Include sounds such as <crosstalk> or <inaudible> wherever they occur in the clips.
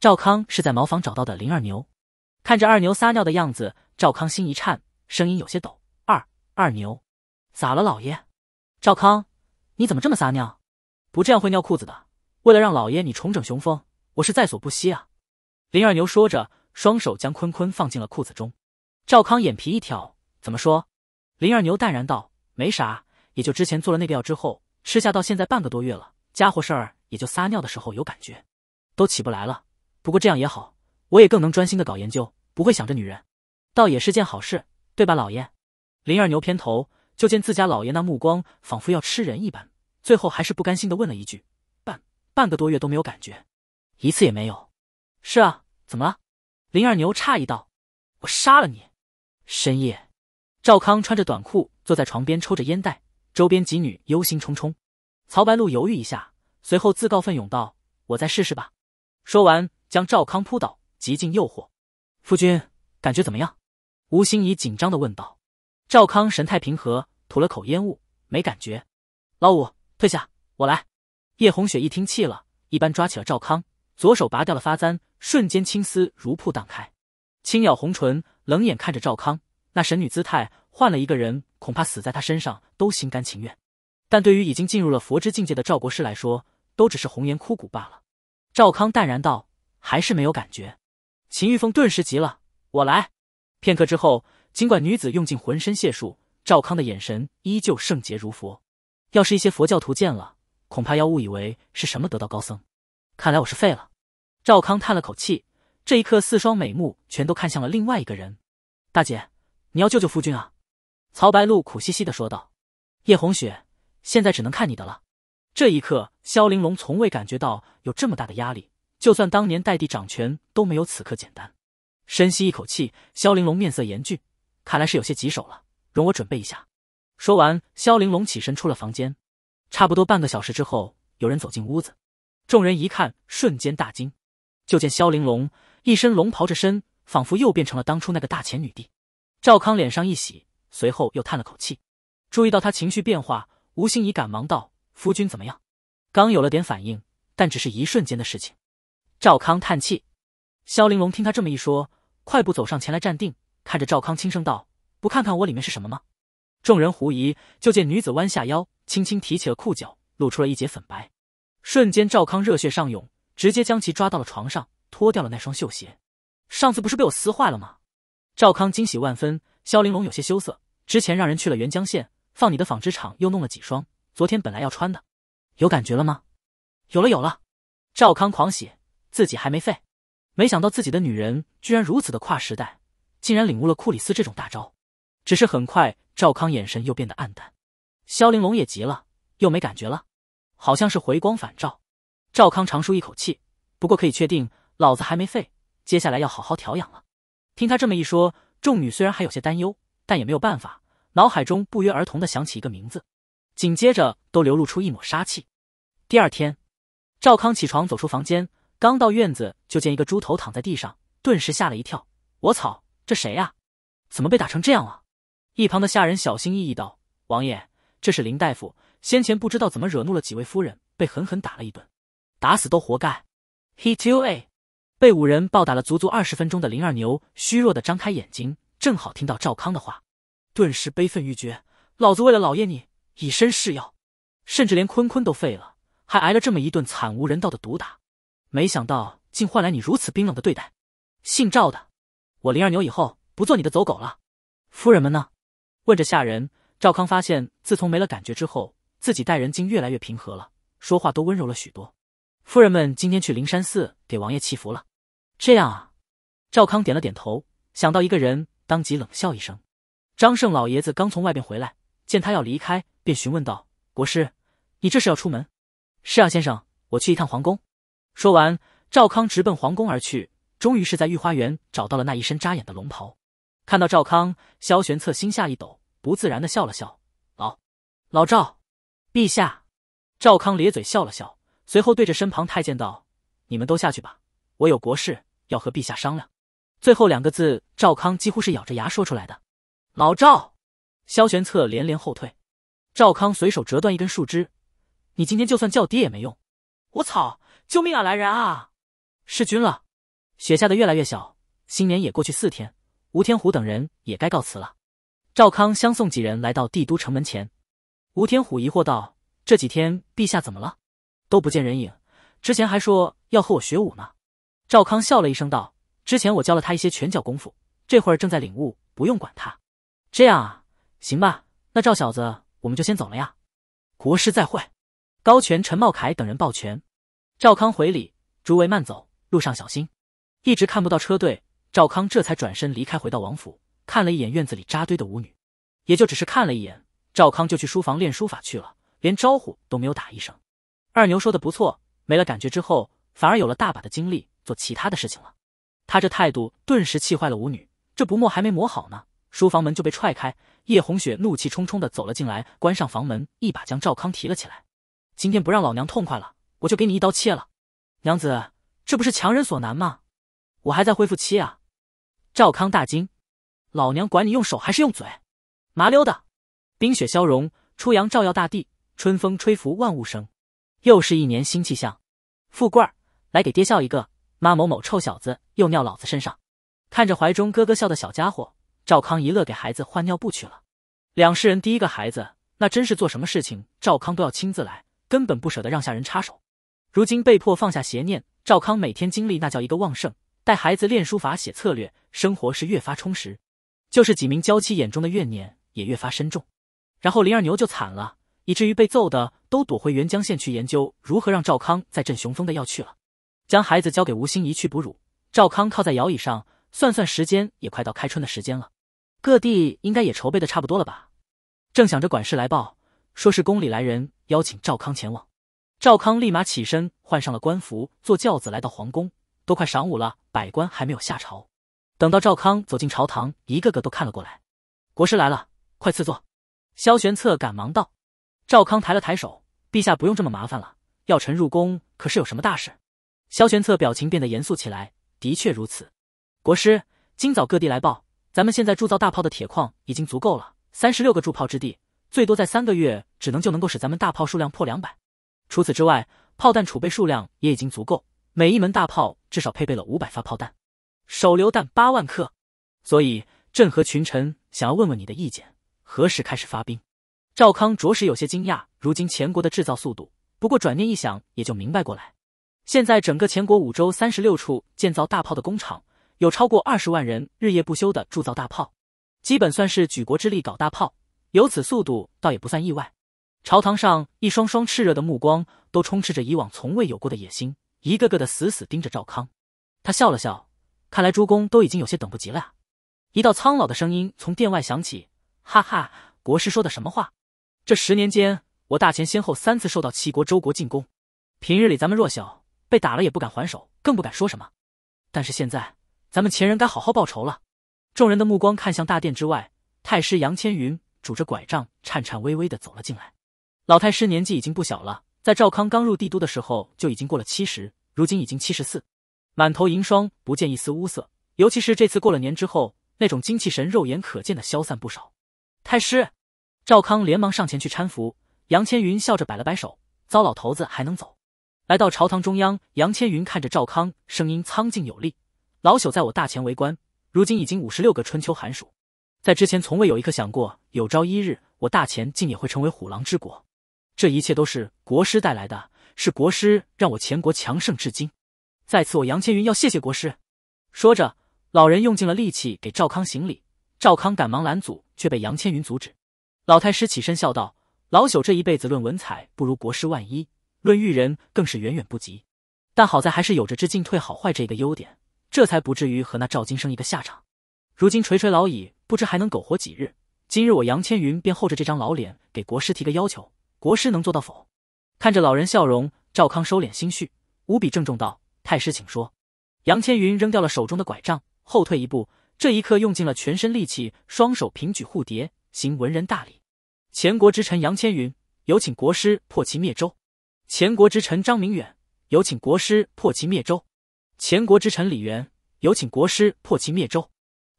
赵康是在茅房找到的林二牛，看着二牛撒尿的样子，赵康心一颤，声音有些抖：“二二牛，咋了，老爷？赵康，你怎么这么撒尿？不这样会尿裤子的。为了让老爷你重整雄风，我是在所不惜啊！”林二牛说着，双手将坤坤放进了裤子中。赵康眼皮一挑：“怎么说？”林二牛淡然道：“没啥，也就之前做了那个药之后，吃下到现在半个多月了，家伙事儿也就撒尿的时候有感觉，都起不来了。”不过这样也好，我也更能专心的搞研究，不会想着女人，倒也是件好事，对吧，老爷？林二牛偏头，就见自家老爷那目光仿佛要吃人一般，最后还是不甘心的问了一句：“半半个多月都没有感觉，一次也没有。”“是啊，怎么了？”林二牛诧异道。“我杀了你！”深夜，赵康穿着短裤坐在床边抽着烟袋，周边几女忧心忡忡。曹白露犹豫一下，随后自告奋勇道：“我再试试吧。”说完。将赵康扑倒，极尽诱惑。夫君，感觉怎么样？吴心怡紧张的问道。赵康神态平和，吐了口烟雾，没感觉。老五，退下，我来。叶红雪一听气了，一般抓起了赵康，左手拔掉了发簪，瞬间青丝如瀑荡开，轻咬红唇，冷眼看着赵康。那神女姿态换了一个人，恐怕死在他身上都心甘情愿。但对于已经进入了佛之境界的赵国师来说，都只是红颜枯骨罢了。赵康淡然道。还是没有感觉，秦玉凤顿时急了：“我来！”片刻之后，尽管女子用尽浑身解数，赵康的眼神依旧圣洁如佛。要是一些佛教徒见了，恐怕要误以为是什么得道高僧。看来我是废了。赵康叹了口气，这一刻四双美目全都看向了另外一个人：“大姐，你要救救夫君啊！”曹白露苦兮兮的说道：“叶红雪，现在只能看你的了。”这一刻，萧玲珑从未感觉到有这么大的压力。就算当年代帝掌权都没有此刻简单。深吸一口气，萧玲珑面色严峻，看来是有些棘手了。容我准备一下。说完，萧玲珑起身出了房间。差不多半个小时之后，有人走进屋子，众人一看，瞬间大惊。就见萧玲珑一身龙袍着身，仿佛又变成了当初那个大前女帝。赵康脸上一喜，随后又叹了口气。注意到他情绪变化，吴心怡赶忙道：“夫君怎么样？刚有了点反应，但只是一瞬间的事情。”赵康叹气，萧玲珑听他这么一说，快步走上前来站定，看着赵康轻声道：“不看看我里面是什么吗？”众人狐疑，就见女子弯下腰，轻轻提起了裤脚，露出了一截粉白。瞬间，赵康热血上涌，直接将其抓到了床上，脱掉了那双绣鞋。上次不是被我撕坏了吗？赵康惊喜万分。萧玲珑有些羞涩，之前让人去了沅江县，放你的纺织厂又弄了几双，昨天本来要穿的，有感觉了吗？有了有了！赵康狂喜。自己还没废，没想到自己的女人居然如此的跨时代，竟然领悟了库里斯这种大招。只是很快，赵康眼神又变得暗淡。萧玲珑也急了，又没感觉了，好像是回光返照。赵康长舒一口气，不过可以确定，老子还没废，接下来要好好调养了。听他这么一说，众女虽然还有些担忧，但也没有办法，脑海中不约而同的想起一个名字，紧接着都流露出一抹杀气。第二天，赵康起床，走出房间。刚到院子，就见一个猪头躺在地上，顿时吓了一跳。我操，这谁呀？怎么被打成这样了？一旁的下人小心翼翼道：“王爷，这是林大夫，先前不知道怎么惹怒了几位夫人，被狠狠打了一顿，打死都活该。” He too a，被五人暴打了足足二十分钟的林二牛，虚弱的张开眼睛，正好听到赵康的话，顿时悲愤欲绝。老子为了老爷你，以身试药，甚至连坤坤都废了，还挨了这么一顿惨无人道的毒打。没想到竟换来你如此冰冷的对待，姓赵的，我林二牛以后不做你的走狗了。夫人们呢？问着下人，赵康发现自从没了感觉之后，自己待人竟越来越平和了，说话都温柔了许多。夫人们今天去灵山寺给王爷祈福了，这样啊？赵康点了点头，想到一个人，当即冷笑一声。张胜老爷子刚从外边回来，见他要离开，便询问道：“国师，你这是要出门？”“是啊，先生，我去一趟皇宫。”说完，赵康直奔皇宫而去。终于是在御花园找到了那一身扎眼的龙袍。看到赵康，萧玄策心下一抖，不自然的笑了笑。老老赵，陛下。赵康咧嘴笑了笑，随后对着身旁太监道：“你们都下去吧，我有国事要和陛下商量。”最后两个字，赵康几乎是咬着牙说出来的。老赵，萧玄策连连后退。赵康随手折断一根树枝：“你今天就算叫爹也没用。”我操！救命啊！来人啊！弑君了。雪下的越来越小，新年也过去四天，吴天虎等人也该告辞了。赵康相送几人来到帝都城门前。吴天虎疑惑道：“这几天陛下怎么了？都不见人影。之前还说要和我学武呢。”赵康笑了一声道：“之前我教了他一些拳脚功夫，这会儿正在领悟，不用管他。”这样啊，行吧，那赵小子，我们就先走了呀。国师再会。高权、陈茂凯等人抱拳。赵康回礼，诸位慢走，路上小心。一直看不到车队，赵康这才转身离开，回到王府，看了一眼院子里扎堆的舞女，也就只是看了一眼，赵康就去书房练书法去了，连招呼都没有打一声。二牛说的不错，没了感觉之后，反而有了大把的精力做其他的事情了。他这态度顿时气坏了舞女，这不磨还没磨好呢，书房门就被踹开，叶红雪怒气冲冲的走了进来，关上房门，一把将赵康提了起来，今天不让老娘痛快了。我就给你一刀切了，娘子，这不是强人所难吗？我还在恢复期啊！赵康大惊，老娘管你用手还是用嘴，麻溜的！冰雪消融，初阳照耀大地，春风吹拂万物生，又是一年新气象。富贵儿，来给爹笑一个！妈某某臭小子又尿老子身上！看着怀中咯咯笑的小家伙，赵康一乐，给孩子换尿布去了。两世人第一个孩子，那真是做什么事情赵康都要亲自来，根本不舍得让下人插手。如今被迫放下邪念，赵康每天精力那叫一个旺盛，带孩子练书法、写策略，生活是越发充实。就是几名娇妻眼中的怨念也越发深重。然后林二牛就惨了，以至于被揍的都躲回沅江县去研究如何让赵康再振雄风的要去了。将孩子交给吴心怡去哺乳，赵康靠在摇椅上，算算时间也快到开春的时间了，各地应该也筹备的差不多了吧？正想着，管事来报，说是宫里来人邀请赵康前往。赵康立马起身，换上了官服，坐轿子来到皇宫。都快晌午了，百官还没有下朝。等到赵康走进朝堂，一个个都看了过来。国师来了，快赐座。萧玄策赶忙道。赵康抬了抬手，陛下不用这么麻烦了。要臣入宫，可是有什么大事？萧玄策表情变得严肃起来。的确如此，国师，今早各地来报，咱们现在铸造大炮的铁矿已经足够了。三十六个铸炮之地，最多在三个月，只能就能够使咱们大炮数量破两百。除此之外，炮弹储备数量也已经足够，每一门大炮至少配备了五百发炮弹，手榴弹八万颗。所以，朕和群臣想要问问你的意见，何时开始发兵？赵康着实有些惊讶，如今前国的制造速度。不过转念一想，也就明白过来。现在整个前国五州三十六处建造大炮的工厂，有超过二十万人日夜不休的铸造大炮，基本算是举国之力搞大炮，有此速度，倒也不算意外。朝堂上，一双双炽热的目光都充斥着以往从未有过的野心，一个个的死死盯着赵康。他笑了笑，看来诸公都已经有些等不及了呀。一道苍老的声音从殿外响起：“哈哈，国师说的什么话？这十年间，我大前先后三次受到齐国、周国进攻，平日里咱们弱小，被打了也不敢还手，更不敢说什么。但是现在，咱们前人该好好报仇了。”众人的目光看向大殿之外，太师杨千云拄着拐杖，颤颤巍巍的走了进来。老太师年纪已经不小了，在赵康刚入帝都的时候就已经过了七十，如今已经七十四，满头银霜，不见一丝乌色。尤其是这次过了年之后，那种精气神肉眼可见的消散不少。太师，赵康连忙上前去搀扶。杨千云笑着摆了摆手：“糟老头子还能走。”来到朝堂中央，杨千云看着赵康，声音苍劲有力：“老朽在我大前为官，如今已经五十六个春秋寒暑，在之前从未有一刻想过，有朝一日我大前竟也会成为虎狼之国。”这一切都是国师带来的，是国师让我前国强盛至今。在此，我杨千云要谢谢国师。说着，老人用尽了力气给赵康行礼，赵康赶忙拦阻，却被杨千云阻止。老太师起身笑道：“老朽这一辈子论文采不如国师万一，论育人更是远远不及。但好在还是有着知进退、好坏这一个优点，这才不至于和那赵金生一个下场。如今垂垂老矣，不知还能苟活几日。今日我杨千云便厚着这张老脸给国师提个要求。”国师能做到否？看着老人笑容，赵康收敛心绪，无比郑重道：“太师，请说。”杨千云扔掉了手中的拐杖，后退一步，这一刻用尽了全身力气，双手平举护蝶，行文人大礼。前国之臣杨千云，有请国师破其灭周；前国之臣张明远，有请国师破其灭周；前国之臣李元，有请国师破其灭周。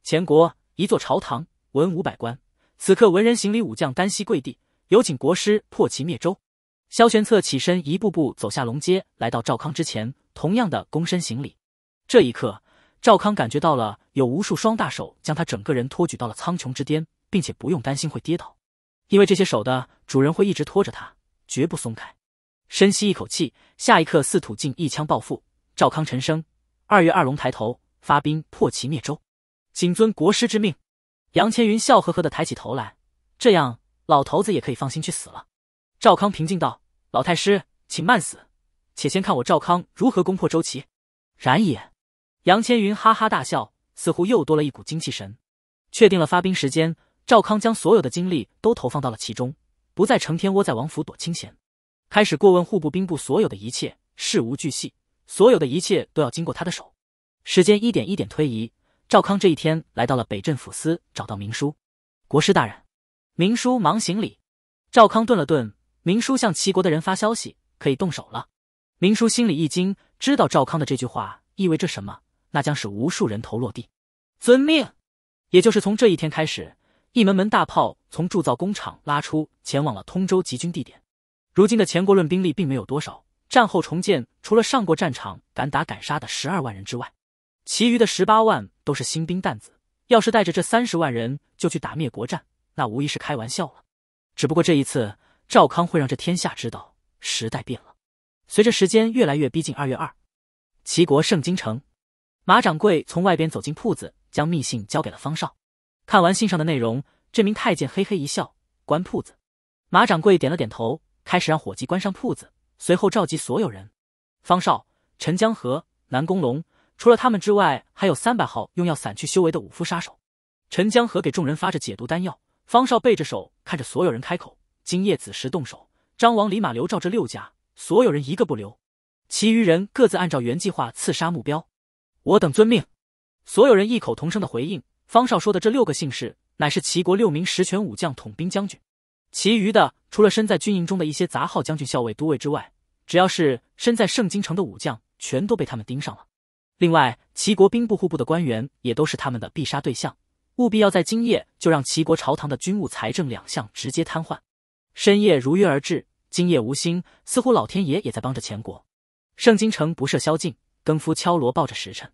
前国一座朝堂，文武百官，此刻文人行礼，武将单膝跪地。有请国师破其灭周。萧玄策起身，一步步走下龙阶，来到赵康之前，同样的躬身行礼。这一刻，赵康感觉到了有无数双大手将他整个人托举到了苍穹之巅，并且不用担心会跌倒，因为这些手的主人会一直拖着他，绝不松开。深吸一口气，下一刻，四土境一枪暴腹。赵康沉声：“二月二龙抬头，发兵破齐灭周，谨遵国师之命。”杨千云笑呵呵的抬起头来，这样。老头子也可以放心去死了，赵康平静道：“老太师，请慢死，且先看我赵康如何攻破周琦。”然也，杨千云哈哈大笑，似乎又多了一股精气神。确定了发兵时间，赵康将所有的精力都投放到了其中，不再成天窝在王府躲清闲，开始过问户部、兵部所有的一切，事无巨细，所有的一切都要经过他的手。时间一点一点推移，赵康这一天来到了北镇抚司，找到明叔，国师大人。明叔忙行礼，赵康顿了顿，明叔向齐国的人发消息，可以动手了。明叔心里一惊，知道赵康的这句话意味着什么，那将是无数人头落地。遵命。也就是从这一天开始，一门门大炮从铸造工厂拉出，前往了通州集军地点。如今的前国论兵力并没有多少，战后重建除了上过战场敢打敢杀的十二万人之外，其余的十八万都是新兵蛋子。要是带着这三十万人就去打灭国战。那无疑是开玩笑了，只不过这一次赵康会让这天下知道时代变了。随着时间越来越逼近二月二，齐国盛京城，马掌柜从外边走进铺子，将密信交给了方少。看完信上的内容，这名太监嘿嘿一笑，关铺子。马掌柜点了点头，开始让伙计关上铺子，随后召集所有人。方少、陈江河、南宫龙，除了他们之外，还有三百号用药散去修为的武夫杀手。陈江河给众人发着解毒丹药。方少背着手看着所有人开口：“今夜子时动手，张王李马刘赵这六家，所有人一个不留。其余人各自按照原计划刺杀目标。”我等遵命。所有人异口同声的回应。方少说的这六个姓氏，乃是齐国六名实权武将、统兵将军。其余的，除了身在军营中的一些杂号将军、校尉、都尉之外，只要是身在圣京城的武将，全都被他们盯上了。另外，齐国兵部、户部的官员，也都是他们的必杀对象。务必要在今夜就让齐国朝堂的军务、财政两项直接瘫痪。深夜如约而至，今夜无星，似乎老天爷也在帮着前国。盛京城不设宵禁，更夫敲锣报着时辰。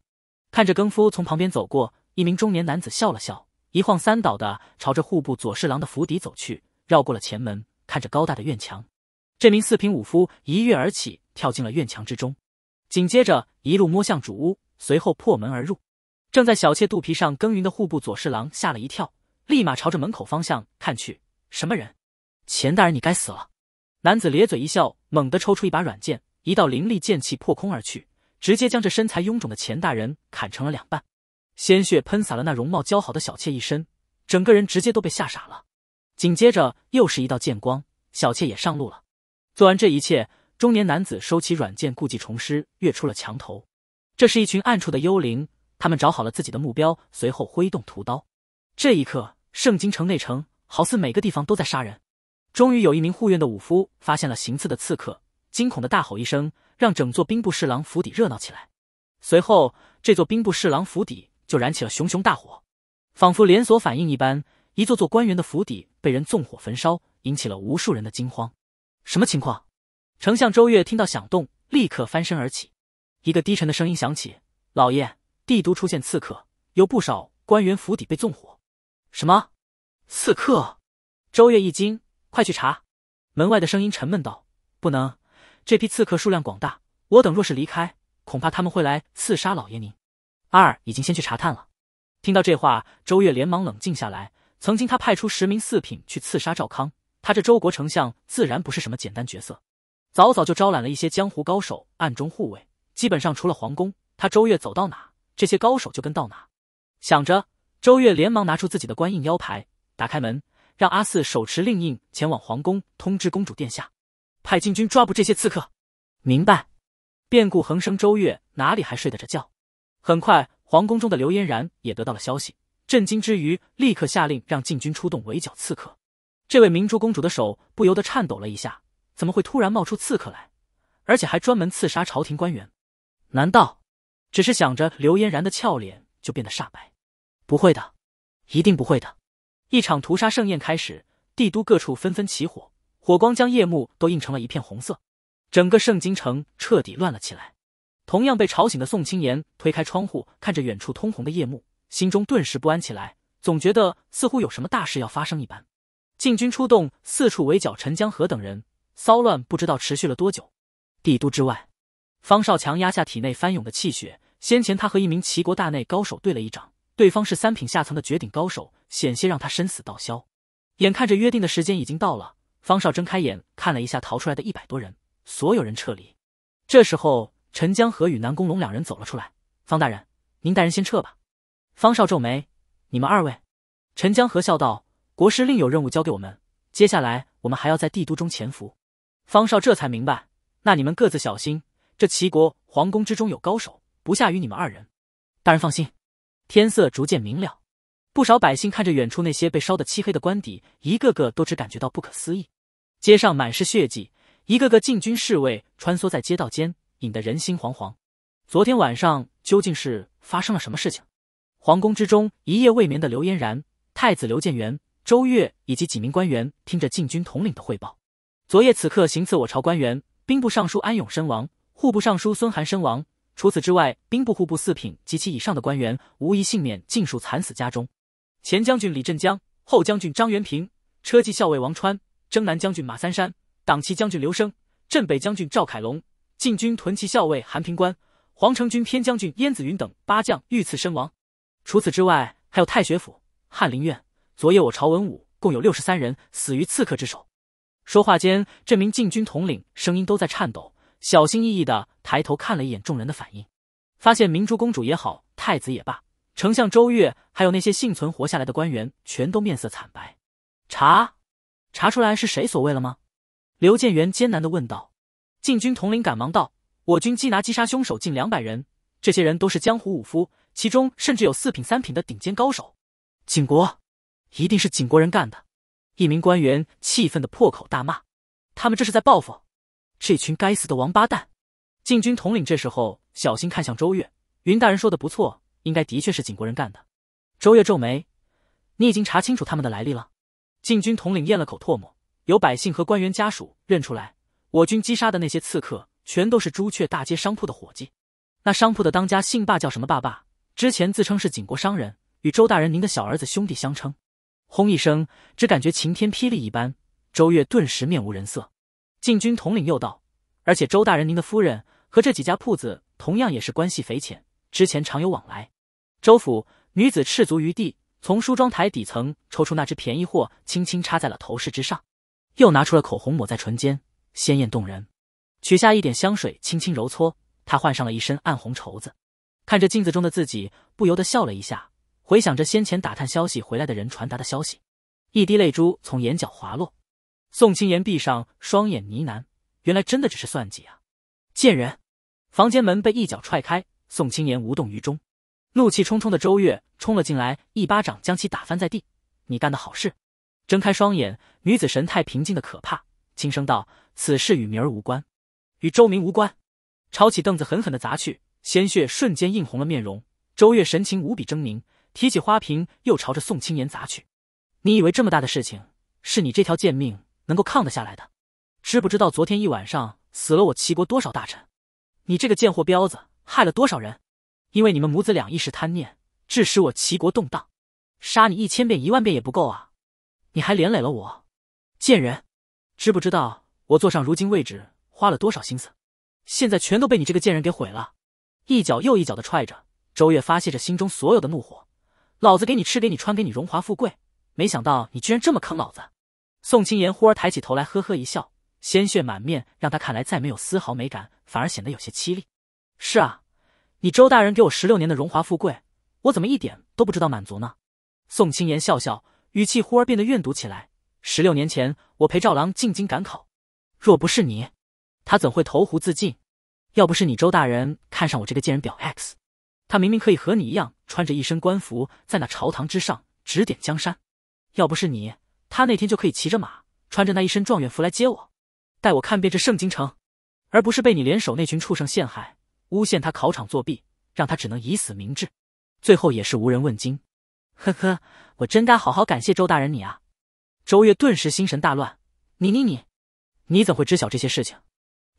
看着更夫从旁边走过，一名中年男子笑了笑，一晃三倒的朝着户部左侍郎的府邸走去。绕过了前门，看着高大的院墙，这名四品武夫一跃而起，跳进了院墙之中，紧接着一路摸向主屋，随后破门而入。正在小妾肚皮上耕耘的户部左侍郎吓了一跳，立马朝着门口方向看去。什么人？钱大人，你该死了！男子咧嘴一笑，猛地抽出一把软剑，一道凌厉剑气破空而去，直接将这身材臃肿的钱大人砍成了两半，鲜血喷洒了那容貌姣好的小妾一身，整个人直接都被吓傻了。紧接着又是一道剑光，小妾也上路了。做完这一切，中年男子收起软剑，故技重施，跃出了墙头。这是一群暗处的幽灵。他们找好了自己的目标，随后挥动屠刀。这一刻，圣京城内城好似每个地方都在杀人。终于有一名护院的武夫发现了行刺的刺客，惊恐的大吼一声，让整座兵部侍郎府邸热闹起来。随后，这座兵部侍郎府邸就燃起了熊熊大火，仿佛连锁反应一般，一座座官员的府邸被人纵火焚烧，引起了无数人的惊慌。什么情况？丞相周越听到响动，立刻翻身而起，一个低沉的声音响起：“老爷。”帝都出现刺客，有不少官员府邸被纵火。什么？刺客？周月一惊，快去查！门外的声音沉闷道：“不能，这批刺客数量广大，我等若是离开，恐怕他们会来刺杀老爷您。”二已经先去查探了。听到这话，周月连忙冷静下来。曾经他派出十名四品去刺杀赵康，他这周国丞相自然不是什么简单角色，早早就招揽了一些江湖高手暗中护卫，基本上除了皇宫，他周月走到哪。这些高手就跟到哪，想着周月连忙拿出自己的官印腰牌，打开门，让阿四手持令印前往皇宫通知公主殿下，派禁军抓捕这些刺客。明白。变故横生，周月哪里还睡得着觉？很快，皇宫中的刘嫣然也得到了消息，震惊之余，立刻下令让禁军出动围剿刺客。这位明珠公主的手不由得颤抖了一下，怎么会突然冒出刺客来？而且还专门刺杀朝廷官员？难道？只是想着刘嫣然的俏脸就变得煞白，不会的，一定不会的。一场屠杀盛宴开始，帝都各处纷纷起火，火光将夜幕都映成了一片红色，整个圣京城彻底乱了起来。同样被吵醒的宋青言推开窗户，看着远处通红的夜幕，心中顿时不安起来，总觉得似乎有什么大事要发生一般。禁军出动，四处围剿陈江河等人，骚乱不知道持续了多久。帝都之外。方少强压下体内翻涌的气血。先前他和一名齐国大内高手对了一掌，对方是三品下层的绝顶高手，险些让他身死道消。眼看着约定的时间已经到了，方少睁开眼，看了一下逃出来的一百多人，所有人撤离。这时候，陈江河与南宫龙两人走了出来。方大人，您带人先撤吧。方少皱眉：“你们二位。”陈江河笑道：“国师另有任务交给我们，接下来我们还要在帝都中潜伏。”方少这才明白：“那你们各自小心。”这齐国皇宫之中有高手，不下于你们二人。大人放心。天色逐渐明了，不少百姓看着远处那些被烧得漆黑的官邸，一个个都只感觉到不可思议。街上满是血迹，一个个禁军侍卫穿梭在街道间，引得人心惶惶。昨天晚上究竟是发生了什么事情？皇宫之中一夜未眠的刘嫣然、太子刘建元、周月以及几名官员，听着禁军统领的汇报：昨夜此刻行刺我朝官员、兵部尚书安永身亡。户部尚书孙寒身亡。除此之外，兵部、户部四品及其以上的官员无一幸免，尽数惨死家中。前将军李振江、后将军张元平、车骑校尉王川、征南将军马三山、党旗将军刘升、镇北将军赵凯龙、禁军屯骑校尉韩平官、皇城军偏将军燕子云等八将遇刺身亡。除此之外，还有太学府、翰林院。昨夜我朝文武共有六十三人死于刺客之手。说话间，这名禁军统领声音都在颤抖。小心翼翼的抬头看了一眼众人的反应，发现明珠公主也好，太子也罢，丞相周越还有那些幸存活下来的官员，全都面色惨白。查，查出来是谁所为了吗？刘建元艰难的问道。禁军统领赶忙道：“我军缉拿击杀凶手近两百人，这些人都是江湖武夫，其中甚至有四品、三品的顶尖高手。”景国，一定是景国人干的！一名官员气愤的破口大骂：“他们这是在报复！”这群该死的王八蛋！禁军统领这时候小心看向周月云大人说的不错，应该的确是景国人干的。周月皱眉：“你已经查清楚他们的来历了？”禁军统领咽了口唾沫：“有百姓和官员家属认出来，我军击杀的那些刺客，全都是朱雀大街商铺的伙计。那商铺的当家姓霸，叫什么霸霸？之前自称是景国商人，与周大人您的小儿子兄弟相称。”轰一声，只感觉晴天霹雳一般，周月顿时面无人色。禁军统领又道：“而且周大人，您的夫人和这几家铺子同样也是关系匪浅，之前常有往来。”周府女子赤足于地，从梳妆台底层抽出那只便宜货，轻轻插在了头饰之上，又拿出了口红抹在唇间，鲜艳动人。取下一点香水，轻轻揉搓，她换上了一身暗红绸子，看着镜子中的自己，不由得笑了一下，回想着先前打探消息回来的人传达的消息，一滴泪珠从眼角滑落。宋青言闭上双眼呢喃：“原来真的只是算计啊，贱人！”房间门被一脚踹开，宋青言无动于衷。怒气冲冲的周月冲了进来，一巴掌将其打翻在地：“你干的好事！”睁开双眼，女子神态平静的可怕，轻声道：“此事与明儿无关，与周明无关。”抄起凳子狠狠的砸去，鲜血瞬间映红了面容。周月神情无比狰狞，提起花瓶又朝着宋青言砸去：“你以为这么大的事情是你这条贱命？”能够抗得下来的，知不知道昨天一晚上死了我齐国多少大臣？你这个贱货彪子害了多少人？因为你们母子俩一时贪念，致使我齐国动荡。杀你一千遍一万遍也不够啊！你还连累了我，贱人，知不知道我坐上如今位置花了多少心思？现在全都被你这个贱人给毁了。一脚又一脚的踹着周月，发泄着心中所有的怒火。老子给你吃，给你穿，给你荣华富贵，没想到你居然这么坑老子。宋青言忽而抬起头来，呵呵一笑，鲜血满面，让他看来再没有丝毫美感，反而显得有些凄厉。是啊，你周大人给我十六年的荣华富贵，我怎么一点都不知道满足呢？宋青言笑笑，语气忽而变得怨毒起来。十六年前，我陪赵郎进京赶考，若不是你，他怎会投湖自尽？要不是你，周大人看上我这个贱人表 x，他明明可以和你一样，穿着一身官服，在那朝堂之上指点江山。要不是你。他那天就可以骑着马，穿着那一身状元服来接我，带我看遍这盛京城，而不是被你联手那群畜生陷害、诬陷他考场作弊，让他只能以死明志，最后也是无人问津。呵呵，我真该好好感谢周大人你啊！周月顿时心神大乱，你你你，你怎会知晓这些事情？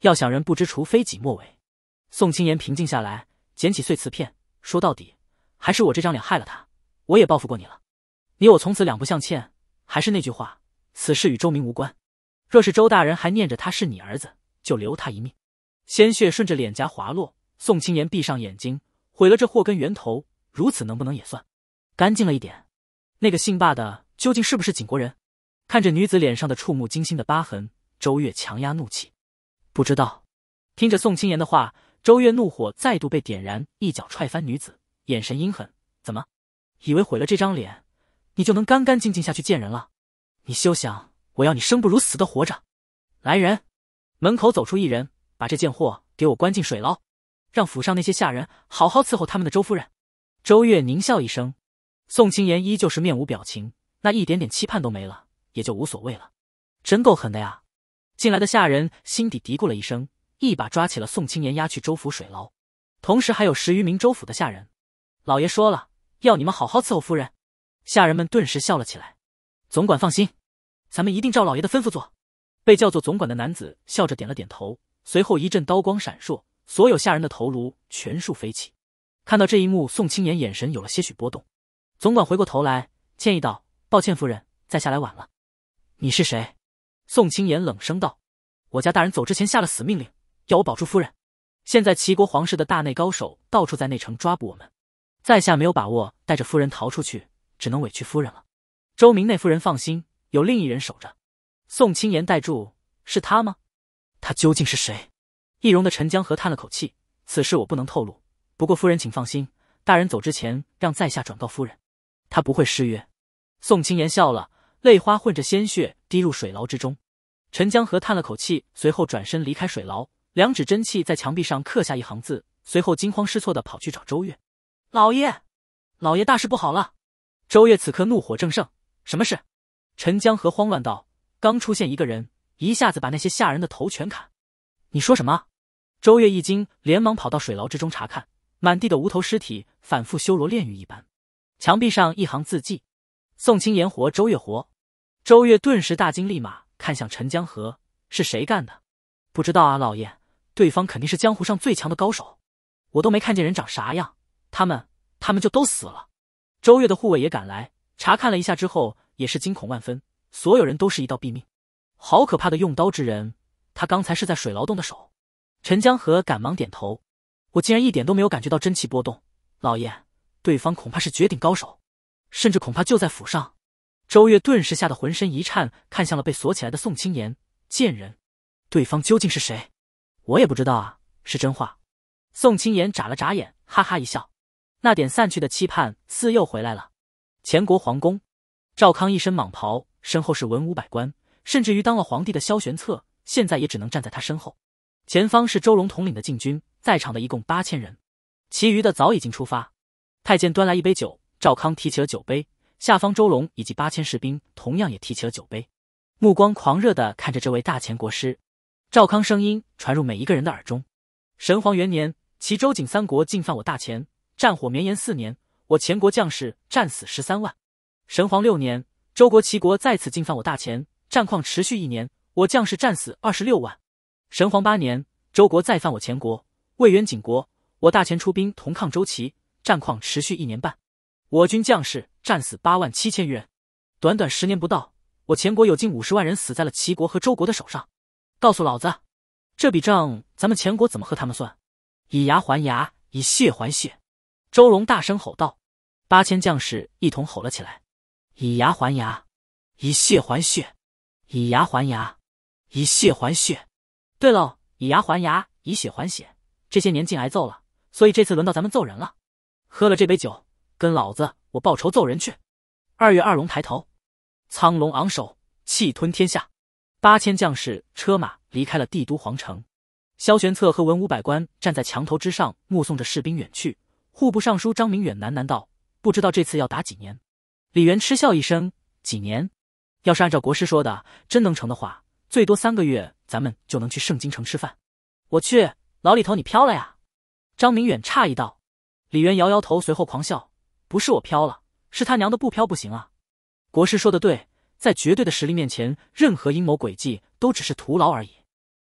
要想人不知，除非己莫为。宋青言平静下来，捡起碎瓷片，说：“到底还是我这张脸害了他，我也报复过你了，你我从此两不相欠。”还是那句话，此事与周明无关。若是周大人还念着他是你儿子，就留他一命。鲜血顺着脸颊滑落，宋青言闭上眼睛，毁了这祸根源头，如此能不能也算干净了一点？那个姓霸的究竟是不是景国人？看着女子脸上的触目惊心的疤痕，周月强压怒气，不知道。听着宋青言的话，周月怒火再度被点燃，一脚踹翻女子，眼神阴狠。怎么，以为毁了这张脸？你就能干干净净下去见人了，你休想！我要你生不如死的活着。来人！门口走出一人，把这贱货给我关进水牢，让府上那些下人好好伺候他们的周夫人。周月狞笑一声，宋青言依旧是面无表情，那一点点期盼都没了，也就无所谓了。真够狠的呀！进来的下人心底嘀咕了一声，一把抓起了宋青言，押去周府水牢。同时还有十余名周府的下人，老爷说了，要你们好好伺候夫人。下人们顿时笑了起来。总管放心，咱们一定照老爷的吩咐做。被叫做总管的男子笑着点了点头，随后一阵刀光闪烁，所有下人的头颅全数飞起。看到这一幕，宋青言眼神有了些许波动。总管回过头来，歉意道：“抱歉，夫人，在下来晚了。”你是谁？宋青言冷声道：“我家大人走之前下了死命令，要我保住夫人。现在齐国皇室的大内高手到处在内城抓捕我们，在下没有把握带着夫人逃出去。”只能委屈夫人了。周明那夫人放心，有另一人守着。宋清言带住，是他吗？他究竟是谁？易容的陈江河叹了口气，此事我不能透露。不过夫人请放心，大人走之前让在下转告夫人，他不会失约。宋清言笑了，泪花混着鲜血滴入水牢之中。陈江河叹了口气，随后转身离开水牢，两指真气在墙壁上刻下一行字，随后惊慌失措地跑去找周月。老爷，老爷大事不好了！周月此刻怒火正盛，什么事？陈江河慌乱道：“刚出现一个人，一下子把那些吓人的头全砍。”你说什么？周月一惊，连忙跑到水牢之中查看，满地的无头尸体，反复修罗炼狱一般。墙壁上一行字迹：“宋青言活，周月活。”周月顿时大惊，立马看向陈江河：“是谁干的？不知道啊，老爷，对方肯定是江湖上最强的高手，我都没看见人长啥样，他们，他们就都死了。”周月的护卫也赶来，查看了一下之后，也是惊恐万分。所有人都是一道毙命，好可怕的用刀之人！他刚才是在水牢动的手。陈江河赶忙点头，我竟然一点都没有感觉到真气波动。老爷，对方恐怕是绝顶高手，甚至恐怕就在府上。周月顿时吓得浑身一颤，看向了被锁起来的宋青言。贱人，对方究竟是谁？我也不知道啊，是真话。宋青言眨了眨眼，哈哈一笑。那点散去的期盼似又回来了。前国皇宫，赵康一身蟒袍，身后是文武百官，甚至于当了皇帝的萧玄策，现在也只能站在他身后。前方是周龙统领的禁军，在场的一共八千人，其余的早已经出发。太监端来一杯酒，赵康提起了酒杯，下方周龙以及八千士兵同样也提起了酒杯，目光狂热的看着这位大前国师。赵康声音传入每一个人的耳中：神皇元年，齐、周、景三国进犯我大前。战火绵延四年，我前国将士战死十三万。神皇六年，周国、齐国再次进犯我大前，战况持续一年，我将士战死二十六万。神皇八年，周国再犯我前国，魏、元、景国，我大前出兵同抗周齐，战况持续一年半，我军将士战死八万七千余人。短短十年不到，我前国有近五十万人死在了齐国和周国的手上。告诉老子，这笔账咱们前国怎么和他们算？以牙还牙，以血还血。周龙大声吼道：“八千将士一同吼了起来，以牙还牙，以血还血，以牙还牙，以血还血。对喽，以牙还牙，以血还血。这些年净挨揍了，所以这次轮到咱们揍人了。喝了这杯酒，跟老子我报仇揍人去。”二月二龙抬头，苍龙昂首，气吞天下。八千将士车马离开了帝都皇城，萧玄策和文武百官站在墙头之上，目送着士兵远去。户部尚书张明远喃喃道：“不知道这次要打几年。”李元嗤笑一声：“几年？要是按照国师说的，真能成的话，最多三个月，咱们就能去圣京城吃饭。”我去，老李头，你飘了呀？”张明远诧异道。李元摇摇头，随后狂笑：“不是我飘了，是他娘的不飘不行啊！国师说的对，在绝对的实力面前，任何阴谋诡计都只是徒劳而已。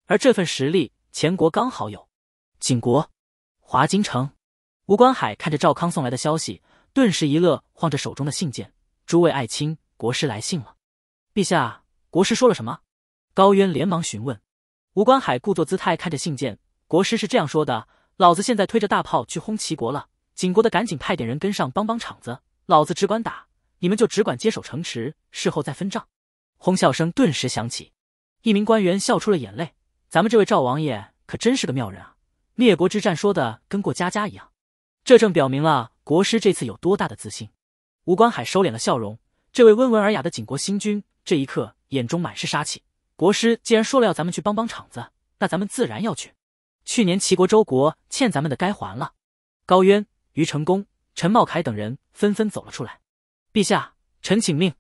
而这份实力，前国刚好有，景国、华京城。”吴观海看着赵康送来的消息，顿时一乐，晃着手中的信件：“诸位爱卿，国师来信了。陛下，国师说了什么？”高渊连忙询问。吴观海故作姿态看着信件：“国师是这样说的：老子现在推着大炮去轰齐国了，景国的赶紧派点人跟上，帮帮场子。老子只管打，你们就只管接手城池，事后再分账。”哄笑声顿时响起，一名官员笑出了眼泪：“咱们这位赵王爷可真是个妙人啊！灭国之战说的跟过家家一样。”这正表明了国师这次有多大的自信。吴观海收敛了笑容，这位温文尔雅的景国新君，这一刻眼中满是杀气。国师既然说了要咱们去帮帮场子，那咱们自然要去。去年齐国、周国欠咱们的该还了。高渊、于成功、陈茂凯等人纷纷走了出来。陛下，臣请命。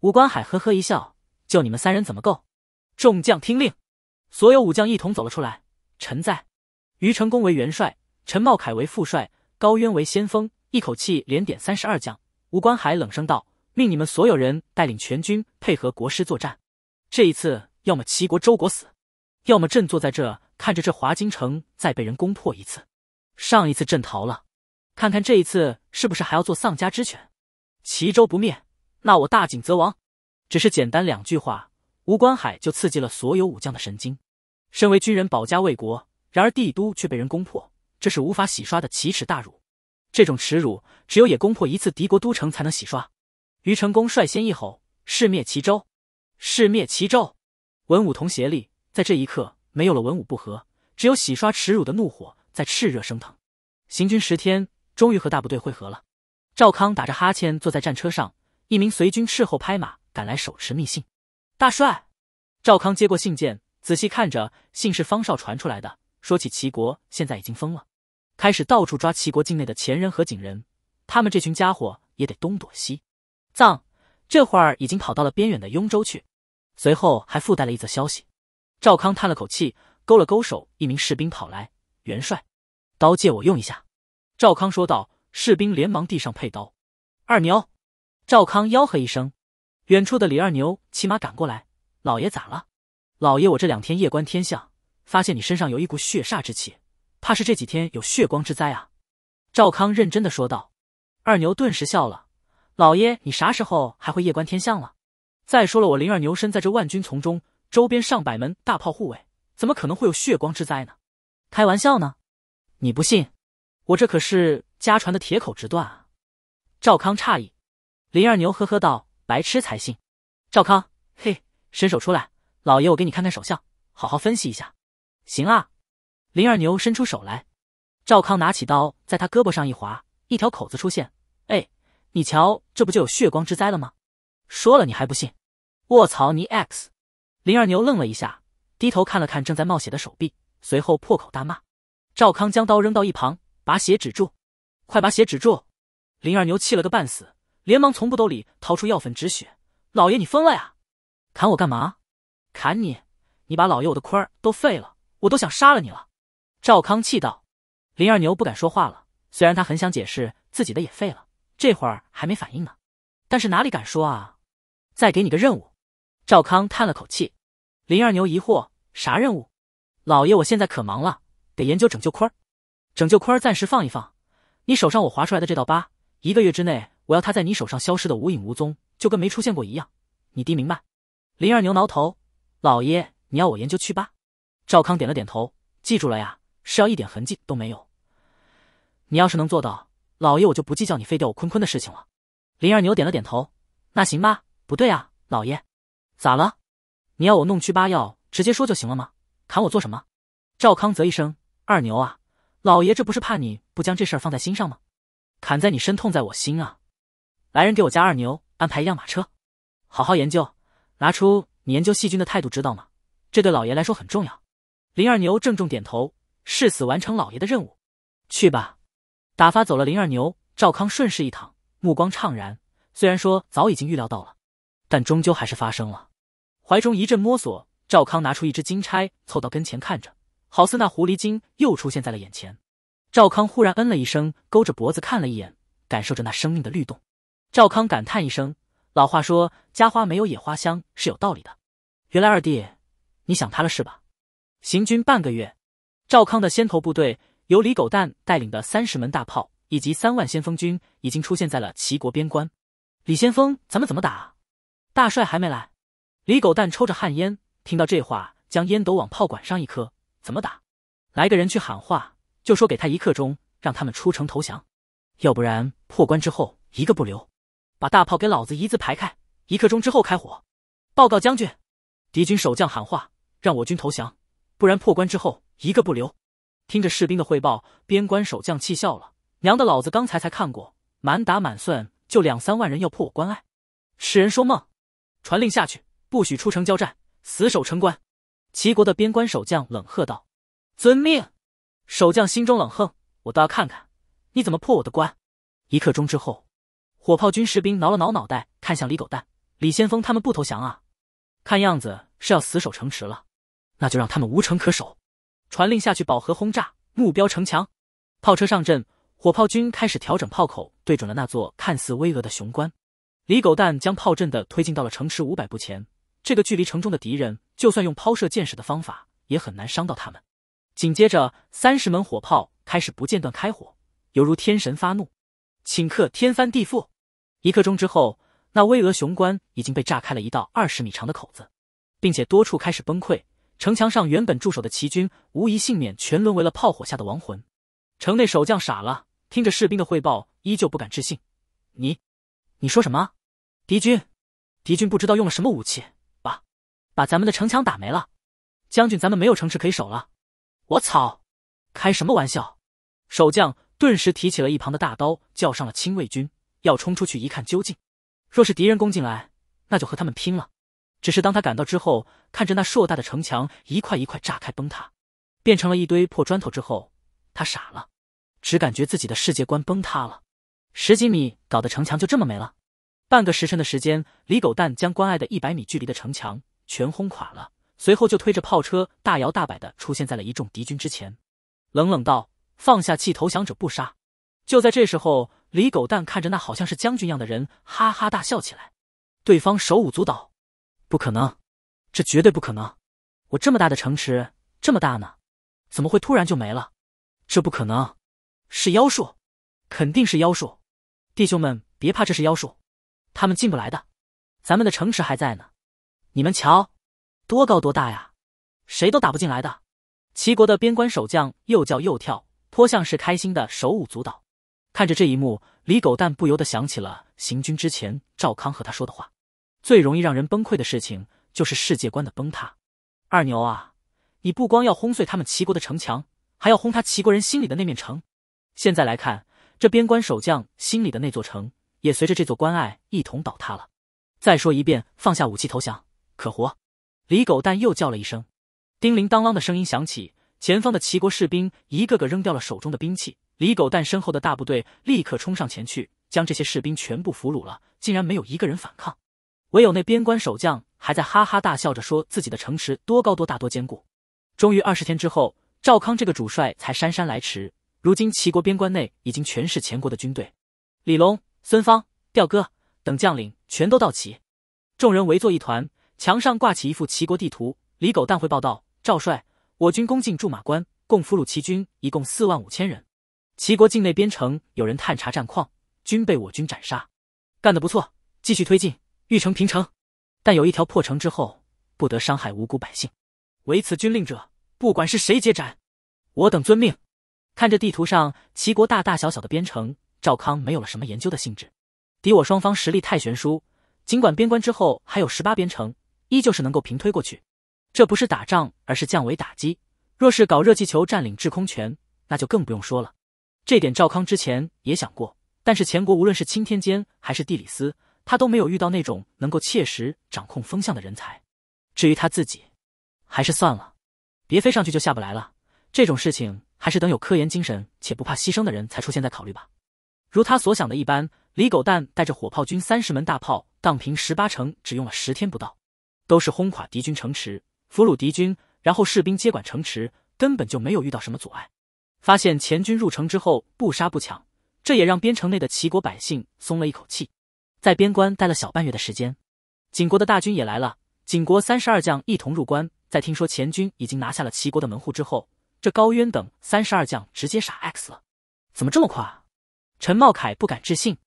吴观海呵呵一笑：“就你们三人怎么够？”众将听令，所有武将一同走了出来。臣在。于成功为元帅，陈茂凯为副帅。高渊为先锋，一口气连点三十二将。吴观海冷声道：“命你们所有人带领全军，配合国师作战。这一次，要么齐国、周国死，要么朕坐在这看着这华京城再被人攻破一次。上一次朕逃了，看看这一次是不是还要做丧家之犬？齐州不灭，那我大景则亡。”只是简单两句话，吴观海就刺激了所有武将的神经。身为军人，保家卫国，然而帝都却被人攻破。这是无法洗刷的奇耻大辱，这种耻辱只有也攻破一次敌国都城才能洗刷。于成功率先一吼：“誓灭齐州！”誓灭齐州！文武同协力，在这一刻没有了文武不和，只有洗刷耻辱的怒火在炽热升腾。行军十天，终于和大部队会合了。赵康打着哈欠坐在战车上，一名随军斥候拍马赶来，手持密信。大帅，赵康接过信件，仔细看着，信是方少传出来的，说起齐国现在已经疯了。开始到处抓齐国境内的前人和景人，他们这群家伙也得东躲西藏。这会儿已经跑到了边远的雍州去，随后还附带了一则消息。赵康叹了口气，勾了勾手，一名士兵跑来：“元帅，刀借我用一下。”赵康说道。士兵连忙递上佩刀。二牛，赵康吆喝一声，远处的李二牛骑马赶过来：“老爷咋了？老爷，我这两天夜观天象，发现你身上有一股血煞之气。”怕是这几天有血光之灾啊！赵康认真的说道。二牛顿时笑了：“老爷，你啥时候还会夜观天象了？再说了，我林二牛身在这万军丛中，周边上百门大炮护卫，怎么可能会有血光之灾呢？开玩笑呢？你不信？我这可是家传的铁口直断啊！”赵康诧异，林二牛呵呵道：“白痴才信。”赵康，嘿，伸手出来，老爷，我给你看看手相，好好分析一下。行啊。林二牛伸出手来，赵康拿起刀在他胳膊上一划，一条口子出现。哎，你瞧，这不就有血光之灾了吗？说了你还不信！卧槽，你 X！林二牛愣了一下，低头看了看正在冒血的手臂，随后破口大骂。赵康将刀扔到一旁，把血止住。快把血止住！林二牛气了个半死，连忙从布兜里掏出药粉止血。老爷，你疯了呀？砍我干嘛？砍你！你把老爷我的坤儿都废了，我都想杀了你了。赵康气道：“林二牛不敢说话了。虽然他很想解释自己的也废了，这会儿还没反应呢，但是哪里敢说啊？再给你个任务。”赵康叹了口气。林二牛疑惑：“啥任务？”“老爷，我现在可忙了，得研究拯救坤儿。拯救坤儿暂时放一放，你手上我划出来的这道疤，一个月之内我要他在你手上消失的无影无踪，就跟没出现过一样。你听明白？”林二牛挠头：“老爷，你要我研究去疤？”赵康点了点头：“记住了呀。”是要一点痕迹都没有，你要是能做到，老爷我就不计较你废掉我坤坤的事情了。林二牛点了点头，那行吧。不对啊，老爷，咋了？你要我弄去疤药，直接说就行了吗？砍我做什么？赵康泽一声：“二牛啊，老爷这不是怕你不将这事儿放在心上吗？砍在你身，痛在我心啊！”来人，给我家二牛安排一辆马车，好好研究，拿出你研究细菌的态度，知道吗？这对老爷来说很重要。林二牛郑重点头。誓死完成老爷的任务，去吧。打发走了林二牛，赵康顺势一躺，目光怅然。虽然说早已经预料到了，但终究还是发生了。怀中一阵摸索，赵康拿出一支金钗，凑到跟前看着，好似那狐狸精又出现在了眼前。赵康忽然嗯了一声，勾着脖子看了一眼，感受着那生命的律动。赵康感叹一声：“老话说，家花没有野花香是有道理的。”原来二弟，你想他了是吧？行军半个月。赵康的先头部队由李狗蛋带领的三十门大炮以及三万先锋军已经出现在了齐国边关。李先锋，咱们怎么打？大帅还没来。李狗蛋抽着旱烟，听到这话，将烟斗往炮管上一磕。怎么打？来个人去喊话，就说给他一刻钟，让他们出城投降，要不然破关之后一个不留。把大炮给老子一字排开，一刻钟之后开火。报告将军，敌军守将喊话，让我军投降，不然破关之后。一个不留！听着士兵的汇报，边关守将气笑了：“娘的老子刚才才看过，满打满算就两三万人要破我关隘，痴人说梦！”传令下去，不许出城交战，死守城关。”齐国的边关守将冷喝道：“遵命！”守将心中冷哼：“我倒要看看，你怎么破我的关！”一刻钟之后，火炮军士兵挠了挠脑袋，看向李狗蛋、李先锋：“他们不投降啊？看样子是要死守城池了，那就让他们无城可守。”传令下去，饱和轰炸目标城墙，炮车上阵，火炮军开始调整炮口，对准了那座看似巍峨的雄关。李狗蛋将炮阵的推进到了城池五百步前，这个距离城中的敌人，就算用抛射箭矢的方法，也很难伤到他们。紧接着，三十门火炮开始不间断开火，犹如天神发怒，顷刻天翻地覆。一刻钟之后，那巍峨雄关已经被炸开了一道二十米长的口子，并且多处开始崩溃。城墙上原本驻守的齐军无一幸免，全沦为了炮火下的亡魂。城内守将傻了，听着士兵的汇报，依旧不敢置信：“你，你说什么？敌军，敌军不知道用了什么武器，把把咱们的城墙打没了。将军，咱们没有城池可以守了。”我操！开什么玩笑？守将顿时提起了一旁的大刀，叫上了亲卫军，要冲出去一看究竟。若是敌人攻进来，那就和他们拼了。只是当他赶到之后，看着那硕大的城墙一块一块炸开崩塌，变成了一堆破砖头之后，他傻了，只感觉自己的世界观崩塌了。十几米搞的城墙就这么没了。半个时辰的时间，李狗蛋将关隘的一百米距离的城墙全轰垮了，随后就推着炮车大摇大摆的出现在了一众敌军之前，冷冷道：“放下气投降者不杀。”就在这时候，李狗蛋看着那好像是将军样的人，哈哈大笑起来，对方手舞足蹈。不可能，这绝对不可能！我这么大的城池，这么大呢，怎么会突然就没了？这不可能，是妖术，肯定是妖术！弟兄们别怕，这是妖术，他们进不来的，咱们的城池还在呢。你们瞧，多高多大呀，谁都打不进来的。齐国的边关守将又叫又跳，颇像是开心的手舞足蹈。看着这一幕，李狗蛋不由得想起了行军之前赵康和他说的话。最容易让人崩溃的事情就是世界观的崩塌。二牛啊，你不光要轰碎他们齐国的城墙，还要轰他齐国人心里的那面城。现在来看，这边关守将心里的那座城也随着这座关隘一同倒塌了。再说一遍，放下武器投降，可活！李狗蛋又叫了一声，叮铃当啷的声音响起，前方的齐国士兵一个个扔掉了手中的兵器。李狗蛋身后的大部队立刻冲上前去，将这些士兵全部俘虏了，竟然没有一个人反抗。唯有那边关守将还在哈哈大笑着说：“自己的城池多高多大多坚固。”终于二十天之后，赵康这个主帅才姗姗来迟。如今齐国边关内已经全是前国的军队，李龙、孙芳、吊哥等将领全都到齐。众人围坐一团，墙上挂起一幅齐国地图。李狗蛋会报道：“赵帅，我军攻进驻马关，共俘虏齐军一共四万五千人。齐国境内边城有人探查战况，均被我军斩杀。干得不错，继续推进。”欲成平城，但有一条：破城之后不得伤害无辜百姓。违此军令者，不管是谁，皆斩。我等遵命。看着地图上齐国大大小小的边城，赵康没有了什么研究的兴致。敌我双方实力太悬殊，尽管边关之后还有十八边城，依旧是能够平推过去。这不是打仗，而是降维打击。若是搞热气球占领制空权，那就更不用说了。这点赵康之前也想过，但是前国无论是钦天监还是地理司。他都没有遇到那种能够切实掌控风向的人才，至于他自己，还是算了，别飞上去就下不来了。这种事情还是等有科研精神且不怕牺牲的人才出现在考虑吧。如他所想的一般，李狗蛋带着火炮军三十门大炮荡平十八城，只用了十天不到，都是轰垮敌军城池，俘虏敌军，然后士兵接管城池，根本就没有遇到什么阻碍。发现前军入城之后不杀不抢，这也让边城内的齐国百姓松了一口气。在边关待了小半月的时间，景国的大军也来了。景国三十二将一同入关，在听说前军已经拿下了齐国的门户之后，这高渊等三十二将直接傻 x 了，怎么这么快？陈茂凯不敢置信。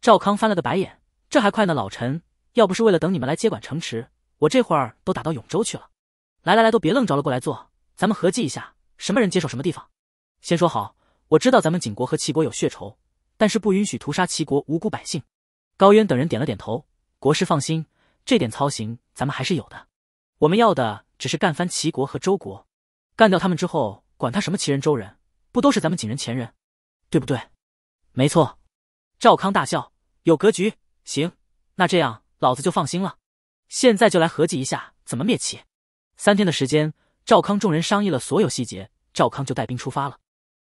赵康翻了个白眼，这还快呢，老陈，要不是为了等你们来接管城池，我这会儿都打到永州去了。来来来，都别愣着了，过来坐，咱们合计一下，什么人接手什么地方。先说好，我知道咱们景国和齐国有血仇，但是不允许屠杀齐国无辜百姓。高渊等人点了点头，国师放心，这点操行咱们还是有的。我们要的只是干翻齐国和周国，干掉他们之后，管他什么齐人周人，不都是咱们景人前人，对不对？没错。赵康大笑，有格局，行。那这样，老子就放心了。现在就来合计一下怎么灭齐。三天的时间，赵康众人商议了所有细节，赵康就带兵出发了。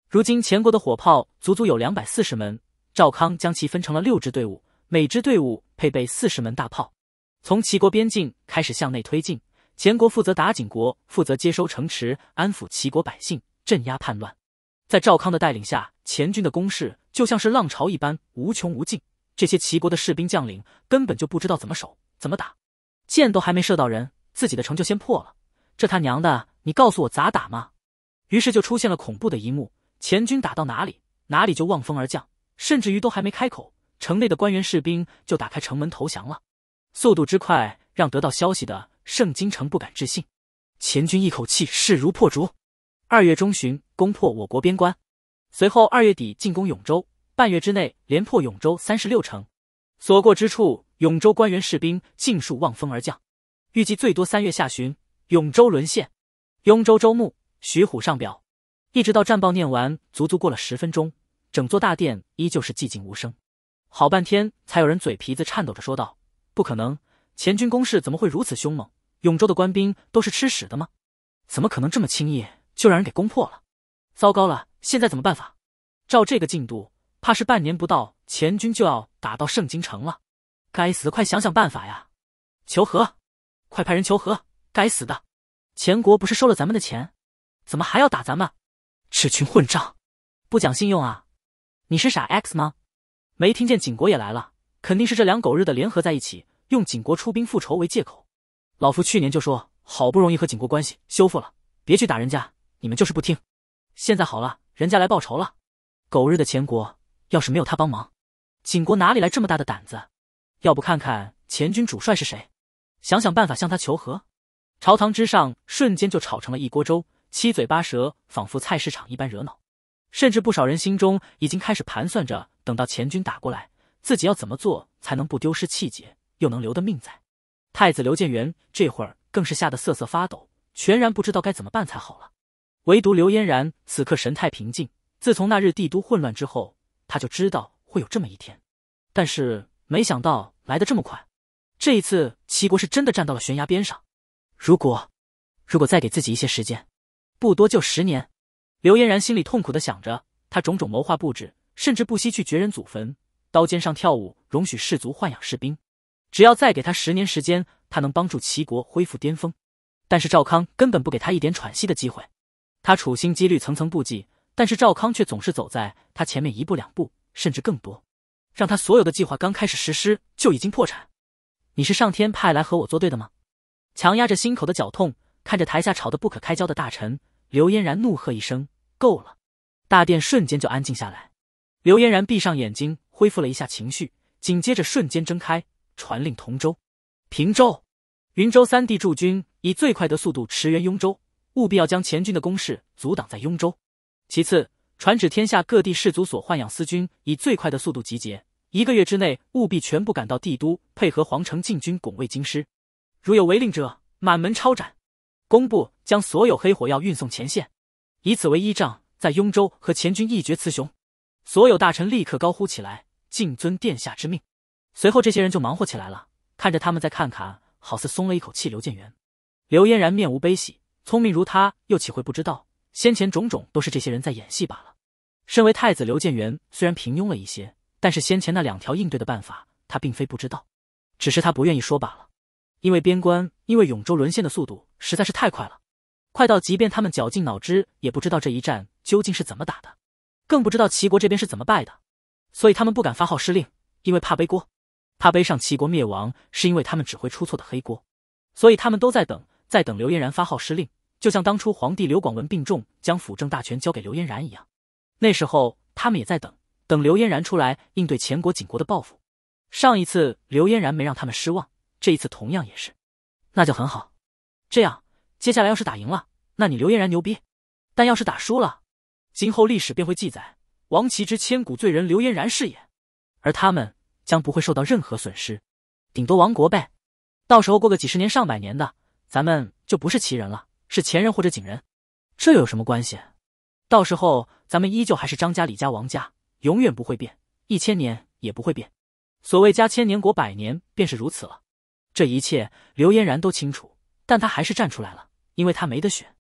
如今前国的火炮足足有两百四十门，赵康将其分成了六支队伍。每支队伍配备四十门大炮，从齐国边境开始向内推进。前国负责打，景国负责接收城池，安抚齐国百姓，镇压叛乱。在赵康的带领下，前军的攻势就像是浪潮一般无穷无尽。这些齐国的士兵将领根本就不知道怎么守，怎么打，箭都还没射到人，自己的城就先破了。这他娘的，你告诉我咋打吗？于是就出现了恐怖的一幕：前军打到哪里，哪里就望风而降，甚至于都还没开口。城内的官员士兵就打开城门投降了，速度之快让得到消息的盛京城不敢置信。前军一口气势如破竹，二月中旬攻破我国边关，随后二月底进攻永州，半月之内连破永州三十六城，所过之处永州官员士兵尽数望风而降。预计最多三月下旬永州沦陷。雍州州牧徐虎上表，一直到战报念完，足足过了十分钟，整座大殿依旧是寂静无声。好半天才有人嘴皮子颤抖着说道：“不可能，前军攻势怎么会如此凶猛？永州的官兵都是吃屎的吗？怎么可能这么轻易就让人给攻破了？糟糕了，现在怎么办法？照这个进度，怕是半年不到，前军就要打到圣京城了。该死，快想想办法呀！求和，快派人求和！该死的，前国不是收了咱们的钱，怎么还要打咱们？这群混账，不讲信用啊！你是傻 X 吗？”没听见景国也来了，肯定是这两狗日的联合在一起，用景国出兵复仇为借口。老夫去年就说，好不容易和景国关系修复了，别去打人家，你们就是不听。现在好了，人家来报仇了。狗日的前国，要是没有他帮忙，景国哪里来这么大的胆子？要不看看前军主帅是谁，想想办法向他求和。朝堂之上瞬间就吵成了一锅粥，七嘴八舌，仿佛菜市场一般热闹。甚至不少人心中已经开始盘算着。等到前军打过来，自己要怎么做才能不丢失气节，又能留得命在？太子刘建元这会儿更是吓得瑟瑟发抖，全然不知道该怎么办才好了。唯独刘嫣然此刻神态平静。自从那日帝都混乱之后，他就知道会有这么一天，但是没想到来得这么快。这一次，齐国是真的站到了悬崖边上。如果，如果再给自己一些时间，不多就十年，刘嫣然心里痛苦的想着，他种种谋划布置。甚至不惜去掘人祖坟，刀尖上跳舞，容许士族豢养士兵。只要再给他十年时间，他能帮助齐国恢复巅峰。但是赵康根本不给他一点喘息的机会。他处心积虑，层层布计，但是赵康却总是走在他前面一步两步，甚至更多，让他所有的计划刚开始实施就已经破产。你是上天派来和我作对的吗？强压着心口的绞痛，看着台下吵得不可开交的大臣，刘嫣然怒喝一声：“够了！”大殿瞬间就安静下来。刘嫣然闭上眼睛，恢复了一下情绪，紧接着瞬间睁开，传令同州、平州、云州三地驻军以最快的速度驰援雍州，务必要将前军的攻势阻挡在雍州。其次，传旨天下各地士卒所豢养私军，以最快的速度集结，一个月之内务必全部赶到帝都，配合皇城禁军拱卫京师。如有违令者，满门抄斩。工部将所有黑火药运送前线，以此为依仗，在雍州和前军一决雌雄。所有大臣立刻高呼起来：“敬遵殿下之命。”随后，这些人就忙活起来了。看着他们，再看看，好似松了一口气。刘建元、刘嫣然面无悲喜，聪明如他，又岂会不知道先前种种都是这些人在演戏罢了？身为太子，刘建元虽然平庸了一些，但是先前那两条应对的办法，他并非不知道，只是他不愿意说罢了。因为边关，因为永州沦陷的速度实在是太快了，快到即便他们绞尽脑汁，也不知道这一战究竟是怎么打的。更不知道齐国这边是怎么败的，所以他们不敢发号施令，因为怕背锅，怕背上齐国灭亡是因为他们只会出错的黑锅，所以他们都在等，在等刘嫣然发号施令，就像当初皇帝刘广文病重将辅政大权交给刘嫣然一样，那时候他们也在等，等刘嫣然出来应对前国景国的报复。上一次刘嫣然没让他们失望，这一次同样也是，那就很好。这样，接下来要是打赢了，那你刘嫣然牛逼；但要是打输了，今后历史便会记载，王齐之千古罪人刘嫣然是也，而他们将不会受到任何损失，顶多亡国呗。到时候过个几十年上百年的，咱们就不是齐人了，是前人或者景人，这有什么关系？到时候咱们依旧还是张家李家王家，永远不会变，一千年也不会变。所谓家千年，国百年，便是如此了。这一切，刘嫣然都清楚，但他还是站出来了，因为他没得选。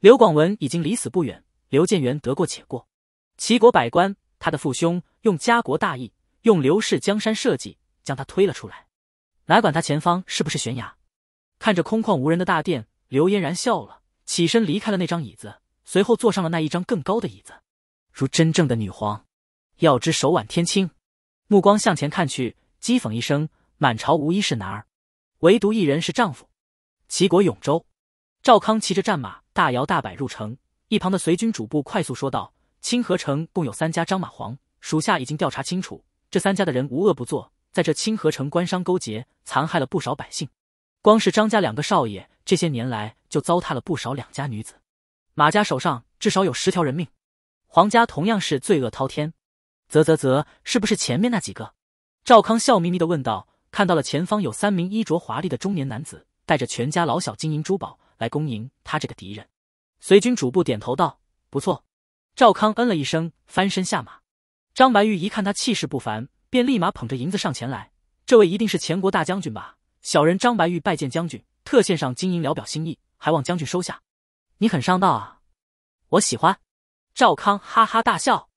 刘广文已经离死不远。刘建元得过且过，齐国百官，他的父兄用家国大义，用刘氏江山社稷将他推了出来，哪管他前方是不是悬崖？看着空旷无人的大殿，刘嫣然笑了，起身离开了那张椅子，随后坐上了那一张更高的椅子，如真正的女皇。要知手挽天青，目光向前看去，讥讽一声：满朝无一是男儿，唯独一人是丈夫。齐国永州，赵康骑着战马大摇大摆入城。一旁的随军主簿快速说道：“清河城共有三家张、马、黄，属下已经调查清楚，这三家的人无恶不作，在这清河城官商勾结，残害了不少百姓。光是张家两个少爷，这些年来就糟蹋了不少两家女子，马家手上至少有十条人命，黄家同样是罪恶滔天。”“啧啧啧，是不是前面那几个？”赵康笑眯眯的问道。看到了前方有三名衣着华丽的中年男子，带着全家老小金银珠宝来恭迎他这个敌人。随军主簿点头道：“不错。”赵康嗯了一声，翻身下马。张白玉一看他气势不凡，便立马捧着银子上前来：“这位一定是前国大将军吧？小人张白玉拜见将军，特献上金银聊表心意，还望将军收下。”“你很上道啊！”“我喜欢。”赵康哈哈大笑。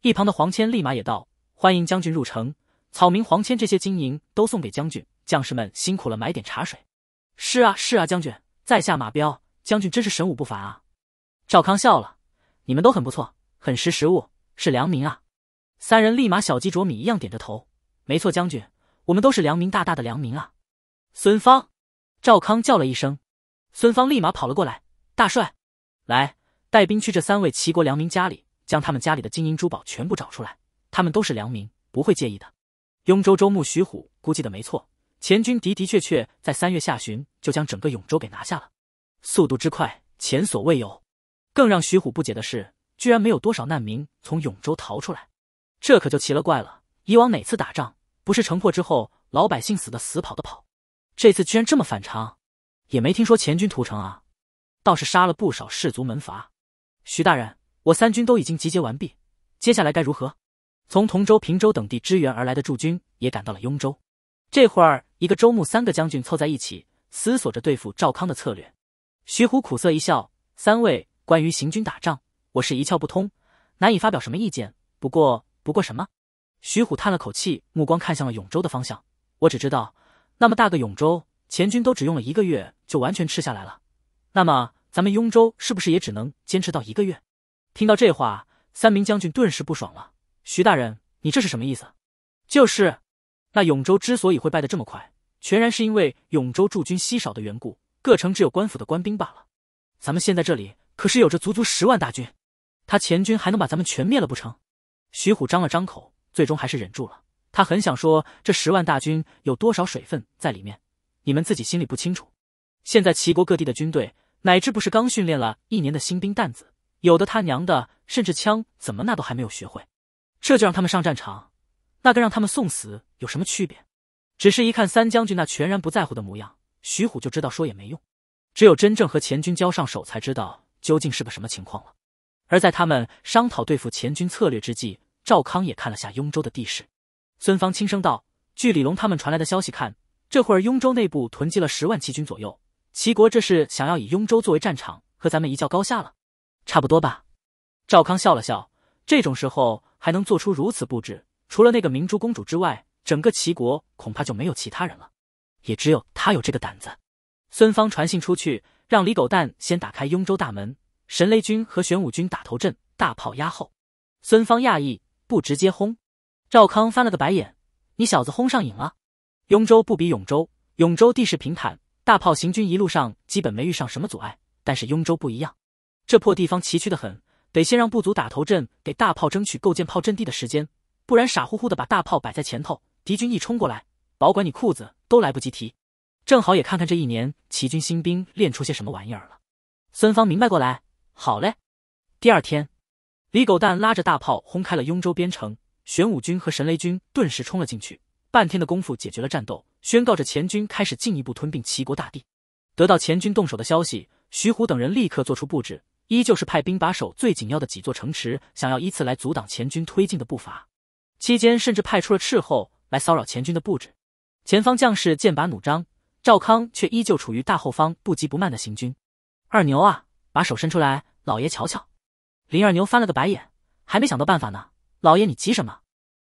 一旁的黄谦立马也道：“欢迎将军入城，草民黄谦这些金银都送给将军。将士们辛苦了，买点茶水。”“是啊，是啊，将军，在下马彪，将军真是神武不凡啊！”赵康笑了，你们都很不错，很识时务，是良民啊！三人立马小鸡啄米一样点着头。没错，将军，我们都是良民，大大的良民啊！孙芳，赵康叫了一声，孙芳立马跑了过来。大帅，来，带兵去这三位齐国良民家里，将他们家里的金银珠宝全部找出来。他们都是良民，不会介意的。雍州州牧徐虎估计的没错，前军的的确确在三月下旬就将整个永州给拿下了，速度之快，前所未有。更让徐虎不解的是，居然没有多少难民从永州逃出来，这可就奇了怪了。以往哪次打仗不是城破之后老百姓死的死跑的跑，这次居然这么反常，也没听说前军屠城啊，倒是杀了不少士族门阀。徐大人，我三军都已经集结完毕，接下来该如何？从同州、平州等地支援而来的驻军也赶到了雍州，这会儿一个周牧三个将军凑在一起，思索着对付赵康的策略。徐虎苦涩一笑：“三位。”关于行军打仗，我是一窍不通，难以发表什么意见。不过，不过什么？徐虎叹了口气，目光看向了永州的方向。我只知道，那么大个永州，前军都只用了一个月就完全吃下来了。那么，咱们雍州是不是也只能坚持到一个月？听到这话，三名将军顿时不爽了。徐大人，你这是什么意思？就是，那永州之所以会败得这么快，全然是因为永州驻军稀少的缘故，各城只有官府的官兵罢了。咱们现在这里。可是有着足足十万大军，他前军还能把咱们全灭了不成？徐虎张了张口，最终还是忍住了。他很想说，这十万大军有多少水分在里面，你们自己心里不清楚。现在齐国各地的军队，乃至不是刚训练了一年的新兵蛋子，有的他娘的甚至枪怎么那都还没有学会，这就让他们上战场，那跟让他们送死有什么区别？只是一看三将军那全然不在乎的模样，徐虎就知道说也没用。只有真正和前军交上手，才知道。究竟是个什么情况了？而在他们商讨对付前军策略之际，赵康也看了下雍州的地势。孙芳轻声道：“据李龙他们传来的消息看，这会儿雍州内部囤积了十万齐军左右。齐国这是想要以雍州作为战场，和咱们一较高下了，差不多吧？”赵康笑了笑：“这种时候还能做出如此布置，除了那个明珠公主之外，整个齐国恐怕就没有其他人了。也只有他有这个胆子。”孙芳传信出去。让李狗蛋先打开雍州大门，神雷军和玄武军打头阵，大炮压后。孙方讶异，不直接轰？赵康翻了个白眼，你小子轰上瘾了？雍州不比永州，永州地势平坦，大炮行军一路上基本没遇上什么阻碍。但是雍州不一样，这破地方崎岖的很，得先让部族打头阵，给大炮争取构建炮阵地的时间，不然傻乎乎的把大炮摆在前头，敌军一冲过来，保管你裤子都来不及提。正好也看看这一年齐军新兵练出些什么玩意儿了。孙芳明白过来，好嘞。第二天，李狗蛋拉着大炮轰开了雍州边城，玄武军和神雷军顿时冲了进去。半天的功夫解决了战斗，宣告着前军开始进一步吞并齐国大地。得到前军动手的消息，徐虎等人立刻做出布置，依旧是派兵把守最紧要的几座城池，想要依次来阻挡前军推进的步伐。期间甚至派出了斥候来骚扰前军的布置。前方将士剑拔弩张。赵康却依旧处于大后方，不急不慢的行军。二牛啊，把手伸出来，老爷瞧瞧。林二牛翻了个白眼，还没想到办法呢。老爷，你急什么？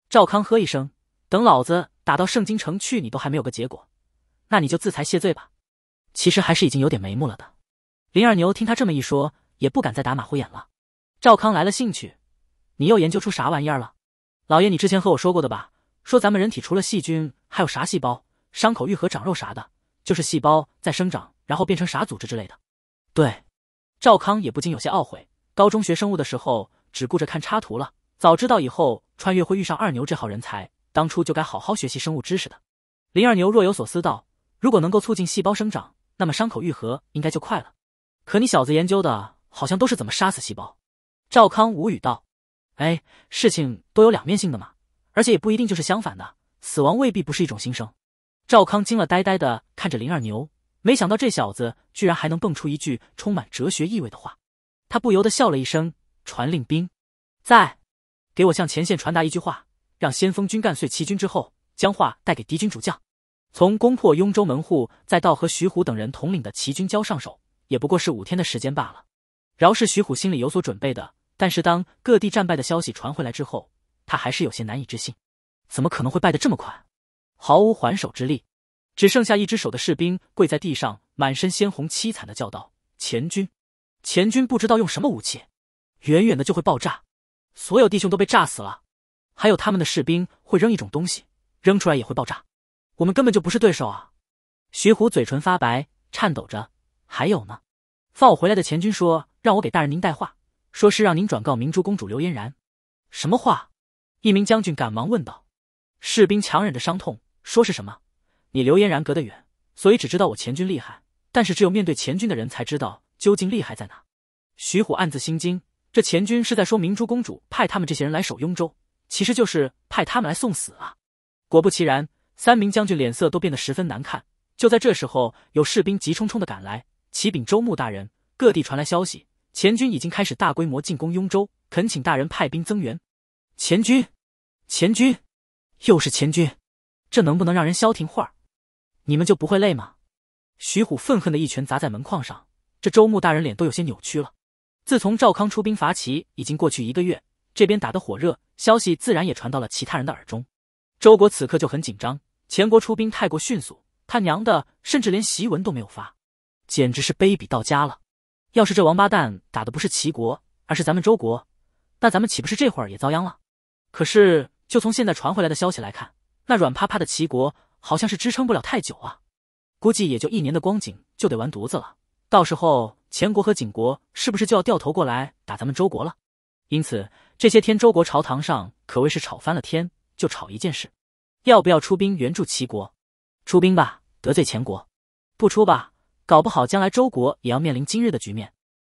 赵康喝一声：“等老子打到圣京城去，你都还没有个结果，那你就自裁谢罪吧。”其实还是已经有点眉目了的。林二牛听他这么一说，也不敢再打马虎眼了。赵康来了兴趣：“你又研究出啥玩意儿了？老爷，你之前和我说过的吧，说咱们人体除了细菌，还有啥细胞？伤口愈合、长肉啥的。”就是细胞在生长，然后变成啥组织之类的。对，赵康也不禁有些懊悔，高中学生物的时候只顾着看插图了，早知道以后穿越会遇上二牛这号人才，当初就该好好学习生物知识的。林二牛若有所思道：“如果能够促进细胞生长，那么伤口愈合应该就快了。可你小子研究的好像都是怎么杀死细胞。”赵康无语道：“哎，事情都有两面性的嘛，而且也不一定就是相反的，死亡未必不是一种新生。”赵康惊了，呆呆的看着林二牛，没想到这小子居然还能蹦出一句充满哲学意味的话，他不由得笑了一声。传令兵，在，给我向前线传达一句话，让先锋军干碎齐军之后，将话带给敌军主将。从攻破雍州门户，再到和徐虎等人统领的齐军交上手，也不过是五天的时间罢了。饶是徐虎心里有所准备的，但是当各地战败的消息传回来之后，他还是有些难以置信，怎么可能会败得这么快？毫无还手之力，只剩下一只手的士兵跪在地上，满身鲜红，凄惨的叫道：“前军，前军不知道用什么武器，远远的就会爆炸，所有弟兄都被炸死了。还有他们的士兵会扔一种东西，扔出来也会爆炸，我们根本就不是对手啊！”徐虎嘴唇发白，颤抖着：“还有呢？放我回来的前军说让我给大人您带话，说是让您转告明珠公主刘嫣然，什么话？”一名将军赶忙问道。士兵强忍着伤痛。说是什么？你刘嫣然隔得远，所以只知道我前军厉害。但是只有面对前军的人才知道究竟厉害在哪。徐虎暗自心惊，这前军是在说明珠公主派他们这些人来守雍州，其实就是派他们来送死啊！果不其然，三名将军脸色都变得十分难看。就在这时候，有士兵急匆匆的赶来，启禀周牧大人，各地传来消息，前军已经开始大规模进攻雍州，恳请大人派兵增援。前军，前军，又是前军。这能不能让人消停会儿？你们就不会累吗？徐虎愤恨的一拳砸在门框上，这周穆大人脸都有些扭曲了。自从赵康出兵伐齐，已经过去一个月，这边打得火热，消息自然也传到了其他人的耳中。周国此刻就很紧张，前国出兵太过迅速，他娘的，甚至连檄文都没有发，简直是卑鄙到家了。要是这王八蛋打的不是齐国，而是咱们周国，那咱们岂不是这会儿也遭殃了？可是，就从现在传回来的消息来看。那软趴趴的齐国好像是支撑不了太久啊，估计也就一年的光景就得完犊子了。到时候前国和景国是不是就要掉头过来打咱们周国了？因此，这些天周国朝堂上可谓是吵翻了天，就吵一件事：要不要出兵援助齐国？出兵吧，得罪前国；不出吧，搞不好将来周国也要面临今日的局面。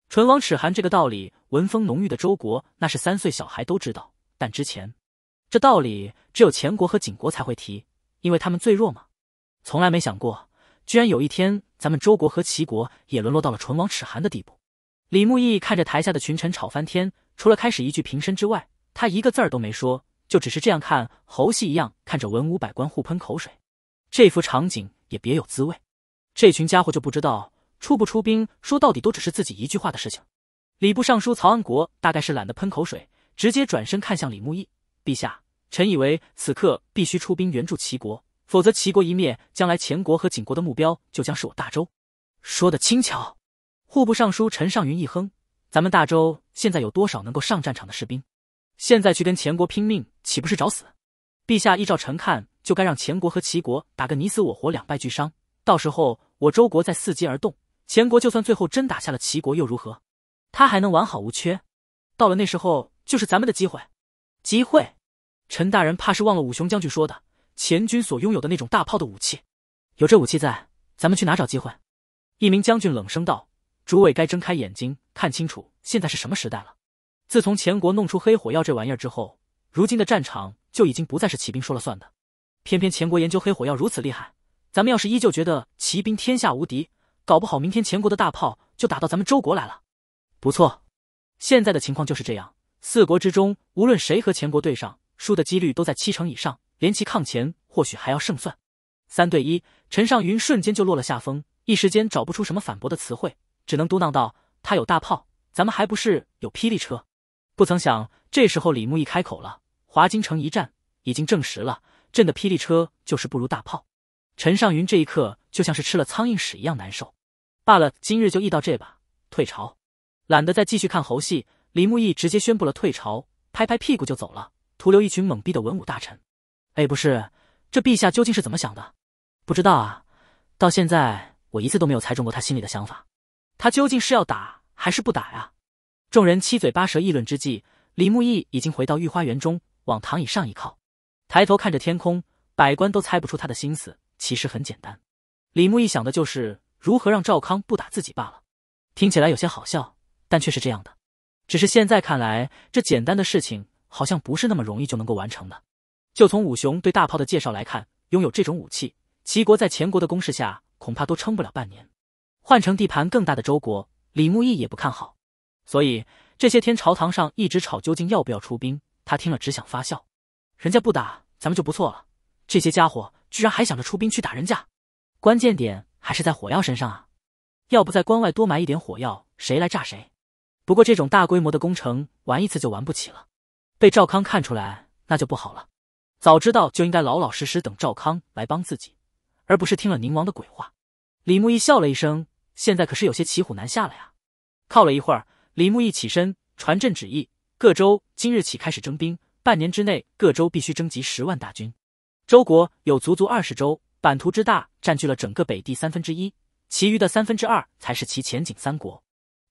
唇亡齿寒这个道理，闻风浓郁的周国那是三岁小孩都知道，但之前。这道理只有前国和景国才会提，因为他们最弱嘛。从来没想过，居然有一天咱们周国和齐国也沦落到了唇亡齿寒的地步。李牧义看着台下的群臣吵翻天，除了开始一句平身之外，他一个字儿都没说，就只是这样看猴戏一样看着文武百官互喷口水，这幅场景也别有滋味。这群家伙就不知道出不出兵，说到底都只是自己一句话的事情。礼部尚书曹安国大概是懒得喷口水，直接转身看向李牧义，陛下。臣以为此刻必须出兵援助齐国，否则齐国一灭，将来前国和景国的目标就将是我大周。说的轻巧，户部尚书陈尚云一哼：“咱们大周现在有多少能够上战场的士兵？现在去跟前国拼命，岂不是找死？”陛下依照臣看，就该让前国和齐国打个你死我活，两败俱伤。到时候我周国再伺机而动。前国就算最后真打下了齐国，又如何？他还能完好无缺？到了那时候，就是咱们的机会。机会。陈大人怕是忘了武雄将军说的，前军所拥有的那种大炮的武器。有这武器在，咱们去哪找机会？一名将军冷声道：“诸位该睁开眼睛看清楚，现在是什么时代了？自从前国弄出黑火药这玩意儿之后，如今的战场就已经不再是骑兵说了算的。偏偏前国研究黑火药如此厉害，咱们要是依旧觉得骑兵天下无敌，搞不好明天前国的大炮就打到咱们周国来了。”不错，现在的情况就是这样。四国之中，无论谁和前国对上。输的几率都在七成以上，连其抗前或许还要胜算。三对一，陈尚云瞬间就落了下风，一时间找不出什么反驳的词汇，只能嘟囔道：“他有大炮，咱们还不是有霹雳车？”不曾想，这时候李牧一开口了：“华京城一战已经证实了，朕的霹雳车就是不如大炮。”陈尚云这一刻就像是吃了苍蝇屎一样难受。罢了，今日就议到这吧，退朝。懒得再继续看猴戏，李牧义直接宣布了退朝，拍拍屁股就走了。徒留一群懵逼的文武大臣。哎，不是，这陛下究竟是怎么想的？不知道啊，到现在我一次都没有猜中过他心里的想法。他究竟是要打还是不打呀？众人七嘴八舌议论之际，李牧义已经回到御花园中，往躺椅上一靠，抬头看着天空。百官都猜不出他的心思，其实很简单。李牧义想的就是如何让赵康不打自己罢了。听起来有些好笑，但却是这样的。只是现在看来，这简单的事情。好像不是那么容易就能够完成的。就从武雄对大炮的介绍来看，拥有这种武器，齐国在前国的攻势下恐怕都撑不了半年。换成地盘更大的周国，李牧义也不看好。所以这些天朝堂上一直吵究竟要不要出兵，他听了只想发笑。人家不打咱们就不错了，这些家伙居然还想着出兵去打人家。关键点还是在火药身上啊！要不在关外多埋一点火药，谁来炸谁。不过这种大规模的工程玩一次就玩不起了。被赵康看出来，那就不好了。早知道就应该老老实实等赵康来帮自己，而不是听了宁王的鬼话。李牧一笑了一声，现在可是有些骑虎难下了呀。靠了一会儿，李牧一起身传朕旨意：各州今日起开始征兵，半年之内各州必须征集十万大军。周国有足足二十州，版图之大占据了整个北地三分之一，其余的三分之二才是其前景三国。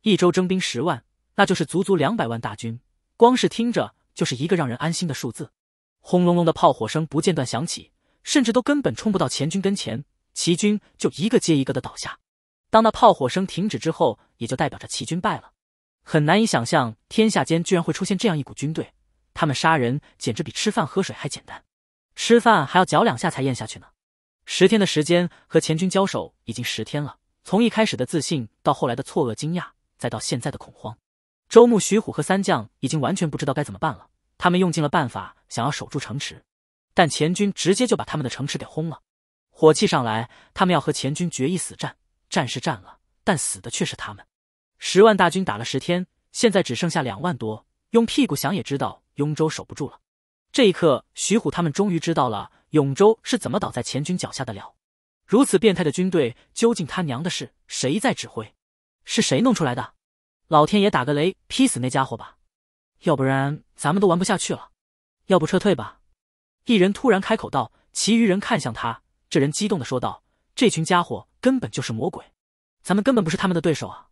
一周征兵十万，那就是足足两百万大军，光是听着。就是一个让人安心的数字。轰隆隆的炮火声不间断响起，甚至都根本冲不到前军跟前，齐军就一个接一个的倒下。当那炮火声停止之后，也就代表着齐军败了。很难以想象，天下间居然会出现这样一股军队，他们杀人简直比吃饭喝水还简单，吃饭还要嚼两下才咽下去呢。十天的时间和前军交手已经十天了，从一开始的自信，到后来的错愕惊讶，再到现在的恐慌。周穆、徐虎和三将已经完全不知道该怎么办了。他们用尽了办法，想要守住城池，但前军直接就把他们的城池给轰了。火气上来，他们要和前军决一死战。战是战了，但死的却是他们。十万大军打了十天，现在只剩下两万多。用屁股想也知道，雍州守不住了。这一刻，徐虎他们终于知道了永州是怎么倒在前军脚下的了。如此变态的军队，究竟他娘的是谁在指挥？是谁弄出来的？老天爷打个雷劈死那家伙吧，要不然咱们都玩不下去了。要不撤退吧？一人突然开口道，其余人看向他，这人激动的说道：“这群家伙根本就是魔鬼，咱们根本不是他们的对手啊！”“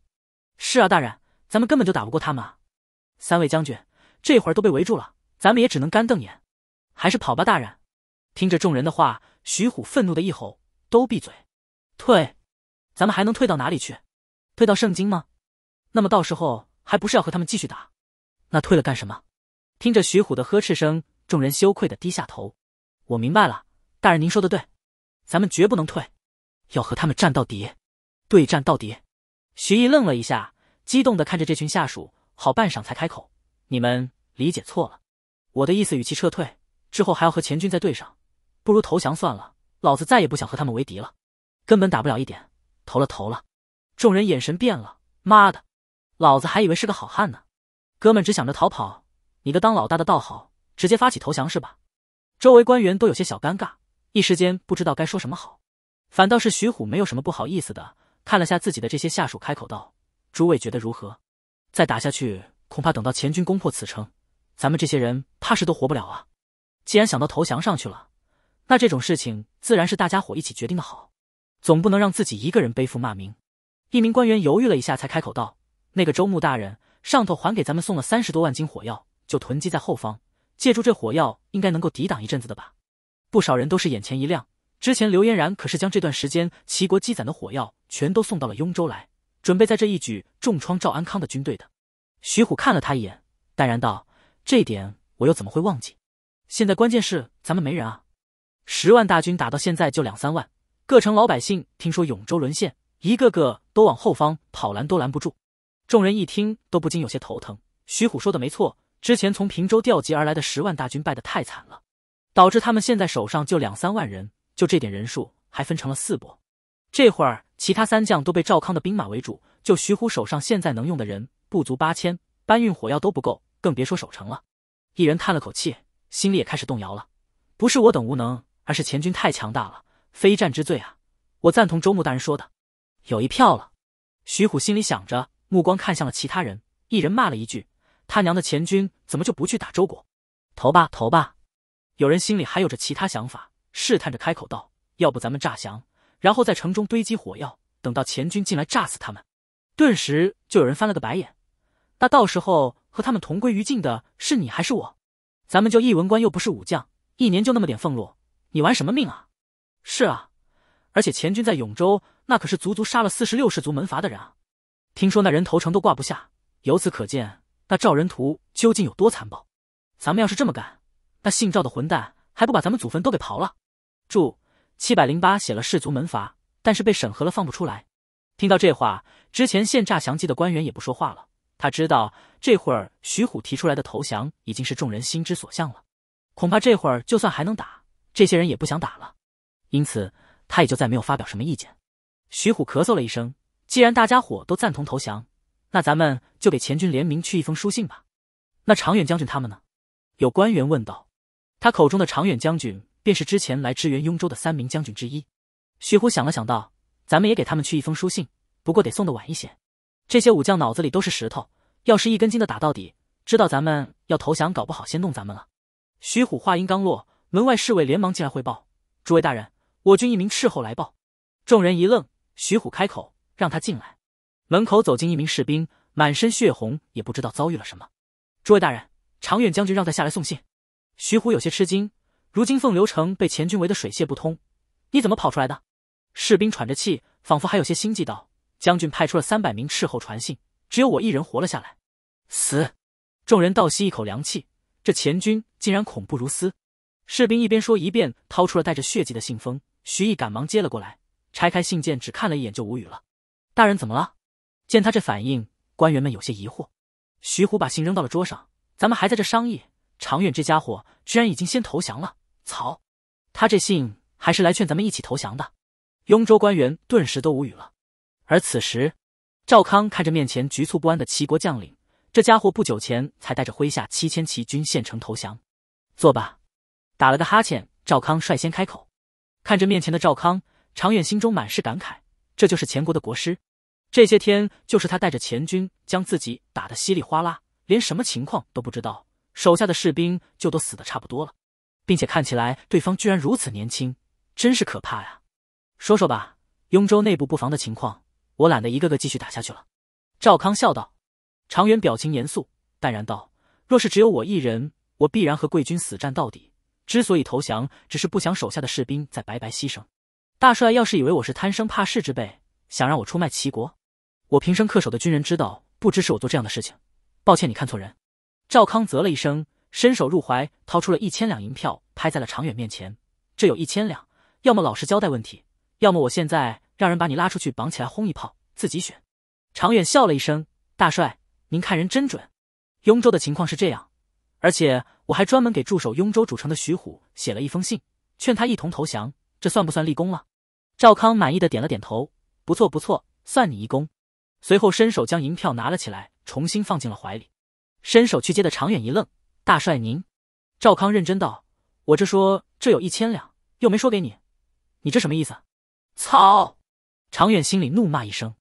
是啊，大人，咱们根本就打不过他们。”“啊！”三位将军，这会儿都被围住了，咱们也只能干瞪眼，还是跑吧，大人。”听着众人的话，徐虎愤怒的一吼：“都闭嘴，退！咱们还能退到哪里去？退到圣经吗？”那么到时候还不是要和他们继续打？那退了干什么？听着徐虎的呵斥声，众人羞愧的低下头。我明白了，大人您说的对，咱们绝不能退，要和他们战到底，对战到底。徐毅愣了一下，激动的看着这群下属，好半晌才开口：“你们理解错了，我的意思，与其撤退，之后还要和前军再对上，不如投降算了。老子再也不想和他们为敌了，根本打不了一点，投了投了。”众人眼神变了，妈的！老子还以为是个好汉呢，哥们只想着逃跑，你个当老大的倒好，直接发起投降是吧？周围官员都有些小尴尬，一时间不知道该说什么好。反倒是徐虎没有什么不好意思的，看了下自己的这些下属，开口道：“诸位觉得如何？再打下去，恐怕等到前军攻破此城，咱们这些人怕是都活不了啊！既然想到投降上去了，那这种事情自然是大家伙一起决定的好，总不能让自己一个人背负骂名。”一名官员犹豫了一下，才开口道。那个周穆大人上头还给咱们送了三十多万斤火药，就囤积在后方。借助这火药，应该能够抵挡一阵子的吧？不少人都是眼前一亮。之前刘嫣然可是将这段时间齐国积攒的火药全都送到了雍州来，准备在这一举重创赵安康的军队的。徐虎看了他一眼，淡然道：“这点我又怎么会忘记？现在关键是咱们没人啊！十万大军打到现在就两三万，各城老百姓听说永州沦陷，一个个都往后方跑，拦都拦不住。”众人一听都不禁有些头疼。徐虎说的没错，之前从平州调集而来的十万大军败得太惨了，导致他们现在手上就两三万人，就这点人数还分成了四拨。这会儿其他三将都被赵康的兵马围住，就徐虎手上现在能用的人不足八千，搬运火药都不够，更别说守城了。一人叹了口气，心里也开始动摇了。不是我等无能，而是前军太强大了，非战之罪啊！我赞同周牧大人说的，有一票了。徐虎心里想着。目光看向了其他人，一人骂了一句：“他娘的，前军怎么就不去打周国？投吧投吧！”有人心里还有着其他想法，试探着开口道：“要不咱们诈降，然后在城中堆积火药，等到前军进来炸死他们？”顿时就有人翻了个白眼：“那到时候和他们同归于尽的是你还是我？咱们就一文官，又不是武将，一年就那么点俸禄，你玩什么命啊？”“是啊，而且前军在永州那可是足足杀了四十六世族门阀的人啊！”听说那人头城都挂不下，由此可见那赵人图究竟有多残暴。咱们要是这么干，那姓赵的混蛋还不把咱们祖坟都给刨了？注七百零八写了氏族门阀，但是被审核了放不出来。听到这话，之前献诈降级的官员也不说话了。他知道这会儿徐虎提出来的投降已经是众人心之所向了，恐怕这会儿就算还能打，这些人也不想打了。因此他也就再没有发表什么意见。徐虎咳嗽了一声。既然大家伙都赞同投降，那咱们就给前军联名去一封书信吧。那长远将军他们呢？有官员问道。他口中的长远将军，便是之前来支援雍州的三名将军之一。徐虎想了想道：“咱们也给他们去一封书信，不过得送的晚一些。这些武将脑子里都是石头，要是一根筋的打到底，知道咱们要投降，搞不好先弄咱们了。”徐虎话音刚落，门外侍卫连忙进来汇报：“诸位大人，我军一名斥候来报。”众人一愣，徐虎开口。让他进来。门口走进一名士兵，满身血红，也不知道遭遇了什么。诸位大人，长远将军让他下来送信。徐虎有些吃惊，如今凤流城被前军围得水泄不通，你怎么跑出来的？士兵喘着气，仿佛还有些心悸道：“将军派出了三百名斥候传信，只有我一人活了下来。”死！众人倒吸一口凉气，这前军竟然恐怖如斯！士兵一边说一边掏出了带着血迹的信封，徐毅赶忙接了过来，拆开信件只看了一眼就无语了。大人怎么了？见他这反应，官员们有些疑惑。徐虎把信扔到了桌上，咱们还在这商议，长远这家伙居然已经先投降了。操！他这信还是来劝咱们一起投降的。雍州官员顿时都无语了。而此时，赵康看着面前局促不安的齐国将领，这家伙不久前才带着麾下七千齐军献城投降。坐吧。打了个哈欠，赵康率先开口。看着面前的赵康，长远心中满是感慨。这就是前国的国师，这些天就是他带着前军将自己打得稀里哗啦，连什么情况都不知道，手下的士兵就都死的差不多了，并且看起来对方居然如此年轻，真是可怕呀！说说吧，雍州内部布防的情况，我懒得一个个继续打下去了。”赵康笑道。长远表情严肃，淡然道：“若是只有我一人，我必然和贵军死战到底。之所以投降，只是不想手下的士兵再白白牺牲。”大帅要是以为我是贪生怕事之辈，想让我出卖齐国，我平生恪守的军人知道不支持我做这样的事情。抱歉，你看错人。赵康啧了一声，伸手入怀，掏出了一千两银票，拍在了长远面前。这有一千两，要么老实交代问题，要么我现在让人把你拉出去绑起来轰一炮，自己选。长远笑了一声：“大帅，您看人真准。雍州的情况是这样，而且我还专门给驻守雍州主城的徐虎写了一封信，劝他一同投降，这算不算立功了？”赵康满意的点了点头，不错不错，算你一功。随后伸手将银票拿了起来，重新放进了怀里，伸手去接的长远一愣：“大帅您？”赵康认真道：“我这说这有一千两，又没说给你，你这什么意思？”操！长远心里怒骂一声：“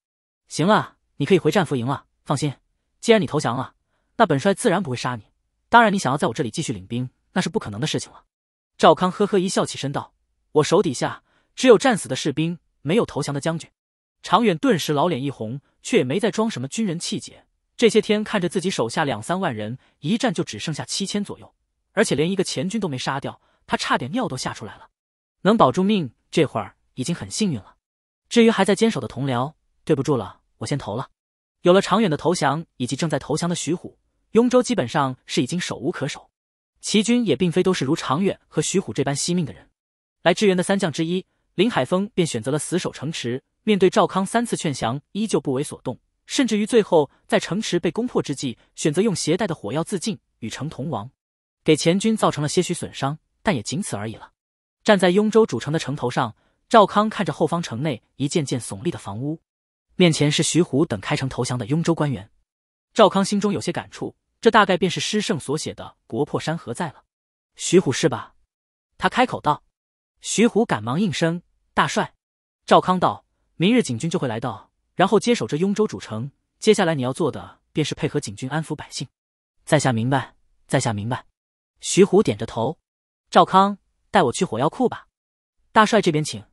行了，你可以回战俘营了。放心，既然你投降了，那本帅自然不会杀你。当然，你想要在我这里继续领兵，那是不可能的事情了。”赵康呵呵一笑，起身道：“我手底下……”只有战死的士兵，没有投降的将军。长远顿时老脸一红，却也没再装什么军人气节。这些天看着自己手下两三万人，一战就只剩下七千左右，而且连一个前军都没杀掉，他差点尿都吓出来了。能保住命，这会儿已经很幸运了。至于还在坚守的同僚，对不住了，我先投了。有了长远的投降，以及正在投降的徐虎，雍州基本上是已经守无可守。齐军也并非都是如长远和徐虎这般惜命的人，来支援的三将之一。林海峰便选择了死守城池，面对赵康三次劝降，依旧不为所动，甚至于最后在城池被攻破之际，选择用携带的火药自尽，与城同亡，给前军造成了些许损伤，但也仅此而已了。站在雍州主城的城头上，赵康看着后方城内一件件耸立的房屋，面前是徐虎等开城投降的雍州官员，赵康心中有些感触，这大概便是诗圣所写的“国破山河在”了。徐虎是吧？他开口道。徐虎赶忙应声：“大帅。”赵康道：“明日景军就会来到，然后接手这雍州主城。接下来你要做的便是配合景军安抚百姓。”在下明白，在下明白。徐虎点着头。赵康，带我去火药库吧。大帅这边请。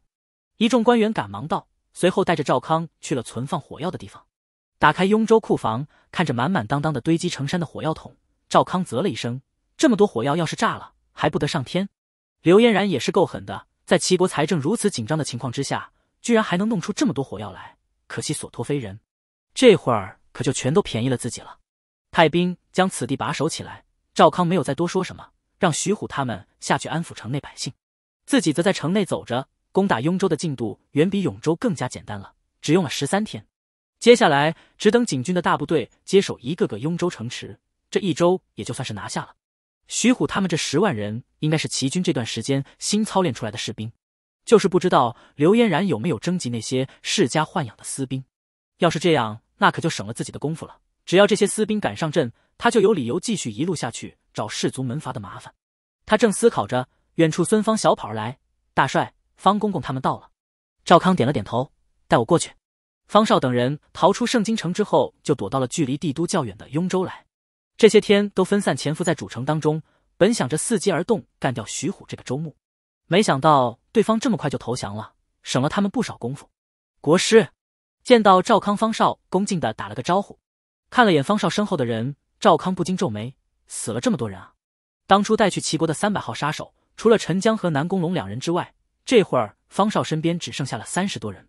一众官员赶忙道，随后带着赵康去了存放火药的地方。打开雍州库房，看着满满当当的堆积成山的火药桶，赵康啧了一声：“这么多火药，要是炸了，还不得上天？”刘嫣然也是够狠的，在齐国财政如此紧张的情况之下，居然还能弄出这么多火药来。可惜所托非人，这会儿可就全都便宜了自己了。派兵将此地把守起来。赵康没有再多说什么，让徐虎他们下去安抚城内百姓，自己则在城内走着。攻打雍州的进度远比永州更加简单了，只用了十三天。接下来只等景军的大部队接手一个个雍州城池，这一周也就算是拿下了。徐虎他们这十万人。应该是齐军这段时间新操练出来的士兵，就是不知道刘嫣然有没有征集那些世家豢养的私兵。要是这样，那可就省了自己的功夫了。只要这些私兵赶上阵，他就有理由继续一路下去找士族门阀的麻烦。他正思考着，远处孙芳小跑而来：“大帅，方公公他们到了。”赵康点了点头：“带我过去。”方少等人逃出盛京城之后，就躲到了距离帝都较远的雍州来，这些天都分散潜伏在主城当中。本想着伺机而动，干掉徐虎这个周穆，没想到对方这么快就投降了，省了他们不少功夫。国师见到赵康，方少恭敬的打了个招呼，看了眼方少身后的人，赵康不禁皱眉：死了这么多人啊！当初带去齐国的三百号杀手，除了陈江和南宫龙两人之外，这会儿方少身边只剩下了三十多人。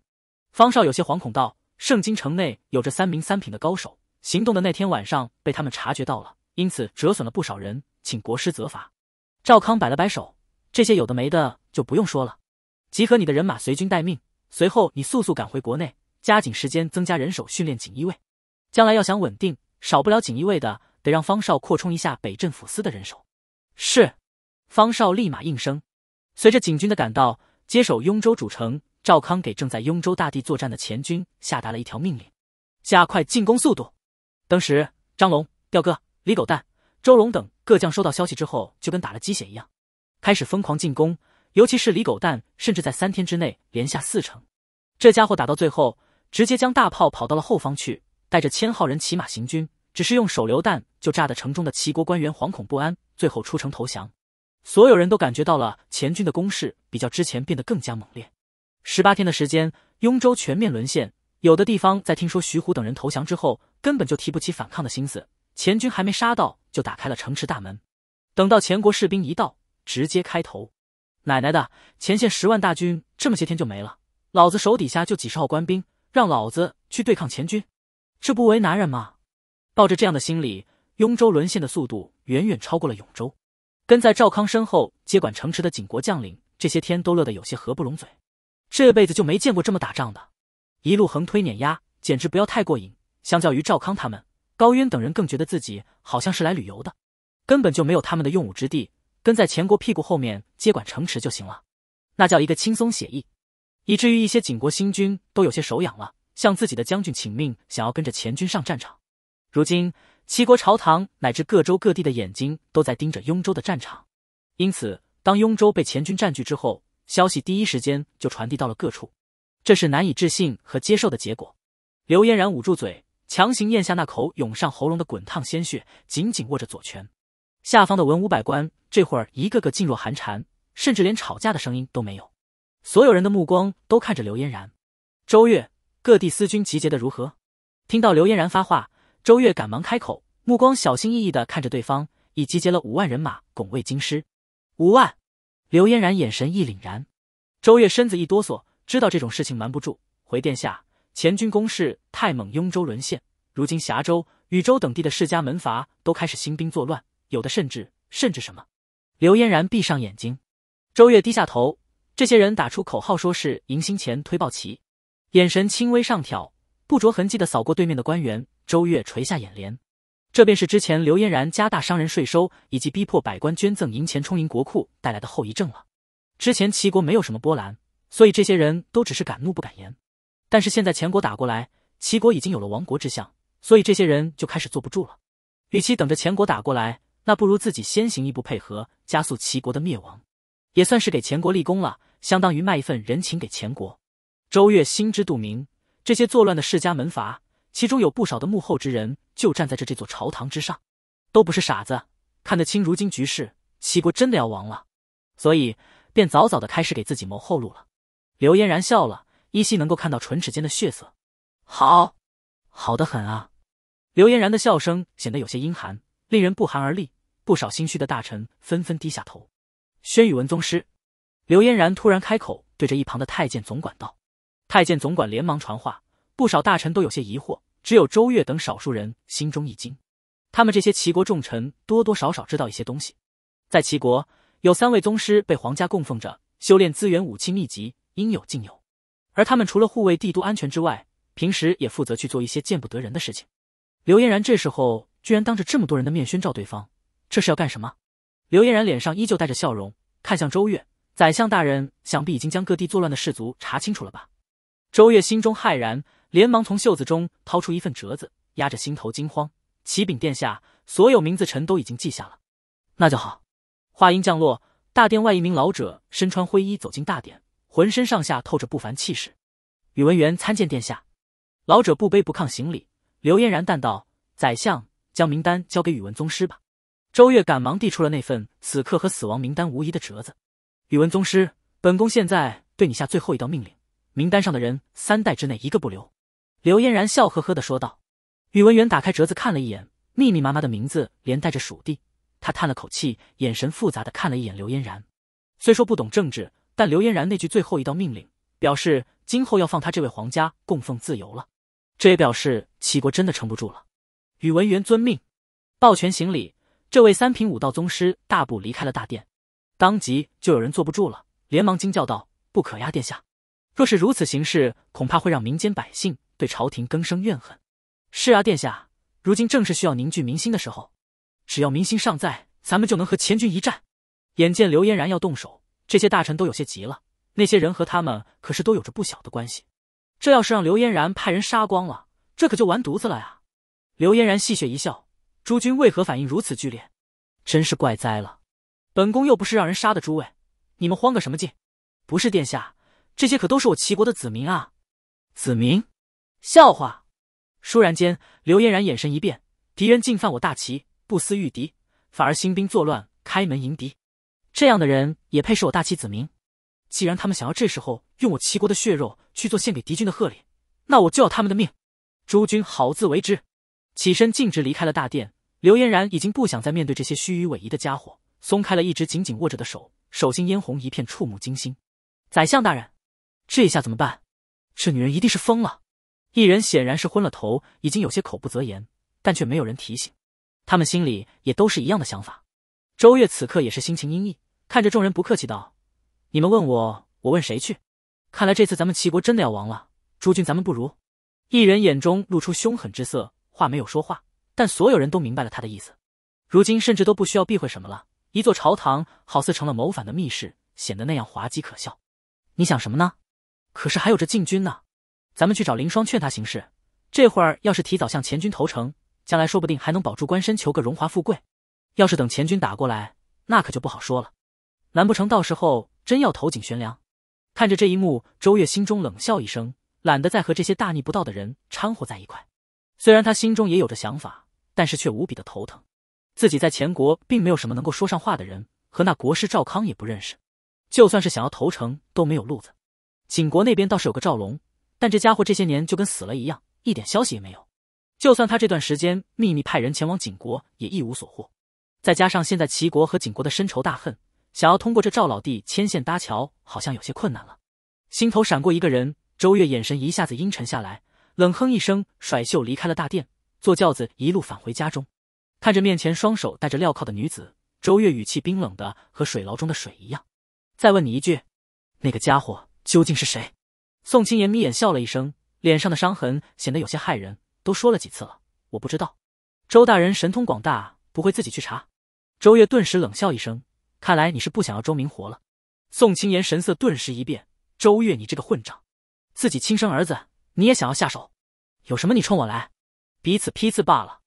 方少有些惶恐道：“圣京城内有着三名三品的高手，行动的那天晚上被他们察觉到了，因此折损了不少人。”请国师责罚。赵康摆了摆手，这些有的没的就不用说了。集合你的人马随军待命，随后你速速赶回国内，加紧时间增加人手训练锦衣卫。将来要想稳定，少不了锦衣卫的，得让方少扩充一下北镇抚司的人手。是，方少立马应声。随着警军的赶到，接手雍州主城，赵康给正在雍州大地作战的前军下达了一条命令：加快进攻速度。当时，张龙、吊哥、李狗蛋。周龙等各将收到消息之后，就跟打了鸡血一样，开始疯狂进攻。尤其是李狗蛋，甚至在三天之内连下四城。这家伙打到最后，直接将大炮跑到了后方去，带着千号人骑马行军，只是用手榴弹就炸得城中的齐国官员惶恐不安，最后出城投降。所有人都感觉到了前军的攻势比较之前变得更加猛烈。十八天的时间，雍州全面沦陷。有的地方在听说徐虎等人投降之后，根本就提不起反抗的心思。前军还没杀到。就打开了城池大门，等到前国士兵一到，直接开头：“奶奶的，前线十万大军这么些天就没了，老子手底下就几十号官兵，让老子去对抗前军，这不为难人吗？抱着这样的心理，雍州沦陷的速度远远超过了永州。跟在赵康身后接管城池的景国将领，这些天都乐得有些合不拢嘴，这辈子就没见过这么打仗的，一路横推碾压，简直不要太过瘾。相较于赵康他们。高渊等人更觉得自己好像是来旅游的，根本就没有他们的用武之地，跟在前国屁股后面接管城池就行了，那叫一个轻松写意。以至于一些景国新军都有些手痒了，向自己的将军请命，想要跟着前军上战场。如今齐国朝堂乃至各州各地的眼睛都在盯着雍州的战场，因此当雍州被前军占据之后，消息第一时间就传递到了各处，这是难以置信和接受的结果。刘嫣然捂住嘴。强行咽下那口涌上喉咙的滚烫鲜血，紧紧握着左拳。下方的文武百官这会儿一个个噤若寒蝉，甚至连吵架的声音都没有。所有人的目光都看着刘嫣然。周月，各地司军集结的如何？听到刘嫣然发话，周月赶忙开口，目光小心翼翼的看着对方。已集结了五万人马拱卫京师。五万。刘嫣然眼神一凛然，周月身子一哆嗦，知道这种事情瞒不住，回殿下。前军攻势太猛，雍州沦陷。如今峡州、禹州等地的世家门阀都开始兴兵作乱，有的甚至甚至什么？刘嫣然闭上眼睛，周月低下头。这些人打出口号，说是迎新前推暴旗，眼神轻微上挑，不着痕迹的扫过对面的官员。周月垂下眼帘，这便是之前刘嫣然加大商人税收以及逼迫百官捐赠银钱充盈国库带来的后遗症了。之前齐国没有什么波澜，所以这些人都只是敢怒不敢言。但是现在前国打过来，齐国已经有了亡国之相，所以这些人就开始坐不住了。与其等着前国打过来，那不如自己先行一步配合，加速齐国的灭亡，也算是给前国立功了，相当于卖一份人情给前国。周月心知肚明，这些作乱的世家门阀，其中有不少的幕后之人，就站在这这座朝堂之上，都不是傻子，看得清如今局势，齐国真的要亡了，所以便早早的开始给自己谋后路了。刘嫣然笑了。依稀能够看到唇齿间的血色，好，好的很啊！刘嫣然的笑声显得有些阴寒，令人不寒而栗。不少心虚的大臣纷纷低下头。宣宇文宗师，刘嫣然突然开口，对着一旁的太监总管道。太监总管连忙传话，不少大臣都有些疑惑，只有周月等少数人心中一惊。他们这些齐国重臣多多少少知道一些东西，在齐国有三位宗师被皇家供奉着，修炼资源、武器、秘籍，应有尽有。而他们除了护卫帝都安全之外，平时也负责去做一些见不得人的事情。刘嫣然这时候居然当着这么多人的面宣召对方，这是要干什么？刘嫣然脸上依旧带着笑容，看向周月：“宰相大人，想必已经将各地作乱的士族查清楚了吧？”周月心中骇然，连忙从袖子中掏出一份折子，压着心头惊慌：“启禀殿下，所有名字臣都已经记下了。”那就好。话音降落，大殿外一名老者身穿灰衣走进大殿。浑身上下透着不凡气势，宇文元参见殿下。老者不卑不亢行礼。刘嫣然淡道：“宰相，将名单交给宇文宗师吧。”周月赶忙递出了那份此刻和死亡名单无疑的折子。宇文宗师，本宫现在对你下最后一道命令：名单上的人，三代之内一个不留。”刘嫣然笑呵呵地说道。宇文元打开折子看了一眼，密密麻麻的名字连带着属地，他叹了口气，眼神复杂的看了一眼刘嫣然。虽说不懂政治。但刘嫣然那句最后一道命令，表示今后要放他这位皇家供奉自由了，这也表示齐国真的撑不住了。宇文元遵命，抱拳行礼。这位三品武道宗师大步离开了大殿。当即就有人坐不住了，连忙惊叫道：“不可呀，殿下！若是如此行事，恐怕会让民间百姓对朝廷更生怨恨。”“是啊，殿下，如今正是需要凝聚民心的时候。只要民心尚在，咱们就能和前军一战。”眼见刘嫣然要动手。这些大臣都有些急了，那些人和他们可是都有着不小的关系，这要是让刘嫣然派人杀光了，这可就完犊子了呀！刘嫣然戏谑一笑：“诸君为何反应如此剧烈？真是怪哉了！本宫又不是让人杀的，诸位，你们慌个什么劲？不是殿下，这些可都是我齐国的子民啊！子民，笑话！”倏然间，刘嫣然眼神一变，敌人进犯我大齐，不思御敌，反而兴兵作乱，开门迎敌。这样的人也配是我大齐子民？既然他们想要这时候用我齐国的血肉去做献给敌军的贺礼，那我就要他们的命！诸君好自为之！起身径直离开了大殿。刘嫣然已经不想再面对这些虚与委蛇的家伙，松开了一直紧紧握着的手，手心嫣红一片，触目惊心。宰相大人，这一下怎么办？这女人一定是疯了！一人显然是昏了头，已经有些口不择言，但却没有人提醒。他们心里也都是一样的想法。周越此刻也是心情阴翳，看着众人不客气道：“你们问我，我问谁去？看来这次咱们齐国真的要亡了。诸君，咱们不如……”一人眼中露出凶狠之色，话没有说话，但所有人都明白了他的意思。如今甚至都不需要避讳什么了，一座朝堂好似成了谋反的密室，显得那样滑稽可笑。你想什么呢？可是还有这禁军呢，咱们去找林霜劝他行事。这会儿要是提早向前军投诚，将来说不定还能保住官身，求个荣华富贵。要是等前军打过来，那可就不好说了。难不成到时候真要投井悬梁？看着这一幕，周越心中冷笑一声，懒得再和这些大逆不道的人掺和在一块。虽然他心中也有着想法，但是却无比的头疼。自己在前国并没有什么能够说上话的人，和那国师赵康也不认识，就算是想要投诚都没有路子。景国那边倒是有个赵龙，但这家伙这些年就跟死了一样，一点消息也没有。就算他这段时间秘密派人前往景国，也一无所获。再加上现在齐国和景国的深仇大恨。想要通过这赵老弟牵线搭桥，好像有些困难了。心头闪过一个人，周月眼神一下子阴沉下来，冷哼一声，甩袖离开了大殿，坐轿子一路返回家中。看着面前双手戴着镣铐的女子，周月语气冰冷的和水牢中的水一样。再问你一句，那个家伙究竟是谁？宋青言眯眼笑了一声，脸上的伤痕显得有些骇人。都说了几次了，我不知道。周大人神通广大，不会自己去查？周月顿时冷笑一声。看来你是不想要周明活了。宋青言神色顿时一变：“周月，你这个混账，自己亲生儿子你也想要下手？有什么你冲我来，彼此批次罢了。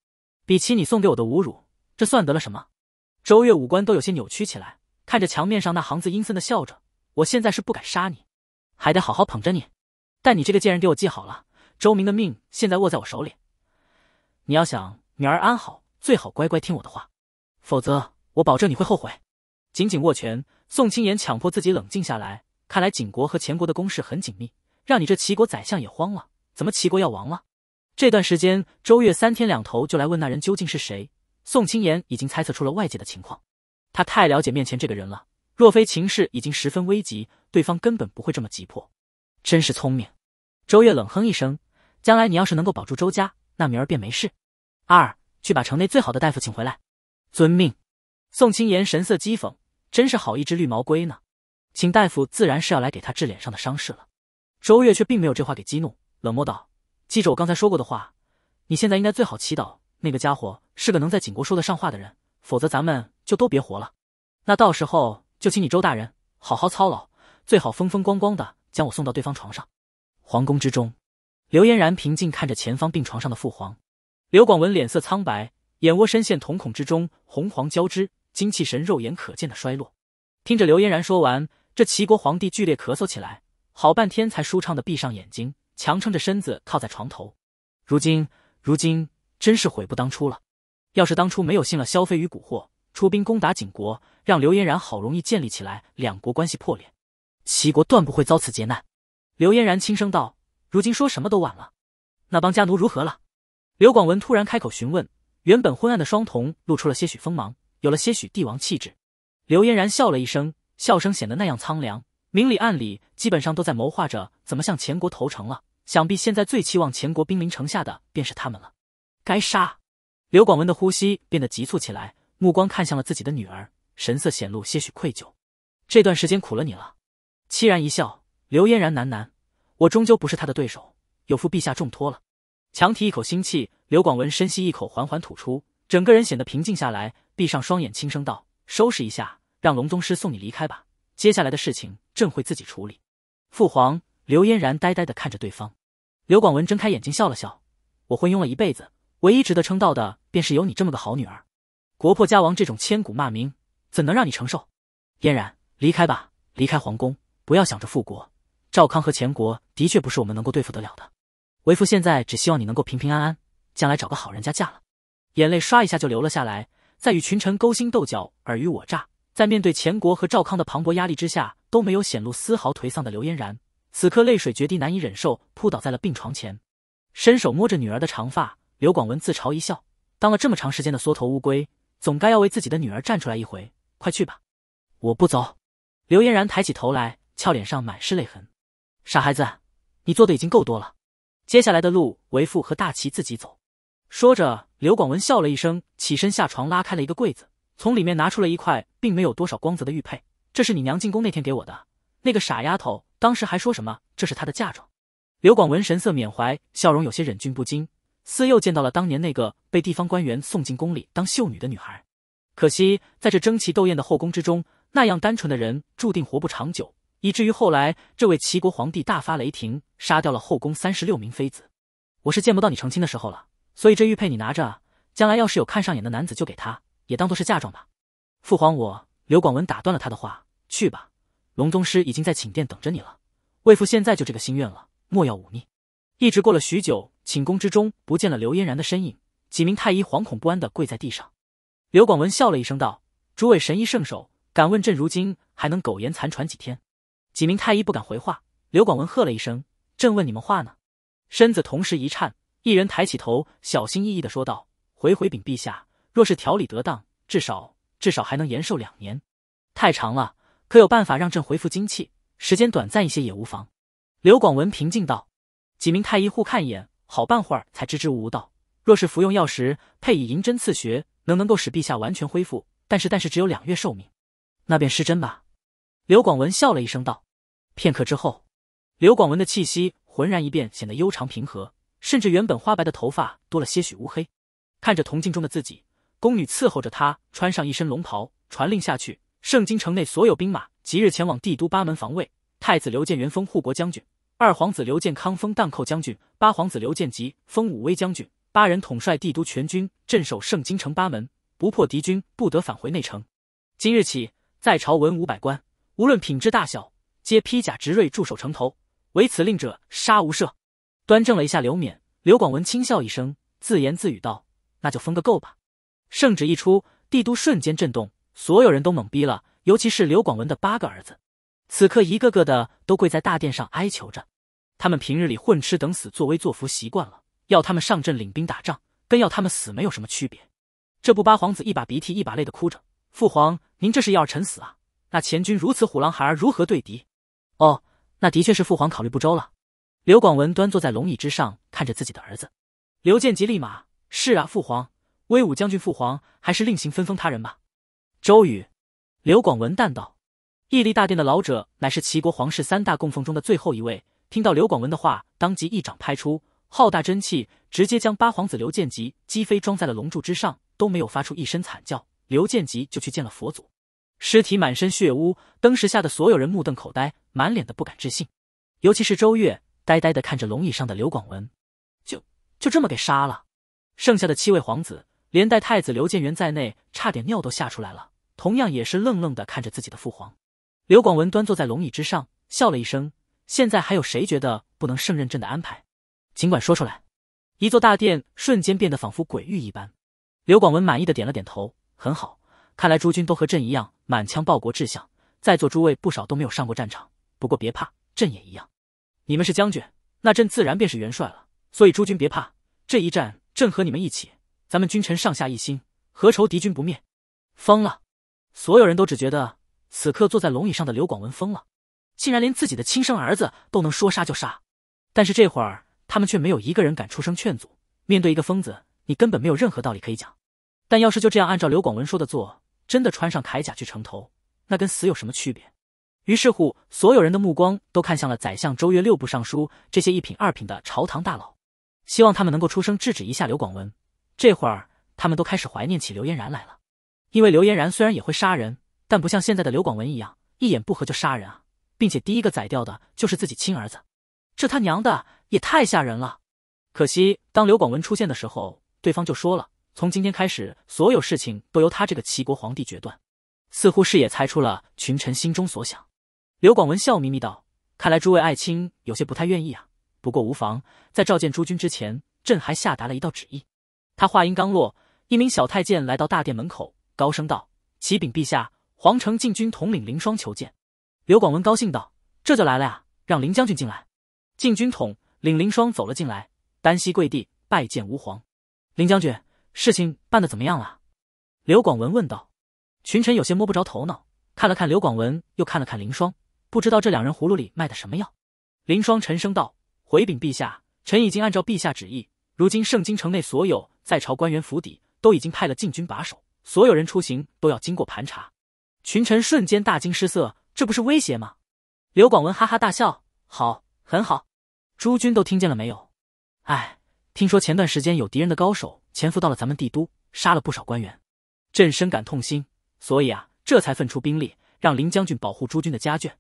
比起你送给我的侮辱，这算得了什么？”周月五官都有些扭曲起来，看着墙面上那行字，阴森的笑着：“我现在是不敢杀你，还得好好捧着你。但你这个贱人，给我记好了，周明的命现在握在我手里。你要想女儿安好，最好乖乖听我的话，否则我保证你会后悔。”紧紧握拳，宋青言强迫自己冷静下来。看来景国和前国的攻势很紧密，让你这齐国宰相也慌了。怎么齐国要亡了？这段时间，周月三天两头就来问那人究竟是谁。宋青言已经猜测出了外界的情况，他太了解面前这个人了。若非情势已经十分危急，对方根本不会这么急迫。真是聪明。周月冷哼一声：“将来你要是能够保住周家，那明儿便没事。”二，去把城内最好的大夫请回来。遵命。宋青言神色讥讽。真是好一只绿毛龟呢，请大夫自然是要来给他治脸上的伤势了。周月却并没有这话给激怒，冷漠道：“记着我刚才说过的话，你现在应该最好祈祷那个家伙是个能在景国说得上话的人，否则咱们就都别活了。那到时候就请你周大人好好操劳，最好风风光光的将我送到对方床上。”皇宫之中，刘嫣然平静看着前方病床上的父皇刘广文，脸色苍白，眼窝深陷，瞳孔之中红黄交织。精气神肉眼可见的衰落，听着刘嫣然说完，这齐国皇帝剧烈咳嗽起来，好半天才舒畅的闭上眼睛，强撑着身子靠在床头。如今，如今真是悔不当初了。要是当初没有信了萧飞与蛊惑，出兵攻打景国，让刘嫣然好容易建立起来两国关系破裂，齐国断不会遭此劫难。刘嫣然轻声道：“如今说什么都晚了。”那帮家奴如何了？刘广文突然开口询问，原本昏暗的双瞳露出了些许锋芒。有了些许帝王气质，刘嫣然笑了一声，笑声显得那样苍凉。明里暗里，基本上都在谋划着怎么向前国投诚了。想必现在最期望前国兵临城下的，便是他们了。该杀！刘广文的呼吸变得急促起来，目光看向了自己的女儿，神色显露些许愧疚。这段时间苦了你了。凄然一笑，刘嫣然喃喃：“我终究不是他的对手，有负陛下重托了。”强提一口心气，刘广文深吸一口，缓缓吐出。整个人显得平静下来，闭上双眼，轻声道：“收拾一下，让龙宗师送你离开吧。接下来的事情，朕会自己处理。”父皇，刘嫣然呆呆的看着对方。刘广文睁开眼睛，笑了笑：“我昏庸了一辈子，唯一值得称道的便是有你这么个好女儿。国破家亡这种千古骂名，怎能让你承受？”嫣然，离开吧，离开皇宫，不要想着复国。赵康和钱国的确不是我们能够对付得了的。为父现在只希望你能够平平安安，将来找个好人家嫁了。眼泪刷一下就流了下来，在与群臣勾心斗角、尔虞我诈，在面对前国和赵康的磅礴压力之下，都没有显露丝毫颓丧的刘嫣然，此刻泪水决堤，难以忍受，扑倒在了病床前，伸手摸着女儿的长发，刘广文自嘲一笑，当了这么长时间的缩头乌龟，总该要为自己的女儿站出来一回，快去吧，我不走。刘嫣然抬起头来，俏脸上满是泪痕，傻孩子，你做的已经够多了，接下来的路，为父和大齐自己走。说着，刘广文笑了一声，起身下床，拉开了一个柜子，从里面拿出了一块并没有多少光泽的玉佩。这是你娘进宫那天给我的。那个傻丫头当时还说什么这是她的嫁妆。刘广文神色缅怀，笑容有些忍俊不禁，似又见到了当年那个被地方官员送进宫里当秀女的女孩。可惜在这争奇斗艳的后宫之中，那样单纯的人注定活不长久，以至于后来这位齐国皇帝大发雷霆，杀掉了后宫三十六名妃子。我是见不到你成亲的时候了。所以这玉佩你拿着，将来要是有看上眼的男子，就给他，也当做是嫁妆吧。父皇，我刘广文打断了他的话，去吧，龙宗师已经在寝殿等着你了。为父现在就这个心愿了，莫要忤逆。一直过了许久，寝宫之中不见了刘嫣然的身影，几名太医惶恐不安地跪在地上。刘广文笑了一声，道：“诸位神医圣手，敢问朕如今还能苟延残喘几天？”几名太医不敢回话。刘广文喝了一声：“朕问你们话呢！”身子同时一颤。一人抬起头，小心翼翼的说道：“回回禀陛下，若是调理得当，至少至少还能延寿两年。太长了，可有办法让朕恢复精气？时间短暂一些也无妨。”刘广文平静道。几名太医互看一眼，好半会儿才支支吾吾道：“若是服用药时配以银针刺穴，能能够使陛下完全恢复。但是但是只有两月寿命，那便施针吧。”刘广文笑了一声道。片刻之后，刘广文的气息浑然一变，显得悠长平和。甚至原本花白的头发多了些许乌黑，看着铜镜中的自己，宫女伺候着他穿上一身龙袍，传令下去：圣京城内所有兵马即日前往帝都八门防卫。太子刘建元封护国将军，二皇子刘建康封荡寇将军，八皇子刘建吉封武威将军，八人统帅帝都全军，镇守圣京城八门，不破敌军不得返回内城。今日起，在朝文武百官，无论品质大小，皆披甲执锐驻守城头，违此令者杀无赦。端正了一下刘勉。刘广文轻笑一声，自言自语道：“那就封个够吧。”圣旨一出，帝都瞬间震动，所有人都懵逼了。尤其是刘广文的八个儿子，此刻一个个的都跪在大殿上哀求着。他们平日里混吃等死、作威作福习惯了，要他们上阵领兵打仗，跟要他们死没有什么区别。这不，八皇子一把鼻涕一把泪的哭着：“父皇，您这是要臣死啊？那前军如此虎狼孩儿，如何对敌？”“哦，那的确是父皇考虑不周了。”刘广文端坐在龙椅之上，看着自己的儿子刘建吉立马是啊，父皇，威武将军，父皇还是另行分封他人吧。周宇，刘广文淡道。屹立大殿的老者乃是齐国皇室三大供奉中的最后一位。听到刘广文的话，当即一掌拍出，浩大真气直接将八皇子刘建吉击飞，装在了龙柱之上，都没有发出一声惨叫。刘建吉就去见了佛祖，尸体满身血污，当时吓得所有人目瞪口呆，满脸的不敢置信，尤其是周月。呆呆的看着龙椅上的刘广文，就就这么给杀了？剩下的七位皇子，连带太子刘建元在内，差点尿都吓出来了。同样也是愣愣的看着自己的父皇刘广文，端坐在龙椅之上，笑了一声。现在还有谁觉得不能胜任朕的安排？尽管说出来。一座大殿瞬间变得仿佛鬼域一般。刘广文满意的点了点头，很好，看来诸君都和朕一样满腔报国志向。在座诸位不少都没有上过战场，不过别怕，朕也一样。你们是将军，那朕自然便是元帅了。所以诸君别怕，这一战，朕和你们一起。咱们君臣上下一心，何愁敌军不灭？疯了！所有人都只觉得此刻坐在龙椅上的刘广文疯了，竟然连自己的亲生儿子都能说杀就杀。但是这会儿，他们却没有一个人敢出声劝阻。面对一个疯子，你根本没有任何道理可以讲。但要是就这样按照刘广文说的做，真的穿上铠甲去城头，那跟死有什么区别？于是乎，所有人的目光都看向了宰相、周越、六部尚书这些一品、二品的朝堂大佬，希望他们能够出声制止一下刘广文。这会儿，他们都开始怀念起刘嫣然来了，因为刘嫣然虽然也会杀人，但不像现在的刘广文一样，一言不合就杀人啊，并且第一个宰掉的就是自己亲儿子，这他娘的也太吓人了。可惜，当刘广文出现的时候，对方就说了：“从今天开始，所有事情都由他这个齐国皇帝决断。”似乎是也猜出了群臣心中所想。刘广文笑眯眯道：“看来诸位爱卿有些不太愿意啊，不过无妨，在召见诸君之前，朕还下达了一道旨意。”他话音刚落，一名小太监来到大殿门口，高声道：“启禀陛下，皇城禁军统领林霜求见。”刘广文高兴道：“这就来了呀，让林将军进来。”禁军统领林霜走了进来，单膝跪地拜见吾皇。林将军，事情办得怎么样了？”刘广文问道。群臣有些摸不着头脑，看了看刘广文，又看了看林霜。不知道这两人葫芦里卖的什么药？林霜沉声道：“回禀陛下，臣已经按照陛下旨意，如今圣京城内所有在朝官员府邸都已经派了禁军把守，所有人出行都要经过盘查。”群臣瞬间大惊失色：“这不是威胁吗？”刘广文哈哈大笑：“好，很好，诸君都听见了没有？哎，听说前段时间有敌人的高手潜伏到了咱们帝都，杀了不少官员，朕深感痛心，所以啊，这才分出兵力让林将军保护诸君的家眷。”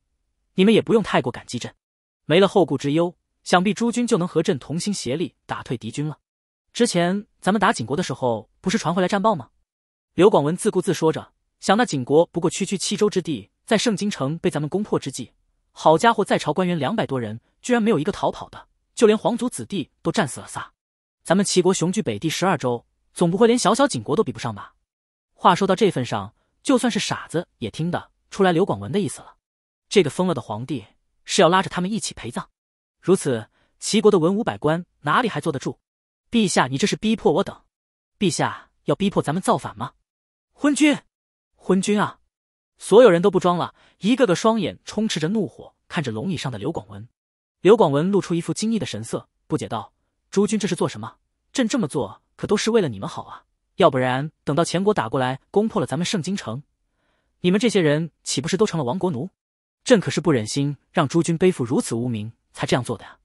你们也不用太过感激朕，没了后顾之忧，想必诸军就能和朕同心协力打退敌军了。之前咱们打景国的时候，不是传回来战报吗？刘广文自顾自说着，想那景国不过区区七州之地，在盛京城被咱们攻破之际，好家伙，在朝官员两百多人居然没有一个逃跑的，就连皇族子弟都战死了仨。咱们齐国雄踞北地十二州，总不会连小小景国都比不上吧？话说到这份上，就算是傻子也听得出来刘广文的意思了。这个疯了的皇帝是要拉着他们一起陪葬，如此齐国的文武百官哪里还坐得住？陛下，你这是逼迫我等！陛下要逼迫咱们造反吗？昏君！昏君啊！所有人都不装了，一个个双眼充斥着怒火，看着龙椅上的刘广文。刘广文露出一副惊异的神色，不解道：“诸君这是做什么？朕这么做可都是为了你们好啊！要不然等到前国打过来，攻破了咱们圣京城，你们这些人岂不是都成了亡国奴？”朕可是不忍心让诸君背负如此污名，才这样做的呀！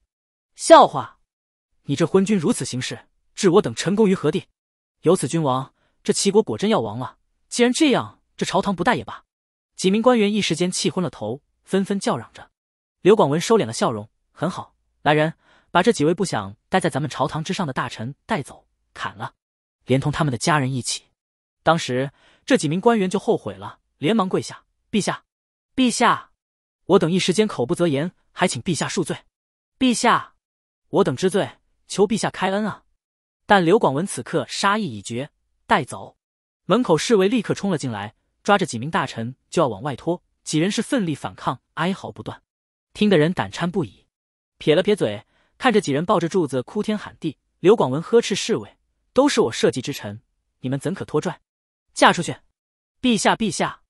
笑话，你这昏君如此行事，置我等臣工于何地？有此君王，这齐国果真要亡了。既然这样，这朝堂不待也罢。几名官员一时间气昏了头，纷纷叫嚷着。刘广文收敛了笑容，很好，来人，把这几位不想待在咱们朝堂之上的大臣带走，砍了，连同他们的家人一起。当时这几名官员就后悔了，连忙跪下，陛下，陛下。我等一时间口不择言，还请陛下恕罪。陛下，我等知罪，求陛下开恩啊！但刘广文此刻杀意已决，带走！门口侍卫立刻冲了进来，抓着几名大臣就要往外拖，几人是奋力反抗，哀嚎不断，听得人胆颤不已。撇了撇嘴，看着几人抱着柱子哭天喊地，刘广文呵斥侍卫：“都是我设计之臣，你们怎可拖拽？嫁出去！”陛下，陛下，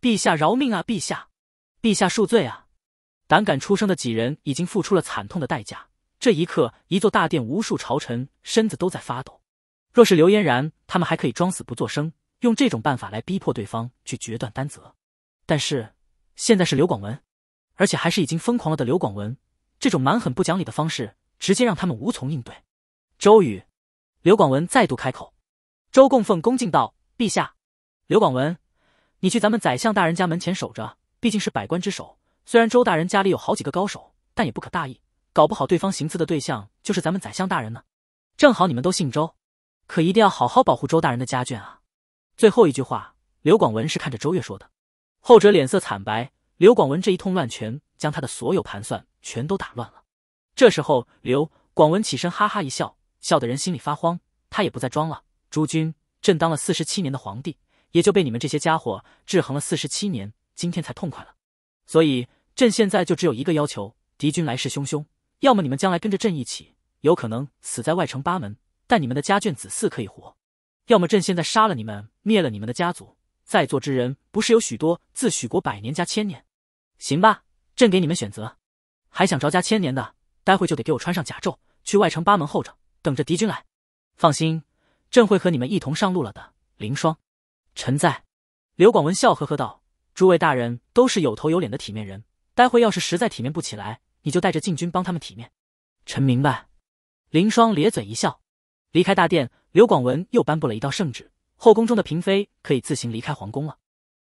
陛下饶命啊！陛下。陛下恕罪啊！胆敢出声的几人已经付出了惨痛的代价。这一刻，一座大殿，无数朝臣身子都在发抖。若是刘嫣然，他们还可以装死不作声，用这种办法来逼迫对方去决断担责。但是现在是刘广文，而且还是已经疯狂了的刘广文，这种蛮狠不讲理的方式，直接让他们无从应对。周宇，刘广文再度开口。周供奉恭敬道：“陛下，刘广文，你去咱们宰相大人家门前守着。”毕竟是百官之首，虽然周大人家里有好几个高手，但也不可大意，搞不好对方行刺的对象就是咱们宰相大人呢。正好你们都姓周，可一定要好好保护周大人的家眷啊！最后一句话，刘广文是看着周月说的，后者脸色惨白。刘广文这一通乱拳，将他的所有盘算全都打乱了。这时候，刘广文起身哈哈一笑，笑得人心里发慌。他也不再装了，诸君，朕当了四十七年的皇帝，也就被你们这些家伙制衡了四十七年。今天才痛快了，所以朕现在就只有一个要求：敌军来势汹汹，要么你们将来跟着朕一起，有可能死在外城八门，但你们的家眷子嗣可以活；要么朕现在杀了你们，灭了你们的家族。在座之人不是有许多自诩国百年加千年？行吧，朕给你们选择。还想着加千年的，待会就得给我穿上甲胄，去外城八门候着，等着敌军来。放心，朕会和你们一同上路了的。凌霜，臣在。刘广文笑呵呵道。诸位大人都是有头有脸的体面人，待会要是实在体面不起来，你就带着禁军帮他们体面。臣明白。林霜咧嘴一笑，离开大殿。刘广文又颁布了一道圣旨：后宫中的嫔妃可以自行离开皇宫了。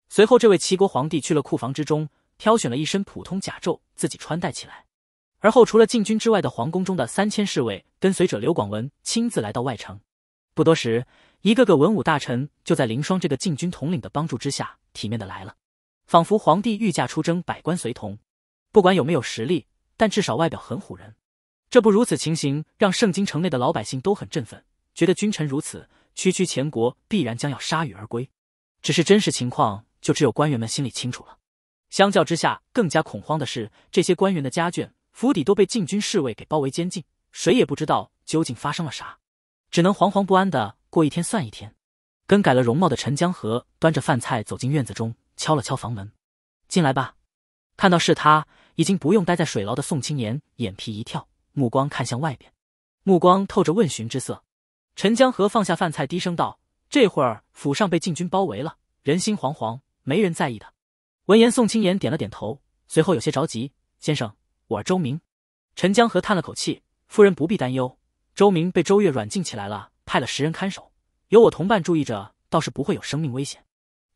随后，这位齐国皇帝去了库房之中，挑选了一身普通甲胄，自己穿戴起来。而后，除了禁军之外的皇宫中的三千侍卫跟随者刘广文亲自来到外城。不多时，一个个文武大臣就在林霜这个禁军统领的帮助之下，体面的来了。仿佛皇帝御驾出征，百官随同，不管有没有实力，但至少外表很唬人。这不如此情形，让圣京城内的老百姓都很振奋，觉得君臣如此，区区前国必然将要铩羽而归。只是真实情况，就只有官员们心里清楚了。相较之下，更加恐慌的是，这些官员的家眷、府邸都被禁军侍卫给包围监禁，谁也不知道究竟发生了啥，只能惶惶不安的过一天算一天。更改了容貌的陈江河端着饭菜走进院子中。敲了敲房门，进来吧。看到是他，已经不用待在水牢的宋青言眼皮一跳，目光看向外边，目光透着问询之色。陈江河放下饭菜，低声道：“这会儿府上被禁军包围了，人心惶惶，没人在意的。”闻言，宋青言点了点头，随后有些着急：“先生，我周明。”陈江河叹了口气：“夫人不必担忧，周明被周月软禁起来了，派了十人看守，有我同伴注意着，倒是不会有生命危险。”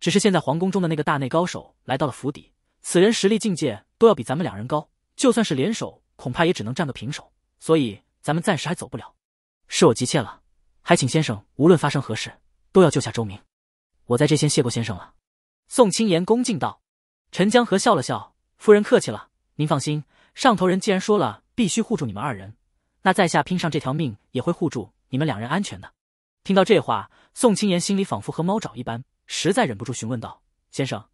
只是现在皇宫中的那个大内高手来到了府邸，此人实力境界都要比咱们两人高，就算是联手，恐怕也只能占个平手。所以咱们暂时还走不了。是我急切了，还请先生无论发生何事，都要救下周明。我在这先谢过先生了。”宋清言恭敬道。陈江河笑了笑：“夫人客气了，您放心，上头人既然说了必须护住你们二人，那在下拼上这条命也会护住你们两人安全的。”听到这话，宋清言心里仿佛和猫爪一般。实在忍不住询问道：“先生，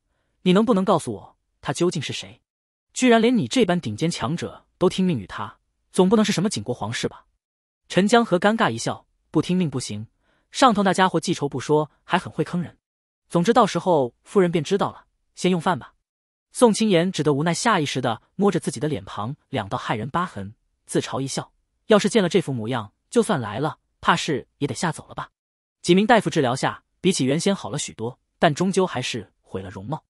你能不能告诉我，他究竟是谁？居然连你这般顶尖强者都听命于他，总不能是什么景国皇室吧？”陈江河尴尬一笑：“不听命不行，上头那家伙记仇不说，还很会坑人。总之，到时候夫人便知道了。先用饭吧。”宋青言只得无奈，下意识的摸着自己的脸庞，两道骇人疤痕，自嘲一笑：“要是见了这副模样，就算来了，怕是也得吓走了吧？”几名大夫治疗下。比起原先好了许多，但终究还是毁了容貌。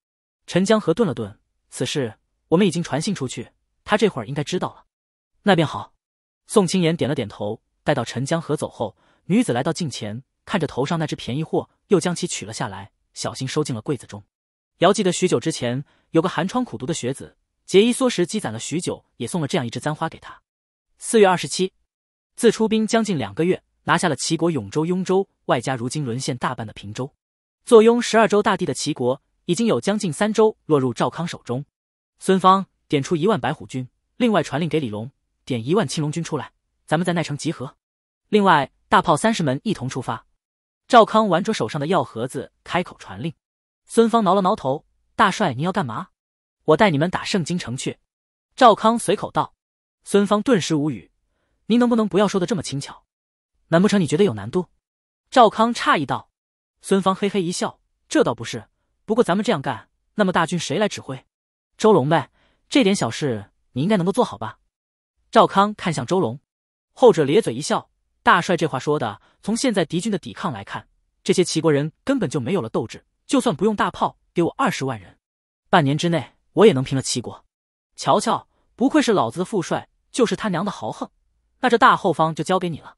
陈江河顿了顿，此事我们已经传信出去，他这会儿应该知道了。那便好。宋青言点了点头，待到陈江河走后，女子来到镜前，看着头上那只便宜货，又将其取了下来，小心收进了柜子中。遥记得许久之前，有个寒窗苦读的学子，节衣缩食积攒了许久，也送了这样一只簪花给他。四月二十七，自出兵将近两个月。拿下了齐国永州、雍州，外加如今沦陷大半的平州。坐拥十二州大地的齐国，已经有将近三州落入赵康手中。孙芳点出一万白虎军，另外传令给李龙，点一万青龙军出来，咱们在奈城集合。另外，大炮三十门一同出发。赵康玩着手上的药盒子，开口传令。孙芳挠了挠头：“大帅，你要干嘛？我带你们打圣京城去。”赵康随口道。孙芳顿时无语：“您能不能不要说的这么轻巧？”难不成你觉得有难度？赵康诧异道。孙芳嘿嘿一笑，这倒不是。不过咱们这样干，那么大军谁来指挥？周龙呗。这点小事你应该能够做好吧？赵康看向周龙，后者咧嘴一笑：“大帅这话说的，从现在敌军的抵抗来看，这些齐国人根本就没有了斗志。就算不用大炮，给我二十万人，半年之内我也能平了齐国。瞧瞧，不愧是老子的副帅，就是他娘的豪横。那这大后方就交给你了。”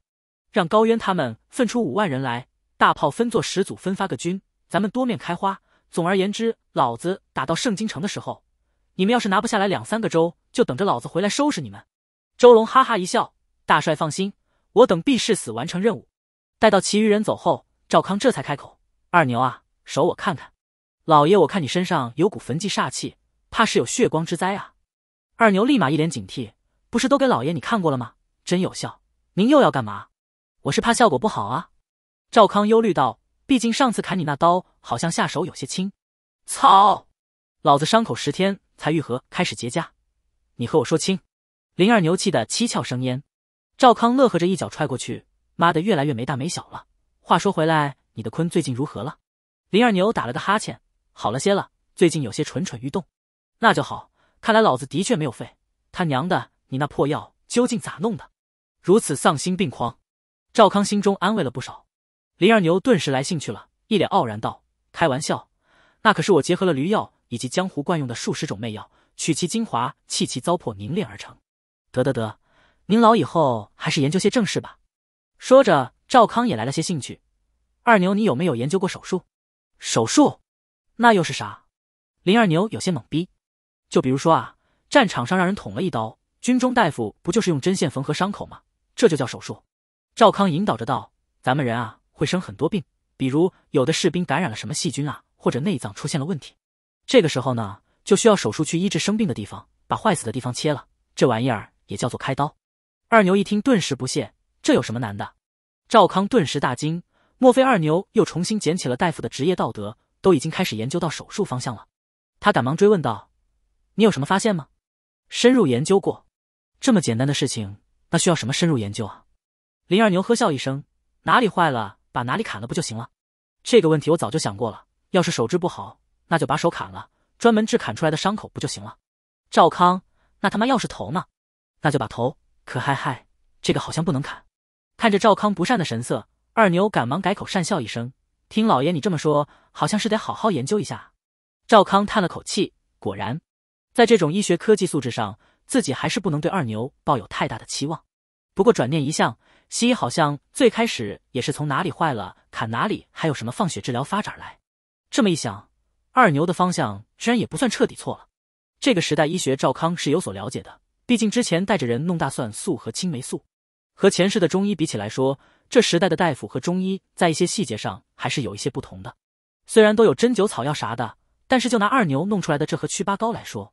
让高渊他们分出五万人来，大炮分作十组分发个军，咱们多面开花。总而言之，老子打到圣京城的时候，你们要是拿不下来两三个州，就等着老子回来收拾你们。周龙哈哈一笑：“大帅放心，我等必誓死完成任务。”待到其余人走后，赵康这才开口：“二牛啊，手我看看。老爷，我看你身上有股坟迹煞气，怕是有血光之灾啊。”二牛立马一脸警惕：“不是都给老爷你看过了吗？真有效。您又要干嘛？”我是怕效果不好啊，赵康忧虑道。毕竟上次砍你那刀好像下手有些轻。操，老子伤口十天才愈合，开始结痂。你和我说清。林二牛气得七窍生烟。赵康乐呵着一脚踹过去。妈的，越来越没大没小了。话说回来，你的坤最近如何了？林二牛打了个哈欠，好了些了。最近有些蠢蠢欲动。那就好，看来老子的确没有废。他娘的，你那破药究竟咋弄的？如此丧心病狂！赵康心中安慰了不少，林二牛顿时来兴趣了，一脸傲然道：“开玩笑，那可是我结合了驴药以及江湖惯用的数十种媚药，取其精华，弃其糟粕，凝练而成。”“得得得，您老以后还是研究些正事吧。”说着，赵康也来了些兴趣：“二牛，你有没有研究过手术？手术？那又是啥？”林二牛有些懵逼：“就比如说啊，战场上让人捅了一刀，军中大夫不就是用针线缝合伤口吗？这就叫手术。”赵康引导着道：“咱们人啊，会生很多病，比如有的士兵感染了什么细菌啊，或者内脏出现了问题。这个时候呢，就需要手术去医治生病的地方，把坏死的地方切了。这玩意儿也叫做开刀。”二牛一听，顿时不屑：“这有什么难的？”赵康顿时大惊：“莫非二牛又重新捡起了大夫的职业道德，都已经开始研究到手术方向了？”他赶忙追问道：“你有什么发现吗？深入研究过？这么简单的事情，那需要什么深入研究啊？”林二牛呵笑一声：“哪里坏了，把哪里砍了不就行了？这个问题我早就想过了。要是手治不好，那就把手砍了，专门治砍出来的伤口不就行了？”赵康：“那他妈要是头呢？那就把头……可嗨嗨，这个好像不能砍。”看着赵康不善的神色，二牛赶忙改口讪笑一声：“听老爷你这么说，好像是得好好研究一下。”赵康叹了口气，果然，在这种医学科技素质上，自己还是不能对二牛抱有太大的期望。不过转念一想，西医好像最开始也是从哪里坏了砍哪里，还有什么放血治疗发展来。这么一想，二牛的方向居然也不算彻底错了。这个时代医学，赵康是有所了解的，毕竟之前带着人弄大蒜素和青霉素。和前世的中医比起来说，这时代的大夫和中医在一些细节上还是有一些不同的。虽然都有针灸、草药啥的，但是就拿二牛弄出来的这盒祛疤膏来说，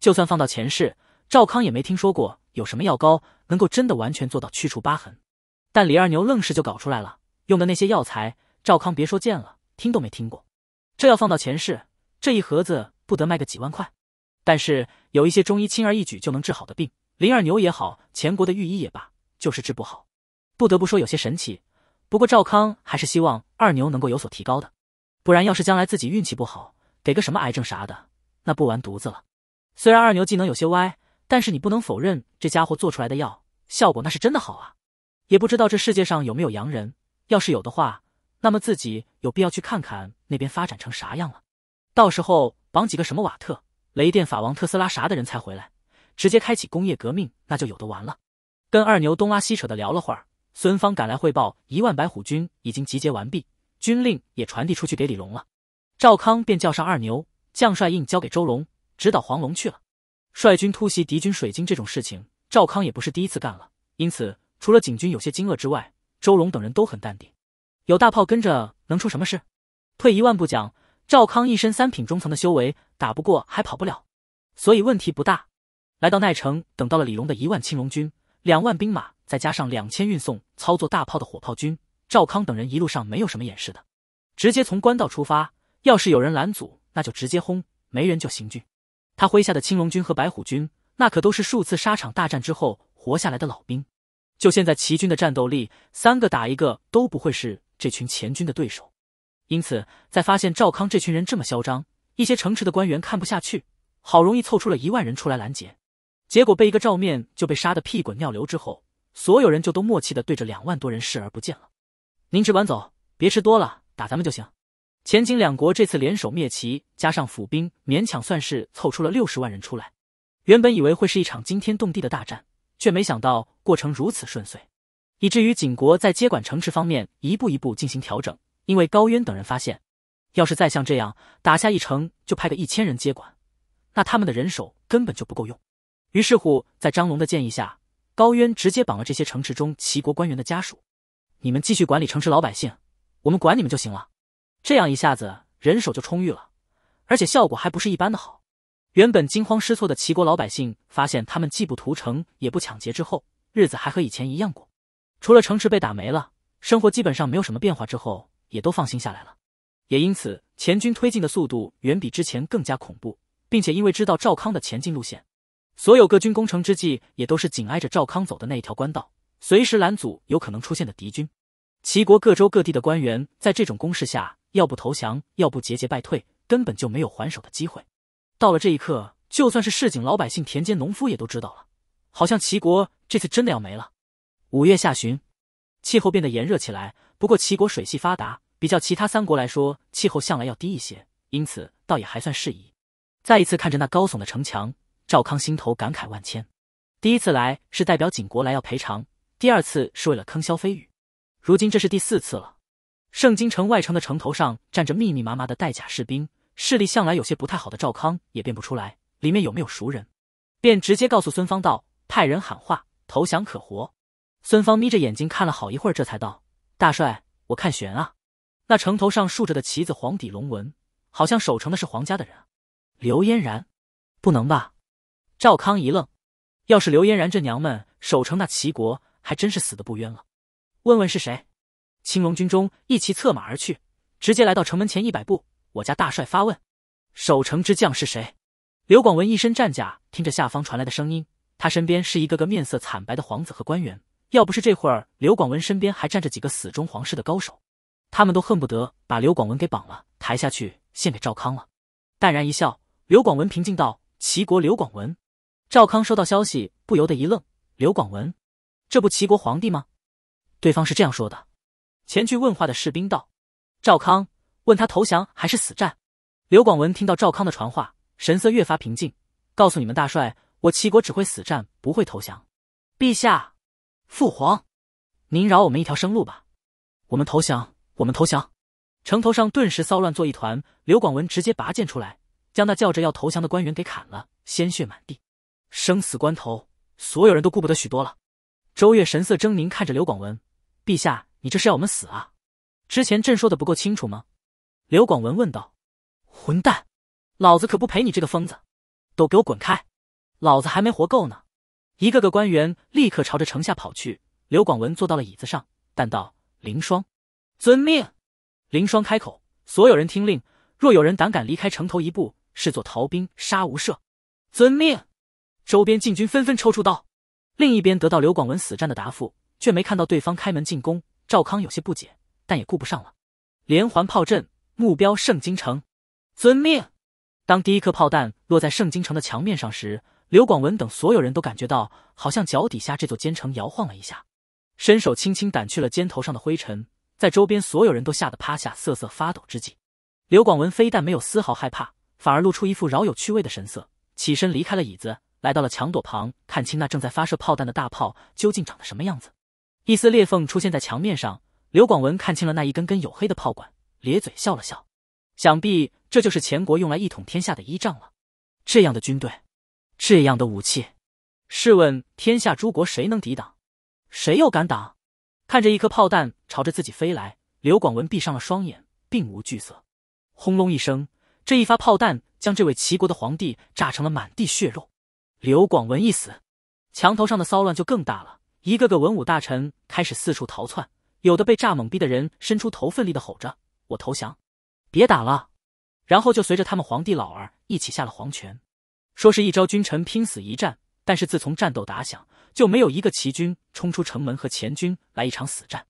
就算放到前世，赵康也没听说过有什么药膏能够真的完全做到去除疤痕。但李二牛愣是就搞出来了，用的那些药材，赵康别说见了，听都没听过。这要放到前世，这一盒子不得卖个几万块？但是有一些中医轻而易举就能治好的病，林二牛也好，前国的御医也罢，就是治不好。不得不说有些神奇。不过赵康还是希望二牛能够有所提高的，不然要是将来自己运气不好，得个什么癌症啥的，那不完犊子了。虽然二牛技能有些歪，但是你不能否认这家伙做出来的药效果那是真的好啊。也不知道这世界上有没有洋人，要是有的话，那么自己有必要去看看那边发展成啥样了。到时候绑几个什么瓦特、雷电法王、特斯拉啥的人才回来，直接开启工业革命，那就有的玩了。跟二牛东拉西扯的聊了会儿，孙芳赶来汇报，一万白虎军已经集结完毕，军令也传递出去给李龙了。赵康便叫上二牛，将帅印交给周龙，指导黄龙去了。率军突袭敌军水晶这种事情，赵康也不是第一次干了，因此。除了景军有些惊愕之外，周龙等人都很淡定。有大炮跟着，能出什么事？退一万步讲，赵康一身三品中层的修为，打不过还跑不了，所以问题不大。来到奈城，等到了李龙的一万青龙军、两万兵马，再加上两千运送操作大炮的火炮军，赵康等人一路上没有什么掩饰的，直接从官道出发。要是有人拦阻，那就直接轰；没人就行军。他麾下的青龙军和白虎军，那可都是数次沙场大战之后活下来的老兵。就现在，齐军的战斗力，三个打一个都不会是这群前军的对手。因此，在发现赵康这群人这么嚣张，一些城池的官员看不下去，好容易凑出了一万人出来拦截，结果被一个照面就被杀得屁滚尿流之后，所有人就都默契的对着两万多人视而不见了。您只管走，别吃多了，打咱们就行。前秦两国这次联手灭齐，加上府兵，勉强算是凑出了六十万人出来。原本以为会是一场惊天动地的大战，却没想到。过程如此顺遂，以至于景国在接管城池方面一步一步进行调整。因为高渊等人发现，要是再像这样打下一城就派个一千人接管，那他们的人手根本就不够用。于是乎，在张龙的建议下，高渊直接绑了这些城池中齐国官员的家属，你们继续管理城池老百姓，我们管你们就行了。这样一下子人手就充裕了，而且效果还不是一般的好。原本惊慌失措的齐国老百姓发现，他们既不屠城也不抢劫之后。日子还和以前一样过，除了城池被打没了，生活基本上没有什么变化。之后也都放心下来了，也因此前军推进的速度远比之前更加恐怖，并且因为知道赵康的前进路线，所有各军攻城之际也都是紧挨着赵康走的那一条官道，随时拦阻有可能出现的敌军。齐国各州各地的官员在这种攻势下，要不投降，要不节节败退，根本就没有还手的机会。到了这一刻，就算是市井老百姓、田间农夫也都知道了。好像齐国这次真的要没了。五月下旬，气候变得炎热起来。不过齐国水系发达，比较其他三国来说，气候向来要低一些，因此倒也还算适宜。再一次看着那高耸的城墙，赵康心头感慨万千。第一次来是代表景国来要赔偿，第二次是为了坑萧飞羽，如今这是第四次了。圣京城外城的城头上站着密密麻麻的带甲士兵，视力向来有些不太好的赵康也辨不出来里面有没有熟人，便直接告诉孙芳道。派人喊话，投降可活。孙芳眯着眼睛看了好一会儿，这才道：“大帅，我看悬啊！那城头上竖着的旗子，黄底龙纹，好像守城的是皇家的人。刘嫣然，不能吧？”赵康一愣：“要是刘嫣然这娘们守城，那齐国还真是死的不冤了。”问问是谁？青龙军中一骑策马而去，直接来到城门前一百步。我家大帅发问：“守城之将是谁？”刘广文一身战甲，听着下方传来的声音。他身边是一个个面色惨白的皇子和官员，要不是这会儿刘广文身边还站着几个死忠皇室的高手，他们都恨不得把刘广文给绑了抬下去献给赵康了。淡然一笑，刘广文平静道：“齐国刘广文。”赵康收到消息，不由得一愣：“刘广文，这不齐国皇帝吗？”对方是这样说的。前去问话的士兵道：“赵康，问他投降还是死战。”刘广文听到赵康的传话，神色越发平静，告诉你们大帅。我齐国只会死战，不会投降。陛下，父皇，您饶我们一条生路吧。我们投降，我们投降。城头上顿时骚乱作一团。刘广文直接拔剑出来，将那叫着要投降的官员给砍了，鲜血满地。生死关头，所有人都顾不得许多了。周越神色狰狞看着刘广文：“陛下，你这是要我们死啊？之前朕说的不够清楚吗？”刘广文问道：“混蛋，老子可不陪你这个疯子，都给我滚开！”老子还没活够呢！一个个官员立刻朝着城下跑去。刘广文坐到了椅子上，但道：“凌霜，遵命。”凌霜开口：“所有人听令，若有人胆敢离开城头一步，视作逃兵，杀无赦。”遵命。周边禁军纷纷抽出刀。另一边得到刘广文死战的答复，却没看到对方开门进攻。赵康有些不解，但也顾不上了。连环炮阵，目标圣京城。遵命。当第一颗炮弹落在圣京城的墙面上时，刘广文等所有人都感觉到，好像脚底下这座坚城摇晃了一下，伸手轻轻掸去了肩头上的灰尘。在周边所有人都吓得趴下、瑟瑟发抖之际，刘广文非但没有丝毫害怕，反而露出一副饶有趣味的神色，起身离开了椅子，来到了墙垛旁，看清那正在发射炮弹的大炮究竟长得什么样子。一丝裂缝出现在墙面上，刘广文看清了那一根根黝黑的炮管，咧嘴笑了笑，想必这就是前国用来一统天下的依仗了。这样的军队。这样的武器，试问天下诸国谁能抵挡？谁又敢挡？看着一颗炮弹朝着自己飞来，刘广文闭上了双眼，并无惧色。轰隆一声，这一发炮弹将这位齐国的皇帝炸成了满地血肉。刘广文一死，墙头上的骚乱就更大了。一个个文武大臣开始四处逃窜，有的被炸懵逼的人伸出头奋力的吼着：“我投降，别打了。”然后就随着他们皇帝老儿一起下了黄泉。说是一朝君臣拼死一战，但是自从战斗打响，就没有一个齐军冲出城门和前军来一场死战。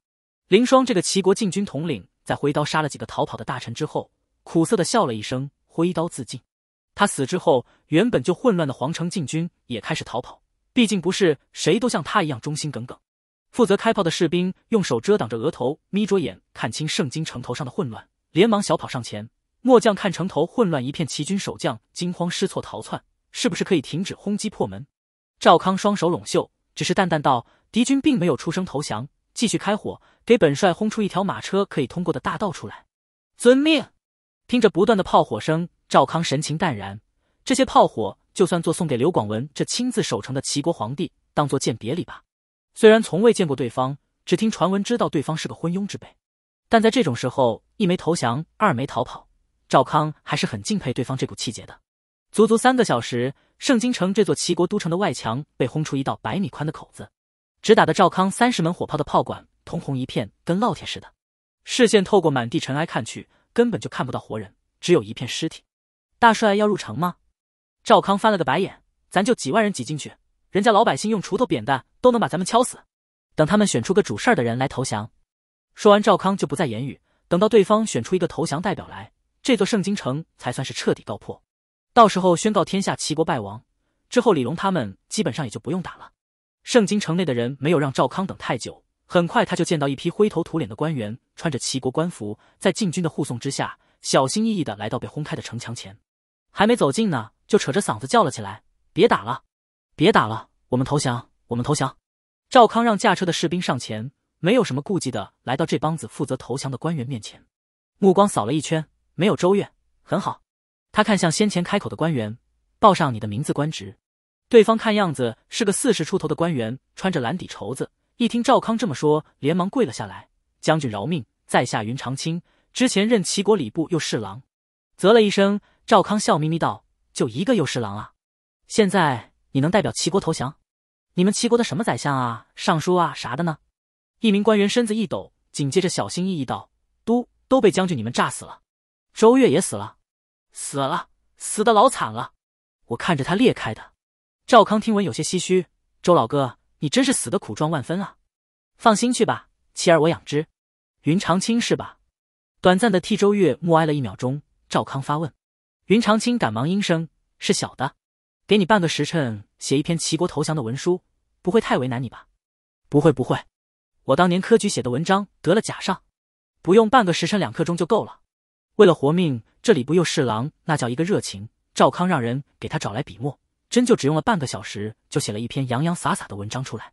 林霜这个齐国禁军统领，在挥刀杀了几个逃跑的大臣之后，苦涩的笑了一声，挥刀自尽。他死之后，原本就混乱的皇城禁军也开始逃跑，毕竟不是谁都像他一样忠心耿耿。负责开炮的士兵用手遮挡着额头，眯着眼看清圣京城头上的混乱，连忙小跑上前。末将看城头混乱一片，齐军守将惊慌失措逃窜。是不是可以停止轰击破门？赵康双手拢袖，只是淡淡道：“敌军并没有出声投降，继续开火，给本帅轰出一条马车可以通过的大道出来。”遵命。听着不断的炮火声，赵康神情淡然。这些炮火就算做送给刘广文这亲自守城的齐国皇帝，当做饯别礼吧。虽然从未见过对方，只听传闻知道对方是个昏庸之辈，但在这种时候，一没投降，二没逃跑，赵康还是很敬佩对方这股气节的。足足三个小时，圣京城这座齐国都城的外墙被轰出一道百米宽的口子，直打得赵康三十门火炮的炮管通红一片，跟烙铁似的。视线透过满地尘埃看去，根本就看不到活人，只有一片尸体。大帅要入城吗？赵康翻了个白眼，咱就几万人挤进去，人家老百姓用锄头扁担都能把咱们敲死。等他们选出个主事儿的人来投降。说完，赵康就不再言语。等到对方选出一个投降代表来，这座圣京城才算是彻底告破。到时候宣告天下，齐国败亡之后，李隆他们基本上也就不用打了。盛京城内的人没有让赵康等太久，很快他就见到一批灰头土脸的官员，穿着齐国官服，在禁军的护送之下，小心翼翼的来到被轰开的城墙前。还没走近呢，就扯着嗓子叫了起来：“别打了，别打了，我们投降，我们投降！”赵康让驾车的士兵上前，没有什么顾忌的来到这帮子负责投降的官员面前，目光扫了一圈，没有周越，很好。他看向先前开口的官员，报上你的名字、官职。对方看样子是个四十出头的官员，穿着蓝底绸子。一听赵康这么说，连忙跪了下来：“将军饶命，在下云长卿，之前任齐国礼部右侍郎。”啧了一声，赵康笑眯眯道：“就一个右侍郎啊，现在你能代表齐国投降？你们齐国的什么宰相啊、尚书啊啥的呢？”一名官员身子一抖，紧接着小心翼翼道：“都都被将军你们炸死了，周越也死了。”死了，死的老惨了。我看着他裂开的。赵康听闻有些唏嘘：“周老哥，你真是死的苦状万分啊。”放心去吧，妻儿我养之。云长青是吧？短暂的替周月默哀了一秒钟。赵康发问，云长青赶忙应声：“是小的。”给你半个时辰写一篇齐国投降的文书，不会太为难你吧？不会不会，我当年科举写的文章得了甲上，不用半个时辰两刻钟就够了。为了活命，这礼部右侍郎那叫一个热情。赵康让人给他找来笔墨，真就只用了半个小时，就写了一篇洋洋洒洒的文章出来。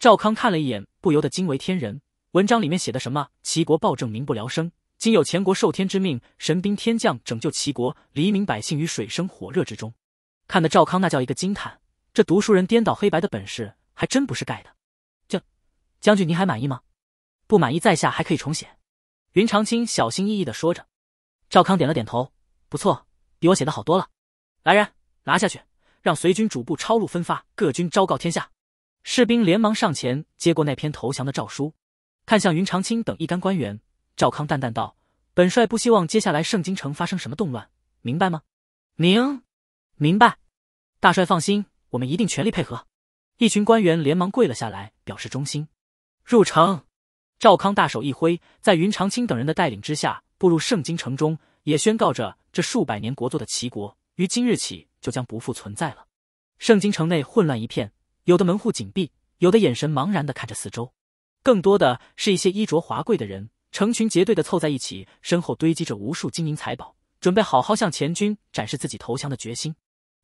赵康看了一眼，不由得惊为天人。文章里面写的什么？齐国暴政，民不聊生。今有前国受天之命，神兵天将拯救齐国黎民百姓于水深火热之中。看得赵康那叫一个惊叹，这读书人颠倒黑白的本事还真不是盖的。将将军，您还满意吗？不满意，在下还可以重写。云长卿小心翼翼的说着。赵康点了点头，不错，比我写的好多了。来人，拿下去，让随军主簿抄录分发各军，昭告天下。士兵连忙上前接过那篇投降的诏书，看向云长青等一干官员。赵康淡淡道：“本帅不希望接下来圣京城发生什么动乱，明白吗？”“明，明白。”大帅放心，我们一定全力配合。一群官员连忙跪了下来，表示忠心。入城，赵康大手一挥，在云长青等人的带领之下。步入圣京城中，也宣告着这数百年国祚的齐国于今日起就将不复存在了。圣京城内混乱一片，有的门户紧闭，有的眼神茫然地看着四周，更多的是一些衣着华贵的人，成群结队的凑在一起，身后堆积着无数金银财宝，准备好好向前军展示自己投降的决心。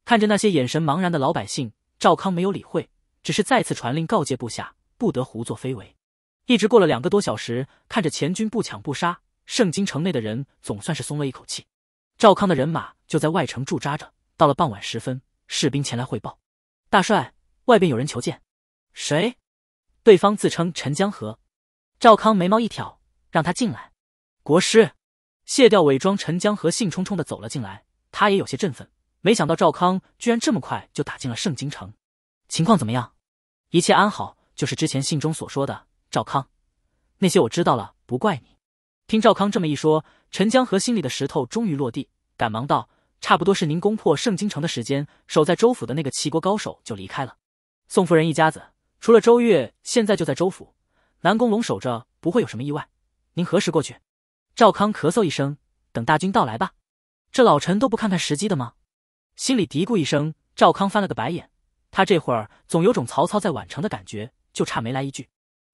看着那些眼神茫然的老百姓，赵康没有理会，只是再次传令告诫部下不得胡作非为。一直过了两个多小时，看着前军不抢不杀。圣京城内的人总算是松了一口气。赵康的人马就在外城驻扎着。到了傍晚时分，士兵前来汇报：“大帅，外边有人求见。”“谁？”对方自称陈江河。赵康眉毛一挑，让他进来。国师，卸掉伪装。陈江河兴冲冲的走了进来，他也有些振奋，没想到赵康居然这么快就打进了圣京城。情况怎么样？一切安好，就是之前信中所说的。赵康，那些我知道了，不怪你。听赵康这么一说，陈江河心里的石头终于落地，赶忙道：“差不多是您攻破圣京城的时间，守在州府的那个齐国高手就离开了。宋夫人一家子，除了周月，现在就在州府，南宫龙守着，不会有什么意外。您何时过去？”赵康咳嗽一声：“等大军到来吧。”这老臣都不看看时机的吗？心里嘀咕一声，赵康翻了个白眼。他这会儿总有种曹操在宛城的感觉，就差没来一句：“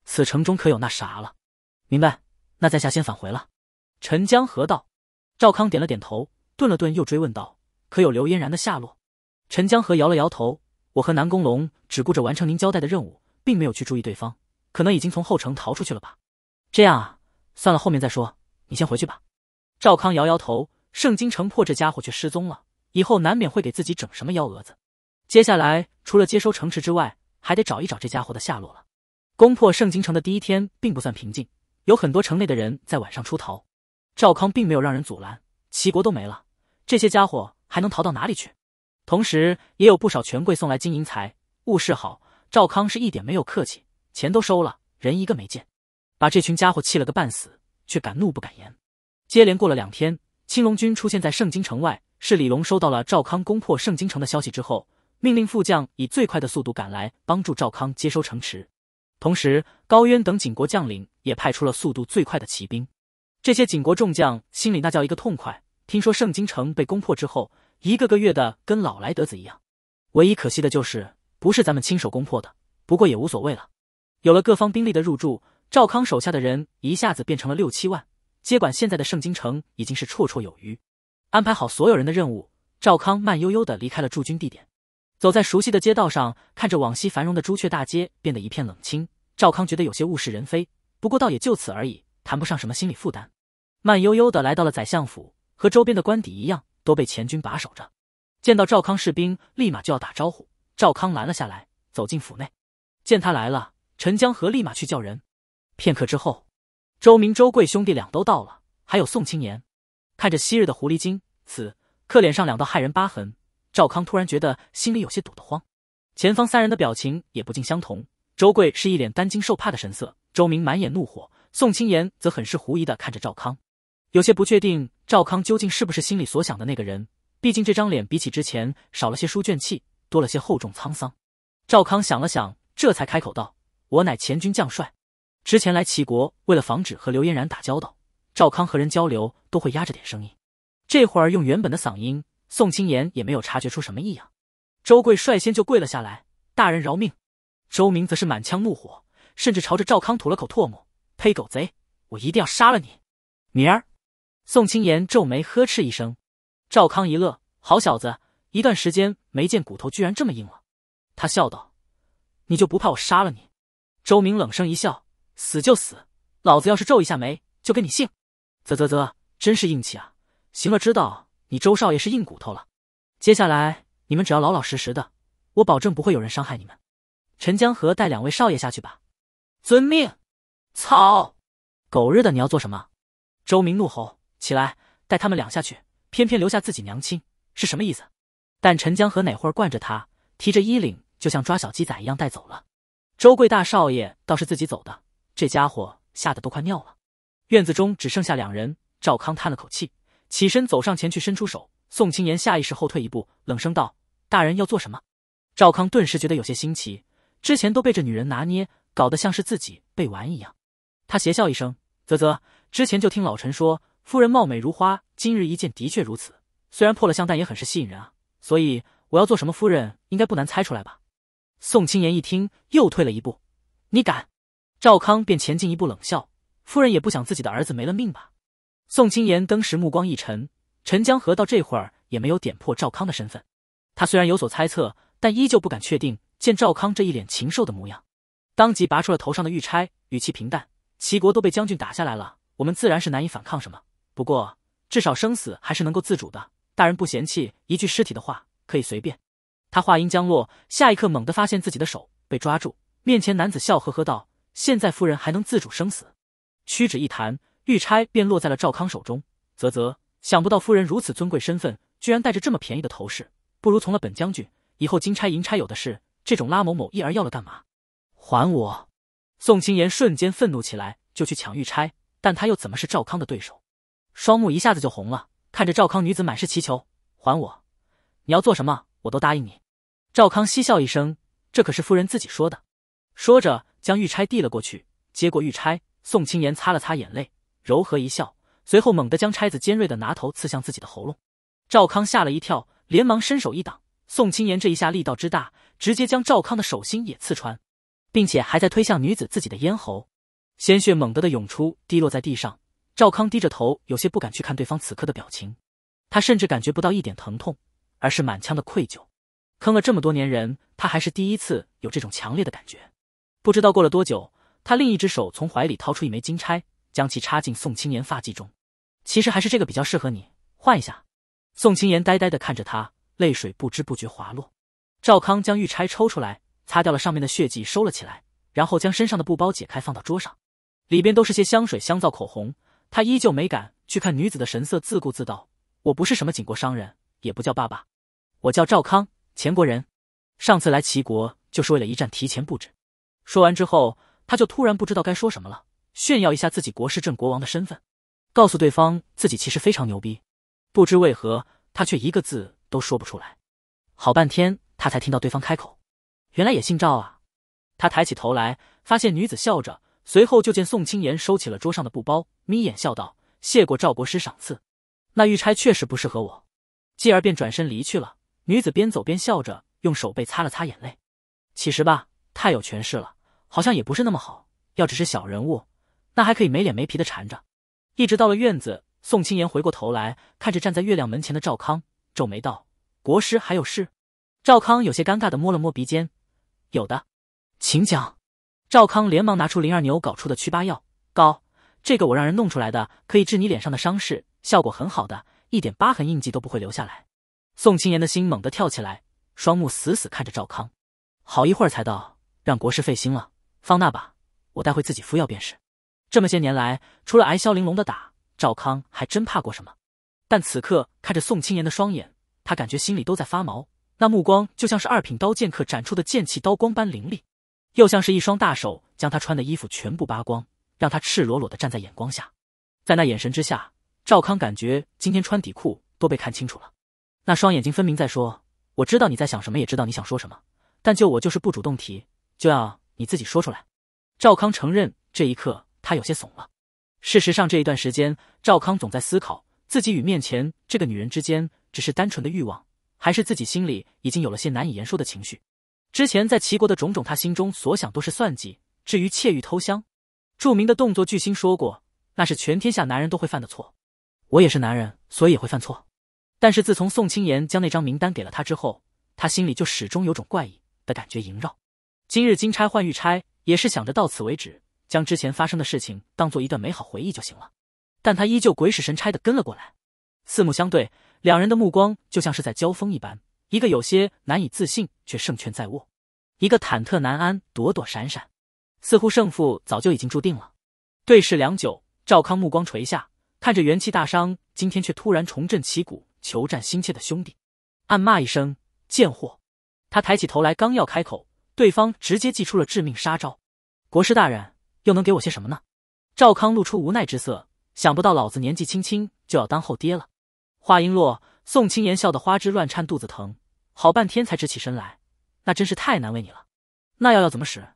此城中可有那啥了？”明白。那在下先返回了。陈江河道，赵康点了点头，顿了顿，又追问道：“可有刘嫣然的下落？”陈江河摇了摇头：“我和南宫龙只顾着完成您交代的任务，并没有去注意对方，可能已经从后城逃出去了吧。”这样啊，算了，后面再说。你先回去吧。赵康摇摇头：“盛京城破，这家伙却失踪了，以后难免会给自己整什么幺蛾子。接下来除了接收城池之外，还得找一找这家伙的下落了。”攻破盛京城的第一天并不算平静。有很多城内的人在晚上出逃，赵康并没有让人阻拦。齐国都没了，这些家伙还能逃到哪里去？同时，也有不少权贵送来金银财物示好，赵康是一点没有客气，钱都收了，人一个没见，把这群家伙气了个半死，却敢怒不敢言。接连过了两天，青龙军出现在盛京城外，是李龙收到了赵康攻破盛京城的消息之后，命令副将以最快的速度赶来帮助赵康接收城池。同时，高渊等景国将领也派出了速度最快的骑兵。这些景国众将心里那叫一个痛快。听说圣京城被攻破之后，一个个月的跟老来得子一样。唯一可惜的就是不是咱们亲手攻破的，不过也无所谓了。有了各方兵力的入驻，赵康手下的人一下子变成了六七万，接管现在的圣京城已经是绰绰有余。安排好所有人的任务，赵康慢悠悠的离开了驻军地点，走在熟悉的街道上，看着往昔繁荣的朱雀大街变得一片冷清。赵康觉得有些物是人非，不过倒也就此而已，谈不上什么心理负担。慢悠悠的来到了宰相府，和周边的官邸一样，都被前军把守着。见到赵康，士兵立马就要打招呼，赵康拦了下来，走进府内。见他来了，陈江河立马去叫人。片刻之后，周明、周贵兄弟俩都到了，还有宋青年。看着昔日的狐狸精此刻脸上两道骇人疤痕，赵康突然觉得心里有些堵得慌。前方三人的表情也不尽相同。周贵是一脸担惊受怕的神色，周明满眼怒火，宋青言则很是狐疑的看着赵康，有些不确定赵康究竟是不是心里所想的那个人，毕竟这张脸比起之前少了些书卷气，多了些厚重沧桑。赵康想了想，这才开口道：“我乃前军将帅，之前来齐国，为了防止和刘嫣然打交道，赵康和人交流都会压着点声音，这会儿用原本的嗓音，宋青言也没有察觉出什么异样。”周贵率先就跪了下来：“大人饶命。”周明则是满腔怒火，甚至朝着赵康吐了口唾沫：“呸，狗贼！我一定要杀了你！”明儿，宋青言皱眉呵斥一声。赵康一乐：“好小子，一段时间没见，骨头居然这么硬了。”他笑道：“你就不怕我杀了你？”周明冷声一笑：“死就死，老子要是皱一下眉，就跟你姓。”啧啧啧，真是硬气啊！行了，知道你周少爷是硬骨头了。接下来你们只要老老实实的，我保证不会有人伤害你们。陈江河带两位少爷下去吧。遵命。操！狗日的，你要做什么？周明怒吼起来，带他们两下去，偏偏留下自己娘亲，是什么意思？但陈江河哪会惯着他，提着衣领就像抓小鸡仔一样带走了。周贵大少爷倒是自己走的，这家伙吓得都快尿了。院子中只剩下两人，赵康叹了口气，起身走上前去，伸出手。宋青言下意识后退一步，冷声道：“大人要做什么？”赵康顿时觉得有些新奇。之前都被这女人拿捏，搞得像是自己被玩一样。他邪笑一声：“啧啧，之前就听老陈说夫人貌美如花，今日一见，的确如此。虽然破了相，但也很是吸引人啊。所以我要做什么，夫人应该不难猜出来吧？”宋青言一听，又退了一步：“你敢？”赵康便前进一步冷笑：“夫人也不想自己的儿子没了命吧？”宋青言登时目光一沉。陈江河到这会儿也没有点破赵康的身份，他虽然有所猜测，但依旧不敢确定。见赵康这一脸禽兽的模样，当即拔出了头上的玉钗，语气平淡：“齐国都被将军打下来了，我们自然是难以反抗什么。不过，至少生死还是能够自主的。大人不嫌弃一具尸体的话，可以随便。”他话音将落，下一刻猛地发现自己的手被抓住，面前男子笑呵呵道：“现在夫人还能自主生死？”屈指一弹，玉钗便落在了赵康手中。啧啧，想不到夫人如此尊贵身份，居然带着这么便宜的头饰，不如从了本将军，以后金钗银钗有的是。”这种拉某某一儿要了干嘛？还我！宋青言瞬间愤怒起来，就去抢玉钗，但他又怎么是赵康的对手？双目一下子就红了，看着赵康，女子满是祈求：“还我！你要做什么，我都答应你。”赵康嬉笑一声：“这可是夫人自己说的。”说着，将玉钗递了过去。接过玉钗，宋青言擦了擦眼泪，柔和一笑，随后猛地将钗子尖锐的拿头刺向自己的喉咙。赵康吓了一跳，连忙伸手一挡。宋青言这一下力道之大。直接将赵康的手心也刺穿，并且还在推向女子自己的咽喉，鲜血猛地的涌出，滴落在地上。赵康低着头，有些不敢去看对方此刻的表情。他甚至感觉不到一点疼痛，而是满腔的愧疚。坑了这么多年人，他还是第一次有这种强烈的感觉。不知道过了多久，他另一只手从怀里掏出一枚金钗，将其插进宋青莲发髻中。其实还是这个比较适合你，换一下。宋青莲呆呆的看着他，泪水不知不觉滑落。赵康将玉钗抽出来，擦掉了上面的血迹，收了起来，然后将身上的布包解开放到桌上，里边都是些香水、香皂、口红。他依旧没敢去看女子的神色，自顾自道：“我不是什么景国商人，也不叫爸爸，我叫赵康，钱国人。上次来齐国就是为了一战提前布置。”说完之后，他就突然不知道该说什么了，炫耀一下自己国士镇国王的身份，告诉对方自己其实非常牛逼。不知为何，他却一个字都说不出来，好半天。他才听到对方开口，原来也姓赵啊！他抬起头来，发现女子笑着，随后就见宋青言收起了桌上的布包，眯眼笑道：“谢过赵国师赏赐，那玉钗确实不适合我。”继而便转身离去了。女子边走边笑着，用手背擦了擦眼泪。其实吧，太有权势了，好像也不是那么好。要只是小人物，那还可以没脸没皮的缠着。一直到了院子，宋青言回过头来，看着站在月亮门前的赵康，皱眉道：“国师还有事？”赵康有些尴尬的摸了摸鼻尖，有的，请讲。赵康连忙拿出林二牛搞出的祛疤药膏，这个我让人弄出来的，可以治你脸上的伤势，效果很好的，一点疤痕印记都不会留下来。宋青言的心猛地跳起来，双目死死看着赵康，好一会儿才道：“让国师费心了，放那吧，我待会自己敷药便是。”这么些年来，除了挨萧玲珑的打，赵康还真怕过什么。但此刻看着宋青言的双眼，他感觉心里都在发毛。那目光就像是二品刀剑客斩出的剑气，刀光般凌厉，又像是一双大手将他穿的衣服全部扒光，让他赤裸裸的站在眼光下。在那眼神之下，赵康感觉今天穿底裤都被看清楚了。那双眼睛分明在说：“我知道你在想什么，也知道你想说什么，但就我就是不主动提，就要你自己说出来。”赵康承认，这一刻他有些怂了。事实上，这一段时间，赵康总在思考自己与面前这个女人之间只是单纯的欲望。还是自己心里已经有了些难以言说的情绪。之前在齐国的种种，他心中所想都是算计。至于窃玉偷香，著名的动作巨星说过，那是全天下男人都会犯的错。我也是男人，所以也会犯错。但是自从宋青言将那张名单给了他之后，他心里就始终有种怪异的感觉萦绕。今日金钗换玉钗，也是想着到此为止，将之前发生的事情当做一段美好回忆就行了。但他依旧鬼使神差的跟了过来，四目相对。两人的目光就像是在交锋一般，一个有些难以自信却胜券在握，一个忐忑难安、躲躲闪闪，似乎胜负早就已经注定了。对视良久，赵康目光垂下，看着元气大伤、今天却突然重振旗鼓、求战心切的兄弟，暗骂一声“贱货”。他抬起头来，刚要开口，对方直接祭出了致命杀招。国师大人又能给我些什么呢？赵康露出无奈之色，想不到老子年纪轻轻就要当后爹了。话音落，宋青言笑得花枝乱颤，肚子疼，好半天才直起身来。那真是太难为你了。那药要怎么使？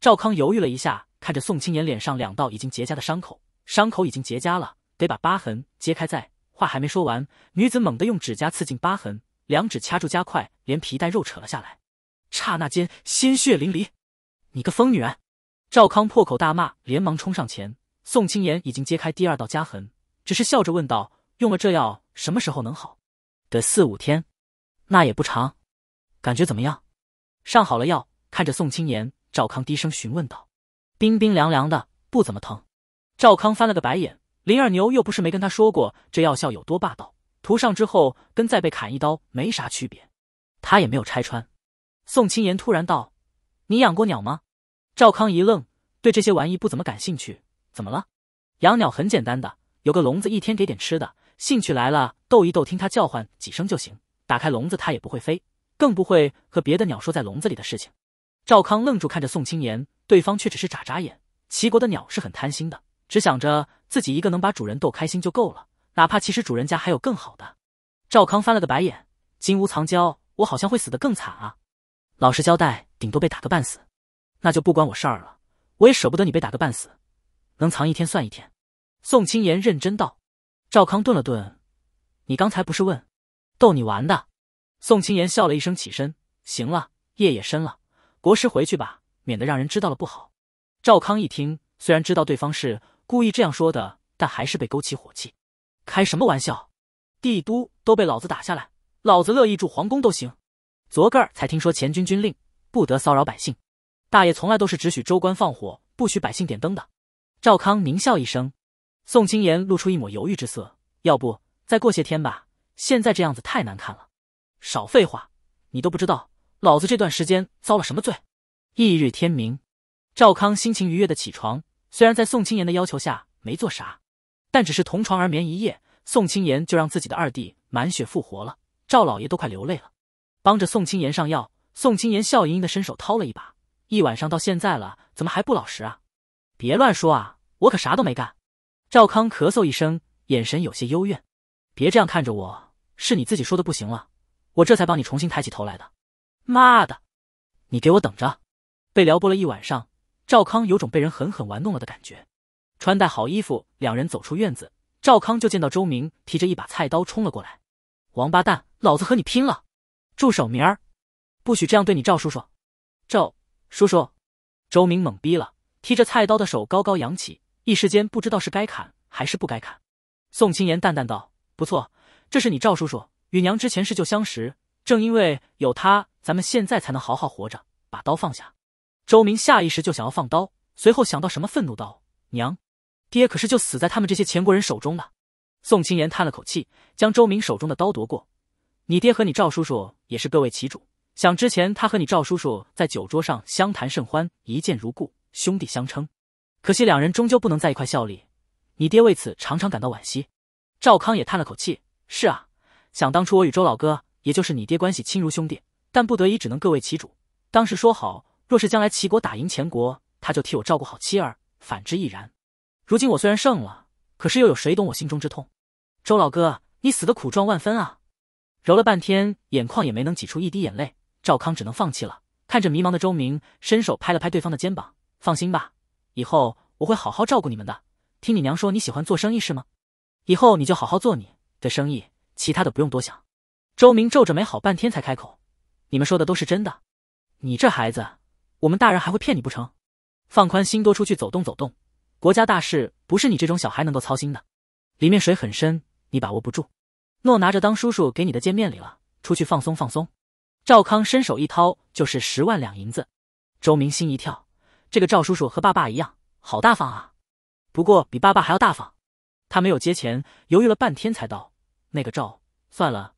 赵康犹豫了一下，看着宋青言脸上两道已经结痂的伤口，伤口已经结痂了，得把疤痕揭开。在话还没说完，女子猛地用指甲刺进疤痕，两指掐住加快，连皮带肉扯了下来，刹那间鲜血淋漓。你个疯女人！赵康破口大骂，连忙冲上前。宋青言已经揭开第二道痂痕，只是笑着问道。用了这药，什么时候能好？得四五天，那也不长。感觉怎么样？上好了药，看着宋青言，赵康低声询问道：“冰冰凉凉的，不怎么疼。”赵康翻了个白眼，林二牛又不是没跟他说过这药效有多霸道，涂上之后跟再被砍一刀没啥区别，他也没有拆穿。宋青言突然道：“你养过鸟吗？”赵康一愣，对这些玩意不怎么感兴趣。怎么了？养鸟很简单的，有个笼子，一天给点吃的。兴趣来了，逗一逗，听它叫唤几声就行。打开笼子，它也不会飞，更不会和别的鸟说在笼子里的事情。赵康愣住看着宋青言，对方却只是眨眨眼。齐国的鸟是很贪心的，只想着自己一个能把主人逗开心就够了，哪怕其实主人家还有更好的。赵康翻了个白眼，金屋藏娇，我好像会死得更惨啊！老实交代，顶多被打个半死，那就不关我事儿了。我也舍不得你被打个半死，能藏一天算一天。宋青言认真道。赵康顿了顿，你刚才不是问？逗你玩的。宋清言笑了一声，起身。行了，夜也深了，国师回去吧，免得让人知道了不好。赵康一听，虽然知道对方是故意这样说的，但还是被勾起火气。开什么玩笑？帝都都被老子打下来，老子乐意住皇宫都行。昨个儿才听说前军军令，不得骚扰百姓。大爷从来都是只许州官放火，不许百姓点灯的。赵康狞笑一声。宋青言露出一抹犹豫之色，要不再过些天吧？现在这样子太难看了。少废话，你都不知道，老子这段时间遭了什么罪。翌日天明，赵康心情愉悦的起床，虽然在宋青言的要求下没做啥，但只是同床而眠一夜，宋青言就让自己的二弟满血复活了。赵老爷都快流泪了，帮着宋青言上药。宋青言笑盈盈的伸手掏了一把，一晚上到现在了，怎么还不老实啊？别乱说啊，我可啥都没干。赵康咳嗽一声，眼神有些幽怨：“别这样看着我，是你自己说的不行了，我这才帮你重新抬起头来的。”“妈的，你给我等着！”被撩拨了一晚上，赵康有种被人狠狠玩弄了的感觉。穿戴好衣服，两人走出院子，赵康就见到周明提着一把菜刀冲了过来：“王八蛋，老子和你拼了！”“住手，明儿，不许这样对你赵叔叔。”“赵叔叔。”周明懵逼了，提着菜刀的手高高扬起。一时间不知道是该砍还是不该砍，宋青言淡淡道：“不错，这是你赵叔叔与娘之前是旧相识，正因为有他，咱们现在才能好好活着。”把刀放下。周明下意识就想要放刀，随后想到什么，愤怒道：“娘，爹可是就死在他们这些前国人手中的。”宋青言叹了口气，将周明手中的刀夺过。你爹和你赵叔叔也是各为其主，想之前他和你赵叔叔在酒桌上相谈甚欢，一见如故，兄弟相称。可惜两人终究不能在一块效力，你爹为此常常感到惋惜。赵康也叹了口气：“是啊，想当初我与周老哥，也就是你爹，关系亲如兄弟，但不得已只能各为其主。当时说好，若是将来齐国打赢前国，他就替我照顾好妻儿；反之亦然。如今我虽然胜了，可是又有谁懂我心中之痛？周老哥，你死的苦状万分啊！”揉了半天，眼眶也没能挤出一滴眼泪，赵康只能放弃了。看着迷茫的周明，伸手拍了拍对方的肩膀：“放心吧。”以后我会好好照顾你们的。听你娘说你喜欢做生意是吗？以后你就好好做你的生意，其他的不用多想。周明皱着眉，好半天才开口：“你们说的都是真的？你这孩子，我们大人还会骗你不成？放宽心，多出去走动走动。国家大事不是你这种小孩能够操心的，里面水很深，你把握不住。诺拿着当叔叔给你的见面礼了，出去放松放松。”赵康伸手一掏，就是十万两银子。周明心一跳。这个赵叔叔和爸爸一样，好大方啊，不过比爸爸还要大方。他没有接钱，犹豫了半天才道：“那个赵，算了。”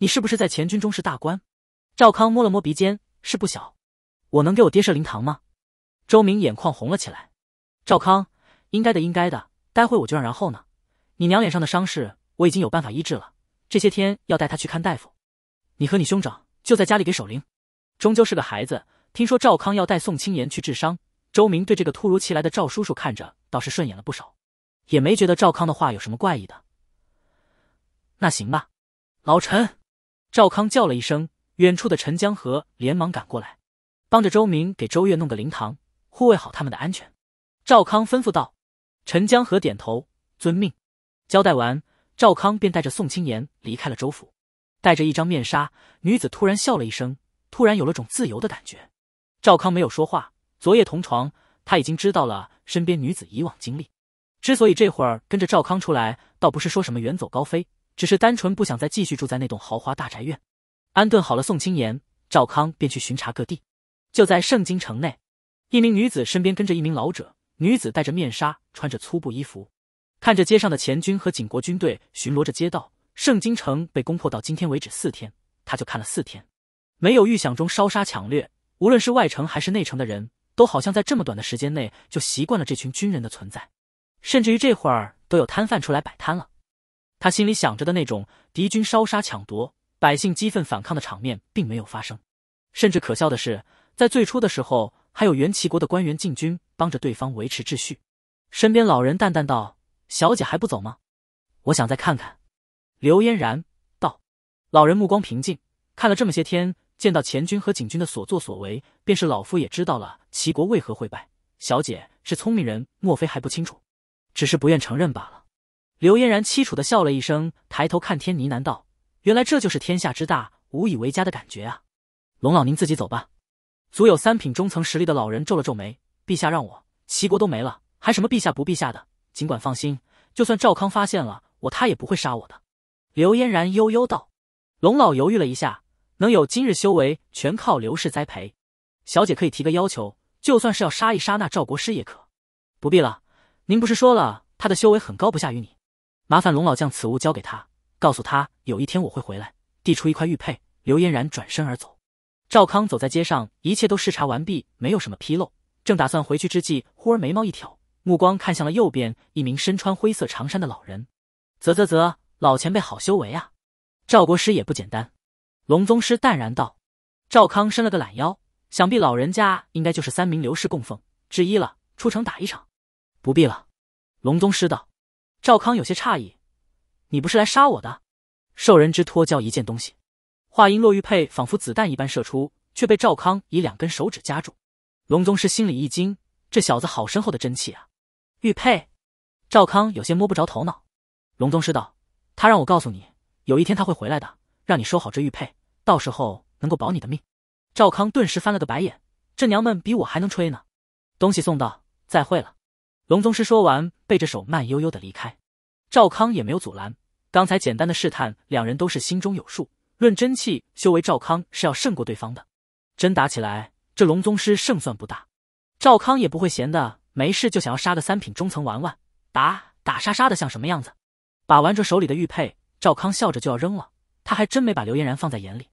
你是不是在前军中是大官？赵康摸了摸鼻尖，是不小。我能给我爹设灵堂吗？周明眼眶红了起来。赵康，应该的，应该的。待会我就让然后呢，你娘脸上的伤势，我已经有办法医治了。这些天要带他去看大夫。你和你兄长就在家里给守灵。终究是个孩子，听说赵康要带宋青言去治伤。周明对这个突如其来的赵叔叔看着倒是顺眼了不少，也没觉得赵康的话有什么怪异的。那行吧，老陈。赵康叫了一声，远处的陈江河连忙赶过来，帮着周明给周月弄个灵堂，护卫好他们的安全。赵康吩咐道。陈江河点头，遵命。交代完，赵康便带着宋青言离开了周府。带着一张面纱，女子突然笑了一声，突然有了种自由的感觉。赵康没有说话。昨夜同床，他已经知道了身边女子以往经历。之所以这会儿跟着赵康出来，倒不是说什么远走高飞，只是单纯不想再继续住在那栋豪华大宅院。安顿好了宋青言，赵康便去巡查各地。就在盛京城内，一名女子身边跟着一名老者，女子戴着面纱，穿着粗布衣服，看着街上的前军和景国军队巡逻着街道。盛京城被攻破到今天为止四天，他就看了四天，没有预想中烧杀抢掠，无论是外城还是内城的人。都好像在这么短的时间内就习惯了这群军人的存在，甚至于这会儿都有摊贩出来摆摊了。他心里想着的那种敌军烧杀抢夺、百姓激愤反抗的场面并没有发生，甚至可笑的是，在最初的时候还有元齐国的官员禁军帮着对方维持秩序。身边老人淡淡道：“小姐还不走吗？我想再看看。”刘嫣然道。老人目光平静，看了这么些天。见到前军和景军的所作所为，便是老夫也知道了齐国为何会败。小姐是聪明人，莫非还不清楚？只是不愿承认罢了。刘嫣然凄楚的笑了一声，抬头看天，呢喃道：“原来这就是天下之大，无以为家的感觉啊。”龙老，您自己走吧。足有三品中层实力的老人皱了皱眉：“陛下让我，齐国都没了，还什么陛下不陛下？的尽管放心，就算赵康发现了我，他也不会杀我的。”刘嫣然悠悠道。龙老犹豫了一下。能有今日修为，全靠刘氏栽培。小姐可以提个要求，就算是要杀一杀那赵国师也可。不必了，您不是说了，他的修为很高，不下于你。麻烦龙老将此物交给他，告诉他有一天我会回来。递出一块玉佩，刘嫣然转身而走。赵康走在街上，一切都视察完毕，没有什么纰漏，正打算回去之际，忽而眉毛一挑，目光看向了右边一名身穿灰色长衫的老人。啧啧啧，老前辈好修为啊！赵国师也不简单。龙宗师淡然道：“赵康伸了个懒腰，想必老人家应该就是三名刘氏供奉之一了。出城打一场，不必了。”龙宗师道。赵康有些诧异：“你不是来杀我的？受人之托，交一件东西。”话音落，玉佩仿佛子弹一般射出，却被赵康以两根手指夹住。龙宗师心里一惊：“这小子好深厚的真气啊！”玉佩。赵康有些摸不着头脑。龙宗师道：“他让我告诉你，有一天他会回来的，让你收好这玉佩。”到时候能够保你的命，赵康顿时翻了个白眼，这娘们比我还能吹呢。东西送到，再会了。龙宗师说完，背着手慢悠悠的离开。赵康也没有阻拦。刚才简单的试探，两人都是心中有数。论真气修为，赵康是要胜过对方的。真打起来，这龙宗师胜算不大。赵康也不会闲的，没事就想要杀个三品中层玩玩，打打杀杀的像什么样子？把玩着手里的玉佩，赵康笑着就要扔了。他还真没把刘嫣然放在眼里。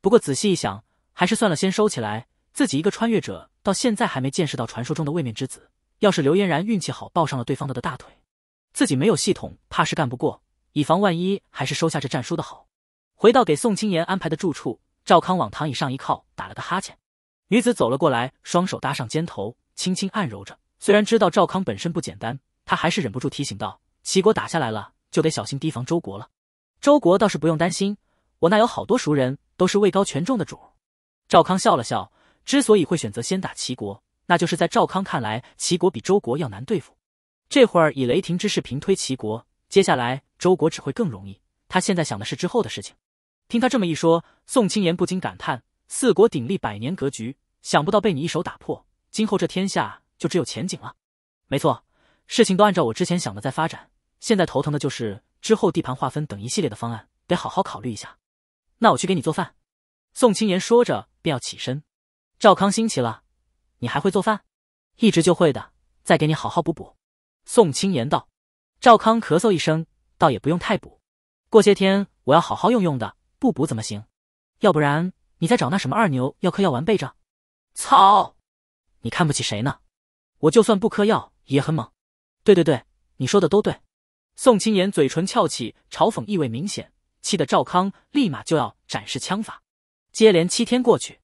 不过仔细一想，还是算了，先收起来。自己一个穿越者，到现在还没见识到传说中的位面之子。要是刘嫣然运气好，抱上了对方的大腿，自己没有系统，怕是干不过。以防万一，还是收下这战书的好。回到给宋青言安排的住处，赵康往躺椅上一靠，打了个哈欠。女子走了过来，双手搭上肩头，轻轻按揉着。虽然知道赵康本身不简单，她还是忍不住提醒道：“齐国打下来了，就得小心提防周国了。周国倒是不用担心，我那有好多熟人。”都是位高权重的主，赵康笑了笑。之所以会选择先打齐国，那就是在赵康看来，齐国比周国要难对付。这会儿以雷霆之势平推齐国，接下来周国只会更容易。他现在想的是之后的事情。听他这么一说，宋青言不禁感叹：四国鼎立百年格局，想不到被你一手打破。今后这天下就只有前景了。没错，事情都按照我之前想的在发展。现在头疼的就是之后地盘划分等一系列的方案，得好好考虑一下。那我去给你做饭。宋青言说着便要起身，赵康心奇了，你还会做饭？一直就会的，再给你好好补补。宋青言道。赵康咳嗽一声，倒也不用太补，过些天我要好好用用的，不补怎么行？要不然你再找那什么二牛要颗药丸备着。操！你看不起谁呢？我就算不嗑药也很猛。对对对，你说的都对。宋青言嘴唇翘起，嘲讽意味明显。气得赵康立马就要展示枪法。接连七天过去，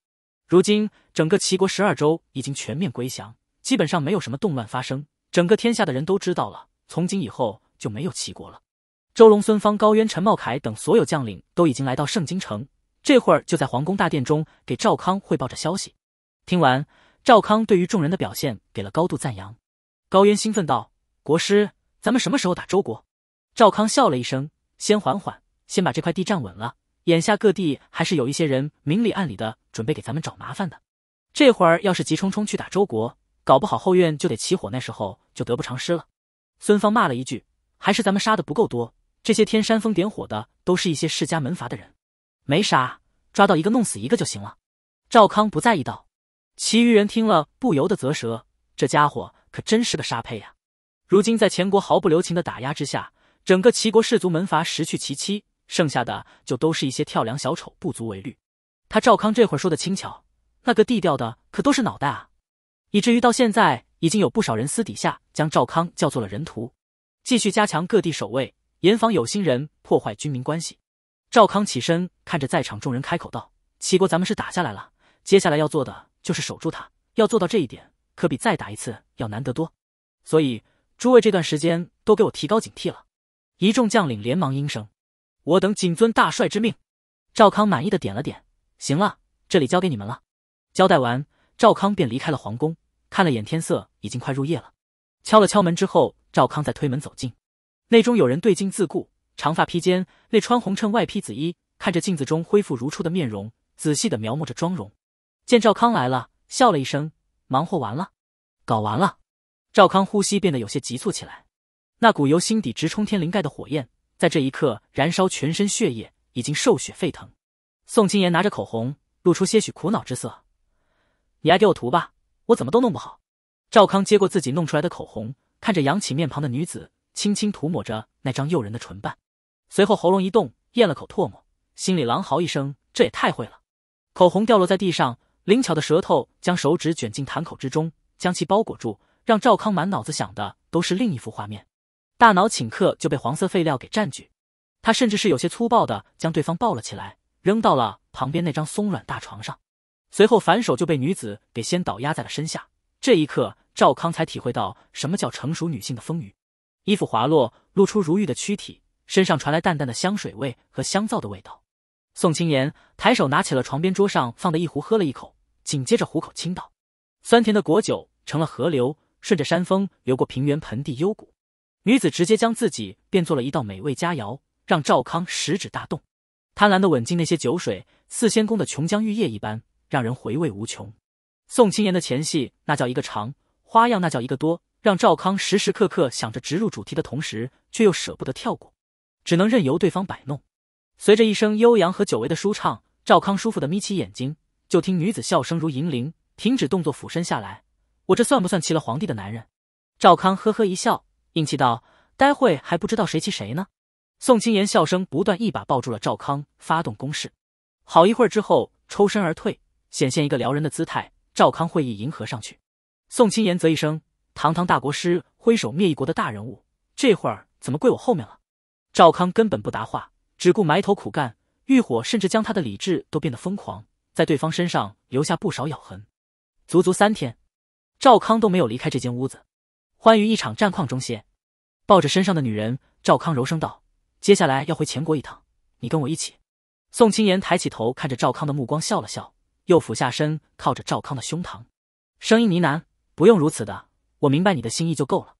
如今整个齐国十二州已经全面归降，基本上没有什么动乱发生。整个天下的人都知道了，从今以后就没有齐国了。周龙、孙方、高渊、陈茂凯等所有将领都已经来到圣京城，这会儿就在皇宫大殿中给赵康汇报着消息。听完，赵康对于众人的表现给了高度赞扬。高渊兴奋道：“国师，咱们什么时候打周国？”赵康笑了一声：“先缓缓。”先把这块地站稳了。眼下各地还是有一些人明里暗里的准备给咱们找麻烦的。这会儿要是急冲冲去打周国，搞不好后院就得起火，那时候就得不偿失了。孙芳骂了一句：“还是咱们杀的不够多。”这些天煽风点火的都是一些世家门阀的人，没啥，抓到一个弄死一个就行了。赵康不在意道。其余人听了不由得啧舌：“这家伙可真是个杀配呀！”如今在前国毫不留情的打压之下，整个齐国士族门阀失去其七。剩下的就都是一些跳梁小丑，不足为虑。他赵康这会儿说的轻巧，那个地掉的可都是脑袋啊！以至于到现在，已经有不少人私底下将赵康叫做了人屠。继续加强各地守卫，严防有心人破坏军民关系。赵康起身，看着在场众人，开口道：“齐国咱们是打下来了，接下来要做的就是守住他。要做到这一点，可比再打一次要难得多。所以诸位这段时间都给我提高警惕了。”一众将领连忙应声。我等谨遵大帅之命。赵康满意的点了点，行了，这里交给你们了。交代完，赵康便离开了皇宫。看了眼天色，已经快入夜了。敲了敲门之后，赵康再推门走进，内中有人对镜自顾，长发披肩，内穿红衬，外披紫衣，看着镜子中恢复如初的面容，仔细的描摹着妆容。见赵康来了，笑了一声，忙活完了，搞完了。赵康呼吸变得有些急促起来，那股由心底直冲天灵盖的火焰。在这一刻，燃烧全身血液，已经兽血沸腾。宋青言拿着口红，露出些许苦恼之色：“你来给我涂吧，我怎么都弄不好。”赵康接过自己弄出来的口红，看着扬起面庞的女子，轻轻涂抹着那张诱人的唇瓣，随后喉咙一动，咽了口唾沫，心里狼嚎一声：“这也太会了！”口红掉落在地上，灵巧的舌头将手指卷进痰口之中，将其包裹住，让赵康满脑子想的都是另一幅画面。大脑顷刻就被黄色废料给占据，他甚至是有些粗暴的将对方抱了起来，扔到了旁边那张松软大床上，随后反手就被女子给先倒压在了身下。这一刻，赵康才体会到什么叫成熟女性的丰腴，衣服滑落，露出如玉的躯体，身上传来淡淡的香水味和香皂的味道。宋青言抬手拿起了床边桌上放的一壶，喝了一口，紧接着壶口倾倒，酸甜的果酒成了河流，顺着山峰流过平原、盆地、幽谷。女子直接将自己变做了一道美味佳肴，让赵康食指大动，贪婪的吻进那些酒水，似仙宫的琼浆玉液一般，让人回味无穷。宋青莲的前戏那叫一个长，花样那叫一个多，让赵康时时刻刻想着植入主题的同时，却又舍不得跳过，只能任由对方摆弄。随着一声悠扬和久违的舒畅，赵康舒服的眯起眼睛，就听女子笑声如银铃，停止动作，俯身下来。我这算不算骑了皇帝的男人？赵康呵呵一笑。硬气道：“待会还不知道谁欺谁呢。”宋清言笑声不断，一把抱住了赵康，发动攻势。好一会儿之后，抽身而退，显现一个撩人的姿态。赵康会意迎合上去，宋清言则一声：“堂堂大国师，挥手灭一国的大人物，这会儿怎么跪我后面了？”赵康根本不答话，只顾埋头苦干。欲火甚至将他的理智都变得疯狂，在对方身上留下不少咬痕。足足三天，赵康都没有离开这间屋子。欢于一场战况中歇，抱着身上的女人，赵康柔声道：“接下来要回前国一趟，你跟我一起。”宋青言抬起头看着赵康的目光，笑了笑，又俯下身靠着赵康的胸膛，声音呢喃：“不用如此的，我明白你的心意就够了。”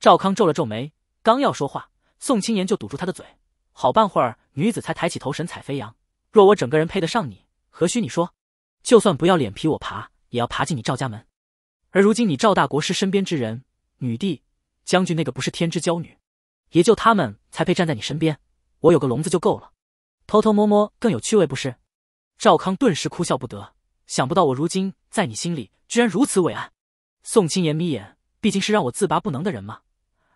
赵康皱了皱眉，刚要说话，宋青言就堵住他的嘴。好半会儿，女子才抬起头，神采飞扬：“若我整个人配得上你，何须你说？就算不要脸皮，我爬也要爬进你赵家门。”而如今你赵大国师身边之人。女帝，将军那个不是天之娇女，也就他们才配站在你身边。我有个笼子就够了，偷偷摸摸更有趣味，不是？赵康顿时哭笑不得，想不到我如今在你心里居然如此伟岸。宋青言眯眼，毕竟是让我自拔不能的人嘛。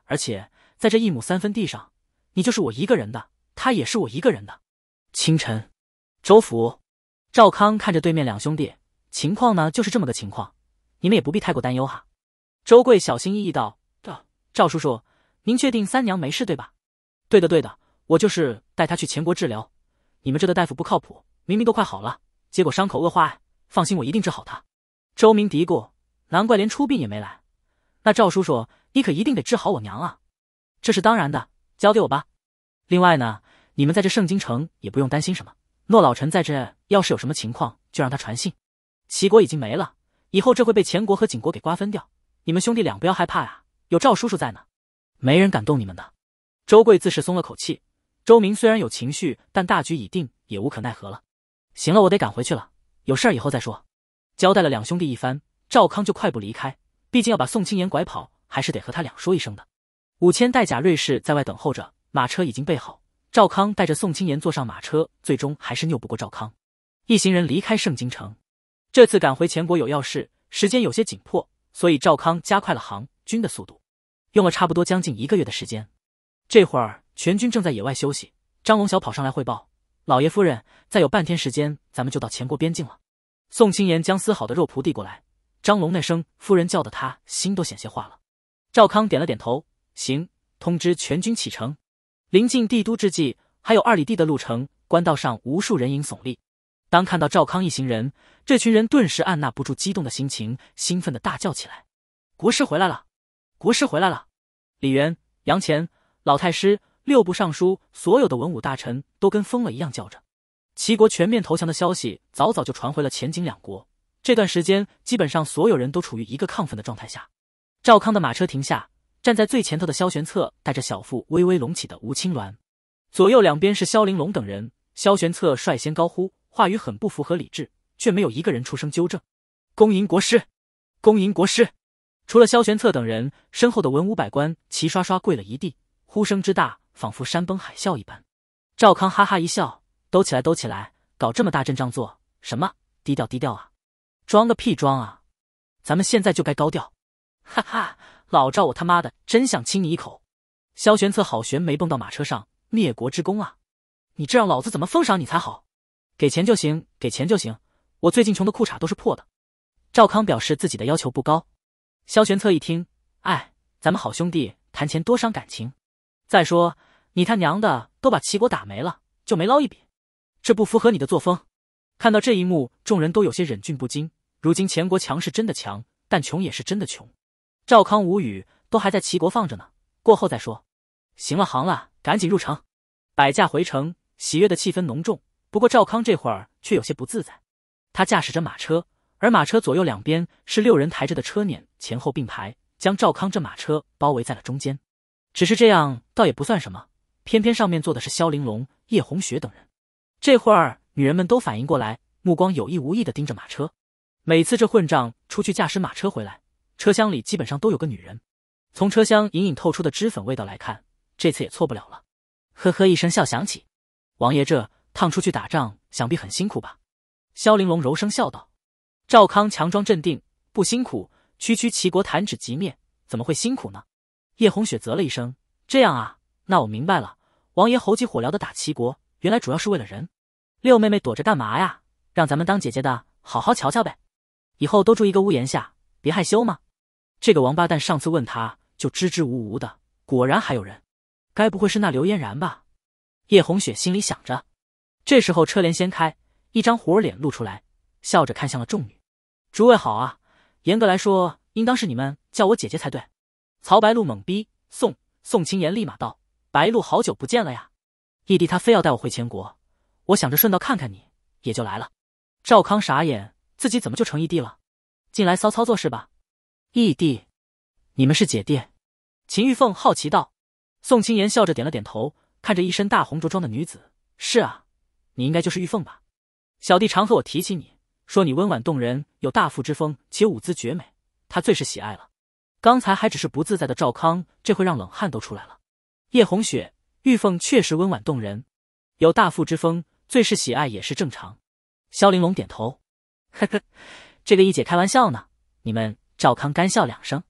而且在这一亩三分地上，你就是我一个人的，他也是我一个人的。清晨，周府，赵康看着对面两兄弟，情况呢，就是这么个情况，你们也不必太过担忧哈。周贵小心翼翼道：“赵赵叔叔，您确定三娘没事对吧？”“对的，对的，我就是带她去前国治疗。你们这的大夫不靠谱，明明都快好了，结果伤口恶化。放心，我一定治好她。”周明嘀咕：“难怪连出殡也没来。那赵叔叔，你可一定得治好我娘啊！”“这是当然的，交给我吧。另外呢，你们在这盛京城也不用担心什么。诺老臣在这，要是有什么情况，就让他传信。齐国已经没了，以后这会被前国和景国给瓜分掉。”你们兄弟俩不要害怕呀，有赵叔叔在呢，没人敢动你们的。周贵自是松了口气。周明虽然有情绪，但大局已定，也无可奈何了。行了，我得赶回去了，有事儿以后再说。交代了两兄弟一番，赵康就快步离开。毕竟要把宋青言拐跑，还是得和他俩说一声的。五千代甲瑞士在外等候着，马车已经备好。赵康带着宋青言坐上马车，最终还是拗不过赵康，一行人离开圣京城。这次赶回前国有要事，时间有些紧迫。所以赵康加快了行军的速度，用了差不多将近一个月的时间。这会儿全军正在野外休息，张龙小跑上来汇报：“老爷夫人，再有半天时间，咱们就到前国边境了。”宋青言将撕好的肉脯递过来，张龙那声“夫人”叫的他心都险些化了。赵康点了点头：“行，通知全军启程。”临近帝都之际，还有二里地的路程，官道上无数人影耸立。当看到赵康一行人，这群人顿时按捺不住激动的心情，兴奋的大叫起来：“国师回来了！国师回来了！”李渊、杨乾、老太师、六部尚书，所有的文武大臣都跟疯了一样叫着。齐国全面投降的消息早早就传回了前景两国，这段时间基本上所有人都处于一个亢奋的状态下。赵康的马车停下，站在最前头的萧玄策带着小腹微微隆起的吴青鸾，左右两边是萧玲珑等人。萧玄策率先高呼。话语很不符合理智，却没有一个人出声纠正。恭迎国师，恭迎国师！除了萧玄策等人，身后的文武百官齐刷刷跪了一地，呼声之大，仿佛山崩海啸一般。赵康哈哈一笑：“都起来，都起来！搞这么大阵仗做什么？低调低调啊，装个屁装啊！咱们现在就该高调。”哈哈，老赵，我他妈的真想亲你一口！萧玄策好悬没蹦到马车上，灭国之功啊！你这让老子怎么封赏你才好？给钱就行，给钱就行。我最近穷的裤衩都是破的。赵康表示自己的要求不高。萧玄策一听，哎，咱们好兄弟谈钱多伤感情。再说你他娘的都把齐国打没了，就没捞一笔，这不符合你的作风。看到这一幕，众人都有些忍俊不禁。如今钱国强是真的强，但穷也是真的穷。赵康无语，都还在齐国放着呢，过后再说。行了，行了，赶紧入城，摆驾回城，喜悦的气氛浓重。不过赵康这会儿却有些不自在，他驾驶着马车，而马车左右两边是六人抬着的车辇，前后并排，将赵康这马车包围在了中间。只是这样倒也不算什么，偏偏上面坐的是萧玲珑、叶红雪等人。这会儿女人们都反应过来，目光有意无意的盯着马车。每次这混账出去驾驶马车回来，车厢里基本上都有个女人。从车厢隐隐透出的脂粉味道来看，这次也错不了了。呵呵一声笑响起，王爷这。趟出去打仗，想必很辛苦吧？萧玲珑柔声笑道。赵康强装镇定，不辛苦，区区齐国，弹指即灭，怎么会辛苦呢？叶红雪啧了一声：“这样啊，那我明白了。王爷猴急火燎的打齐国，原来主要是为了人。六妹妹躲着干嘛呀？让咱们当姐姐的好好瞧瞧呗。以后都住一个屋檐下，别害羞嘛。这个王八蛋上次问他就支支吾吾的，果然还有人。该不会是那刘嫣然吧？”叶红雪心里想着。这时候车帘掀开，一张虎儿脸露出来，笑着看向了众女：“诸位好啊，严格来说，应当是你们叫我姐姐才对。”曹白露懵逼，宋宋青言立马道：“白露，好久不见了呀！义弟他非要带我回前国，我想着顺道看看你，也就来了。”赵康傻眼，自己怎么就成义弟了？进来骚操作是吧？义弟，你们是姐弟？秦玉凤好奇道。宋青言笑着点了点头，看着一身大红着装的女子：“是啊。”你应该就是玉凤吧？小弟常和我提起你，说你温婉动人，有大妇之风，且舞姿绝美，他最是喜爱了。刚才还只是不自在的赵康，这会让冷汗都出来了。叶红雪，玉凤确实温婉动人，有大妇之风，最是喜爱也是正常。萧玲珑点头，呵呵，这个一姐开玩笑呢。你们赵康干笑两声，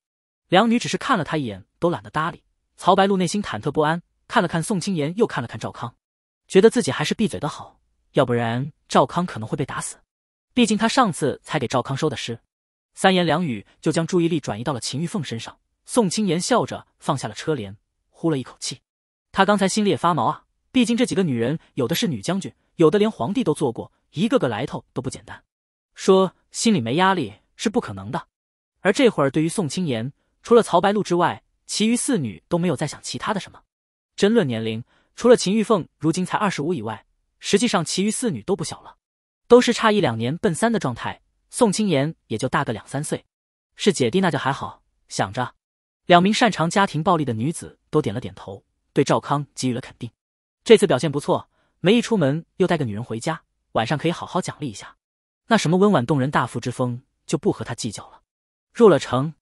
两女只是看了他一眼，都懒得搭理。曹白露内心忐忑不安，看了看宋青言，又看了看赵康，觉得自己还是闭嘴的好。要不然赵康可能会被打死，毕竟他上次才给赵康收的尸，三言两语就将注意力转移到了秦玉凤身上。宋青言笑着放下了车帘，呼了一口气，他刚才心里也发毛啊，毕竟这几个女人有的是女将军，有的连皇帝都做过，一个个来头都不简单，说心里没压力是不可能的。而这会儿，对于宋青言，除了曹白露之外，其余四女都没有再想其他的什么。争论年龄，除了秦玉凤如今才二十五以外。实际上，其余四女都不小了，都是差一两年奔三的状态。宋青妍也就大个两三岁，是姐弟那就还好。想着，两名擅长家庭暴力的女子都点了点头，对赵康给予了肯定。这次表现不错，没一出门又带个女人回家，晚上可以好好奖励一下。那什么温婉动人、大富之风就不和他计较了。入了城，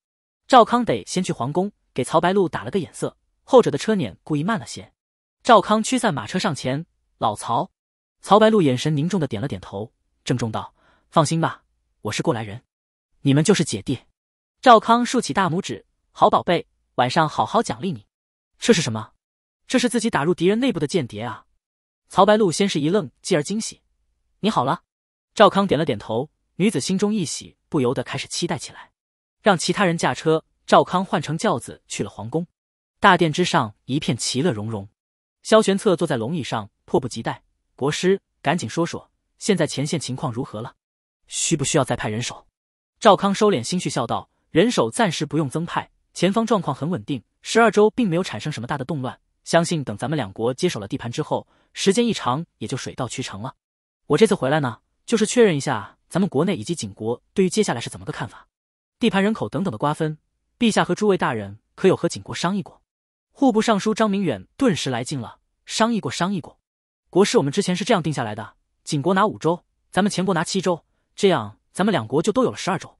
赵康得先去皇宫，给曹白露打了个眼色，后者的车辇故意慢了些。赵康驱散马车上前，老曹。曹白露眼神凝重的点了点头，郑重道：“放心吧，我是过来人，你们就是姐弟。”赵康竖起大拇指：“好宝贝，晚上好好奖励你。”这是什么？这是自己打入敌人内部的间谍啊！曹白露先是一愣，继而惊喜：“你好了？”赵康点了点头，女子心中一喜，不由得开始期待起来。让其他人驾车，赵康换成轿子去了皇宫。大殿之上一片其乐融融。萧玄策坐在龙椅上，迫不及待。国师，赶紧说说现在前线情况如何了？需不需要再派人手？赵康收敛心绪，笑道：“人手暂时不用增派，前方状况很稳定，十二州并没有产生什么大的动乱。相信等咱们两国接手了地盘之后，时间一长也就水到渠成了。”我这次回来呢，就是确认一下咱们国内以及景国对于接下来是怎么个看法，地盘、人口等等的瓜分。陛下和诸位大人可有和景国商议过？户部尚书张明远顿时来劲了：“商议过，商议过。”国师，我们之前是这样定下来的：景国拿五州，咱们前国拿七州，这样咱们两国就都有了十二州。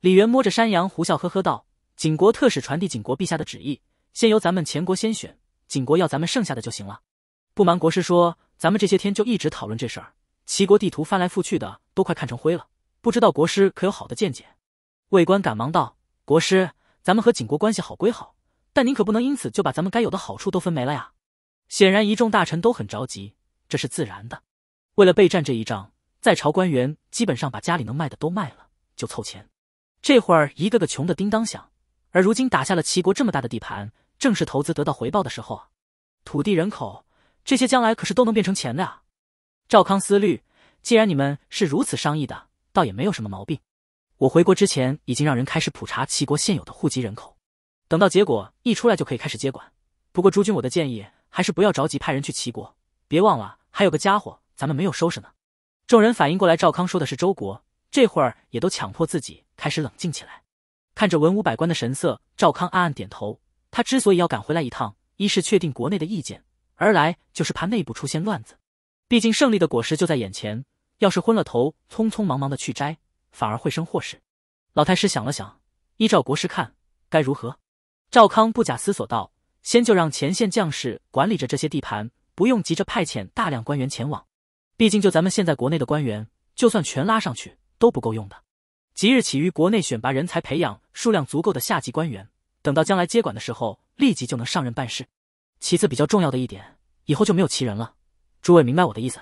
李渊摸着山羊胡，笑呵呵道：“景国特使传递景国陛下的旨意，先由咱们前国先选，景国要咱们剩下的就行了。”不瞒国师说，咱们这些天就一直讨论这事儿，齐国地图翻来覆去的，都快看成灰了。不知道国师可有好的见解？魏官赶忙道：“国师，咱们和景国关系好归好，但您可不能因此就把咱们该有的好处都分没了呀！”显然，一众大臣都很着急。这是自然的，为了备战这一仗，在朝官员基本上把家里能卖的都卖了，就凑钱。这会儿一个个穷的叮当响，而如今打下了齐国这么大的地盘，正是投资得到回报的时候啊！土地、人口这些将来可是都能变成钱的啊！赵康思虑，既然你们是如此商议的，倒也没有什么毛病。我回国之前已经让人开始普查齐国现有的户籍人口，等到结果一出来就可以开始接管。不过诸君，我的建议还是不要着急派人去齐国，别忘了。还有个家伙，咱们没有收拾呢。众人反应过来，赵康说的是周国，这会儿也都强迫自己开始冷静起来。看着文武百官的神色，赵康暗暗点头。他之所以要赶回来一趟，一是确定国内的意见，二来就是怕内部出现乱子。毕竟胜利的果实就在眼前，要是昏了头，匆匆忙忙的去摘，反而会生祸事。老太师想了想，依照国师看，该如何？赵康不假思索道：“先就让前线将士管理着这些地盘。”不用急着派遣大量官员前往，毕竟就咱们现在国内的官员，就算全拉上去都不够用的。即日起于国内选拔人才，培养数量足够的下级官员，等到将来接管的时候，立即就能上任办事。其次，比较重要的一点，以后就没有其人了。诸位明白我的意思？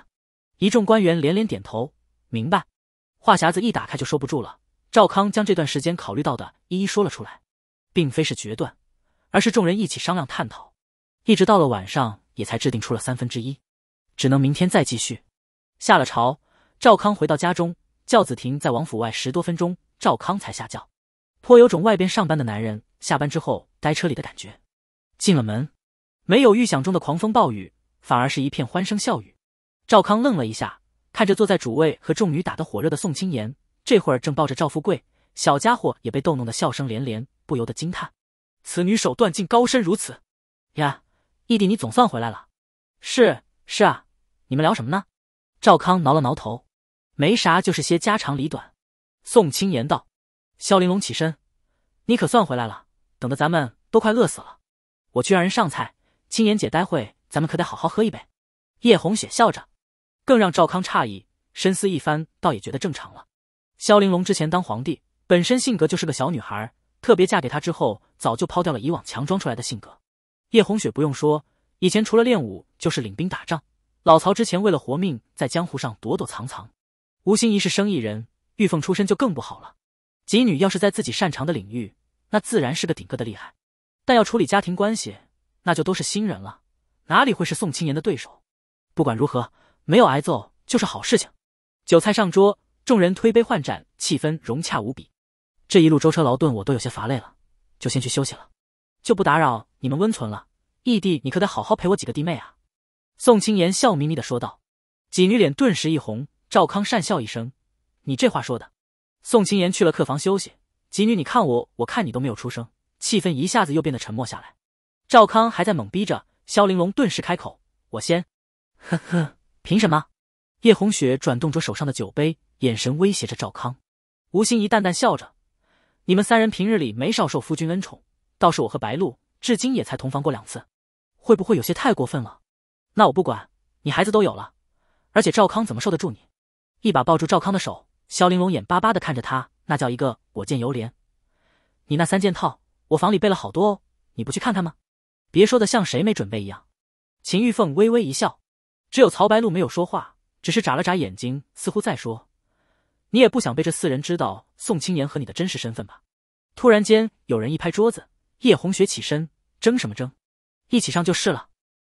一众官员连连点头，明白。话匣子一打开就收不住了。赵康将这段时间考虑到的一一说了出来，并非是决断，而是众人一起商量探讨，一直到了晚上。也才制定出了三分之一，只能明天再继续。下了朝，赵康回到家中，轿子停在王府外十多分钟，赵康才下轿，颇有种外边上班的男人下班之后待车里的感觉。进了门，没有预想中的狂风暴雨，反而是一片欢声笑语。赵康愣了一下，看着坐在主位和众女打得火热的宋青莲，这会儿正抱着赵富贵，小家伙也被逗弄的笑声连连，不由得惊叹：此女手段竟高深如此呀！义弟，你总算回来了。是是啊，你们聊什么呢？赵康挠了挠头，没啥，就是些家长里短。宋青言道。萧玲珑起身，你可算回来了，等的咱们都快饿死了。我去让人上菜。青言姐，待会咱们可得好好喝一杯。叶红雪笑着。更让赵康诧异，深思一番，倒也觉得正常了。萧玲珑之前当皇帝，本身性格就是个小女孩，特别嫁给他之后，早就抛掉了以往强装出来的性格。叶红雪不用说，以前除了练武就是领兵打仗。老曹之前为了活命，在江湖上躲躲藏藏。吴心怡是生意人，玉凤出身就更不好了。吉女要是在自己擅长的领域，那自然是个顶个的厉害。但要处理家庭关系，那就都是新人了，哪里会是宋青言的对手？不管如何，没有挨揍就是好事情。酒菜上桌，众人推杯换盏，气氛融洽无比。这一路舟车劳顿，我都有些乏累了，就先去休息了，就不打扰。你们温存了，义弟你可得好好陪我几个弟妹啊！宋青言笑眯眯的说道。几女脸顿时一红，赵康讪笑一声：“你这话说的。”宋青言去了客房休息，几女你看我，我看你都没有出声，气氛一下子又变得沉默下来。赵康还在懵逼着，萧玲珑顿时开口：“我先。”呵呵，凭什么？叶红雪转动着手上的酒杯，眼神威胁着赵康。吴心怡淡淡笑着：“你们三人平日里没少受夫君恩宠，倒是我和白露。”至今也才同房过两次，会不会有些太过分了？那我不管，你孩子都有了，而且赵康怎么受得住你？一把抱住赵康的手，肖玲珑眼巴巴的看着他，那叫一个我见犹怜。你那三件套，我房里备了好多哦，你不去看看吗？别说的像谁没准备一样。秦玉凤微微一笑，只有曹白露没有说话，只是眨了眨眼睛，似乎在说，你也不想被这四人知道宋青言和你的真实身份吧？突然间，有人一拍桌子。叶红雪起身争什么争，一起上就是了。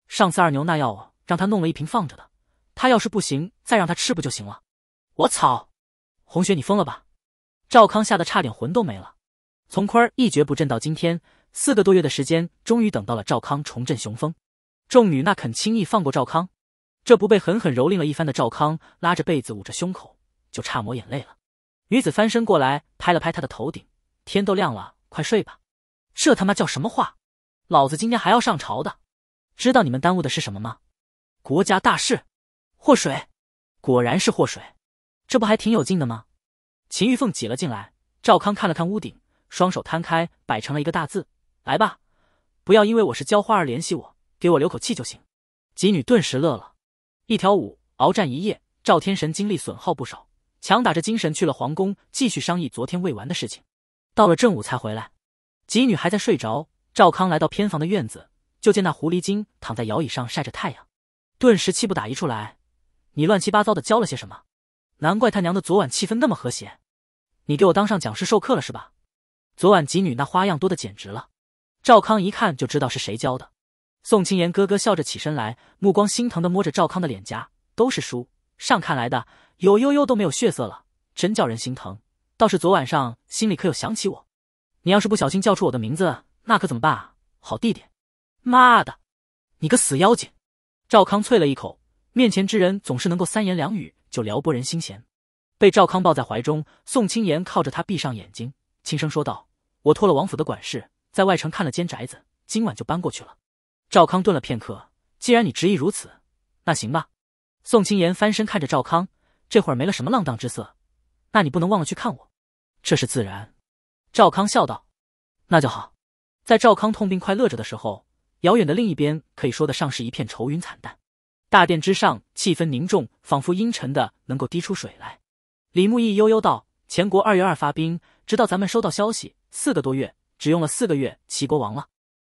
上次二牛那药让他弄了一瓶放着的，他要是不行，再让他吃不就行了？我操！红雪，你疯了吧？赵康吓得差点魂都没了。从坤儿一蹶不振到今天四个多月的时间，终于等到了赵康重振雄风。众女那肯轻易放过赵康，这不被狠狠蹂躏了一番的赵康，拉着被子捂着胸口，就差抹眼泪了。女子翻身过来，拍了拍他的头顶：“天都亮了，快睡吧。”这他妈叫什么话？老子今天还要上朝的，知道你们耽误的是什么吗？国家大事，祸水，果然是祸水，这不还挺有劲的吗？秦玉凤挤了进来，赵康看了看屋顶，双手摊开摆成了一个大字，来吧，不要因为我是浇花而联系我，给我留口气就行。几女顿时乐了。一条五熬战一夜，赵天神精力损耗不少，强打着精神去了皇宫，继续商议昨天未完的事情，到了正午才回来。吉女还在睡着，赵康来到偏房的院子，就见那狐狸精躺在摇椅上晒着太阳，顿时气不打一处来。你乱七八糟的教了些什么？难怪他娘的昨晚气氛那么和谐，你给我当上讲师授课了是吧？昨晚吉女那花样多的简直了。赵康一看就知道是谁教的。宋青莲咯咯笑着起身来，目光心疼的摸着赵康的脸颊，都是书上看来的，有悠悠都没有血色了，真叫人心疼。倒是昨晚上心里可有想起我？你要是不小心叫出我的名字，那可怎么办啊？好弟弟，妈的，你个死妖精！赵康啐了一口。面前之人总是能够三言两语就撩拨人心弦。被赵康抱在怀中，宋青言靠着他闭上眼睛，轻声说道：“我托了王府的管事，在外城看了间宅子，今晚就搬过去了。”赵康顿了片刻，既然你执意如此，那行吧。宋青言翻身看着赵康，这会儿没了什么浪荡之色。那你不能忘了去看我。这是自然。赵康笑道：“那就好。”在赵康痛并快乐着的时候，遥远的另一边可以说得上是一片愁云惨淡。大殿之上气氛凝重，仿佛阴沉的能够滴出水来。李牧意悠悠道：“前国二月二发兵，直到咱们收到消息，四个多月，只用了四个月，齐国亡了。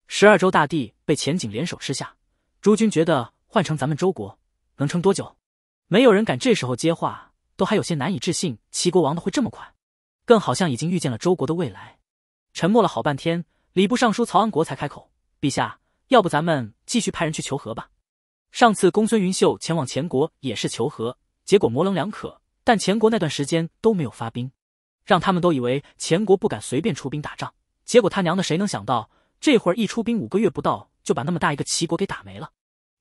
十二州大帝被前景联手吃下。诸君觉得换成咱们周国，能撑多久？”没有人敢这时候接话，都还有些难以置信，齐国亡的会这么快。更好像已经预见了周国的未来。沉默了好半天，礼部尚书曹安国才开口：“陛下，要不咱们继续派人去求和吧？上次公孙云秀前往前国也是求和，结果模棱两可。但前国那段时间都没有发兵，让他们都以为前国不敢随便出兵打仗。结果他娘的，谁能想到这会儿一出兵，五个月不到就把那么大一个齐国给打没了？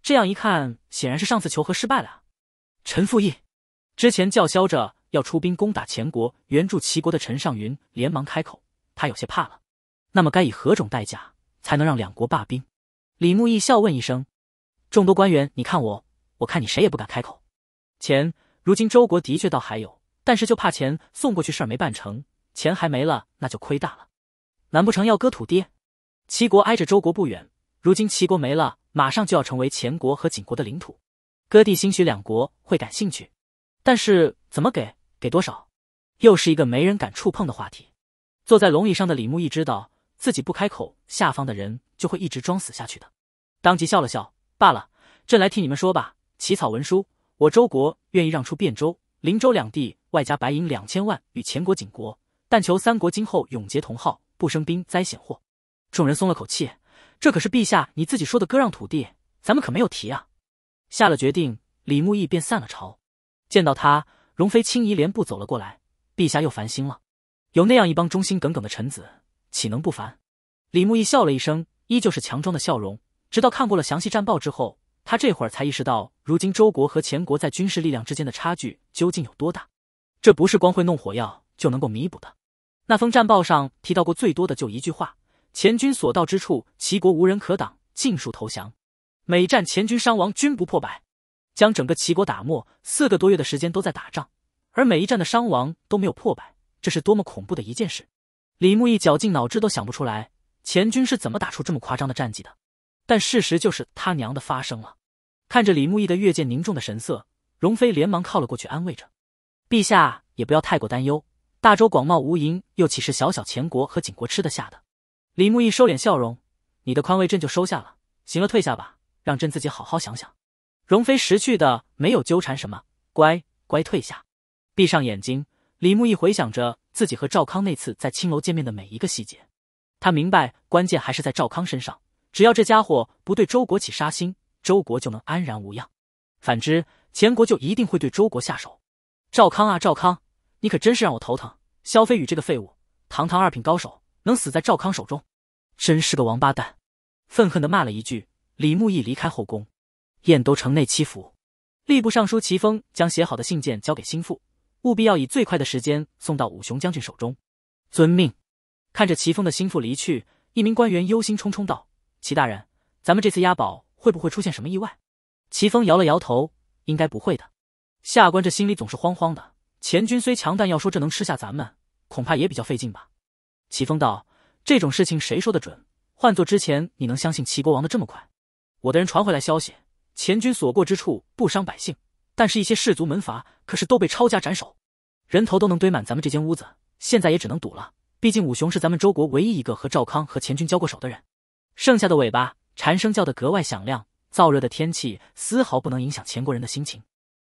这样一看，显然是上次求和失败了啊！陈复义，之前叫嚣着。”要出兵攻打前国，援助齐国的陈尚云连忙开口，他有些怕了。那么该以何种代价才能让两国罢兵？李牧义笑问一声：“众多官员，你看我，我看你，谁也不敢开口。”钱，如今周国的确倒还有，但是就怕钱送过去，事儿没办成，钱还没了，那就亏大了。难不成要割土地？齐国挨着周国不远，如今齐国没了，马上就要成为前国和景国的领土，割地兴许两国会感兴趣，但是怎么给？给多少？又是一个没人敢触碰的话题。坐在龙椅上的李牧易知道自己不开口，下方的人就会一直装死下去的，当即笑了笑。罢了，朕来替你们说吧。起草文书，我周国愿意让出汴州、林州两地，外加白银两千万，与前国、景国，但求三国今后永结同好，不生兵灾险祸。众人松了口气，这可是陛下你自己说的割让土地，咱们可没有提啊。下了决定，李牧易便散了朝。见到他。容妃轻移连步走了过来，陛下又烦心了。有那样一帮忠心耿耿的臣子，岂能不烦？李牧一笑了一声，依旧是强装的笑容。直到看过了详细战报之后，他这会儿才意识到，如今周国和前国在军事力量之间的差距究竟有多大。这不是光会弄火药就能够弥补的。那封战报上提到过最多的就一句话：前军所到之处，齐国无人可挡，尽数投降。每战前军伤亡均不破百。将整个齐国打没，四个多月的时间都在打仗，而每一战的伤亡都没有破百，这是多么恐怖的一件事！李牧一绞尽脑汁都想不出来，前军是怎么打出这么夸张的战绩的。但事实就是他娘的发生了。看着李牧一的越见凝重的神色，荣妃连忙靠了过去，安慰着：“陛下也不要太过担忧，大周广袤无垠，又岂是小小前国和景国吃得下的？”李牧一收敛笑容：“你的宽慰，朕就收下了。行了，退下吧，让朕自己好好想想。”容妃识趣的没有纠缠什么，乖乖退下，闭上眼睛。李牧一回想着自己和赵康那次在青楼见面的每一个细节，他明白关键还是在赵康身上。只要这家伙不对周国起杀心，周国就能安然无恙；反之，前国就一定会对周国下手。赵康啊，赵康，你可真是让我头疼！萧飞宇这个废物，堂堂二品高手能死在赵康手中，真是个王八蛋！愤恨地骂了一句，李牧一离开后宫。燕都城内祈福，吏部尚书齐峰将写好的信件交给心腹，务必要以最快的时间送到武雄将军手中。遵命。看着齐峰的心腹离去，一名官员忧心忡忡道：“齐大人，咱们这次押宝会不会出现什么意外？”齐峰摇了摇头：“应该不会的。”下官这心里总是慌慌的。前军虽强，但要说这能吃下咱们，恐怕也比较费劲吧？齐峰道：“这种事情谁说得准？换做之前，你能相信齐国王的这么快？”我的人传回来消息。前军所过之处不伤百姓，但是一些士族门阀可是都被抄家斩首，人头都能堆满咱们这间屋子。现在也只能赌了，毕竟武雄是咱们周国唯一一个和赵康和前军交过手的人。剩下的尾巴，蝉声叫得格外响亮。燥热的天气丝毫不能影响前国人的心情。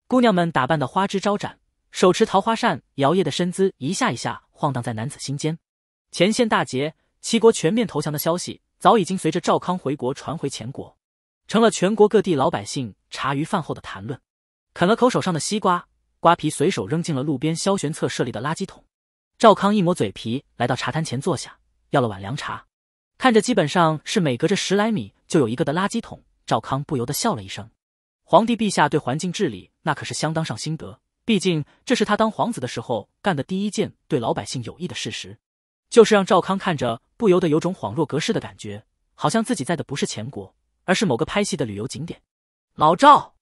姑娘们打扮得花枝招展，手持桃花扇，摇曳的身姿一下一下晃荡在男子心间。前线大捷，齐国全面投降的消息早已经随着赵康回国传回前国。成了全国各地老百姓茶余饭后的谈论。啃了口手上的西瓜，瓜皮随手扔进了路边萧玄策设立的垃圾桶。赵康一抹嘴皮，来到茶摊前坐下，要了碗凉茶。看着基本上是每隔着十来米就有一个的垃圾桶，赵康不由得笑了一声。皇帝陛下对环境治理那可是相当上心得，毕竟这是他当皇子的时候干的第一件对老百姓有益的事实，就是让赵康看着不由得有种恍若隔世的感觉，好像自己在的不是前国。而是某个拍戏的旅游景点。老赵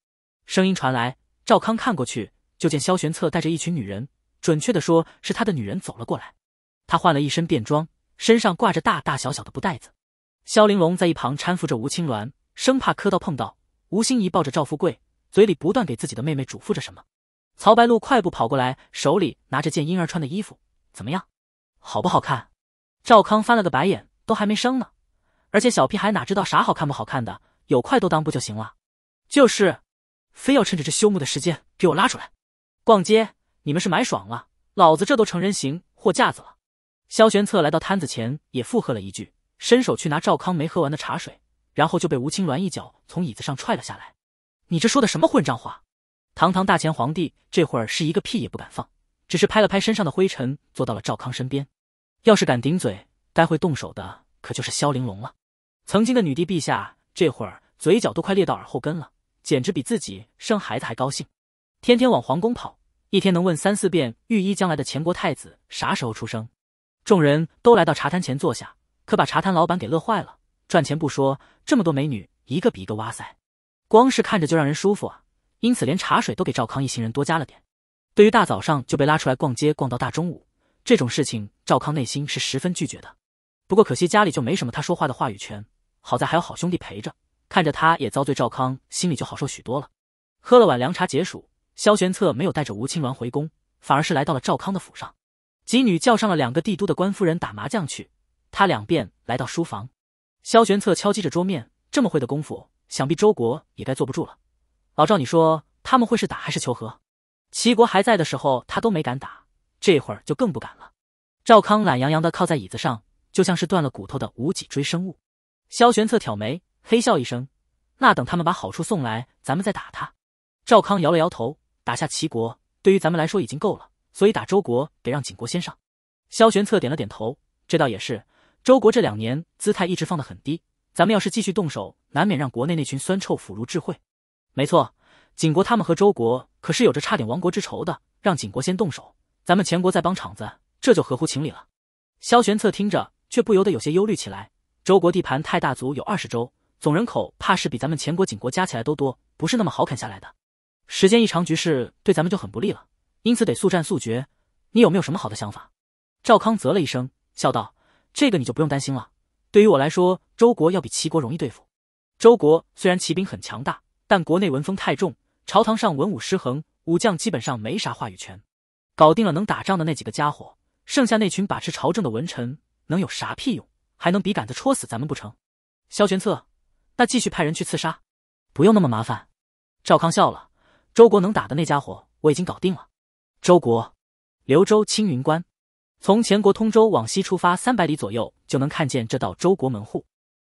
声音传来，赵康看过去，就见萧玄策带着一群女人，准确的说是他的女人走了过来。他换了一身便装，身上挂着大大小小的布袋子。萧玲珑在一旁搀扶着吴青鸾，生怕磕到碰到。吴心怡抱着赵富贵，嘴里不断给自己的妹妹嘱咐着什么。曹白露快步跑过来，手里拿着件婴儿穿的衣服，怎么样，好不好看？赵康翻了个白眼，都还没生呢。而且小屁孩哪知道啥好看不好看的，有块都当不就行了。就是，非要趁着这休沐的时间给我拉出来，逛街你们是买爽了，老子这都成人形货架子了。萧玄策来到摊子前，也附和了一句，伸手去拿赵康没喝完的茶水，然后就被吴青鸾一脚从椅子上踹了下来。你这说的什么混账话！堂堂大前皇帝这会儿是一个屁也不敢放，只是拍了拍身上的灰尘，坐到了赵康身边。要是敢顶嘴，待会动手的可就是萧玲珑了。曾经的女帝陛下，这会儿嘴角都快裂到耳后根了，简直比自己生孩子还高兴，天天往皇宫跑，一天能问三四遍御医将来的前国太子啥时候出生。众人都来到茶摊前坐下，可把茶摊老板给乐坏了，赚钱不说，这么多美女，一个比一个哇塞，光是看着就让人舒服啊。因此，连茶水都给赵康一行人多加了点。对于大早上就被拉出来逛街，逛到大中午这种事情，赵康内心是十分拒绝的。不过可惜家里就没什么他说话的话语权。好在还有好兄弟陪着，看着他也遭罪，赵康心里就好受许多了。喝了碗凉茶解暑，萧玄策没有带着吴青鸾回宫，反而是来到了赵康的府上。几女叫上了两个帝都的官夫人打麻将去，他两便来到书房。萧玄策敲击着桌面，这么会的功夫，想必周国也该坐不住了。老赵，你说他们会是打还是求和？齐国还在的时候，他都没敢打，这会儿就更不敢了。赵康懒洋洋的靠在椅子上，就像是断了骨头的无脊椎生物。萧玄策挑眉，嘿笑一声：“那等他们把好处送来，咱们再打他。”赵康摇了摇头：“打下齐国，对于咱们来说已经够了，所以打周国得让景国先上。”萧玄策点了点头：“这倒也是，周国这两年姿态一直放得很低，咱们要是继续动手，难免让国内那群酸臭腐儒智慧。”“没错，景国他们和周国可是有着差点亡国之仇的，让景国先动手，咱们前国再帮场子，这就合乎情理了。”萧玄策听着，却不由得有些忧虑起来。周国地盘太大，足有二十州，总人口怕是比咱们前国、景国加起来都多，不是那么好啃下来的。时间一长，局势对咱们就很不利了，因此得速战速决。你有没有什么好的想法？赵康啧了一声，笑道：“这个你就不用担心了。对于我来说，周国要比齐国容易对付。周国虽然骑兵很强大，但国内文风太重，朝堂上文武失衡，武将基本上没啥话语权。搞定了能打仗的那几个家伙，剩下那群把持朝政的文臣能有啥屁用？”还能笔杆子戳死咱们不成？萧玄策，那继续派人去刺杀，不用那么麻烦。赵康笑了。周国能打的那家伙我已经搞定了。周国，刘州青云关，从前国通州往西出发三百里左右，就能看见这道周国门户。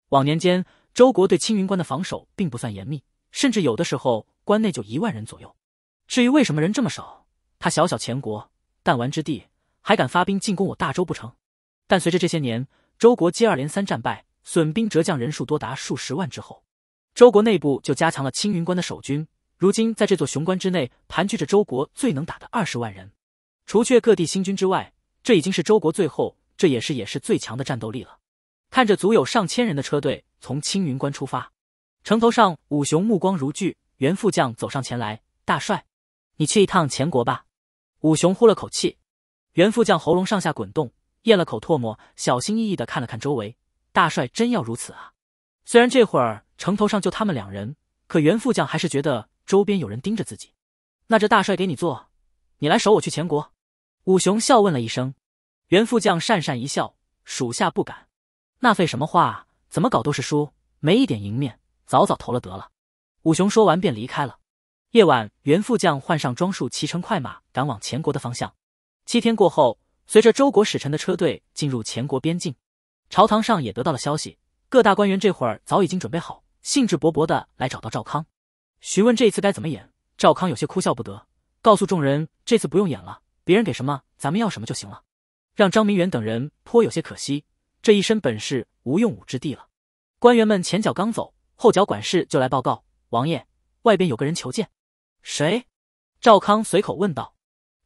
往年间，周国对青云关的防守并不算严密，甚至有的时候关内就一万人左右。至于为什么人这么少，他小小前国，弹丸之地，还敢发兵进攻我大周不成？但随着这些年。周国接二连三战败，损兵折将人数多达数十万之后，周国内部就加强了青云关的守军。如今，在这座雄关之内，盘踞着周国最能打的二十万人，除却各地新军之外，这已经是周国最后，这也是也是最强的战斗力了。看着足有上千人的车队从青云关出发，城头上武雄目光如炬。袁副将走上前来：“大帅，你去一趟前国吧。”武雄呼了口气，袁副将喉咙上下滚动。咽了口唾沫，小心翼翼的看了看周围。大帅真要如此啊？虽然这会儿城头上就他们两人，可袁副将还是觉得周边有人盯着自己。那这大帅给你做，你来守我去前国。武雄笑问了一声。袁副将讪讪一笑，属下不敢。那废什么话？怎么搞都是输，没一点赢面，早早投了得了。武雄说完便离开了。夜晚，袁副将换上装束，骑乘快马赶往前国的方向。七天过后。随着周国使臣的车队进入前国边境，朝堂上也得到了消息。各大官员这会儿早已经准备好，兴致勃勃的来找到赵康，询问这一次该怎么演。赵康有些哭笑不得，告诉众人这次不用演了，别人给什么咱们要什么就行了。让张明远等人颇有些可惜，这一身本事无用武之地了。官员们前脚刚走，后脚管事就来报告：“王爷，外边有个人求见。”谁？赵康随口问道。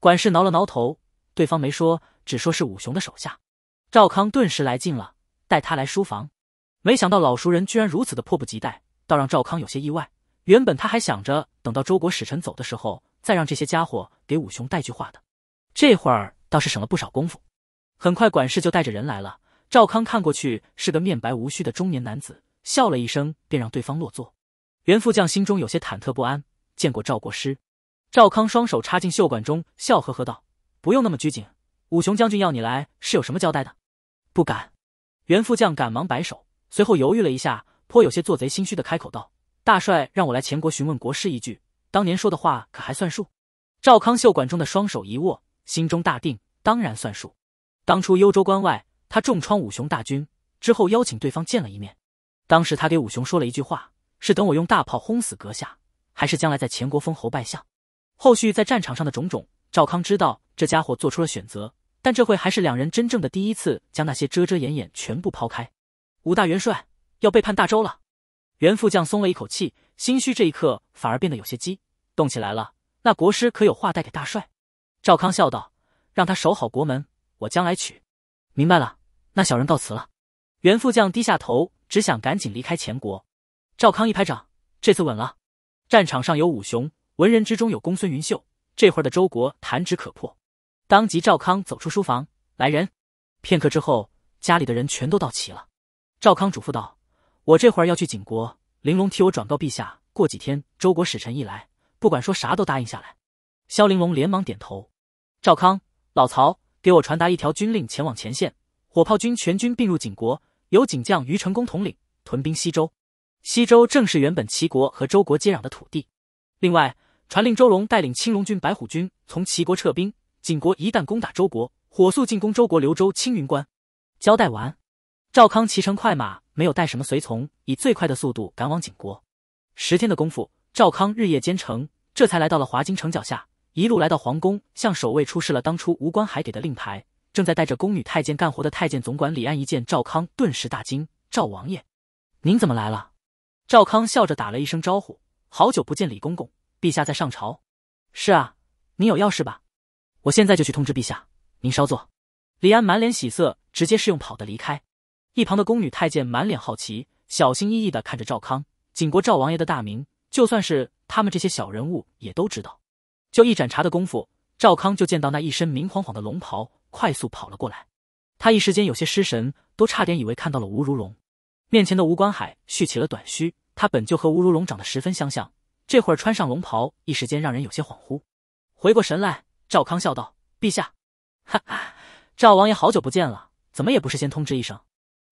管事挠了挠头。对方没说，只说是武雄的手下。赵康顿时来劲了，带他来书房。没想到老熟人居然如此的迫不及待，倒让赵康有些意外。原本他还想着等到周国使臣走的时候再让这些家伙给武雄带句话的，这会儿倒是省了不少功夫。很快，管事就带着人来了。赵康看过去是个面白无须的中年男子，笑了一声，便让对方落座。袁副将心中有些忐忑不安，见过赵国师。赵康双手插进袖管中，笑呵呵道。不用那么拘谨。武雄将军要你来是有什么交代的？不敢。袁副将赶忙摆手，随后犹豫了一下，颇有些做贼心虚的开口道：“大帅让我来前国询问国师一句，当年说的话可还算数？”赵康袖管中的双手一握，心中大定。当然算数。当初幽州关外，他重创武雄大军之后，邀请对方见了一面。当时他给武雄说了一句话：“是等我用大炮轰死阁下，还是将来在前国封侯拜相？”后续在战场上的种种，赵康知道。这家伙做出了选择，但这会还是两人真正的第一次将那些遮遮掩掩全部抛开。五大元帅要背叛大周了，袁副将松了一口气，心虚这一刻反而变得有些激动起来了。那国师可有话带给大帅？赵康笑道：“让他守好国门，我将来取。”明白了，那小人告辞了。袁副将低下头，只想赶紧离开前国。赵康一拍掌：“这次稳了。战场上有五雄，文人之中有公孙云秀，这会儿的周国弹指可破。”当即，赵康走出书房。来人。片刻之后，家里的人全都到齐了。赵康嘱咐道：“我这会儿要去景国，玲珑替我转告陛下，过几天周国使臣一来，不管说啥都答应下来。”萧玲珑连忙点头。赵康，老曹，给我传达一条军令：前往前线，火炮军全军并入景国，由景将于成功统领，屯兵西周。西周正是原本齐国和周国接壤的土地。另外，传令周龙带领青龙军、白虎军从齐国撤兵。景国一旦攻打周国，火速进攻周国刘州青云关。交代完，赵康骑乘快马，没有带什么随从，以最快的速度赶往景国。十天的功夫，赵康日夜兼程，这才来到了华京城脚下。一路来到皇宫，向守卫出示了当初吴关海给的令牌。正在带着宫女太监干活的太监总管李安一见赵康，顿时大惊：“赵王爷，您怎么来了？”赵康笑着打了一声招呼：“好久不见，李公公，陛下在上朝。”“是啊，你有要事吧？”我现在就去通知陛下，您稍坐。李安满脸喜色，直接是用跑的离开。一旁的宫女太监满脸好奇，小心翼翼的看着赵康。景国赵王爷的大名，就算是他们这些小人物也都知道。就一盏茶的功夫，赵康就见到那一身明晃晃的龙袍，快速跑了过来。他一时间有些失神，都差点以为看到了吴如龙。面前的吴观海蓄起了短须，他本就和吴如龙长得十分相像，这会儿穿上龙袍，一时间让人有些恍惚。回过神来。赵康笑道：“陛下，哈哈，赵王爷好久不见了，怎么也不事先通知一声？”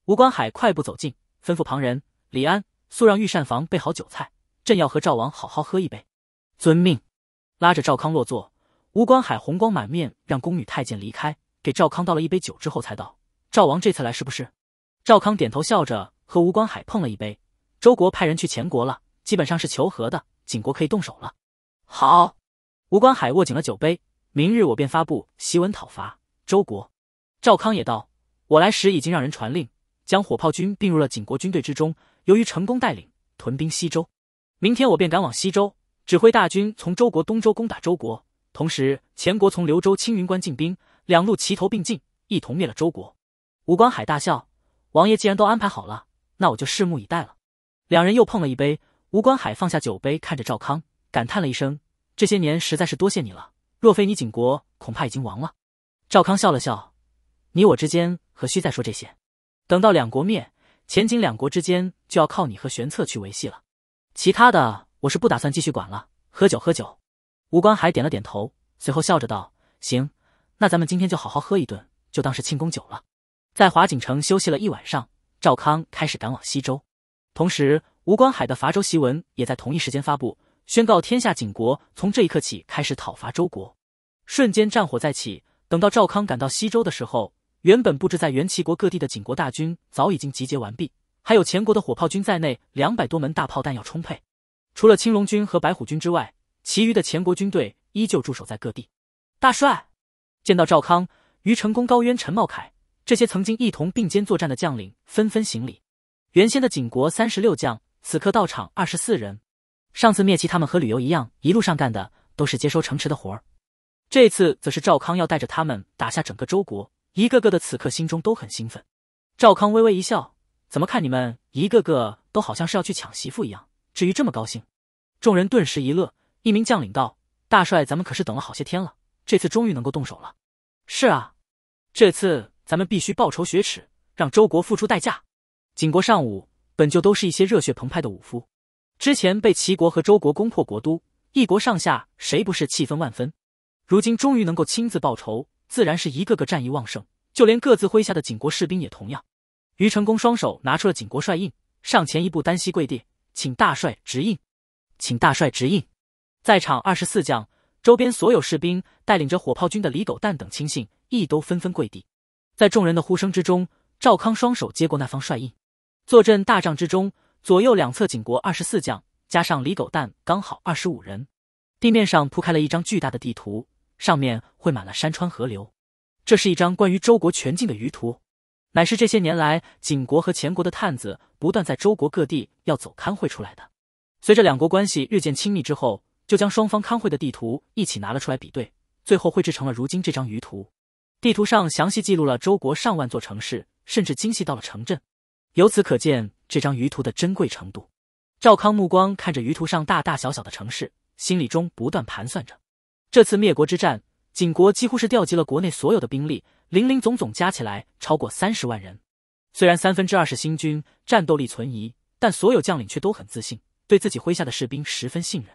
吴观海快步走近，吩咐旁人：“李安，速让御膳房备好酒菜，朕要和赵王好好喝一杯。”“遵命。”拉着赵康落座，吴观海红光满面，让宫女太监离开，给赵康倒了一杯酒之后才道：“赵王这次来是不是？”赵康点头笑着和吴观海碰了一杯。“周国派人去前国了，基本上是求和的，景国可以动手了。”“好。”吴观海握紧了酒杯。明日我便发布檄文讨伐周国。赵康也道：“我来时已经让人传令，将火炮军并入了景国军队之中。由于成功带领屯兵西周，明天我便赶往西周，指挥大军从周国东周攻打周国。同时，前国从刘州青云关进兵，两路齐头并进，一同灭了周国。”吴关海大笑：“王爷既然都安排好了，那我就拭目以待了。”两人又碰了一杯。吴观海放下酒杯，看着赵康，感叹了一声：“这些年实在是多谢你了。”若非你景国，恐怕已经亡了。赵康笑了笑，你我之间何须再说这些？等到两国灭，前景两国之间就要靠你和玄策去维系了。其他的，我是不打算继续管了。喝酒，喝酒。吴观海点了点头，随后笑着道：“行，那咱们今天就好好喝一顿，就当是庆功酒了。”在华景城休息了一晚上，赵康开始赶往西周，同时吴观海的伐周檄文也在同一时间发布。宣告天下，景国从这一刻起开始讨伐周国，瞬间战火再起。等到赵康赶到西周的时候，原本布置在元齐国各地的景国大军早已经集结完毕，还有前国的火炮军在内，两百多门大炮弹药充沛。除了青龙军和白虎军之外，其余的前国军队依旧驻守在各地。大帅，见到赵康、于成功、高渊、陈茂凯这些曾经一同并肩作战的将领，纷纷行礼。原先的景国三十六将，此刻到场二十四人。上次灭齐，他们和旅游一样，一路上干的都是接收城池的活儿。这次则是赵康要带着他们打下整个周国，一个个的此刻心中都很兴奋。赵康微微一笑：“怎么看你们一个个都好像是要去抢媳妇一样？至于这么高兴？”众人顿时一乐。一名将领道：“大帅，咱们可是等了好些天了，这次终于能够动手了。”“是啊，这次咱们必须报仇雪耻，让周国付出代价。”景国尚武，本就都是一些热血澎湃的武夫。之前被齐国和周国攻破国都，一国上下谁不是气愤万分？如今终于能够亲自报仇，自然是一个个战意旺盛，就连各自麾下的景国士兵也同样。于成功双手拿出了景国帅印，上前一步单膝跪地，请大帅直印，请大帅直印。在场二十四将，周边所有士兵带领着火炮军的李狗蛋等亲信，亦都纷纷跪地。在众人的呼声之中，赵康双手接过那方帅印，坐镇大帐之中。左右两侧，景国二十四将加上李狗蛋，刚好二十五人。地面上铺开了一张巨大的地图，上面绘满了山川河流。这是一张关于周国全境的舆图，乃是这些年来景国和前国的探子不断在周国各地要走勘绘出来的。随着两国关系日渐亲密之后，就将双方勘绘的地图一起拿了出来比对，最后绘制成了如今这张舆图。地图上详细记录了周国上万座城市，甚至精细到了城镇。由此可见。这张舆图的珍贵程度，赵康目光看着舆图上大大小小的城市，心里中不断盘算着。这次灭国之战，景国几乎是调集了国内所有的兵力，零零总总加起来超过三十万人。虽然三分之二是新军，战斗力存疑，但所有将领却都很自信，对自己麾下的士兵十分信任。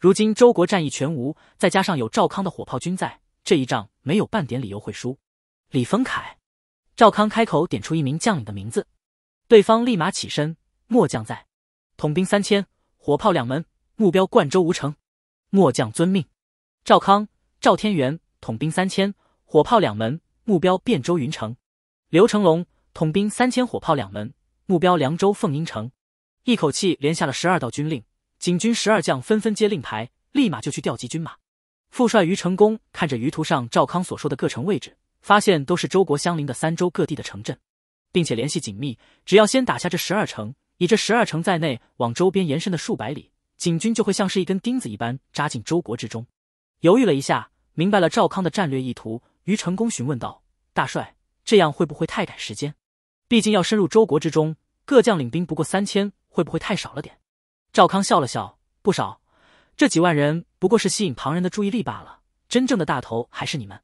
如今周国战役全无，再加上有赵康的火炮军在，这一仗没有半点理由会输。李丰凯，赵康开口点出一名将领的名字。对方立马起身，末将在，统兵三千，火炮两门，目标冠州吴城。末将遵命。赵康、赵天元统兵三千，火炮两门，目标汴州云城。刘成龙统兵三千，火炮两门，目标凉州凤英城。一口气连下了十二道军令，景军十二将纷纷接令牌，立马就去调集军马。副帅于成功看着舆图上赵康所说的各城位置，发现都是周国相邻的三州各地的城镇。并且联系紧密，只要先打下这十二城，以这十二城在内往周边延伸的数百里，景军就会像是一根钉子一般扎进周国之中。犹豫了一下，明白了赵康的战略意图，于成功询问道：“大帅，这样会不会太赶时间？毕竟要深入周国之中，各将领兵不过三千，会不会太少了点？”赵康笑了笑：“不少，这几万人不过是吸引旁人的注意力罢了，真正的大头还是你们。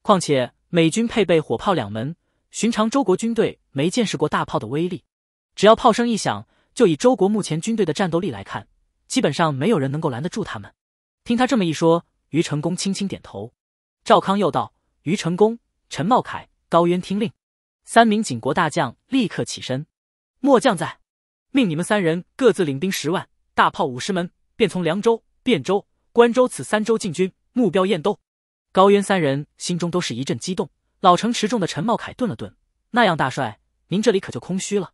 况且美军配备火炮两门。”寻常周国军队没见识过大炮的威力，只要炮声一响，就以周国目前军队的战斗力来看，基本上没有人能够拦得住他们。听他这么一说，于成功轻轻点头。赵康又道：“于成功、陈茂凯、高渊，听令！”三名景国大将立刻起身：“末将在！”命你们三人各自领兵十万，大炮五十门，便从凉州、汴州、关州此三州进军，目标燕都。高渊三人心中都是一阵激动。老成持重的陈茂凯顿了顿，那样大帅您这里可就空虚了。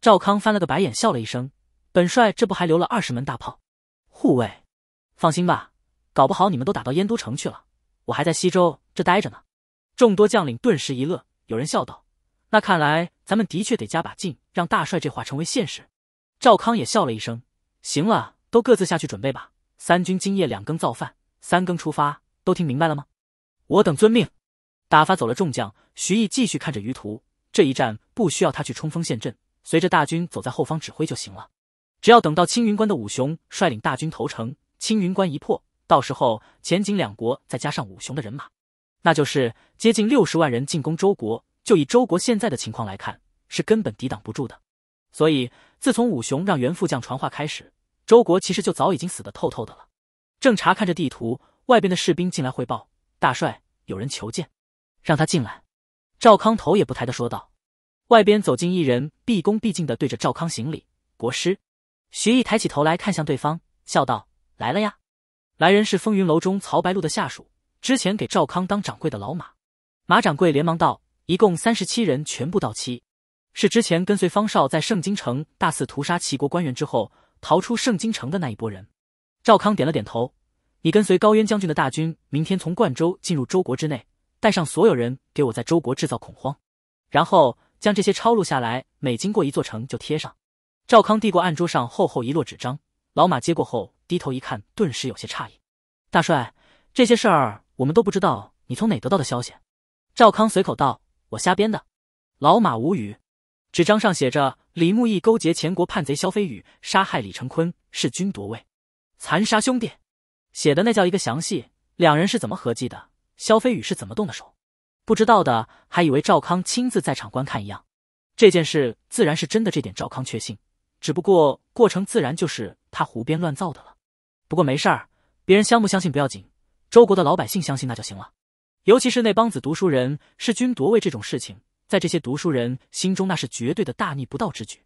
赵康翻了个白眼，笑了一声：“本帅这不还留了二十门大炮护卫？放心吧，搞不好你们都打到燕都城去了，我还在西周这待着呢。”众多将领顿时一乐，有人笑道：“那看来咱们的确得加把劲，让大帅这话成为现实。”赵康也笑了一声：“行了，都各自下去准备吧。三军今夜两更造饭，三更出发，都听明白了吗？”“我等遵命。”打发走了众将，徐毅继续看着于图。这一战不需要他去冲锋陷阵，随着大军走在后方指挥就行了。只要等到青云关的武雄率领大军投城，青云关一破，到时候前秦两国再加上武雄的人马，那就是接近六十万人进攻周国。就以周国现在的情况来看，是根本抵挡不住的。所以，自从武雄让袁副将传话开始，周国其实就早已经死得透透的了。正查看着地图，外边的士兵进来汇报：“大帅，有人求见。”让他进来。”赵康头也不抬的说道。外边走进一人，毕恭毕敬的对着赵康行礼：“国师。”徐毅抬起头来看向对方，笑道：“来了呀。”来人是风云楼中曹白露的下属，之前给赵康当掌柜的老马。马掌柜连忙道：“一共三十七人，全部到齐，是之前跟随方少在盛京城大肆屠杀齐国官员之后，逃出盛京城的那一拨人。”赵康点了点头：“你跟随高渊将军的大军，明天从冠州进入周国之内。”带上所有人，给我在周国制造恐慌，然后将这些抄录下来，每经过一座城就贴上。赵康递过案桌上厚厚一摞纸张，老马接过后低头一看，顿时有些诧异：“大帅，这些事儿我们都不知道，你从哪得到的消息？”赵康随口道：“我瞎编的。”老马无语。纸张上写着：“李牧义勾结前国叛贼萧飞宇，杀害李成坤，弑君夺位，残杀兄弟。”写的那叫一个详细。两人是怎么合计的？萧飞宇是怎么动的手？不知道的还以为赵康亲自在场观看一样。这件事自然是真的，这点赵康确信。只不过过程自然就是他胡编乱造的了。不过没事儿，别人相不相信不要紧，周国的老百姓相信那就行了。尤其是那帮子读书人，弑君夺位这种事情，在这些读书人心中那是绝对的大逆不道之举。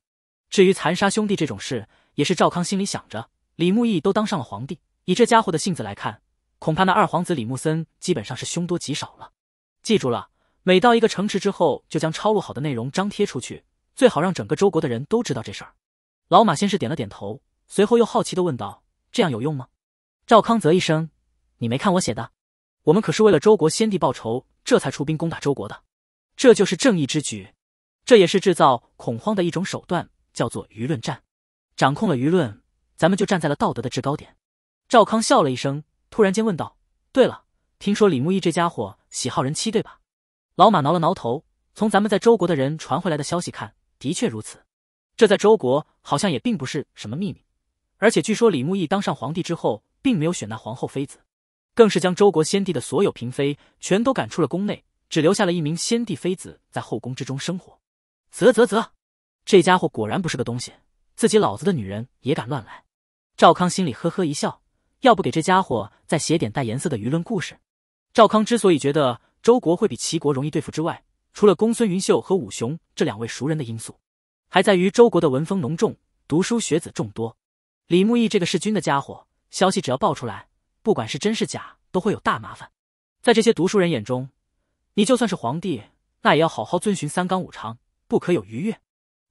至于残杀兄弟这种事，也是赵康心里想着。李牧义都当上了皇帝，以这家伙的性子来看。恐怕那二皇子李木森基本上是凶多吉少了。记住了，每到一个城池之后，就将抄录好的内容张贴出去，最好让整个周国的人都知道这事儿。老马先是点了点头，随后又好奇的问道：“这样有用吗？”赵康泽一声：“你没看我写的？我们可是为了周国先帝报仇，这才出兵攻打周国的。这就是正义之举，这也是制造恐慌的一种手段，叫做舆论战。掌控了舆论，咱们就站在了道德的制高点。”赵康笑了一声。突然间问道：“对了，听说李牧易这家伙喜好人妻，对吧？”老马挠了挠头，从咱们在周国的人传回来的消息看，的确如此。这在周国好像也并不是什么秘密。而且据说李牧义当上皇帝之后，并没有选那皇后妃子，更是将周国先帝的所有嫔妃全都赶出了宫内，只留下了一名先帝妃子在后宫之中生活。啧啧啧，这家伙果然不是个东西，自己老子的女人也敢乱来。赵康心里呵呵一笑。要不给这家伙再写点带颜色的舆论故事？赵康之所以觉得周国会比齐国容易对付之外，除了公孙云秀和武雄这两位熟人的因素，还在于周国的文风浓重，读书学子众多。李牧义这个弑君的家伙，消息只要爆出来，不管是真是假，都会有大麻烦。在这些读书人眼中，你就算是皇帝，那也要好好遵循三纲五常，不可有逾越。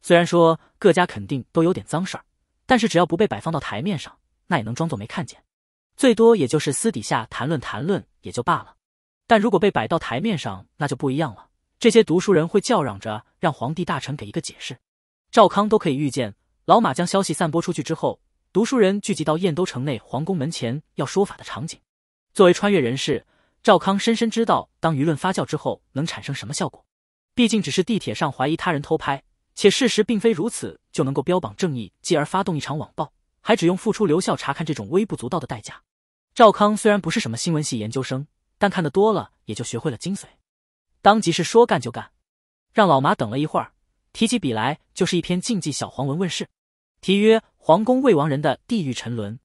虽然说各家肯定都有点脏事儿，但是只要不被摆放到台面上，那也能装作没看见。最多也就是私底下谈论谈论也就罢了，但如果被摆到台面上，那就不一样了。这些读书人会叫嚷着让皇帝大臣给一个解释。赵康都可以预见，老马将消息散播出去之后，读书人聚集到燕都城内皇宫门前要说法的场景。作为穿越人士，赵康深深知道，当舆论发酵之后，能产生什么效果。毕竟，只是地铁上怀疑他人偷拍，且事实并非如此，就能够标榜正义，继而发动一场网暴。还只用付出留校查看这种微不足道的代价。赵康虽然不是什么新闻系研究生，但看得多了也就学会了精髓。当即是说干就干，让老马等了一会儿，提起笔来就是一篇禁忌小黄文问世。题曰《皇宫魏王人的地狱沉沦》，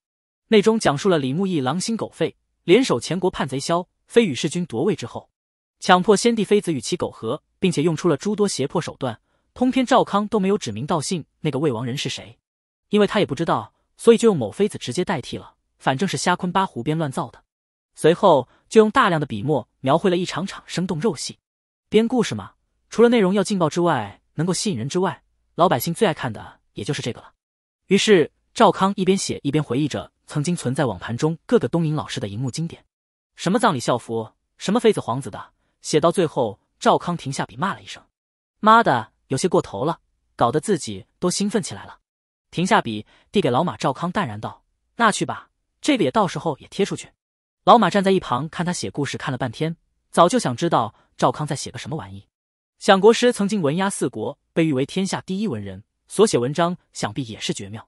内中讲述了李牧义狼心狗肺，联手前国叛贼萧飞与弑君夺位之后，强迫先帝妃子与其苟合，并且用出了诸多胁迫手段。通篇赵康都没有指名道姓那个魏王人是谁，因为他也不知道。所以就用某妃子直接代替了，反正是瞎坤八胡编乱造的。随后就用大量的笔墨描绘了一场场生动肉戏。编故事嘛，除了内容要劲爆之外，能够吸引人之外，老百姓最爱看的也就是这个了。于是赵康一边写一边回忆着曾经存在网盘中各个东瀛老师的荧幕经典，什么葬礼校服，什么妃子皇子的。写到最后，赵康停下笔骂了一声：“妈的，有些过头了，搞得自己都兴奋起来了。”停下笔，递给老马赵康，淡然道：“那去吧，这个也到时候也贴出去。”老马站在一旁看他写故事，看了半天，早就想知道赵康在写个什么玩意。想国师曾经文压四国，被誉为天下第一文人，所写文章想必也是绝妙。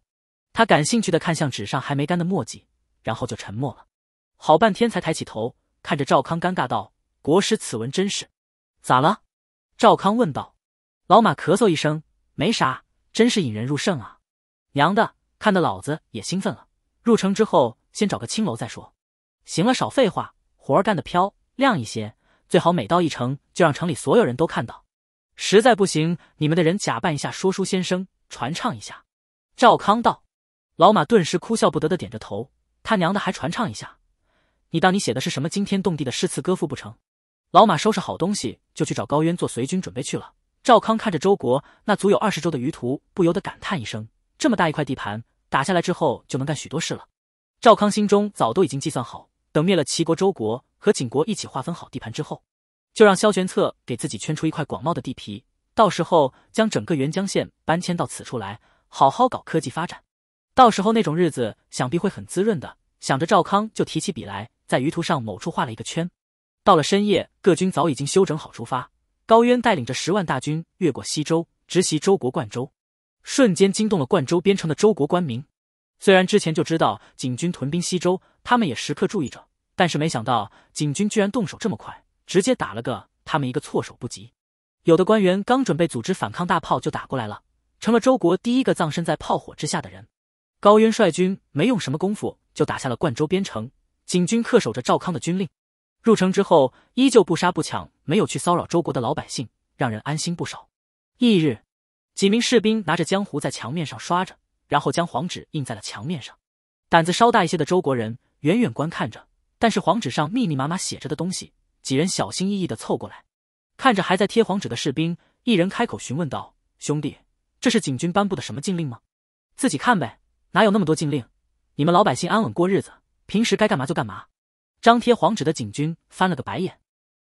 他感兴趣的看向纸上还没干的墨迹，然后就沉默了，好半天才抬起头，看着赵康，尴尬道：“国师此文真是……咋了？”赵康问道。老马咳嗽一声：“没啥，真是引人入胜啊。”娘的，看得老子也兴奋了。入城之后，先找个青楼再说。行了，少废话，活儿干得漂亮一些，最好每到一城就让城里所有人都看到。实在不行，你们的人假扮一下说书先生，传唱一下。赵康道。老马顿时哭笑不得的点着头。他娘的，还传唱一下？你当你写的是什么惊天动地的诗词歌赋不成？老马收拾好东西，就去找高渊做随军准备去了。赵康看着周国那足有二十周的余途，不由得感叹一声。这么大一块地盘打下来之后，就能干许多事了。赵康心中早都已经计算好，等灭了齐国、周国和景国一起划分好地盘之后，就让萧玄策给自己圈出一块广袤的地皮，到时候将整个沅江县搬迁到此处来，好好搞科技发展。到时候那种日子想必会很滋润的。想着赵康就提起笔来，在舆图上某处画了一个圈。到了深夜，各军早已经休整好出发，高渊带领着十万大军越过西周，直袭周国冠州。瞬间惊动了冠州边城的周国官民，虽然之前就知道景军屯兵西周，他们也时刻注意着，但是没想到景军居然动手这么快，直接打了个他们一个措手不及。有的官员刚准备组织反抗，大炮就打过来了，成了周国第一个葬身在炮火之下的人。高渊率军没用什么功夫就打下了冠州边城，景军恪守着赵康的军令，入城之后依旧不杀不抢，没有去骚扰周国的老百姓，让人安心不少。翌日。几名士兵拿着浆糊在墙面上刷着，然后将黄纸印在了墙面上。胆子稍大一些的周国人远远观看着，但是黄纸上密密麻麻写着的东西，几人小心翼翼的凑过来，看着还在贴黄纸的士兵，一人开口询问道：“兄弟，这是警军颁布的什么禁令吗？”“自己看呗，哪有那么多禁令？你们老百姓安稳过日子，平时该干嘛就干嘛。”张贴黄纸的警军翻了个白眼，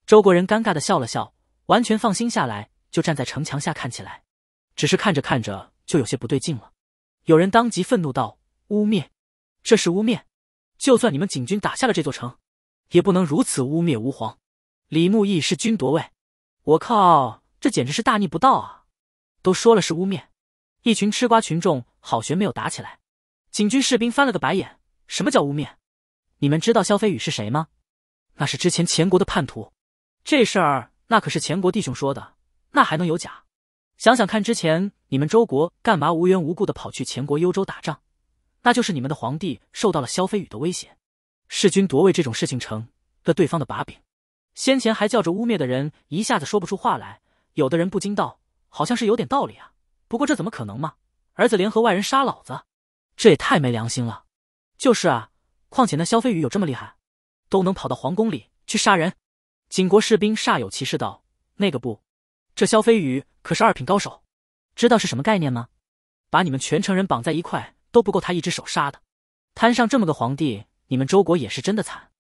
周国人尴尬的笑了笑，完全放心下来，就站在城墙下看起来。只是看着看着就有些不对劲了，有人当即愤怒道：“污蔑，这是污蔑！就算你们景军打下了这座城，也不能如此污蔑吾皇！李牧义是君夺位，我靠，这简直是大逆不道啊！都说了是污蔑，一群吃瓜群众好悬没有打起来。景军士兵翻了个白眼，什么叫污蔑？你们知道萧飞宇是谁吗？那是之前前国的叛徒，这事儿那可是前国弟兄说的，那还能有假？”想想看，之前你们周国干嘛无缘无故的跑去前国幽州打仗？那就是你们的皇帝受到了萧飞羽的威胁，弑君夺位这种事情成了对方的把柄。先前还叫着污蔑的人一下子说不出话来，有的人不禁道：“好像是有点道理啊。”不过这怎么可能嘛？儿子联合外人杀老子，这也太没良心了！就是啊，况且那萧飞羽有这么厉害，都能跑到皇宫里去杀人？景国士兵煞有其事道：“那个不，这萧飞羽。”可是二品高手，知道是什么概念吗？把你们全城人绑在一块都不够他一只手杀的。摊上这么个皇帝，你们周国也是真的惨。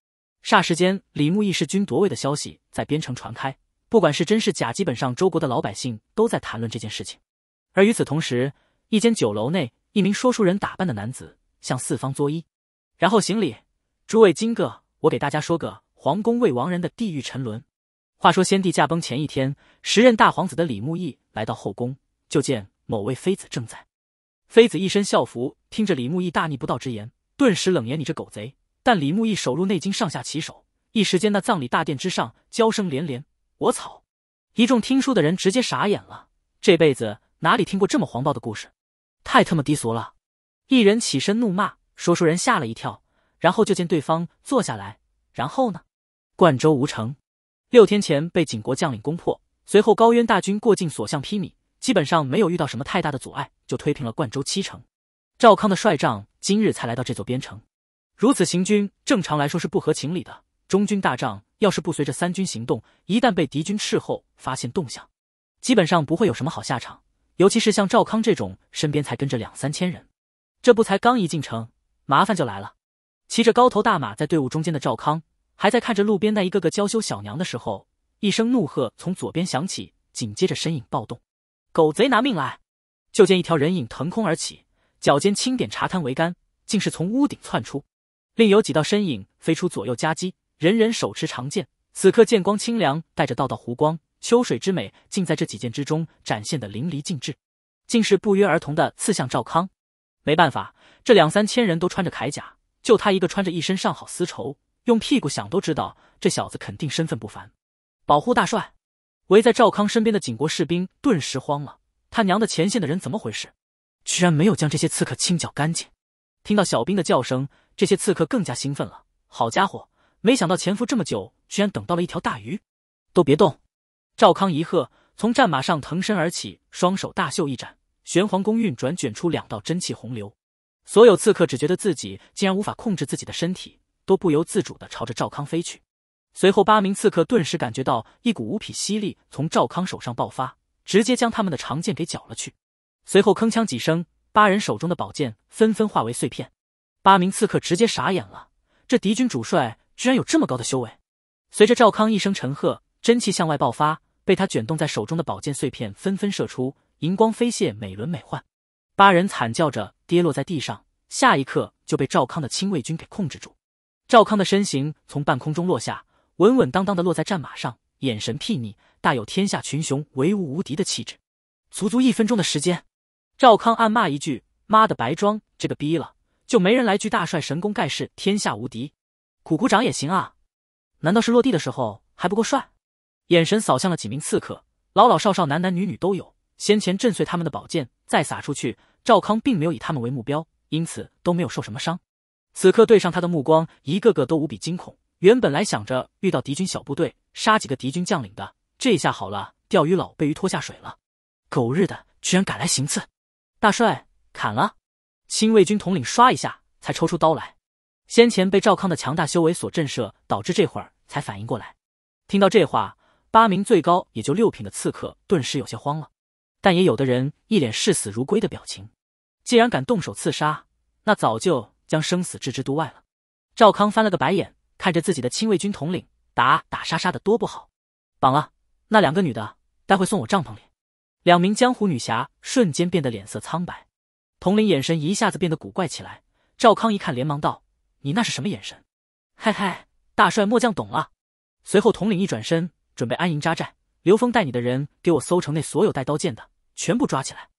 霎时间，李牧义弑君夺位的消息在边城传开，不管是真是假，基本上周国的老百姓都在谈论这件事情。而与此同时，一间酒楼内，一名说书人打扮的男子向四方作揖，然后行礼：“诸位今个，我给大家说个皇宫未亡人的地狱沉沦。”话说先帝驾崩前一天，时任大皇子的李牧义来到后宫，就见某位妃子正在。妃子一身孝服，听着李牧义大逆不道之言，顿时冷言：“你这狗贼！”但李牧义手入内经，上下其手，一时间那葬礼大殿之上娇声连连。我操！一众听书的人直接傻眼了，这辈子哪里听过这么黄暴的故事？太他妈低俗了！一人起身怒骂，说书人吓了一跳，然后就见对方坐下来，然后呢？冠州无成。六天前被景国将领攻破，随后高渊大军过境，所向披靡，基本上没有遇到什么太大的阻碍，就推平了冠州七城。赵康的帅帐今日才来到这座边城，如此行军，正常来说是不合情理的。中军大帐要是不随着三军行动，一旦被敌军斥候发现动向，基本上不会有什么好下场。尤其是像赵康这种身边才跟着两三千人，这不才刚一进城，麻烦就来了。骑着高头大马在队伍中间的赵康。还在看着路边那一个个娇羞小娘的时候，一声怒喝从左边响起，紧接着身影暴动，狗贼拿命来！就见一条人影腾空而起，脚尖轻点茶摊桅杆，竟是从屋顶窜出。另有几道身影飞出左右夹击，人人手持长剑，此刻剑光清凉，带着道道湖光，秋水之美竟在这几剑之中展现的淋漓尽致，竟是不约而同的刺向赵康。没办法，这两三千人都穿着铠甲，就他一个穿着一身上好丝绸。用屁股想都知道，这小子肯定身份不凡。保护大帅！围在赵康身边的景国士兵顿时慌了。他娘的，前线的人怎么回事？居然没有将这些刺客清剿干净！听到小兵的叫声，这些刺客更加兴奋了。好家伙，没想到潜伏这么久，居然等到了一条大鱼！都别动！赵康一喝，从战马上腾身而起，双手大袖一展，玄黄宫运转，卷出两道真气洪流。所有刺客只觉得自己竟然无法控制自己的身体。都不由自主的朝着赵康飞去，随后八名刺客顿时感觉到一股无匹吸力从赵康手上爆发，直接将他们的长剑给绞了去。随后铿锵几声，八人手中的宝剑纷纷化为碎片。八名刺客直接傻眼了，这敌军主帅居然有这么高的修为！随着赵康一声沉喝，真气向外爆发，被他卷动在手中的宝剑碎片纷纷射出，银光飞泻，美轮美奂。八人惨叫着跌落在地上，下一刻就被赵康的亲卫军给控制住。赵康的身形从半空中落下，稳稳当当的落在战马上，眼神睥睨，大有天下群雄唯吾无敌的气质。足足一分钟的时间，赵康暗骂一句：“妈的，白装这个逼了，就没人来句大帅神功盖世，天下无敌，鼓鼓掌也行啊！”难道是落地的时候还不够帅？眼神扫向了几名刺客，老老少少，男男女女都有。先前震碎他们的宝剑再撒出去，赵康并没有以他们为目标，因此都没有受什么伤。此刻对上他的目光，一个个都无比惊恐。原本来想着遇到敌军小部队，杀几个敌军将领的，这下好了，钓鱼佬被鱼拖下水了。狗日的，居然敢来行刺！大帅，砍了！亲卫军统领刷一下才抽出刀来。先前被赵康的强大修为所震慑，导致这会儿才反应过来。听到这话，八名最高也就六品的刺客顿时有些慌了，但也有的人一脸视死如归的表情。既然敢动手刺杀，那早就。将生死置之度外了。赵康翻了个白眼，看着自己的亲卫军统领，打打杀杀的多不好。绑了那两个女的，待会送我帐篷里。两名江湖女侠瞬间变得脸色苍白。统领眼神一下子变得古怪起来。赵康一看，连忙道：“你那是什么眼神？”嘿嘿，大帅，末将懂了。随后，统领一转身，准备安营扎寨。刘峰，带你的人给我搜城内所有带刀剑的，全部抓起来。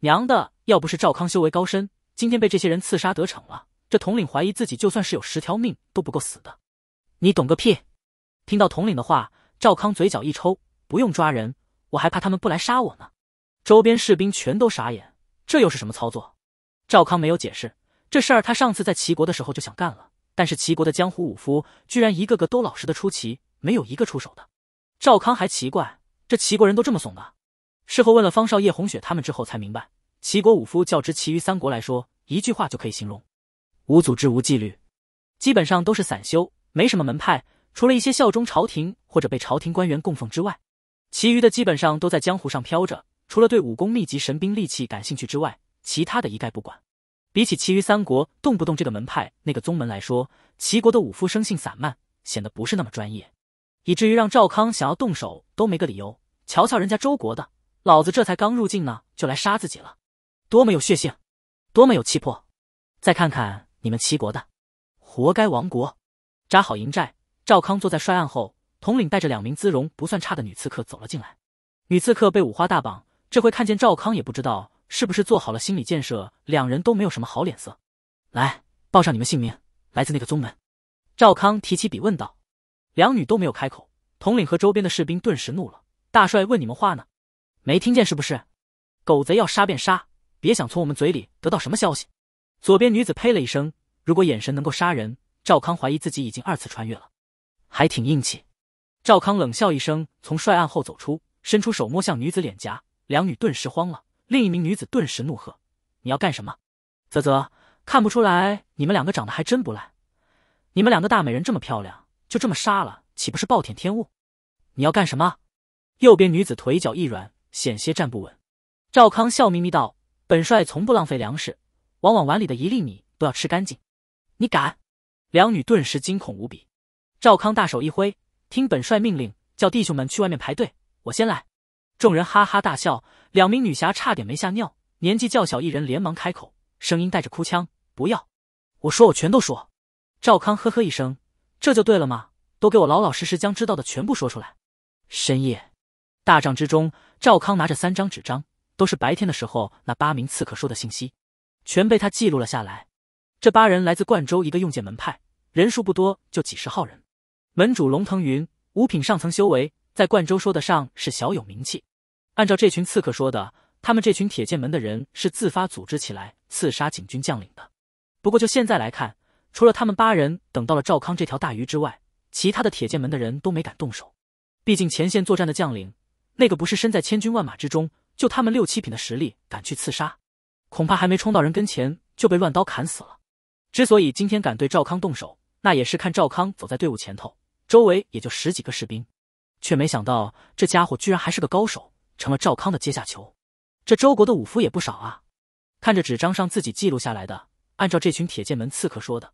娘的，要不是赵康修为高深，今天被这些人刺杀得逞了。这统领怀疑自己就算是有十条命都不够死的，你懂个屁！听到统领的话，赵康嘴角一抽，不用抓人，我还怕他们不来杀我呢。周边士兵全都傻眼，这又是什么操作？赵康没有解释这事儿，他上次在齐国的时候就想干了，但是齐国的江湖武夫居然一个个都老实的出奇，没有一个出手的。赵康还奇怪，这齐国人都这么怂的。事后问了方少、叶红雪他们之后才明白，齐国武夫较之其余三国来说，一句话就可以形容。无组织无纪律，基本上都是散修，没什么门派。除了一些效忠朝廷或者被朝廷官员供奉之外，其余的基本上都在江湖上飘着。除了对武功秘籍、神兵利器感兴趣之外，其他的一概不管。比起其余三国动不动这个门派那个宗门来说，齐国的武夫生性散漫，显得不是那么专业，以至于让赵康想要动手都没个理由。瞧瞧人家周国的，老子这才刚入境呢，就来杀自己了，多么有血性，多么有气魄！再看看。你们齐国的，活该亡国！扎好营寨，赵康坐在帅案后，统领带着两名姿容不算差的女刺客走了进来。女刺客被五花大绑，这回看见赵康，也不知道是不是做好了心理建设，两人都没有什么好脸色。来，报上你们姓名，来自那个宗门。赵康提起笔问道，两女都没有开口，统领和周边的士兵顿时怒了：“大帅问你们话呢，没听见是不是？狗贼要杀便杀，别想从我们嘴里得到什么消息。”左边女子呸了一声，如果眼神能够杀人，赵康怀疑自己已经二次穿越了，还挺硬气。赵康冷笑一声，从帅案后走出，伸出手摸向女子脸颊，两女顿时慌了。另一名女子顿时怒喝：“你要干什么？”“啧啧，看不出来你们两个长得还真不赖，你们两个大美人这么漂亮，就这么杀了，岂不是暴殄天物？”“你要干什么？”右边女子腿脚一软，险些站不稳。赵康笑眯眯道：“本帅从不浪费粮食。”往往碗里的一粒米都要吃干净，你敢？两女顿时惊恐无比。赵康大手一挥，听本帅命令，叫弟兄们去外面排队，我先来。众人哈哈大笑，两名女侠差点没吓尿。年纪较小一人连忙开口，声音带着哭腔：“不要！我说我全都说。”赵康呵呵一声，这就对了嘛，都给我老老实实将知道的全部说出来。深夜，大帐之中，赵康拿着三张纸张，都是白天的时候那八名刺客说的信息。全被他记录了下来。这八人来自冠州一个用剑门派，人数不多，就几十号人。门主龙腾云，五品上层修为，在冠州说得上是小有名气。按照这群刺客说的，他们这群铁剑门的人是自发组织起来刺杀警军将领的。不过就现在来看，除了他们八人等到了赵康这条大鱼之外，其他的铁剑门的人都没敢动手。毕竟前线作战的将领，那个不是身在千军万马之中，就他们六七品的实力敢去刺杀？恐怕还没冲到人跟前就被乱刀砍死了。之所以今天敢对赵康动手，那也是看赵康走在队伍前头，周围也就十几个士兵，却没想到这家伙居然还是个高手，成了赵康的阶下囚。这周国的武夫也不少啊！看着纸张上自己记录下来的，按照这群铁剑门刺客说的，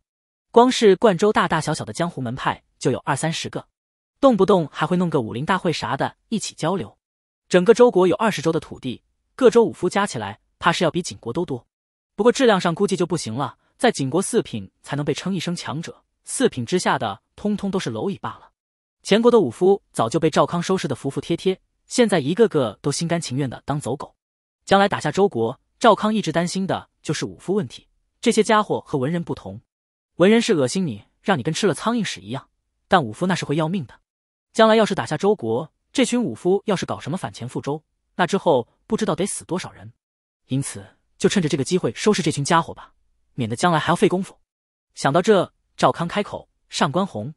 光是冠州大大小小的江湖门派就有二三十个，动不动还会弄个武林大会啥的，一起交流。整个周国有二十州的土地，各州武夫加起来。怕是要比景国都多，不过质量上估计就不行了。在景国四品才能被称一声强者，四品之下的通通都是蝼蚁罢了。前国的武夫早就被赵康收拾的服服帖帖，现在一个个都心甘情愿的当走狗。将来打下周国，赵康一直担心的就是武夫问题。这些家伙和文人不同，文人是恶心你，让你跟吃了苍蝇屎一样，但武夫那是会要命的。将来要是打下周国，这群武夫要是搞什么反前复周，那之后不知道得死多少人。因此，就趁着这个机会收拾这群家伙吧，免得将来还要费功夫。想到这，赵康开口：“上官红，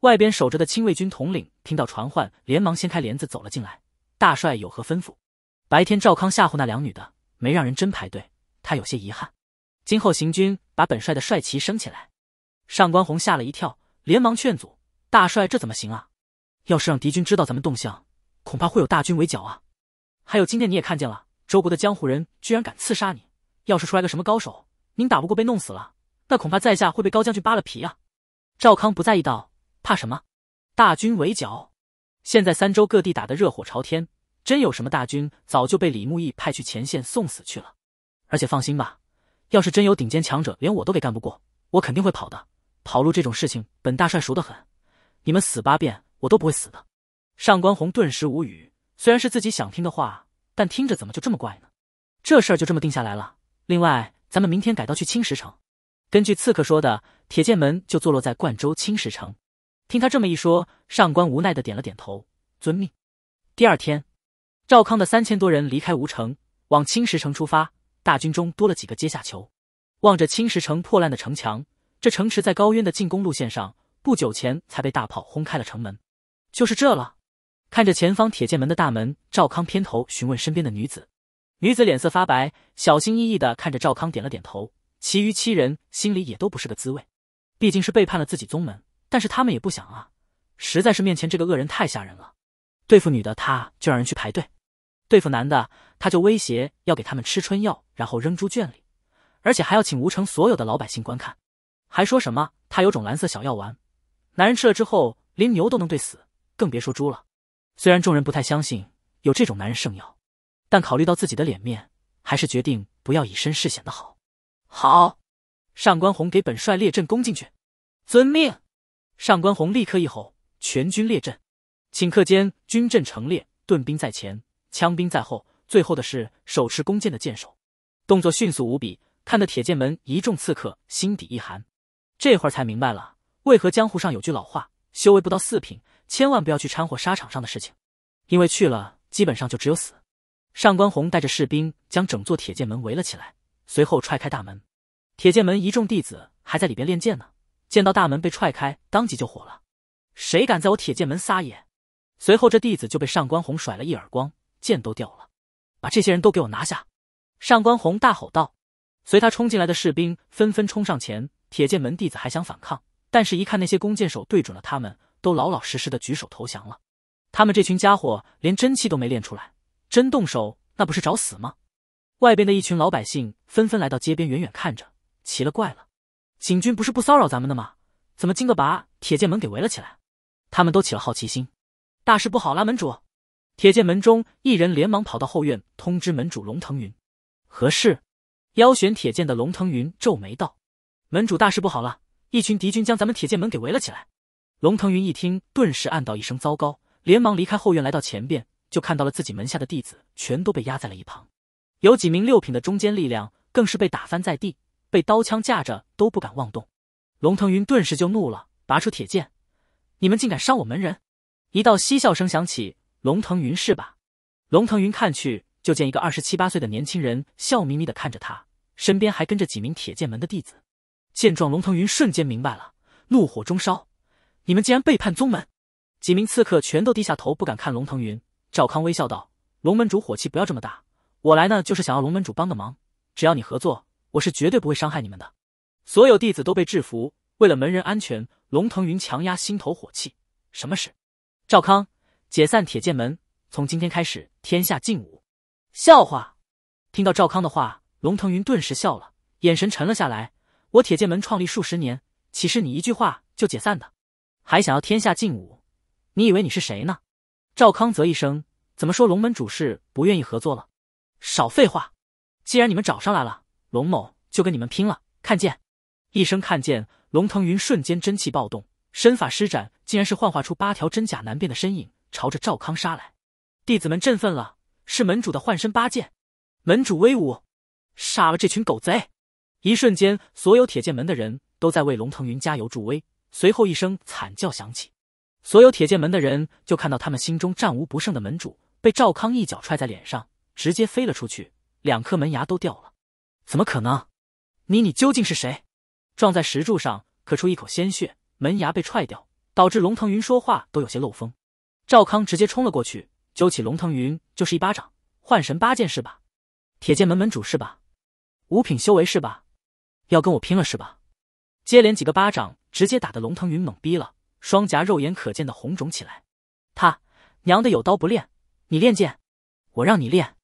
外边守着的亲卫军统领听到传唤，连忙掀开帘子走了进来。大帅有何吩咐？”白天赵康吓唬那两女的，没让人真排队，他有些遗憾。今后行军，把本帅的帅旗升起来。上官红吓了一跳，连忙劝阻：“大帅，这怎么行啊？要是让敌军知道咱们动向，恐怕会有大军围剿啊！还有，今天你也看见了。”周国的江湖人居然敢刺杀你！要是出来个什么高手，您打不过被弄死了，那恐怕在下会被高将军扒了皮啊！赵康不在意道：“怕什么？大军围剿？现在三州各地打得热火朝天，真有什么大军，早就被李牧义派去前线送死去了。而且放心吧，要是真有顶尖强者连我都给干不过，我肯定会跑的。跑路这种事情，本大帅熟得很。你们死八遍，我都不会死的。”上官红顿时无语，虽然是自己想听的话。但听着怎么就这么怪呢？这事儿就这么定下来了。另外，咱们明天改道去青石城。根据刺客说的，铁剑门就坐落在灌州青石城。听他这么一说，上官无奈的点了点头，遵命。第二天，赵康的三千多人离开吴城，往青石城出发。大军中多了几个阶下囚。望着青石城破烂的城墙，这城池在高渊的进攻路线上，不久前才被大炮轰开了城门。就是这了。看着前方铁剑门的大门，赵康偏头询问身边的女子，女子脸色发白，小心翼翼的看着赵康，点了点头。其余七人心里也都不是个滋味，毕竟是背叛了自己宗门，但是他们也不想啊，实在是面前这个恶人太吓人了。对付女的，他就让人去排队；对付男的，他就威胁要给他们吃春药，然后扔猪圈里，而且还要请吴城所有的老百姓观看，还说什么他有种蓝色小药丸，男人吃了之后连牛都能对死，更别说猪了。虽然众人不太相信有这种男人圣药，但考虑到自己的脸面，还是决定不要以身试险的好。好，上官红给本帅列阵攻进去。遵命！上官红立刻一吼，全军列阵。顷刻间，军阵成列，盾兵在前，枪兵在后，最后的是手持弓箭的箭手，动作迅速无比，看得铁剑门一众刺客心底一寒。这会儿才明白了，为何江湖上有句老话：修为不到四品。千万不要去掺和沙场上的事情，因为去了基本上就只有死。上官红带着士兵将整座铁剑门围了起来，随后踹开大门。铁剑门一众弟子还在里边练剑呢，见到大门被踹开，当即就火了：“谁敢在我铁剑门撒野？”随后这弟子就被上官红甩了一耳光，剑都掉了。把这些人都给我拿下！上官红大吼道。随他冲进来的士兵纷纷冲上前，铁剑门弟子还想反抗，但是一看那些弓箭手对准了他们。都老老实实的举手投降了。他们这群家伙连真气都没练出来，真动手那不是找死吗？外边的一群老百姓纷纷来到街边，远远看着，奇了怪了。景军不是不骚扰咱们的吗？怎么今个把铁剑门给围了起来？他们都起了好奇心。大事不好了，门主！铁剑门中一人连忙跑到后院通知门主龙腾云。何事？腰悬铁剑的龙腾云皱眉道：“门主，大事不好了，一群敌军将咱们铁剑门给围了起来。”龙腾云一听，顿时暗道一声糟糕，连忙离开后院，来到前边，就看到了自己门下的弟子全都被压在了一旁，有几名六品的中坚力量更是被打翻在地，被刀枪架着都不敢妄动。龙腾云顿时就怒了，拔出铁剑：“你们竟敢伤我门人！”一道嬉笑声响起：“龙腾云是吧？”龙腾云看去，就见一个二十七八岁的年轻人笑眯眯的看着他，身边还跟着几名铁剑门的弟子。见状，龙腾云瞬间明白了，怒火中烧。你们竟然背叛宗门！几名刺客全都低下头，不敢看龙腾云。赵康微笑道：“龙门主，火气不要这么大。我来呢，就是想要龙门主帮个忙。只要你合作，我是绝对不会伤害你们的。”所有弟子都被制服。为了门人安全，龙腾云强压心头火气。什么事？赵康，解散铁剑门！从今天开始，天下禁武。笑话！听到赵康的话，龙腾云顿时笑了，眼神沉了下来。我铁剑门创立数十年，岂是你一句话就解散的？还想要天下尽武？你以为你是谁呢？赵康泽一声：“怎么说龙门主事不愿意合作了？”少废话！既然你们找上来了，龙某就跟你们拼了！看见？一声看见，龙腾云瞬间真气暴动，身法施展，竟然是幻化出八条真假难辨的身影，朝着赵康杀来。弟子们振奋了，是门主的幻身八剑，门主威武！杀了这群狗贼！一瞬间，所有铁剑门的人都在为龙腾云加油助威。随后一声惨叫响起，所有铁剑门的人就看到他们心中战无不胜的门主被赵康一脚踹在脸上，直接飞了出去，两颗门牙都掉了。怎么可能？你你究竟是谁？撞在石柱上，咳出一口鲜血，门牙被踹掉，导致龙腾云说话都有些漏风。赵康直接冲了过去，揪起龙腾云就是一巴掌。幻神八剑是吧？铁剑门门主是吧？五品修为是吧？要跟我拼了是吧？接连几个巴掌。直接打得龙腾云懵逼了，双颊肉眼可见的红肿起来。他娘的，有刀不练，你练剑，我让你练！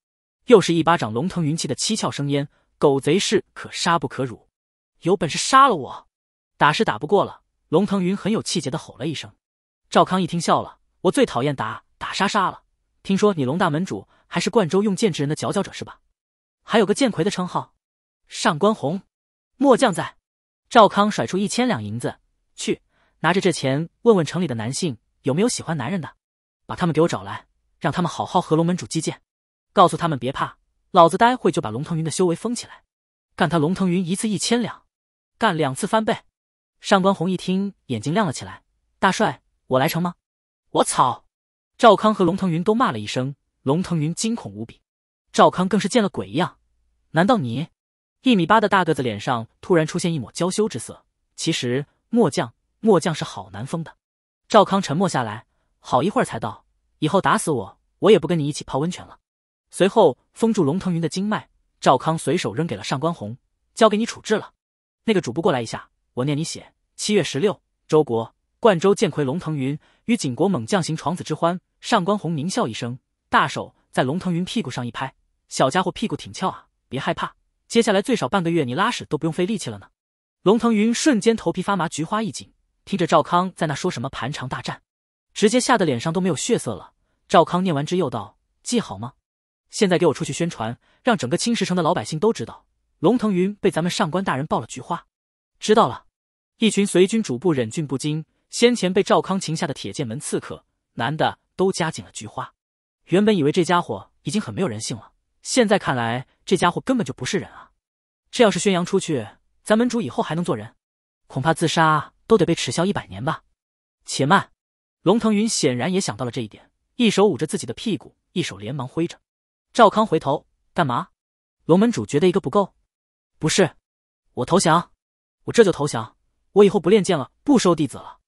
又是一巴掌，龙腾云气的七窍生烟。狗贼是可杀不可辱，有本事杀了我！打是打不过了，龙腾云很有气节的吼了一声。赵康一听笑了，我最讨厌打打杀杀了。听说你龙大门主还是冠州用剑之人的佼佼者是吧？还有个剑魁的称号，上官红，末将在。赵康甩出一千两银子，去拿着这钱问问城里的男性有没有喜欢男人的，把他们给我找来，让他们好好和龙门主击剑，告诉他们别怕，老子待会就把龙腾云的修为封起来，干他龙腾云一次一千两，干两次翻倍。上官红一听，眼睛亮了起来：“大帅，我来成吗？”我操！赵康和龙腾云都骂了一声，龙腾云惊恐无比，赵康更是见了鬼一样。难道你？一米八的大个子脸上突然出现一抹娇羞之色。其实末将，末将是好难封的。赵康沉默下来，好一会儿才道：“以后打死我，我也不跟你一起泡温泉了。”随后封住龙腾云的经脉，赵康随手扔给了上官红，交给你处置了。那个主簿过来一下，我念你写。七月十六，周国冠州剑魁龙腾云与景国猛将行床子之欢。上官红狞笑一声，大手在龙腾云屁股上一拍：“小家伙屁股挺翘啊，别害怕。”接下来最少半个月，你拉屎都不用费力气了呢。龙腾云瞬间头皮发麻，菊花一紧，听着赵康在那说什么盘肠大战，直接吓得脸上都没有血色了。赵康念完之又道：“记好吗？现在给我出去宣传，让整个青石城的老百姓都知道，龙腾云被咱们上官大人爆了菊花。”知道了。一群随军主部忍俊不禁，先前被赵康擒下的铁剑门刺客，男的都夹紧了菊花。原本以为这家伙已经很没有人性了。现在看来，这家伙根本就不是人啊！这要是宣扬出去，咱门主以后还能做人？恐怕自杀都得被耻笑一百年吧！且慢，龙腾云显然也想到了这一点，一手捂着自己的屁股，一手连忙挥着。赵康回头，干嘛？龙门主觉得一个不够？不是，我投降，我这就投降，我以后不练剑了，不收弟子了。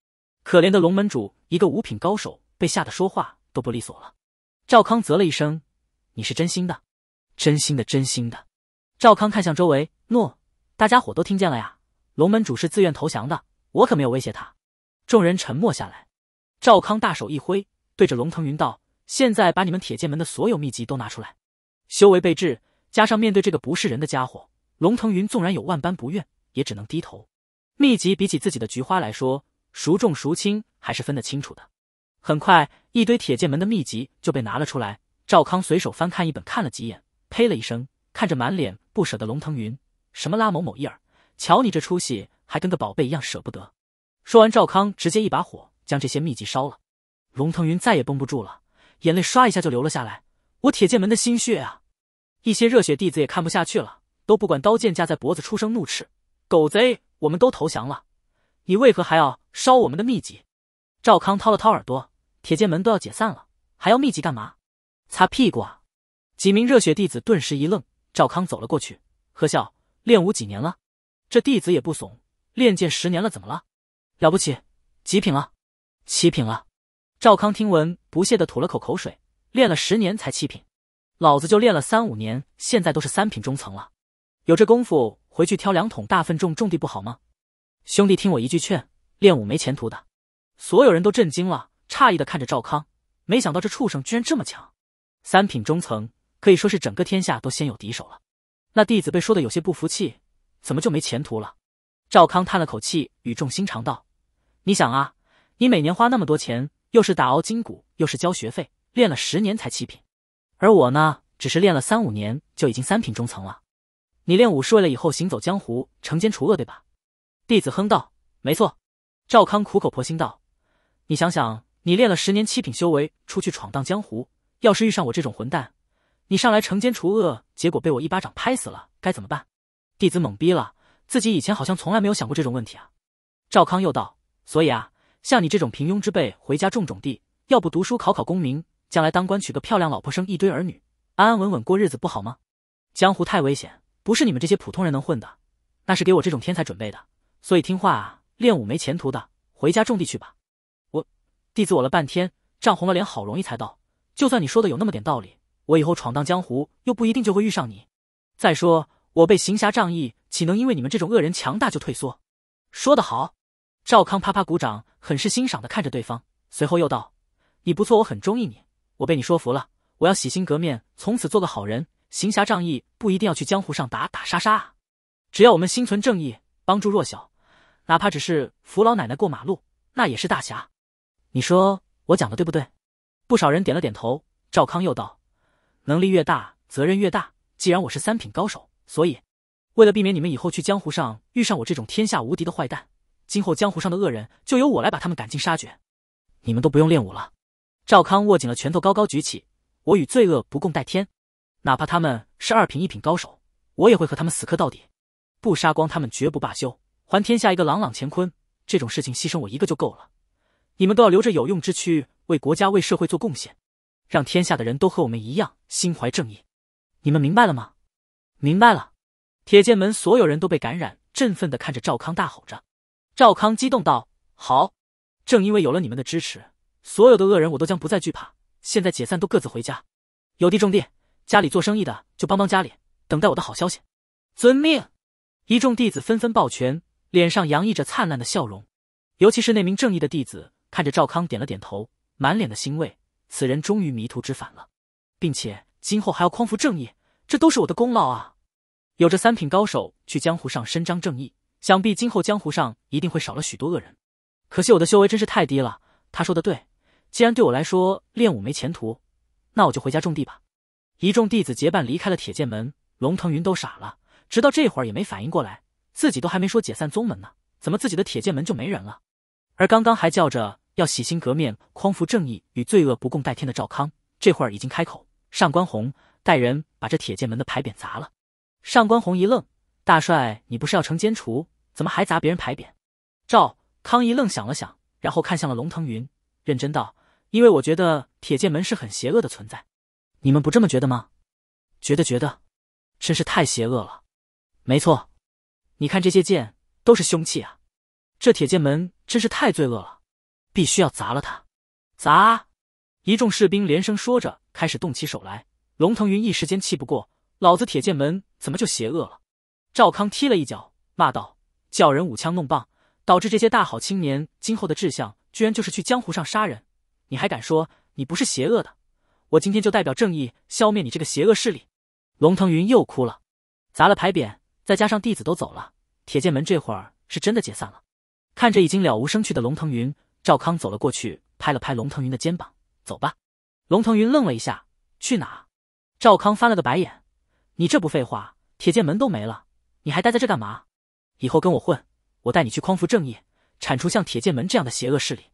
可怜的龙门主，一个五品高手，被吓得说话都不利索了。赵康啧了一声，你是真心的？真心的，真心的。赵康看向周围，诺，大家伙都听见了呀。龙门主是自愿投降的，我可没有威胁他。众人沉默下来。赵康大手一挥，对着龙腾云道：“现在把你们铁剑门的所有秘籍都拿出来。”修为被制，加上面对这个不是人的家伙，龙腾云纵然有万般不愿，也只能低头。秘籍比起自己的菊花来说，孰重孰轻还是分得清楚的。很快，一堆铁剑门的秘籍就被拿了出来。赵康随手翻看一本，看了几眼。呸了一声，看着满脸不舍的龙腾云，什么拉某某一儿，瞧你这出息，还跟个宝贝一样舍不得。说完，赵康直接一把火将这些秘籍烧了。龙腾云再也绷不住了，眼泪刷一下就流了下来。我铁剑门的心血啊！一些热血弟子也看不下去了，都不管刀剑架在脖子，出声怒斥：“狗贼，我们都投降了，你为何还要烧我们的秘籍？”赵康掏了掏耳朵，铁剑门都要解散了，还要秘籍干嘛？擦屁股啊！几名热血弟子顿时一愣，赵康走了过去，呵笑：“练武几年了？这弟子也不怂，练剑十年了，怎么了？了不起，极品了？七品了。”赵康听闻，不屑的吐了口口水：“练了十年才七品，老子就练了三五年，现在都是三品中层了。有这功夫，回去挑两桶大粪种种地不好吗？兄弟，听我一句劝，练武没前途的。”所有人都震惊了，诧异的看着赵康，没想到这畜生居然这么强，三品中层。可以说是整个天下都先有敌手了。那弟子被说的有些不服气，怎么就没前途了？赵康叹了口气，语重心长道：“你想啊，你每年花那么多钱，又是打熬筋骨，又是交学费，练了十年才七品，而我呢，只是练了三五年就已经三品中层了。你练武是为了以后行走江湖、惩奸除恶，对吧？”弟子哼道：“没错。”赵康苦口婆心道：“你想想，你练了十年七品修为，出去闯荡江湖，要是遇上我这种混蛋……”你上来惩奸除恶，结果被我一巴掌拍死了，该怎么办？弟子懵逼了，自己以前好像从来没有想过这种问题啊。赵康又道：“所以啊，像你这种平庸之辈，回家种种地，要不读书考考功名，将来当官娶个漂亮老婆，生一堆儿女，安安稳稳过日子不好吗？江湖太危险，不是你们这些普通人能混的，那是给我这种天才准备的。所以听话啊，练武没前途的，回家种地去吧。”我，弟子我了半天，涨红了脸，好容易才道：“就算你说的有那么点道理。”我以后闯荡江湖，又不一定就会遇上你。再说，我辈行侠仗义，岂能因为你们这种恶人强大就退缩？说得好！赵康啪啪鼓掌，很是欣赏地看着对方，随后又道：“你不错，我很中意你。我被你说服了，我要洗心革面，从此做个好人。行侠仗义不一定要去江湖上打打杀杀啊，只要我们心存正义，帮助弱小，哪怕只是扶老奶奶过马路，那也是大侠。你说我讲的对不对？”不少人点了点头。赵康又道。能力越大，责任越大。既然我是三品高手，所以为了避免你们以后去江湖上遇上我这种天下无敌的坏蛋，今后江湖上的恶人就由我来把他们赶尽杀绝。你们都不用练武了。赵康握紧了拳头，高高举起。我与罪恶不共戴天，哪怕他们是二品、一品高手，我也会和他们死磕到底，不杀光他们绝不罢休，还天下一个朗朗乾坤。这种事情牺牲我一个就够了，你们都要留着有用之躯，为国家、为社会做贡献。让天下的人都和我们一样心怀正义，你们明白了吗？明白了！铁剑门所有人都被感染，振奋的看着赵康，大吼着。赵康激动道：“好！正因为有了你们的支持，所有的恶人我都将不再惧怕。现在解散，都各自回家。有地种地，家里做生意的就帮帮家里，等待我的好消息。”遵命！一众弟子纷纷抱拳，脸上洋溢着灿烂的笑容。尤其是那名正义的弟子，看着赵康点了点头，满脸的欣慰。此人终于迷途知返了，并且今后还要匡扶正义，这都是我的功劳啊！有这三品高手去江湖上伸张正义，想必今后江湖上一定会少了许多恶人。可惜我的修为真是太低了。他说的对，既然对我来说练武没前途，那我就回家种地吧。一众弟子结伴离开了铁剑门，龙腾云都傻了，直到这会儿也没反应过来，自己都还没说解散宗门呢，怎么自己的铁剑门就没人了？而刚刚还叫着。要洗心革面、匡扶正义与罪恶不共戴天的赵康，这会儿已经开口。上官虹带人把这铁剑门的牌匾砸了。上官虹一愣：“大帅，你不是要惩奸除，怎么还砸别人牌匾？”赵康一愣，想了想，然后看向了龙腾云，认真道：“因为我觉得铁剑门是很邪恶的存在，你们不这么觉得吗？”“觉得，觉得，真是太邪恶了。”“没错，你看这些剑都是凶器啊，这铁剑门真是太罪恶了。”必须要砸了他！砸！一众士兵连声说着，开始动起手来。龙腾云一时间气不过：“老子铁剑门怎么就邪恶了？”赵康踢了一脚，骂道：“叫人舞枪弄棒，导致这些大好青年今后的志向，居然就是去江湖上杀人！你还敢说你不是邪恶的？我今天就代表正义，消灭你这个邪恶势力！”龙腾云又哭了。砸了牌匾，再加上弟子都走了，铁剑门这会儿是真的解散了。看着已经了无生趣的龙腾云。赵康走了过去，拍了拍龙腾云的肩膀：“走吧。”龙腾云愣了一下：“去哪？”赵康翻了个白眼：“你这不废话？铁剑门都没了，你还待在这干嘛？以后跟我混，我带你去匡扶正义，铲除像铁剑门这样的邪恶势力。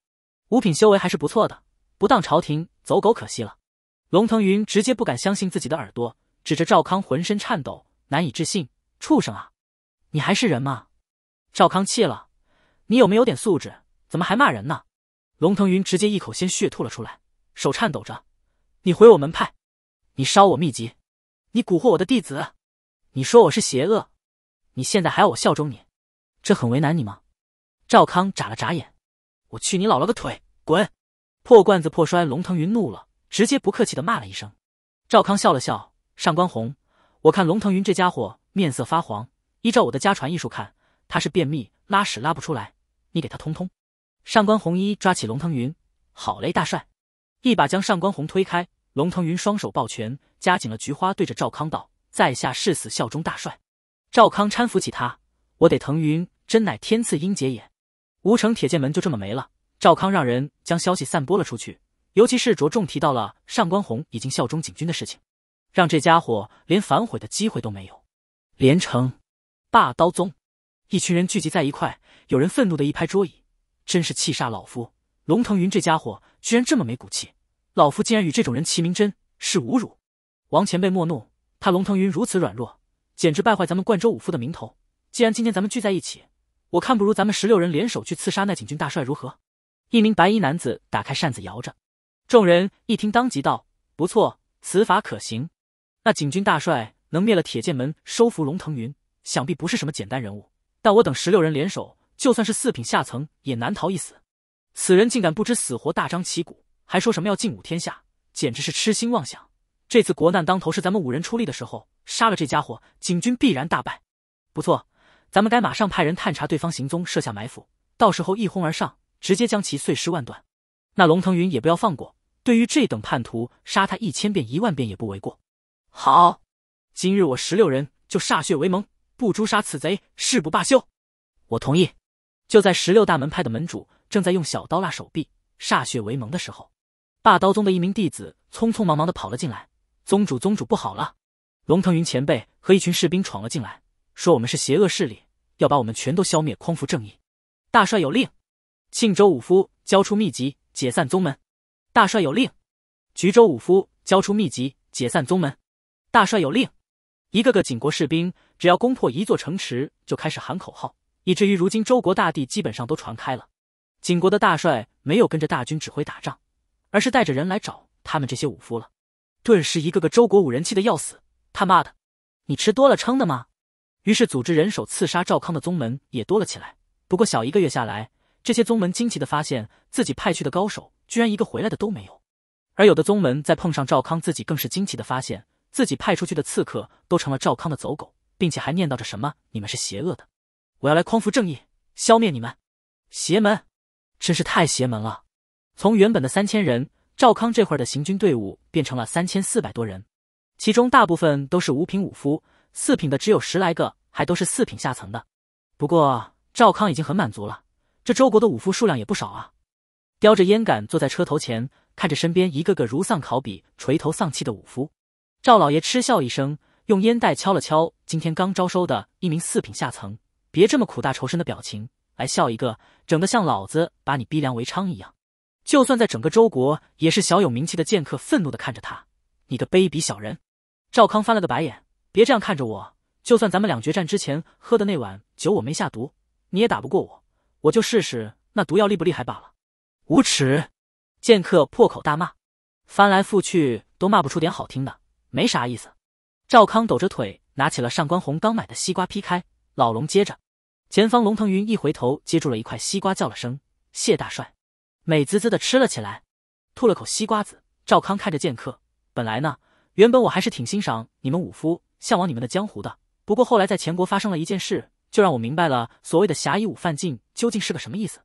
五品修为还是不错的，不当朝廷走狗可惜了。”龙腾云直接不敢相信自己的耳朵，指着赵康，浑身颤抖，难以置信：“畜生啊！你还是人吗？”赵康气了：“你有没有点素质？”怎么还骂人呢？龙腾云直接一口鲜血吐了出来，手颤抖着：“你毁我门派，你烧我秘籍，你蛊惑我的弟子，你说我是邪恶，你现在还要我效忠你，这很为难你吗？”赵康眨了眨眼：“我去你姥姥个腿，滚！”破罐子破摔，龙腾云怒了，直接不客气的骂了一声。赵康笑了笑：“上官红，我看龙腾云这家伙面色发黄，依照我的家传艺术看，他是便秘，拉屎拉不出来，你给他通通。”上官红衣抓起龙腾云，好嘞，大帅！一把将上官红推开。龙腾云双手抱拳，夹紧了菊花，对着赵康道：“在下誓死效忠大帅。”赵康搀扶起他：“我得腾云，真乃天赐英杰也。”吴城铁剑门就这么没了。赵康让人将消息散播了出去，尤其是着重提到了上官红已经效忠景军的事情，让这家伙连反悔的机会都没有。连城，霸刀宗，一群人聚集在一块，有人愤怒的一拍桌椅。真是气煞老夫！龙腾云这家伙居然这么没骨气，老夫竟然与这种人齐名，真是侮辱！王前辈莫怒，他龙腾云如此软弱，简直败坏咱们冠州武夫的名头。既然今天咱们聚在一起，我看不如咱们十六人联手去刺杀那景军大帅，如何？一名白衣男子打开扇子摇着，众人一听，当即道：“不错，此法可行。那景军大帅能灭了铁剑门，收服龙腾云，想必不是什么简单人物。但我等十六人联手。”就算是四品下层也难逃一死，此人竟敢不知死活，大张旗鼓，还说什么要进武天下，简直是痴心妄想。这次国难当头，是咱们五人出力的时候。杀了这家伙，景军必然大败。不错，咱们该马上派人探查对方行踪，设下埋伏，到时候一哄而上，直接将其碎尸万段。那龙腾云也不要放过，对于这等叛徒，杀他一千遍、一万遍也不为过。好，今日我十六人就歃血为盟，不诛杀此贼，誓不罢休。我同意。就在十六大门派的门主正在用小刀拉手臂、歃血为盟的时候，霸刀宗的一名弟子匆匆忙忙的跑了进来：“宗主，宗主不好了！龙腾云前辈和一群士兵闯了进来，说我们是邪恶势力，要把我们全都消灭，匡扶正义。大帅有令，庆州武夫交出秘籍，解散宗门。大帅有令，徐州武夫交出秘籍，解散宗门。大帅有令。一个个景国士兵，只要攻破一座城池，就开始喊口号。”以至于如今周国大地基本上都传开了，景国的大帅没有跟着大军指挥打仗，而是带着人来找他们这些武夫了。顿时，一个个周国武人气的要死，他妈的，你吃多了撑的吗？于是，组织人手刺杀赵康的宗门也多了起来。不过，小一个月下来，这些宗门惊奇的发现自己派去的高手居然一个回来的都没有，而有的宗门在碰上赵康，自己更是惊奇的发现自己派出去的刺客都成了赵康的走狗，并且还念叨着什么“你们是邪恶的”。我要来匡扶正义，消灭你们，邪门，真是太邪门了！从原本的三千人，赵康这会儿的行军队伍变成了三千四百多人，其中大部分都是五品武夫，四品的只有十来个，还都是四品下层的。不过赵康已经很满足了，这周国的武夫数量也不少啊！叼着烟杆坐在车头前，看着身边一个个如丧考妣、垂头丧气的武夫，赵老爷嗤笑一声，用烟袋敲了敲今天刚招收的一名四品下层。别这么苦大仇深的表情，来笑一个，整得像老子把你逼良为娼一样。就算在整个周国，也是小有名气的剑客。愤怒的看着他，你个卑鄙小人！赵康翻了个白眼，别这样看着我。就算咱们两决战之前喝的那碗酒我没下毒，你也打不过我。我就试试那毒药厉不厉害罢了。无耻！剑客破口大骂，翻来覆去都骂不出点好听的，没啥意思。赵康抖着腿，拿起了上官红刚买的西瓜劈开，老龙接着。前方，龙腾云一回头，接住了一块西瓜，叫了声“谢大帅”，美滋滋的吃了起来，吐了口西瓜子。赵康看着剑客，本来呢，原本我还是挺欣赏你们武夫，向往你们的江湖的。不过后来在前国发生了一件事，就让我明白了所谓的侠以武犯禁究竟是个什么意思。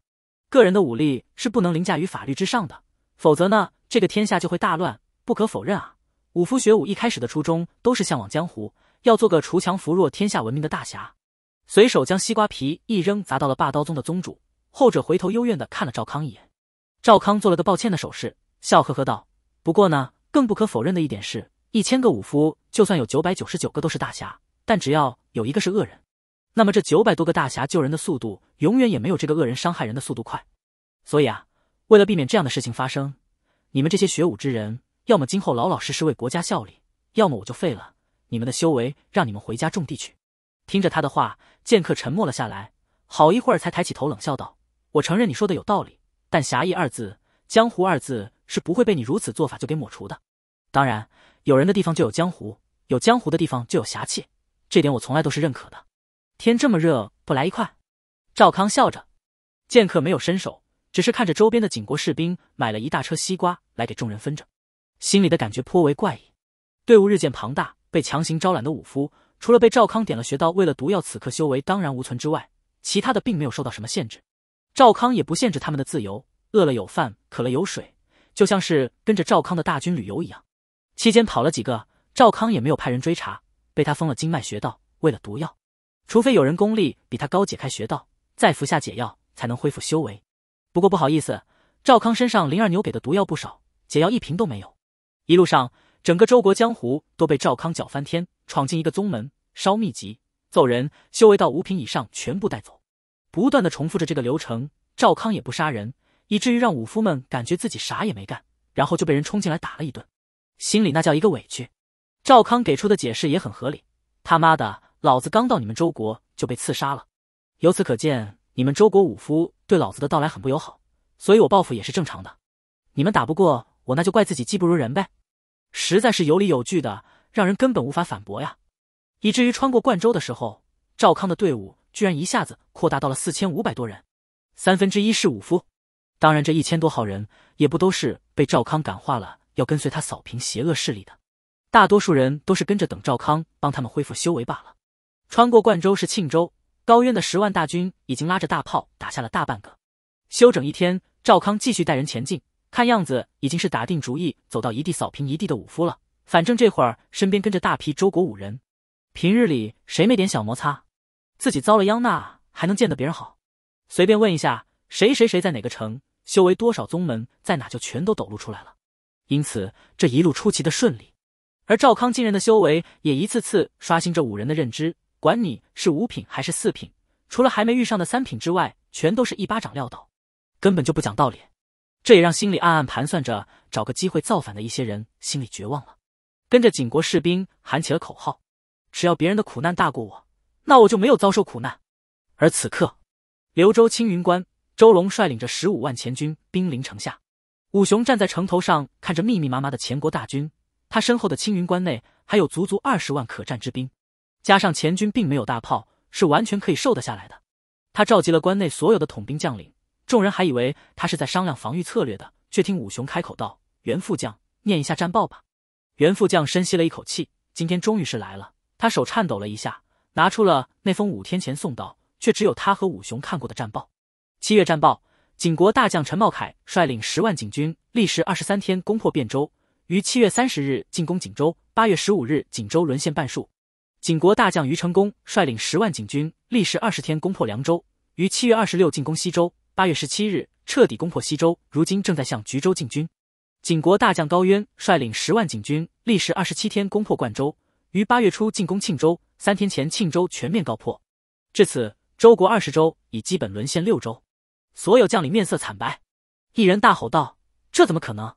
个人的武力是不能凌驾于法律之上的，否则呢，这个天下就会大乱。不可否认啊，武夫学武一开始的初衷都是向往江湖，要做个锄强扶弱、天下闻名的大侠。随手将西瓜皮一扔，砸到了霸刀宗的宗主。后者回头幽怨的看了赵康一眼，赵康做了个抱歉的手势，笑呵呵道：“不过呢，更不可否认的一点是，一千个武夫，就算有九百九十九个都是大侠，但只要有一个是恶人，那么这九百多个大侠救人的速度，永远也没有这个恶人伤害人的速度快。所以啊，为了避免这样的事情发生，你们这些学武之人，要么今后老老实实为国家效力，要么我就废了你们的修为，让你们回家种地去。”听着他的话，剑客沉默了下来，好一会儿才抬起头冷笑道：“我承认你说的有道理，但侠义二字、江湖二字是不会被你如此做法就给抹除的。当然，有人的地方就有江湖，有江湖的地方就有侠气，这点我从来都是认可的。”天这么热，不来一块？赵康笑着。剑客没有伸手，只是看着周边的景国士兵买了一大车西瓜来给众人分着，心里的感觉颇为怪异。队伍日渐庞大，被强行招揽的武夫。除了被赵康点了穴道，喂了毒药，此刻修为当然无存之外，其他的并没有受到什么限制。赵康也不限制他们的自由，饿了有饭，渴了有水，就像是跟着赵康的大军旅游一样。期间跑了几个，赵康也没有派人追查，被他封了经脉穴道，喂了毒药。除非有人功力比他高，解开穴道，再服下解药，才能恢复修为。不过不好意思，赵康身上灵二牛给的毒药不少，解药一瓶都没有。一路上，整个周国江湖都被赵康搅翻天。闯进一个宗门，烧秘籍，揍人，修为到五品以上全部带走，不断的重复着这个流程。赵康也不杀人，以至于让武夫们感觉自己啥也没干，然后就被人冲进来打了一顿，心里那叫一个委屈。赵康给出的解释也很合理，他妈的老子刚到你们周国就被刺杀了，由此可见，你们周国武夫对老子的到来很不友好，所以我报复也是正常的。你们打不过我，那就怪自己技不如人呗，实在是有理有据的。让人根本无法反驳呀，以至于穿过冠州的时候，赵康的队伍居然一下子扩大到了四千五百多人，三分之一是武夫。当然，这一千多号人也不都是被赵康感化了要跟随他扫平邪恶势力的，大多数人都是跟着等赵康帮他们恢复修为罢了。穿过冠州是庆州，高渊的十万大军已经拉着大炮打下了大半个。休整一天，赵康继续带人前进，看样子已经是打定主意走到一地扫平一地的武夫了。反正这会儿身边跟着大批周国五人，平日里谁没点小摩擦，自己遭了殃那还能见得别人好？随便问一下谁谁谁在哪个城，修为多少宗门在哪，就全都抖露出来了。因此这一路出奇的顺利，而赵康今人的修为也一次次刷新这五人的认知。管你是五品还是四品，除了还没遇上的三品之外，全都是一巴掌撂倒，根本就不讲道理。这也让心里暗暗盘算着找个机会造反的一些人心里绝望了。跟着景国士兵喊起了口号：“只要别人的苦难大过我，那我就没有遭受苦难。”而此刻，刘州青云关，周龙率领着十五万前军兵临城下。武雄站在城头上，看着密密麻麻的前国大军。他身后的青云关内还有足足二十万可战之兵，加上前军并没有大炮，是完全可以受得下来的。他召集了关内所有的统兵将领，众人还以为他是在商量防御策略的，却听武雄开口道：“袁副将，念一下战报吧。”袁副将深吸了一口气，今天终于是来了。他手颤抖了一下，拿出了那封五天前送到，却只有他和武雄看过的战报。七月战报：景国大将陈茂凯率领十万景军，历时二十三天攻破汴州，于七月三十日进攻锦州，八月十五日锦州沦陷半数。景国大将于成功率领十万景军，历时二十天攻破凉州，于七月二十六进攻西州，八月十七日彻底攻破西州，如今正在向菊州进军。景国大将高渊率领十万景军，历时二十七天攻破冠州，于八月初进攻庆州。三天前，庆州全面告破。至此，周国二十州已基本沦陷六州。所有将领面色惨白，一人大吼道：“这怎么可能？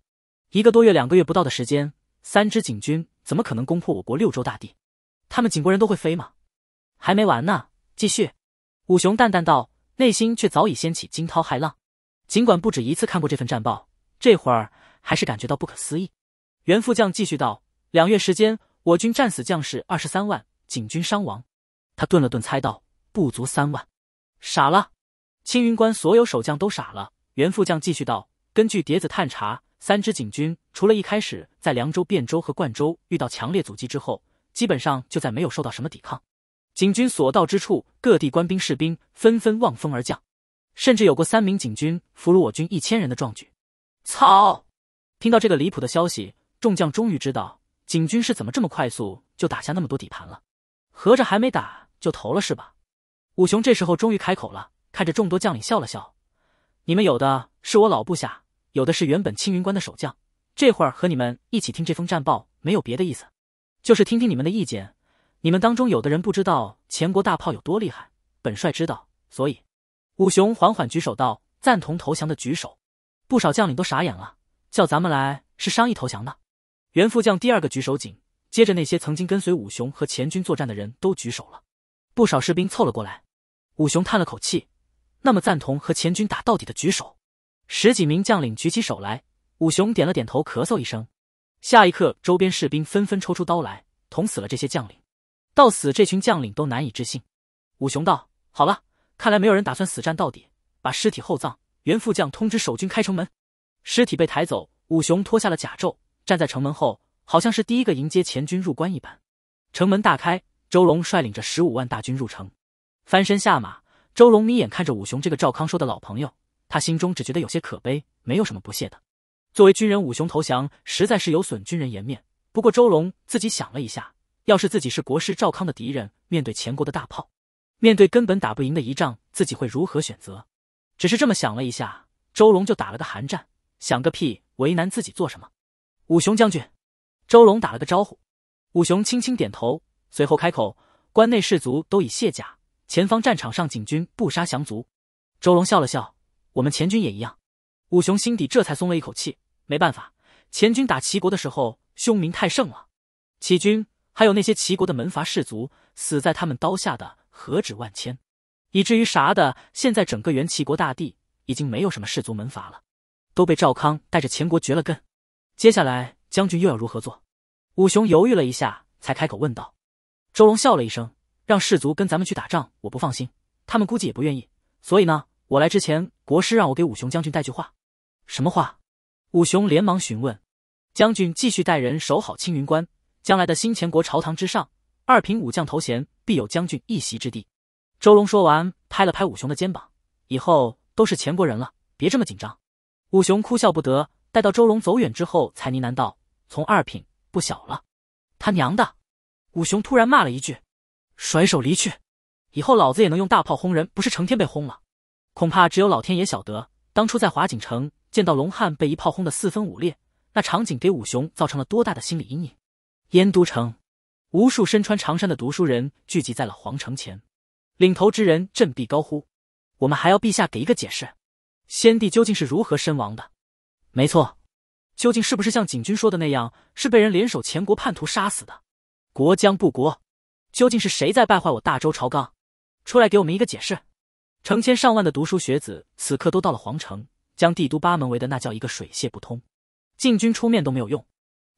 一个多月、两个月不到的时间，三支景军怎么可能攻破我国六州大地？他们景国人都会飞吗？”还没完呢，继续。武雄淡淡道，内心却早已掀起惊涛骇浪。尽管不止一次看过这份战报，这会儿。还是感觉到不可思议，袁副将继续道：“两月时间，我军战死将士二十三万，警军伤亡。”他顿了顿，猜到不足三万。傻了，青云关所有守将都傻了。袁副将继续道：“根据碟子探查，三支警军除了一开始在凉州、汴州和冠州遇到强烈阻击之后，基本上就在没有受到什么抵抗。警军所到之处，各地官兵士兵纷纷望风而降，甚至有过三名警军俘虏我军一千人的壮举。”操！听到这个离谱的消息，众将终于知道景军是怎么这么快速就打下那么多底盘了，合着还没打就投了是吧？武雄这时候终于开口了，看着众多将领笑了笑：“你们有的是我老部下，有的是原本青云关的守将，这会儿和你们一起听这封战报，没有别的意思，就是听听你们的意见。你们当中有的人不知道前国大炮有多厉害，本帅知道，所以。”武雄缓缓举手道：“赞同投降的举手。”不少将领都傻眼了。叫咱们来是商议投降的。袁副将第二个举手，紧接着那些曾经跟随武雄和前军作战的人都举手了。不少士兵凑了过来。武雄叹了口气，那么赞同和前军打到底的举手，十几名将领举起手来。武雄点了点头，咳嗽一声。下一刻，周边士兵纷纷抽出刀来，捅死了这些将领。到死，这群将领都难以置信。武雄道：“好了，看来没有人打算死战到底，把尸体厚葬。”袁副将通知守军开城门。尸体被抬走，武雄脱下了甲胄，站在城门后，好像是第一个迎接前军入关一般。城门大开，周龙率领着十五万大军入城，翻身下马。周龙眯眼看着武雄，这个赵康说的老朋友，他心中只觉得有些可悲，没有什么不屑的。作为军人，武雄投降实在是有损军人颜面。不过周龙自己想了一下，要是自己是国师赵康的敌人，面对前国的大炮，面对根本打不赢的一仗，自己会如何选择？只是这么想了一下，周龙就打了个寒战。想个屁！为难自己做什么？武雄将军，周龙打了个招呼。武雄轻轻点头，随后开口：“关内士卒都已卸甲，前方战场上，景军不杀降卒。”周龙笑了笑：“我们前军也一样。”武雄心底这才松了一口气。没办法，前军打齐国的时候，凶名太盛了。齐军还有那些齐国的门阀士卒，死在他们刀下的何止万千？以至于啥的，现在整个元齐国大地已经没有什么士族门阀了。都被赵康带着秦国绝了根，接下来将军又要如何做？武雄犹豫了一下，才开口问道。周龙笑了一声，让士卒跟咱们去打仗，我不放心，他们估计也不愿意，所以呢，我来之前，国师让我给武雄将军带句话。什么话？武雄连忙询问。将军继续带人守好青云关，将来的新前国朝堂之上，二品武将头衔必有将军一席之地。周龙说完，拍了拍武雄的肩膀，以后都是前国人了，别这么紧张。武雄哭笑不得，待到周龙走远之后，才呢喃道：“从二品不小了。”他娘的！武雄突然骂了一句，甩手离去。以后老子也能用大炮轰人，不是成天被轰了。恐怕只有老天爷晓得，当初在华景城见到龙汉被一炮轰的四分五裂，那场景给武雄造成了多大的心理阴影。燕都城，无数身穿长衫的读书人聚集在了皇城前，领头之人振臂高呼：“我们还要陛下给一个解释。”先帝究竟是如何身亡的？没错，究竟是不是像景军说的那样，是被人联手前国叛徒杀死的？国将不国，究竟是谁在败坏我大周朝纲？出来给我们一个解释！成千上万的读书学子此刻都到了皇城，将帝都八门围的那叫一个水泄不通。禁军出面都没有用，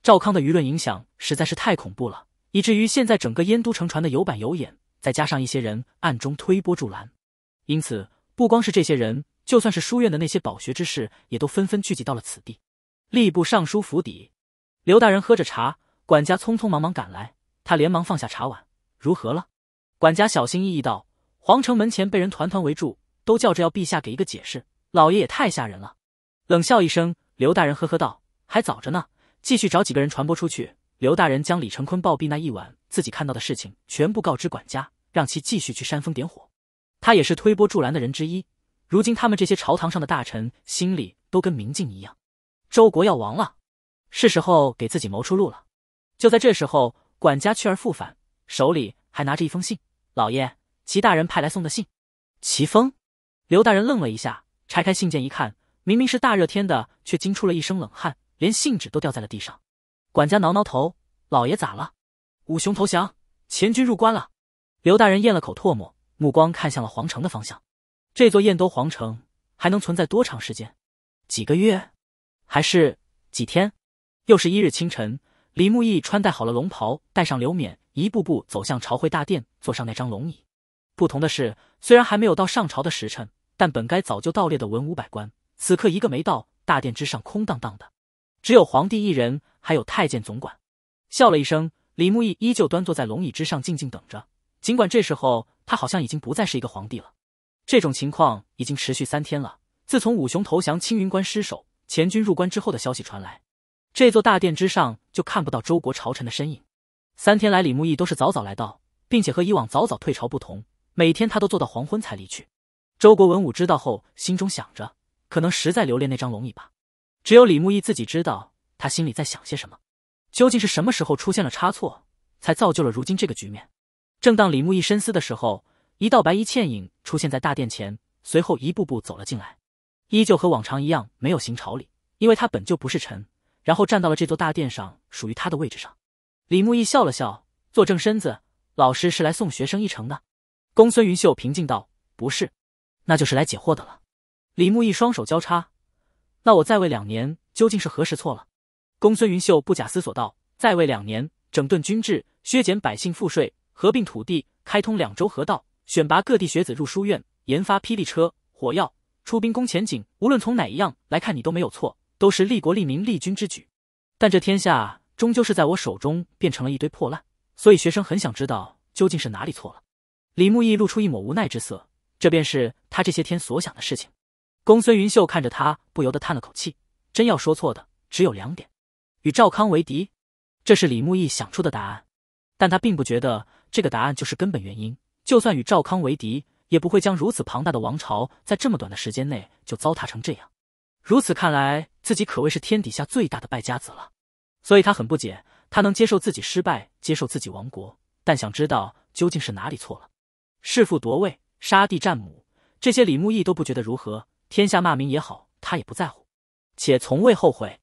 赵康的舆论影响实在是太恐怖了，以至于现在整个燕都城传的有板有眼，再加上一些人暗中推波助澜，因此不光是这些人。就算是书院的那些饱学之士，也都纷纷聚集到了此地。吏部尚书府邸，刘大人喝着茶，管家匆匆忙忙赶来，他连忙放下茶碗：“如何了？”管家小心翼翼道：“皇城门前被人团团围住，都叫着要陛下给一个解释。老爷也太吓人了。”冷笑一声，刘大人呵呵道：“还早着呢，继续找几个人传播出去。”刘大人将李成坤暴毙那一晚自己看到的事情全部告知管家，让其继续去煽风点火。他也是推波助澜的人之一。如今他们这些朝堂上的大臣心里都跟明镜一样，周国要亡了，是时候给自己谋出路了。就在这时候，管家去而复返，手里还拿着一封信。老爷，齐大人派来送的信。齐风，刘大人愣了一下，拆开信件一看，明明是大热天的，却惊出了一身冷汗，连信纸都掉在了地上。管家挠挠头，老爷咋了？武雄投降，前军入关了。刘大人咽了口唾沫，目光看向了皇城的方向。这座燕都皇城还能存在多长时间？几个月，还是几天？又是一日清晨，李牧义穿戴好了龙袍，带上刘冕，一步步走向朝会大殿，坐上那张龙椅。不同的是，虽然还没有到上朝的时辰，但本该早就到列的文武百官，此刻一个没到，大殿之上空荡荡的，只有皇帝一人，还有太监总管。笑了一声，李牧义依旧端坐在龙椅之上，静静等着。尽管这时候，他好像已经不再是一个皇帝了。这种情况已经持续三天了。自从五雄投降，青云关失守，前军入关之后的消息传来，这座大殿之上就看不到周国朝臣的身影。三天来，李牧义都是早早来到，并且和以往早早退朝不同，每天他都坐到黄昏才离去。周国文武知道后，心中想着，可能实在留恋那张龙椅吧。只有李牧义自己知道，他心里在想些什么。究竟是什么时候出现了差错，才造就了如今这个局面？正当李牧义深思的时候。一道白衣倩影出现在大殿前，随后一步步走了进来，依旧和往常一样没有行朝礼，因为他本就不是臣。然后站到了这座大殿上属于他的位置上。李牧义笑了笑，坐正身子：“老师是来送学生一程的。”公孙云秀平静道：“不是，那就是来解惑的了。”李牧义双手交叉：“那我在位两年究竟是何时错了？”公孙云秀不假思索道：“在位两年，整顿军制，削减百姓赋税，合并土地，开通两州河道。”选拔各地学子入书院，研发霹雳车、火药，出兵攻前景。无论从哪一样来看，你都没有错，都是利国利民利军之举。但这天下终究是在我手中变成了一堆破烂，所以学生很想知道究竟是哪里错了。李牧义露出一抹无奈之色，这便是他这些天所想的事情。公孙云秀看着他，不由得叹了口气。真要说错的，只有两点：与赵康为敌。这是李牧义想出的答案，但他并不觉得这个答案就是根本原因。就算与赵康为敌，也不会将如此庞大的王朝在这么短的时间内就糟蹋成这样。如此看来，自己可谓是天底下最大的败家子了。所以他很不解，他能接受自己失败，接受自己亡国，但想知道究竟是哪里错了。弑父夺位，杀弟战母，这些李牧义都不觉得如何，天下骂名也好，他也不在乎，且从未后悔。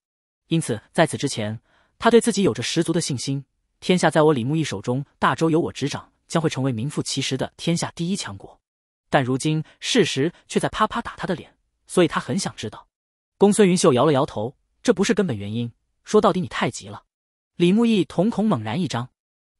因此在此之前，他对自己有着十足的信心。天下在我李牧义手中，大周由我执掌。将会成为名副其实的天下第一强国，但如今事实却在啪啪打他的脸，所以他很想知道。公孙云秀摇了摇头，这不是根本原因。说到底，你太急了。李牧义瞳孔猛然一张。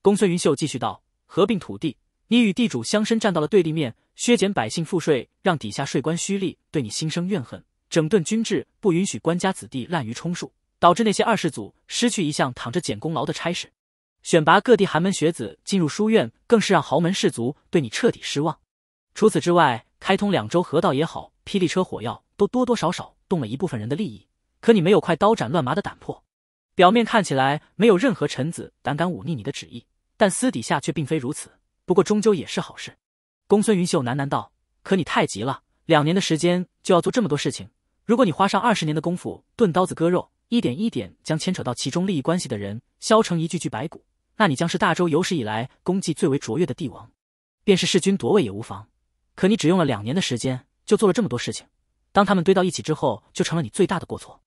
公孙云秀继续道：合并土地，你与地主乡绅站到了对立面，削减百姓赋税，让底下税官虚吏对你心生怨恨；整顿军制，不允许官家子弟滥竽充数，导致那些二世祖失去一项躺着捡功劳的差事。选拔各地寒门学子进入书院，更是让豪门士族对你彻底失望。除此之外，开通两州河道也好，霹雳车火药都多多少少动了一部分人的利益。可你没有快刀斩乱麻的胆魄。表面看起来没有任何臣子胆敢忤逆你的旨意，但私底下却并非如此。不过终究也是好事。公孙云秀喃喃道：“可你太急了，两年的时间就要做这么多事情。如果你花上二十年的功夫，钝刀子割肉，一点一点将牵扯到其中利益关系的人削成一具具白骨。”那你将是大周有史以来功绩最为卓越的帝王，便是弑君夺位也无妨。可你只用了两年的时间就做了这么多事情，当他们堆到一起之后，就成了你最大的过错。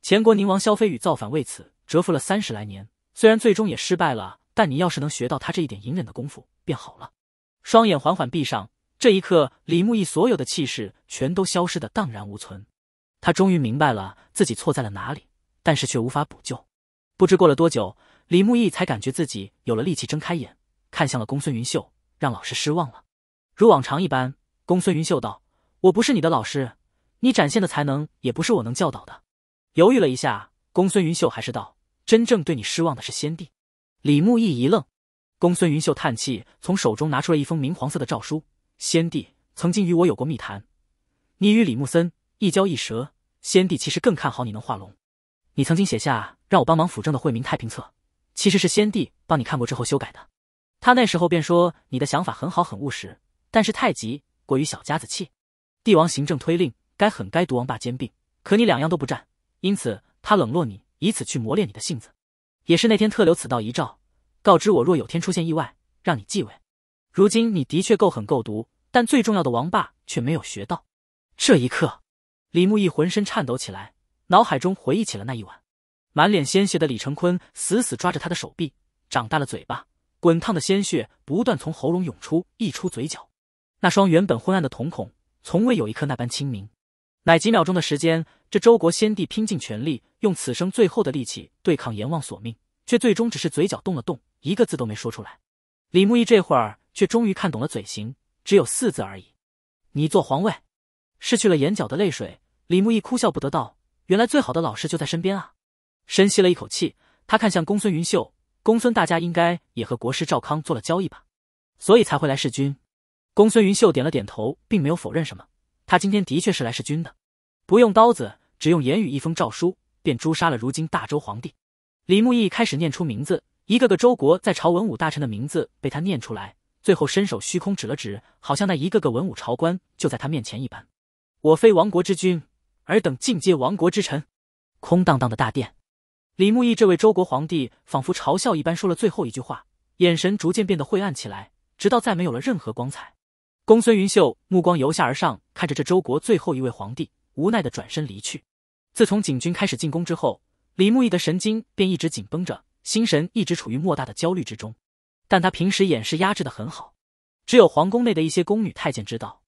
前国宁王萧飞宇造反，为此蛰伏了三十来年，虽然最终也失败了，但你要是能学到他这一点隐忍的功夫，便好了。双眼缓缓闭上，这一刻，李牧义所有的气势全都消失的荡然无存。他终于明白了自己错在了哪里，但是却无法补救。不知过了多久。李牧义才感觉自己有了力气，睁开眼看向了公孙云秀，让老师失望了。如往常一般，公孙云秀道：“我不是你的老师，你展现的才能也不是我能教导的。”犹豫了一下，公孙云秀还是道：“真正对你失望的是先帝。”李牧义一愣，公孙云秀叹气，从手中拿出了一封明黄色的诏书。先帝曾经与我有过密谈，你与李木森一交一蛇，先帝其实更看好你能化龙。你曾经写下让我帮忙辅政的《惠民太平册。”其实是先帝帮你看过之后修改的，他那时候便说你的想法很好，很务实，但是太急，过于小家子气。帝王行政推令该狠该毒王霸兼并，可你两样都不占，因此他冷落你，以此去磨练你的性子。也是那天特留此道遗诏，告知我若有天出现意外，让你继位。如今你的确够狠够毒，但最重要的王霸却没有学到。这一刻，李牧易浑身颤抖起来，脑海中回忆起了那一晚。满脸鲜血的李成坤死死抓着他的手臂，长大了嘴巴，滚烫的鲜血不断从喉咙涌出，溢出嘴角。那双原本昏暗的瞳孔，从未有一刻那般清明。乃几秒钟的时间，这周国先帝拼尽全力，用此生最后的力气对抗阎王索命，却最终只是嘴角动了动，一个字都没说出来。李牧一这会儿却终于看懂了嘴型，只有四字而已：“你坐皇位。”失去了眼角的泪水，李牧一哭笑不得道：“原来最好的老师就在身边啊！”深吸了一口气，他看向公孙云秀，公孙，大家应该也和国师赵康做了交易吧，所以才会来弑君。公孙云秀点了点头，并没有否认什么。他今天的确是来弑君的，不用刀子，只用言语，一封诏书便诛杀了如今大周皇帝。李牧义开始念出名字，一个个周国在朝文武大臣的名字被他念出来，最后伸手虚空指了指，好像那一个个文武朝官就在他面前一般。我非亡国之君，尔等尽皆亡国之臣。空荡荡的大殿。李牧义这位周国皇帝仿佛嘲笑一般说了最后一句话，眼神逐渐变得晦暗起来，直到再没有了任何光彩。公孙云秀目光由下而上看着这周国最后一位皇帝，无奈的转身离去。自从景军开始进宫之后，李牧义的神经便一直紧绷着，心神一直处于莫大的焦虑之中。但他平时掩饰压制的很好，只有皇宫内的一些宫女太监知道，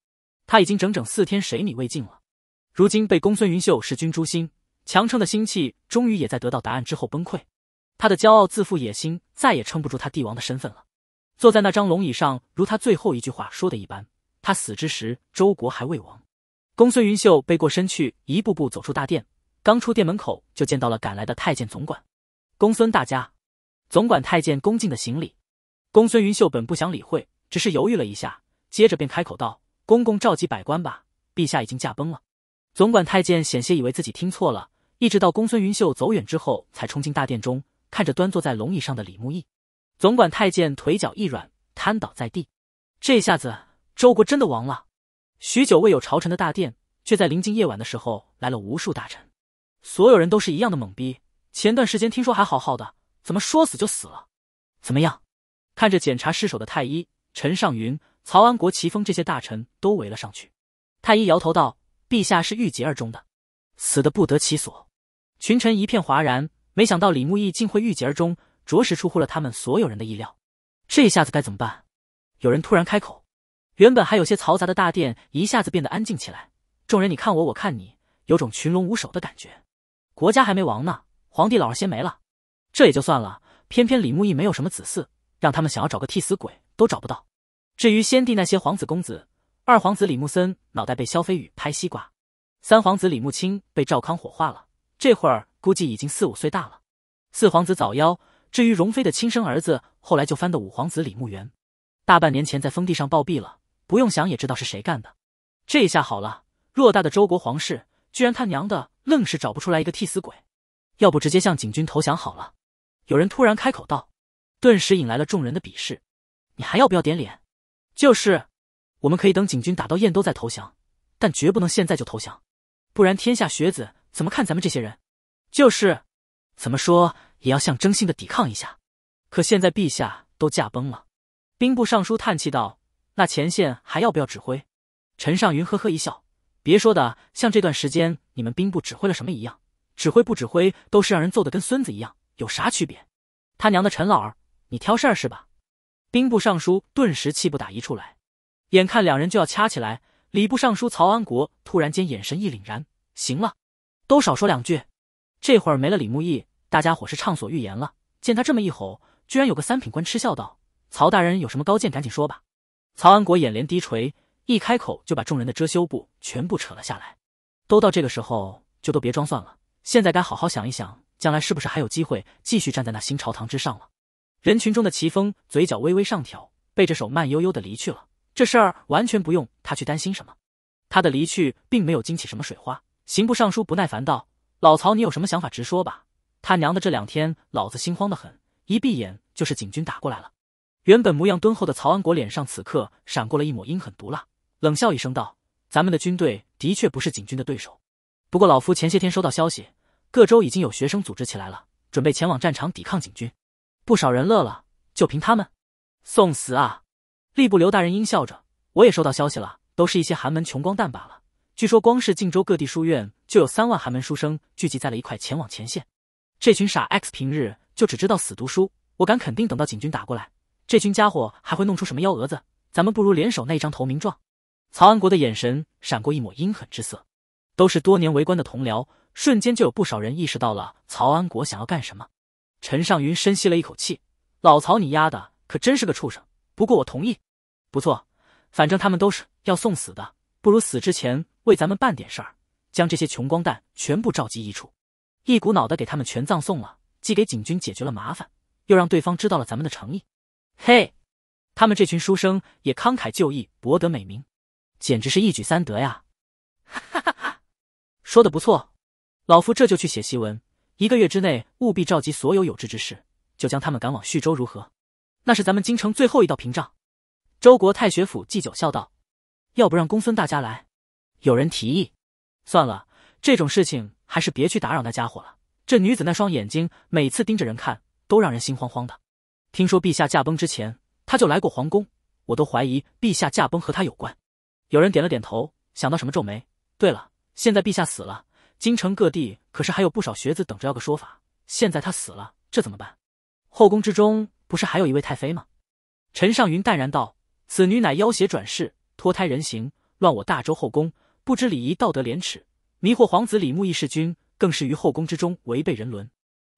他已经整整四天水米未进了。如今被公孙云秀弑君诛心。强撑的心气终于也在得到答案之后崩溃，他的骄傲、自负、野心再也撑不住他帝王的身份了。坐在那张龙椅上，如他最后一句话说的一般，他死之时，周国还未亡。公孙云秀背过身去，一步步走出大殿。刚出殿门口，就见到了赶来的太监总管。公孙大家，总管太监恭敬的行礼。公孙云秀本不想理会，只是犹豫了一下，接着便开口道：“公公召集百官吧，陛下已经驾崩了。”总管太监险些以为自己听错了。一直到公孙云秀走远之后，才冲进大殿中，看着端坐在龙椅上的李牧义，总管太监腿脚一软，瘫倒在地。这下子周国真的亡了。许久未有朝臣的大殿，却在临近夜晚的时候来了无数大臣，所有人都是一样的懵逼。前段时间听说还好好的，怎么说死就死了？怎么样？看着检查尸首的太医陈尚云、曹安国、齐峰这些大臣都围了上去。太医摇头道：“陛下是郁结而终的。”死得不得其所，群臣一片哗然。没想到李牧义竟会郁结而终，着实出乎了他们所有人的意料。这下子该怎么办？有人突然开口。原本还有些嘈杂的大殿一下子变得安静起来。众人你看我，我看你，有种群龙无首的感觉。国家还没亡呢，皇帝老儿先没了，这也就算了。偏偏李牧义没有什么子嗣，让他们想要找个替死鬼都找不到。至于先帝那些皇子公子，二皇子李牧森脑袋被萧飞羽拍西瓜。三皇子李牧清被赵康火化了，这会儿估计已经四五岁大了。四皇子早夭，至于荣妃的亲生儿子，后来就翻的五皇子李牧原，大半年前在封地上暴毙了。不用想也知道是谁干的。这一下好了，偌大的周国皇室，居然他娘的愣是找不出来一个替死鬼，要不直接向景军投降好了。有人突然开口道，顿时引来了众人的鄙视：“你还要不要点脸？”“就是，我们可以等景军打到燕都再投降，但绝不能现在就投降。”不然天下学子怎么看咱们这些人？就是，怎么说也要象征性的抵抗一下。可现在陛下都驾崩了，兵部尚书叹气道：“那前线还要不要指挥？”陈尚云呵呵一笑：“别说的像这段时间你们兵部指挥了什么一样，指挥不指挥都是让人揍的跟孙子一样，有啥区别？”他娘的，陈老儿，你挑事儿是吧？兵部尚书顿时气不打一处来，眼看两人就要掐起来。礼部尚书曹安国突然间眼神一凛然，行了，都少说两句。这会儿没了李牧义，大家伙是畅所欲言了。见他这么一吼，居然有个三品官嗤笑道：“曹大人有什么高见，赶紧说吧。”曹安国眼帘低垂，一开口就把众人的遮羞布全部扯了下来。都到这个时候，就都别装蒜了。现在该好好想一想，将来是不是还有机会继续站在那新朝堂之上了。人群中的齐风嘴角微微上挑，背着手慢悠悠的离去了。这事儿完全不用他去担心什么，他的离去并没有惊起什么水花。刑部尚书不耐烦道：“老曹，你有什么想法，直说吧。他娘的，这两天老子心慌的很，一闭眼就是警军打过来了。”原本模样敦厚的曹安国脸上此刻闪过了一抹阴狠毒辣，冷笑一声道：“咱们的军队的确不是警军的对手，不过老夫前些天收到消息，各州已经有学生组织起来了，准备前往战场抵抗警军。”不少人乐了：“就凭他们，送死啊！”吏部刘大人阴笑着：“我也收到消息了，都是一些寒门穷光蛋罢了。据说光是晋州各地书院，就有三万寒门书生聚集在了一块，前往前线。这群傻 X 平日就只知道死读书，我敢肯定，等到警军打过来，这群家伙还会弄出什么幺蛾子。咱们不如联手，那一张投名状。”曹安国的眼神闪过一抹阴狠之色。都是多年为官的同僚，瞬间就有不少人意识到了曹安国想要干什么。陈尚云深吸了一口气：“老曹，你丫的可真是个畜生！不过我同意。”不错，反正他们都是要送死的，不如死之前为咱们办点事儿，将这些穷光蛋全部召集一处，一股脑的给他们全葬送了，既给景军解决了麻烦，又让对方知道了咱们的诚意。嘿，他们这群书生也慷慨就义，博得美名，简直是一举三得呀！哈哈哈！说的不错，老夫这就去写檄文，一个月之内务必召集所有有志之士，就将他们赶往叙州，如何？那是咱们京城最后一道屏障。周国太学府祭酒笑道：“要不让公孙大家来？”有人提议：“算了，这种事情还是别去打扰那家伙了。这女子那双眼睛，每次盯着人看，都让人心慌慌的。听说陛下驾崩之前，他就来过皇宫，我都怀疑陛下驾崩和他有关。”有人点了点头，想到什么皱眉：“对了，现在陛下死了，京城各地可是还有不少学子等着要个说法。现在他死了，这怎么办？后宫之中不是还有一位太妃吗？”陈尚云淡然道。此女乃妖邪转世，脱胎人形，乱我大周后宫，不知礼仪道德廉耻，迷惑皇子李牧易弑君，更是于后宫之中违背人伦。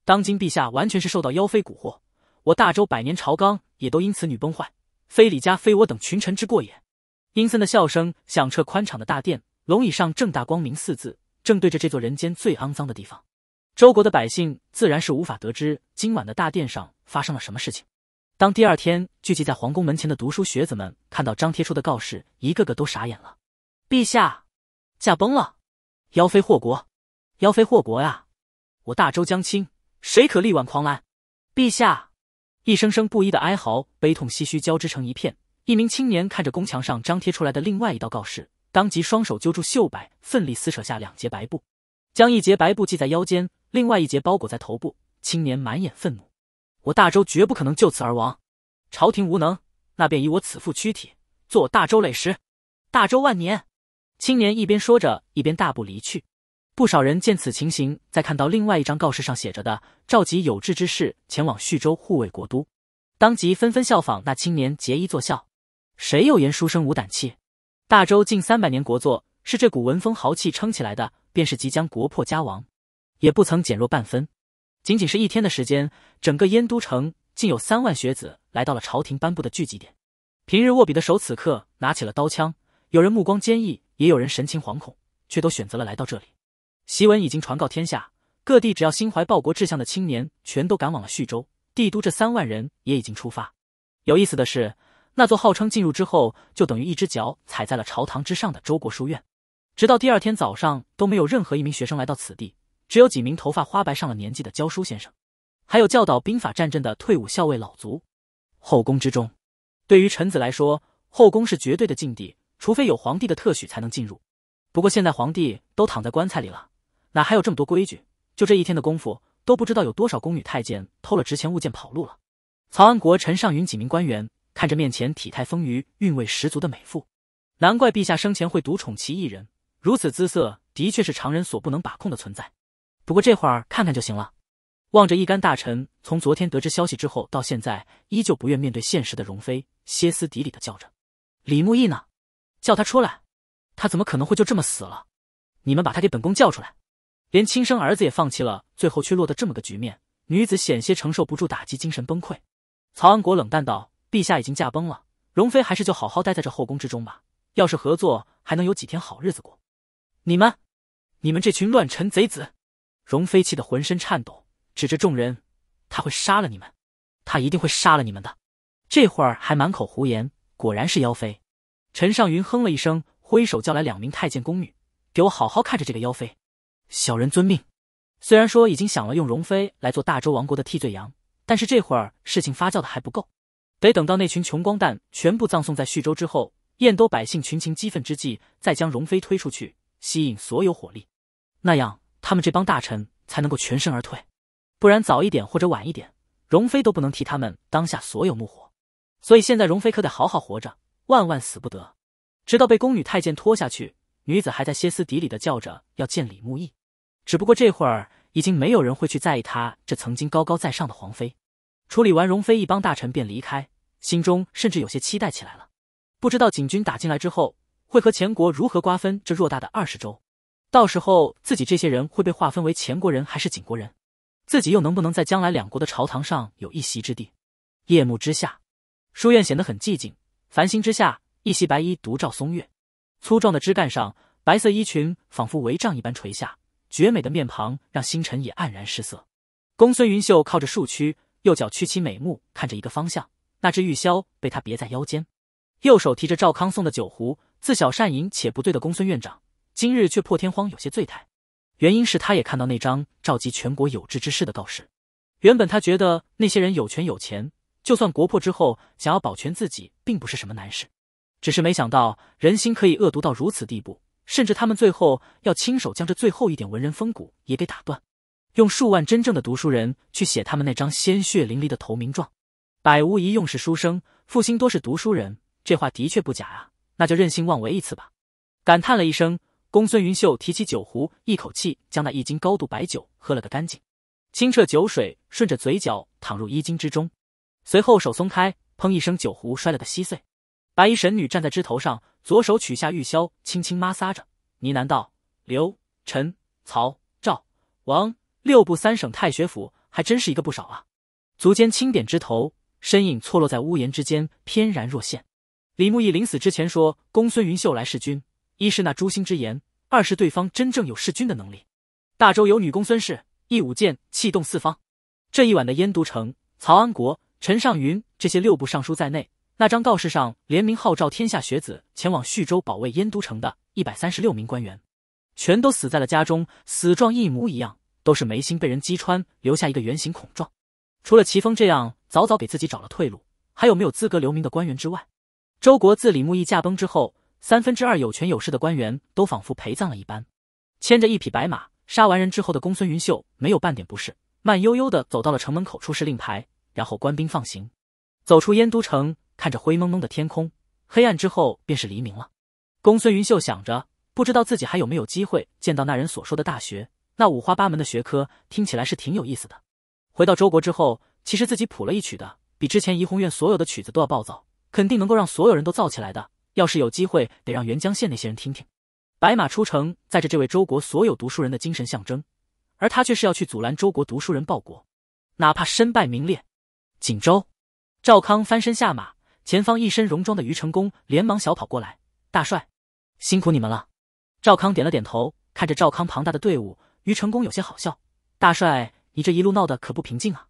当今陛下完全是受到妖妃蛊惑，我大周百年朝纲也都因此女崩坏，非李家，非我等群臣之过也。阴森的笑声响彻宽敞的大殿，龙椅上“正大光明”四字正对着这座人间最肮脏的地方。周国的百姓自然是无法得知今晚的大殿上发生了什么事情。当第二天聚集在皇宫门前的读书学子们看到张贴出的告示，一个个都傻眼了。陛下驾崩了，妖妃祸国，妖妃祸国呀！我大周将倾，谁可力挽狂澜？陛下！一声声不一的哀嚎、悲痛、唏嘘交织成一片。一名青年看着宫墙上张贴出来的另外一道告示，当即双手揪住袖摆，奋力撕扯下两截白布，将一截白布系在腰间，另外一截包裹在头部。青年满眼愤怒。我大周绝不可能就此而亡，朝廷无能，那便以我此副躯体做我大周累石，大周万年。青年一边说着，一边大步离去。不少人见此情形，再看到另外一张告示上写着的“召集有志之士前往叙州护卫国都”，当即纷纷效仿那青年结衣作效。谁又言书生无胆气？大周近三百年国祚是这股文风豪气撑起来的，便是即将国破家亡，也不曾减弱半分。仅仅是一天的时间，整个燕都城竟有三万学子来到了朝廷颁布的聚集点。平日握笔的手此刻拿起了刀枪，有人目光坚毅，也有人神情惶恐，却都选择了来到这里。檄文已经传告天下，各地只要心怀报国志向的青年，全都赶往了叙州帝都。这三万人也已经出发。有意思的是，那座号称进入之后就等于一只脚踩在了朝堂之上的周国书院，直到第二天早上都没有任何一名学生来到此地。只有几名头发花白、上了年纪的教书先生，还有教导兵法战阵的退伍校尉老卒。后宫之中，对于臣子来说，后宫是绝对的禁地，除非有皇帝的特许才能进入。不过现在皇帝都躺在棺材里了，哪还有这么多规矩？就这一天的功夫，都不知道有多少宫女太监偷了值钱物件跑路了。曹安国、陈尚云几名官员看着面前体态丰腴、韵味十足的美妇，难怪陛下生前会独宠其一人。如此姿色，的确是常人所不能把控的存在。不过这会儿看看就行了。望着一干大臣从昨天得知消息之后到现在依旧不愿面对现实的容妃，歇斯底里的叫着：“李牧义呢？叫他出来！他怎么可能会就这么死了？你们把他给本宫叫出来！连亲生儿子也放弃了，最后却落得这么个局面，女子险些承受不住打击，精神崩溃。”曹安国冷淡道：“陛下已经驾崩了，容妃还是就好好待在这后宫之中吧。要是合作，还能有几天好日子过？你们，你们这群乱臣贼子！”容妃气得浑身颤抖，指着众人：“他会杀了你们，他一定会杀了你们的。”这会儿还满口胡言，果然是妖妃。陈尚云哼了一声，挥手叫来两名太监宫女：“给我好好看着这个妖妃。”小人遵命。虽然说已经想了用容妃来做大周王国的替罪羊，但是这会儿事情发酵的还不够，得等到那群穷光蛋全部葬送在叙州之后，燕都百姓群情激愤之际，再将容妃推出去，吸引所有火力，那样。他们这帮大臣才能够全身而退，不然早一点或者晚一点，容妃都不能替他们当下所有怒火。所以现在容妃可得好好活着，万万死不得。直到被宫女太监拖下去，女子还在歇斯底里的叫着要见李牧义。只不过这会儿已经没有人会去在意她这曾经高高在上的皇妃。处理完容妃，一帮大臣便离开，心中甚至有些期待起来了。不知道景军打进来之后，会和前国如何瓜分这偌大的二十州。到时候自己这些人会被划分为前国人还是景国人？自己又能不能在将来两国的朝堂上有一席之地？夜幕之下，书院显得很寂静。繁星之下，一袭白衣独照松月。粗壮的枝干上，白色衣裙仿佛帷帐一般垂下。绝美的面庞让星辰也黯然失色。公孙云秀靠着树躯，右脚屈起，美目看着一个方向。那只玉箫被他别在腰间，右手提着赵康送的酒壶。自小善饮且不醉的公孙院长。今日却破天荒有些醉态，原因是他也看到那张召集全国有志之士的告示。原本他觉得那些人有权有钱，就算国破之后想要保全自己，并不是什么难事。只是没想到人心可以恶毒到如此地步，甚至他们最后要亲手将这最后一点文人风骨也给打断，用数万真正的读书人去写他们那张鲜血淋漓的投名状。百无一用是书生，复兴多是读书人，这话的确不假啊。那就任性妄为一次吧，感叹了一声。公孙云秀提起酒壶，一口气将那一斤高度白酒喝了个干净，清澈酒水顺着嘴角淌入衣襟之中。随后手松开，砰一声，酒壶摔了个稀碎。白衣神女站在枝头上，左手取下玉箫，轻轻摩挲着，呢喃道：“刘、陈、曹、赵、王六部三省太学府还真是一个不少啊。”足尖轻点枝头，身影错落在屋檐之间，翩然若现。李牧义临死之前说：“公孙云秀来弑君。”一是那诛心之言，二是对方真正有弑君的能力。大周有女公孙氏，一舞剑气动四方。这一晚的燕都城，曹安国、陈尚云这些六部尚书在内，那张告示上联名号召天下学子前往徐州保卫燕都城的一百三十六名官员，全都死在了家中，死状一模一样，都是眉心被人击穿，留下一个圆形孔状。除了齐风这样早早给自己找了退路，还有没有资格留名的官员之外，周国自李牧义驾崩之后。三分之二有权有势的官员都仿佛陪葬了一般，牵着一匹白马，杀完人之后的公孙云秀没有半点不适，慢悠悠的走到了城门口，出示令牌，然后官兵放行。走出燕都城，看着灰蒙蒙的天空，黑暗之后便是黎明了。公孙云秀想着，不知道自己还有没有机会见到那人所说的大学。那五花八门的学科听起来是挺有意思的。回到周国之后，其实自己谱了一曲的，比之前怡红院所有的曲子都要暴躁，肯定能够让所有人都躁起来的。要是有机会，得让元江县那些人听听。白马出城，载着这位周国所有读书人的精神象征，而他却是要去阻拦周国读书人报国，哪怕身败名裂。锦州，赵康翻身下马，前方一身戎装的于成功连忙小跑过来：“大帅，辛苦你们了。”赵康点了点头，看着赵康庞大的队伍，于成功有些好笑：“大帅，你这一路闹得可不平静啊！”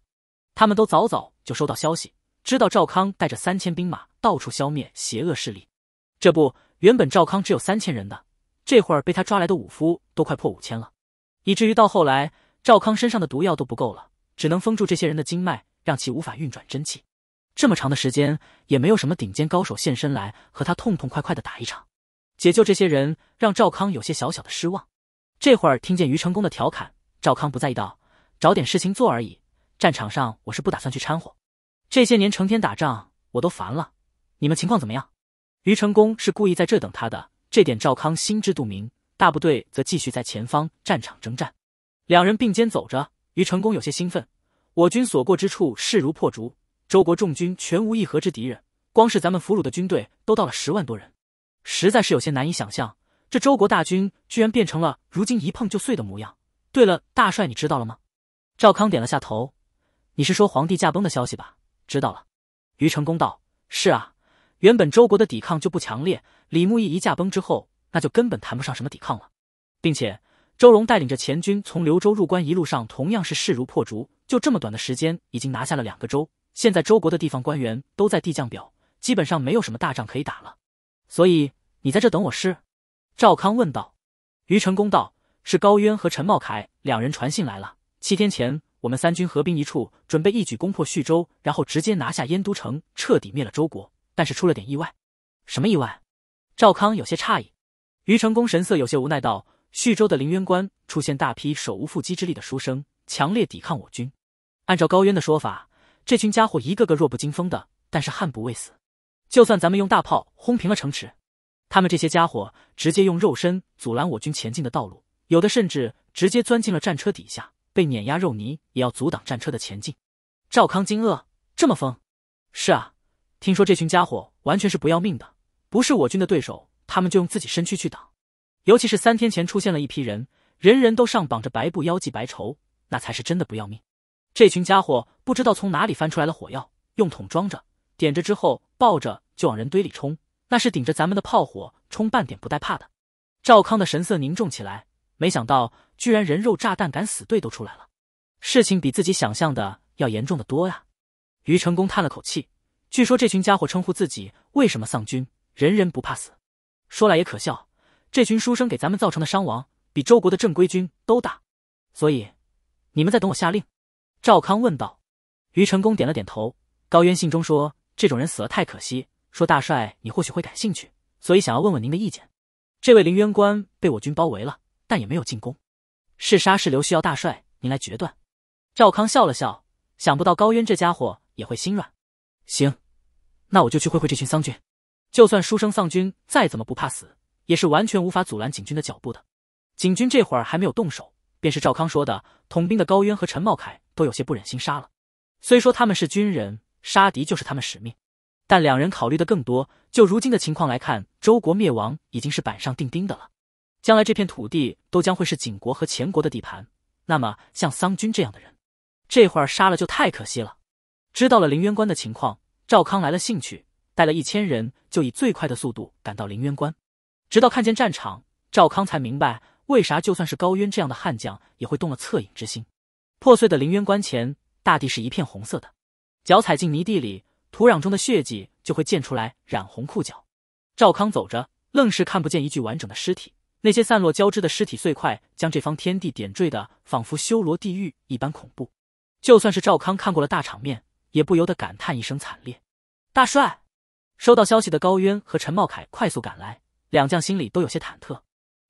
他们都早早就收到消息，知道赵康带着三千兵马到处消灭邪恶势力。这不，原本赵康只有三千人的，这会儿被他抓来的武夫都快破五千了，以至于到后来，赵康身上的毒药都不够了，只能封住这些人的经脉，让其无法运转真气。这么长的时间，也没有什么顶尖高手现身来和他痛痛快快的打一场，解救这些人让赵康有些小小的失望。这会儿听见于成功的调侃，赵康不在意道：“找点事情做而已，战场上我是不打算去掺和。这些年成天打仗，我都烦了。你们情况怎么样？”于成功是故意在这等他的，这点赵康心知肚明。大部队则继续在前方战场征战，两人并肩走着。于成功有些兴奋：“我军所过之处势如破竹，周国重军全无一合之敌人。光是咱们俘虏的军队都到了十万多人，实在是有些难以想象，这周国大军居然变成了如今一碰就碎的模样。”对了，大帅，你知道了吗？赵康点了下头：“你是说皇帝驾崩的消息吧？知道了。”于成功道：“是啊。”原本周国的抵抗就不强烈，李牧一一驾崩之后，那就根本谈不上什么抵抗了。并且周龙带领着前军从刘州入关，一路上同样是势如破竹，就这么短的时间已经拿下了两个州。现在周国的地方官员都在递降表，基本上没有什么大仗可以打了。所以你在这等我？是？赵康问道。于成功道：“是高渊和陈茂凯两人传信来了。七天前，我们三军合兵一处，准备一举攻破叙州，然后直接拿下燕都城，彻底灭了周国。”但是出了点意外，什么意外？赵康有些诧异。于成功神色有些无奈道：“叙州的凌渊关出现大批手无缚鸡之力的书生，强烈抵抗我军。按照高渊的说法，这群家伙一个个弱不禁风的，但是悍不畏死。就算咱们用大炮轰平了城池，他们这些家伙直接用肉身阻拦我军前进的道路，有的甚至直接钻进了战车底下，被碾压肉泥也要阻挡战车的前进。”赵康惊愕：“这么疯？是啊。”听说这群家伙完全是不要命的，不是我军的对手，他们就用自己身躯去挡。尤其是三天前出现了一批人，人人都上绑着白布腰系白绸，那才是真的不要命。这群家伙不知道从哪里翻出来了火药，用桶装着，点着之后抱着就往人堆里冲，那是顶着咱们的炮火冲，半点不带怕的。赵康的神色凝重起来，没想到居然人肉炸弹敢死队都出来了，事情比自己想象的要严重的多呀。于成功叹了口气。据说这群家伙称呼自己为什么“丧军”，人人不怕死。说来也可笑，这群书生给咱们造成的伤亡比周国的正规军都大。所以，你们在等我下令？”赵康问道。于成功点了点头。高渊信中说：“这种人死了太可惜，说大帅你或许会感兴趣，所以想要问问您的意见。”这位林渊官被我军包围了，但也没有进攻，是杀是留，需要大帅您来决断。”赵康笑了笑，想不到高渊这家伙也会心软。行，那我就去会会这群丧军。就算书生丧军再怎么不怕死，也是完全无法阻拦景军的脚步的。景军这会儿还没有动手，便是赵康说的，统兵的高渊和陈茂凯都有些不忍心杀了。虽说他们是军人，杀敌就是他们使命，但两人考虑的更多。就如今的情况来看，周国灭亡已经是板上钉钉的了。将来这片土地都将会是景国和前国的地盘，那么像桑军这样的人，这会儿杀了就太可惜了。知道了凌渊关的情况，赵康来了兴趣，带了一千人就以最快的速度赶到凌渊关。直到看见战场，赵康才明白为啥就算是高渊这样的悍将也会动了恻隐之心。破碎的凌渊关前，大地是一片红色的，脚踩进泥地里，土壤中的血迹就会溅出来，染红裤脚。赵康走着，愣是看不见一具完整的尸体，那些散落交织的尸体碎块，将这方天地点缀的仿佛修罗地狱一般恐怖。就算是赵康看过了大场面。也不由得感叹一声惨烈。大帅，收到消息的高渊和陈茂凯快速赶来，两将心里都有些忐忑，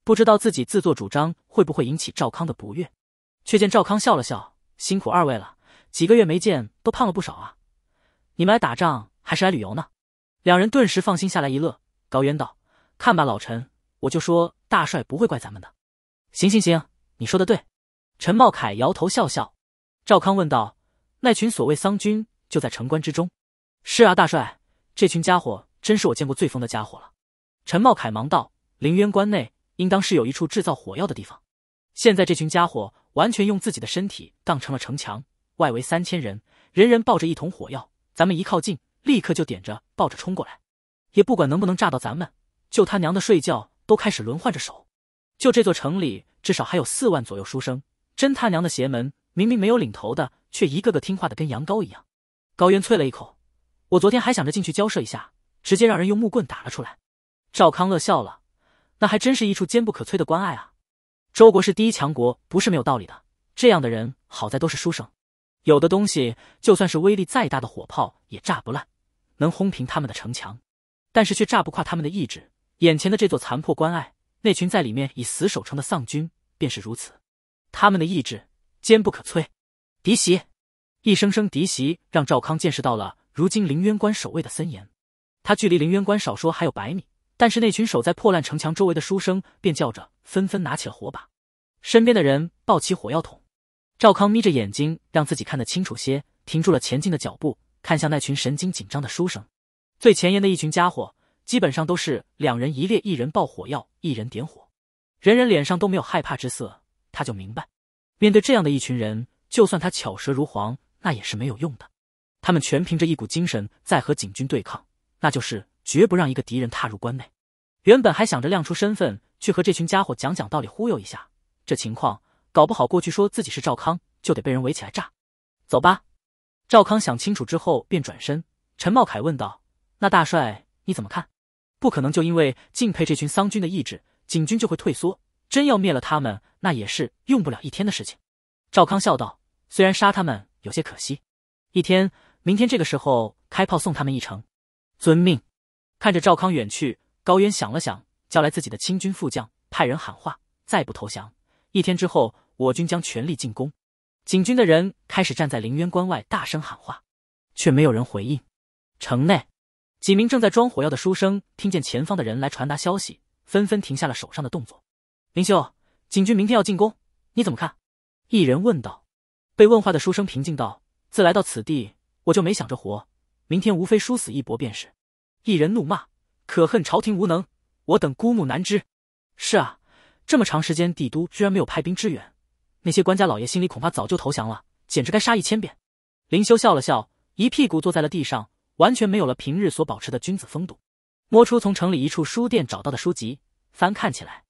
不知道自己自作主张会不会引起赵康的不悦。却见赵康笑了笑：“辛苦二位了，几个月没见，都胖了不少啊！你们来打仗还是来旅游呢？”两人顿时放心下来，一乐。高渊道：“看吧，老陈，我就说大帅不会怪咱们的。”“行行行，你说的对。”陈茂凯摇头笑笑。赵康问道。那群所谓桑军就在城关之中。是啊，大帅，这群家伙真是我见过最疯的家伙了。陈茂凯忙道：“凌渊关内应当是有一处制造火药的地方。现在这群家伙完全用自己的身体当成了城墙，外围三千人，人人抱着一桶火药，咱们一靠近，立刻就点着，抱着冲过来，也不管能不能炸到咱们，就他娘的睡觉都开始轮换着守。就这座城里至少还有四万左右书生，真他娘的邪门！明明没有领头的。”却一个个听话的跟羊羔一样。高渊啐了一口：“我昨天还想着进去交涉一下，直接让人用木棍打了出来。”赵康乐笑了：“那还真是一处坚不可摧的关隘啊！周国是第一强国，不是没有道理的。这样的人，好在都是书生，有的东西就算是威力再大的火炮也炸不烂，能轰平他们的城墙，但是却炸不垮他们的意志。眼前的这座残破关隘，那群在里面以死守城的丧军便是如此，他们的意志坚不可摧。”敌袭！一声声敌袭，让赵康见识到了如今凌渊关守卫的森严。他距离凌渊关少说还有百米，但是那群守在破烂城墙周围的书生便叫着，纷纷拿起了火把，身边的人抱起火药桶。赵康眯着眼睛，让自己看得清楚些，停住了前进的脚步，看向那群神经紧张的书生。最前沿的一群家伙，基本上都是两人一列，一人抱火药，一人点火，人人脸上都没有害怕之色。他就明白，面对这样的一群人。就算他巧舌如簧，那也是没有用的。他们全凭着一股精神在和警军对抗，那就是绝不让一个敌人踏入关内。原本还想着亮出身份去和这群家伙讲讲道理、忽悠一下，这情况搞不好过去说自己是赵康，就得被人围起来炸。走吧。赵康想清楚之后便转身。陈茂凯问道：“那大帅你怎么看？不可能就因为敬佩这群桑军的意志，警军就会退缩。真要灭了他们，那也是用不了一天的事情。”赵康笑道。虽然杀他们有些可惜，一天明天这个时候开炮送他们一程。遵命。看着赵康远去，高渊想了想，叫来自己的亲军副将，派人喊话：再不投降，一天之后我军将全力进攻。景军的人开始站在凌渊关外大声喊话，却没有人回应。城内几名正在装火药的书生听见前方的人来传达消息，纷纷停下了手上的动作。林秀，景军明天要进攻，你怎么看？一人问道。被问话的书生平静道：“自来到此地，我就没想着活，明天无非殊死一搏便是。”一人怒骂：“可恨朝廷无能，我等孤木难支。”“是啊，这么长时间，帝都居然没有派兵支援，那些官家老爷心里恐怕早就投降了，简直该杀一千遍。”林修笑了笑，一屁股坐在了地上，完全没有了平日所保持的君子风度，摸出从城里一处书店找到的书籍，翻看起来。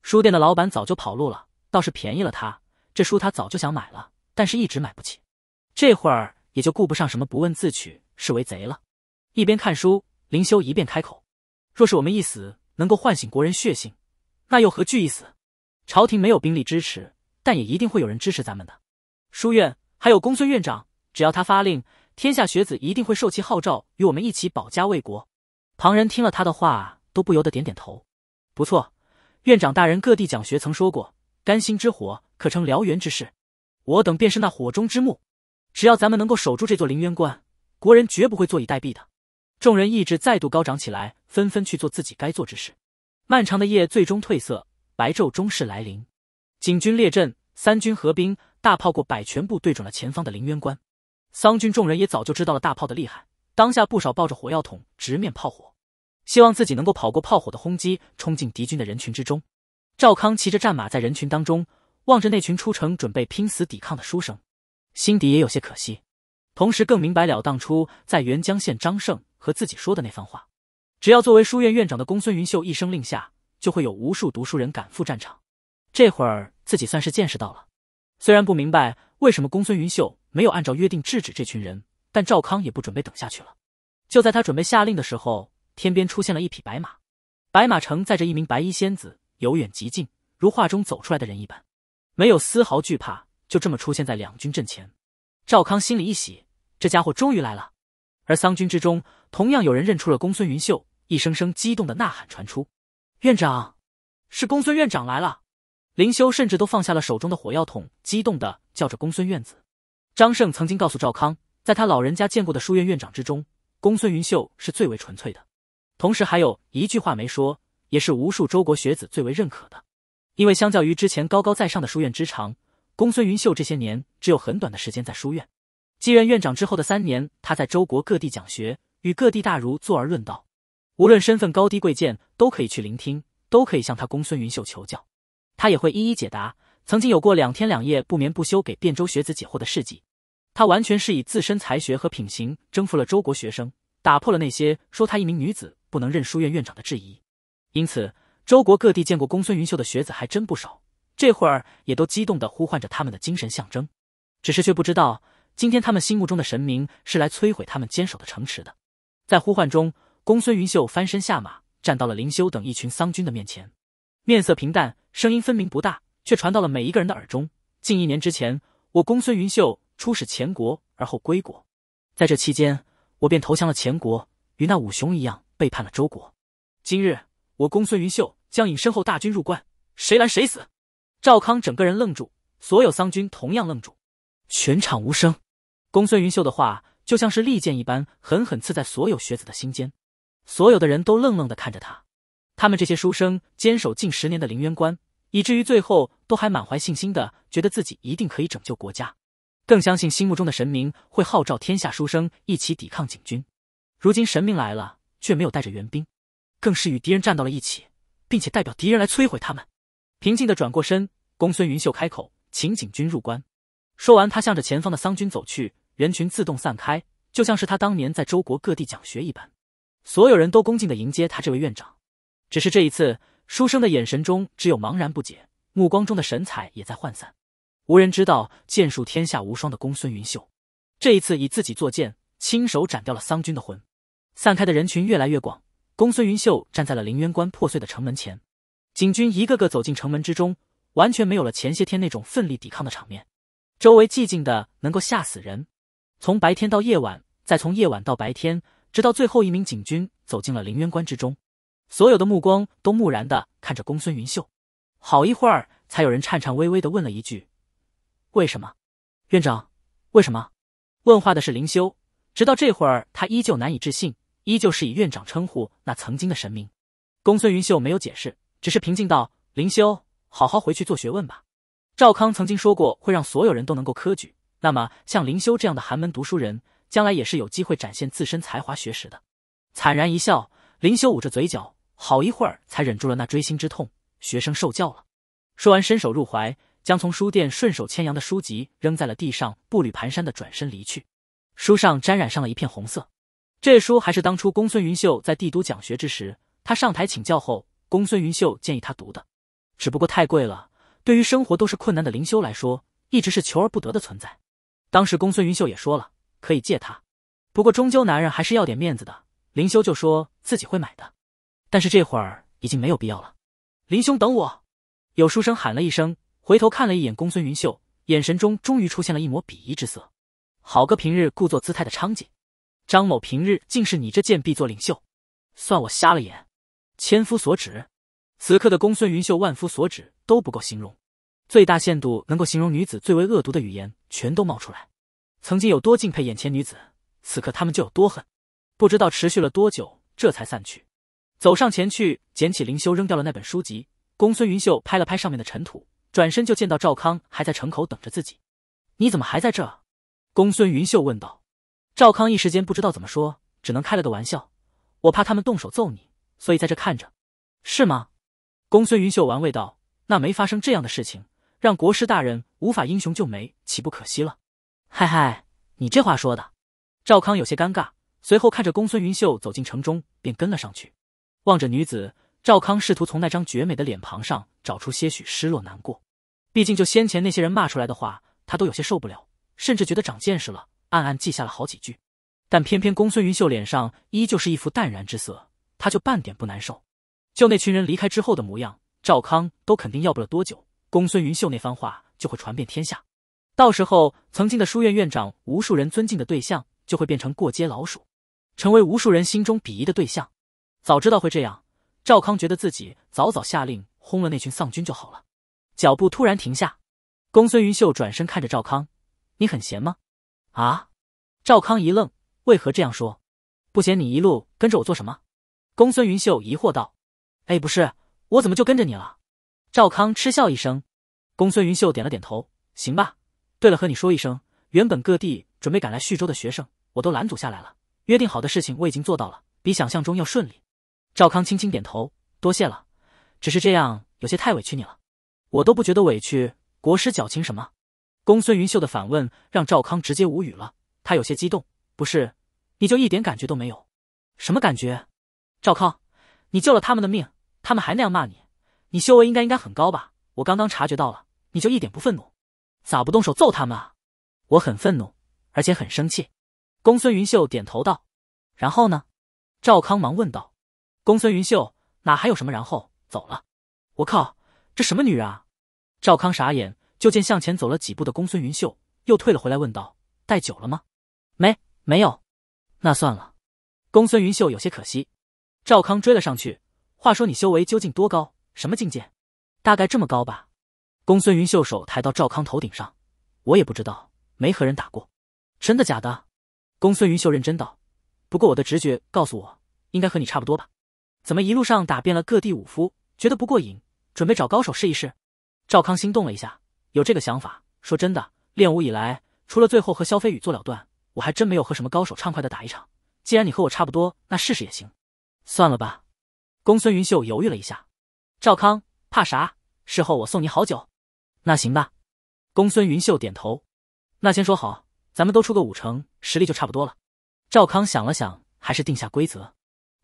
书店的老板早就跑路了，倒是便宜了他。这书他早就想买了。但是一直买不起，这会儿也就顾不上什么不问自取是为贼了。一边看书，林修一边开口：“若是我们一死能够唤醒国人血性，那又何惧一死？朝廷没有兵力支持，但也一定会有人支持咱们的。书院还有公孙院长，只要他发令，天下学子一定会受其号召，与我们一起保家卫国。”旁人听了他的话，都不由得点点头。不错，院长大人各地讲学曾说过：“甘心之火可成燎原之势。”我等便是那火中之木，只要咱们能够守住这座凌渊关，国人绝不会坐以待毙的。众人意志再度高涨起来，纷纷去做自己该做之事。漫长的夜最终褪色，白昼终是来临。警军列阵，三军合兵，大炮过百全部对准了前方的凌渊关。桑军众人也早就知道了大炮的厉害，当下不少抱着火药桶直面炮火，希望自己能够跑过炮火的轰击，冲进敌军的人群之中。赵康骑着战马在人群当中。望着那群出城准备拼死抵抗的书生，心底也有些可惜，同时更明白了当初在沅江县张胜和自己说的那番话：只要作为书院院长的公孙云秀一声令下，就会有无数读书人赶赴战场。这会儿自己算是见识到了。虽然不明白为什么公孙云秀没有按照约定制止这群人，但赵康也不准备等下去了。就在他准备下令的时候，天边出现了一匹白马，白马乘载着一名白衣仙子，由远及近，如画中走出来的人一般。没有丝毫惧怕，就这么出现在两军阵前。赵康心里一喜，这家伙终于来了。而桑军之中，同样有人认出了公孙云秀，一声声激动的呐喊传出：“院长，是公孙院长来了！”林修甚至都放下了手中的火药桶，激动的叫着公孙院子。张胜曾经告诉赵康，在他老人家见过的书院院长之中，公孙云秀是最为纯粹的。同时还有一句话没说，也是无数周国学子最为认可的。因为相较于之前高高在上的书院之长，公孙云秀这些年只有很短的时间在书院。继任院长之后的三年，他在周国各地讲学，与各地大儒坐而论道，无论身份高低贵贱，都可以去聆听，都可以向他公孙云秀求教，他也会一一解答。曾经有过两天两夜不眠不休给汴州学子解惑的事迹。他完全是以自身才学和品行征服了周国学生，打破了那些说他一名女子不能任书院院长的质疑。因此。周国各地见过公孙云秀的学子还真不少，这会儿也都激动的呼唤着他们的精神象征，只是却不知道今天他们心目中的神明是来摧毁他们坚守的城池的。在呼唤中，公孙云秀翻身下马，站到了林修等一群桑军的面前，面色平淡，声音分明不大，却传到了每一个人的耳中。近一年之前，我公孙云秀出使前国，而后归国，在这期间，我便投降了前国，与那五雄一样背叛了周国。今日。我公孙云秀将引身后大军入关，谁拦谁死！赵康整个人愣住，所有桑军同样愣住，全场无声。公孙云秀的话就像是利剑一般，狠狠刺在所有学子的心间。所有的人都愣愣的看着他。他们这些书生坚守近十年的凌渊关，以至于最后都还满怀信心的觉得自己一定可以拯救国家，更相信心目中的神明会号召天下书生一起抵抗景军。如今神明来了，却没有带着援兵。更是与敌人站到了一起，并且代表敌人来摧毁他们。平静的转过身，公孙云秀开口：“请景军入关。”说完，他向着前方的桑军走去，人群自动散开，就像是他当年在周国各地讲学一般，所有人都恭敬的迎接他这位院长。只是这一次，书生的眼神中只有茫然不解，目光中的神采也在涣散。无人知道剑术天下无双的公孙云秀，这一次以自己作剑，亲手斩掉了桑军的魂。散开的人群越来越广。公孙云秀站在了凌渊关破碎的城门前，景军一个个走进城门之中，完全没有了前些天那种奋力抵抗的场面，周围寂静的能够吓死人。从白天到夜晚，再从夜晚到白天，直到最后一名景军走进了凌渊关之中，所有的目光都木然的看着公孙云秀，好一会儿才有人颤颤巍巍的问了一句：“为什么，院长？为什么？”问话的是林修，直到这会儿他依旧难以置信。依旧是以院长称呼那曾经的神明，公孙云秀没有解释，只是平静道：“灵修，好好回去做学问吧。”赵康曾经说过会让所有人都能够科举，那么像灵修这样的寒门读书人，将来也是有机会展现自身才华学识的。惨然一笑，灵修捂着嘴角，好一会儿才忍住了那锥心之痛。学生受教了。说完，伸手入怀，将从书店顺手牵羊的书籍扔在了地上，步履蹒跚的转身离去。书上沾染上了一片红色。这书还是当初公孙云秀在帝都讲学之时，他上台请教后，公孙云秀建议他读的。只不过太贵了，对于生活都是困难的灵修来说，一直是求而不得的存在。当时公孙云秀也说了，可以借他，不过终究男人还是要点面子的。林修就说自己会买的，但是这会儿已经没有必要了。林兄等我！有书生喊了一声，回头看了一眼公孙云秀，眼神中终于出现了一抹鄙夷之色。好个平日故作姿态的昌姐。张某平日竟是你这贱婢做领袖，算我瞎了眼，千夫所指。此刻的公孙云秀，万夫所指都不够形容，最大限度能够形容女子最为恶毒的语言全都冒出来。曾经有多敬佩眼前女子，此刻他们就有多恨。不知道持续了多久，这才散去。走上前去捡起灵修扔掉了那本书籍，公孙云秀拍了拍上面的尘土，转身就见到赵康还在城口等着自己。你怎么还在这？公孙云秀问道。赵康一时间不知道怎么说，只能开了个玩笑。我怕他们动手揍你，所以在这看着，是吗？公孙云秀玩味道。那没发生这样的事情，让国师大人无法英雄救美，岂不可惜了？嗨嗨，你这话说的。赵康有些尴尬，随后看着公孙云秀走进城中，便跟了上去。望着女子，赵康试图从那张绝美的脸庞上找出些许失落难过。毕竟就先前那些人骂出来的话，他都有些受不了，甚至觉得长见识了。暗暗记下了好几句，但偏偏公孙云秀脸上依旧是一副淡然之色，他就半点不难受。就那群人离开之后的模样，赵康都肯定要不了多久，公孙云秀那番话就会传遍天下。到时候，曾经的书院院长、无数人尊敬的对象，就会变成过街老鼠，成为无数人心中鄙夷的对象。早知道会这样，赵康觉得自己早早下令轰了那群丧军就好了。脚步突然停下，公孙云秀转身看着赵康：“你很闲吗？”啊！赵康一愣，为何这样说？不嫌你一路跟着我做什么？公孙云秀疑惑道。哎，不是，我怎么就跟着你了？赵康嗤笑一声。公孙云秀点了点头，行吧。对了，和你说一声，原本各地准备赶来徐州的学生，我都拦阻下来了。约定好的事情我已经做到了，比想象中要顺利。赵康轻轻点头，多谢了。只是这样有些太委屈你了，我都不觉得委屈，国师矫情什么？公孙云秀的反问让赵康直接无语了，他有些激动，不是，你就一点感觉都没有？什么感觉？赵康，你救了他们的命，他们还那样骂你，你修为应该应该很高吧？我刚刚察觉到了，你就一点不愤怒？咋不动手揍他们啊？我很愤怒，而且很生气。公孙云秀点头道：“然后呢？”赵康忙问道：“公孙云秀，哪还有什么然后？走了？我靠，这什么女人啊？”赵康傻眼。就见向前走了几步的公孙云秀又退了回来，问道：“带酒了吗？没，没有。那算了。”公孙云秀有些可惜。赵康追了上去，话说：“你修为究竟多高？什么境界？大概这么高吧？”公孙云秀手抬到赵康头顶上：“我也不知道，没和人打过。”“真的假的？”公孙云秀认真道：“不过我的直觉告诉我，应该和你差不多吧？怎么一路上打遍了各地武夫，觉得不过瘾，准备找高手试一试？”赵康心动了一下。有这个想法，说真的，练武以来，除了最后和萧飞宇做了断，我还真没有和什么高手畅快的打一场。既然你和我差不多，那试试也行。算了吧。公孙云秀犹豫了一下，赵康，怕啥？事后我送你好酒。那行吧。公孙云秀点头。那先说好，咱们都出个五成实力就差不多了。赵康想了想，还是定下规则，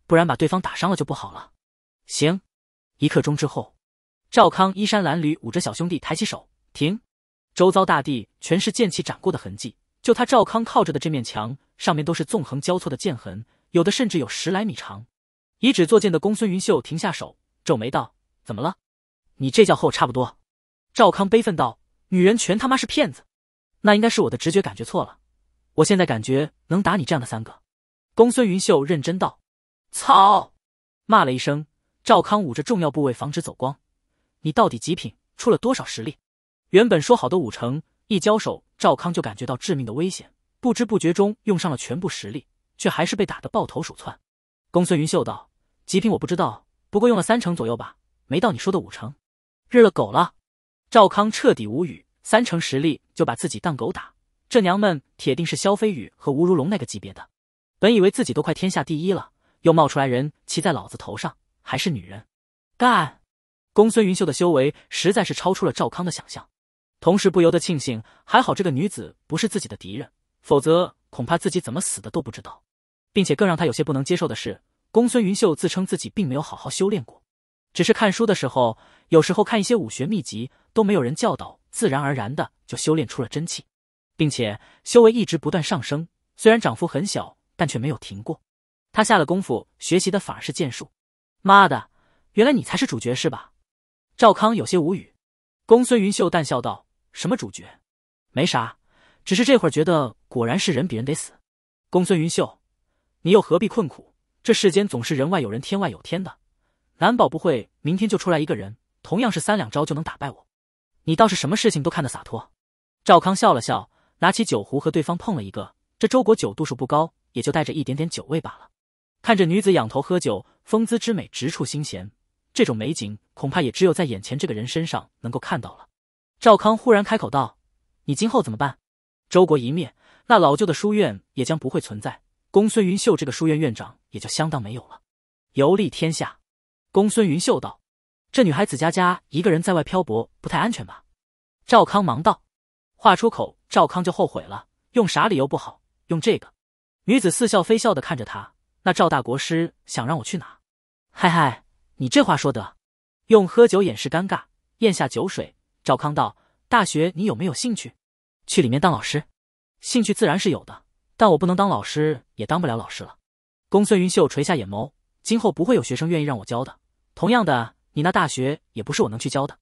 不然把对方打伤了就不好了。行。一刻钟之后，赵康衣衫褴褛，捂着小兄弟，抬起手。停，周遭大地全是剑气斩过的痕迹。就他赵康靠着的这面墙，上面都是纵横交错的剑痕，有的甚至有十来米长。以指作剑的公孙云秀停下手，皱眉道：“怎么了？你这叫和我差不多。”赵康悲愤道：“女人全他妈是骗子！”那应该是我的直觉感觉错了。我现在感觉能打你这样的三个。”公孙云秀认真道：“操！”骂了一声，赵康捂着重要部位防止走光。“你到底极品？出了多少实力？”原本说好的五成，一交手，赵康就感觉到致命的危险，不知不觉中用上了全部实力，却还是被打得抱头鼠窜。公孙云秀道：“极品我不知道，不过用了三成左右吧，没到你说的五成。日了狗了！”赵康彻底无语，三成实力就把自己当狗打，这娘们铁定是萧飞宇和吴如龙那个级别的。本以为自己都快天下第一了，又冒出来人骑在老子头上，还是女人干！公孙云秀的修为实在是超出了赵康的想象。同时不由得庆幸，还好这个女子不是自己的敌人，否则恐怕自己怎么死的都不知道。并且更让他有些不能接受的是，公孙云秀自称自己并没有好好修炼过，只是看书的时候，有时候看一些武学秘籍都没有人教导，自然而然的就修炼出了真气，并且修为一直不断上升。虽然涨幅很小，但却没有停过。他下了功夫学习的反而是剑术。妈的，原来你才是主角是吧？赵康有些无语。公孙云秀淡笑道。什么主角？没啥，只是这会儿觉得果然是人比人得死。公孙云秀，你又何必困苦？这世间总是人外有人，天外有天的，难保不会明天就出来一个人，同样是三两招就能打败我。你倒是什么事情都看得洒脱。赵康笑了笑，拿起酒壶和对方碰了一个。这周国酒度数不高，也就带着一点点酒味罢了。看着女子仰头喝酒，风姿之美直触心弦。这种美景，恐怕也只有在眼前这个人身上能够看到了。赵康忽然开口道：“你今后怎么办？周国一灭，那老旧的书院也将不会存在，公孙云秀这个书院院长也就相当没有了。游历天下。”公孙云秀道：“这女孩子家家一个人在外漂泊，不太安全吧？”赵康忙道：“话出口，赵康就后悔了。用啥理由不好，用这个。”女子似笑非笑的看着他：“那赵大国师想让我去哪？”“嗨嗨，你这话说的，用喝酒掩饰尴尬，咽下酒水。”赵康道：“大学你有没有兴趣？去里面当老师？兴趣自然是有的，但我不能当老师，也当不了老师了。”公孙云秀垂下眼眸：“今后不会有学生愿意让我教的。同样的，你那大学也不是我能去教的。”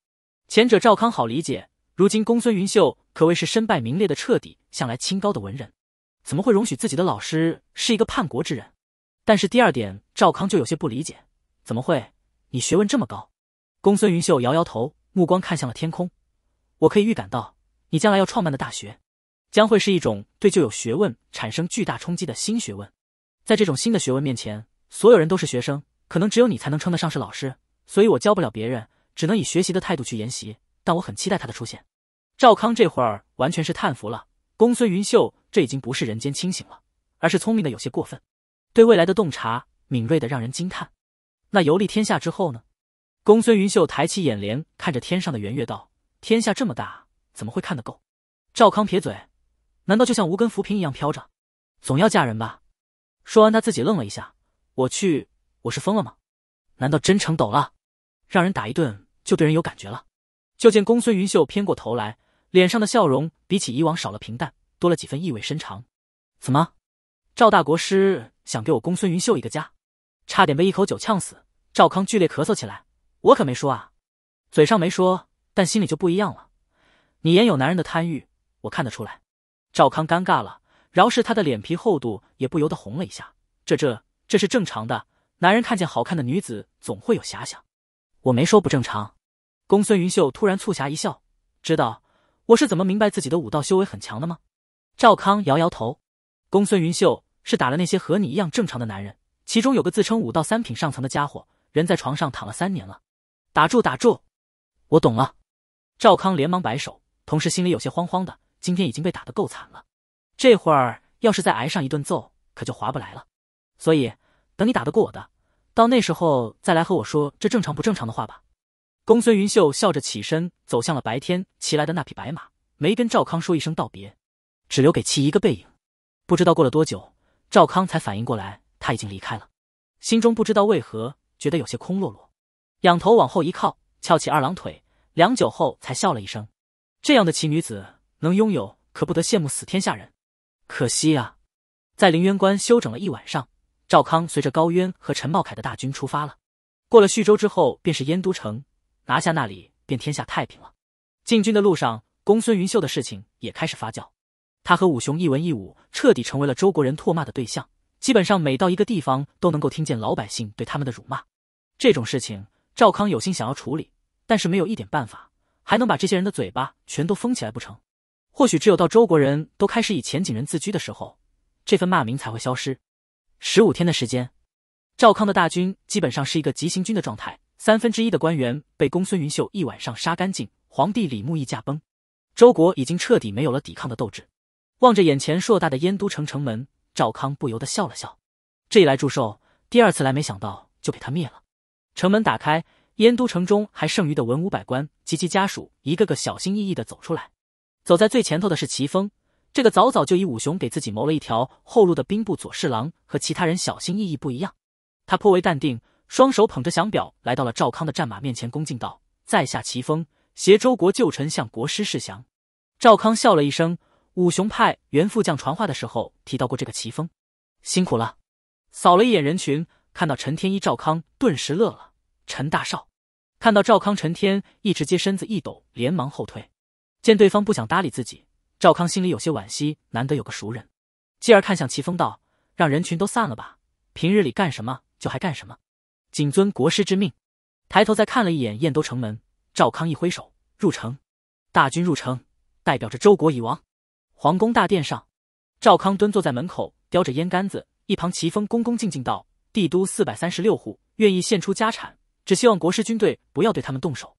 前者赵康好理解，如今公孙云秀可谓是身败名裂的彻底，向来清高的文人，怎么会容许自己的老师是一个叛国之人？但是第二点，赵康就有些不理解：“怎么会？你学问这么高？”公孙云秀摇摇头。目光看向了天空，我可以预感到，你将来要创办的大学，将会是一种对旧有学问产生巨大冲击的新学问。在这种新的学问面前，所有人都是学生，可能只有你才能称得上是老师，所以我教不了别人，只能以学习的态度去研习。但我很期待他的出现。赵康这会儿完全是叹服了，公孙云秀这已经不是人间清醒了，而是聪明的有些过分，对未来的洞察敏锐的让人惊叹。那游历天下之后呢？公孙云秀抬起眼帘，看着天上的圆月，道：“天下这么大，怎么会看得够？”赵康撇嘴：“难道就像无根浮萍一样飘着？总要嫁人吧？”说完，他自己愣了一下：“我去，我是疯了吗？难道真成斗了？让人打一顿就对人有感觉了？”就见公孙云秀偏过头来，脸上的笑容比起以往少了平淡，多了几分意味深长。怎么？赵大国师想给我公孙云秀一个家？差点被一口酒呛死！赵康剧烈咳嗽起来。我可没说啊，嘴上没说，但心里就不一样了。你眼有男人的贪欲，我看得出来。赵康尴尬了，饶是他的脸皮厚度，也不由得红了一下。这、这、这是正常的，男人看见好看的女子，总会有遐想。我没说不正常。公孙云秀突然促狭一笑，知道我是怎么明白自己的武道修为很强的吗？赵康摇摇头。公孙云秀是打了那些和你一样正常的男人，其中有个自称武道三品上层的家伙，人在床上躺了三年了。打住打住，我懂了。赵康连忙摆手，同时心里有些慌慌的。今天已经被打得够惨了，这会儿要是再挨上一顿揍，可就划不来了。所以，等你打得过我的，到那时候再来和我说这正常不正常的话吧。公孙云秀笑着起身，走向了白天骑来的那匹白马，没跟赵康说一声道别，只留给其一个背影。不知道过了多久，赵康才反应过来他已经离开了，心中不知道为何觉得有些空落落。仰头往后一靠，翘起二郎腿，良久后才笑了一声。这样的奇女子能拥有，可不得羡慕死天下人。可惜啊，在凌渊关休整了一晚上，赵康随着高渊和陈茂凯的大军出发了。过了叙州之后，便是燕都城，拿下那里，便天下太平了。进军的路上，公孙云秀的事情也开始发酵。他和武雄一文一武，彻底成为了周国人唾骂的对象。基本上每到一个地方，都能够听见老百姓对他们的辱骂。这种事情。赵康有心想要处理，但是没有一点办法，还能把这些人的嘴巴全都封起来不成？或许只有到周国人都开始以前景人自居的时候，这份骂名才会消失。十五天的时间，赵康的大军基本上是一个急行军的状态，三分之一的官员被公孙云秀一晚上杀干净，皇帝李牧义驾崩，周国已经彻底没有了抵抗的斗志。望着眼前硕大的燕都城城门，赵康不由得笑了笑。这一来祝寿，第二次来没想到就给他灭了。城门打开，燕都城中还剩余的文武百官及其家属一个个小心翼翼的走出来。走在最前头的是齐峰，这个早早就以武雄给自己谋了一条后路的兵部左侍郎，和其他人小心翼翼不一样，他颇为淡定，双手捧着降表来到了赵康的战马面前，恭敬道：“在下齐峰，携周国旧臣，向国师示降。”赵康笑了一声，武雄派袁副将传话的时候提到过这个齐峰，辛苦了。扫了一眼人群，看到陈天一，赵康顿时乐了。陈大少看到赵康，陈天一直接身子一抖，连忙后退。见对方不想搭理自己，赵康心里有些惋惜，难得有个熟人。继而看向齐峰，道：“让人群都散了吧，平日里干什么就还干什么。”谨遵国师之命。抬头再看了一眼燕都城门，赵康一挥手，入城。大军入城，代表着周国已亡。皇宫大殿上，赵康蹲坐在门口，叼着烟杆子，一旁齐峰恭恭敬敬道：“帝都四百三十六户愿意献出家产。”只希望国师军队不要对他们动手。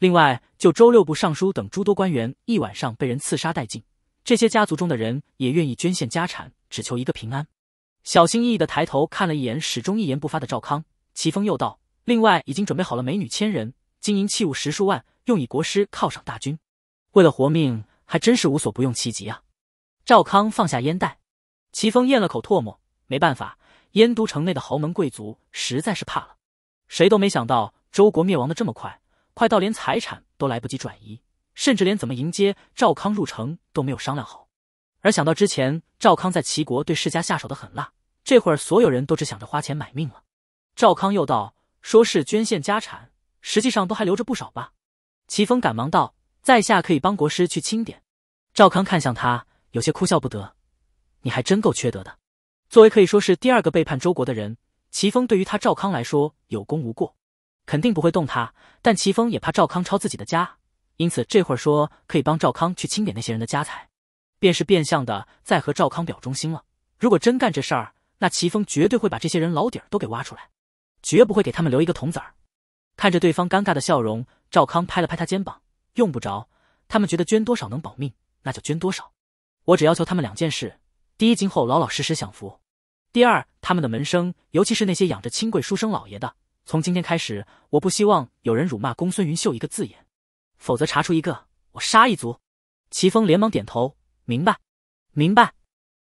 另外，就周六部尚书等诸多官员一晚上被人刺杀殆尽，这些家族中的人也愿意捐献家产，只求一个平安。小心翼翼的抬头看了一眼始终一言不发的赵康，齐峰又道：“另外，已经准备好了美女千人，金银器物十数万，用以国师犒赏大军。为了活命，还真是无所不用其极啊。”赵康放下烟袋，齐峰咽了口唾沫，没办法，燕都城内的豪门贵族实在是怕了。谁都没想到周国灭亡的这么快，快到连财产都来不及转移，甚至连怎么迎接赵康入城都没有商量好。而想到之前赵康在齐国对世家下手的狠辣，这会儿所有人都只想着花钱买命了。赵康又道：“说是捐献家产，实际上都还留着不少吧？”齐风赶忙道：“在下可以帮国师去清点。”赵康看向他，有些哭笑不得：“你还真够缺德的，作为可以说是第二个背叛周国的人。”齐峰对于他赵康来说有功无过，肯定不会动他。但齐峰也怕赵康抄自己的家，因此这会儿说可以帮赵康去清点那些人的家财，便是变相的在和赵康表忠心了。如果真干这事儿，那齐峰绝对会把这些人老底儿都给挖出来，绝不会给他们留一个铜子儿。看着对方尴尬的笑容，赵康拍了拍他肩膀：“用不着，他们觉得捐多少能保命，那就捐多少。我只要求他们两件事：第一，今后老老实实享福。”第二，他们的门生，尤其是那些养着亲贵书生老爷的，从今天开始，我不希望有人辱骂公孙云秀一个字眼，否则查出一个，我杀一族。齐风连忙点头，明白，明白。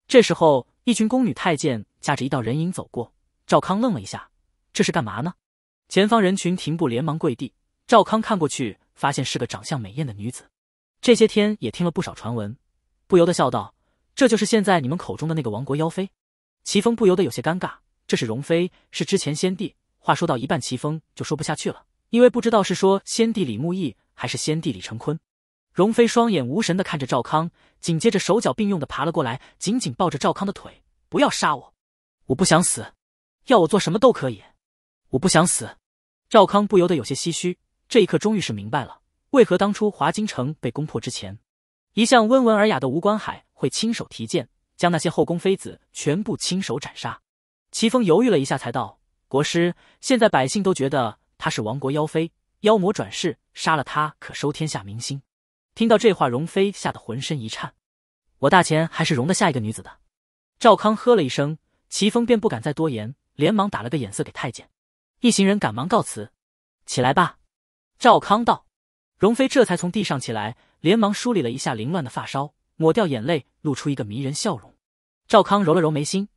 这时候，一群宫女太监驾着一道人影走过，赵康愣了一下，这是干嘛呢？前方人群停步，连忙跪地。赵康看过去，发现是个长相美艳的女子。这些天也听了不少传闻，不由得笑道：“这就是现在你们口中的那个亡国妖妃？”齐峰不由得有些尴尬，这是荣妃，是之前先帝。话说到一半，齐峰就说不下去了，因为不知道是说先帝李牧义还是先帝李成坤。荣妃双眼无神的看着赵康，紧接着手脚并用的爬了过来，紧紧抱着赵康的腿，不要杀我，我不想死，要我做什么都可以，我不想死。赵康不由得有些唏嘘，这一刻终于是明白了，为何当初华京城被攻破之前，一向温文尔雅的吴观海会亲手提剑。将那些后宫妃子全部亲手斩杀。齐风犹豫了一下，才道：“国师，现在百姓都觉得她是亡国妖妃、妖魔转世，杀了她可收天下民心。”听到这话，容妃吓得浑身一颤。我大乾还是容得下一个女子的。赵康呵了一声，齐风便不敢再多言，连忙打了个眼色给太监。一行人赶忙告辞。起来吧，赵康道。容妃这才从地上起来，连忙梳理了一下凌乱的发梢。抹掉眼泪，露出一个迷人笑容。赵康揉了揉眉心：“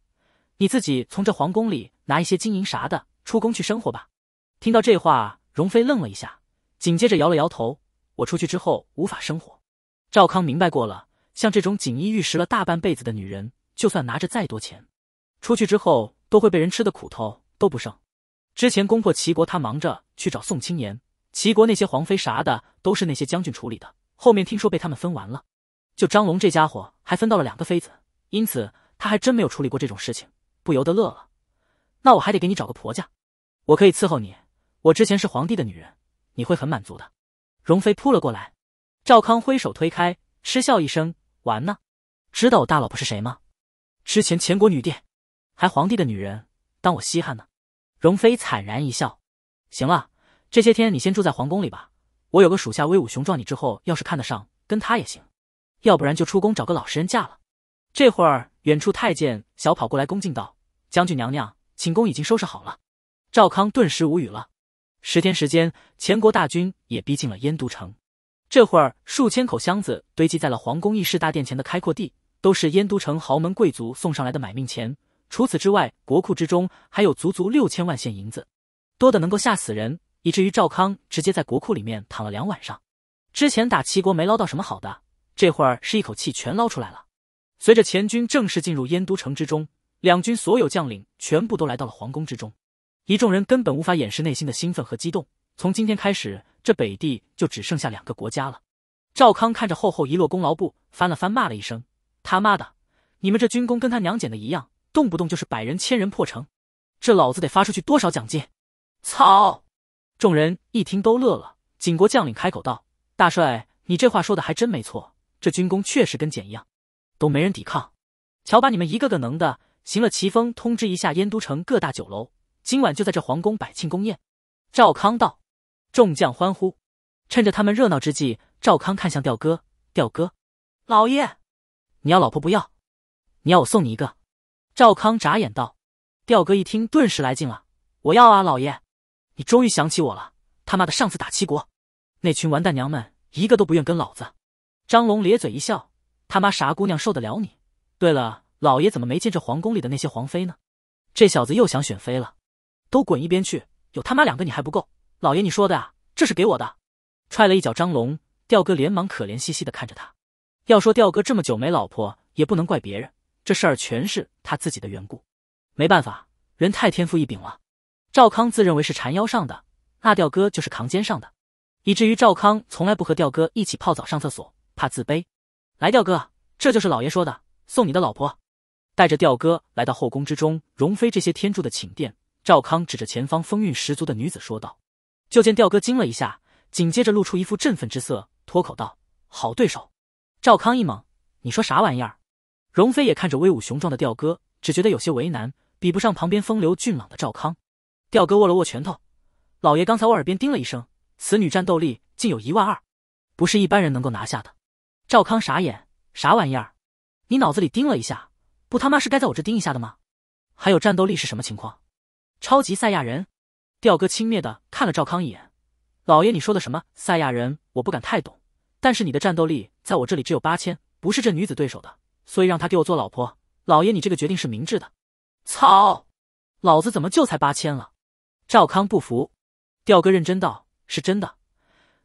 你自己从这皇宫里拿一些金银啥的，出宫去生活吧。”听到这话，荣妃愣了一下，紧接着摇了摇头：“我出去之后无法生活。”赵康明白过了，像这种锦衣玉食了大半辈子的女人，就算拿着再多钱，出去之后都会被人吃的苦头都不剩。之前攻破齐国，他忙着去找宋青年，齐国那些皇妃啥的都是那些将军处理的，后面听说被他们分完了。就张龙这家伙还分到了两个妃子，因此他还真没有处理过这种事情，不由得乐了。那我还得给你找个婆家，我可以伺候你。我之前是皇帝的女人，你会很满足的。荣妃扑了过来，赵康挥手推开，嗤笑一声：“玩呢？知道我大老婆是谁吗？之前前国女帝，还皇帝的女人，当我稀罕呢？”荣妃惨然一笑：“行了，这些天你先住在皇宫里吧。我有个属下威武雄壮，你之后要是看得上，跟他也行。”要不然就出宫找个老实人嫁了。这会儿，远处太监小跑过来，恭敬道：“将军娘娘，寝宫已经收拾好了。”赵康顿时无语了。十天时间，前国大军也逼近了燕都城。这会儿，数千口箱子堆积在了皇宫议事大殿前的开阔地，都是燕都城豪门贵族送上来的买命钱。除此之外，国库之中还有足足六千万现银子，多的能够吓死人，以至于赵康直接在国库里面躺了两晚上。之前打齐国没捞到什么好的。这会儿是一口气全捞出来了。随着前军正式进入燕都城之中，两军所有将领全部都来到了皇宫之中。一众人根本无法掩饰内心的兴奋和激动。从今天开始，这北地就只剩下两个国家了。赵康看着厚厚一摞功劳簿，翻了翻，骂了一声：“他妈的，你们这军功跟他娘捡的一样，动不动就是百人、千人破城，这老子得发出去多少奖金？”操！众人一听都乐了。景国将领开口道：“大帅，你这话说的还真没错。”这军功确实跟捡一样，都没人抵抗。瞧，把你们一个个能的，行了。齐风，通知一下燕都城各大酒楼，今晚就在这皇宫摆庆功宴。赵康道，众将欢呼。趁着他们热闹之际，赵康看向吊哥，吊哥，老爷，你要老婆不要？你要我送你一个？赵康眨眼道。吊哥一听，顿时来劲了，我要啊，老爷，你终于想起我了。他妈的，上次打齐国，那群完蛋娘们一个都不愿跟老子。张龙咧嘴一笑：“他妈啥姑娘受得了你？对了，老爷怎么没见这皇宫里的那些皇妃呢？这小子又想选妃了，都滚一边去！有他妈两个你还不够，老爷你说的啊！这是给我的。”踹了一脚张龙，吊哥连忙可怜兮兮的看着他。要说吊哥这么久没老婆，也不能怪别人，这事儿全是他自己的缘故。没办法，人太天赋异禀了。赵康自认为是缠腰上的，那吊哥就是扛肩上的，以至于赵康从来不和吊哥一起泡澡上厕所。怕自卑，来吊哥，这就是老爷说的送你的老婆。带着吊哥来到后宫之中，荣妃这些天住的寝殿。赵康指着前方风韵十足的女子说道：“就见吊哥惊了一下，紧接着露出一副振奋之色，脱口道：‘好对手！’”赵康一懵：“你说啥玩意儿？”荣妃也看着威武雄壮的吊哥，只觉得有些为难，比不上旁边风流俊朗的赵康。吊哥握了握拳头：“老爷，刚才我耳边叮了一声，此女战斗力竟有一万二，不是一般人能够拿下的。”赵康傻眼，啥玩意儿？你脑子里盯了一下，不他妈是该在我这盯一下的吗？还有战斗力是什么情况？超级赛亚人？吊哥轻蔑的看了赵康一眼。老爷，你说的什么赛亚人？我不敢太懂，但是你的战斗力在我这里只有八千，不是这女子对手的，所以让她给我做老婆。老爷，你这个决定是明智的。操！老子怎么就才八千了？赵康不服。吊哥认真道：“是真的，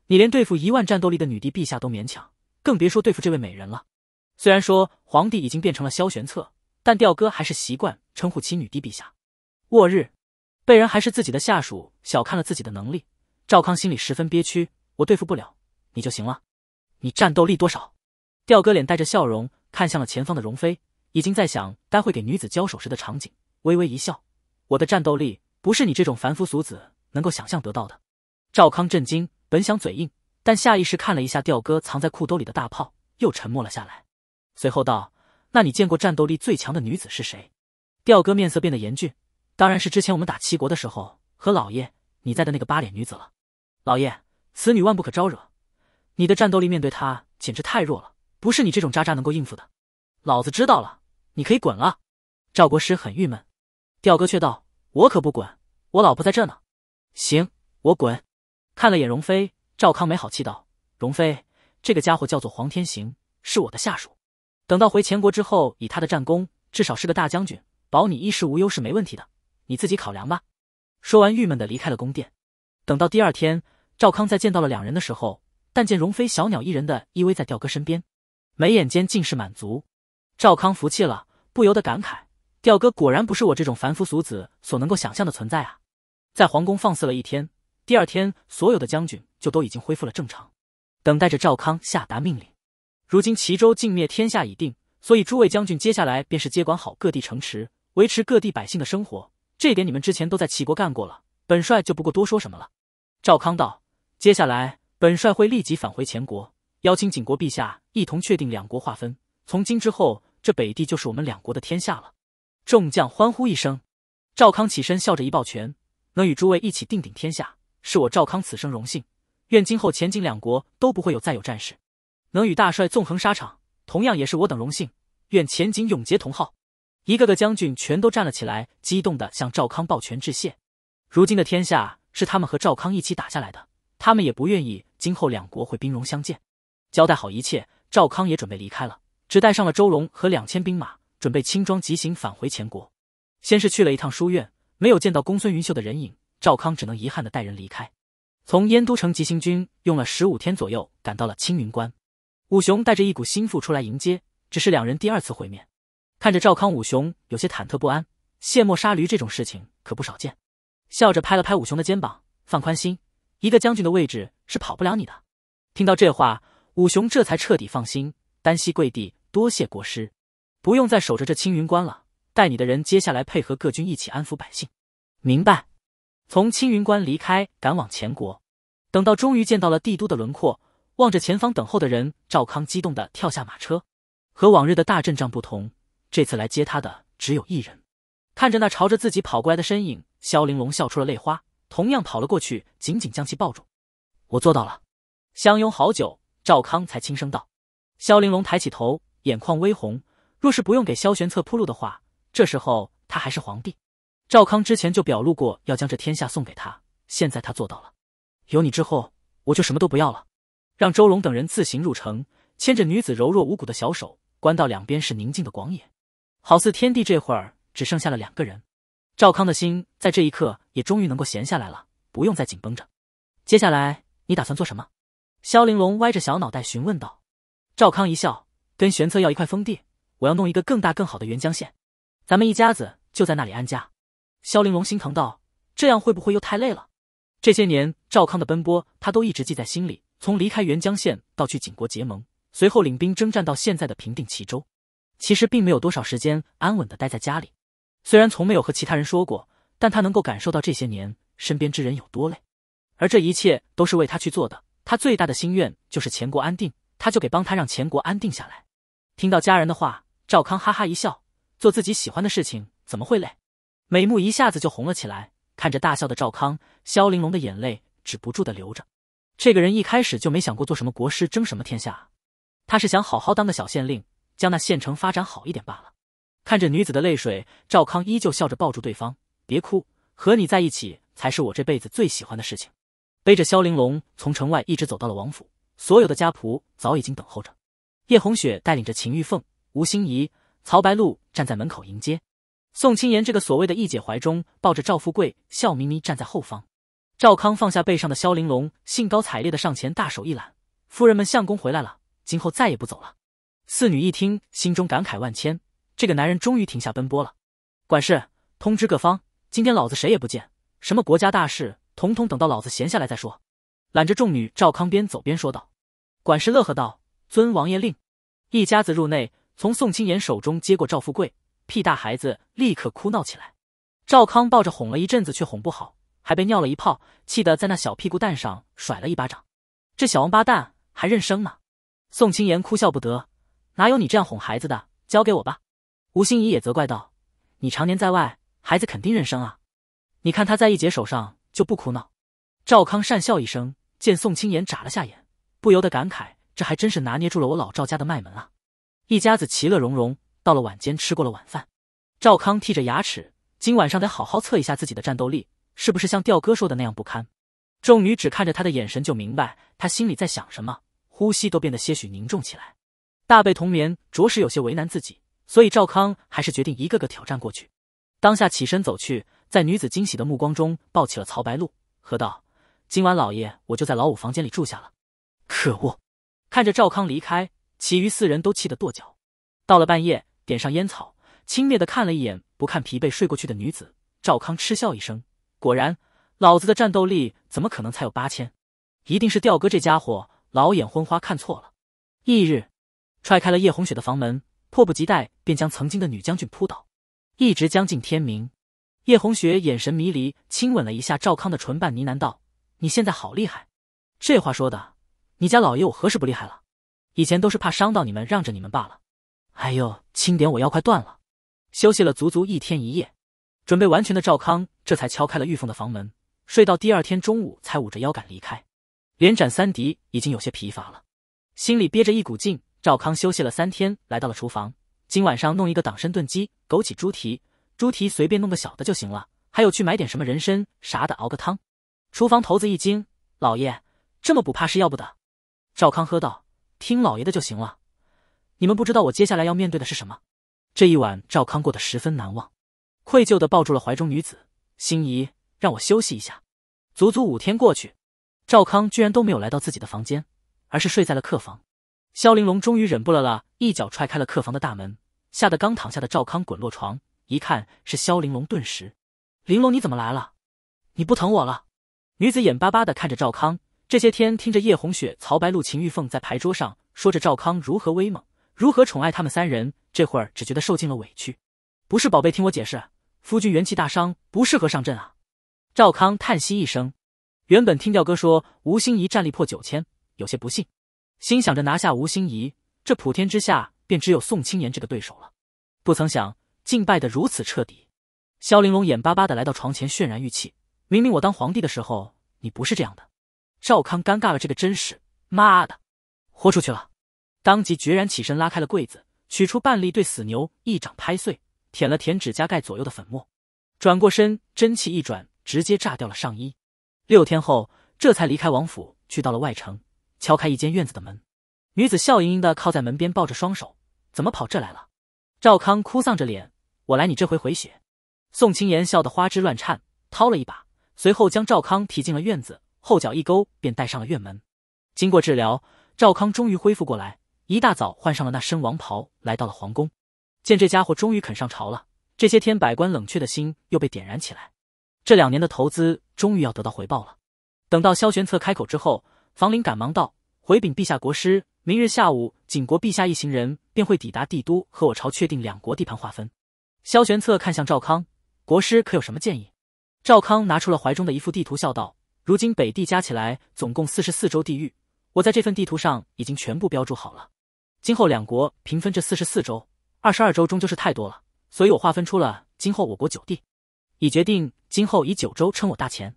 你连对付一万战斗力的女帝陛下都勉强。”更别说对付这位美人了。虽然说皇帝已经变成了萧玄策，但吊哥还是习惯称呼其女帝陛下。卧日，被人还是自己的下属小看了自己的能力，赵康心里十分憋屈。我对付不了你就行了。你战斗力多少？吊哥脸带着笑容看向了前方的容妃，已经在想待会给女子交手时的场景，微微一笑。我的战斗力不是你这种凡夫俗子能够想象得到的。赵康震惊，本想嘴硬。但下意识看了一下吊哥藏在裤兜里的大炮，又沉默了下来，随后道：“那你见过战斗力最强的女子是谁？”吊哥面色变得严峻：“当然是之前我们打齐国的时候和老爷你在的那个八脸女子了。”老爷，此女万不可招惹，你的战斗力面对她简直太弱了，不是你这种渣渣能够应付的。老子知道了，你可以滚了。赵国师很郁闷，吊哥却道：“我可不滚，我老婆在这呢。”行，我滚。看了眼荣妃。赵康没好气道：“荣妃，这个家伙叫做黄天行，是我的下属。等到回前国之后，以他的战功，至少是个大将军，保你衣食无忧是没问题的。你自己考量吧。”说完，郁闷的离开了宫殿。等到第二天，赵康在见到了两人的时候，但见荣妃小鸟依人的依偎在吊哥身边，眉眼间尽是满足。赵康服气了，不由得感慨：“吊哥果然不是我这种凡夫俗子所能够想象的存在啊！”在皇宫放肆了一天。第二天，所有的将军就都已经恢复了正常，等待着赵康下达命令。如今齐州尽灭，天下已定，所以诸位将军接下来便是接管好各地城池，维持各地百姓的生活。这点你们之前都在齐国干过了，本帅就不过多说什么了。赵康道：“接下来，本帅会立即返回前国，邀请景国陛下一同确定两国划分。从今之后，这北地就是我们两国的天下了。”众将欢呼一声，赵康起身笑着一抱拳：“能与诸位一起定鼎天下！”是我赵康此生荣幸，愿今后前景两国都不会有再有战事，能与大帅纵横沙场，同样也是我等荣幸，愿前景永结同好。一个个将军全都站了起来，激动地向赵康抱拳致谢。如今的天下是他们和赵康一起打下来的，他们也不愿意今后两国会兵戎相见。交代好一切，赵康也准备离开了，只带上了周龙和两千兵马，准备轻装急行返回前国。先是去了一趟书院，没有见到公孙云秀的人影。赵康只能遗憾的带人离开。从燕都城急行军用了十五天左右，赶到了青云关。武雄带着一股心腹出来迎接，只是两人第二次会面。看着赵康，武雄有些忐忑不安。卸磨杀驴这种事情可不少见。笑着拍了拍武雄的肩膀，放宽心，一个将军的位置是跑不了你的。听到这话，武雄这才彻底放心，单膝跪地，多谢国师。不用再守着这青云关了，带你的人接下来配合各军一起安抚百姓。明白。从青云关离开，赶往前国，等到终于见到了帝都的轮廓，望着前方等候的人，赵康激动的跳下马车。和往日的大阵仗不同，这次来接他的只有一人。看着那朝着自己跑过来的身影，萧玲珑笑出了泪花，同样跑了过去，紧紧将其抱住。我做到了。相拥好久，赵康才轻声道。萧玲珑抬起头，眼眶微红。若是不用给萧玄策铺路的话，这时候他还是皇帝。赵康之前就表露过要将这天下送给他，现在他做到了。有你之后，我就什么都不要了。让周龙等人自行入城，牵着女子柔弱无骨的小手。官道两边是宁静的广野，好似天地这会儿只剩下了两个人。赵康的心在这一刻也终于能够闲下来了，不用再紧绷着。接下来你打算做什么？萧玲珑歪着小脑袋询问道。赵康一笑，跟玄策要一块封地，我要弄一个更大更好的沅江县，咱们一家子就在那里安家。萧玲珑心疼道：“这样会不会又太累了？”这些年赵康的奔波，他都一直记在心里。从离开元江县到去景国结盟，随后领兵征战到现在的平定齐州，其实并没有多少时间安稳的待在家里。虽然从没有和其他人说过，但他能够感受到这些年身边之人有多累。而这一切都是为他去做的。他最大的心愿就是钱国安定，他就给帮他让钱国安定下来。听到家人的话，赵康哈哈一笑：“做自己喜欢的事情怎么会累？”美目一下子就红了起来，看着大笑的赵康，萧玲珑的眼泪止不住的流着。这个人一开始就没想过做什么国师，争什么天下，他是想好好当个小县令，将那县城发展好一点罢了。看着女子的泪水，赵康依旧笑着抱住对方：“别哭，和你在一起才是我这辈子最喜欢的事情。”背着萧玲珑从城外一直走到了王府，所有的家仆早已经等候着。叶红雪带领着秦玉凤、吴心怡、曹白露站在门口迎接。宋青莲这个所谓的义姐怀中抱着赵富贵，笑眯眯站在后方。赵康放下背上的萧玲珑，兴高采烈的上前，大手一揽：“夫人们，相公回来了，今后再也不走了。”四女一听，心中感慨万千，这个男人终于停下奔波了。管事通知各方，今天老子谁也不见，什么国家大事，统统等到老子闲下来再说。揽着众女，赵康边走边说道：“管事，乐呵道，遵王爷令。”一家子入内，从宋青莲手中接过赵富贵。屁大孩子立刻哭闹起来，赵康抱着哄了一阵子，却哄不好，还被尿了一泡，气得在那小屁股蛋上甩了一巴掌。这小王八蛋还认生呢！宋青言哭笑不得，哪有你这样哄孩子的？交给我吧。吴心怡也责怪道：“你常年在外，孩子肯定认生啊。你看他在一姐手上就不哭闹。”赵康讪笑一声，见宋青言眨了下眼，不由得感慨：“这还真是拿捏住了我老赵家的脉门啊！”一家子其乐融融。到了晚间，吃过了晚饭，赵康剔着牙齿，今晚上得好好测一下自己的战斗力，是不是像吊哥说的那样不堪。众女只看着他的眼神就明白他心里在想什么，呼吸都变得些许凝重起来。大被同眠着实有些为难自己，所以赵康还是决定一个个挑战过去。当下起身走去，在女子惊喜的目光中抱起了曹白露，喝道：“今晚老爷我就在老五房间里住下了。”可恶！看着赵康离开，其余四人都气得跺脚。到了半夜。点上烟草，轻蔑的看了一眼不看疲惫睡过去的女子，赵康嗤笑一声，果然，老子的战斗力怎么可能才有八千？一定是吊哥这家伙老眼昏花看错了。翌日，踹开了叶红雪的房门，迫不及待便将曾经的女将军扑倒，一直将近天明。叶红雪眼神迷离，亲吻了一下赵康的唇瓣，呢喃道：“你现在好厉害。”这话说的，你家老爷我何时不厉害了？以前都是怕伤到你们，让着你们罢了。哎呦，轻点，我腰快断了。休息了足足一天一夜，准备完全的赵康这才敲开了玉凤的房门，睡到第二天中午才捂着腰杆离开。连斩三敌，已经有些疲乏了，心里憋着一股劲。赵康休息了三天，来到了厨房，今晚上弄一个党参炖鸡，枸杞、猪蹄，猪蹄随便弄个小的就行了。还有去买点什么人参啥的，熬个汤。厨房头子一惊：“老爷这么补，怕是要不得。”赵康喝道：“听老爷的就行了。”你们不知道我接下来要面对的是什么，这一晚赵康过得十分难忘，愧疚地抱住了怀中女子，心怡，让我休息一下。足足五天过去，赵康居然都没有来到自己的房间，而是睡在了客房。萧玲珑终于忍不了了，一脚踹开了客房的大门，吓得刚躺下的赵康滚落床。一看是萧玲珑，顿时，玲珑你怎么来了？你不疼我了？女子眼巴巴地看着赵康，这些天听着叶红雪、曹白露、秦玉凤在牌桌上说着赵康如何威猛。如何宠爱他们三人？这会儿只觉得受尽了委屈。不是宝贝，听我解释，夫君元气大伤，不适合上阵啊。赵康叹息一声，原本听调哥说吴心怡战力破九千，有些不信，心想着拿下吴心怡，这普天之下便只有宋青言这个对手了。不曾想，竟败得如此彻底。萧玲珑眼巴巴的来到床前，渲然玉泣。明明我当皇帝的时候，你不是这样的。赵康尴尬了，这个真是妈的，豁出去了。当即决然起身，拉开了柜子，取出半粒，对死牛一掌拍碎，舔了舔指甲盖左右的粉末，转过身，真气一转，直接炸掉了上衣。六天后，这才离开王府，去到了外城，敲开一间院子的门。女子笑盈盈的靠在门边，抱着双手：“怎么跑这来了？”赵康哭丧着脸：“我来你这回回血。”宋青莲笑得花枝乱颤，掏了一把，随后将赵康提进了院子，后脚一勾，便带上了院门。经过治疗，赵康终于恢复过来。一大早换上了那身王袍，来到了皇宫。见这家伙终于肯上朝了，这些天百官冷却的心又被点燃起来。这两年的投资终于要得到回报了。等到萧玄策开口之后，房陵赶忙道：“回禀陛下，国师，明日下午景国陛下一行人便会抵达帝都，和我朝确定两国地盘划分。”萧玄策看向赵康，国师可有什么建议？赵康拿出了怀中的一幅地图，笑道：“如今北地加起来总共四十四州地域，我在这份地图上已经全部标注好了。”今后两国平分这四十四州，二十二州终究是太多了，所以我划分出了今后我国九地，已决定今后以九州称我大秦。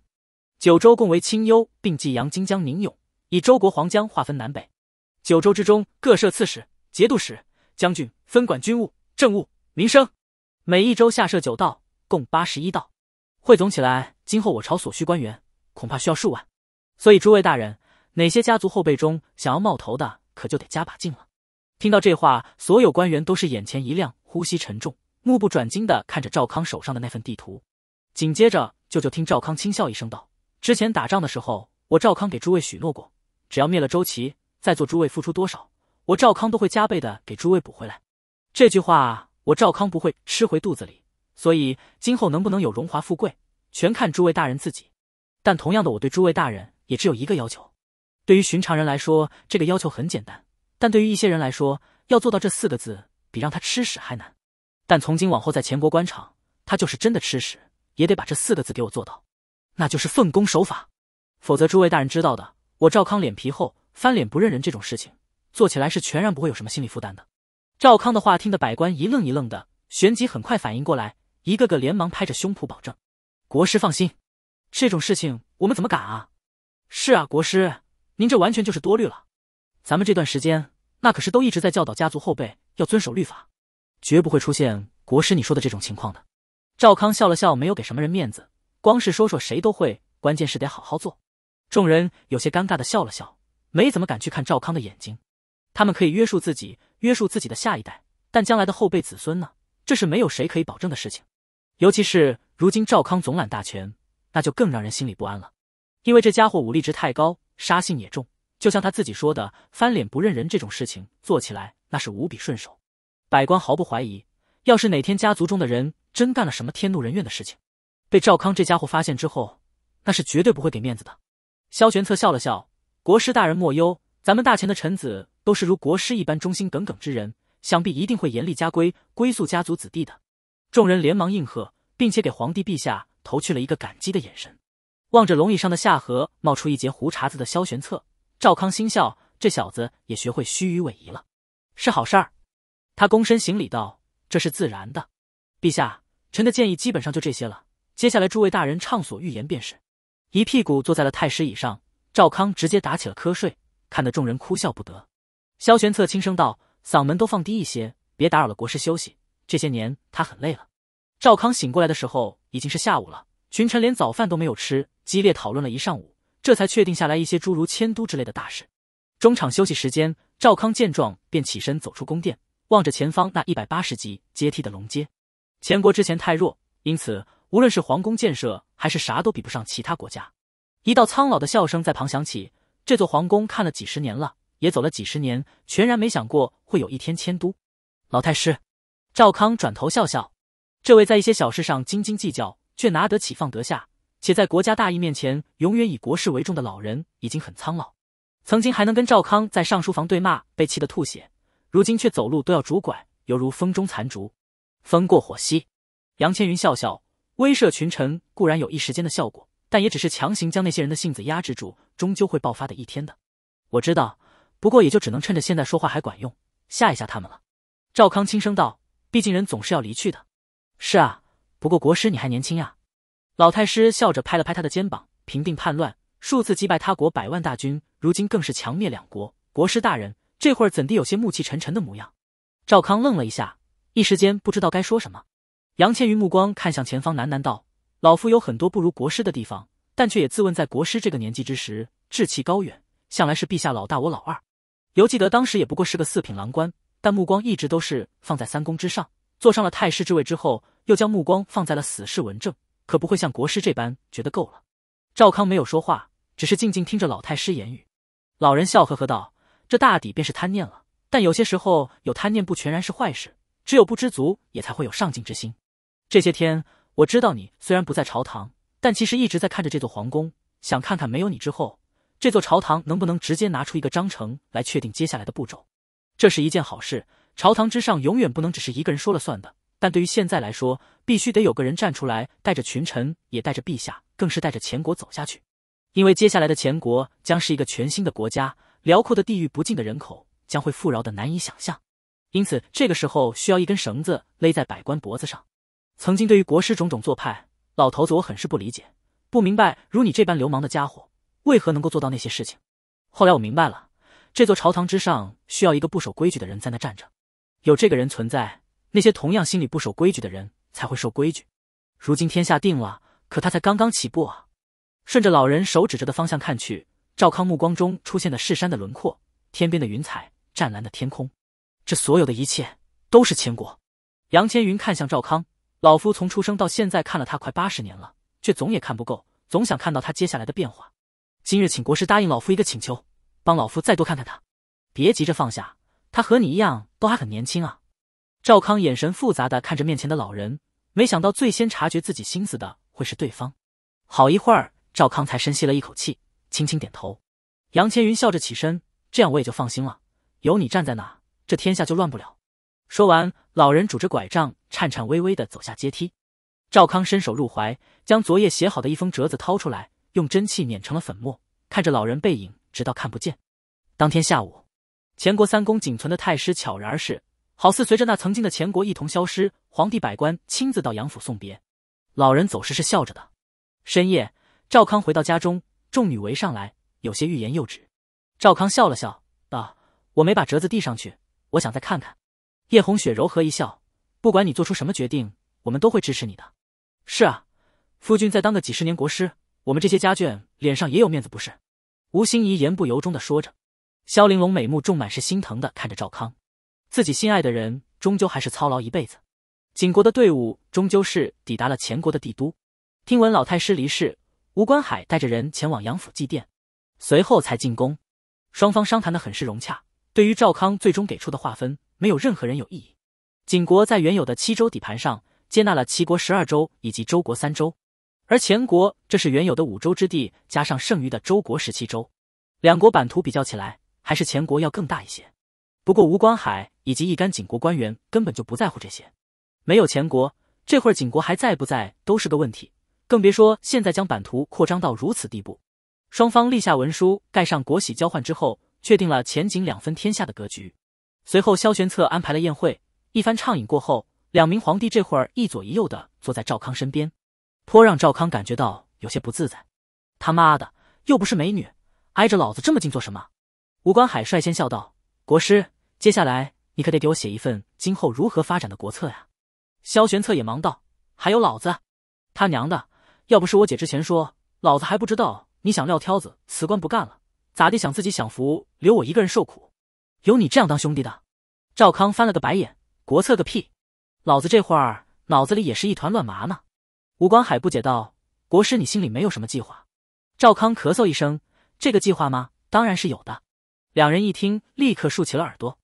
九州共为清幽，并济阳、金江、宁永，以周国黄江划分南北。九州之中各设刺史、节度使、将军，分管军务、政务、民生。每一州下设九道，共八十一道。汇总起来，今后我朝所需官员恐怕需要数万，所以诸位大人，哪些家族后辈中想要冒头的，可就得加把劲了。听到这话，所有官员都是眼前一亮，呼吸沉重，目不转睛的看着赵康手上的那份地图。紧接着，舅舅听赵康轻笑一声道：“之前打仗的时候，我赵康给诸位许诺过，只要灭了周齐，在座诸位付出多少，我赵康都会加倍的给诸位补回来。这句话我赵康不会吃回肚子里，所以今后能不能有荣华富贵，全看诸位大人自己。但同样的，我对诸位大人也只有一个要求，对于寻常人来说，这个要求很简单。”但对于一些人来说，要做到这四个字，比让他吃屎还难。但从今往后，在前国官场，他就是真的吃屎，也得把这四个字给我做到，那就是奉公守法。否则，诸位大人知道的，我赵康脸皮厚，翻脸不认人这种事情，做起来是全然不会有什么心理负担的。赵康的话听得百官一愣一愣的，旋即很快反应过来，一个个连忙拍着胸脯保证：“国师放心，这种事情我们怎么敢啊？”“是啊，国师，您这完全就是多虑了。”咱们这段时间，那可是都一直在教导家族后辈要遵守律法，绝不会出现国师你说的这种情况的。赵康笑了笑，没有给什么人面子，光是说说谁都会，关键是得好好做。众人有些尴尬的笑了笑，没怎么敢去看赵康的眼睛。他们可以约束自己，约束自己的下一代，但将来的后辈子孙呢？这是没有谁可以保证的事情。尤其是如今赵康总揽大权，那就更让人心里不安了，因为这家伙武力值太高，杀性也重。就像他自己说的，“翻脸不认人”这种事情做起来那是无比顺手。百官毫不怀疑，要是哪天家族中的人真干了什么天怒人怨的事情，被赵康这家伙发现之后，那是绝对不会给面子的。萧玄策笑了笑：“国师大人莫忧，咱们大秦的臣子都是如国师一般忠心耿耿之人，想必一定会严厉家规，归宿家族子弟的。”众人连忙应和，并且给皇帝陛下投去了一个感激的眼神。望着龙椅上的下颌冒出一截胡茬子的萧玄策。赵康心笑，这小子也学会虚与委蛇了，是好事儿。他躬身行礼道：“这是自然的，陛下，臣的建议基本上就这些了。接下来诸位大人畅所欲言便是。”一屁股坐在了太师椅上，赵康直接打起了瞌睡，看得众人哭笑不得。萧玄策轻声道：“嗓门都放低一些，别打扰了国师休息。这些年他很累了。”赵康醒过来的时候已经是下午了，群臣连早饭都没有吃，激烈讨论了一上午。这才确定下来一些诸如迁都之类的大事。中场休息时间，赵康见状便起身走出宫殿，望着前方那一百八十级阶梯的龙阶。前国之前太弱，因此无论是皇宫建设还是啥都比不上其他国家。一道苍老的笑声在旁响起。这座皇宫看了几十年了，也走了几十年，全然没想过会有一天迁都。老太师，赵康转头笑笑，这位在一些小事上斤斤计较，却拿得起放得下。且在国家大义面前，永远以国事为重的老人已经很苍老，曾经还能跟赵康在上书房对骂，被气得吐血，如今却走路都要拄拐，犹如风中残烛。风过火熄。杨千云笑笑，威慑群臣固然有一时间的效果，但也只是强行将那些人的性子压制住，终究会爆发的一天的。我知道，不过也就只能趁着现在说话还管用，吓一吓他们了。赵康轻声道：“毕竟人总是要离去的。”是啊，不过国师你还年轻呀。老太师笑着拍了拍他的肩膀，平定叛乱，数次击败他国百万大军，如今更是强灭两国。国师大人，这会儿怎地有些暮气沉沉的模样？赵康愣了一下，一时间不知道该说什么。杨千云目光看向前方，喃喃道：“老夫有很多不如国师的地方，但却也自问，在国师这个年纪之时，志气高远，向来是陛下老大，我老二。尤记得当时也不过是个四品郎官，但目光一直都是放在三公之上。坐上了太师之位之后，又将目光放在了死士文正。可不会像国师这般觉得够了。赵康没有说话，只是静静听着老太师言语。老人笑呵呵道：“这大抵便是贪念了。但有些时候有贪念不全然是坏事，只有不知足，也才会有上进之心。这些天我知道你虽然不在朝堂，但其实一直在看着这座皇宫，想看看没有你之后，这座朝堂能不能直接拿出一个章程来确定接下来的步骤。这是一件好事，朝堂之上永远不能只是一个人说了算的。但对于现在来说，”必须得有个人站出来，带着群臣，也带着陛下，更是带着前国走下去。因为接下来的前国将是一个全新的国家，辽阔的地域，不尽的人口将会富饶的难以想象。因此，这个时候需要一根绳子勒在百官脖子上。曾经对于国师种种做派，老头子我很是不理解，不明白如你这般流氓的家伙为何能够做到那些事情。后来我明白了，这座朝堂之上需要一个不守规矩的人在那站着，有这个人存在，那些同样心里不守规矩的人。才会受规矩。如今天下定了，可他才刚刚起步啊！顺着老人手指着的方向看去，赵康目光中出现的是山的轮廓、天边的云彩、湛蓝的天空。这所有的一切都是千国。杨千云看向赵康：“老夫从出生到现在看了他快八十年了，却总也看不够，总想看到他接下来的变化。今日请国师答应老夫一个请求，帮老夫再多看看他。别急着放下，他和你一样都还很年轻啊！”赵康眼神复杂的看着面前的老人。没想到最先察觉自己心思的会是对方。好一会儿，赵康才深吸了一口气，轻轻点头。杨千云笑着起身，这样我也就放心了。有你站在那，这天下就乱不了。说完，老人拄着拐杖，颤颤巍巍地走下阶梯。赵康伸手入怀，将昨夜写好的一封折子掏出来，用真气碾成了粉末。看着老人背影，直到看不见。当天下午，前国三公仅存的太师悄然而逝。好似随着那曾经的前国一同消失，皇帝百官亲自到杨府送别。老人走时是笑着的。深夜，赵康回到家中，众女围上来，有些欲言又止。赵康笑了笑，道：“我没把折子递上去，我想再看看。”叶红雪柔和一笑：“不管你做出什么决定，我们都会支持你的。”“是啊，夫君再当个几十年国师，我们这些家眷脸上也有面子不是？”吴心怡言不由衷的说着。萧玲珑美目中满是心疼的看着赵康。自己心爱的人，终究还是操劳一辈子。景国的队伍终究是抵达了前国的帝都。听闻老太师离世，吴观海带着人前往杨府祭奠，随后才进宫。双方商谈的很是融洽，对于赵康最终给出的划分，没有任何人有异议。景国在原有的七州底盘上，接纳了齐国十二州以及周国三州，而前国这是原有的五州之地，加上剩余的周国十七州。两国版图比较起来，还是前国要更大一些。不过吴观海。以及一干景国官员根本就不在乎这些，没有前国，这会儿景国还在不在都是个问题，更别说现在将版图扩张到如此地步。双方立下文书，盖上国玺交换之后，确定了前景两分天下的格局。随后，萧玄策安排了宴会，一番畅饮过后，两名皇帝这会儿一左一右的坐在赵康身边，颇让赵康感觉到有些不自在。他妈的，又不是美女，挨着老子这么近做什么？吴观海率先笑道：“国师，接下来。”你可得给我写一份今后如何发展的国策呀！萧玄策也忙道：“还有老子，他娘的！要不是我姐之前说，老子还不知道你想撂挑子辞官不干了，咋地想自己享福，留我一个人受苦？有你这样当兄弟的！”赵康翻了个白眼：“国策个屁！老子这会儿脑子里也是一团乱麻呢。”吴广海不解道：“国师，你心里没有什么计划？”赵康咳嗽一声：“这个计划吗？当然是有的。”两人一听，立刻竖起了耳朵。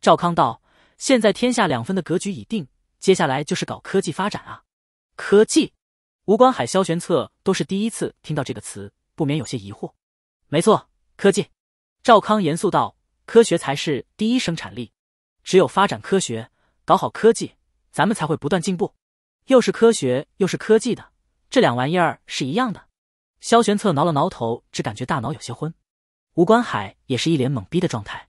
赵康道：“现在天下两分的格局已定，接下来就是搞科技发展啊！科技，吴观海、萧玄策都是第一次听到这个词，不免有些疑惑。没错，科技。”赵康严肃道：“科学才是第一生产力，只有发展科学，搞好科技，咱们才会不断进步。又是科学，又是科技的，这两玩意儿是一样的。”萧玄策挠了挠头，只感觉大脑有些昏。吴观海也是一脸懵逼的状态。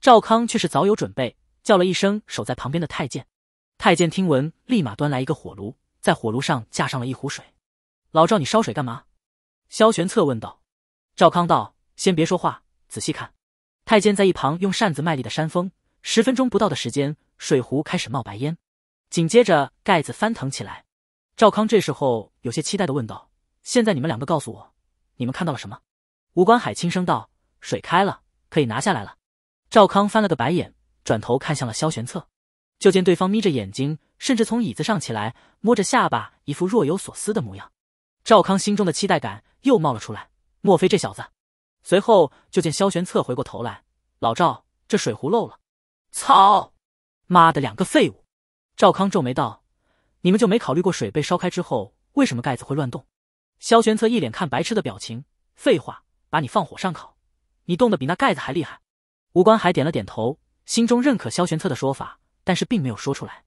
赵康却是早有准备，叫了一声守在旁边的太监。太监听闻，立马端来一个火炉，在火炉上架上了一壶水。老赵，你烧水干嘛？萧玄策问道。赵康道：“先别说话，仔细看。”太监在一旁用扇子卖力的扇风。十分钟不到的时间，水壶开始冒白烟，紧接着盖子翻腾起来。赵康这时候有些期待的问道：“现在你们两个告诉我，你们看到了什么？”吴观海轻声道：“水开了，可以拿下来了。”赵康翻了个白眼，转头看向了萧玄策，就见对方眯着眼睛，甚至从椅子上起来，摸着下巴，一副若有所思的模样。赵康心中的期待感又冒了出来，莫非这小子？随后就见萧玄策回过头来：“老赵，这水壶漏了！”操，妈的，两个废物！赵康皱眉道：“你们就没考虑过水被烧开之后，为什么盖子会乱动？”萧玄策一脸看白痴的表情：“废话，把你放火上烤，你冻得比那盖子还厉害。”吴关海点了点头，心中认可萧玄策的说法，但是并没有说出来，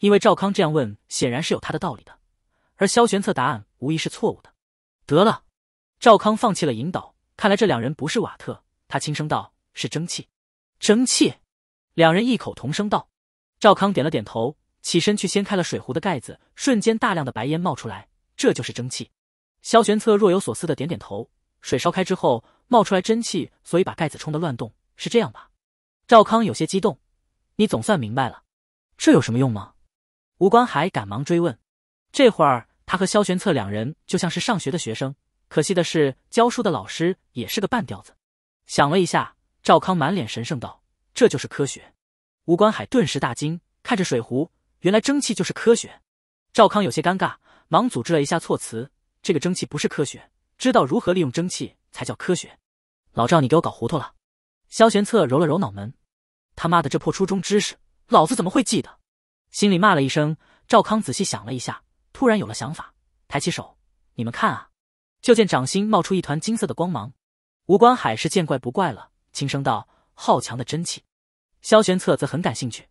因为赵康这样问显然是有他的道理的，而萧玄策答案无疑是错误的。得了，赵康放弃了引导，看来这两人不是瓦特，他轻声道：“是蒸汽，蒸汽。”两人异口同声道。赵康点了点头，起身去掀开了水壶的盖子，瞬间大量的白烟冒出来，这就是蒸汽。萧玄策若有所思的点点头，水烧开之后冒出来蒸汽，所以把盖子冲的乱动。是这样吧？赵康有些激动，你总算明白了，这有什么用吗？吴观海赶忙追问。这会儿他和萧玄策两人就像是上学的学生，可惜的是教书的老师也是个半吊子。想了一下，赵康满脸神圣道：“这就是科学。”吴观海顿时大惊，看着水壶，原来蒸汽就是科学。赵康有些尴尬，忙组织了一下措辞：“这个蒸汽不是科学，知道如何利用蒸汽才叫科学。”老赵，你给我搞糊涂了。萧玄策揉了揉脑门，他妈的这破初中知识，老子怎么会记得？心里骂了一声。赵康仔细想了一下，突然有了想法，抬起手，你们看啊，就见掌心冒出一团金色的光芒。吴观海是见怪不怪了，轻声道：“好强的真气。”萧玄策则很感兴趣。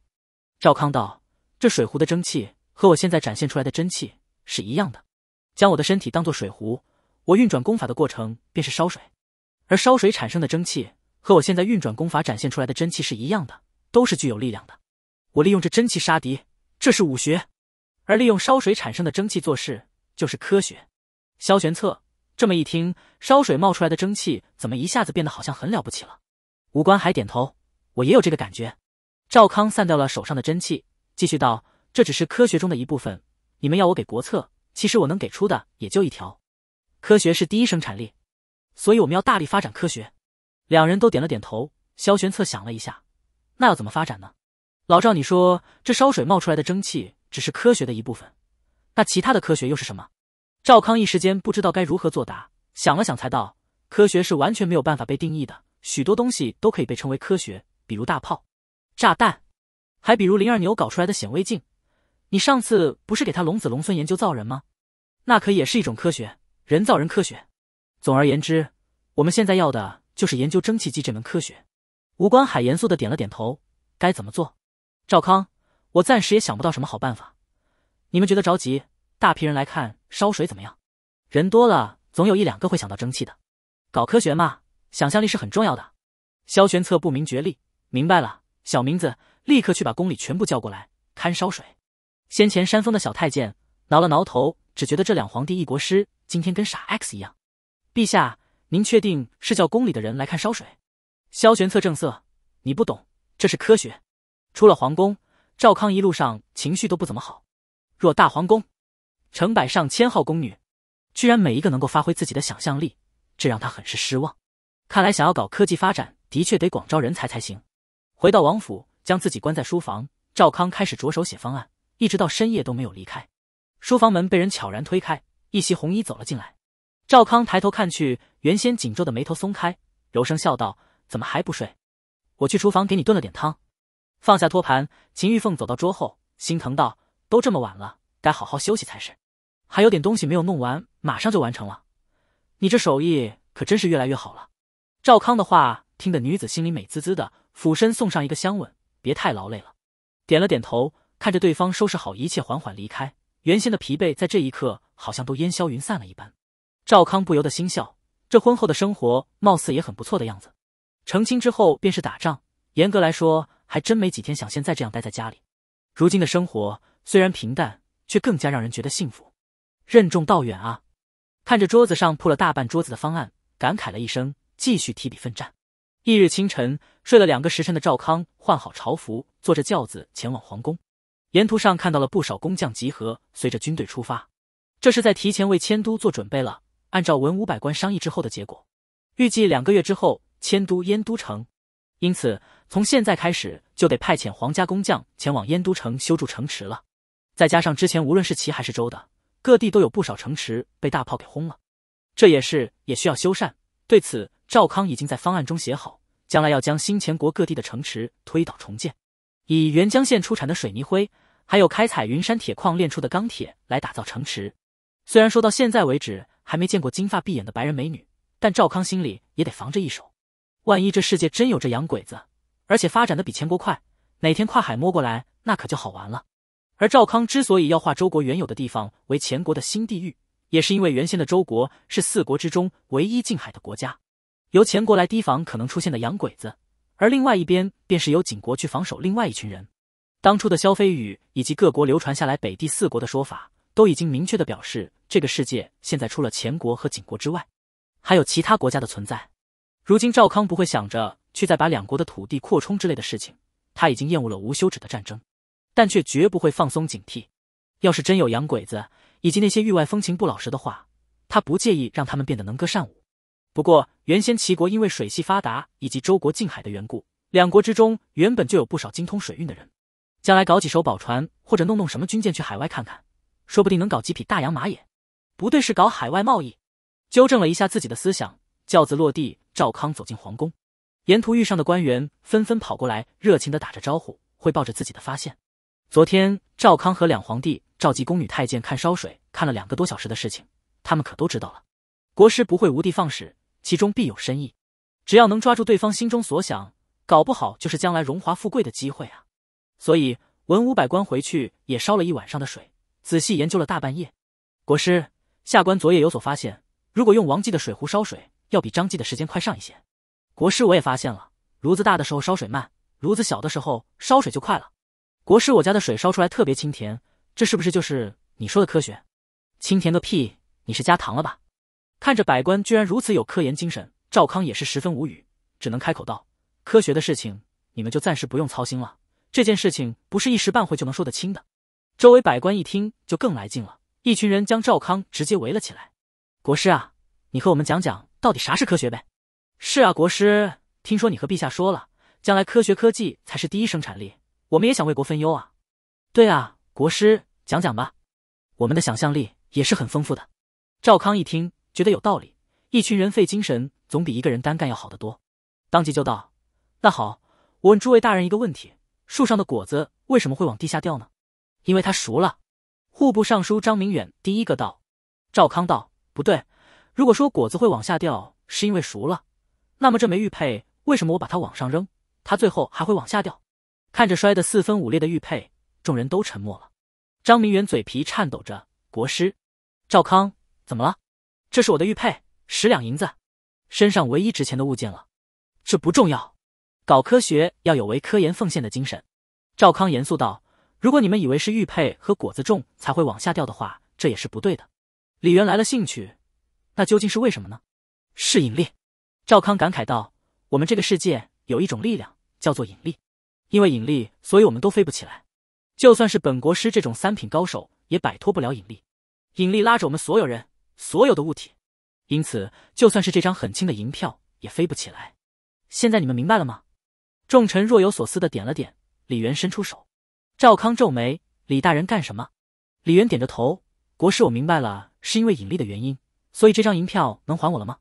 赵康道：“这水壶的蒸汽和我现在展现出来的真气是一样的。将我的身体当做水壶，我运转功法的过程便是烧水，而烧水产生的蒸汽。”和我现在运转功法展现出来的真气是一样的，都是具有力量的。我利用这真气杀敌，这是武学；而利用烧水产生的蒸汽做事，就是科学。萧玄策这么一听，烧水冒出来的蒸汽怎么一下子变得好像很了不起了？吴关海点头，我也有这个感觉。赵康散掉了手上的真气，继续道：“这只是科学中的一部分。你们要我给国策，其实我能给出的也就一条：科学是第一生产力，所以我们要大力发展科学。”两人都点了点头。萧玄策想了一下，那要怎么发展呢？老赵，你说这烧水冒出来的蒸汽只是科学的一部分，那其他的科学又是什么？赵康一时间不知道该如何作答，想了想才道：“科学是完全没有办法被定义的，许多东西都可以被称为科学，比如大炮、炸弹，还比如林二牛搞出来的显微镜。你上次不是给他龙子龙孙研究造人吗？那可也是一种科学，人造人科学。总而言之，我们现在要的。”就是研究蒸汽机这门科学，吴观海严肃的点了点头。该怎么做？赵康，我暂时也想不到什么好办法。你们觉得着急，大批人来看烧水怎么样？人多了，总有一两个会想到蒸汽的。搞科学嘛，想象力是很重要的。萧玄策不明觉厉，明白了。小明子立刻去把宫里全部叫过来看烧水。先前扇风的小太监挠了挠头，只觉得这两皇帝一国师今天跟傻 X 一样。陛下。您确定是叫宫里的人来看烧水？萧玄策正色：“你不懂，这是科学。”出了皇宫，赵康一路上情绪都不怎么好。若大皇宫，成百上千号宫女，居然每一个能够发挥自己的想象力，这让他很是失望。看来想要搞科技发展，的确得广招人才才行。回到王府，将自己关在书房，赵康开始着手写方案，一直到深夜都没有离开。书房门被人悄然推开，一袭红衣走了进来。赵康抬头看去，原先紧皱的眉头松开，柔声笑道：“怎么还不睡？我去厨房给你炖了点汤。”放下托盘，秦玉凤走到桌后，心疼道：“都这么晚了，该好好休息才是。还有点东西没有弄完，马上就完成了。你这手艺可真是越来越好了。”赵康的话听得女子心里美滋滋的，俯身送上一个香吻：“别太劳累了。”点了点头，看着对方收拾好一切，缓缓离开。原先的疲惫在这一刻好像都烟消云散了一般。赵康不由得心笑，这婚后的生活貌似也很不错的样子。成亲之后便是打仗，严格来说还真没几天想现在这样待在家里。如今的生活虽然平淡，却更加让人觉得幸福。任重道远啊！看着桌子上铺了大半桌子的方案，感慨了一声，继续提笔奋战。翌日清晨，睡了两个时辰的赵康换好朝服，坐着轿子前往皇宫。沿途上看到了不少工匠集合，随着军队出发，这是在提前为迁都做准备了。按照文武百官商议之后的结果，预计两个月之后迁都燕都城。因此，从现在开始就得派遣皇家工匠前往燕都城修筑城池了。再加上之前无论是齐还是周的各地都有不少城池被大炮给轰了，这也是也需要修缮。对此，赵康已经在方案中写好，将来要将新前国各地的城池推倒重建，以元江县出产的水泥灰，还有开采云山铁矿炼出的钢铁来打造城池。虽然说到现在为止。还没见过金发碧眼的白人美女，但赵康心里也得防着一手。万一这世界真有这洋鬼子，而且发展的比前国快，哪天跨海摸过来，那可就好玩了。而赵康之所以要化周国原有的地方为前国的新地域，也是因为原先的周国是四国之中唯一近海的国家，由前国来提防可能出现的洋鬼子，而另外一边便是由景国去防守另外一群人。当初的萧飞宇以及各国流传下来北地四国的说法。都已经明确的表示，这个世界现在除了前国和景国之外，还有其他国家的存在。如今赵康不会想着去再把两国的土地扩充之类的事情，他已经厌恶了无休止的战争，但却绝不会放松警惕。要是真有洋鬼子以及那些域外风情不老实的话，他不介意让他们变得能歌善舞。不过，原先齐国因为水系发达以及周国近海的缘故，两国之中原本就有不少精通水运的人，将来搞几艘宝船或者弄弄什么军舰去海外看看。说不定能搞几匹大洋马也，不对，是搞海外贸易。纠正了一下自己的思想，轿子落地，赵康走进皇宫。沿途遇上的官员纷纷跑过来，热情的打着招呼，汇报着自己的发现。昨天赵康和两皇帝召集宫女太监看烧水，看了两个多小时的事情，他们可都知道了。国师不会无的放矢，其中必有深意。只要能抓住对方心中所想，搞不好就是将来荣华富贵的机会啊！所以文武百官回去也烧了一晚上的水。仔细研究了大半夜，国师，下官昨夜有所发现。如果用王记的水壶烧水，要比张记的时间快上一些。国师，我也发现了，炉子大的时候烧水慢，炉子小的时候烧水就快了。国师，我家的水烧出来特别清甜，这是不是就是你说的科学？清甜个屁，你是加糖了吧？看着百官居然如此有科研精神，赵康也是十分无语，只能开口道：“科学的事情，你们就暂时不用操心了。这件事情不是一时半会就能说得清的。”周围百官一听就更来劲了，一群人将赵康直接围了起来。国师啊，你和我们讲讲到底啥是科学呗？是啊，国师，听说你和陛下说了，将来科学科技才是第一生产力，我们也想为国分忧啊。对啊，国师讲讲吧，我们的想象力也是很丰富的。赵康一听觉得有道理，一群人费精神总比一个人单干要好得多，当即就道：“那好，我问诸位大人一个问题：树上的果子为什么会往地下掉呢？”因为它熟了。户部尚书张明远第一个道：“赵康道不对。如果说果子会往下掉，是因为熟了，那么这枚玉佩为什么我把它往上扔，它最后还会往下掉？”看着摔得四分五裂的玉佩，众人都沉默了。张明远嘴皮颤抖着：“国师，赵康，怎么了？这是我的玉佩，十两银子，身上唯一值钱的物件了。这不重要，搞科学要有为科研奉献的精神。”赵康严肃道。如果你们以为是玉佩和果子重才会往下掉的话，这也是不对的。李元来了兴趣，那究竟是为什么呢？是引力。赵康感慨道：“我们这个世界有一种力量，叫做引力。因为引力，所以我们都飞不起来。就算是本国师这种三品高手，也摆脱不了引力。引力拉着我们所有人、所有的物体。因此，就算是这张很轻的银票，也飞不起来。现在你们明白了吗？”众臣若有所思的点了点。李元伸出手。赵康皱眉：“李大人干什么？”李渊点着头：“国师，我明白了，是因为引力的原因，所以这张银票能还我了吗？”“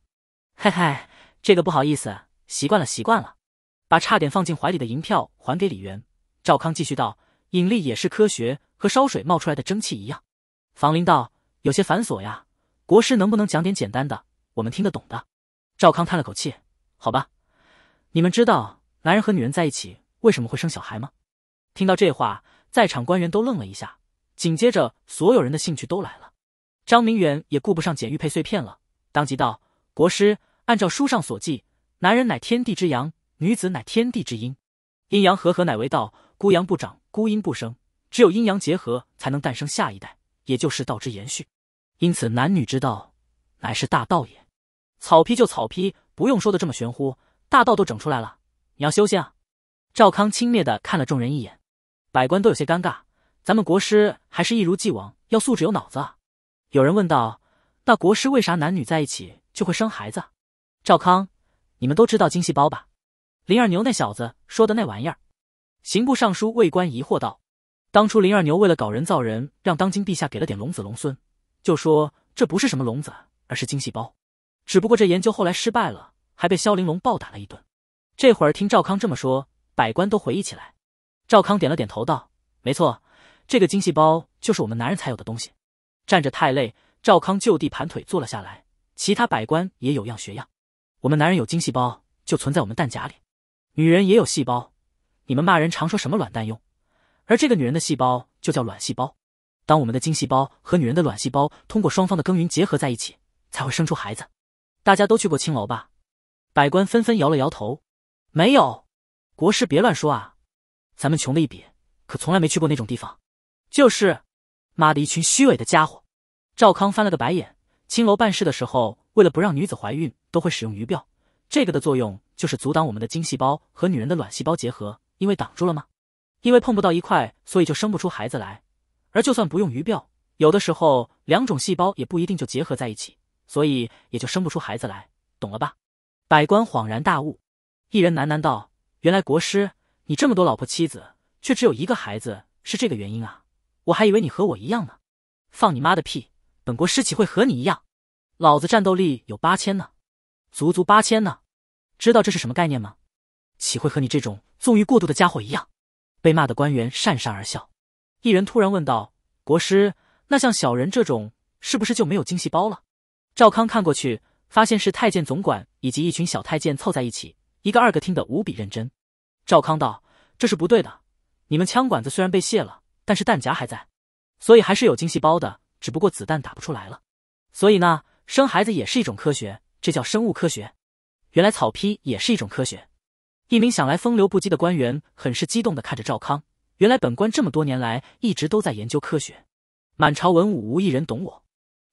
嘿嘿，这个不好意思，习惯了习惯了。”把差点放进怀里的银票还给李渊。赵康继续道：“引力也是科学，和烧水冒出来的蒸汽一样。”房林道：“有些繁琐呀，国师能不能讲点简单的，我们听得懂的？”赵康叹了口气：“好吧，你们知道男人和女人在一起为什么会生小孩吗？”听到这话。在场官员都愣了一下，紧接着所有人的兴趣都来了。张明远也顾不上捡玉佩碎片了，当即道：“国师，按照书上所记，男人乃天地之阳，女子乃天地之阴，阴阳和合乃为道，孤阳不长，孤阴不生，只有阴阳结合才能诞生下一代，也就是道之延续。因此，男女之道乃是大道也。”草批就草批，不用说的这么玄乎，大道都整出来了，你要修仙啊？赵康轻蔑的看了众人一眼。百官都有些尴尬，咱们国师还是一如既往要素质有脑子。有人问道：“那国师为啥男女在一起就会生孩子？”赵康，你们都知道精细胞吧？林二牛那小子说的那玩意儿。刑部尚书魏官疑惑道：“当初林二牛为了搞人造人，让当今陛下给了点龙子龙孙，就说这不是什么龙子，而是精细胞。只不过这研究后来失败了，还被萧玲珑暴打了一顿。”这会儿听赵康这么说，百官都回忆起来。赵康点了点头，道：“没错，这个精细胞就是我们男人才有的东西。站着太累，赵康就地盘腿坐了下来。其他百官也有样学样。我们男人有精细胞，就存在我们弹夹里；女人也有细胞，你们骂人常说什么卵蛋用，而这个女人的细胞就叫卵细胞。当我们的精细胞和女人的卵细胞通过双方的耕耘结合在一起，才会生出孩子。大家都去过青楼吧？”百官纷纷摇了摇头：“没有。”“国师别乱说啊！”咱们穷的一比，可从来没去过那种地方。就是，妈的，一群虚伪的家伙！赵康翻了个白眼。青楼办事的时候，为了不让女子怀孕，都会使用鱼鳔。这个的作用就是阻挡我们的精细胞和女人的卵细胞结合，因为挡住了吗？因为碰不到一块，所以就生不出孩子来。而就算不用鱼鳔，有的时候两种细胞也不一定就结合在一起，所以也就生不出孩子来。懂了吧？百官恍然大悟，一人喃喃道：“原来国师。”你这么多老婆妻子，却只有一个孩子，是这个原因啊？我还以为你和我一样呢。放你妈的屁！本国师岂会和你一样？老子战斗力有八千呢，足足八千呢。知道这是什么概念吗？岂会和你这种纵欲过度的家伙一样？被骂的官员讪讪而笑。一人突然问道：“国师，那像小人这种，是不是就没有精细胞了？”赵康看过去，发现是太监总管以及一群小太监凑在一起，一个二个听得无比认真。赵康道：“这是不对的。你们枪管子虽然被卸了，但是弹夹还在，所以还是有精细胞的。只不过子弹打不出来了。所以呢，生孩子也是一种科学，这叫生物科学。原来草坯也是一种科学。”一名想来风流不羁的官员很是激动的看着赵康：“原来本官这么多年来一直都在研究科学，满朝文武无一人懂我，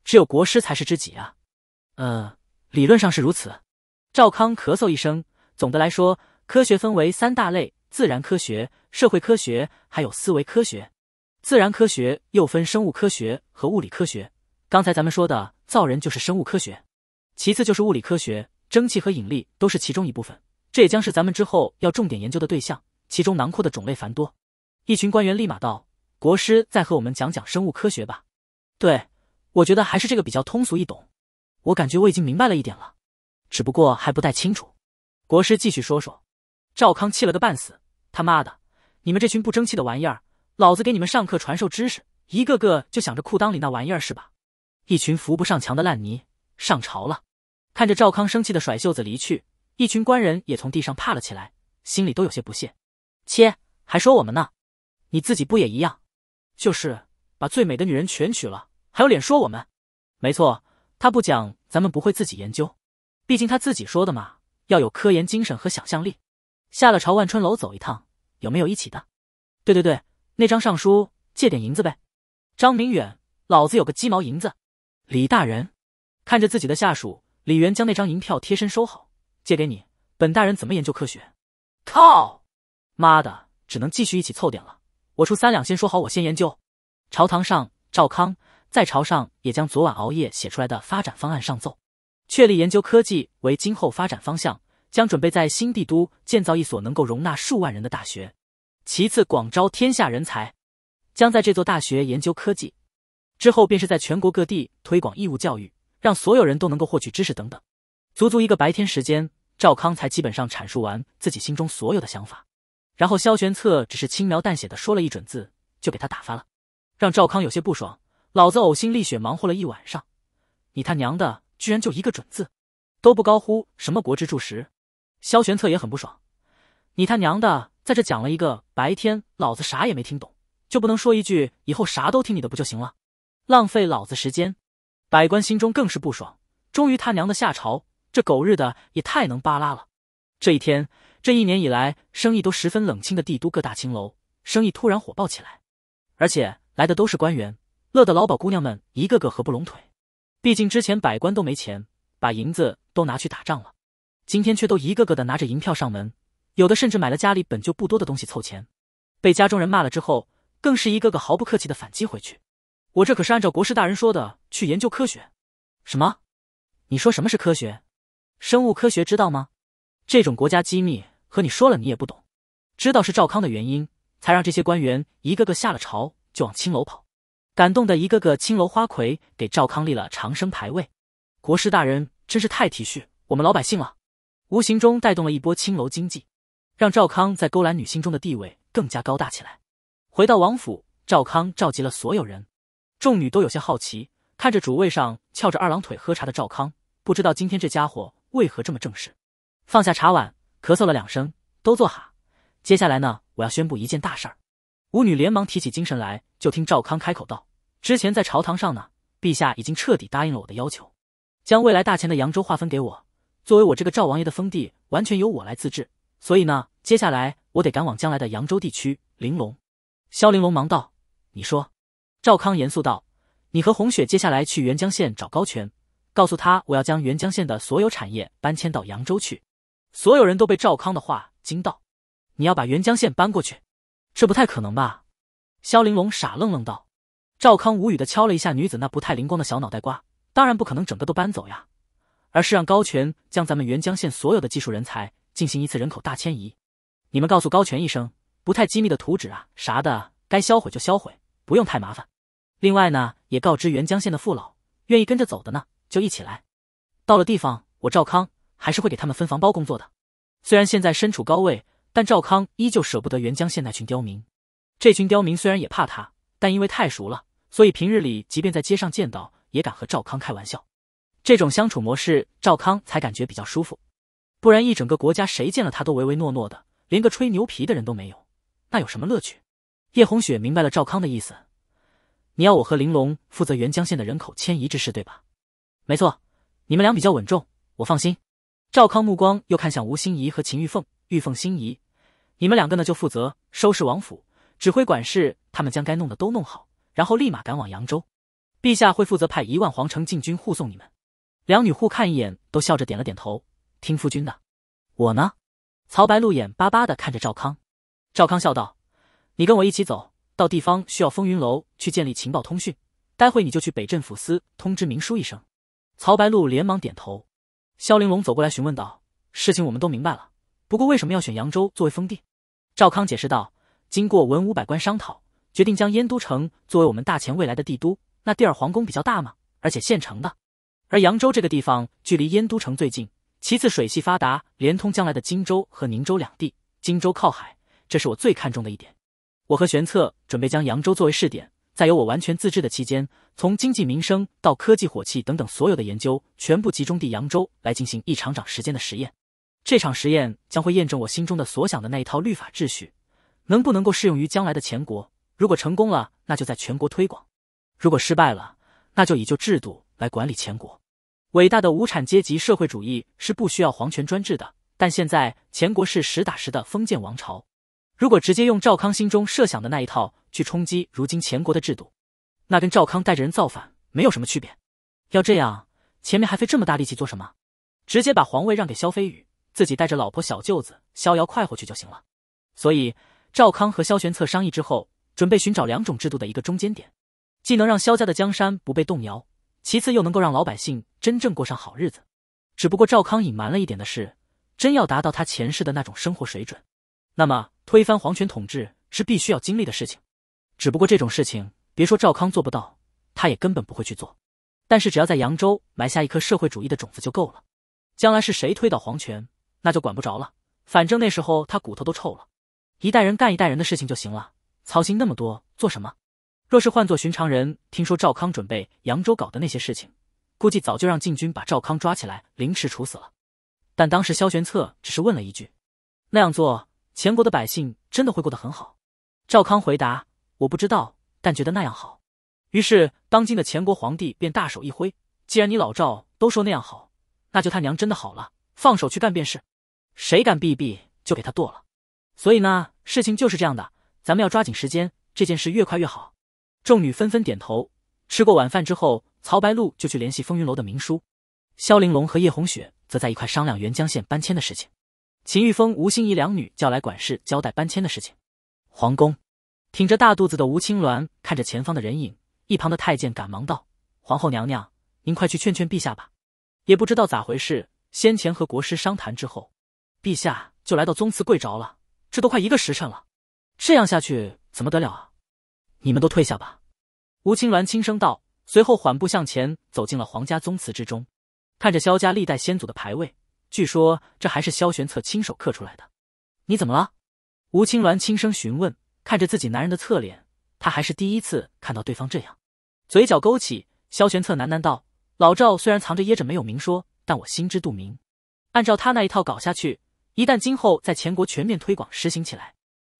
只有国师才是知己啊。呃，理论上是如此。”赵康咳嗽一声，总的来说。科学分为三大类：自然科学、社会科学，还有思维科学。自然科学又分生物科学和物理科学。刚才咱们说的造人就是生物科学，其次就是物理科学，蒸汽和引力都是其中一部分。这也将是咱们之后要重点研究的对象，其中囊括的种类繁多。一群官员立马道：“国师，再和我们讲讲生物科学吧。”对，我觉得还是这个比较通俗易懂。我感觉我已经明白了一点了，只不过还不太清楚。国师继续说说。赵康气了个半死，他妈的，你们这群不争气的玩意儿，老子给你们上课传授知识，一个个就想着裤裆里那玩意儿是吧？一群扶不上墙的烂泥，上朝了。看着赵康生气的甩袖子离去，一群官人也从地上爬了起来，心里都有些不屑。切，还说我们呢？你自己不也一样？就是把最美的女人全娶了，还有脸说我们？没错，他不讲，咱们不会自己研究。毕竟他自己说的嘛，要有科研精神和想象力。下了朝万春楼走一趟，有没有一起的？对对对，那张尚书借点银子呗。张明远，老子有个鸡毛银子。李大人看着自己的下属李元，将那张银票贴身收好，借给你。本大人怎么研究科学？靠，妈的，只能继续一起凑点了。我出三两，先说好，我先研究。朝堂上，赵康在朝上也将昨晚熬夜写出来的发展方案上奏，确立研究科技为今后发展方向。将准备在新帝都建造一所能够容纳数万人的大学，其次广招天下人才，将在这座大学研究科技，之后便是在全国各地推广义务教育，让所有人都能够获取知识等等。足足一个白天时间，赵康才基本上阐述完自己心中所有的想法。然后萧玄策只是轻描淡写的说了一准字，就给他打发了，让赵康有些不爽。老子呕心沥血忙活了一晚上，你他娘的居然就一个准字都不高呼什么国之柱石。萧玄策也很不爽，你他娘的在这讲了一个白天，老子啥也没听懂，就不能说一句以后啥都听你的不就行了？浪费老子时间！百官心中更是不爽，终于他娘的下朝，这狗日的也太能扒拉了。这一天，这一年以来生意都十分冷清的帝都各大青楼，生意突然火爆起来，而且来的都是官员，乐得老鸨姑娘们一个个合不拢腿。毕竟之前百官都没钱，把银子都拿去打仗了。今天却都一个个的拿着银票上门，有的甚至买了家里本就不多的东西凑钱，被家中人骂了之后，更是一个个毫不客气的反击回去。我这可是按照国师大人说的去研究科学。什么？你说什么是科学？生物科学知道吗？这种国家机密和你说了你也不懂。知道是赵康的原因，才让这些官员一个个下了朝就往青楼跑，感动的一个个青楼花魁给赵康立了长生牌位。国师大人真是太体恤我们老百姓了。无形中带动了一波青楼经济，让赵康在勾栏女心中的地位更加高大起来。回到王府，赵康召集了所有人，众女都有些好奇，看着主位上翘着二郎腿喝茶的赵康，不知道今天这家伙为何这么正式。放下茶碗，咳嗽了两声，都坐好。接下来呢，我要宣布一件大事儿。五女连忙提起精神来，就听赵康开口道：“之前在朝堂上呢，陛下已经彻底答应了我的要求，将未来大钱的扬州划分给我。”作为我这个赵王爷的封地，完全由我来自治，所以呢，接下来我得赶往将来的扬州地区。玲珑，萧玲珑忙道：“你说。”赵康严肃道：“你和红雪接下来去元江县找高全，告诉他我要将元江县的所有产业搬迁到扬州去。”所有人都被赵康的话惊到：“你要把元江县搬过去？这不太可能吧？”萧玲珑傻愣愣道：“赵康无语的敲了一下女子那不太灵光的小脑袋瓜，当然不可能整个都搬走呀。”而是让高权将咱们沅江县所有的技术人才进行一次人口大迁移。你们告诉高权一声，不太机密的图纸啊啥的，该销毁就销毁，不用太麻烦。另外呢，也告知沅江县的父老，愿意跟着走的呢，就一起来。到了地方，我赵康还是会给他们分房包工作的。虽然现在身处高位，但赵康依旧舍不得沅江县那群刁民。这群刁民虽然也怕他，但因为太熟了，所以平日里即便在街上见到，也敢和赵康开玩笑。这种相处模式，赵康才感觉比较舒服。不然一整个国家谁见了他都唯唯诺诺的，连个吹牛皮的人都没有，那有什么乐趣？叶红雪明白了赵康的意思，你要我和玲珑负责元江县的人口迁移之事，对吧？没错，你们俩比较稳重，我放心。赵康目光又看向吴心怡和秦玉凤，玉凤、心怡，你们两个呢就负责收拾王府，指挥管事，他们将该弄的都弄好，然后立马赶往扬州。陛下会负责派一万皇城禁军护送你们。两女互看一眼，都笑着点了点头。听夫君的，我呢？曹白露眼巴巴的看着赵康。赵康笑道：“你跟我一起走，到地方需要风云楼去建立情报通讯。待会你就去北镇抚司通知明叔一声。”曹白露连忙点头。萧玲珑走过来询问道：“事情我们都明白了，不过为什么要选扬州作为封地？”赵康解释道：“经过文武百官商讨，决定将燕都城作为我们大前未来的帝都。那地儿皇宫比较大嘛，而且现成的。”而扬州这个地方距离燕都城最近，其次水系发达，连通将来的荆州和宁州两地。荆州靠海，这是我最看重的一点。我和玄策准备将扬州作为试点，在由我完全自治的期间，从经济民生到科技火器等等所有的研究，全部集中地扬州来进行一场长时间的实验。这场实验将会验证我心中的所想的那一套律法秩序，能不能够适用于将来的前国？如果成功了，那就在全国推广；如果失败了，那就以旧制度来管理前国，伟大的无产阶级社会主义是不需要皇权专制的。但现在前国是实打实的封建王朝，如果直接用赵康心中设想的那一套去冲击如今前国的制度，那跟赵康带着人造反没有什么区别。要这样，前面还费这么大力气做什么？直接把皇位让给萧飞宇，自己带着老婆小舅子逍遥快活去就行了。所以赵康和萧玄策商议之后，准备寻找两种制度的一个中间点。既能让萧家的江山不被动摇，其次又能够让老百姓真正过上好日子。只不过赵康隐瞒了一点的是，真要达到他前世的那种生活水准，那么推翻皇权统治是必须要经历的事情。只不过这种事情，别说赵康做不到，他也根本不会去做。但是只要在扬州埋下一颗社会主义的种子就够了。将来是谁推倒皇权，那就管不着了。反正那时候他骨头都臭了，一代人干一代人的事情就行了，操心那么多做什么？若是换做寻常人，听说赵康准备扬州搞的那些事情，估计早就让禁军把赵康抓起来凌迟处死了。但当时萧玄策只是问了一句：“那样做，前国的百姓真的会过得很好？”赵康回答：“我不知道，但觉得那样好。”于是，当今的前国皇帝便大手一挥：“既然你老赵都说那样好，那就他娘真的好了，放手去干便是。谁敢避避，就给他剁了。”所以呢，事情就是这样的。咱们要抓紧时间，这件事越快越好。众女纷纷点头。吃过晚饭之后，曹白露就去联系风云楼的明叔，萧玲珑和叶红雪则在一块商量沅江县搬迁的事情。秦玉峰、吴心怡两女叫来管事，交代搬迁的事情。皇宫，挺着大肚子的吴青鸾看着前方的人影，一旁的太监赶忙道：“皇后娘娘，您快去劝劝陛下吧。也不知道咋回事，先前和国师商谈之后，陛下就来到宗祠跪着了。这都快一个时辰了，这样下去怎么得了啊？”你们都退下吧。”吴青鸾轻声道，随后缓步向前，走进了皇家宗祠之中，看着萧家历代先祖的牌位，据说这还是萧玄策亲手刻出来的。“你怎么了？”吴青鸾轻声询问，看着自己男人的侧脸，他还是第一次看到对方这样，嘴角勾起。萧玄策喃喃道：“老赵虽然藏着掖着没有明说，但我心知肚明。按照他那一套搞下去，一旦今后在前国全面推广实行起来，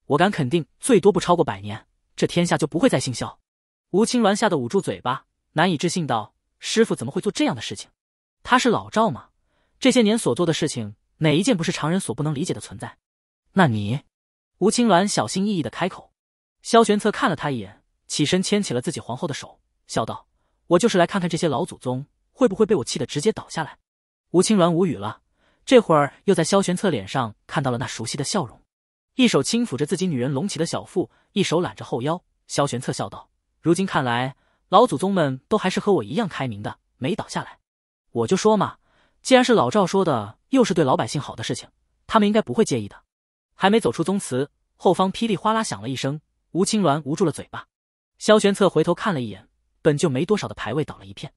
我敢肯定，最多不超过百年。”这天下就不会再姓萧。吴青鸾吓得捂住嘴巴，难以置信道：“师傅怎么会做这样的事情？他是老赵吗？这些年所做的事情，哪一件不是常人所不能理解的存在？”那你，吴青鸾小心翼翼的开口。萧玄策看了他一眼，起身牵起了自己皇后的手，笑道：“我就是来看看这些老祖宗会不会被我气得直接倒下来。”吴青鸾无语了，这会儿又在萧玄策脸上看到了那熟悉的笑容，一手轻抚着自己女人隆起的小腹。一手揽着后腰，萧玄策笑道：“如今看来，老祖宗们都还是和我一样开明的，没倒下来。我就说嘛，既然是老赵说的，又是对老百姓好的事情，他们应该不会介意的。”还没走出宗祠，后方噼里哗啦响了一声，吴青鸾捂住了嘴巴。萧玄策回头看了一眼，本就没多少的牌位倒了一片。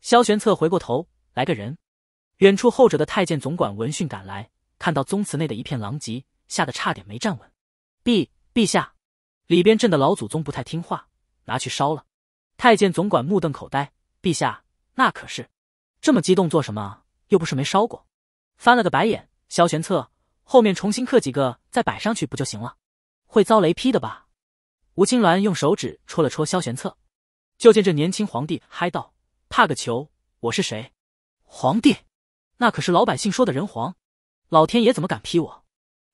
萧玄策回过头，来个人。远处后者的太监总管闻讯赶来，看到宗祠内的一片狼藉，吓得差点没站稳。陛陛下。里边朕的老祖宗不太听话，拿去烧了。太监总管目瞪口呆：“陛下，那可是……这么激动做什么？又不是没烧过。”翻了个白眼，萧玄策后面重新刻几个，再摆上去不就行了？会遭雷劈的吧？吴青鸾用手指戳了戳萧玄策，就见这年轻皇帝嗨道：“怕个球！我是谁？皇帝？那可是老百姓说的人皇，老天爷怎么敢劈我？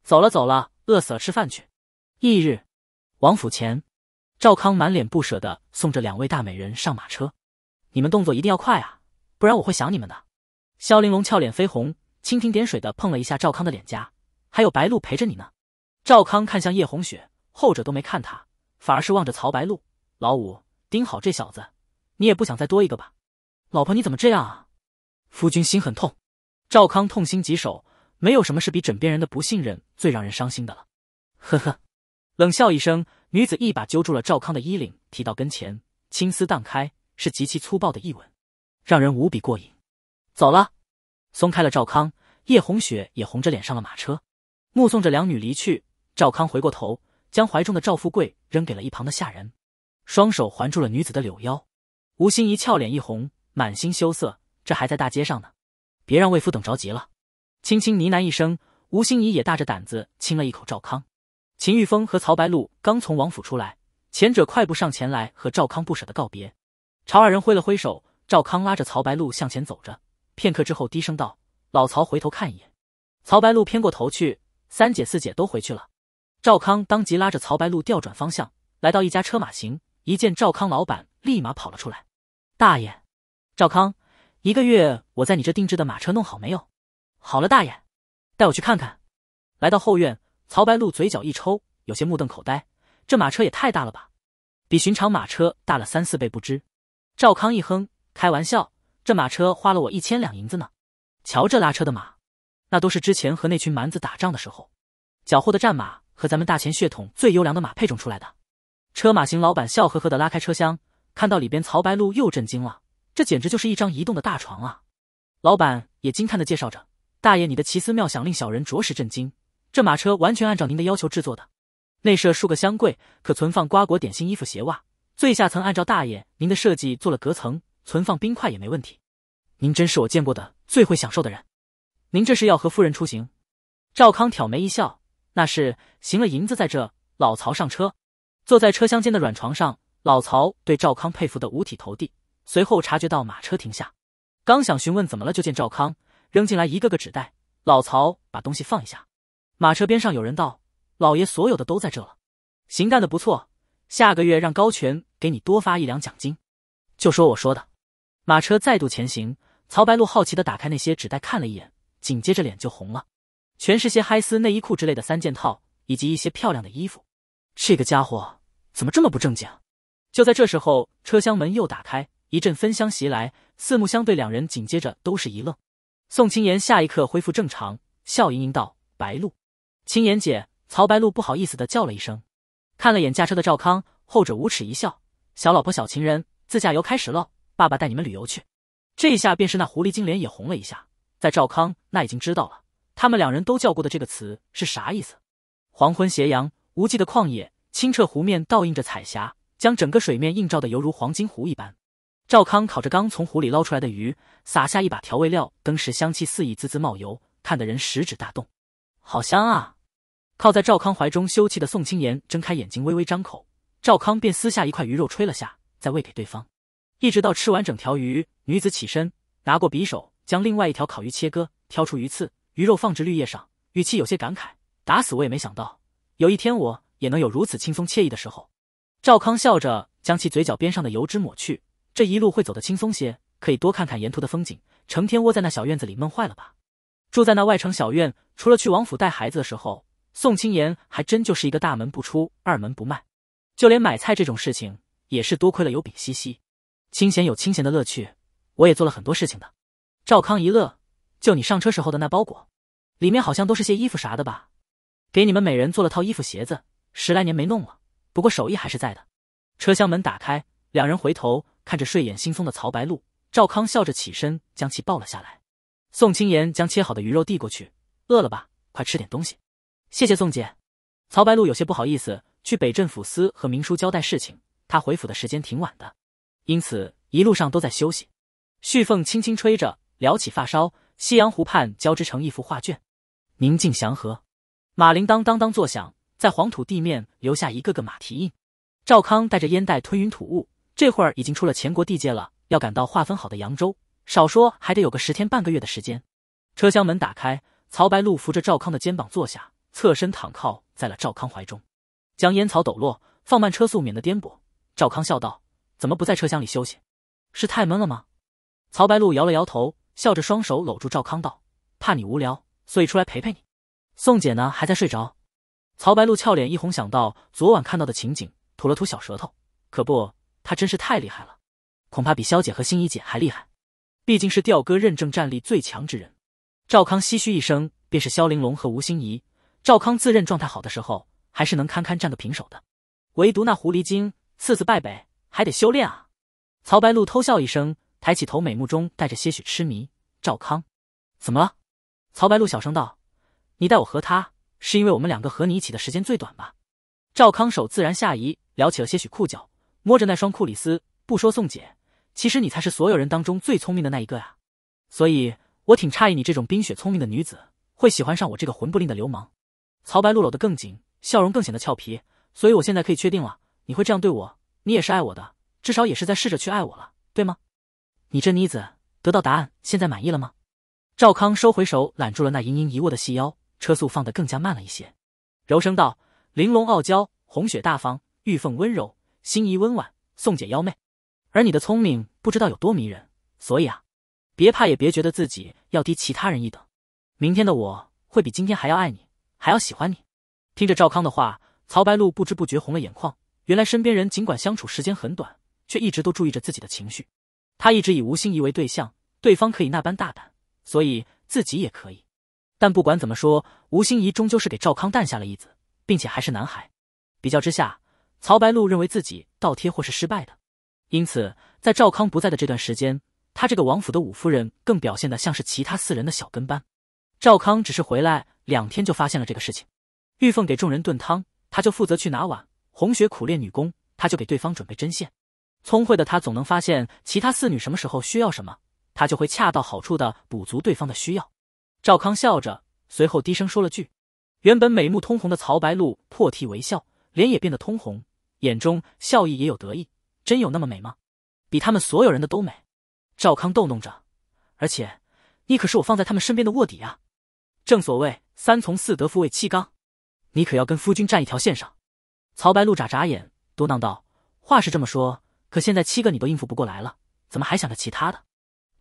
走了走了，饿死了，吃饭去。”翌日。王府前，赵康满脸不舍地送着两位大美人上马车，你们动作一定要快啊，不然我会想你们的。萧玲珑俏脸绯红，蜻蜓点水地碰了一下赵康的脸颊，还有白露陪着你呢。赵康看向叶红雪，后者都没看他，反而是望着曹白露。老五盯好这小子，你也不想再多一个吧？老婆你怎么这样啊？夫君心很痛。赵康痛心疾首，没有什么是比枕边人的不信任最让人伤心的了。呵呵。冷笑一声，女子一把揪住了赵康的衣领，提到跟前，青丝荡开，是极其粗暴的一吻，让人无比过瘾。走了，松开了赵康，叶红雪也红着脸上了马车，目送着两女离去。赵康回过头，将怀中的赵富贵扔给了一旁的下人，双手环住了女子的柳腰。吴心怡俏脸一红，满心羞涩，这还在大街上呢，别让魏夫等着急了。轻轻呢喃一声，吴心怡也大着胆子亲了一口赵康。秦玉峰和曹白露刚从王府出来，前者快步上前来和赵康不舍的告别，朝二人挥了挥手。赵康拉着曹白露向前走着，片刻之后低声道：“老曹，回头看一眼。”曹白露偏过头去：“三姐、四姐都回去了。”赵康当即拉着曹白露调转方向，来到一家车马行。一见赵康，老板立马跑了出来：“大爷，赵康，一个月我在你这定制的马车弄好没有？”“好了，大爷，带我去看看。”来到后院。曹白露嘴角一抽，有些目瞪口呆。这马车也太大了吧，比寻常马车大了三四倍不知。赵康一哼，开玩笑，这马车花了我一千两银子呢。瞧这拉车的马，那都是之前和那群蛮子打仗的时候缴获的战马，和咱们大钱血统最优良的马配种出来的。车马行老板笑呵呵的拉开车厢，看到里边，曹白露又震惊了，这简直就是一张移动的大床啊！老板也惊叹的介绍着，大爷，你的奇思妙想令小人着实震惊。这马车完全按照您的要求制作的，内设数个箱柜，可存放瓜果点心、衣服鞋袜。最下层按照大爷您的设计做了隔层，存放冰块也没问题。您真是我见过的最会享受的人。您这是要和夫人出行？赵康挑眉一笑，那是行了银子在这。老曹上车，坐在车厢间的软床上，老曹对赵康佩服的五体投地。随后察觉到马车停下，刚想询问怎么了，就见赵康扔进来一个个纸袋，老曹把东西放一下。马车边上有人道：“老爷，所有的都在这了，行，干的不错，下个月让高权给你多发一两奖金，就说我说的。”马车再度前行，曹白露好奇的打开那些纸袋看了一眼，紧接着脸就红了，全是些嗨丝内衣裤之类的三件套，以及一些漂亮的衣服。这个家伙怎么这么不正经？就在这时候，车厢门又打开，一阵芬香袭来，四目相对，两人紧接着都是一愣。宋青言下一刻恢复正常，笑盈盈道：“白露。”青岩姐，曹白露不好意思的叫了一声，看了眼驾车的赵康，后者无耻一笑：“小老婆，小情人，自驾游开始喽，爸爸带你们旅游去。”这一下便是那狐狸精脸也红了一下，在赵康那已经知道了，他们两人都叫过的这个词是啥意思。黄昏斜阳，无际的旷野，清澈湖面倒映着彩霞，将整个水面映照的犹如黄金湖一般。赵康烤着刚从湖里捞出来的鱼，撒下一把调味料，登时香气四溢，滋滋冒油，看得人食指大动，好香啊！靠在赵康怀中休憩的宋青言睁开眼睛，微微张口，赵康便撕下一块鱼肉吹了下，再喂给对方。一直到吃完整条鱼，女子起身，拿过匕首将另外一条烤鱼切割，挑出鱼刺，鱼肉放置绿叶上，语气有些感慨：“打死我也没想到，有一天我也能有如此轻松惬意的时候。”赵康笑着将其嘴角边上的油脂抹去，这一路会走得轻松些，可以多看看沿途的风景。成天窝在那小院子里闷坏了吧？住在那外城小院，除了去王府带孩子的时候。宋青言还真就是一个大门不出，二门不迈，就连买菜这种事情也是多亏了有饼西西。清闲有清闲的乐趣，我也做了很多事情的。赵康一乐，就你上车时候的那包裹，里面好像都是些衣服啥的吧？给你们每人做了套衣服、鞋子，十来年没弄了，不过手艺还是在的。车厢门打开，两人回头看着睡眼惺忪的曹白露，赵康笑着起身将其抱了下来。宋青言将切好的鱼肉递过去，饿了吧？快吃点东西。谢谢宋姐，曹白露有些不好意思去北镇抚司和明叔交代事情。他回府的时间挺晚的，因此一路上都在休息。旭凤轻轻吹着，撩起发梢。夕阳湖畔交织成一幅画卷，宁静祥和。马铃铛当当作响，在黄土地面留下一个个马蹄印。赵康带着烟袋吞云吐雾，这会儿已经出了前国地界了，要赶到划分好的扬州，少说还得有个十天半个月的时间。车厢门打开，曹白露扶着赵康的肩膀坐下。侧身躺靠在了赵康怀中，将烟草抖落，放慢车速免得颠簸。赵康笑道：“怎么不在车厢里休息？是太闷了吗？”曹白露摇了摇头，笑着双手搂住赵康道：“怕你无聊，所以出来陪陪你。宋姐呢？还在睡着？”曹白露俏脸一红，想到昨晚看到的情景，吐了吐小舌头：“可不，她真是太厉害了，恐怕比萧姐和心怡姐还厉害。毕竟是吊哥认证战力最强之人。”赵康唏嘘一声，便是萧玲珑和吴心怡。赵康自认状态好的时候，还是能堪堪占个平手的，唯独那狐狸精次次败北，还得修炼啊！曹白露偷笑一声，抬起头，美目中带着些许痴迷。赵康，怎么了？曹白露小声道：“你带我和她，是因为我们两个和你一起的时间最短吧？”赵康手自然下移，撩起了些许裤脚，摸着那双库里斯，不说宋姐，其实你才是所有人当中最聪明的那一个呀！所以我挺诧异，你这种冰雪聪明的女子，会喜欢上我这个魂不吝的流氓。曹白露搂得更紧，笑容更显得俏皮，所以我现在可以确定了，你会这样对我，你也是爱我的，至少也是在试着去爱我了，对吗？你这妮子，得到答案现在满意了吗？赵康收回手，揽住了那盈盈一握的细腰，车速放得更加慢了一些，柔声道：玲珑傲娇，红雪大方，玉凤温柔，心仪温婉，宋姐妖媚，而你的聪明不知道有多迷人，所以啊，别怕，也别觉得自己要低其他人一等，明天的我会比今天还要爱你。还要喜欢你。听着赵康的话，曹白露不知不觉红了眼眶。原来身边人尽管相处时间很短，却一直都注意着自己的情绪。他一直以吴心怡为对象，对方可以那般大胆，所以自己也可以。但不管怎么说，吴心怡终究是给赵康诞下了一子，并且还是男孩。比较之下，曹白露认为自己倒贴或是失败的。因此，在赵康不在的这段时间，他这个王府的五夫人更表现的像是其他四人的小跟班。赵康只是回来。两天就发现了这个事情，玉凤给众人炖汤，他就负责去拿碗；红雪苦练女工，他就给对方准备针线。聪慧的他总能发现其他四女什么时候需要什么，他就会恰到好处的补足对方的需要。赵康笑着，随后低声说了句：“原本美目通红的曹白露破涕为笑，脸也变得通红，眼中笑意也有得意。真有那么美吗？比他们所有人的都美。”赵康逗弄着，而且你可是我放在他们身边的卧底啊！正所谓。三从四德，夫为妻纲，你可要跟夫君站一条线上。”曹白露眨眨眼，嘟囔道：“话是这么说，可现在七个你都应付不过来了，怎么还想着其他的？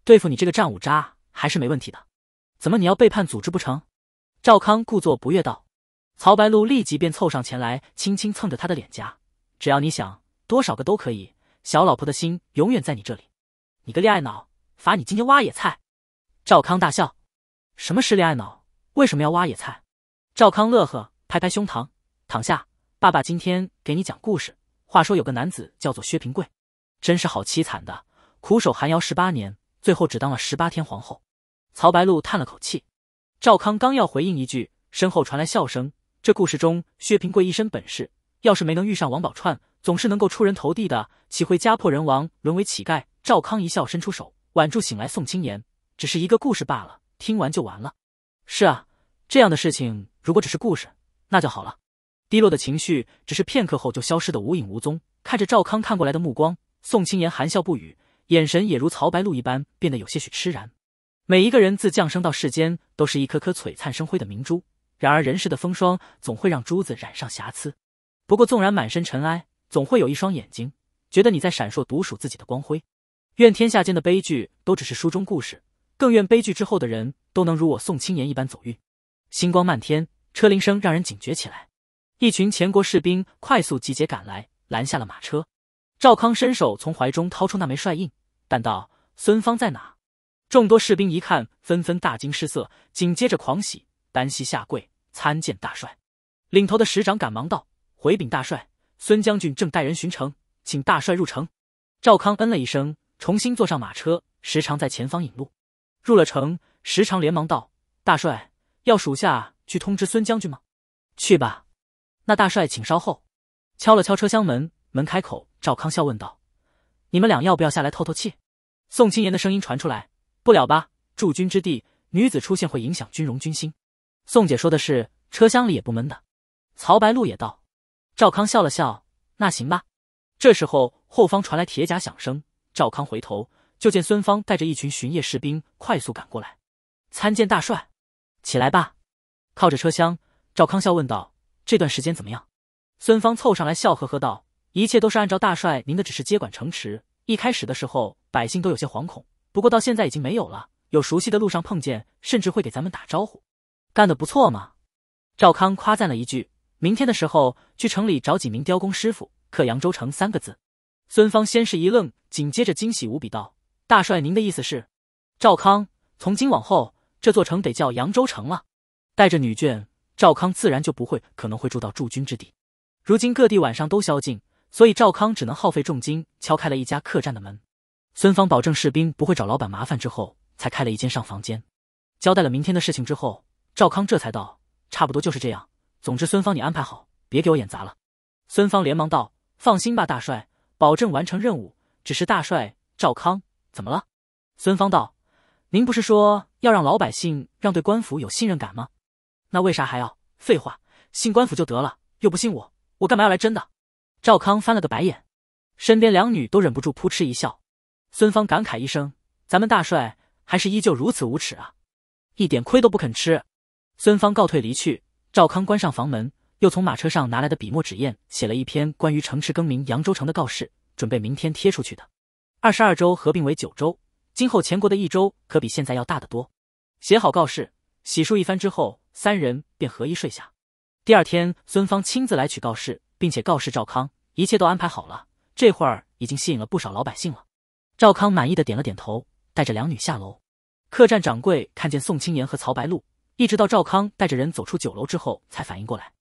对付你这个战五渣还是没问题的。怎么你要背叛组织不成？”赵康故作不悦道。曹白露立即便凑上前来，轻轻蹭着他的脸颊：“只要你想，多少个都可以。小老婆的心永远在你这里。你个恋爱脑，罚你今天挖野菜。”赵康大笑：“什么是恋爱脑？”为什么要挖野菜？赵康乐呵，拍拍胸膛，躺下。爸爸今天给你讲故事。话说有个男子叫做薛平贵，真是好凄惨的，苦守寒窑十八年，最后只当了十八天皇后。曹白露叹了口气。赵康刚要回应一句，身后传来笑声。这故事中，薛平贵一身本事，要是没能遇上王宝钏，总是能够出人头地的，岂会家破人亡，沦为乞丐？赵康一笑，伸出手挽住醒来宋青莲。只是一个故事罢了，听完就完了。是啊。这样的事情，如果只是故事，那就好了。低落的情绪只是片刻后就消失的无影无踪。看着赵康看过来的目光，宋青言含笑不语，眼神也如曹白露一般变得有些许痴然。每一个人自降生到世间，都是一颗颗璀璨生辉的明珠。然而人世的风霜总会让珠子染上瑕疵。不过纵然满身尘埃，总会有一双眼睛觉得你在闪烁独属自己的光辉。愿天下间的悲剧都只是书中故事，更愿悲剧之后的人都能如我宋青言一般走运。星光漫天，车铃声让人警觉起来。一群前国士兵快速集结赶来，拦下了马车。赵康伸手从怀中掏出那枚帅印，但道：“孙芳在哪？”众多士兵一看，纷纷大惊失色，紧接着狂喜，单膝下跪参见大帅。领头的师长赶忙道：“回禀大帅，孙将军正带人巡城，请大帅入城。”赵康嗯了一声，重新坐上马车，时常在前方引路。入了城，时常连忙道：“大帅。”要属下去通知孙将军吗？去吧。那大帅，请稍后。敲了敲车厢门，门开口，赵康笑问道：“你们俩要不要下来透透气？”宋青言的声音传出来：“不了吧，驻军之地，女子出现会影响军容军心。”宋姐说的是，车厢里也不闷的。曹白露也道。赵康笑了笑：“那行吧。”这时候，后方传来铁甲响声，赵康回头，就见孙芳带着一群巡夜士兵快速赶过来：“参见大帅。”起来吧，靠着车厢，赵康笑问道：“这段时间怎么样？”孙芳凑上来笑呵呵道：“一切都是按照大帅您的指示接管城池。一开始的时候，百姓都有些惶恐，不过到现在已经没有了。有熟悉的路上碰见，甚至会给咱们打招呼。干得不错嘛！”赵康夸赞了一句：“明天的时候去城里找几名雕工师傅，刻扬州城三个字。”孙芳先是一愣，紧接着惊喜无比道：“大帅您的意思是，赵康从今往后。”这座城得叫扬州城了。带着女眷，赵康自然就不会，可能会住到驻军之地。如今各地晚上都宵禁，所以赵康只能耗费重金敲开了一家客栈的门。孙芳保证士兵不会找老板麻烦之后，才开了一间上房间，交代了明天的事情之后，赵康这才道：“差不多就是这样。总之，孙芳，你安排好，别给我演砸了。”孙芳连忙道：“放心吧，大帅，保证完成任务。只是大帅赵康怎么了？”孙芳道。您不是说要让老百姓让对官府有信任感吗？那为啥还要废话？信官府就得了，又不信我，我干嘛要来真的？赵康翻了个白眼，身边两女都忍不住扑哧一笑。孙芳感慨一声：“咱们大帅还是依旧如此无耻啊，一点亏都不肯吃。”孙芳告退离去，赵康关上房门，又从马车上拿来的笔墨纸砚，写了一篇关于城池更名扬州城的告示，准备明天贴出去的。二十二州合并为九州。今后全国的一州可比现在要大得多。写好告示，洗漱一番之后，三人便合衣睡下。第二天，孙芳亲自来取告示，并且告示赵康，一切都安排好了。这会儿已经吸引了不少老百姓了。赵康满意的点了点头，带着两女下楼。客栈掌柜看见宋青言和曹白露，一直到赵康带着人走出酒楼之后，才反应过来，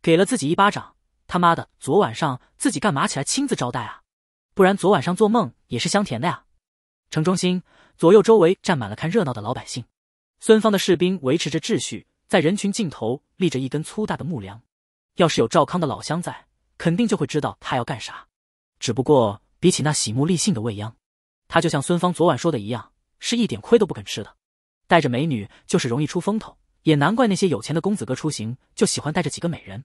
给了自己一巴掌。他妈的，昨晚上自己干嘛起来亲自招待啊？不然昨晚上做梦也是香甜的呀。城中心左右周围站满了看热闹的老百姓，孙方的士兵维持着秩序，在人群尽头立着一根粗大的木梁。要是有赵康的老乡在，肯定就会知道他要干啥。只不过比起那喜目立信的未央，他就像孙方昨晚说的一样，是一点亏都不肯吃的。带着美女就是容易出风头，也难怪那些有钱的公子哥出行就喜欢带着几个美人。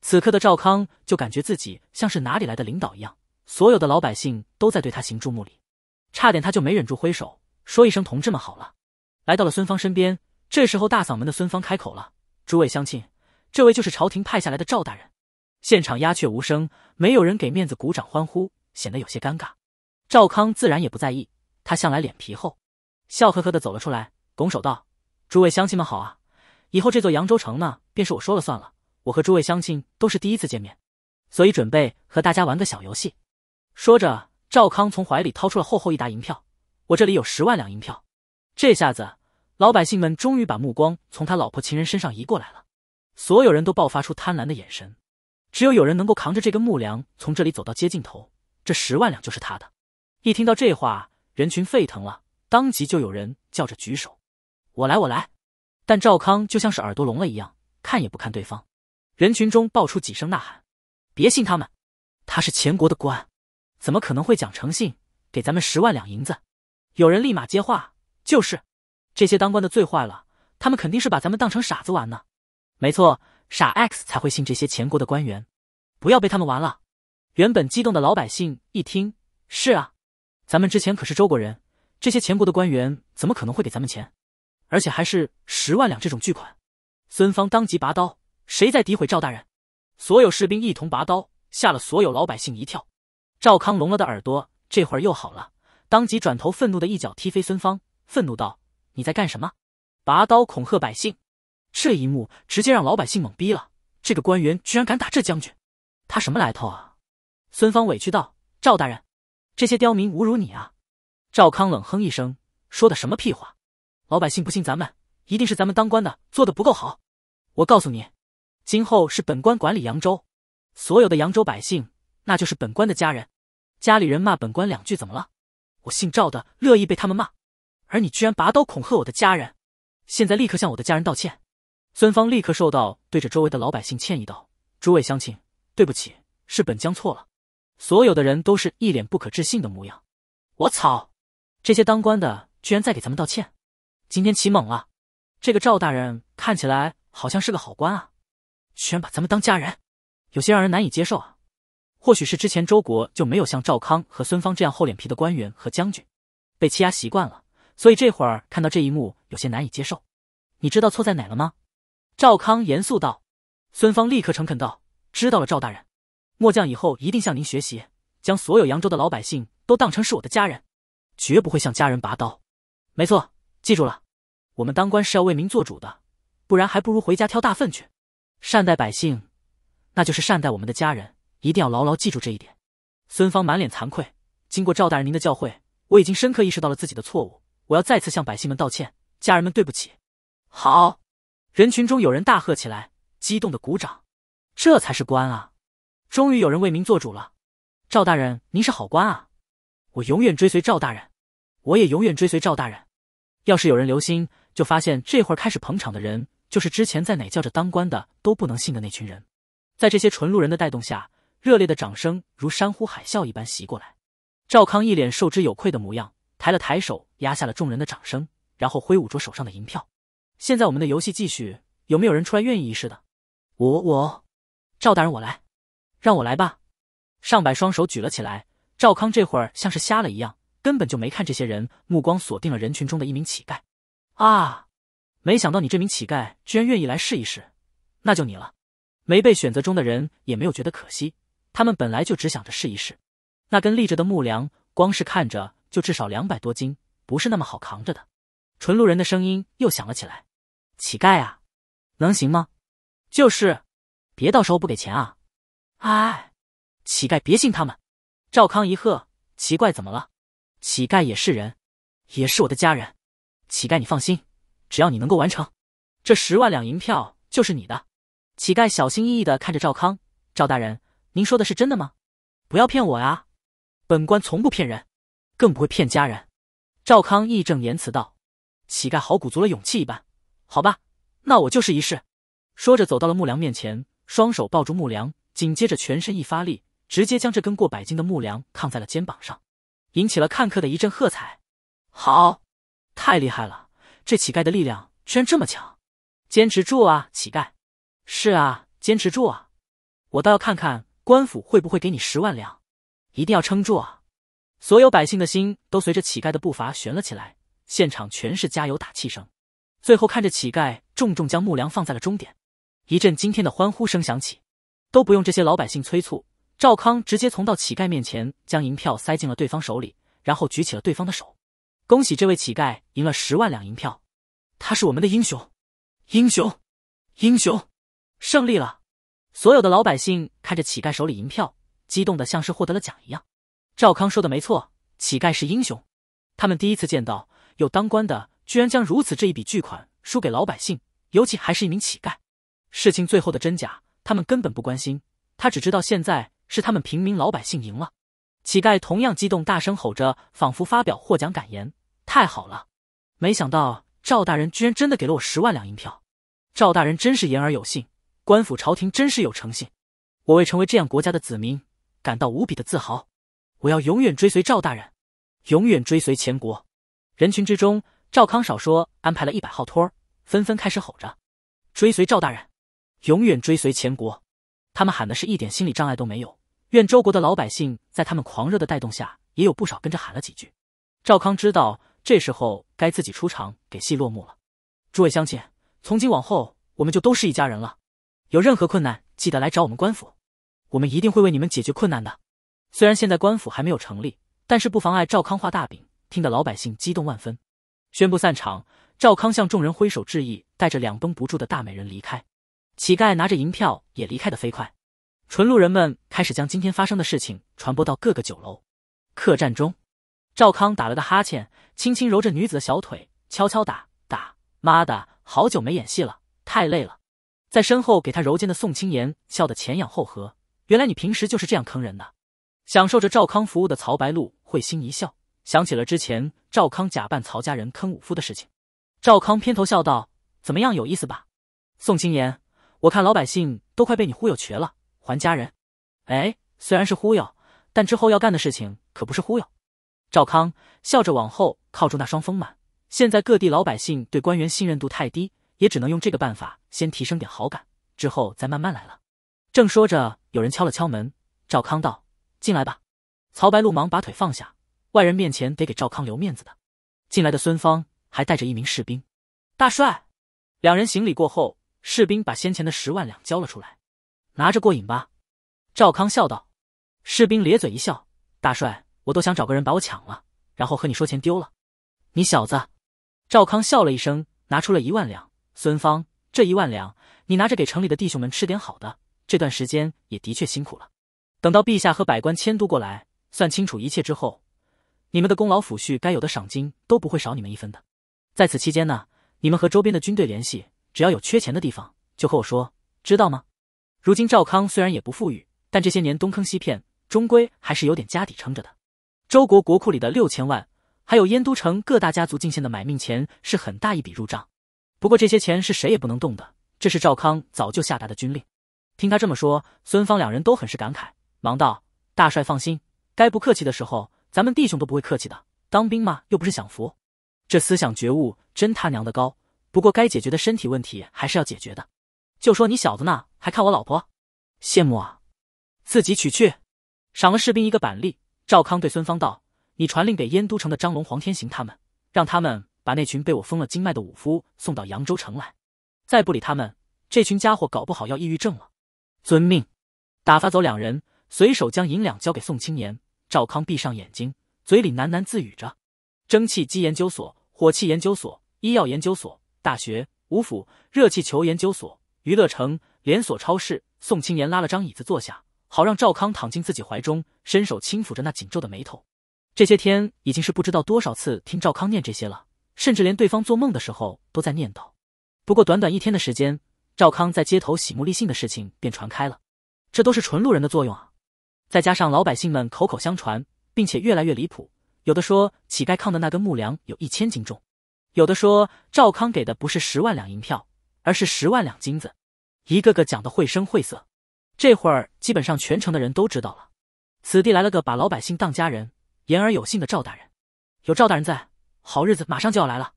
此刻的赵康就感觉自己像是哪里来的领导一样，所有的老百姓都在对他行注目礼。差点他就没忍住挥手说一声“同志们好了”，来到了孙芳身边。这时候大嗓门的孙芳开口了：“诸位乡亲，这位就是朝廷派下来的赵大人。”现场鸦雀无声，没有人给面子鼓掌欢呼，显得有些尴尬。赵康自然也不在意，他向来脸皮厚，笑呵呵的走了出来，拱手道：“诸位乡亲们好啊，以后这座扬州城呢，便是我说了算了。我和诸位乡亲都是第一次见面，所以准备和大家玩个小游戏。”说着。赵康从怀里掏出了厚厚一沓银票，我这里有十万两银票。这下子，老百姓们终于把目光从他老婆情人身上移过来了，所有人都爆发出贪婪的眼神。只有有人能够扛着这根木梁从这里走到街尽头，这十万两就是他的。一听到这话，人群沸腾了，当即就有人叫着举手：“我来，我来。”但赵康就像是耳朵聋了一样，看也不看对方。人群中爆出几声呐喊：“别信他们，他是前国的官。”怎么可能会讲诚信？给咱们十万两银子！有人立马接话：“就是，这些当官的最坏了，他们肯定是把咱们当成傻子玩呢。”没错，傻 X 才会信这些前国的官员，不要被他们玩了。原本激动的老百姓一听：“是啊，咱们之前可是周国人，这些前国的官员怎么可能会给咱们钱？而且还是十万两这种巨款！”孙芳当即拔刀：“谁在诋毁赵大人？”所有士兵一同拔刀，吓了所有老百姓一跳。赵康聋了的耳朵，这会儿又好了，当即转头，愤怒的一脚踢飞孙芳，愤怒道：“你在干什么？拔刀恐吓百姓！”这一幕直接让老百姓懵逼了，这个官员居然敢打这将军，他什么来头啊？孙芳委屈道：“赵大人，这些刁民侮辱你啊！”赵康冷哼一声，说的什么屁话？老百姓不信咱们，一定是咱们当官的做的不够好。我告诉你，今后是本官管理扬州，所有的扬州百姓。那就是本官的家人，家里人骂本官两句怎么了？我姓赵的乐意被他们骂，而你居然拔刀恐吓我的家人，现在立刻向我的家人道歉！孙芳立刻受到，对着周围的老百姓歉意道：“诸位乡亲，对不起，是本将错了。”所有的人都是一脸不可置信的模样。我操，这些当官的居然在给咱们道歉，今天起猛了！这个赵大人看起来好像是个好官啊，居然把咱们当家人，有些让人难以接受啊。或许是之前周国就没有像赵康和孙芳这样厚脸皮的官员和将军，被欺压习惯了，所以这会儿看到这一幕有些难以接受。你知道错在哪了吗？赵康严肃道。孙芳立刻诚恳道：“知道了，赵大人，末将以后一定向您学习，将所有扬州的老百姓都当成是我的家人，绝不会向家人拔刀。”没错，记住了，我们当官是要为民做主的，不然还不如回家挑大粪去。善待百姓，那就是善待我们的家人。一定要牢牢记住这一点。孙芳满脸惭愧，经过赵大人您的教诲，我已经深刻意识到了自己的错误。我要再次向百姓们道歉，家人们对不起。好，人群中有人大喝起来，激动的鼓掌。这才是官啊！终于有人为民做主了。赵大人，您是好官啊！我永远追随赵大人，我也永远追随赵大人。要是有人留心，就发现这会儿开始捧场的人，就是之前在哪叫着当官的都不能信的那群人。在这些纯路人的带动下。热烈的掌声如山呼海啸一般袭过来，赵康一脸受之有愧的模样，抬了抬手压下了众人的掌声，然后挥舞着手上的银票：“现在我们的游戏继续，有没有人出来愿意一试的？”“我我，赵大人我来，让我来吧。”上百双手举了起来，赵康这会儿像是瞎了一样，根本就没看这些人，目光锁定了人群中的一名乞丐。“啊，没想到你这名乞丐居然愿意来试一试，那就你了。”没被选择中的人也没有觉得可惜。他们本来就只想着试一试，那根立着的木梁，光是看着就至少两百多斤，不是那么好扛着的。纯路人的声音又响了起来：“乞丐啊，能行吗？就是，别到时候不给钱啊！”哎，乞丐别信他们。赵康一喝：“奇怪怎么了？乞丐也是人，也是我的家人。乞丐你放心，只要你能够完成，这十万两银票就是你的。”乞丐小心翼翼的看着赵康：“赵大人。”您说的是真的吗？不要骗我呀！本官从不骗人，更不会骗家人。赵康义正言辞道：“乞丐，好，鼓足了勇气一般。好吧，那我就是一试。”说着，走到了木梁面前，双手抱住木梁，紧接着全身一发力，直接将这根过百斤的木梁抗在了肩膀上，引起了看客的一阵喝彩。好，太厉害了！这乞丐的力量居然这么强！坚持住啊，乞丐！是啊，坚持住啊！我倒要看看。官府会不会给你十万两？一定要撑住啊！所有百姓的心都随着乞丐的步伐悬了起来，现场全是加油打气声。最后看着乞丐重重将木梁放在了终点，一阵惊天的欢呼声响起。都不用这些老百姓催促，赵康直接从到乞丐面前，将银票塞进了对方手里，然后举起了对方的手：“恭喜这位乞丐赢了十万两银票，他是我们的英雄！英雄！英雄！胜利了！”所有的老百姓看着乞丐手里银票，激动的像是获得了奖一样。赵康说的没错，乞丐是英雄。他们第一次见到有当官的居然将如此这一笔巨款输给老百姓，尤其还是一名乞丐。事情最后的真假，他们根本不关心。他只知道现在是他们平民老百姓赢了。乞丐同样激动，大声吼着，仿佛发表获奖感言：“太好了！没想到赵大人居然真的给了我十万两银票，赵大人真是言而有信。”官府朝廷真是有诚信，我为成为这样国家的子民感到无比的自豪。我要永远追随赵大人，永远追随前国。人群之中，赵康少说安排了一百号托儿，纷纷开始吼着：“追随赵大人，永远追随前国。”他们喊的是一点心理障碍都没有。愿周国的老百姓在他们狂热的带动下，也有不少跟着喊了几句。赵康知道这时候该自己出场给戏落幕了。诸位乡亲，从今往后我们就都是一家人了。有任何困难，记得来找我们官府，我们一定会为你们解决困难的。虽然现在官府还没有成立，但是不妨碍赵康画大饼，听得老百姓激动万分。宣布散场，赵康向众人挥手致意，带着两绷不住的大美人离开。乞丐拿着银票也离开的飞快。纯路人们开始将今天发生的事情传播到各个酒楼、客栈中。赵康打了个哈欠，轻轻揉着女子的小腿，敲敲打打。妈的，好久没演戏了，太累了。在身后给他揉肩的宋青言笑得前仰后合，原来你平时就是这样坑人的。享受着赵康服务的曹白露会心一笑，想起了之前赵康假扮曹家人坑武夫的事情。赵康偏头笑道：“怎么样，有意思吧？”宋青言，我看老百姓都快被你忽悠瘸了，还家人。哎，虽然是忽悠，但之后要干的事情可不是忽悠。赵康笑着往后靠住那双丰满。现在各地老百姓对官员信任度太低。也只能用这个办法先提升点好感，之后再慢慢来了。正说着，有人敲了敲门。赵康道：“进来吧。”曹白露忙把腿放下，外人面前得给赵康留面子的。进来的孙芳还带着一名士兵。大帅，两人行礼过后，士兵把先前的十万两交了出来。拿着过瘾吧？赵康笑道。士兵咧嘴一笑：“大帅，我都想找个人把我抢了，然后和你说钱丢了。”你小子！赵康笑了一声，拿出了一万两。孙芳，这一万两你拿着，给城里的弟兄们吃点好的。这段时间也的确辛苦了。等到陛下和百官迁都过来，算清楚一切之后，你们的功劳抚恤该有的赏金都不会少你们一分的。在此期间呢，你们和周边的军队联系，只要有缺钱的地方就和我说，知道吗？如今赵康虽然也不富裕，但这些年东坑西骗，终归还是有点家底撑着的。周国国库里的六千万，还有燕都城各大家族进献的买命钱，是很大一笔入账。不过这些钱是谁也不能动的，这是赵康早就下达的军令。听他这么说，孙芳两人都很是感慨，忙道：“大帅放心，该不客气的时候，咱们弟兄都不会客气的。当兵嘛，又不是享福，这思想觉悟真他娘的高。不过该解决的身体问题还是要解决的。就说你小子呢，还看我老婆，羡慕啊，自己娶去。赏了士兵一个板栗。”赵康对孙芳道：“你传令给燕都城的张龙、黄天行他们，让他们……”把那群被我封了经脉的武夫送到扬州城来，再不理他们，这群家伙搞不好要抑郁症了。遵命。打发走两人，随手将银两交给宋青年。赵康闭上眼睛，嘴里喃喃自语着：蒸汽机研究所、火器研究所、医药研究所、大学、武府、热气球研究所、娱乐城、连锁超市。宋青年拉了张椅子坐下，好让赵康躺进自己怀中，伸手轻抚着那紧皱的眉头。这些天已经是不知道多少次听赵康念这些了。甚至连对方做梦的时候都在念叨。不过短短一天的时间，赵康在街头洗目立信的事情便传开了，这都是纯路人的作用啊！再加上老百姓们口口相传，并且越来越离谱，有的说乞丐抗的那根木梁有一千斤重，有的说赵康给的不是十万两银票，而是十万两金子，一个个讲得绘声绘色。这会儿基本上全城的人都知道了，此地来了个把老百姓当家人、言而有信的赵大人。有赵大人在。好日子马上就要来了，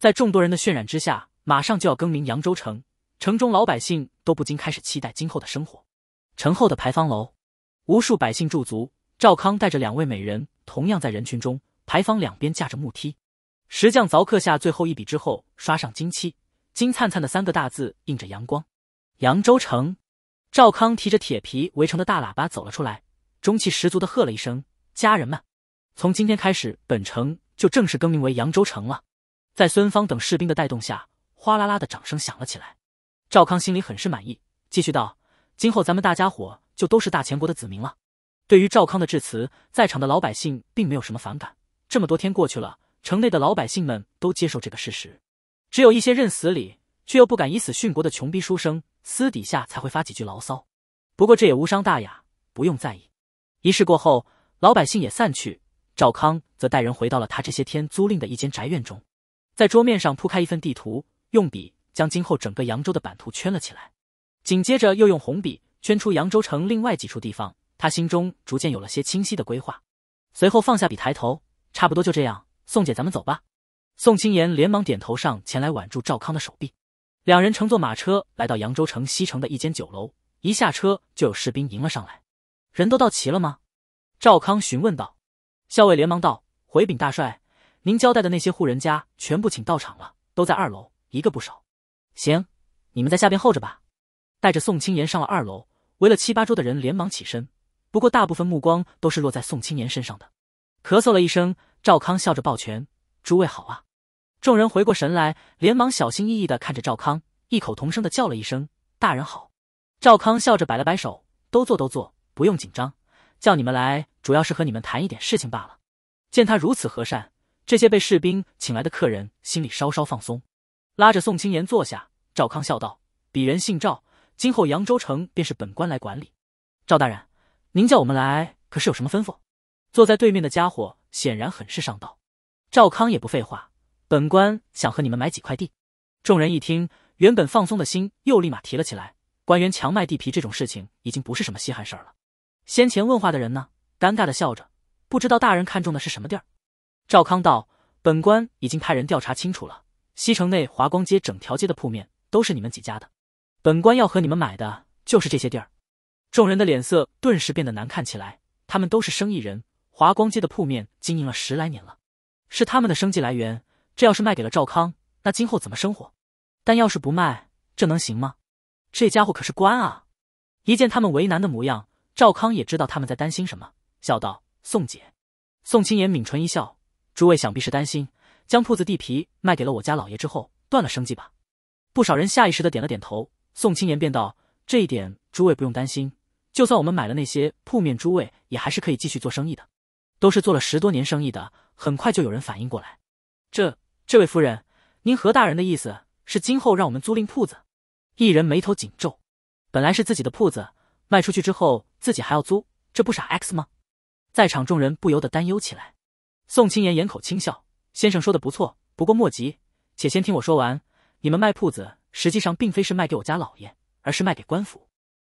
在众多人的渲染之下，马上就要更名扬州城，城中老百姓都不禁开始期待今后的生活。城后的牌坊楼，无数百姓驻足。赵康带着两位美人，同样在人群中。牌坊两边架着木梯，石匠凿刻下最后一笔之后，刷上金漆，金灿灿的三个大字映着阳光：“扬州城。”赵康提着铁皮围成的大喇叭走了出来，中气十足的喝了一声：“家人们，从今天开始，本城。”就正式更名为扬州城了，在孙芳等士兵的带动下，哗啦啦的掌声响了起来。赵康心里很是满意，继续道：“今后咱们大家伙就都是大前国的子民了。”对于赵康的致辞，在场的老百姓并没有什么反感。这么多天过去了，城内的老百姓们都接受这个事实，只有一些认死理却又不敢以死殉国的穷逼书生，私底下才会发几句牢骚。不过这也无伤大雅，不用在意。仪式过后，老百姓也散去。赵康则带人回到了他这些天租赁的一间宅院中，在桌面上铺开一份地图，用笔将今后整个扬州的版图圈了起来，紧接着又用红笔圈出扬州城另外几处地方。他心中逐渐有了些清晰的规划。随后放下笔，抬头，差不多就这样。宋姐，咱们走吧。宋青言连忙点头，上前来挽住赵康的手臂。两人乘坐马车来到扬州城西城的一间酒楼，一下车就有士兵迎了上来。人都到齐了吗？赵康询问道。校尉连忙道：“回禀大帅，您交代的那些户人家全部请到场了，都在二楼，一个不少。行，你们在下边候着吧。”带着宋青岩上了二楼，围了七八桌的人连忙起身，不过大部分目光都是落在宋青岩身上的。咳嗽了一声，赵康笑着抱拳：“诸位好啊！”众人回过神来，连忙小心翼翼的看着赵康，异口同声的叫了一声：“大人好。”赵康笑着摆了摆手：“都坐，都坐，不用紧张，叫你们来。”主要是和你们谈一点事情罢了。见他如此和善，这些被士兵请来的客人心里稍稍放松，拉着宋青言坐下。赵康笑道：“鄙人姓赵，今后扬州城便是本官来管理。赵大人，您叫我们来可是有什么吩咐？”坐在对面的家伙显然很是上道。赵康也不废话，本官想和你们买几块地。众人一听，原本放松的心又立马提了起来。官员强卖地皮这种事情已经不是什么稀罕事儿了。先前问话的人呢？尴尬的笑着，不知道大人看中的是什么地儿。赵康道：“本官已经派人调查清楚了，西城内华光街整条街的铺面都是你们几家的。本官要和你们买的就是这些地儿。”众人的脸色顿时变得难看起来。他们都是生意人，华光街的铺面经营了十来年了，是他们的生计来源。这要是卖给了赵康，那今后怎么生活？但要是不卖，这能行吗？这家伙可是官啊！一见他们为难的模样，赵康也知道他们在担心什么。笑道：“宋姐，宋青言抿唇一笑，诸位想必是担心将铺子地皮卖给了我家老爷之后断了生计吧？”不少人下意识的点了点头。宋青言便道：“这一点诸位不用担心，就算我们买了那些铺面，诸位也还是可以继续做生意的。都是做了十多年生意的，很快就有人反应过来：‘这这位夫人，您何大人的意思是今后让我们租赁铺子？’一人眉头紧皱，本来是自己的铺子卖出去之后自己还要租，这不傻 X 吗？”在场众人不由得担忧起来。宋青言掩口轻笑：“先生说的不错，不过莫急，且先听我说完。你们卖铺子实际上并非是卖给我家老爷，而是卖给官府。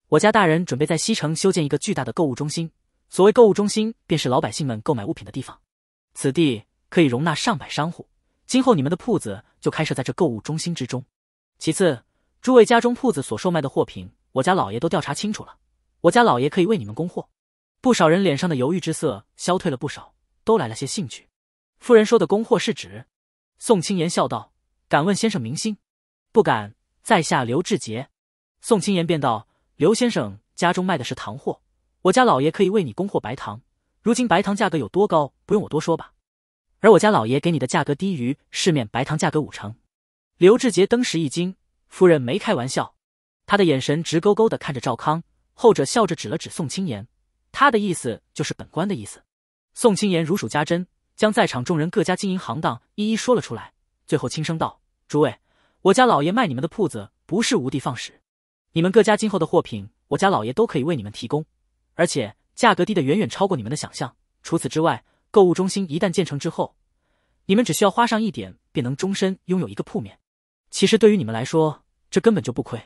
我家大人准备在西城修建一个巨大的购物中心。所谓购物中心，便是老百姓们购买物品的地方。此地可以容纳上百商户，今后你们的铺子就开设在这购物中心之中。其次，诸位家中铺子所售卖的货品，我家老爷都调查清楚了，我家老爷可以为你们供货。”不少人脸上的犹豫之色消退了不少，都来了些兴趣。夫人说的供货是指？宋青言笑道：“敢问先生名姓？”“不敢，在下刘志杰。”宋青言便道：“刘先生家中卖的是糖货，我家老爷可以为你供货白糖。如今白糖价格有多高，不用我多说吧？而我家老爷给你的价格低于市面白糖价格五成。”刘志杰登时一惊，夫人没开玩笑。他的眼神直勾勾的看着赵康，后者笑着指了指宋青言。他的意思就是本官的意思。宋清言如数家珍，将在场众人各家经营行当一一说了出来，最后轻声道：“诸位，我家老爷卖你们的铺子不是无地放矢，你们各家今后的货品，我家老爷都可以为你们提供，而且价格低的远远超过你们的想象。除此之外，购物中心一旦建成之后，你们只需要花上一点，便能终身拥有一个铺面。其实对于你们来说，这根本就不亏。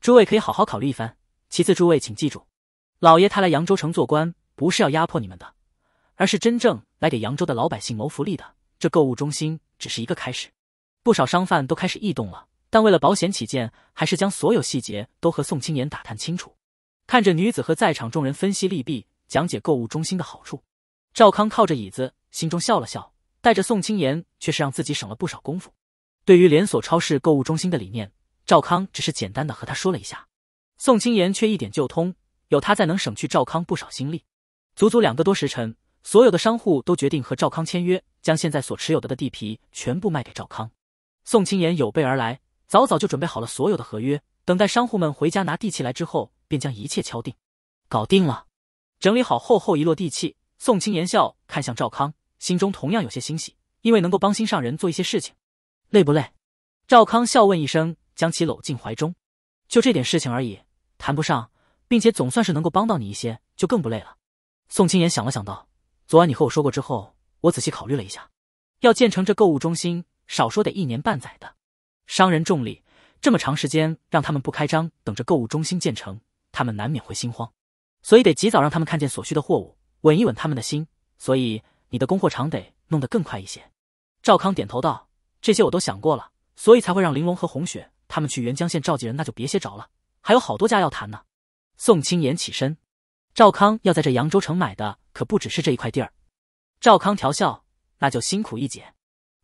诸位可以好好考虑一番。其次，诸位请记住。”老爷他来扬州城做官，不是要压迫你们的，而是真正来给扬州的老百姓谋福利的。这购物中心只是一个开始，不少商贩都开始异动了，但为了保险起见，还是将所有细节都和宋青言打探清楚。看着女子和在场众人分析利弊，讲解购物中心的好处，赵康靠着椅子，心中笑了笑。带着宋青言，却是让自己省了不少功夫。对于连锁超市购物中心的理念，赵康只是简单的和他说了一下，宋青言却一点就通。有他在，能省去赵康不少心力。足足两个多时辰，所有的商户都决定和赵康签约，将现在所持有的的地皮全部卖给赵康。宋青言有备而来，早早就准备好了所有的合约，等待商户们回家拿地契来之后，便将一切敲定。搞定了，整理好厚厚一摞地契，宋青言笑看向赵康，心中同样有些欣喜，因为能够帮心上人做一些事情。累不累？赵康笑问一声，将其搂进怀中。就这点事情而已，谈不上。并且总算是能够帮到你一些，就更不累了。宋青言想了想道：“昨晚你和我说过之后，我仔细考虑了一下，要建成这购物中心，少说得一年半载的。商人重利，这么长时间让他们不开张，等着购物中心建成，他们难免会心慌。所以得及早让他们看见所需的货物，稳一稳他们的心。所以你的供货厂得弄得更快一些。”赵康点头道：“这些我都想过了，所以才会让玲珑和红雪他们去沅江县召集人。那就别歇着了，还有好多家要谈呢。”宋清言起身，赵康要在这扬州城买的可不只是这一块地儿。赵康调笑：“那就辛苦一姐，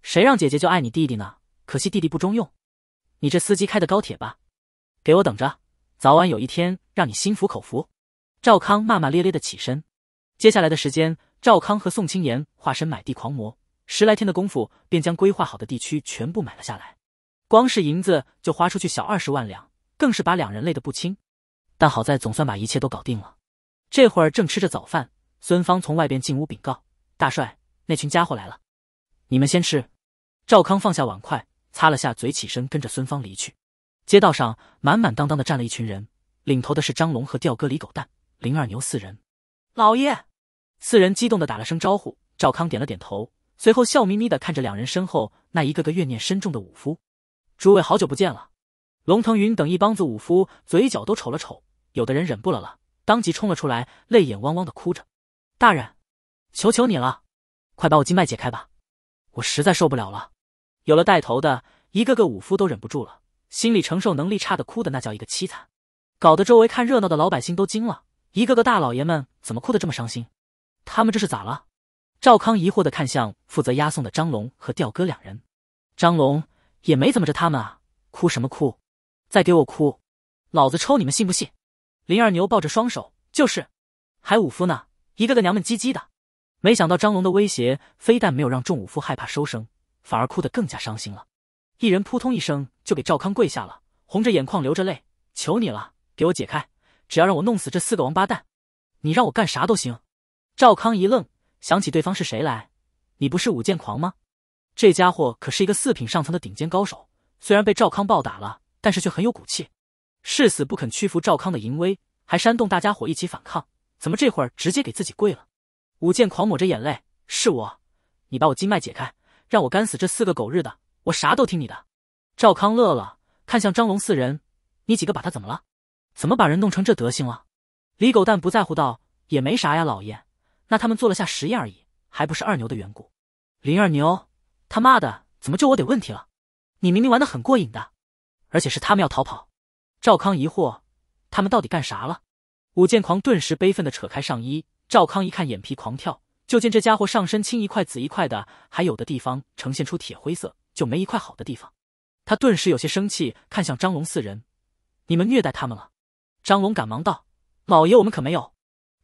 谁让姐姐就爱你弟弟呢？可惜弟弟不中用，你这司机开的高铁吧，给我等着，早晚有一天让你心服口服。”赵康骂骂咧咧的起身。接下来的时间，赵康和宋清言化身买地狂魔，十来天的功夫便将规划好的地区全部买了下来，光是银子就花出去小二十万两，更是把两人累得不轻。但好在总算把一切都搞定了。这会儿正吃着早饭，孙芳从外边进屋禀告：“大帅，那群家伙来了。”你们先吃。赵康放下碗筷，擦了下嘴，起身跟着孙芳离去。街道上满满当当的站了一群人，领头的是张龙和吊哥、李狗蛋、林二牛四人。老爷，四人激动的打了声招呼。赵康点了点头，随后笑眯眯的看着两人身后那一个个怨念深重的武夫：“诸位好久不见了。”龙腾云等一帮子武夫嘴角都瞅了瞅。有的人忍不了了，当即冲了出来，泪眼汪汪的哭着：“大人，求求你了，快把我经脉解开吧，我实在受不了了。”有了带头的，一个个武夫都忍不住了，心理承受能力差的哭的那叫一个凄惨，搞得周围看热闹的老百姓都惊了，一个个大老爷们怎么哭的这么伤心？他们这是咋了？赵康疑惑的看向负责押送的张龙和吊哥两人，张龙也没怎么着他们啊，哭什么哭？再给我哭，老子抽你们信不信？林二牛抱着双手，就是，还武夫呢，一个个娘们唧唧的。没想到张龙的威胁，非但没有让众武夫害怕收声，反而哭得更加伤心了。一人扑通一声就给赵康跪下了，红着眼眶流着泪，求你了，给我解开，只要让我弄死这四个王八蛋，你让我干啥都行。赵康一愣，想起对方是谁来，你不是武剑狂吗？这家伙可是一个四品上层的顶尖高手，虽然被赵康暴打了，但是却很有骨气。誓死不肯屈服赵康的淫威，还煽动大家伙一起反抗，怎么这会儿直接给自己跪了？武剑狂抹着眼泪：“是我，你把我经脉解开，让我干死这四个狗日的，我啥都听你的。”赵康乐了，看向张龙四人：“你几个把他怎么了？怎么把人弄成这德行了？”李狗蛋不在乎道：“也没啥呀，老爷，那他们做了下实验而已，还不是二牛的缘故。”林二牛：“他妈的，怎么就我得问题了？你明明玩得很过瘾的，而且是他们要逃跑。”赵康疑惑：“他们到底干啥了？”武剑狂顿时悲愤的扯开上衣。赵康一看，眼皮狂跳，就见这家伙上身青一块紫一块的，还有的地方呈现出铁灰色，就没一块好的地方。他顿时有些生气，看向张龙四人：“你们虐待他们了？”张龙赶忙道：“老爷，我们可没有，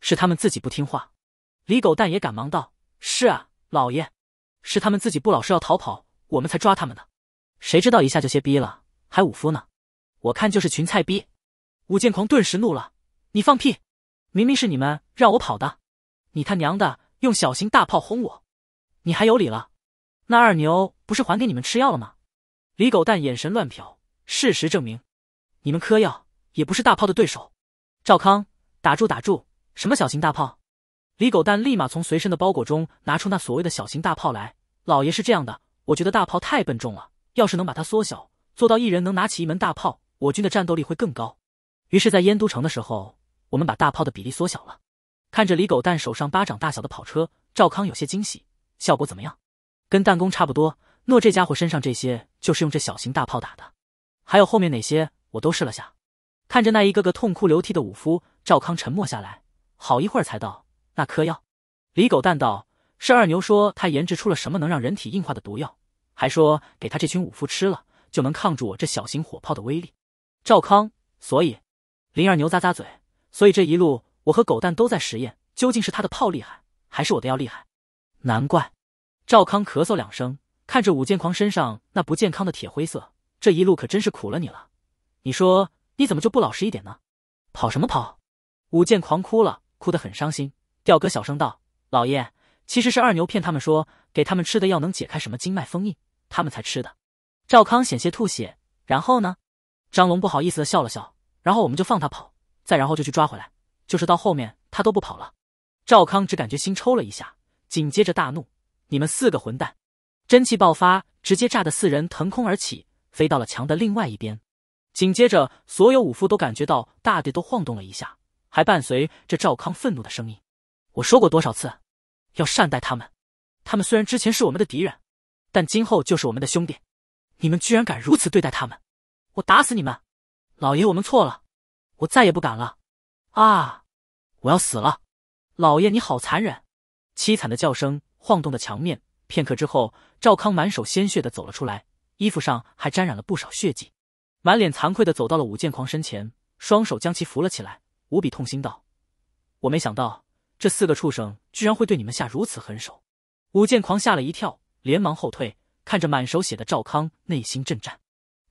是他们自己不听话。”李狗蛋也赶忙道：“是啊，老爷，是他们自己不老实要逃跑，我们才抓他们的。谁知道一下就些逼了，还武夫呢。”我看就是群菜逼，武剑狂顿时怒了：“你放屁！明明是你们让我跑的，你他娘的用小型大炮轰我，你还有理了？那二牛不是还给你们吃药了吗？”李狗蛋眼神乱瞟。事实证明，你们嗑药也不是大炮的对手。赵康，打住打住！什么小型大炮？李狗蛋立马从随身的包裹中拿出那所谓的小型大炮来。老爷是这样的，我觉得大炮太笨重了，要是能把它缩小，做到一人能拿起一门大炮。我军的战斗力会更高。于是，在燕都城的时候，我们把大炮的比例缩小了。看着李狗蛋手上巴掌大小的跑车，赵康有些惊喜。效果怎么样？跟弹弓差不多。诺，这家伙身上这些就是用这小型大炮打的。还有后面哪些我都试了下。看着那一个个痛哭流涕的武夫，赵康沉默下来，好一会儿才道：“那嗑药？”李狗蛋道：“是二牛说他研制出了什么能让人体硬化的毒药，还说给他这群武夫吃了就能抗住我这小型火炮的威力。”赵康，所以，灵儿牛咂咂嘴，所以这一路我和狗蛋都在实验，究竟是他的炮厉害，还是我的药厉害？难怪，赵康咳嗽两声，看着武剑狂身上那不健康的铁灰色，这一路可真是苦了你了。你说你怎么就不老实一点呢？跑什么跑？武剑狂哭了，哭得很伤心。吊哥小声道：“老爷，其实是二牛骗他们说，给他们吃的药能解开什么经脉封印，他们才吃的。”赵康险些吐血。然后呢？张龙不好意思的笑了笑，然后我们就放他跑，再然后就去抓回来。就是到后面他都不跑了。赵康只感觉心抽了一下，紧接着大怒：“你们四个混蛋！”真气爆发，直接炸的四人腾空而起，飞到了墙的另外一边。紧接着，所有武夫都感觉到大地都晃动了一下，还伴随着赵康愤怒的声音：“我说过多少次，要善待他们。他们虽然之前是我们的敌人，但今后就是我们的兄弟。你们居然敢如此对待他们！”我打死你们！老爷，我们错了，我再也不敢了！啊，我要死了！老爷，你好残忍！凄惨的叫声，晃动的墙面。片刻之后，赵康满手鲜血的走了出来，衣服上还沾染了不少血迹，满脸惭愧的走到了武剑狂身前，双手将其扶了起来，无比痛心道：“我没想到这四个畜生居然会对你们下如此狠手。”武剑狂吓了一跳，连忙后退，看着满手血的赵康，内心震颤。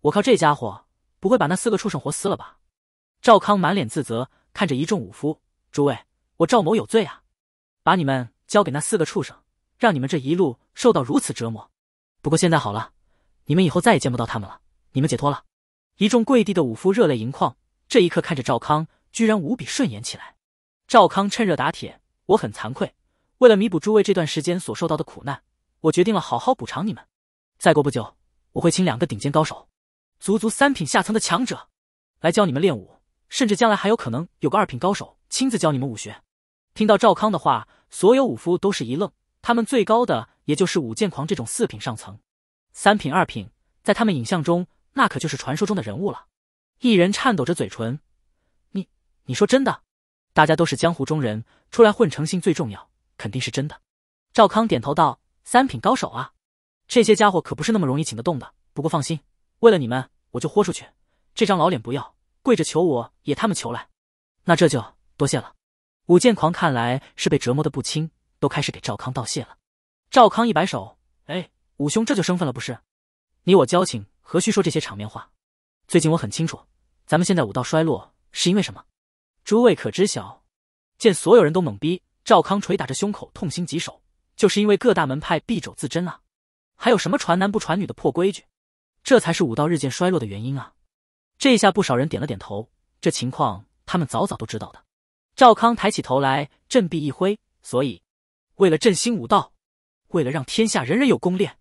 我靠，这家伙不会把那四个畜生活撕了吧？赵康满脸自责，看着一众武夫：“诸位，我赵某有罪啊！把你们交给那四个畜生，让你们这一路受到如此折磨。不过现在好了，你们以后再也见不到他们了，你们解脱了。”一众跪地的武夫热泪盈眶，这一刻看着赵康，居然无比顺眼起来。赵康趁热打铁：“我很惭愧，为了弥补诸位这段时间所受到的苦难，我决定了好好补偿你们。再过不久，我会请两个顶尖高手。”足足三品下层的强者，来教你们练武，甚至将来还有可能有个二品高手亲自教你们武学。听到赵康的话，所有武夫都是一愣。他们最高的也就是武剑狂这种四品上层，三品、二品，在他们影像中，那可就是传说中的人物了。一人颤抖着嘴唇：“你，你说真的？”大家都是江湖中人，出来混诚信最重要，肯定是真的。”赵康点头道：“三品高手啊，这些家伙可不是那么容易请得动的。不过放心，为了你们。”我就豁出去，这张老脸不要，跪着求我也他们求来，那这就多谢了。武剑狂看来是被折磨的不轻，都开始给赵康道谢了。赵康一摆手，哎，武兄这就生分了不是？你我交情何须说这些场面话？最近我很清楚，咱们现在武道衰落是因为什么？诸位可知晓？见所有人都懵逼，赵康捶打着胸口，痛心疾首，就是因为各大门派敝帚自珍啊！还有什么传男不传女的破规矩？这才是武道日渐衰落的原因啊！这下不少人点了点头。这情况他们早早都知道的。赵康抬起头来，振臂一挥。所以，为了振兴武道，为了让天下人人有功练，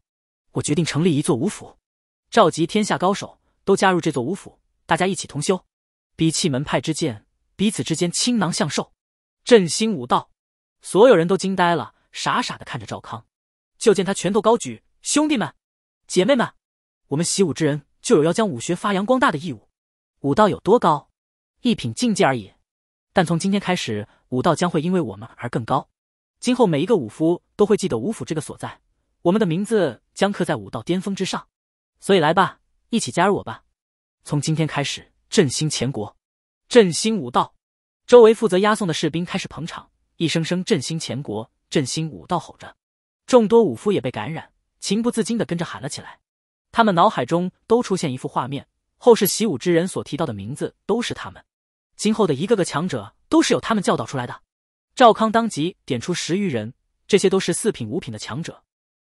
我决定成立一座武府，召集天下高手都加入这座武府，大家一起同修，比气门派之剑，彼此之间倾囊相授，振兴武道。所有人都惊呆了，傻傻的看着赵康。就见他拳头高举，兄弟们，姐妹们。我们习武之人就有要将武学发扬光大的义务。武道有多高？一品境界而已。但从今天开始，武道将会因为我们而更高。今后每一个武夫都会记得武府这个所在，我们的名字将刻在武道巅峰之上。所以来吧，一起加入我吧！从今天开始，振兴全国，振兴武道。周围负责押送的士兵开始捧场，一声声“振兴全国，振兴武道”吼着，众多武夫也被感染，情不自禁地跟着喊了起来。他们脑海中都出现一幅画面，后世习武之人所提到的名字都是他们，今后的一个个强者都是由他们教导出来的。赵康当即点出十余人，这些都是四品五品的强者，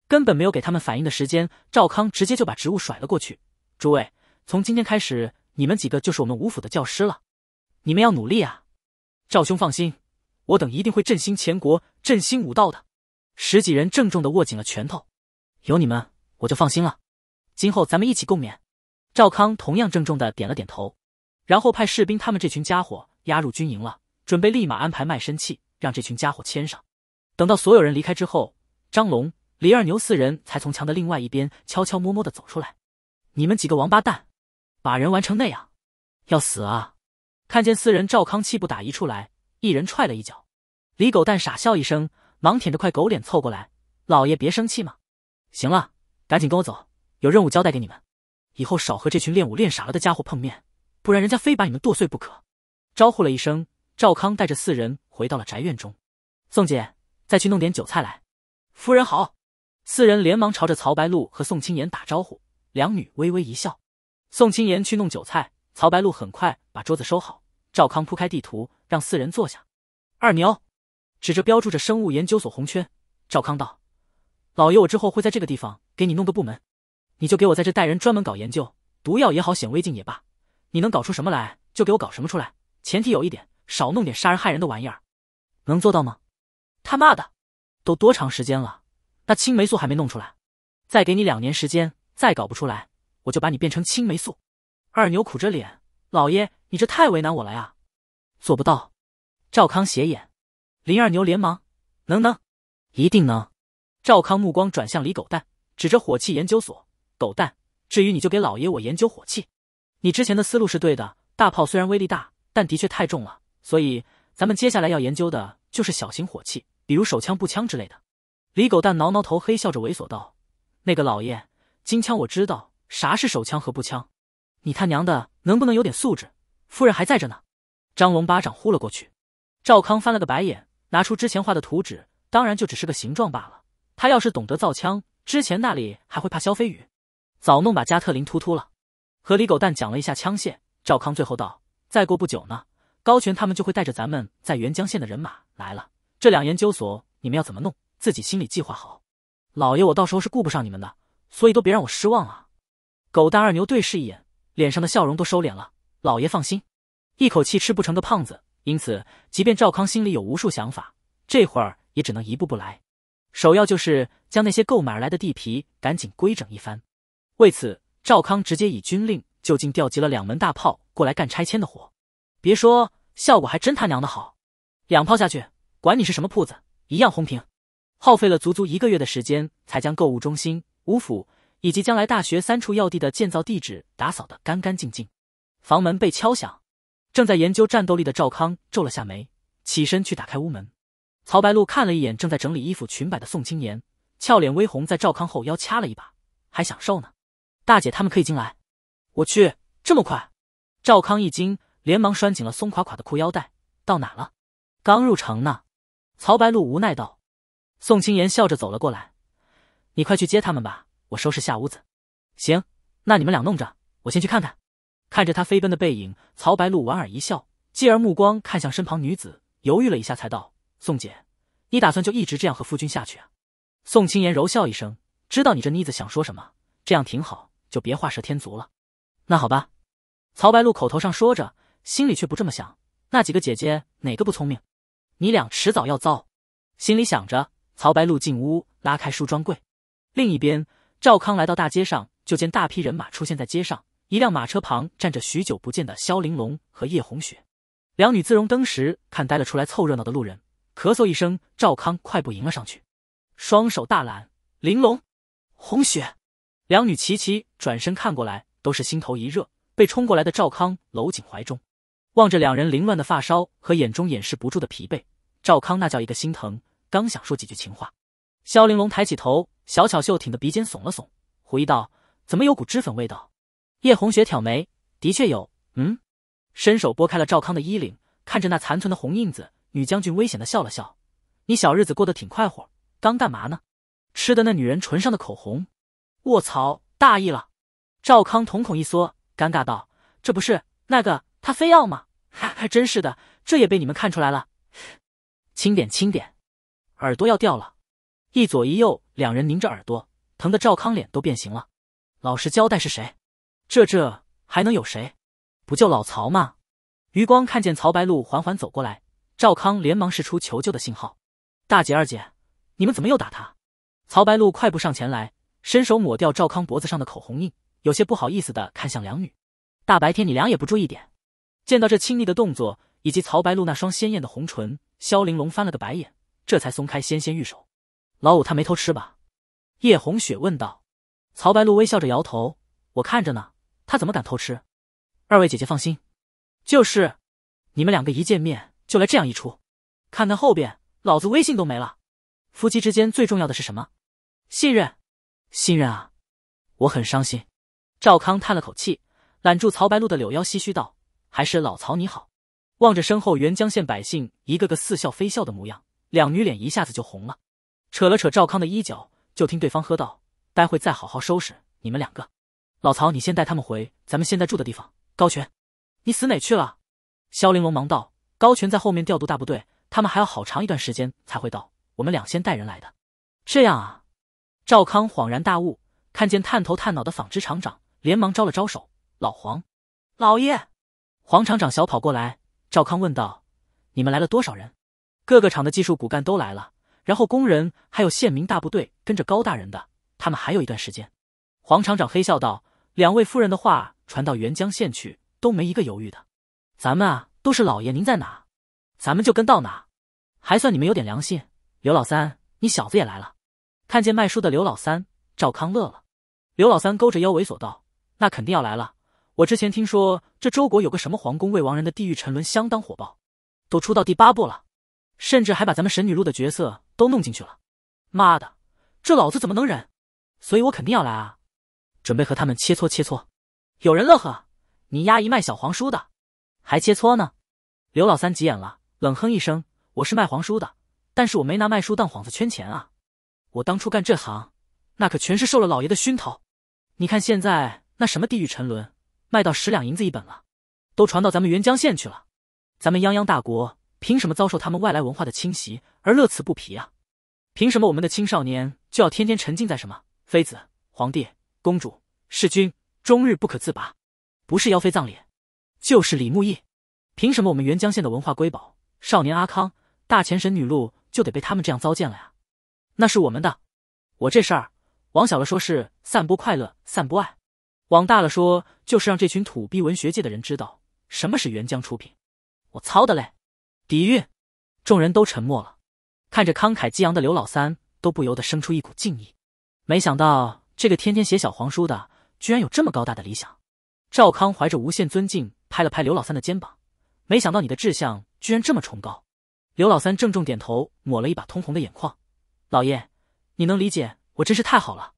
根本没有给他们反应的时间。赵康直接就把职务甩了过去：“诸位，从今天开始，你们几个就是我们武府的教师了，你们要努力啊！”赵兄放心，我等一定会振兴前国，振兴武道的。十几人郑重的握紧了拳头，有你们我就放心了。今后咱们一起共勉。赵康同样郑重的点了点头，然后派士兵他们这群家伙押入军营了，准备立马安排卖身契，让这群家伙签上。等到所有人离开之后，张龙、李二牛四人才从墙的另外一边悄悄摸摸的走出来。你们几个王八蛋，把人玩成那样，要死啊！看见四人，赵康气不打一处来，一人踹了一脚。李狗蛋傻笑一声，忙舔着块狗脸凑过来：“老爷别生气嘛，行了，赶紧跟我走。”有任务交代给你们，以后少和这群练武练傻了的家伙碰面，不然人家非把你们剁碎不可。招呼了一声，赵康带着四人回到了宅院中。宋姐，再去弄点酒菜来。夫人好。四人连忙朝着曹白露和宋青岩打招呼，两女微微一笑。宋青岩去弄酒菜，曹白露很快把桌子收好。赵康铺开地图，让四人坐下。二牛指着标注着生物研究所红圈，赵康道：“老爷，我之后会在这个地方给你弄个部门。”你就给我在这带人专门搞研究，毒药也好，显微镜也罢，你能搞出什么来就给我搞什么出来，前提有一点，少弄点杀人害人的玩意儿。能做到吗？他妈的，都多长时间了，那青霉素还没弄出来，再给你两年时间，再搞不出来，我就把你变成青霉素。二牛苦着脸，老爷，你这太为难我了呀，做不到。赵康斜眼，林二牛连忙，能能，一定能。赵康目光转向李狗蛋，指着火器研究所。狗蛋，至于你就给老爷我研究火器。你之前的思路是对的，大炮虽然威力大，但的确太重了。所以咱们接下来要研究的就是小型火器，比如手枪、步枪之类的。李狗蛋挠挠头，嘿笑着猥琐道：“那个老爷，金枪我知道，啥是手枪和步枪？你他娘的能不能有点素质？夫人还在这呢！”张龙巴掌呼了过去。赵康翻了个白眼，拿出之前画的图纸，当然就只是个形状罢了。他要是懂得造枪，之前那里还会怕肖飞宇？早弄把加特林突突了，和李狗蛋讲了一下枪械。赵康最后道：“再过不久呢，高权他们就会带着咱们在沅江县的人马来了。这两研究所，你们要怎么弄，自己心里计划好。老爷，我到时候是顾不上你们的，所以都别让我失望啊！”狗蛋二牛对视一眼，脸上的笑容都收敛了。老爷放心，一口气吃不成个胖子。因此，即便赵康心里有无数想法，这会儿也只能一步步来。首要就是将那些购买来的地皮赶紧规整一番。为此，赵康直接以军令就近调集了两门大炮过来干拆迁的活。别说效果，还真他娘的好！两炮下去，管你是什么铺子，一样轰平。耗费了足足一个月的时间，才将购物中心、五府以及将来大学三处要地的建造地址打扫得干干净净。房门被敲响，正在研究战斗力的赵康皱了下眉，起身去打开屋门。曹白露看了一眼正在整理衣服裙摆的宋青年，俏脸微红，在赵康后腰掐了一把，还享受呢。大姐，他们可以进来。我去，这么快！赵康一惊，连忙拴紧了松垮垮的裤腰带。到哪了？刚入城呢。曹白露无奈道。宋青言笑着走了过来：“你快去接他们吧，我收拾下屋子。”行，那你们俩弄着，我先去看看。看着他飞奔的背影，曹白露莞尔一笑，继而目光看向身旁女子，犹豫了一下才道：“宋姐，你打算就一直这样和夫君下去啊？”宋青言柔笑一声：“知道你这妮子想说什么，这样挺好。”就别画蛇添足了。那好吧，曹白露口头上说着，心里却不这么想。那几个姐姐哪个不聪明？你俩迟早要遭。心里想着，曹白露进屋拉开梳妆柜。另一边，赵康来到大街上，就见大批人马出现在街上，一辆马车旁站着许久不见的萧玲珑和叶红雪，两女自容登时看呆了。出来凑热闹的路人咳嗽一声，赵康快步迎了上去，双手大揽玲珑，红雪。两女齐齐转身看过来，都是心头一热，被冲过来的赵康搂紧怀中，望着两人凌乱的发梢和眼中掩饰不住的疲惫，赵康那叫一个心疼，刚想说几句情话，萧玲珑抬起头，小巧秀挺的鼻尖耸了耸，狐疑道：“怎么有股脂粉味道？”叶红雪挑眉，的确有，嗯，伸手拨开了赵康的衣领，看着那残存的红印子，女将军危险的笑了笑：“你小日子过得挺快活，刚干嘛呢？吃的那女人唇上的口红？”卧槽！大意了，赵康瞳孔一缩，尴尬道：“这不是那个他非要吗？还 <laughs> 真是的，这也被你们看出来了。”轻点，轻点，耳朵要掉了。一左一右，两人拧着耳朵，疼得赵康脸都变形了。老实交代是谁？这这还能有谁？不就老曹吗？余光看见曹白露缓缓走过来，赵康连忙使出求救的信号：“大姐，二姐，你们怎么又打他？”曹白露快步上前来。伸手抹掉赵康脖子上的口红印，有些不好意思的看向两女。大白天你俩也不注意点。见到这亲昵的动作，以及曹白露那双鲜艳的红唇，萧玲珑翻了个白眼，这才松开纤纤玉手。老五他没偷吃吧？叶红雪问道。曹白露微笑着摇头：“我看着呢，他怎么敢偷吃？”二位姐姐放心。就是，你们两个一见面就来这样一出，看看后边老子威信都没了。夫妻之间最重要的是什么？信任。信任啊，我很伤心。赵康叹了口气，揽住曹白露的柳腰，唏嘘道：“还是老曹你好。”望着身后沅江县百姓一个个似笑非笑的模样，两女脸一下子就红了，扯了扯赵康的衣角，就听对方喝道：“待会再好好收拾你们两个。”老曹，你先带他们回咱们现在住的地方。高权，你死哪去了？萧玲珑忙道：“高权在后面调度大部队，他们还要好长一段时间才会到。我们两先带人来的。”这样啊。赵康恍然大悟，看见探头探脑的纺织厂长，连忙招了招手：“老黄，老爷。”黄厂长小跑过来。赵康问道：“你们来了多少人？”各个厂的技术骨干都来了，然后工人还有县民大部队跟着高大人的。他们还有一段时间。黄厂长嘿笑道：“两位夫人的话传到沅江县去，都没一个犹豫的。咱们啊，都是老爷您在哪，咱们就跟到哪。还算你们有点良心。刘老三，你小子也来了。”看见卖书的刘老三，赵康乐了。刘老三勾着腰猥琐道：“那肯定要来了。我之前听说这周国有个什么皇宫未亡人的地狱沉沦相当火爆，都出到第八部了，甚至还把咱们神女路的角色都弄进去了。妈的，这老子怎么能忍？所以我肯定要来啊，准备和他们切磋切磋。”有人乐呵：“你丫一卖小黄书的，还切磋呢？”刘老三急眼了，冷哼一声：“我是卖黄书的，但是我没拿卖书当幌子圈钱啊。”我当初干这行，那可全是受了老爷的熏陶。你看现在那什么《地狱沉沦》，卖到十两银子一本了，都传到咱们元江县去了。咱们泱泱大国，凭什么遭受他们外来文化的侵袭而乐此不疲啊？凭什么我们的青少年就要天天沉浸在什么妃子、皇帝、公主、弑君，终日不可自拔？不是妖妃葬礼，就是李牧义。凭什么我们元江县的文化瑰宝《少年阿康大前神女露就得被他们这样糟践了呀？那是我们的，我这事儿，往小了说是散播快乐、散播爱，往大了说就是让这群土逼文学界的人知道什么是原浆出品。我操的嘞！底蕴，众人都沉默了，看着慷慨激昂的刘老三，都不由得生出一股敬意。没想到这个天天写小黄书的，居然有这么高大的理想。赵康怀着无限尊敬拍了拍刘老三的肩膀，没想到你的志向居然这么崇高。刘老三郑重点头，抹了一把通红的眼眶。老爷，你能理解我真是太好了，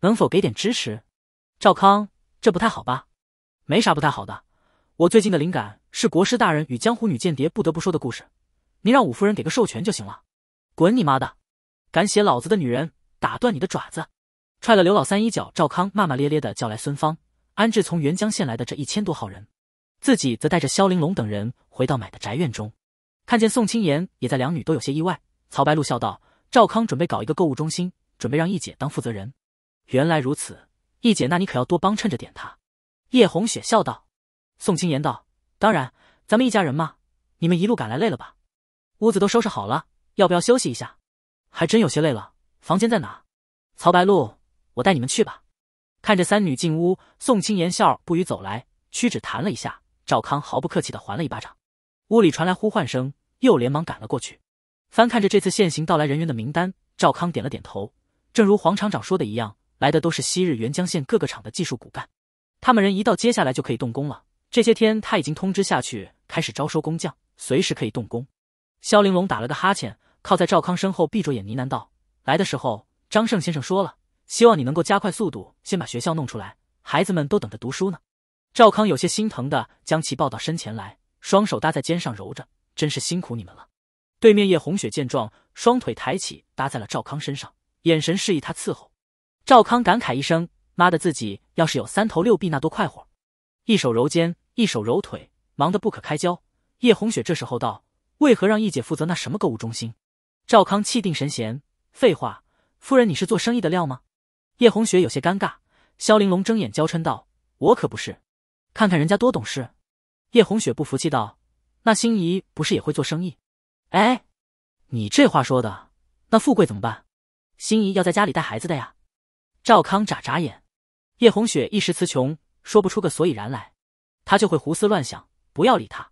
能否给点支持？赵康，这不太好吧？没啥不太好的，我最近的灵感是国师大人与江湖女间谍不得不说的故事，您让五夫人给个授权就行了。滚你妈的！敢写老子的女人，打断你的爪子，踹了刘老三一脚。赵康骂骂咧咧的叫来孙芳，安置从沅江县来的这一千多号人，自己则带着萧玲珑等人回到买的宅院中，看见宋青言也在，两女都有些意外。曹白露笑道。赵康准备搞一个购物中心，准备让易姐当负责人。原来如此，易姐，那你可要多帮衬着点她。叶红雪笑道。宋青言道：“当然，咱们一家人嘛。你们一路赶来累了吧？屋子都收拾好了，要不要休息一下？”还真有些累了。房间在哪？曹白露，我带你们去吧。看着三女进屋，宋青言笑不语走来，屈指弹了一下，赵康毫不客气的还了一巴掌。屋里传来呼唤声，又连忙赶了过去。翻看着这次限行到来人员的名单，赵康点了点头。正如黄厂长说的一样，来的都是昔日沅江县各个厂的技术骨干。他们人一到，接下来就可以动工了。这些天他已经通知下去，开始招收工匠，随时可以动工。肖玲珑打了个哈欠，靠在赵康身后，闭着眼呢喃道：“来的时候，张胜先生说了，希望你能够加快速度，先把学校弄出来，孩子们都等着读书呢。”赵康有些心疼的将其抱到身前来，双手搭在肩上揉着：“真是辛苦你们了。”对面叶红雪见状，双腿抬起搭在了赵康身上，眼神示意他伺候。赵康感慨一声：“妈的，自己要是有三头六臂那多快活！”一手揉肩，一手揉腿，忙得不可开交。叶红雪这时候道：“为何让一姐负责那什么购物中心？”赵康气定神闲：“废话，夫人你是做生意的料吗？”叶红雪有些尴尬。肖玲珑睁眼娇嗔道：“我可不是。”看看人家多懂事。叶红雪不服气道：“那心仪不是也会做生意？”哎，你这话说的，那富贵怎么办？心仪要在家里带孩子的呀。赵康眨眨眼，叶红雪一时词穷，说不出个所以然来，他就会胡思乱想。不要理他，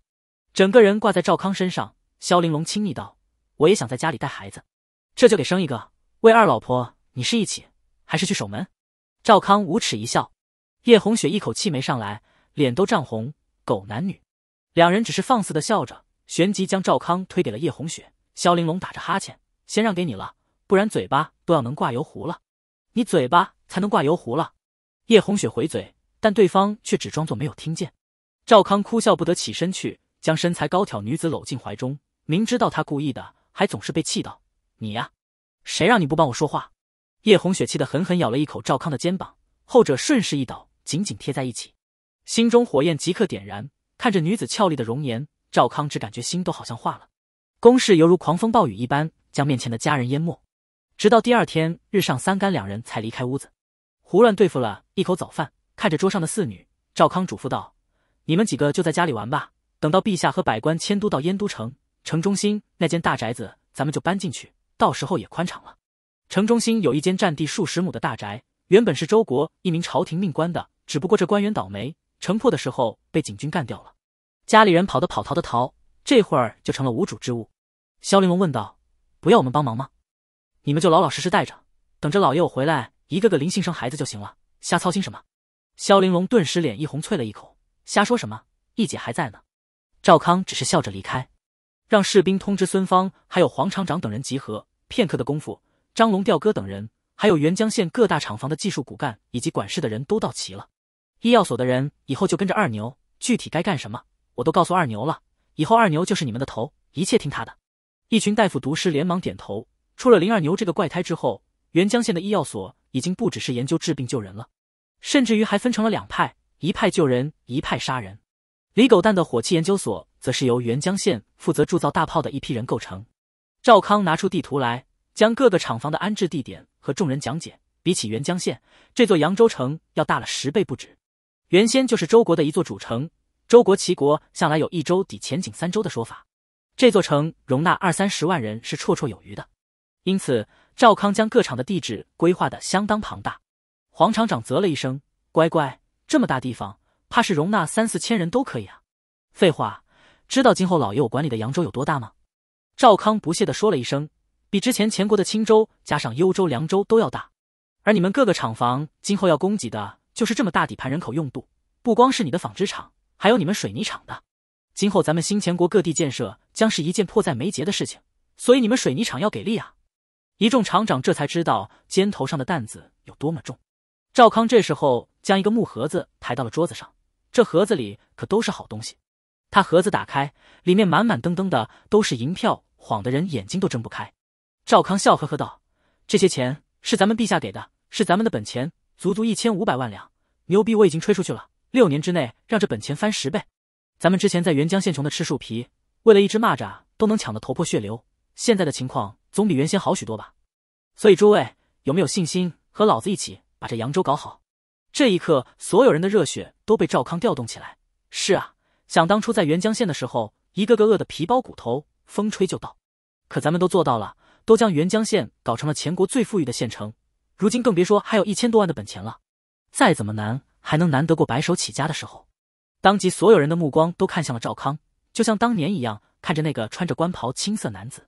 整个人挂在赵康身上。肖玲珑轻昵道：“我也想在家里带孩子，这就给生一个。为二老婆，你是一起，还是去守门？”赵康无耻一笑，叶红雪一口气没上来，脸都涨红。狗男女，两人只是放肆的笑着。旋即将赵康推给了叶红雪，萧玲珑打着哈欠，先让给你了，不然嘴巴都要能挂油壶了。你嘴巴才能挂油壶了？叶红雪回嘴，但对方却只装作没有听见。赵康哭笑不得，起身去将身材高挑女子搂进怀中，明知道他故意的，还总是被气到。你呀，谁让你不帮我说话？叶红雪气得狠狠咬了一口赵康的肩膀，后者顺势一倒，紧紧贴在一起，心中火焰即刻点燃，看着女子俏丽的容颜。赵康只感觉心都好像化了，攻势犹如狂风暴雨一般将面前的家人淹没，直到第二天日上三竿，两人才离开屋子，胡乱对付了一口早饭，看着桌上的四女，赵康嘱咐道：“你们几个就在家里玩吧，等到陛下和百官迁都到燕都城，城中心那间大宅子咱们就搬进去，到时候也宽敞了。城中心有一间占地数十亩的大宅，原本是周国一名朝廷命官的，只不过这官员倒霉，城破的时候被景军干掉了。”家里人跑的跑，逃的逃，这会儿就成了无主之物。萧玲珑问道：“不要我们帮忙吗？你们就老老实实带着，等着老我回来，一个个临幸生孩子就行了，瞎操心什么？”萧玲珑顿时脸一红，啐了一口：“瞎说什么？一姐还在呢。”赵康只是笑着离开，让士兵通知孙芳，还有黄厂长等人集合。片刻的功夫，张龙、吊哥等人，还有沅江县各大厂房的技术骨干以及管事的人都到齐了。医药所的人以后就跟着二牛，具体该干什么？我都告诉二牛了，以后二牛就是你们的头，一切听他的。一群大夫毒师连忙点头。出了林二牛这个怪胎之后，元江县的医药所已经不只是研究治病救人了，甚至于还分成了两派，一派救人，一派杀人。李狗蛋的火器研究所，则是由元江县负责铸造大炮的一批人构成。赵康拿出地图来，将各个厂房的安置地点和众人讲解。比起元江县，这座扬州城要大了十倍不止，原先就是周国的一座主城。周国、齐国向来有一周抵前景三周的说法，这座城容纳二三十万人是绰绰有余的。因此，赵康将各厂的地址规划的相当庞大。黄厂长啧了一声：“乖乖，这么大地方，怕是容纳三四千人都可以啊！”废话，知道今后老爷我管理的扬州有多大吗？”赵康不屑的说了一声：“比之前前国的青州加上幽州、凉州都要大，而你们各个厂房今后要供给的就是这么大底盘人口用度，不光是你的纺织厂。”还有你们水泥厂的，今后咱们新前国各地建设将是一件迫在眉睫的事情，所以你们水泥厂要给力啊！一众厂长这才知道肩头上的担子有多么重。赵康这时候将一个木盒子抬到了桌子上，这盒子里可都是好东西。他盒子打开，里面满满登登的都是银票，晃得人眼睛都睁不开。赵康笑呵呵道：“这些钱是咱们陛下给的，是咱们的本钱，足足一千五百万两，牛逼！我已经吹出去了。”六年之内让这本钱翻十倍，咱们之前在原江县穷的吃树皮，为了一只蚂蚱都能抢得头破血流。现在的情况总比原先好许多吧？所以诸位有没有信心和老子一起把这扬州搞好？这一刻，所有人的热血都被赵康调动起来。是啊，想当初在元江县的时候，一个个饿的皮包骨头，风吹就倒。可咱们都做到了，都将元江县搞成了全国最富裕的县城。如今更别说还有一千多万的本钱了，再怎么难。还能难得过白手起家的时候，当即所有人的目光都看向了赵康，就像当年一样看着那个穿着官袍青色男子。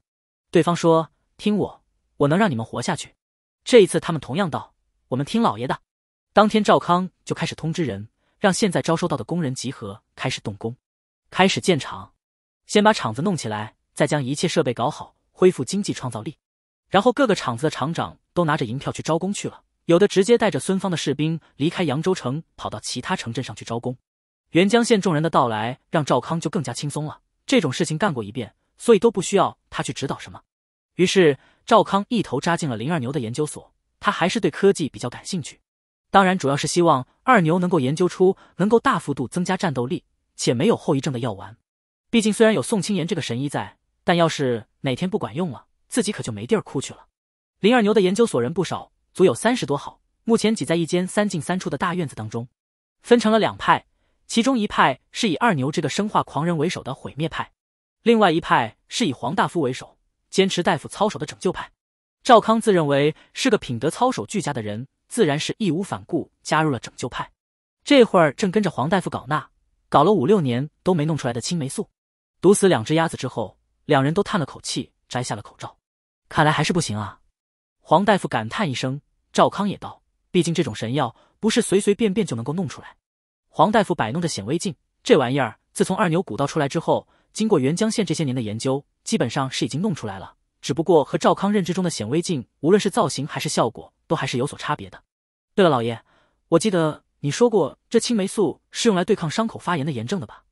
对方说：“听我，我能让你们活下去。”这一次他们同样道：“我们听老爷的。”当天赵康就开始通知人，让现在招收到的工人集合，开始动工，开始建厂，先把厂子弄起来，再将一切设备搞好，恢复经济创造力。然后各个厂子的厂长都拿着银票去招工去了。有的直接带着孙芳的士兵离开扬州城，跑到其他城镇上去招工。元江县众人的到来让赵康就更加轻松了，这种事情干过一遍，所以都不需要他去指导什么。于是赵康一头扎进了林二牛的研究所，他还是对科技比较感兴趣，当然主要是希望二牛能够研究出能够大幅度增加战斗力且没有后遗症的药丸。毕竟虽然有宋青岩这个神医在，但要是哪天不管用了，自己可就没地儿哭去了。林二牛的研究所人不少。足有三十多号，目前挤在一间三进三出的大院子当中，分成了两派。其中一派是以二牛这个生化狂人为首的毁灭派，另外一派是以黄大夫为首，坚持大夫操守的拯救派。赵康自认为是个品德操守俱佳的人，自然是义无反顾加入了拯救派。这会儿正跟着黄大夫搞那，搞了五六年都没弄出来的青霉素，毒死两只鸭子之后，两人都叹了口气，摘下了口罩。看来还是不行啊。黄大夫感叹一声，赵康也道：“毕竟这种神药不是随随便便就能够弄出来。”黄大夫摆弄着显微镜，这玩意儿自从二牛古道出来之后，经过沅江县这些年的研究，基本上是已经弄出来了。只不过和赵康认知中的显微镜，无论是造型还是效果，都还是有所差别的。对了，老爷，我记得你说过这青霉素是用来对抗伤口发炎的炎症的吧？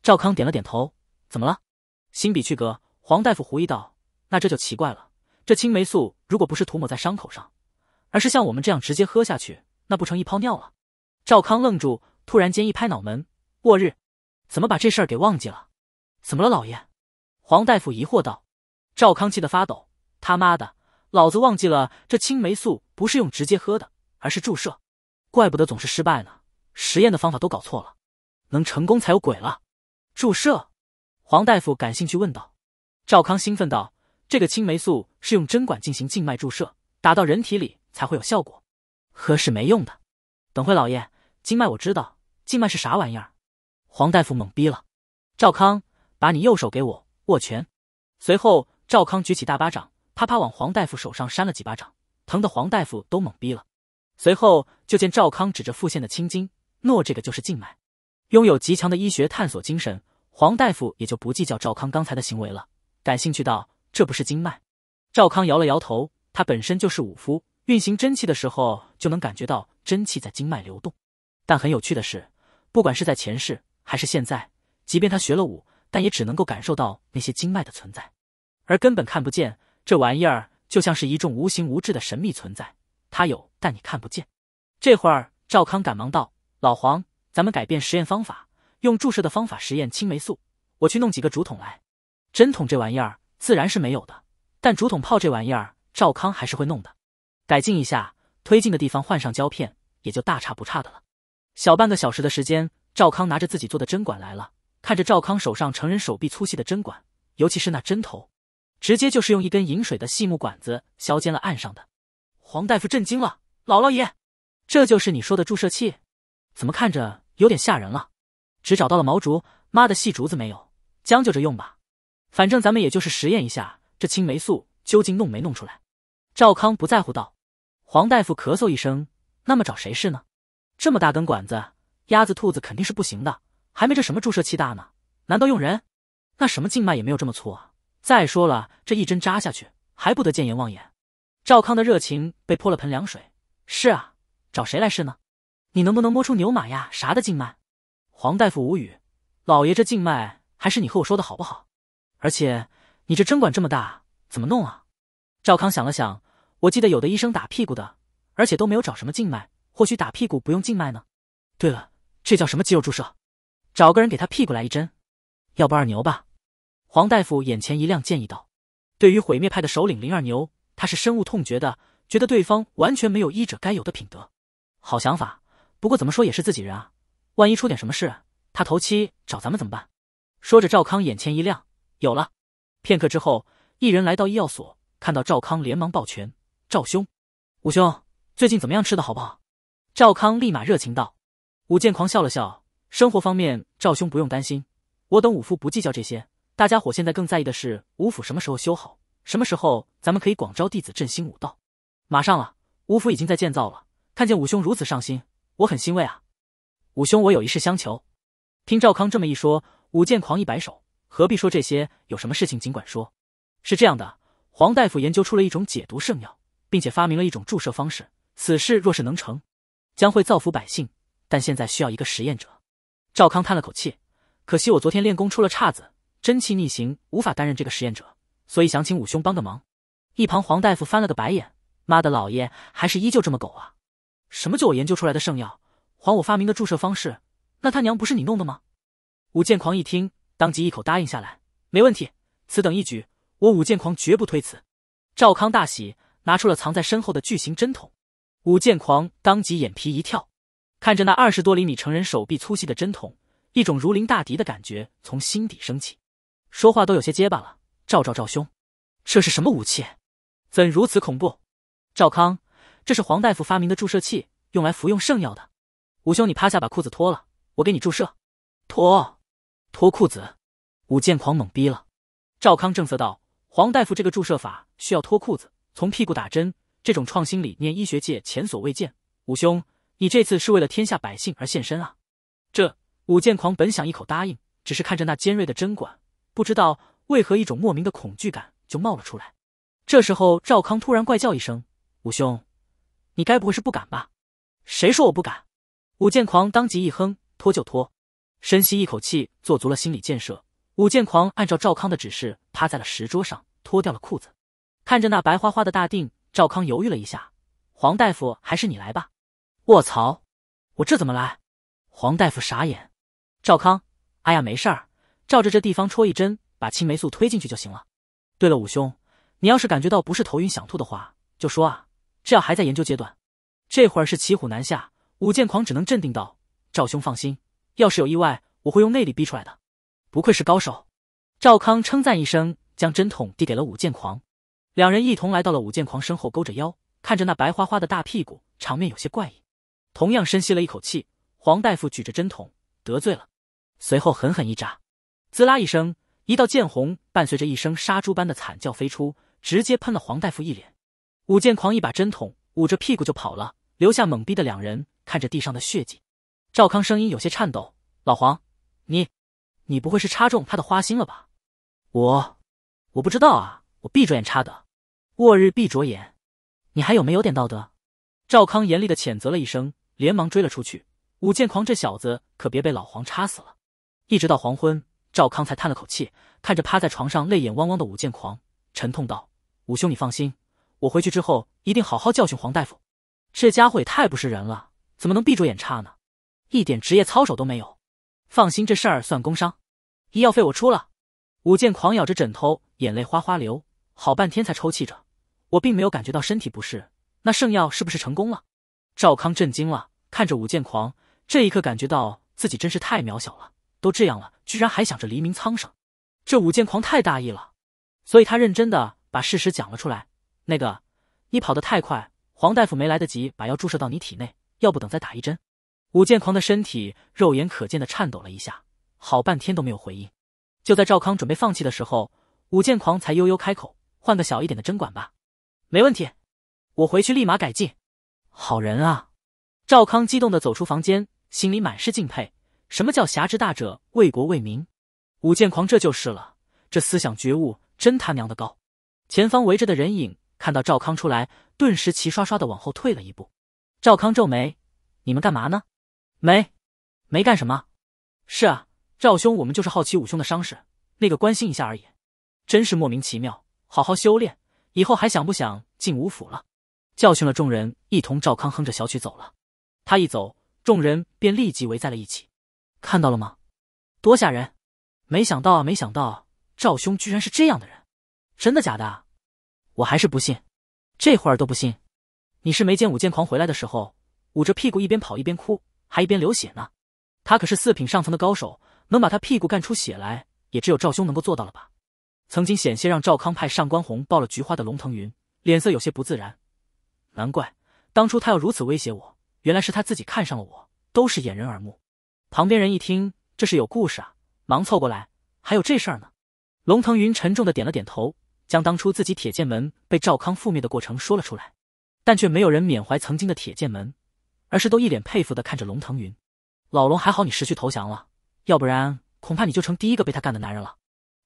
赵康点了点头。怎么了？心比去格？黄大夫狐疑道：“那这就奇怪了。”这青霉素如果不是涂抹在伤口上，而是像我们这样直接喝下去，那不成一泡尿了？赵康愣住，突然间一拍脑门：“我日，怎么把这事儿给忘记了？”“怎么了，老爷？”黄大夫疑惑道。赵康气得发抖：“他妈的，老子忘记了！这青霉素不是用直接喝的，而是注射，怪不得总是失败呢。实验的方法都搞错了，能成功才有鬼了。”“注射？”黄大夫感兴趣问道。赵康兴奋道。这个青霉素是用针管进行静脉注射，打到人体里才会有效果，喝是没用的。等会，老爷，静脉我知道，静脉是啥玩意儿？黄大夫懵逼了。赵康，把你右手给我握拳。随后，赵康举起大巴掌，啪啪往黄大夫手上扇了几巴掌，疼得黄大夫都懵逼了。随后就见赵康指着腹线的青筋，诺，这个就是静脉。拥有极强的医学探索精神，黄大夫也就不计较赵康刚才的行为了，感兴趣道。这不是经脉，赵康摇了摇头。他本身就是武夫，运行真气的时候就能感觉到真气在经脉流动。但很有趣的是，不管是在前世还是现在，即便他学了武，但也只能够感受到那些经脉的存在，而根本看不见。这玩意儿就像是一众无形无质的神秘存在，它有，但你看不见。这会儿，赵康赶忙道：“老黄，咱们改变实验方法，用注射的方法实验青霉素。我去弄几个竹筒来，针筒这玩意儿。”自然是没有的，但竹筒炮这玩意儿，赵康还是会弄的，改进一下，推进的地方换上胶片，也就大差不差的了。小半个小时的时间，赵康拿着自己做的针管来了，看着赵康手上成人手臂粗细的针管，尤其是那针头，直接就是用一根引水的细木管子削尖了按上的。黄大夫震惊了，姥姥爷，这就是你说的注射器？怎么看着有点吓人了？只找到了毛竹，妈的细竹子没有，将就着用吧。反正咱们也就是实验一下，这青霉素究竟弄没弄出来？赵康不在乎道。黄大夫咳嗽一声，那么找谁试呢？这么大根管子，鸭子兔子肯定是不行的，还没这什么注射器大呢。难道用人？那什么静脉也没有这么粗啊。再说了，这一针扎下去，还不得见阎王眼？赵康的热情被泼了盆凉水。是啊，找谁来试呢？你能不能摸出牛马呀啥的静脉？黄大夫无语。老爷，这静脉还是你和我说的好不好？而且你这针管这么大，怎么弄啊？赵康想了想，我记得有的医生打屁股的，而且都没有找什么静脉，或许打屁股不用静脉呢。对了，这叫什么肌肉注射？找个人给他屁股来一针，要不二牛吧？黄大夫眼前一亮，建议道：“对于毁灭派的首领林二牛，他是深恶痛绝的，觉得对方完全没有医者该有的品德。好想法，不过怎么说也是自己人啊，万一出点什么事，他头七找咱们怎么办？”说着，赵康眼前一亮。有了，片刻之后，一人来到医药所，看到赵康，连忙抱拳：“赵兄，武兄，最近怎么样？吃的好不好？”赵康立马热情道：“武剑狂笑了笑，生活方面赵兄不用担心，我等武夫不计较这些。大家伙现在更在意的是武府什么时候修好，什么时候咱们可以广招弟子，振兴武道。马上了，武府已经在建造了。看见武兄如此上心，我很欣慰啊。武兄，我有一事相求。”听赵康这么一说，武剑狂一摆手。何必说这些？有什么事情尽管说。是这样的，黄大夫研究出了一种解毒圣药，并且发明了一种注射方式。此事若是能成，将会造福百姓。但现在需要一个实验者。赵康叹了口气，可惜我昨天练功出了岔子，真气逆行，无法担任这个实验者，所以想请武兄帮个忙。一旁黄大夫翻了个白眼：“妈的，老爷还是依旧这么狗啊！什么就我研究出来的圣药？还我发明的注射方式？那他娘不是你弄的吗？”武剑狂一听。当即一口答应下来，没问题。此等一举，我武剑狂绝不推辞。赵康大喜，拿出了藏在身后的巨型针筒。武剑狂当即眼皮一跳，看着那二十多厘米、成人手臂粗细的针筒，一种如临大敌的感觉从心底升起，说话都有些结巴了。赵赵赵兄，这是什么武器？怎如此恐怖？赵康，这是黄大夫发明的注射器，用来服用圣药的。武兄，你趴下，把裤子脱了，我给你注射。脱。脱裤子，武剑狂懵逼了。赵康正色道：“黄大夫这个注射法需要脱裤子，从屁股打针，这种创新理念医学界前所未见。武兄，你这次是为了天下百姓而献身啊！”这武剑狂本想一口答应，只是看着那尖锐的针管，不知道为何一种莫名的恐惧感就冒了出来。这时候，赵康突然怪叫一声：“武兄，你该不会是不敢吧？”“谁说我不敢？”武剑狂当即一哼：“脱就脱。”深吸一口气，做足了心理建设，武剑狂按照赵康的指示，趴在了石桌上，脱掉了裤子，看着那白花花的大腚，赵康犹豫了一下：“黄大夫，还是你来吧。”卧槽，我这怎么来？黄大夫傻眼。赵康：“哎呀，没事儿，照着这地方戳一针，把青霉素推进去就行了。”对了，武兄，你要是感觉到不是头晕想吐的话，就说啊，这药还在研究阶段。这会儿是骑虎难下，武剑狂只能镇定道：“赵兄，放心。”要是有意外，我会用内力逼出来的。不愧是高手，赵康称赞一声，将针筒递给了武剑狂。两人一同来到了武剑狂身后，勾着腰看着那白花花的大屁股，场面有些怪异。同样深吸了一口气，黄大夫举着针筒，得罪了。随后狠狠一扎，滋啦一声，一道剑红伴随着一声杀猪般的惨叫飞出，直接喷了黄大夫一脸。武剑狂一把针筒捂着屁股就跑了，留下懵逼的两人看着地上的血迹。赵康声音有些颤抖：“老黄，你，你不会是插中他的花心了吧？”“我，我不知道啊，我闭着眼插的。”“卧日闭着眼，你还有没有点道德？”赵康严厉的谴责了一声，连忙追了出去。武剑狂这小子可别被老黄插死了。一直到黄昏，赵康才叹了口气，看着趴在床上泪眼汪汪的武剑狂，沉痛道：“武兄，你放心，我回去之后一定好好教训黄大夫。这家伙也太不是人了，怎么能闭着眼插呢？”一点职业操守都没有，放心，这事儿算工伤，医药费我出了。武剑狂咬着枕头，眼泪哗哗流，好半天才抽泣着：“我并没有感觉到身体不适，那圣药是不是成功了？”赵康震惊了，看着武剑狂，这一刻感觉到自己真是太渺小了。都这样了，居然还想着黎明苍生，这武剑狂太大意了。所以他认真的把事实讲了出来：“那个，你跑得太快，黄大夫没来得及把药注射到你体内，要不等再打一针。”武剑狂的身体肉眼可见的颤抖了一下，好半天都没有回应。就在赵康准备放弃的时候，武剑狂才悠悠开口：“换个小一点的针管吧，没问题，我回去立马改进。”好人啊！赵康激动的走出房间，心里满是敬佩。什么叫侠之大者，为国为民？武剑狂这就是了，这思想觉悟真他娘的高！前方围着的人影看到赵康出来，顿时齐刷刷的往后退了一步。赵康皱眉：“你们干嘛呢？”没，没干什么。是啊，赵兄，我们就是好奇武兄的伤势，那个关心一下而已。真是莫名其妙。好好修炼，以后还想不想进武府了？教训了众人，一同赵康哼着小曲走了。他一走，众人便立即围在了一起。看到了吗？多吓人！没想到啊，没想到赵兄居然是这样的人！真的假的？我还是不信。这会儿都不信？你是没见武剑狂回来的时候，捂着屁股一边跑一边哭？还一边流血呢，他可是四品上层的高手，能把他屁股干出血来，也只有赵兄能够做到了吧？曾经险些让赵康派上官红爆了菊花的龙腾云脸色有些不自然，难怪当初他要如此威胁我，原来是他自己看上了我，都是掩人耳目。旁边人一听，这是有故事啊，忙凑过来，还有这事儿呢？龙腾云沉重的点了点头，将当初自己铁剑门被赵康覆灭的过程说了出来，但却没有人缅怀曾经的铁剑门。而是都一脸佩服的看着龙腾云，老龙还好你识趣投降了，要不然恐怕你就成第一个被他干的男人了。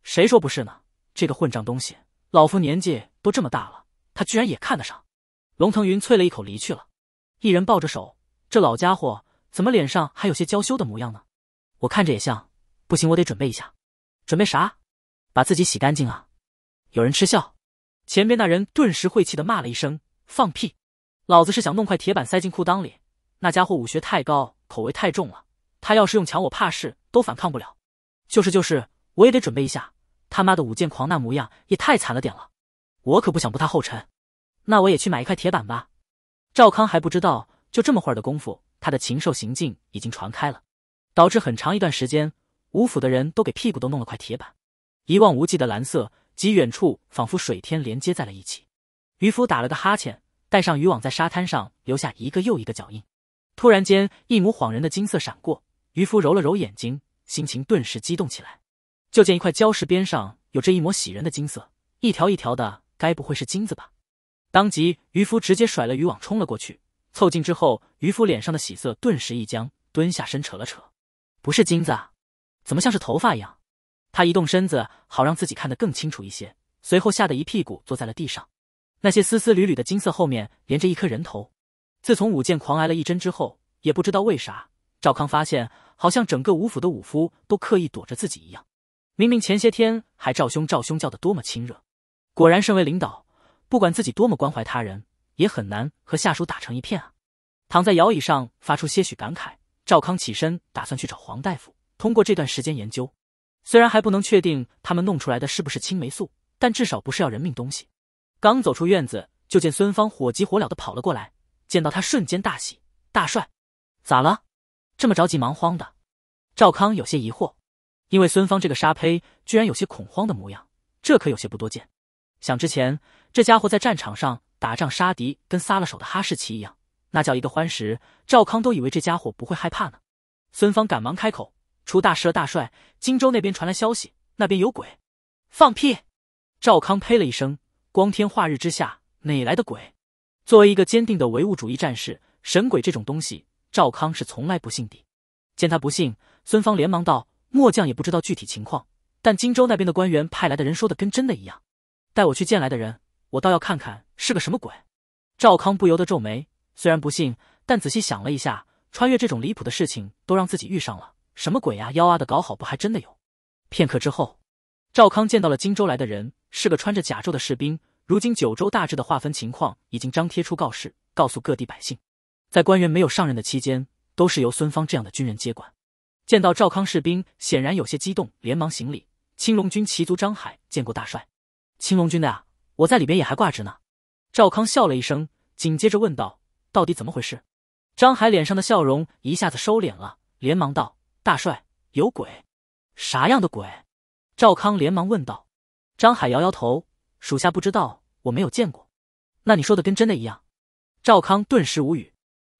谁说不是呢？这个混账东西，老夫年纪都这么大了，他居然也看得上。龙腾云啐了一口，离去了。一人抱着手，这老家伙怎么脸上还有些娇羞的模样呢？我看着也像，不行，我得准备一下。准备啥？把自己洗干净啊！有人嗤笑，前边那人顿时晦气的骂了一声：“放屁！老子是想弄块铁板塞进裤裆里。”那家伙武学太高，口味太重了。他要是用强，我怕是都反抗不了。就是就是，我也得准备一下。他妈的，武剑狂那模样也太惨了点了，我可不想步他后尘。那我也去买一块铁板吧。赵康还不知道，就这么会儿的功夫，他的禽兽行径已经传开了，导致很长一段时间，吴府的人都给屁股都弄了块铁板。一望无际的蓝色，及远处仿佛水天连接在了一起。渔夫打了个哈欠，带上渔网，在沙滩上留下一个又一个脚印。突然间，一抹恍人的金色闪过，渔夫揉了揉眼睛，心情顿时激动起来。就见一块礁石边上有着一抹喜人的金色，一条一条的，该不会是金子吧？当即，渔夫直接甩了渔网冲了过去。凑近之后，渔夫脸上的喜色顿时一僵，蹲下身扯了扯，不是金子，怎么像是头发一样？他移动身子，好让自己看得更清楚一些。随后吓得一屁股坐在了地上。那些丝丝缕缕的金色后面连着一颗人头。自从武剑狂挨了一针之后，也不知道为啥，赵康发现好像整个武府的武夫都刻意躲着自己一样。明明前些天还“赵兄，赵兄”叫的多么亲热，果然，身为领导，不管自己多么关怀他人，也很难和下属打成一片啊。躺在摇椅上发出些许感慨，赵康起身打算去找黄大夫。通过这段时间研究，虽然还不能确定他们弄出来的是不是青霉素，但至少不是要人命东西。刚走出院子，就见孙芳火急火燎的跑了过来。见到他，瞬间大喜。大帅，咋了？这么着急忙慌的？赵康有些疑惑，因为孙芳这个沙胚居然有些恐慌的模样，这可有些不多见。想之前这家伙在战场上打仗杀敌，跟撒了手的哈士奇一样，那叫一个欢实。赵康都以为这家伙不会害怕呢。孙芳赶忙开口：“出大事了，大帅！荆州那边传来消息，那边有鬼！”放屁！赵康呸了一声：“光天化日之下，哪来的鬼？”作为一个坚定的唯物主义战士，神鬼这种东西，赵康是从来不信的。见他不信，孙芳连忙道：“末将也不知道具体情况，但荆州那边的官员派来的人说的跟真的一样。带我去见来的人，我倒要看看是个什么鬼。”赵康不由得皱眉，虽然不信，但仔细想了一下，穿越这种离谱的事情都让自己遇上了，什么鬼啊、妖啊的，搞好不还真的有？片刻之后，赵康见到了荆州来的人，是个穿着甲胄的士兵。如今九州大致的划分情况已经张贴出告示，告诉各地百姓，在官员没有上任的期间，都是由孙芳这样的军人接管。见到赵康，士兵显然有些激动，连忙行礼。青龙军骑卒张海见过大帅。青龙军的啊，我在里边也还挂着呢。赵康笑了一声，紧接着问道：“到底怎么回事？”张海脸上的笑容一下子收敛了，连忙道：“大帅，有鬼！啥样的鬼？”赵康连忙问道。张海摇摇头：“属下不知道。”我没有见过，那你说的跟真的一样。赵康顿时无语，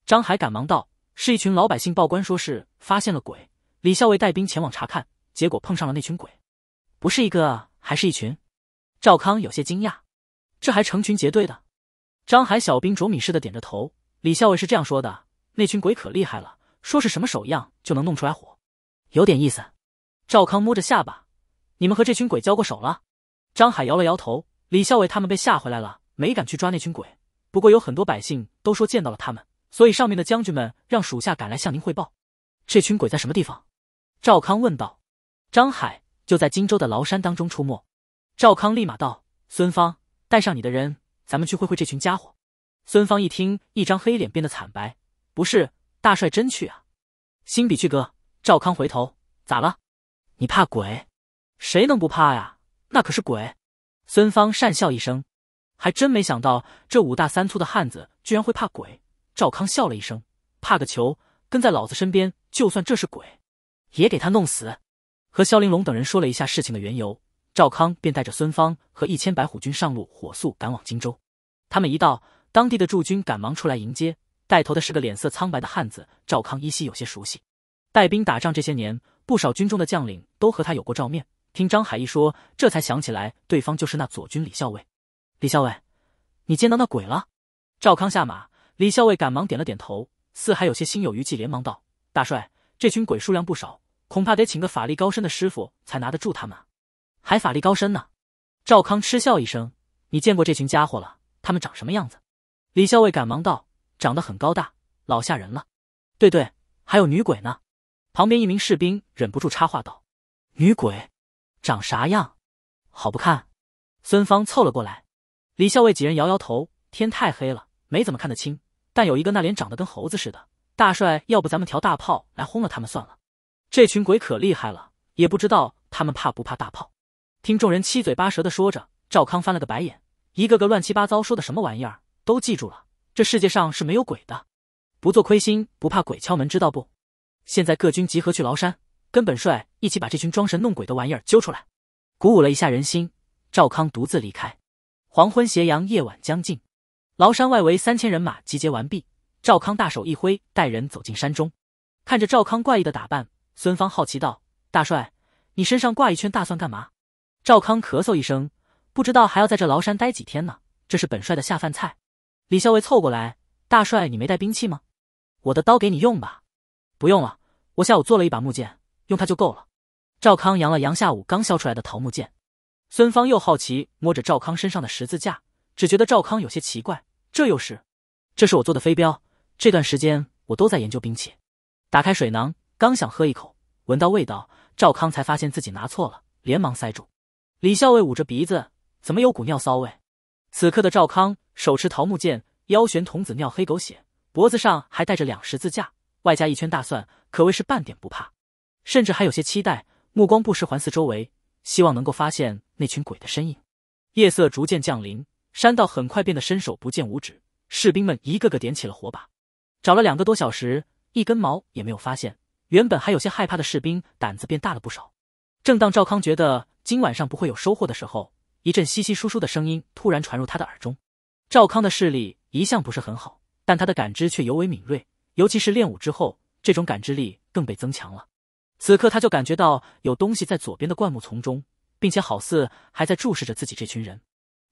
张海赶忙道：“是一群老百姓报官，说是发现了鬼。李校尉带兵前往查看，结果碰上了那群鬼。不是一个，还是一群？”赵康有些惊讶：“这还成群结队的？”张海小兵着迷似的点着头：“李校尉是这样说的。那群鬼可厉害了，说是什么手样就能弄出来火，有点意思。”赵康摸着下巴：“你们和这群鬼交过手了？”张海摇了摇头。李校尉他们被吓回来了，没敢去抓那群鬼。不过有很多百姓都说见到了他们，所以上面的将军们让属下赶来向您汇报。这群鬼在什么地方？赵康问道。张海就在荆州的崂山当中出没。赵康立马道：“孙芳，带上你的人，咱们去会会这群家伙。”孙芳一听，一张黑脸变得惨白：“不是，大帅真去啊？”新笔去哥，赵康回头：“咋了？你怕鬼？谁能不怕呀？那可是鬼。”孙芳讪笑一声，还真没想到这五大三粗的汉子居然会怕鬼。赵康笑了一声：“怕个球！跟在老子身边，就算这是鬼，也给他弄死。”和萧玲珑等人说了一下事情的缘由，赵康便带着孙芳和一千白虎军上路，火速赶往荆州。他们一到，当地的驻军赶忙出来迎接。带头的是个脸色苍白的汉子，赵康依稀有些熟悉。带兵打仗这些年，不少军中的将领都和他有过照面。听张海一说，这才想起来对方就是那左军李校尉。李校尉，你见到那鬼了？赵康下马，李校尉赶忙点了点头，似还有些心有余悸，连忙道：“大帅，这群鬼数量不少，恐怕得请个法力高深的师傅才拿得住他们还法力高深呢？赵康嗤笑一声：“你见过这群家伙了？他们长什么样子？”李校尉赶忙道：“长得很高大，老吓人了。对对，还有女鬼呢。”旁边一名士兵忍不住插话道：“女鬼？”长啥样？好不看？孙芳凑了过来。李校尉几人摇摇头，天太黑了，没怎么看得清。但有一个那脸长得跟猴子似的。大帅，要不咱们调大炮来轰了他们算了？这群鬼可厉害了，也不知道他们怕不怕大炮。听众人七嘴八舌的说着，赵康翻了个白眼，一个个乱七八糟说的什么玩意儿，都记住了。这世界上是没有鬼的，不做亏心不怕鬼敲门，知道不？现在各军集合去崂山。跟本帅一起把这群装神弄鬼的玩意儿揪出来，鼓舞了一下人心。赵康独自离开。黄昏斜阳，夜晚将近。崂山外围三千人马集结完毕。赵康大手一挥，带人走进山中。看着赵康怪异的打扮，孙芳好奇道：“大帅，你身上挂一圈大蒜干嘛？”赵康咳嗽一声，不知道还要在这崂山待几天呢。这是本帅的下饭菜。李校尉凑过来：“大帅，你没带兵器吗？我的刀给你用吧。”“不用了，我下午做了一把木剑。”用它就够了。赵康扬了扬下午刚削出来的桃木剑，孙芳又好奇摸着赵康身上的十字架，只觉得赵康有些奇怪。这又是？这是我做的飞镖。这段时间我都在研究兵器。打开水囊，刚想喝一口，闻到味道，赵康才发现自己拿错了，连忙塞住。李校尉捂着鼻子，怎么有股尿骚味？此刻的赵康手持桃木剑，腰悬童子尿黑狗血，脖子上还带着两十字架，外加一圈大蒜，可谓是半点不怕。甚至还有些期待，目光不时环视周围，希望能够发现那群鬼的身影。夜色逐渐降临，山道很快变得伸手不见五指。士兵们一个个点起了火把，找了两个多小时，一根毛也没有发现。原本还有些害怕的士兵，胆子变大了不少。正当赵康觉得今晚上不会有收获的时候，一阵稀稀疏疏的声音突然传入他的耳中。赵康的视力一向不是很好，但他的感知却尤为敏锐，尤其是练武之后，这种感知力更被增强了。此刻他就感觉到有东西在左边的灌木丛中，并且好似还在注视着自己这群人。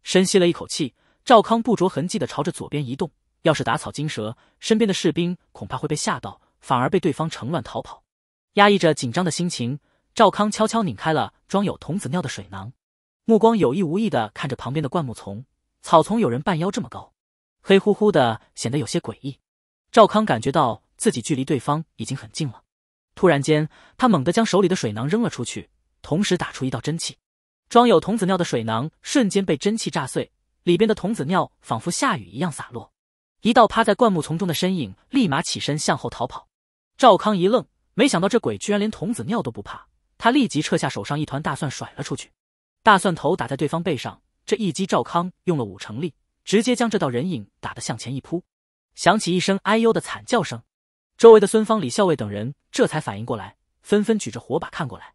深吸了一口气，赵康不着痕迹的朝着左边移动。要是打草惊蛇，身边的士兵恐怕会被吓到，反而被对方乘乱逃跑。压抑着紧张的心情，赵康悄悄拧开了装有童子尿的水囊，目光有意无意的看着旁边的灌木丛、草丛，有人半腰这么高，黑乎乎的，显得有些诡异。赵康感觉到自己距离对方已经很近了。突然间，他猛地将手里的水囊扔了出去，同时打出一道真气。装有童子尿的水囊瞬间被真气炸碎，里边的童子尿仿佛下雨一样洒落。一道趴在灌木丛中的身影立马起身向后逃跑。赵康一愣，没想到这鬼居然连童子尿都不怕。他立即撤下手上一团大蒜甩了出去，大蒜头打在对方背上。这一击赵康用了五成力，直接将这道人影打得向前一扑，响起一声“哎呦”的惨叫声。周围的孙芳、李校尉等人这才反应过来，纷纷举着火把看过来。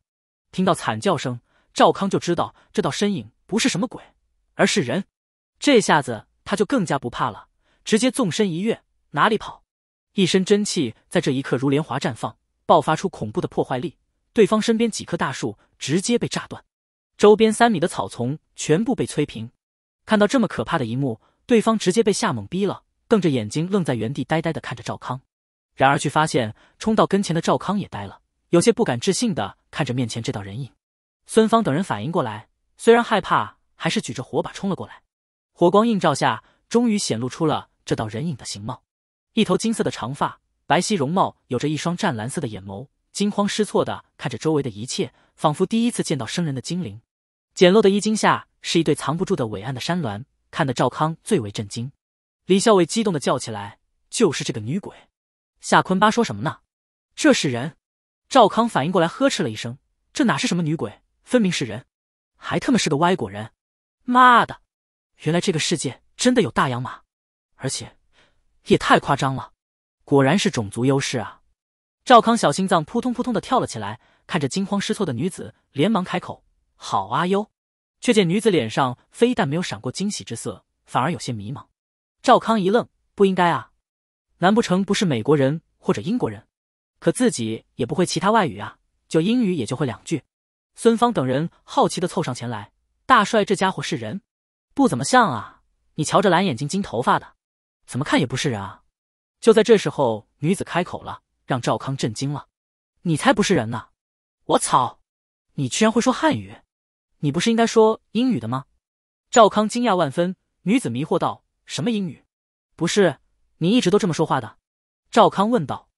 听到惨叫声，赵康就知道这道身影不是什么鬼，而是人。这下子他就更加不怕了，直接纵身一跃，哪里跑？一身真气在这一刻如莲华绽放，爆发出恐怖的破坏力。对方身边几棵大树直接被炸断，周边三米的草丛全部被摧平。看到这么可怕的一幕，对方直接被吓懵逼了，瞪着眼睛愣在原地，呆呆的看着赵康。然而，却发现冲到跟前的赵康也呆了，有些不敢置信的看着面前这道人影。孙芳等人反应过来，虽然害怕，还是举着火把冲了过来。火光映照下，终于显露出了这道人影的形貌：一头金色的长发，白皙容貌，有着一双湛蓝色的眼眸，惊慌失措的看着周围的一切，仿佛第一次见到生人的精灵。简陋的衣襟下是一对藏不住的伟岸的山峦，看得赵康最为震惊。李校尉激动的叫起来：“就是这个女鬼！”夏坤巴说什么呢？这是人！赵康反应过来，呵斥了一声：“这哪是什么女鬼，分明是人，还他妈是个歪果人！妈的，原来这个世界真的有大洋马，而且也太夸张了！果然是种族优势啊！”赵康小心脏扑通扑通的跳了起来，看着惊慌失措的女子，连忙开口：“好，啊哟！”却见女子脸上非但没有闪过惊喜之色，反而有些迷茫。赵康一愣：“不应该啊！”难不成不是美国人或者英国人？可自己也不会其他外语啊，就英语也就会两句。孙芳等人好奇的凑上前来，大帅这家伙是人？不怎么像啊！你瞧这蓝眼睛、金头发的，怎么看也不是人啊！就在这时候，女子开口了，让赵康震惊了：“你才不是人呢！我操，你居然会说汉语！你不是应该说英语的吗？”赵康惊讶万分，女子迷惑道：“什么英语？不是？”你一直都这么说话的，赵康问道。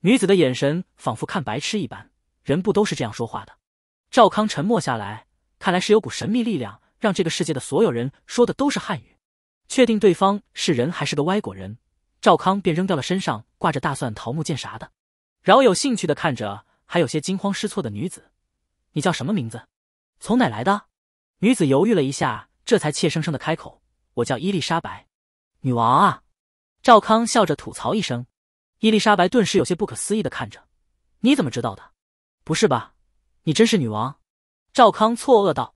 女子的眼神仿佛看白痴一般，人不都是这样说话的？赵康沉默下来，看来是有股神秘力量让这个世界的所有人说的都是汉语。确定对方是人还是个歪果人，赵康便扔掉了身上挂着大蒜桃木剑啥的，饶有兴趣的看着还有些惊慌失措的女子。你叫什么名字？从哪来的？女子犹豫了一下，这才怯生生的开口：“我叫伊丽莎白，女王啊。”赵康笑着吐槽一声，伊丽莎白顿时有些不可思议的看着：“你怎么知道的？不是吧？你真是女王？”赵康错愕道。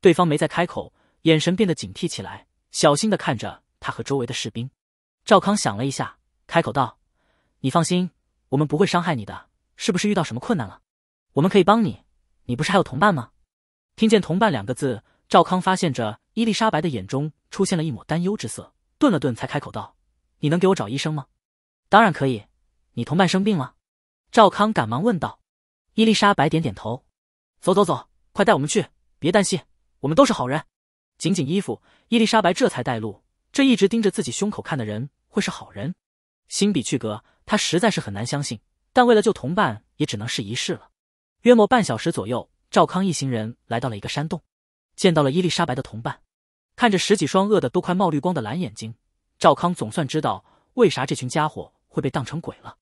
对方没再开口，眼神变得警惕起来，小心的看着他和周围的士兵。赵康想了一下，开口道：“你放心，我们不会伤害你的。是不是遇到什么困难了？我们可以帮你。你不是还有同伴吗？”听见“同伴”两个字，赵康发现着伊丽莎白的眼中出现了一抹担忧之色，顿了顿才开口道。你能给我找医生吗？当然可以。你同伴生病了？赵康赶忙问道。伊丽莎白点点头。走走走，快带我们去！别担心，我们都是好人。紧紧衣服，伊丽莎白这才带路。这一直盯着自己胸口看的人会是好人？辛比去格，他实在是很难相信。但为了救同伴，也只能试一试了。约莫半小时左右，赵康一行人来到了一个山洞，见到了伊丽莎白的同伴。看着十几双饿得都快冒绿光的蓝眼睛。赵康总算知道为啥这群家伙会被当成鬼了，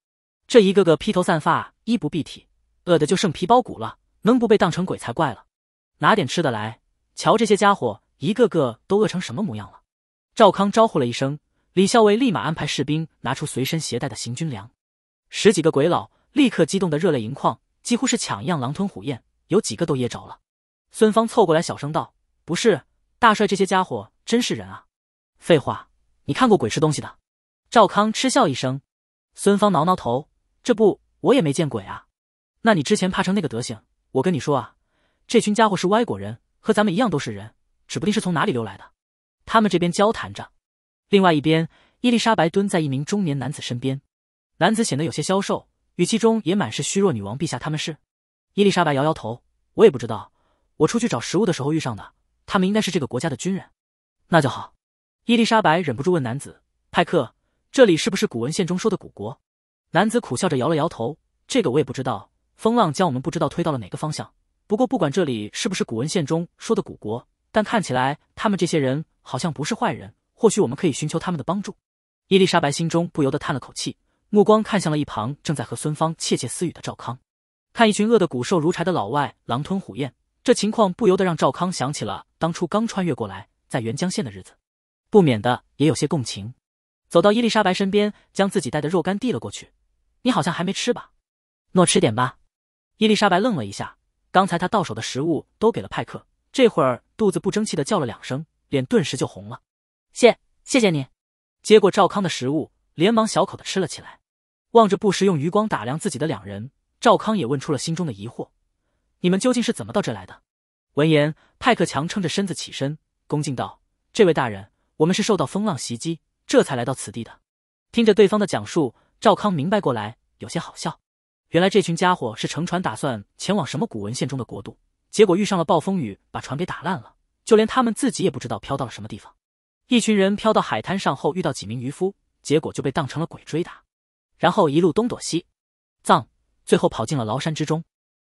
这一个个披头散发、衣不蔽体，饿的就剩皮包骨了，能不被当成鬼才怪了。拿点吃的来，瞧这些家伙一个个都饿成什么模样了。赵康招呼了一声，李校尉立马安排士兵拿出随身携带的行军粮，十几个鬼佬立刻激动得热泪盈眶，几乎是抢一样狼吞虎咽，有几个都噎着了。孙芳凑过来小声道：“不是大帅，这些家伙真是人啊！”废话。你看过鬼吃东西的？赵康嗤笑一声。孙芳挠挠头：“这不，我也没见鬼啊。”“那你之前怕成那个德行？”“我跟你说啊，这群家伙是歪果人，和咱们一样都是人，指不定是从哪里溜来的。”他们这边交谈着，另外一边，伊丽莎白蹲在一名中年男子身边。男子显得有些消瘦，语气中也满是虚弱。“女王陛下，他们是？”伊丽莎白摇摇头：“我也不知道。我出去找食物的时候遇上的，他们应该是这个国家的军人。”“那就好。”伊丽莎白忍不住问男子：“派克，这里是不是古文献中说的古国？”男子苦笑着摇了摇头：“这个我也不知道。风浪将我们不知道推到了哪个方向。不过不管这里是不是古文献中说的古国，但看起来他们这些人好像不是坏人。或许我们可以寻求他们的帮助。”伊丽莎白心中不由得叹了口气，目光看向了一旁正在和孙芳窃窃私语的赵康。看一群饿得骨瘦如柴的老外狼吞虎咽，这情况不由得让赵康想起了当初刚穿越过来在沅江县的日子。不免的也有些共情，走到伊丽莎白身边，将自己带的肉干递了过去：“你好像还没吃吧？诺，吃点吧。”伊丽莎白愣了一下，刚才她到手的食物都给了派克，这会儿肚子不争气的叫了两声，脸顿时就红了。“谢谢谢你。”接过赵康的食物，连忙小口的吃了起来。望着不时用余光打量自己的两人，赵康也问出了心中的疑惑：“你们究竟是怎么到这来的？”闻言，派克强撑着身子起身，恭敬道：“这位大人。”我们是受到风浪袭击，这才来到此地的。听着对方的讲述，赵康明白过来，有些好笑。原来这群家伙是乘船打算前往什么古文献中的国度，结果遇上了暴风雨，把船给打烂了，就连他们自己也不知道飘到了什么地方。一群人飘到海滩上后，遇到几名渔夫，结果就被当成了鬼追打，然后一路东躲西藏，最后跑进了崂山之中。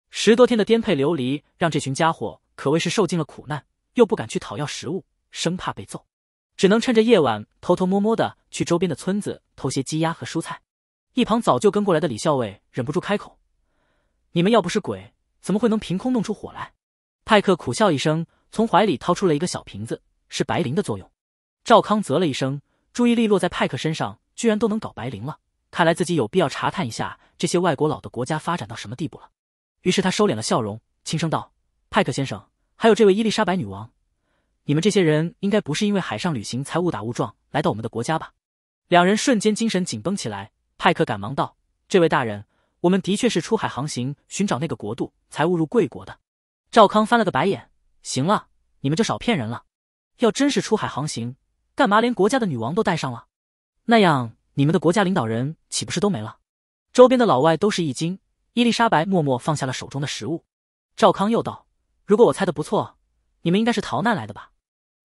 十多天的颠沛流离，让这群家伙可谓是受尽了苦难，又不敢去讨要食物，生怕被揍。只能趁着夜晚偷偷摸摸的去周边的村子偷些鸡鸭和蔬菜。一旁早就跟过来的李校尉忍不住开口：“你们要不是鬼，怎么会能凭空弄出火来？”派克苦笑一声，从怀里掏出了一个小瓶子，是白磷的作用。赵康啧了一声，注意力落在派克身上，居然都能搞白磷了，看来自己有必要查探一下这些外国佬的国家发展到什么地步了。于是他收敛了笑容，轻声道：“派克先生，还有这位伊丽莎白女王。”你们这些人应该不是因为海上旅行才误打误撞来到我们的国家吧？两人瞬间精神紧绷起来，派克赶忙道：“这位大人，我们的确是出海航行寻找那个国度才误入贵国的。”赵康翻了个白眼：“行了，你们就少骗人了。要真是出海航行，干嘛连国家的女王都带上了？那样你们的国家领导人岂不是都没了？”周边的老外都是一惊，伊丽莎白默默放下了手中的食物。赵康又道：“如果我猜的不错，你们应该是逃难来的吧？”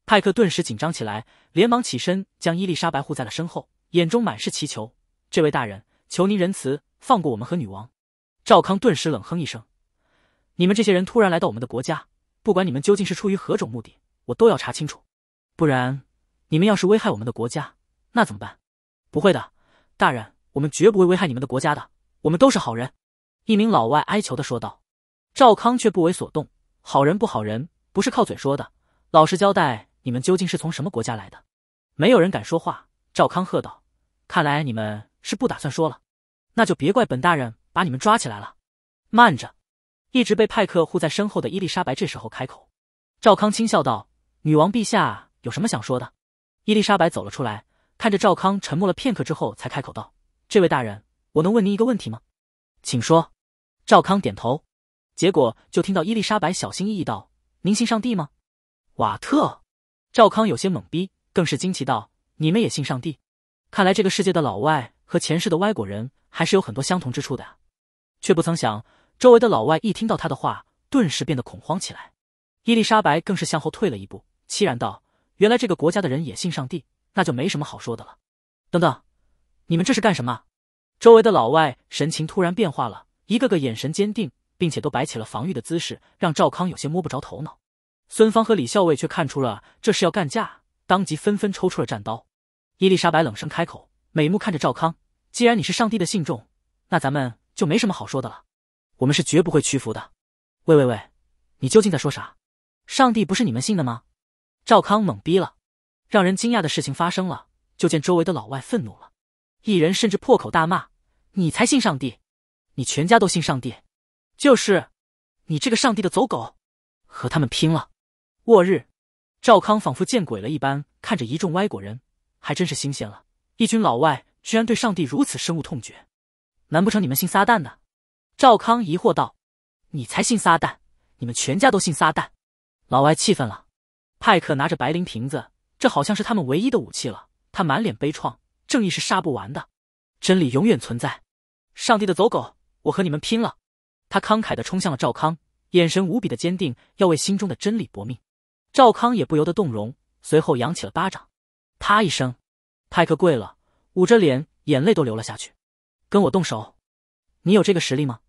派克顿时紧张起来，连忙起身将伊丽莎白护在了身后，眼中满是祈求：“这位大人，求您仁慈，放过我们和女王。”赵康顿时冷哼一声：“你们这些人突然来到我们的国家，不管你们究竟是出于何种目的，我都要查清楚。不然，你们要是危害我们的国家，那怎么办？”“不会的，大人，我们绝不会危害你们的国家的，我们都是好人。”一名老外哀求的说道。赵康却不为所动：“好人不好人，不是靠嘴说的，老实交代。”你们究竟是从什么国家来的？没有人敢说话。赵康喝道：“看来你们是不打算说了，那就别怪本大人把你们抓起来了。”慢着，一直被派克护在身后的伊丽莎白这时候开口。赵康轻笑道：“女王陛下有什么想说的？”伊丽莎白走了出来，看着赵康，沉默了片刻之后才开口道：“这位大人，我能问您一个问题吗？请说。”赵康点头，结果就听到伊丽莎白小心翼翼道：“您信上帝吗？”瓦特。赵康有些懵逼，更是惊奇道：“你们也信上帝？看来这个世界的老外和前世的歪果人还是有很多相同之处的啊！”却不曾想，周围的老外一听到他的话，顿时变得恐慌起来。伊丽莎白更是向后退了一步，凄然道：“原来这个国家的人也信上帝，那就没什么好说的了。”等等，你们这是干什么？周围的老外神情突然变化了，一个个眼神坚定，并且都摆起了防御的姿势，让赵康有些摸不着头脑。孙芳和李校尉却看出了这是要干架，当即纷纷抽出了战刀。伊丽莎白冷声开口，美目看着赵康：“既然你是上帝的信众，那咱们就没什么好说的了。我们是绝不会屈服的。”“喂喂喂，你究竟在说啥？上帝不是你们信的吗？”赵康懵逼了。让人惊讶的事情发生了，就见周围的老外愤怒了，一人甚至破口大骂：“你才信上帝！你全家都信上帝！就是，你这个上帝的走狗！”和他们拼了！我日！赵康仿佛见鬼了一般看着一众歪果人，还真是新鲜了，一群老外居然对上帝如此深恶痛绝，难不成你们信撒旦的？赵康疑惑道：“你才信撒旦，你们全家都信撒旦。”老外气愤了，派克拿着白磷瓶子，这好像是他们唯一的武器了。他满脸悲怆，正义是杀不完的，真理永远存在。上帝的走狗，我和你们拼了！他慷慨的冲向了赵康，眼神无比的坚定，要为心中的真理搏命。赵康也不由得动容，随后扬起了巴掌，啪一声，派克跪了，捂着脸，眼泪都流了下去。跟我动手，你有这个实力吗？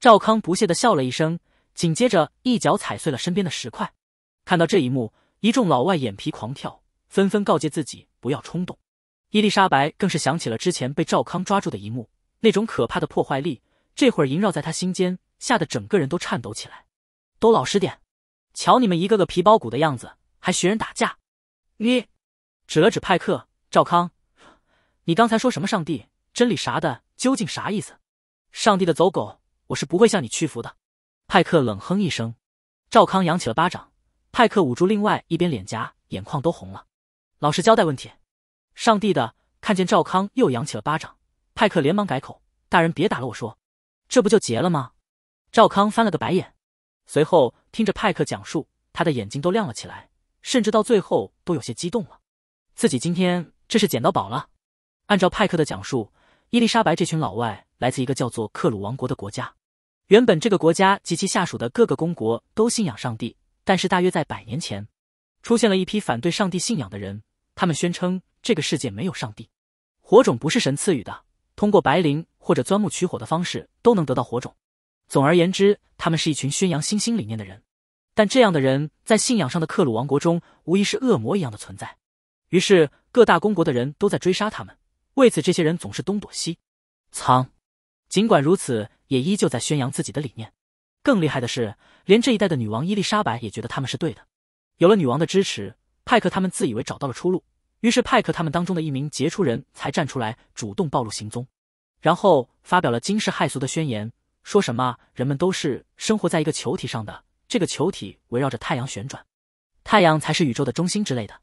赵康不屑的笑了一声，紧接着一脚踩碎了身边的石块。看到这一幕，一众老外眼皮狂跳，纷纷告诫自己不要冲动。伊丽莎白更是想起了之前被赵康抓住的一幕，那种可怕的破坏力，这会儿萦绕在她心间，吓得整个人都颤抖起来。都老实点。瞧你们一个个皮包骨的样子，还学人打架！你指了指派克，赵康，你刚才说什么“上帝真理”啥的，究竟啥意思？上帝的走狗，我是不会向你屈服的！派克冷哼一声，赵康扬起了巴掌，派克捂住另外一边脸颊，眼眶都红了。老实交代问题！上帝的，看见赵康又扬起了巴掌，派克连忙改口：“大人别打了，我说，这不就结了吗？”赵康翻了个白眼。随后听着派克讲述，他的眼睛都亮了起来，甚至到最后都有些激动了。自己今天这是捡到宝了。按照派克的讲述，伊丽莎白这群老外来自一个叫做克鲁王国的国家。原本这个国家及其下属的各个公国都信仰上帝，但是大约在百年前，出现了一批反对上帝信仰的人。他们宣称这个世界没有上帝，火种不是神赐予的，通过白磷或者钻木取火的方式都能得到火种。总而言之，他们是一群宣扬新兴理念的人，但这样的人在信仰上的克鲁王国中无疑是恶魔一样的存在。于是，各大公国的人都在追杀他们。为此，这些人总是东躲西藏。尽管如此，也依旧在宣扬自己的理念。更厉害的是，连这一代的女王伊丽莎白也觉得他们是对的。有了女王的支持，派克他们自以为找到了出路。于是，派克他们当中的一名杰出人才站出来，主动暴露行踪，然后发表了惊世骇俗的宣言。说什么？人们都是生活在一个球体上的，这个球体围绕着太阳旋转，太阳才是宇宙的中心之类的。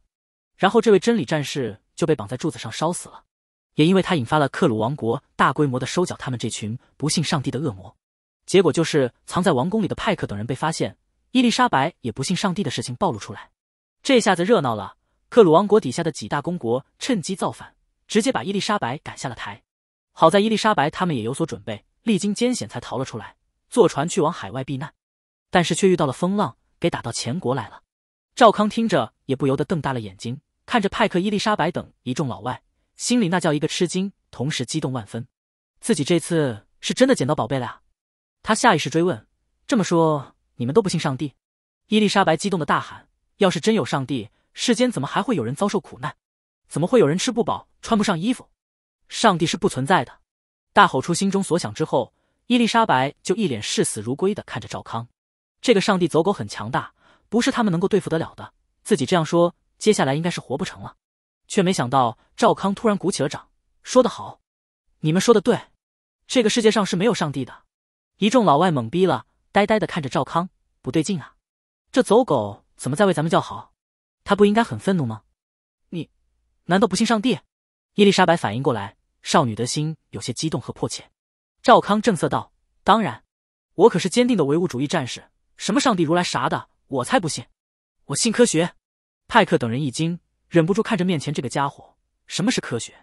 然后这位真理战士就被绑在柱子上烧死了，也因为他引发了克鲁王国大规模的收缴他们这群不信上帝的恶魔。结果就是藏在王宫里的派克等人被发现，伊丽莎白也不信上帝的事情暴露出来，这下子热闹了。克鲁王国底下的几大公国趁机造反，直接把伊丽莎白赶下了台。好在伊丽莎白他们也有所准备。历经艰险才逃了出来，坐船去往海外避难，但是却遇到了风浪，给打到前国来了。赵康听着也不由得瞪大了眼睛，看着派克、伊丽莎白等一众老外，心里那叫一个吃惊，同时激动万分。自己这次是真的捡到宝贝了。他下意识追问：“这么说，你们都不信上帝？”伊丽莎白激动的大喊：“要是真有上帝，世间怎么还会有人遭受苦难？怎么会有人吃不饱、穿不上衣服？上帝是不存在的。”大吼出心中所想之后，伊丽莎白就一脸视死如归的看着赵康。这个上帝走狗很强大，不是他们能够对付得了的。自己这样说，接下来应该是活不成了。却没想到赵康突然鼓起了掌，说得好，你们说的对，这个世界上是没有上帝的。一众老外懵逼了，呆呆的看着赵康，不对劲啊，这走狗怎么在为咱们叫好？他不应该很愤怒吗？你难道不信上帝？伊丽莎白反应过来。少女的心有些激动和迫切。赵康正色道：“当然，我可是坚定的唯物主义战士，什么上帝、如来啥的，我才不信。我信科学。”派克等人一惊，忍不住看着面前这个家伙。什么是科学？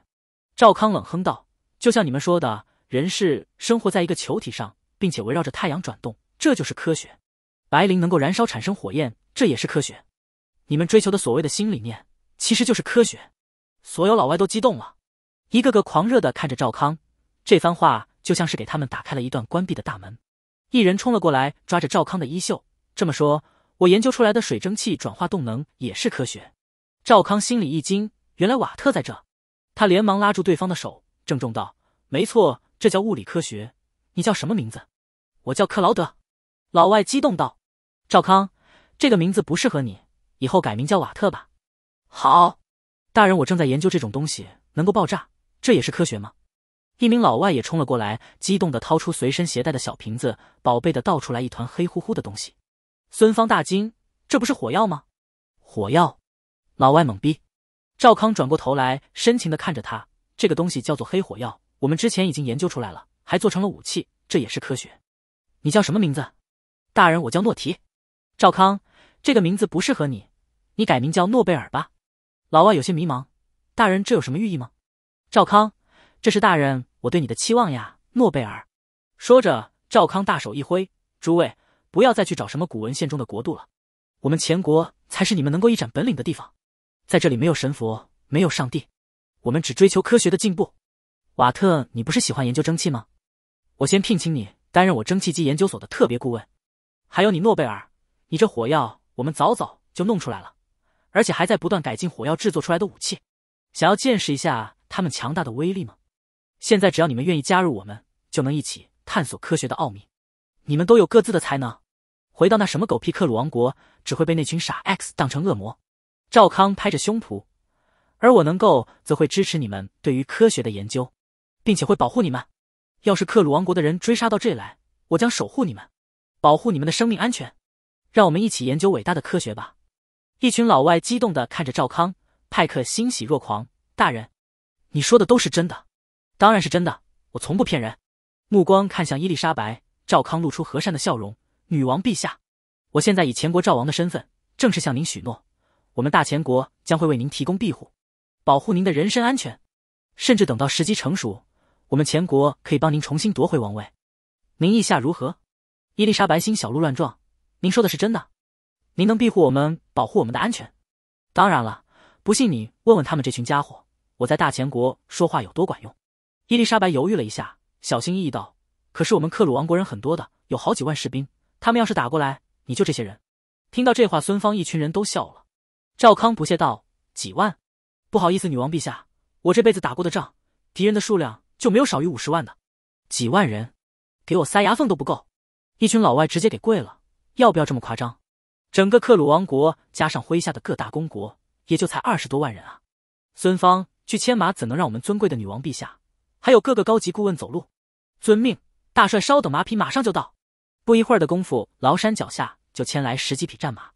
赵康冷哼道：“就像你们说的，人是生活在一个球体上，并且围绕着太阳转动，这就是科学。白磷能够燃烧产生火焰，这也是科学。你们追求的所谓的新理念，其实就是科学。”所有老外都激动了。一个个狂热的看着赵康，这番话就像是给他们打开了一段关闭的大门。一人冲了过来，抓着赵康的衣袖：“这么说，我研究出来的水蒸气转化动能也是科学？”赵康心里一惊，原来瓦特在这。他连忙拉住对方的手，郑重道：“没错，这叫物理科学。你叫什么名字？”“我叫克劳德。”老外激动道。“赵康，这个名字不适合你，以后改名叫瓦特吧。”“好，大人，我正在研究这种东西能够爆炸。”这也是科学吗？一名老外也冲了过来，激动的掏出随身携带的小瓶子，宝贝的倒出来一团黑乎乎的东西。孙芳大惊：“这不是火药吗？”“火药。”老外懵逼。赵康转过头来，深情的看着他：“这个东西叫做黑火药，我们之前已经研究出来了，还做成了武器，这也是科学。”“你叫什么名字？”“大人，我叫诺提。”“赵康这个名字不适合你，你改名叫诺贝尔吧。”老外有些迷茫：“大人，这有什么寓意吗？”赵康，这是大人我对你的期望呀！诺贝尔，说着，赵康大手一挥：“诸位，不要再去找什么古文献中的国度了，我们前国才是你们能够一展本领的地方。在这里，没有神佛，没有上帝，我们只追求科学的进步。”瓦特，你不是喜欢研究蒸汽吗？我先聘请你担任我蒸汽机研究所的特别顾问。还有你，诺贝尔，你这火药我们早早就弄出来了，而且还在不断改进火药制作出来的武器。想要见识一下？他们强大的威力吗？现在只要你们愿意加入我们，就能一起探索科学的奥秘。你们都有各自的才能，回到那什么狗屁克鲁王国，只会被那群傻 X 当成恶魔。赵康拍着胸脯，而我能够则会支持你们对于科学的研究，并且会保护你们。要是克鲁王国的人追杀到这来，我将守护你们，保护你们的生命安全。让我们一起研究伟大的科学吧！一群老外激动地看着赵康，派克欣喜若狂，大人。你说的都是真的，当然是真的，我从不骗人。目光看向伊丽莎白，赵康露出和善的笑容。女王陛下，我现在以前国赵王的身份，正式向您许诺，我们大前国将会为您提供庇护，保护您的人身安全，甚至等到时机成熟，我们前国可以帮您重新夺回王位。您意下如何？伊丽莎白心小鹿乱撞，您说的是真的？您能庇护我们，保护我们的安全？当然了，不信你问问他们这群家伙。我在大前国说话有多管用？伊丽莎白犹豫了一下，小心翼翼道：“可是我们克鲁王国人很多的，有好几万士兵，他们要是打过来，你就这些人。”听到这话，孙芳一群人都笑了。赵康不屑道：“几万？不好意思，女王陛下，我这辈子打过的仗，敌人的数量就没有少于五十万的。几万人，给我塞牙缝都不够。一群老外直接给跪了，要不要这么夸张？整个克鲁王国加上麾下的各大公国，也就才二十多万人啊。”孙芳。去牵马怎能让我们尊贵的女王陛下，还有各个高级顾问走路？遵命，大帅，稍等，马匹马上就到。不一会儿的功夫，崂山脚下就牵来十几匹战马。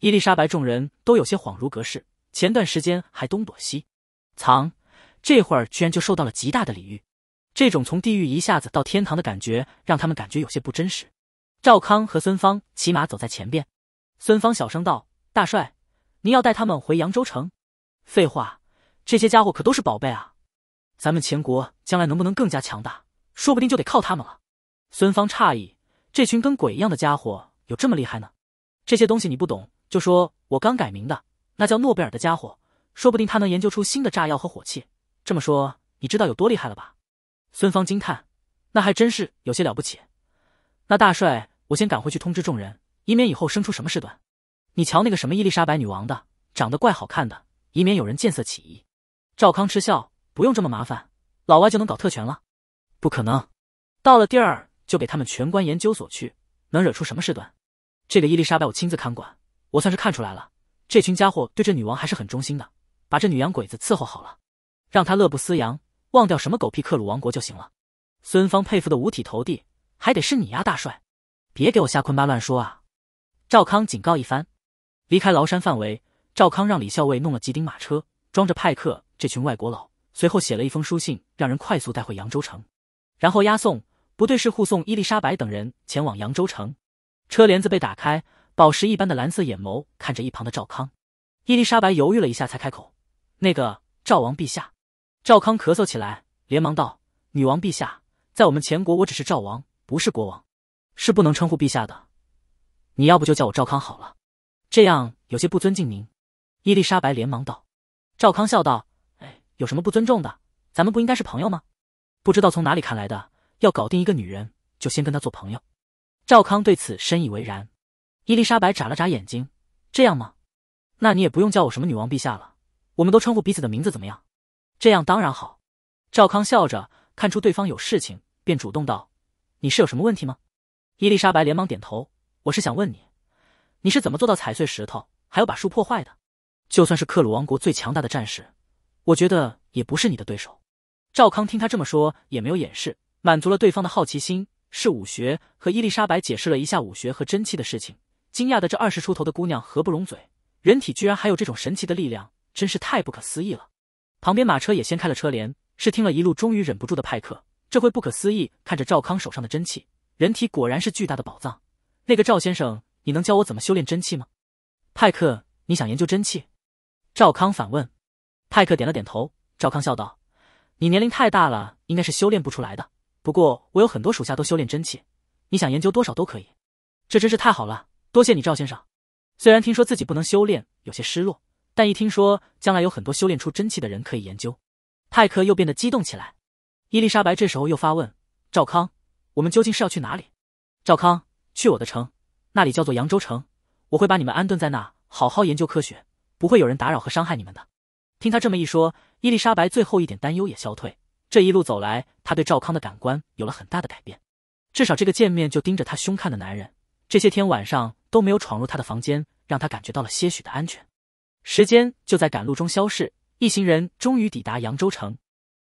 伊丽莎白众人都有些恍如隔世，前段时间还东躲西藏，这会儿居然就受到了极大的礼遇，这种从地狱一下子到天堂的感觉，让他们感觉有些不真实。赵康和孙芳骑马走在前边，孙芳小声道：“大帅，您要带他们回扬州城？”废话。这些家伙可都是宝贝啊！咱们秦国将来能不能更加强大，说不定就得靠他们了。孙芳诧异：“这群跟鬼一样的家伙有这么厉害呢？”这些东西你不懂，就说我刚改名的那叫诺贝尔的家伙，说不定他能研究出新的炸药和火器。这么说，你知道有多厉害了吧？孙芳惊叹：“那还真是有些了不起。”那大帅，我先赶回去通知众人，以免以后生出什么事端。你瞧那个什么伊丽莎白女王的，长得怪好看的，以免有人见色起意。赵康嗤笑：“不用这么麻烦，老外就能搞特权了？不可能，到了地儿就给他们全关研究所去，能惹出什么事端？这个伊丽莎白我亲自看管，我算是看出来了，这群家伙对这女王还是很忠心的，把这女洋鬼子伺候好了，让他乐不思扬，忘掉什么狗屁克鲁王国就行了。”孙芳佩服的五体投地，还得是你呀，大帅，别给我瞎坤巴乱说啊！赵康警告一番，离开崂山范围，赵康让李校尉弄了几顶马车。装着派克这群外国佬，随后写了一封书信，让人快速带回扬州城，然后押送。不对，是护送伊丽莎白等人前往扬州城。车帘子被打开，宝石一般的蓝色眼眸看着一旁的赵康。伊丽莎白犹豫了一下，才开口：“那个，赵王陛下。”赵康咳嗽起来，连忙道：“女王陛下，在我们前国，我只是赵王，不是国王，是不能称呼陛下的。你要不就叫我赵康好了，这样有些不尊敬您。”伊丽莎白连忙道。赵康笑道：“哎，有什么不尊重的？咱们不应该是朋友吗？”不知道从哪里看来的，要搞定一个女人，就先跟她做朋友。赵康对此深以为然。伊丽莎白眨了眨眼睛：“这样吗？那你也不用叫我什么女王陛下了，我们都称呼彼此的名字，怎么样？这样当然好。”赵康笑着看出对方有事情，便主动道：“你是有什么问题吗？”伊丽莎白连忙点头：“我是想问你，你是怎么做到踩碎石头，还有把树破坏的？”就算是克鲁王国最强大的战士，我觉得也不是你的对手。赵康听他这么说，也没有掩饰，满足了对方的好奇心。是武学和伊丽莎白解释了一下武学和真气的事情，惊讶的这二十出头的姑娘合不拢嘴，人体居然还有这种神奇的力量，真是太不可思议了。旁边马车也掀开了车帘，是听了一路终于忍不住的派克，这会不可思议看着赵康手上的真气，人体果然是巨大的宝藏。那个赵先生，你能教我怎么修炼真气吗？派克，你想研究真气？赵康反问，派克点了点头。赵康笑道：“你年龄太大了，应该是修炼不出来的。不过我有很多属下都修炼真气，你想研究多少都可以。这真是太好了，多谢你赵先生。”虽然听说自己不能修炼，有些失落，但一听说将来有很多修炼出真气的人可以研究，派克又变得激动起来。伊丽莎白这时候又发问：“赵康，我们究竟是要去哪里？”赵康：“去我的城，那里叫做扬州城。我会把你们安顿在那，好好研究科学。”不会有人打扰和伤害你们的。听他这么一说，伊丽莎白最后一点担忧也消退。这一路走来，他对赵康的感官有了很大的改变。至少这个见面就盯着他凶看的男人，这些天晚上都没有闯入他的房间，让他感觉到了些许的安全。时间就在赶路中消逝，一行人终于抵达扬州城。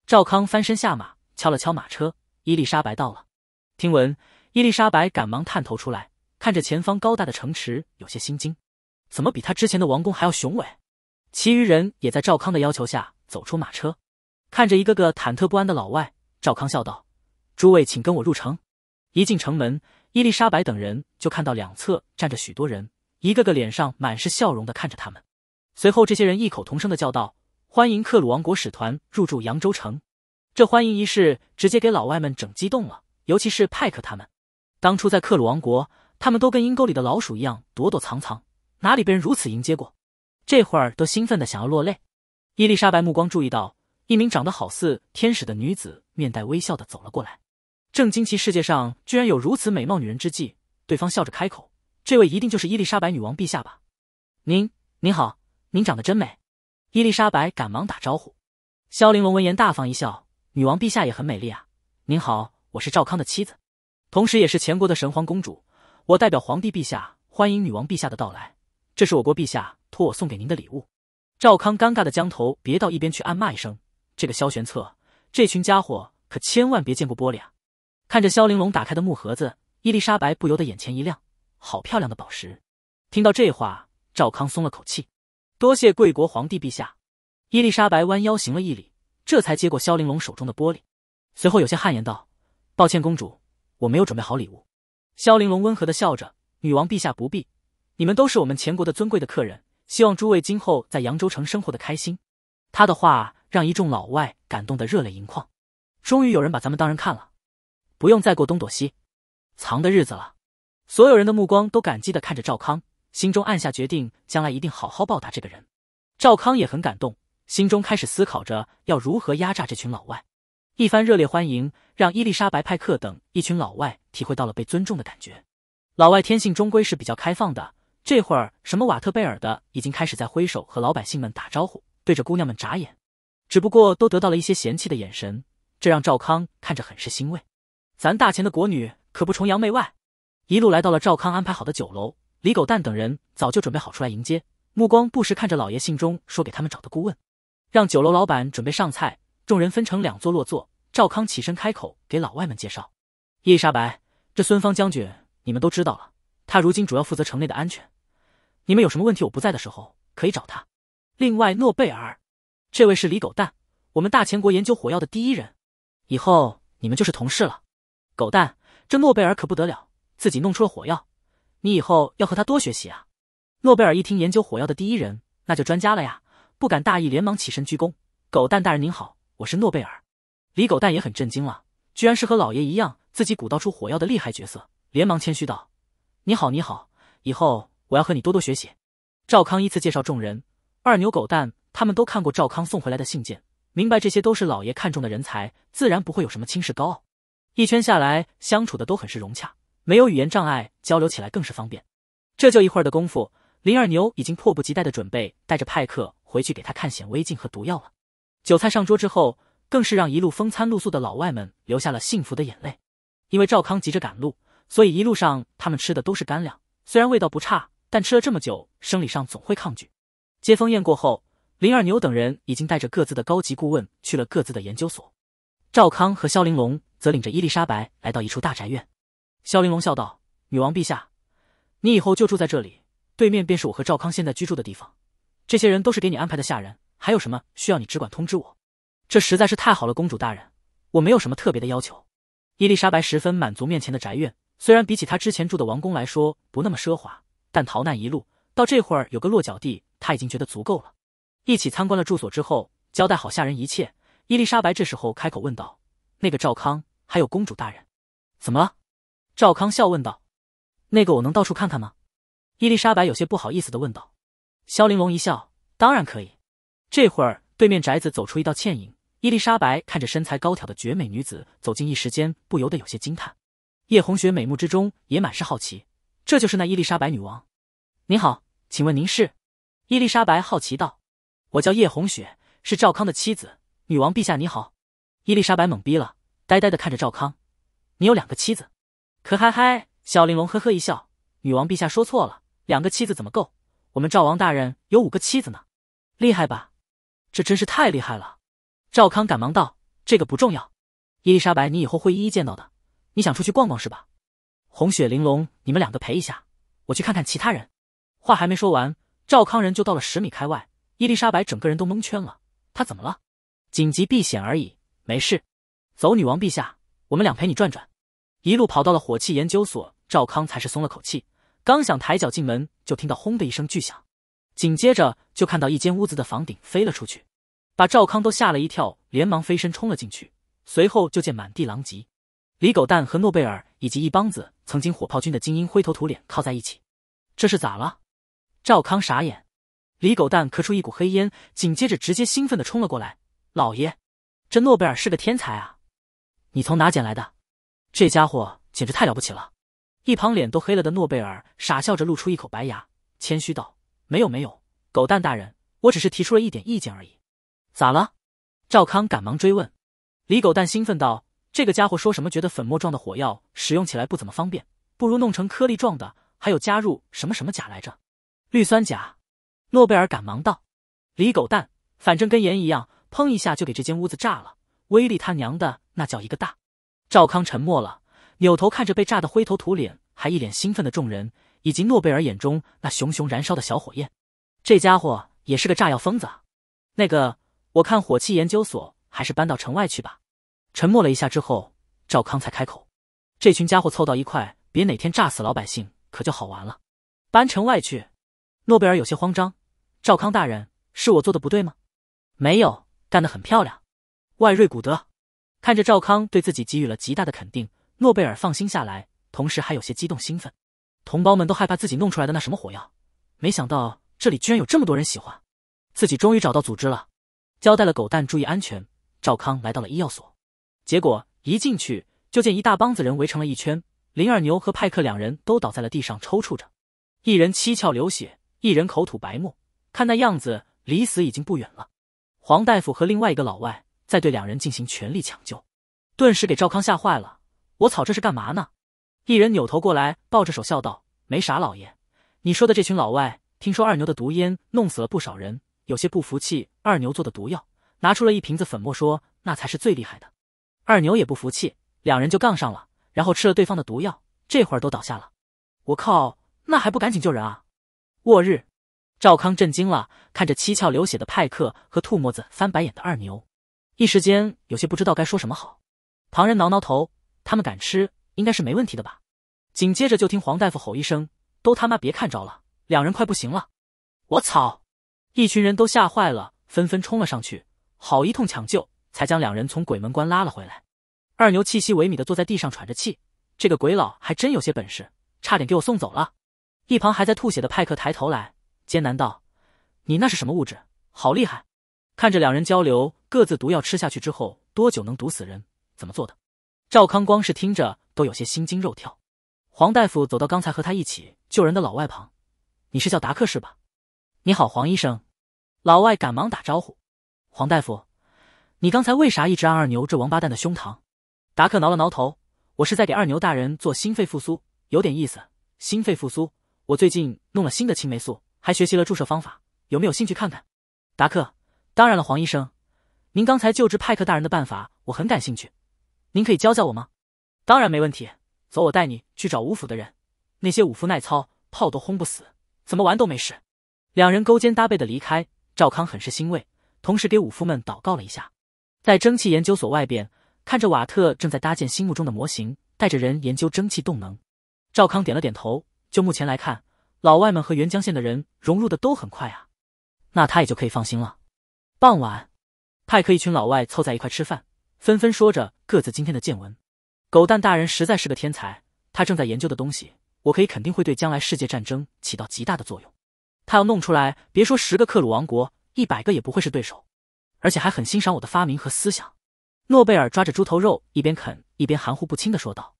赵康翻身下马，敲了敲马车。伊丽莎白到了，听闻伊丽莎白，赶忙探头出来，看着前方高大的城池，有些心惊。怎么比他之前的王宫还要雄伟？其余人也在赵康的要求下走出马车，看着一个个忐忑不安的老外，赵康笑道：“诸位，请跟我入城。”一进城门，伊丽莎白等人就看到两侧站着许多人，一个个脸上满是笑容的看着他们。随后，这些人异口同声的叫道：“欢迎克鲁王国使团入驻扬州城！”这欢迎仪式直接给老外们整激动了，尤其是派克他们，当初在克鲁王国，他们都跟阴沟里的老鼠一样躲躲藏藏。哪里被人如此迎接过？这会儿都兴奋的想要落泪。伊丽莎白目光注意到一名长得好似天使的女子，面带微笑的走了过来。正惊奇世界上居然有如此美貌女人之际，对方笑着开口：“这位一定就是伊丽莎白女王陛下吧？您您好，您长得真美。”伊丽莎白赶忙打招呼。萧玲珑闻言大方一笑：“女王陛下也很美丽啊。”“您好，我是赵康的妻子，同时也是前国的神皇公主。我代表皇帝陛下欢迎女王陛下的到来。”这是我国陛下托我送给您的礼物。赵康尴尬的将头别到一边去，暗骂一声：“这个萧玄策，这群家伙可千万别见过玻璃啊！”看着萧玲珑打开的木盒子，伊丽莎白不由得眼前一亮，好漂亮的宝石！听到这话，赵康松了口气，多谢贵国皇帝陛下。伊丽莎白弯腰行了一礼，这才接过萧玲珑手中的玻璃，随后有些汗颜道：“抱歉，公主，我没有准备好礼物。”萧玲珑温和的笑着：“女王陛下不必。”你们都是我们前国的尊贵的客人，希望诸位今后在扬州城生活的开心。他的话让一众老外感动的热泪盈眶，终于有人把咱们当人看了，不用再过东躲西藏的日子了。所有人的目光都感激的看着赵康，心中暗下决定，将来一定好好报答这个人。赵康也很感动，心中开始思考着要如何压榨这群老外。一番热烈欢迎，让伊丽莎白派克等一群老外体会到了被尊重的感觉。老外天性终归是比较开放的。这会儿，什么瓦特贝尔的已经开始在挥手和老百姓们打招呼，对着姑娘们眨眼，只不过都得到了一些嫌弃的眼神，这让赵康看着很是欣慰。咱大钱的国女可不崇洋媚外。一路来到了赵康安排好的酒楼，李狗蛋等人早就准备好出来迎接，目光不时看着老爷信中说给他们找的顾问，让酒楼老板准备上菜。众人分成两座落座，赵康起身开口给老外们介绍：“伊丽莎白，这孙方将军你们都知道了，他如今主要负责城内的安全。”你们有什么问题？我不在的时候可以找他。另外，诺贝尔，这位是李狗蛋，我们大前国研究火药的第一人，以后你们就是同事了。狗蛋，这诺贝尔可不得了，自己弄出了火药，你以后要和他多学习啊。诺贝尔一听研究火药的第一人，那就专家了呀，不敢大意，连忙起身鞠躬：“狗蛋大人您好，我是诺贝尔。”李狗蛋也很震惊了，居然是和老爷一样自己鼓捣出火药的厉害角色，连忙谦虚道：“你好，你好，以后。”我要和你多多学习。赵康依次介绍众人，二牛、狗蛋，他们都看过赵康送回来的信件，明白这些都是老爷看中的人才，自然不会有什么轻视高傲。一圈下来，相处的都很是融洽，没有语言障碍，交流起来更是方便。这就一会儿的功夫，林二牛已经迫不及待的准备带着派克回去给他看显微镜和毒药了。酒菜上桌之后，更是让一路风餐露宿的老外们留下了幸福的眼泪。因为赵康急着赶路，所以一路上他们吃的都是干粮，虽然味道不差。但吃了这么久，生理上总会抗拒。接风宴过后，林二牛等人已经带着各自的高级顾问去了各自的研究所，赵康和萧玲珑则领着伊丽莎白来到一处大宅院。萧玲珑笑道：“女王陛下，你以后就住在这里，对面便是我和赵康现在居住的地方。这些人都是给你安排的下人，还有什么需要你只管通知我。”这实在是太好了，公主大人，我没有什么特别的要求。伊丽莎白十分满足面前的宅院，虽然比起她之前住的王宫来说不那么奢华。但逃难一路到这会儿，有个落脚地，他已经觉得足够了。一起参观了住所之后，交代好下人一切，伊丽莎白这时候开口问道：“那个赵康，还有公主大人，怎么了？”赵康笑问道：“那个我能到处看看吗？”伊丽莎白有些不好意思的问道。肖玲珑一笑：“当然可以。”这会儿对面宅子走出一道倩影，伊丽莎白看着身材高挑的绝美女子走近，一时间不由得有些惊叹。叶红雪美目之中也满是好奇。这就是那伊丽莎白女王，您好，请问您是？伊丽莎白好奇道：“我叫叶红雪，是赵康的妻子。女王陛下，你好。”伊丽莎白懵逼了，呆呆的看着赵康：“你有两个妻子？”可嗨嗨，小玲珑呵呵一笑：“女王陛下说错了，两个妻子怎么够？我们赵王大人有五个妻子呢，厉害吧？这真是太厉害了。”赵康赶忙道：“这个不重要，伊丽莎白，你以后会一一见到的。你想出去逛逛是吧？”红雪玲珑，你们两个陪一下，我去看看其他人。话还没说完，赵康人就到了十米开外。伊丽莎白整个人都蒙圈了，他怎么了？紧急避险而已，没事。走，女王陛下，我们俩陪你转转。一路跑到了火器研究所，赵康才是松了口气。刚想抬脚进门，就听到轰的一声巨响，紧接着就看到一间屋子的房顶飞了出去，把赵康都吓了一跳，连忙飞身冲了进去。随后就见满地狼藉，李狗蛋和诺贝尔。以及一帮子曾经火炮军的精英灰头土脸靠在一起，这是咋了？赵康傻眼。李狗蛋咳出一股黑烟，紧接着直接兴奋的冲了过来：“老爷，这诺贝尔是个天才啊！你从哪捡来的？这家伙简直太了不起了！”一旁脸都黑了的诺贝尔傻笑着露出一口白牙，谦虚道：“没有没有，狗蛋大人，我只是提出了一点意见而已。”咋了？赵康赶忙追问。李狗蛋兴奋道。这个家伙说什么觉得粉末状的火药使用起来不怎么方便，不如弄成颗粒状的，还有加入什么什么钾来着？氯酸钾？诺贝尔赶忙道：“李狗蛋，反正跟盐一样，砰一下就给这间屋子炸了，威力他娘的那叫一个大。”赵康沉默了，扭头看着被炸得灰头土脸还一脸兴奋的众人，以及诺贝尔眼中那熊熊燃烧的小火焰。这家伙也是个炸药疯子啊！那个，我看火器研究所还是搬到城外去吧。沉默了一下之后，赵康才开口：“这群家伙凑到一块，别哪天炸死老百姓，可就好玩了。搬城外去。”诺贝尔有些慌张：“赵康大人，是我做的不对吗？”“没有，干得很漂亮。”外瑞古德看着赵康对自己给予了极大的肯定，诺贝尔放心下来，同时还有些激动兴奋。同胞们都害怕自己弄出来的那什么火药，没想到这里居然有这么多人喜欢。自己终于找到组织了。交代了狗蛋注意安全，赵康来到了医药所。结果一进去，就见一大帮子人围成了一圈，林二牛和派克两人都倒在了地上抽搐着，一人七窍流血，一人口吐白沫，看那样子离死已经不远了。黄大夫和另外一个老外在对两人进行全力抢救，顿时给赵康吓坏了。我操，这是干嘛呢？一人扭头过来，抱着手笑道：“没啥，老爷，你说的这群老外，听说二牛的毒烟弄死了不少人，有些不服气二牛做的毒药，拿出了一瓶子粉末说，那才是最厉害的。”二牛也不服气，两人就杠上了，然后吃了对方的毒药，这会儿都倒下了。我靠，那还不赶紧救人啊！我日！赵康震惊了，看着七窍流血的派克和吐沫子翻白眼的二牛，一时间有些不知道该说什么好。旁人挠挠头，他们敢吃，应该是没问题的吧？紧接着就听黄大夫吼一声：“都他妈别看着了，两人快不行了！”我操！一群人都吓坏了，纷纷冲了上去，好一通抢救。才将两人从鬼门关拉了回来。二牛气息萎靡的坐在地上喘着气，这个鬼佬还真有些本事，差点给我送走了。一旁还在吐血的派克抬头来，艰难道：“你那是什么物质？好厉害！”看着两人交流各自毒药吃下去之后多久能毒死人，怎么做的？赵康光是听着都有些心惊肉跳。黄大夫走到刚才和他一起救人的老外旁：“你是叫达克是吧？”“你好，黄医生。”老外赶忙打招呼。黄大夫。你刚才为啥一直按二牛这王八蛋的胸膛？达克挠了挠头，我是在给二牛大人做心肺复苏，有点意思。心肺复苏，我最近弄了新的青霉素，还学习了注射方法，有没有兴趣看看？达克，当然了，黄医生，您刚才救治派克大人的办法我很感兴趣，您可以教教我吗？当然没问题，走，我带你去找武府的人，那些武夫耐操，炮都轰不死，怎么玩都没事。两人勾肩搭背的离开，赵康很是欣慰，同时给武夫们祷告了一下。在蒸汽研究所外边，看着瓦特正在搭建心目中的模型，带着人研究蒸汽动能。赵康点了点头。就目前来看，老外们和原江县的人融入的都很快啊，那他也就可以放心了。傍晚，派克一群老外凑在一块吃饭，纷纷说着各自今天的见闻。狗蛋大人实在是个天才，他正在研究的东西，我可以肯定会对将来世界战争起到极大的作用。他要弄出来，别说十个克鲁王国，一百个也不会是对手。而且还很欣赏我的发明和思想。诺贝尔抓着猪头肉，一边啃一边含糊不清的说道。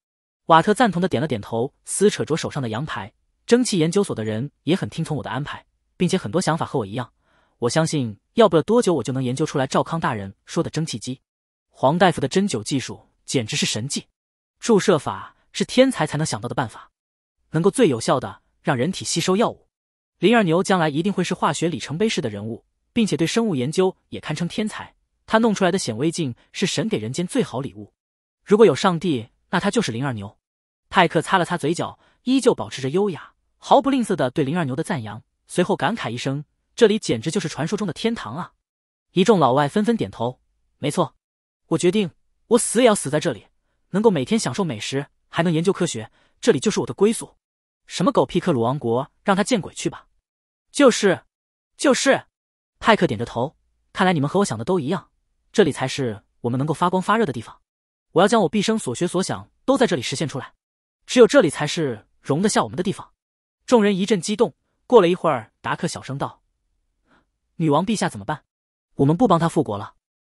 瓦特赞同的点了点头，撕扯着手上的羊排。蒸汽研究所的人也很听从我的安排，并且很多想法和我一样。我相信，要不了多久，我就能研究出来赵康大人说的蒸汽机。黄大夫的针灸技术简直是神技，注射法是天才才能想到的办法，能够最有效的让人体吸收药物。林二牛将来一定会是化学里程碑式的人物。并且对生物研究也堪称天才，他弄出来的显微镜是神给人间最好礼物。如果有上帝，那他就是林二牛。泰克擦了擦嘴角，依旧保持着优雅，毫不吝啬的对林二牛的赞扬，随后感慨一声：“这里简直就是传说中的天堂啊！”一众老外纷纷点头。没错，我决定，我死也要死在这里。能够每天享受美食，还能研究科学，这里就是我的归宿。什么狗屁克鲁王国，让他见鬼去吧！就是，就是。派克点着头，看来你们和我想的都一样，这里才是我们能够发光发热的地方。我要将我毕生所学所想都在这里实现出来，只有这里才是容得下我们的地方。众人一阵激动。过了一会儿，达克小声道：“女王陛下怎么办？我们不帮他复国了。”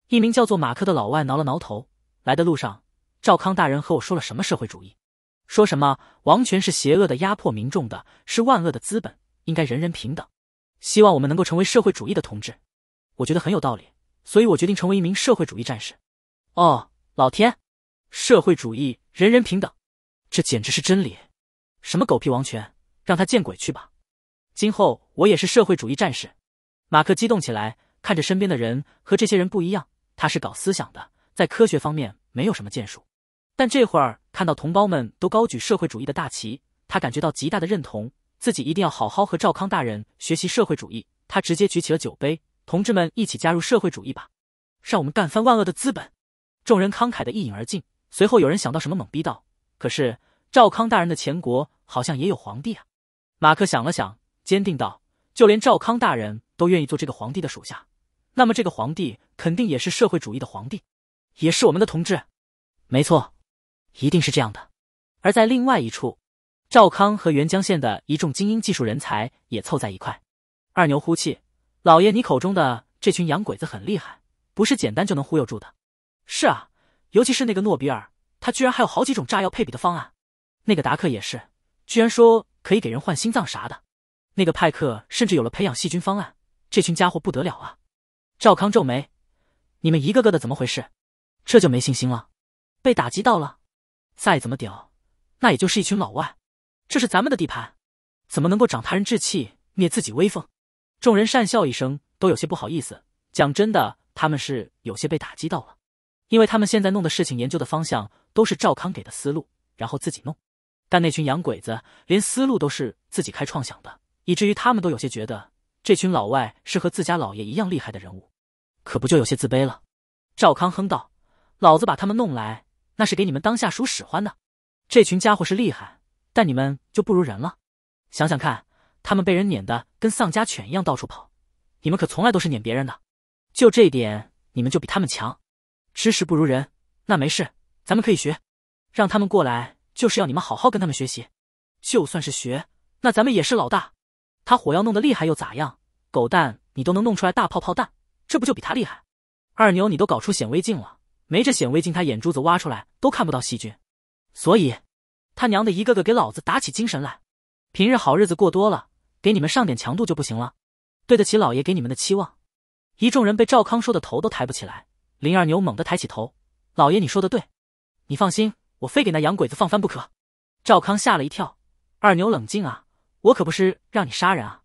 一名叫做马克的老外挠了挠头，来的路上，赵康大人和我说了什么社会主义，说什么王权是邪恶的，压迫民众的，是万恶的资本，应该人人平等。希望我们能够成为社会主义的同志，我觉得很有道理，所以我决定成为一名社会主义战士。哦，老天，社会主义人人平等，这简直是真理！什么狗屁王权，让他见鬼去吧！今后我也是社会主义战士。马克激动起来，看着身边的人，和这些人不一样，他是搞思想的，在科学方面没有什么建树，但这会儿看到同胞们都高举社会主义的大旗，他感觉到极大的认同。自己一定要好好和赵康大人学习社会主义。他直接举起了酒杯，同志们一起加入社会主义吧，让我们干翻万恶的资本！众人慷慨的一饮而尽。随后有人想到什么，懵逼道：“可是赵康大人的前国好像也有皇帝啊？”马克想了想，坚定道：“就连赵康大人都愿意做这个皇帝的属下，那么这个皇帝肯定也是社会主义的皇帝，也是我们的同志。没错，一定是这样的。”而在另外一处。赵康和沅江县的一众精英技术人才也凑在一块。二牛呼气：“老爷，你口中的这群洋鬼子很厉害，不是简单就能忽悠住的。”“是啊，尤其是那个诺比尔，他居然还有好几种炸药配比的方案。那个达克也是，居然说可以给人换心脏啥的。那个派克甚至有了培养细菌方案。这群家伙不得了啊！”赵康皱眉：“你们一个个的怎么回事？这就没信心了？被打击到了？再怎么屌，那也就是一群老外。”这是咱们的地盘，怎么能够长他人志气、灭自己威风？众人讪笑一声，都有些不好意思。讲真的，他们是有些被打击到了，因为他们现在弄的事情、研究的方向都是赵康给的思路，然后自己弄。但那群洋鬼子连思路都是自己开创想的，以至于他们都有些觉得这群老外是和自家老爷一样厉害的人物，可不就有些自卑了？赵康哼道：“老子把他们弄来，那是给你们当下属使唤的。这群家伙是厉害。”但你们就不如人了，想想看，他们被人撵的跟丧家犬一样到处跑，你们可从来都是撵别人的，就这一点你们就比他们强。知识不如人，那没事，咱们可以学。让他们过来就是要你们好好跟他们学习，就算是学，那咱们也是老大。他火药弄得厉害又咋样？狗蛋你都能弄出来大泡泡弹，这不就比他厉害？二牛你都搞出显微镜了，没这显微镜，他眼珠子挖出来都看不到细菌。所以。他娘的，一个个给老子打起精神来！平日好日子过多了，给你们上点强度就不行了，对得起老爷给你们的期望。一众人被赵康说的头都抬不起来。林二牛猛地抬起头：“老爷，你说的对，你放心，我非给那洋鬼子放翻不可。”赵康吓了一跳：“二牛，冷静啊！我可不是让你杀人啊！”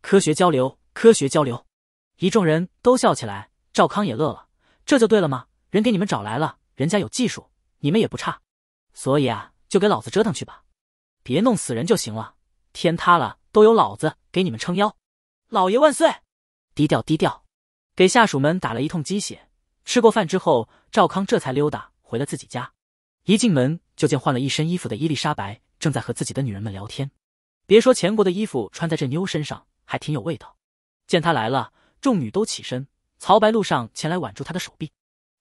科学交流，科学交流。一众人都笑起来，赵康也乐了：“这就对了嘛，人给你们找来了，人家有技术，你们也不差，所以啊。”就给老子折腾去吧，别弄死人就行了。天塌了都有老子给你们撑腰，老爷万岁！低调低调，给下属们打了一通鸡血。吃过饭之后，赵康这才溜达回了自己家。一进门就见换了一身衣服的伊丽莎白正在和自己的女人们聊天。别说前国的衣服穿在这妞身上还挺有味道。见他来了，众女都起身，曹白路上前来挽住他的手臂。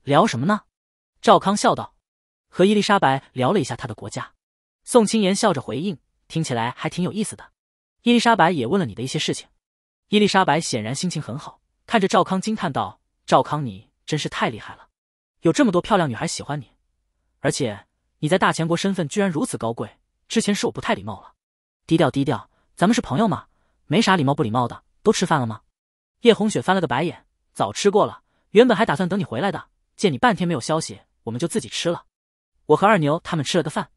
聊什么呢？赵康笑道。和伊丽莎白聊了一下她的国家，宋青言笑着回应，听起来还挺有意思的。伊丽莎白也问了你的一些事情。伊丽莎白显然心情很好，看着赵康惊叹道：“赵康，你真是太厉害了！有这么多漂亮女孩喜欢你，而且你在大前国身份居然如此高贵。之前是我不太礼貌了，低调低调，咱们是朋友嘛，没啥礼貌不礼貌的。都吃饭了吗？”叶红雪翻了个白眼，早吃过了。原本还打算等你回来的，见你半天没有消息，我们就自己吃了。我和二牛他们吃了个饭，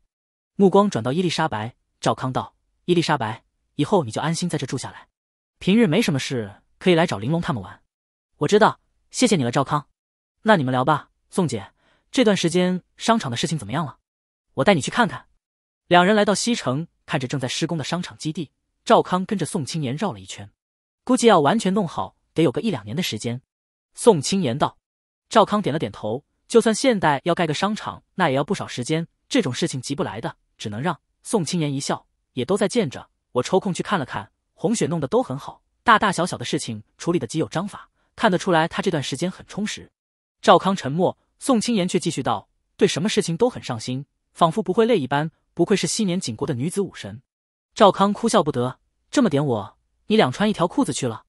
目光转到伊丽莎白。赵康道：“伊丽莎白，以后你就安心在这住下来，平日没什么事可以来找玲珑他们玩。”我知道，谢谢你了，赵康。那你们聊吧。宋姐，这段时间商场的事情怎么样了？我带你去看看。两人来到西城，看着正在施工的商场基地，赵康跟着宋青岩绕了一圈，估计要完全弄好得有个一两年的时间。宋青岩道，赵康点了点头。就算现代要盖个商场，那也要不少时间，这种事情急不来的，只能让宋青言一笑，也都在见着。我抽空去看了看，红雪弄得都很好，大大小小的事情处理得极有章法，看得出来她这段时间很充实。赵康沉默，宋青言却继续道：“对什么事情都很上心，仿佛不会累一般，不愧是昔年景国的女子武神。”赵康哭笑不得：“这么点我你两穿一条裤子去了，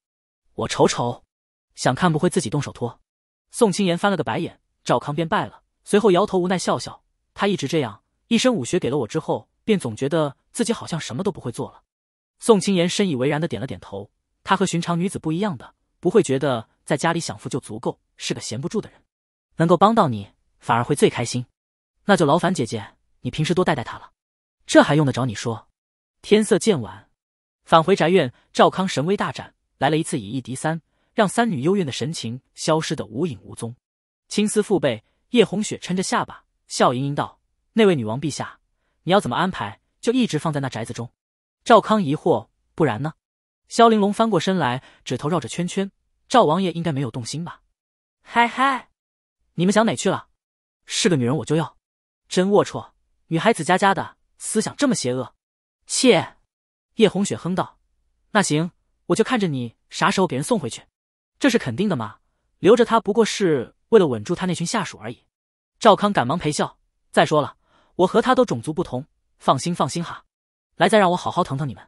我瞅瞅，想看不会自己动手脱。”宋青言翻了个白眼。赵康便败了，随后摇头无奈笑笑。他一直这样，一身武学给了我之后，便总觉得自己好像什么都不会做了。宋青言深以为然的点了点头。她和寻常女子不一样，的不会觉得在家里享福就足够，是个闲不住的人。能够帮到你，反而会最开心。那就劳烦姐姐，你平时多带带他了。这还用得着你说？天色渐晚，返回宅院，赵康神威大展，来了一次以一敌三，让三女幽怨的神情消失的无影无踪。青丝覆背，叶红雪撑着下巴，笑盈盈道：“那位女王陛下，你要怎么安排？就一直放在那宅子中。”赵康疑惑：“不然呢？”萧玲珑翻过身来，指头绕着圈圈：“赵王爷应该没有动心吧？”“嗨嗨，你们想哪去了？是个女人我就要，真龌龊！女孩子家家的思想这么邪恶！”“切！”叶红雪哼道：“那行，我就看着你啥时候给人送回去。这是肯定的嘛，留着她不过是……”为了稳住他那群下属而已，赵康赶忙陪笑。再说了，我和他都种族不同，放心放心哈。来，再让我好好疼疼你们。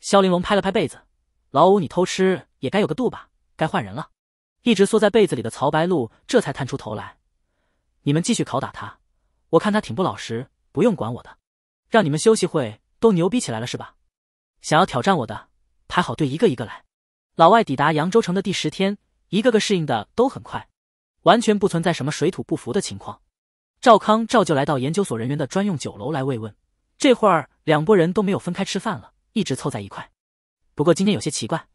萧玲珑拍了拍被子：“老五，你偷吃也该有个度吧？该换人了。”一直缩在被子里的曹白露这才探出头来：“你们继续拷打他，我看他挺不老实，不用管我的。让你们休息会都牛逼起来了是吧？想要挑战我的，排好队一个一个来。”老外抵达扬州城的第十天，一个个适应的都很快。完全不存在什么水土不服的情况，赵康照旧来到研究所人员的专用酒楼来慰问。这会儿两拨人都没有分开吃饭了，一直凑在一块。不过今天有些奇怪，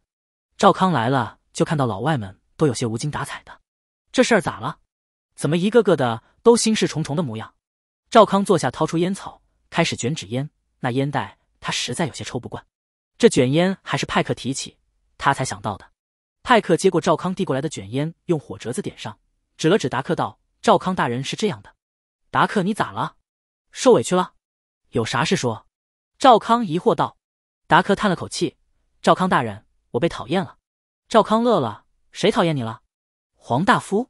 赵康来了就看到老外们都有些无精打采的。这事儿咋了？怎么一个个的都心事重重的模样？赵康坐下，掏出烟草，开始卷纸烟。那烟袋他实在有些抽不惯，这卷烟还是派克提起他才想到的。派克接过赵康递过来的卷烟，用火折子点上。指了指达克道：“赵康大人是这样的，达克，你咋了？受委屈了？有啥事说？”赵康疑惑道。达克叹了口气：“赵康大人，我被讨厌了。”赵康乐了：“谁讨厌你了？”黄大夫，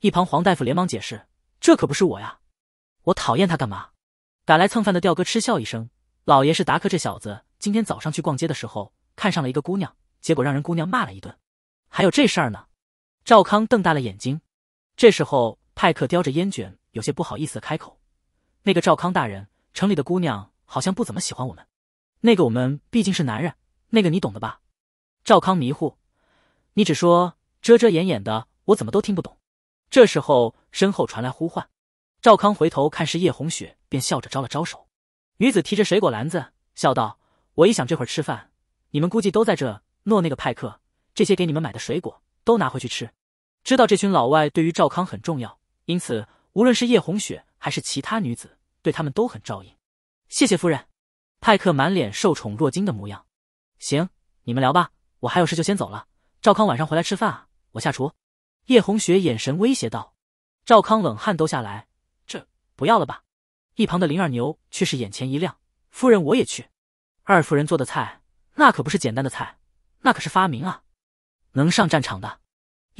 一旁黄大夫连忙解释：“这可不是我呀，我讨厌他干嘛？”赶来蹭饭的吊哥嗤笑一声：“老爷是达克这小子，今天早上去逛街的时候，看上了一个姑娘，结果让人姑娘骂了一顿。”还有这事儿呢？赵康瞪大了眼睛。这时候，派克叼着烟卷，有些不好意思的开口：“那个赵康大人，城里的姑娘好像不怎么喜欢我们。那个我们毕竟是男人，那个你懂的吧？”赵康迷糊，你只说遮遮掩掩的，我怎么都听不懂。这时候，身后传来呼唤，赵康回头看是叶红雪，便笑着招了招手。女子提着水果篮子，笑道：“我一想这会儿吃饭，你们估计都在这。诺，那个派克，这些给你们买的水果都拿回去吃。”知道这群老外对于赵康很重要，因此无论是叶红雪还是其他女子，对他们都很照应。谢谢夫人。派克满脸受宠若惊的模样。行，你们聊吧，我还有事就先走了。赵康晚上回来吃饭啊，我下厨。叶红雪眼神威胁道：“赵康，冷汗都下来，这不要了吧？”一旁的林二牛却是眼前一亮：“夫人，我也去。二夫人做的菜，那可不是简单的菜，那可是发明啊，能上战场的。”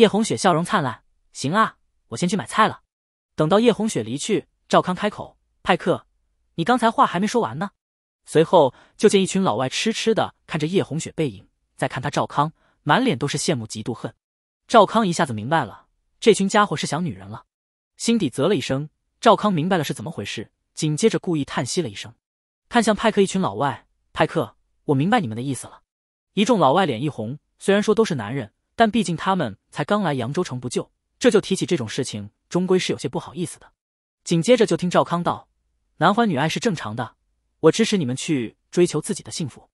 叶红雪笑容灿烂，行啊，我先去买菜了。等到叶红雪离去，赵康开口：“派克，你刚才话还没说完呢。”随后就见一群老外痴痴的看着叶红雪背影，再看他赵康，满脸都是羡慕、嫉妒、恨。赵康一下子明白了，这群家伙是想女人了，心底啧了一声。赵康明白了是怎么回事，紧接着故意叹息了一声，看向派克一群老外：“派克，我明白你们的意思了。”一众老外脸一红，虽然说都是男人。但毕竟他们才刚来扬州城不久，这就提起这种事情，终归是有些不好意思的。紧接着就听赵康道：“男欢女爱是正常的，我支持你们去追求自己的幸福。”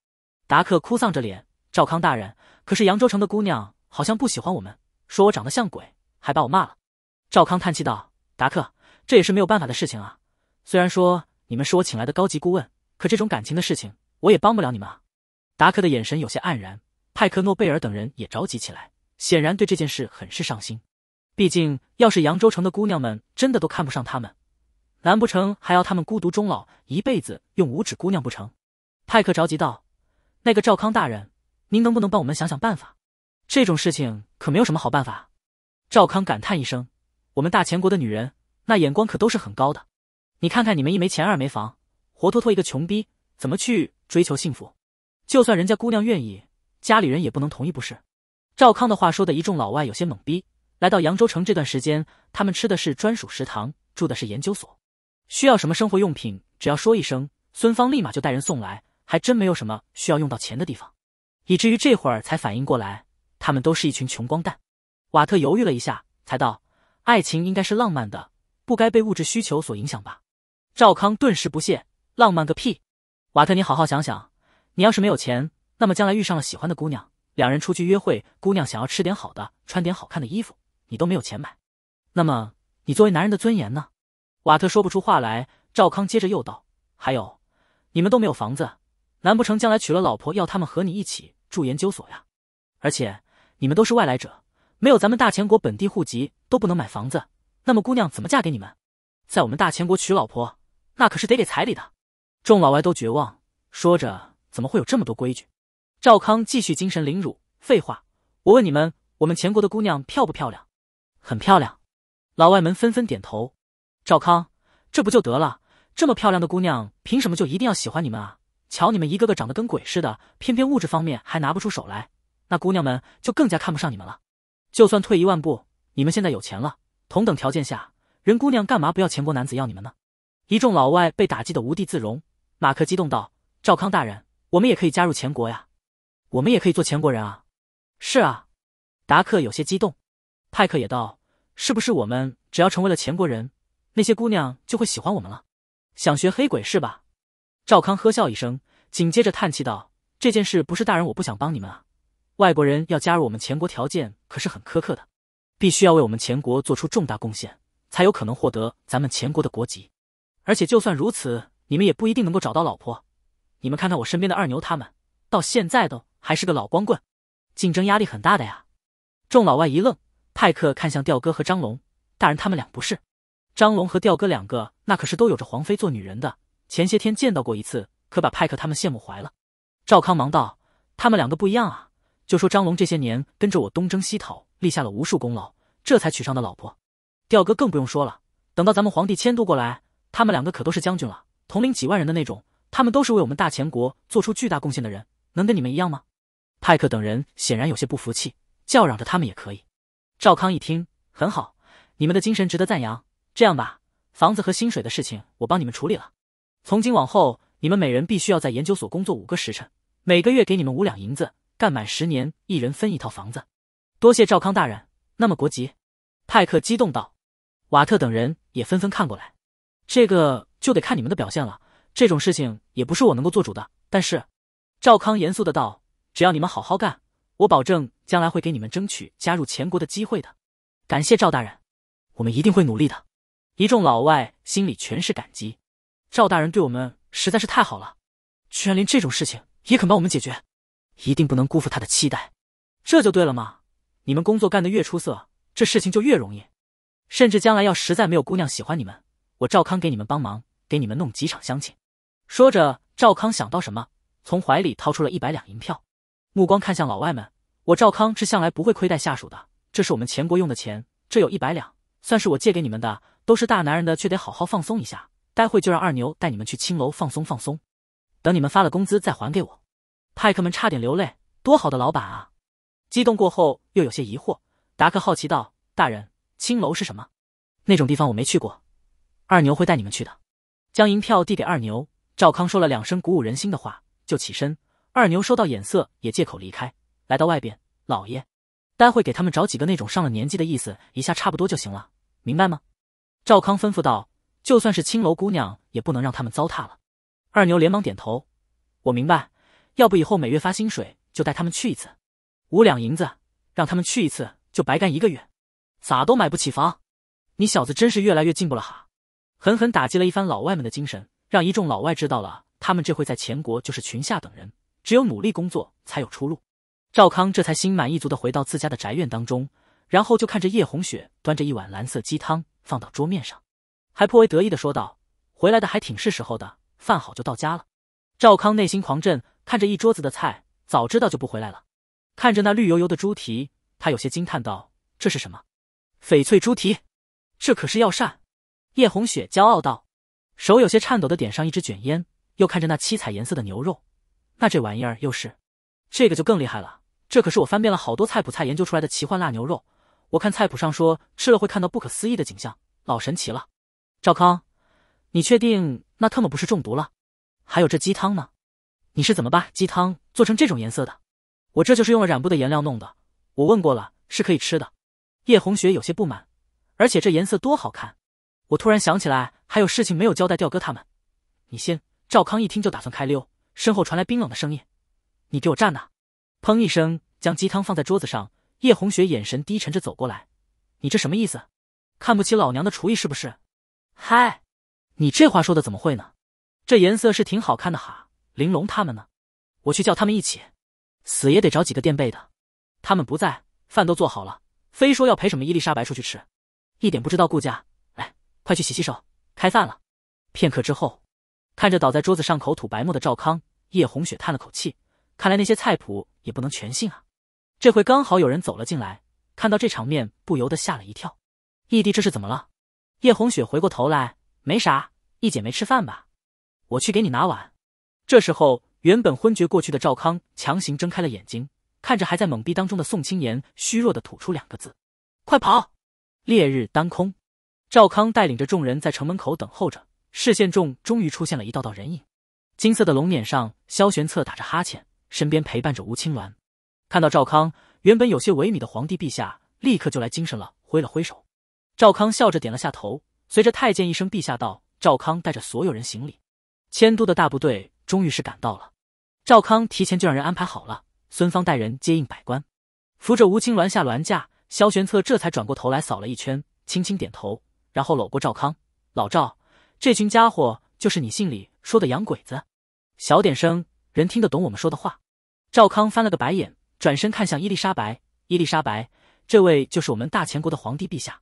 达克哭丧着脸：“赵康大人，可是扬州城的姑娘好像不喜欢我们，说我长得像鬼，还把我骂了。”赵康叹气道：“达克，这也是没有办法的事情啊。虽然说你们是我请来的高级顾问，可这种感情的事情，我也帮不了你们啊。”达克的眼神有些黯然，派克、诺贝尔等人也着急起来。显然对这件事很是上心，毕竟要是扬州城的姑娘们真的都看不上他们，难不成还要他们孤独终老一辈子，用五指姑娘不成？派克着急道：“那个赵康大人，您能不能帮我们想想办法？这种事情可没有什么好办法。”赵康感叹一声：“我们大前国的女人那眼光可都是很高的，你看看你们一没钱二没房，活脱脱一个穷逼，怎么去追求幸福？就算人家姑娘愿意，家里人也不能同意，不是？”赵康的话说的一众老外有些懵逼。来到扬州城这段时间，他们吃的是专属食堂，住的是研究所，需要什么生活用品，只要说一声，孙芳立马就带人送来，还真没有什么需要用到钱的地方，以至于这会儿才反应过来，他们都是一群穷光蛋。瓦特犹豫了一下，才道：“爱情应该是浪漫的，不该被物质需求所影响吧？”赵康顿时不屑：“浪漫个屁！瓦特，你好好想想，你要是没有钱，那么将来遇上了喜欢的姑娘。”两人出去约会，姑娘想要吃点好的，穿点好看的衣服，你都没有钱买，那么你作为男人的尊严呢？瓦特说不出话来。赵康接着又道：“还有，你们都没有房子，难不成将来娶了老婆要他们和你一起住研究所呀？而且你们都是外来者，没有咱们大前国本地户籍都不能买房子，那么姑娘怎么嫁给你们？在我们大前国娶老婆，那可是得给彩礼的。”众老外都绝望，说着：“怎么会有这么多规矩？”赵康继续精神凌辱。废话，我问你们，我们前国的姑娘漂不漂亮？很漂亮。老外们纷纷点头。赵康，这不就得了？这么漂亮的姑娘，凭什么就一定要喜欢你们啊？瞧你们一个个长得跟鬼似的，偏偏物质方面还拿不出手来，那姑娘们就更加看不上你们了。就算退一万步，你们现在有钱了，同等条件下，人姑娘干嘛不要前国男子要你们呢？一众老外被打击的无地自容。马克激动道：“赵康大人，我们也可以加入前国呀！”我们也可以做前国人啊！是啊，达克有些激动，派克也道：“是不是我们只要成为了前国人，那些姑娘就会喜欢我们了？”想学黑鬼是吧？赵康呵笑一声，紧接着叹气道：“这件事不是大人，我不想帮你们啊。外国人要加入我们前国，条件可是很苛刻的，必须要为我们前国做出重大贡献，才有可能获得咱们前国的国籍。而且就算如此，你们也不一定能够找到老婆。你们看看我身边的二牛他们，到现在都……”还是个老光棍，竞争压力很大的呀！众老外一愣，派克看向吊哥和张龙大人，他们俩不是？张龙和吊哥两个那可是都有着皇妃做女人的，前些天见到过一次，可把派克他们羡慕怀了。赵康忙道：“他们两个不一样啊！就说张龙这些年跟着我东征西讨，立下了无数功劳，这才娶上的老婆。吊哥更不用说了，等到咱们皇帝迁都过来，他们两个可都是将军了，统领几万人的那种。他们都是为我们大前国做出巨大贡献的人。”能跟你们一样吗？派克等人显然有些不服气，叫嚷着：“他们也可以。”赵康一听，很好，你们的精神值得赞扬。这样吧，房子和薪水的事情我帮你们处理了。从今往后，你们每人必须要在研究所工作五个时辰，每个月给你们五两银子，干满十年，一人分一套房子。多谢赵康大人。那么国籍？派克激动道。瓦特等人也纷纷看过来。这个就得看你们的表现了。这种事情也不是我能够做主的，但是。赵康严肃的道：“只要你们好好干，我保证将来会给你们争取加入前国的机会的。感谢赵大人，我们一定会努力的。”一众老外心里全是感激，赵大人对我们实在是太好了，居然连这种事情也肯帮我们解决。一定不能辜负他的期待，这就对了嘛！你们工作干得越出色，这事情就越容易。甚至将来要实在没有姑娘喜欢你们，我赵康给你们帮忙，给你们弄几场相亲。说着，赵康想到什么。从怀里掏出了一百两银票，目光看向老外们。我赵康是向来不会亏待下属的，这是我们钱国用的钱，这有一百两，算是我借给你们的。都是大男人的，却得好好放松一下。待会就让二牛带你们去青楼放松放松，等你们发了工资再还给我。派克们差点流泪，多好的老板啊！激动过后又有些疑惑。达克好奇道：“大人，青楼是什么？那种地方我没去过。”二牛会带你们去的。将银票递给二牛，赵康说了两声鼓舞人心的话。就起身，二牛收到眼色，也借口离开，来到外边。老爷，待会给他们找几个那种上了年纪的意思，一下差不多就行了，明白吗？赵康吩咐道：“就算是青楼姑娘，也不能让他们糟蹋了。”二牛连忙点头：“我明白。要不以后每月发薪水，就带他们去一次，五两银子，让他们去一次就白干一个月，咋都买不起房。你小子真是越来越进步了哈！”狠狠打击了一番老外们的精神，让一众老外知道了。他们这会在前国就是群下等人，只有努力工作才有出路。赵康这才心满意足的回到自家的宅院当中，然后就看着叶红雪端着一碗蓝色鸡汤放到桌面上，还颇为得意的说道：“回来的还挺是时候的，饭好就到家了。”赵康内心狂震，看着一桌子的菜，早知道就不回来了。看着那绿油油的猪蹄，他有些惊叹道：“这是什么？翡翠猪蹄？这可是药膳。”叶红雪骄傲道，手有些颤抖的点上一支卷烟。又看着那七彩颜色的牛肉，那这玩意儿又是？这个就更厉害了，这可是我翻遍了好多菜谱菜研究出来的奇幻辣牛肉。我看菜谱上说吃了会看到不可思议的景象，老神奇了。赵康，你确定那特么不是中毒了？还有这鸡汤呢，你是怎么把鸡汤做成这种颜色的？我这就是用了染布的颜料弄的。我问过了，是可以吃的。叶红雪有些不满，而且这颜色多好看。我突然想起来还有事情没有交代吊哥他们，你先。赵康一听就打算开溜，身后传来冰冷的声音：“你给我站那！”砰一声，将鸡汤放在桌子上。叶红雪眼神低沉着走过来：“你这什么意思？看不起老娘的厨艺是不是？”“嗨，你这话说的怎么会呢？这颜色是挺好看的哈。”“玲珑他们呢？我去叫他们一起，死也得找几个垫背的。”“他们不在，饭都做好了，非说要陪什么伊丽莎白出去吃，一点不知道顾家。”“来，快去洗洗手，开饭了。”片刻之后。看着倒在桌子上口吐白沫的赵康，叶红雪叹了口气，看来那些菜谱也不能全信啊。这会刚好有人走了进来，看到这场面不由得吓了一跳。义弟这是怎么了？叶红雪回过头来，没啥，义姐没吃饭吧？我去给你拿碗。这时候原本昏厥过去的赵康强行睁开了眼睛，看着还在懵逼当中的宋青言，虚弱的吐出两个字：快跑！烈日当空，赵康带领着众人在城门口等候着。视线中终于出现了一道道人影，金色的龙辇上，萧玄策打着哈欠，身边陪伴着吴青鸾。看到赵康，原本有些萎靡的皇帝陛下立刻就来精神了，挥了挥手。赵康笑着点了下头，随着太监一声“陛下”，道：“赵康带着所有人行礼。”迁都的大部队终于是赶到了，赵康提前就让人安排好了，孙芳带人接应百官，扶着吴青鸾下銮驾。萧玄策这才转过头来扫了一圈，轻轻点头，然后搂过赵康，老赵。这群家伙就是你信里说的洋鬼子，小点声，人听得懂我们说的话。赵康翻了个白眼，转身看向伊丽莎白。伊丽莎白，这位就是我们大前国的皇帝陛下。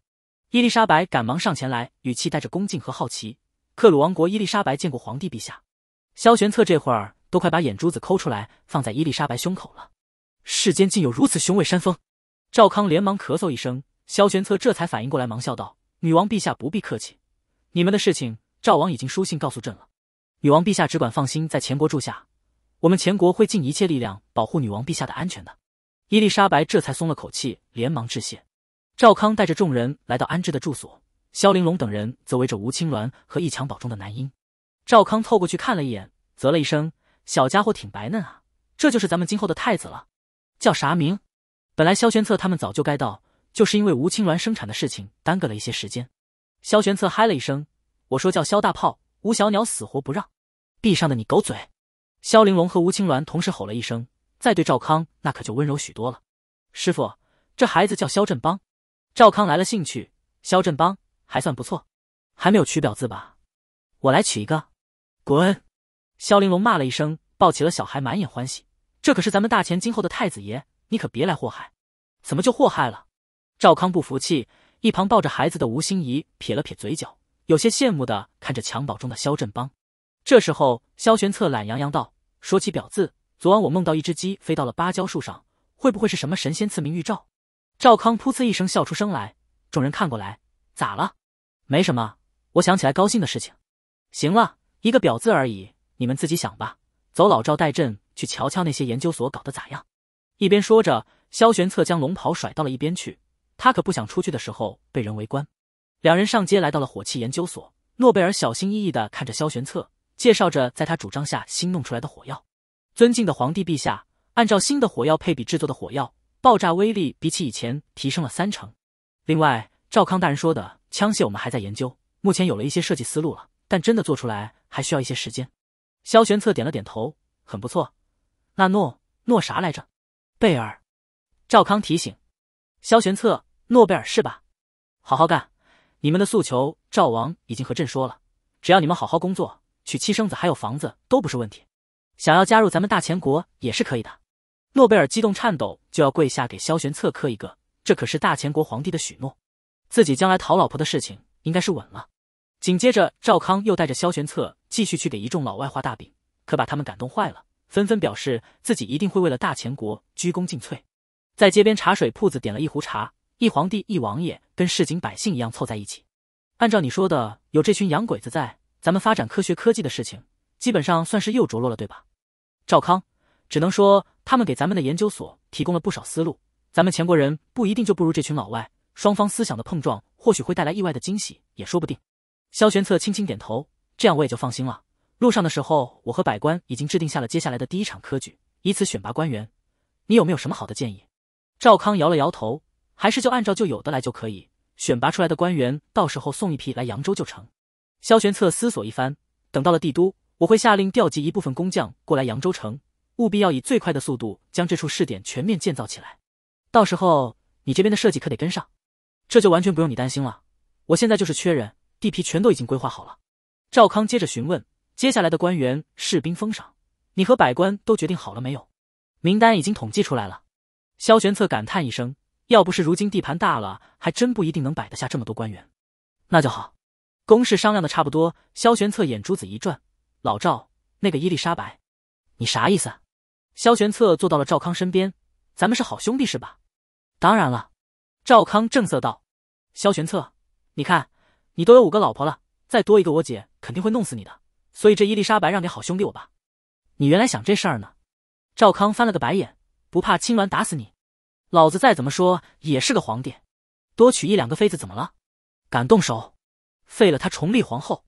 伊丽莎白赶忙上前来，语气带着恭敬和好奇：“克鲁王国伊丽莎白见过皇帝陛下。”萧玄策这会儿都快把眼珠子抠出来放在伊丽莎白胸口了。世间竟有如此雄伟山峰！赵康连忙咳嗽一声，萧玄策这才反应过来，忙笑道：“女王陛下不必客气，你们的事情。”赵王已经书信告诉朕了，女王陛下只管放心，在前国住下，我们前国会尽一切力量保护女王陛下的安全的。伊丽莎白这才松了口气，连忙致谢。赵康带着众人来到安置的住所，萧玲珑等人则围着吴青鸾和一襁褓中的男婴。赵康凑过去看了一眼，啧了一声：“小家伙挺白嫩啊，这就是咱们今后的太子了，叫啥名？”本来萧玄策他们早就该到，就是因为吴青鸾生产的事情耽搁了一些时间。萧玄策嗨了一声。我说叫肖大炮，吴小鸟死活不让，闭上的你狗嘴。肖玲珑和吴青鸾同时吼了一声，再对赵康那可就温柔许多了。师傅，这孩子叫肖振邦。赵康来了兴趣，肖振邦还算不错，还没有取表字吧？我来取一个。滚！肖玲珑骂了一声，抱起了小孩，满眼欢喜。这可是咱们大前今后的太子爷，你可别来祸害。怎么就祸害了？赵康不服气。一旁抱着孩子的吴心怡撇了撇嘴角。有些羡慕的看着襁褓中的萧振邦。这时候，萧玄策懒洋洋道：“说起表字，昨晚我梦到一只鸡飞到了芭蕉树上，会不会是什么神仙赐名玉兆？”赵康噗呲一声笑出声来，众人看过来，咋了？没什么，我想起来高兴的事情。行了，一个表字而已，你们自己想吧。走，老赵带朕去瞧瞧那些研究所搞得咋样。一边说着，萧玄策将龙袍甩到了一边去，他可不想出去的时候被人围观。两人上街，来到了火器研究所。诺贝尔小心翼翼地看着萧玄策，介绍着在他主张下新弄出来的火药。尊敬的皇帝陛下，按照新的火药配比制作的火药，爆炸威力比起以前提升了三成。另外，赵康大人说的枪械，我们还在研究，目前有了一些设计思路了，但真的做出来还需要一些时间。萧玄策点了点头，很不错。那诺诺啥来着？贝尔？赵康提醒。萧玄策，诺贝尔是吧？好好干。你们的诉求，赵王已经和朕说了，只要你们好好工作，娶妻生子，还有房子都不是问题。想要加入咱们大前国也是可以的。诺贝尔激动颤抖，就要跪下给萧玄策磕一个，这可是大前国皇帝的许诺，自己将来讨老婆的事情应该是稳了。紧接着，赵康又带着萧玄策继续去给一众老外画大饼，可把他们感动坏了，纷纷表示自己一定会为了大前国鞠躬尽瘁。在街边茶水铺子点了一壶茶。一皇帝一王爷跟市井百姓一样凑在一起，按照你说的，有这群洋鬼子在，咱们发展科学科技的事情基本上算是又着落了，对吧？赵康只能说，他们给咱们的研究所提供了不少思路。咱们钱国人不一定就不如这群老外，双方思想的碰撞或许会带来意外的惊喜，也说不定。萧玄策轻轻点头，这样我也就放心了。路上的时候，我和百官已经制定下了接下来的第一场科举，以此选拔官员。你有没有什么好的建议？赵康摇了摇头。还是就按照就有的来就可以。选拔出来的官员，到时候送一批来扬州就成。萧玄策思索一番，等到了帝都，我会下令调集一部分工匠过来扬州城，务必要以最快的速度将这处试点全面建造起来。到时候你这边的设计可得跟上。这就完全不用你担心了，我现在就是缺人，地皮全都已经规划好了。赵康接着询问接下来的官员、士兵封赏，你和百官都决定好了没有？名单已经统计出来了。萧玄策感叹一声。要不是如今地盘大了，还真不一定能摆得下这么多官员。那就好，公事商量的差不多。萧玄策眼珠子一转，老赵，那个伊丽莎白，你啥意思？萧玄策坐到了赵康身边，咱们是好兄弟是吧？当然了，赵康正色道：“萧玄策，你看，你都有五个老婆了，再多一个，我姐肯定会弄死你的。所以这伊丽莎白让给好兄弟我吧。你原来想这事儿呢？”赵康翻了个白眼，不怕青鸾打死你。老子再怎么说也是个皇帝，多娶一两个妃子怎么了？敢动手，废了他重立皇后？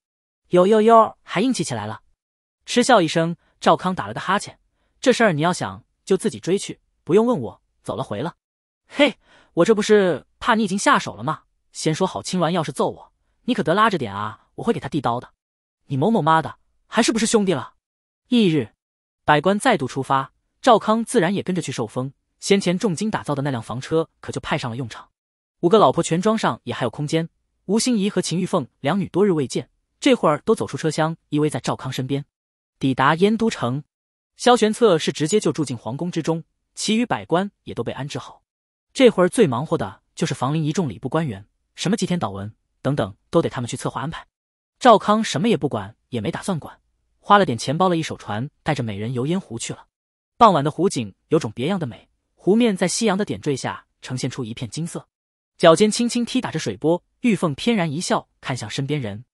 呦呦呦，还硬气起来了！嗤笑一声，赵康打了个哈欠。这事儿你要想就自己追去，不用问我。走了回了，嘿，我这不是怕你已经下手了吗？先说好，青鸾要是揍我，你可得拉着点啊，我会给他递刀的。你某某妈的，还是不是兄弟了？翌日，百官再度出发，赵康自然也跟着去受封。先前重金打造的那辆房车可就派上了用场，五个老婆全装上也还有空间。吴心怡和秦玉凤两女多日未见，这会儿都走出车厢，依偎在赵康身边。抵达燕都城，萧玄策是直接就住进皇宫之中，其余百官也都被安置好。这会儿最忙活的就是房陵一众礼部官员，什么祭天祷文等等都得他们去策划安排。赵康什么也不管，也没打算管，花了点钱包了一手船，带着美人游烟湖去了。傍晚的湖景有种别样的美。湖面在夕阳的点缀下，呈现出一片金色。脚尖轻轻踢打着水波，玉凤翩然一笑，看向身边人。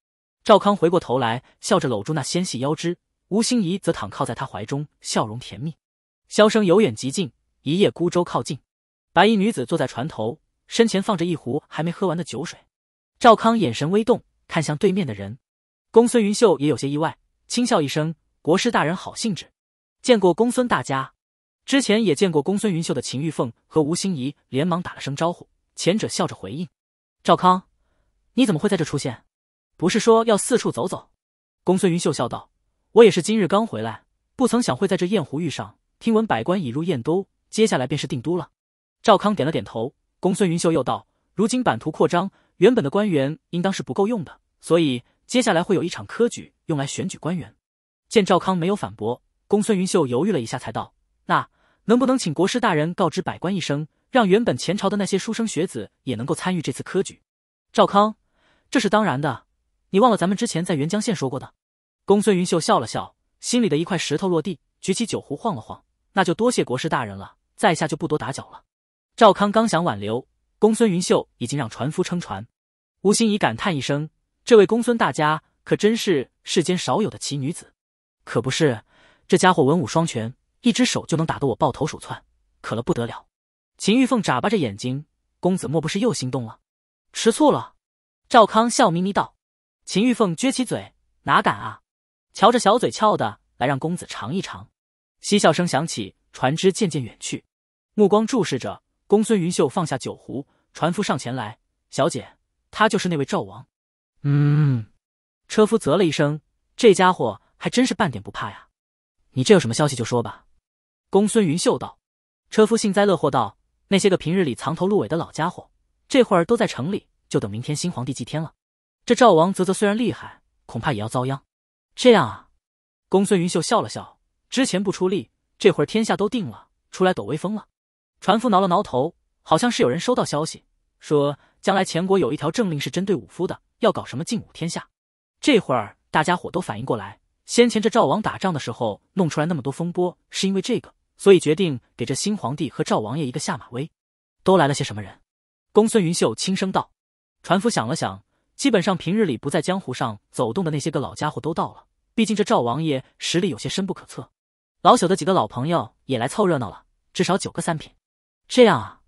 赵康回过头来，笑着搂住那纤细腰肢。吴心怡则躺靠在他怀中，笑容甜蜜。箫声由远及近，一叶孤舟靠近。白衣女子坐在船头，身前放着一壶还没喝完的酒水。赵康眼神微动，看向对面的人。公孙云秀也有些意外，轻笑一声：“国师大人好兴致，见过公孙大家。”之前也见过公孙云秀的秦玉凤和吴心怡，连忙打了声招呼。前者笑着回应：“赵康，你怎么会在这出现？不是说要四处走走？”公孙云秀笑道：“我也是今日刚回来，不曾想会在这宴湖遇上。听闻百官已入燕都，接下来便是定都了。”赵康点了点头。公孙云秀又道：“如今版图扩张，原本的官员应当是不够用的，所以接下来会有一场科举用来选举官员。”见赵康没有反驳，公孙云秀犹豫了一下，才道。那能不能请国师大人告知百官一声，让原本前朝的那些书生学子也能够参与这次科举？赵康，这是当然的。你忘了咱们之前在元江县说过的？公孙云秀笑了笑，心里的一块石头落地，举起酒壶晃了晃。那就多谢国师大人了，在下就不多打搅了。赵康刚想挽留，公孙云秀已经让船夫撑船。吴心怡感叹一声：“这位公孙大家可真是世间少有的奇女子，可不是？这家伙文武双全。”一只手就能打得我抱头鼠窜，渴了不得了。秦玉凤眨巴着眼睛，公子莫不是又心动了，吃醋了？赵康笑眯眯道。秦玉凤撅起嘴，哪敢啊！瞧着小嘴翘的，来让公子尝一尝。嬉笑声响起，船只渐渐远去。目光注视着，公孙云秀放下酒壶，船夫上前来，小姐，他就是那位赵王。嗯。车夫啧了一声，这家伙还真是半点不怕呀。你这有什么消息就说吧。公孙云秀道：“车夫幸灾乐祸道，那些个平日里藏头露尾的老家伙，这会儿都在城里，就等明天新皇帝祭天了。这赵王啧啧，虽然厉害，恐怕也要遭殃。这样啊？”公孙云秀笑了笑：“之前不出力，这会儿天下都定了，出来抖威风了。”船夫挠了挠头，好像是有人收到消息，说将来前国有一条政令是针对武夫的，要搞什么禁武天下。这会儿大家伙都反应过来，先前这赵王打仗的时候弄出来那么多风波，是因为这个。所以决定给这新皇帝和赵王爷一个下马威。都来了些什么人？公孙云秀轻声道。船夫想了想，基本上平日里不在江湖上走动的那些个老家伙都到了。毕竟这赵王爷实力有些深不可测。老朽的几个老朋友也来凑热闹了，至少九个三品。这样啊。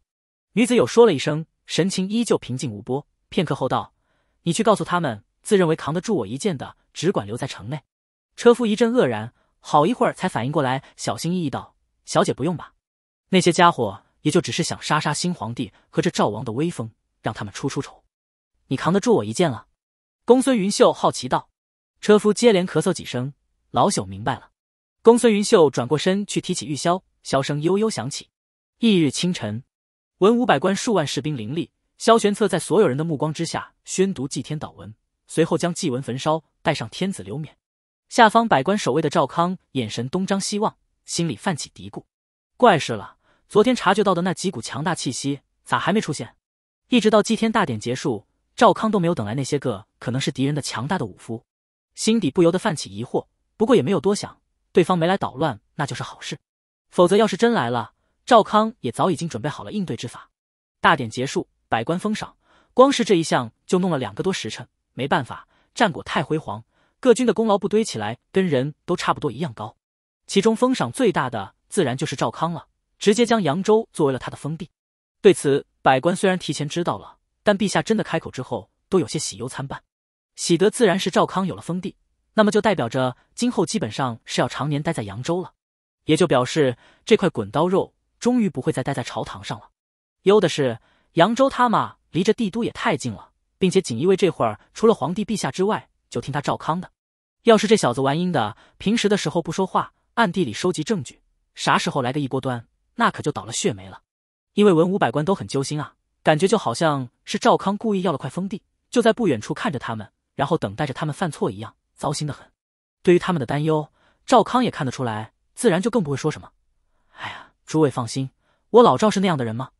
女子有说了一声，神情依旧平静无波。片刻后道：“你去告诉他们，自认为扛得住我一剑的，只管留在城内。”车夫一阵愕然，好一会儿才反应过来，小心翼翼道。小姐不用吧，那些家伙也就只是想杀杀新皇帝和这赵王的威风，让他们出出丑。你扛得住我一剑了？公孙云秀好奇道。车夫接连咳嗽几声，老朽明白了。公孙云秀转过身去，提起玉箫，箫声悠悠响起。翌日清晨，文武百官数万士兵凌立，萧玄策在所有人的目光之下宣读祭天祷文，随后将祭文焚烧，带上天子留冕。下方百官守卫的赵康眼神东张西望。心里泛起嘀咕，怪事了，昨天察觉到的那几股强大气息咋还没出现？一直到祭天大典结束，赵康都没有等来那些个可能是敌人的强大的武夫，心底不由得泛起疑惑。不过也没有多想，对方没来捣乱那就是好事，否则要是真来了，赵康也早已经准备好了应对之法。大典结束，百官封赏，光是这一项就弄了两个多时辰。没办法，战果太辉煌，各军的功劳不堆起来，跟人都差不多一样高。其中封赏最大的自然就是赵康了，直接将扬州作为了他的封地。对此，百官虽然提前知道了，但陛下真的开口之后，都有些喜忧参半。喜得自然是赵康有了封地，那么就代表着今后基本上是要常年待在扬州了，也就表示这块滚刀肉终于不会再待在朝堂上了。忧的是，扬州他嘛离着帝都也太近了，并且锦衣卫这会儿除了皇帝陛下之外，就听他赵康的。要是这小子玩阴的，平时的时候不说话。暗地里收集证据，啥时候来个一锅端，那可就倒了血霉了。因为文武百官都很揪心啊，感觉就好像是赵康故意要了块封地，就在不远处看着他们，然后等待着他们犯错一样，糟心的很。对于他们的担忧，赵康也看得出来，自然就更不会说什么。哎呀，诸位放心，我老赵是那样的人吗？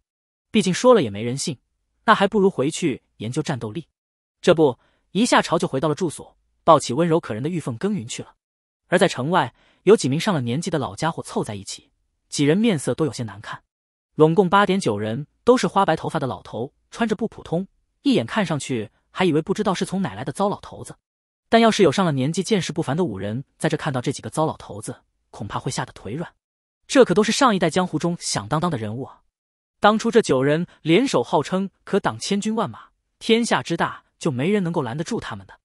毕竟说了也没人信，那还不如回去研究战斗力。这不，一下朝就回到了住所，抱起温柔可人的玉凤耕耘去了。而在城外，有几名上了年纪的老家伙凑在一起，几人面色都有些难看。拢共八点九人，都是花白头发的老头，穿着不普通，一眼看上去还以为不知道是从哪来的糟老头子。但要是有上了年纪、见识不凡的五人在这看到这几个糟老头子，恐怕会吓得腿软。这可都是上一代江湖中响当当的人物啊！当初这九人联手，号称可挡千军万马，天下之大，就没人能够拦得住他们的。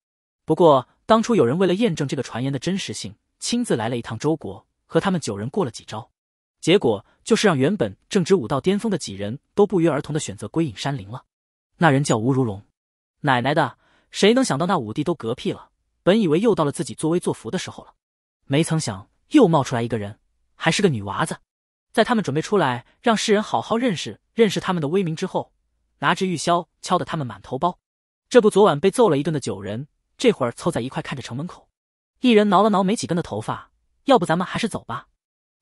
不过当初有人为了验证这个传言的真实性，亲自来了一趟周国，和他们九人过了几招，结果就是让原本正值武道巅峰的几人都不约而同的选择归隐山林了。那人叫吴如龙。奶奶的，谁能想到那五帝都嗝屁了？本以为又到了自己作威作福的时候了，没曾想又冒出来一个人，还是个女娃子。在他们准备出来让世人好好认识认识他们的威名之后，拿着玉箫敲得他们满头包。这不，昨晚被揍了一顿的九人。这会儿凑在一块看着城门口，一人挠了挠没几根的头发，要不咱们还是走吧。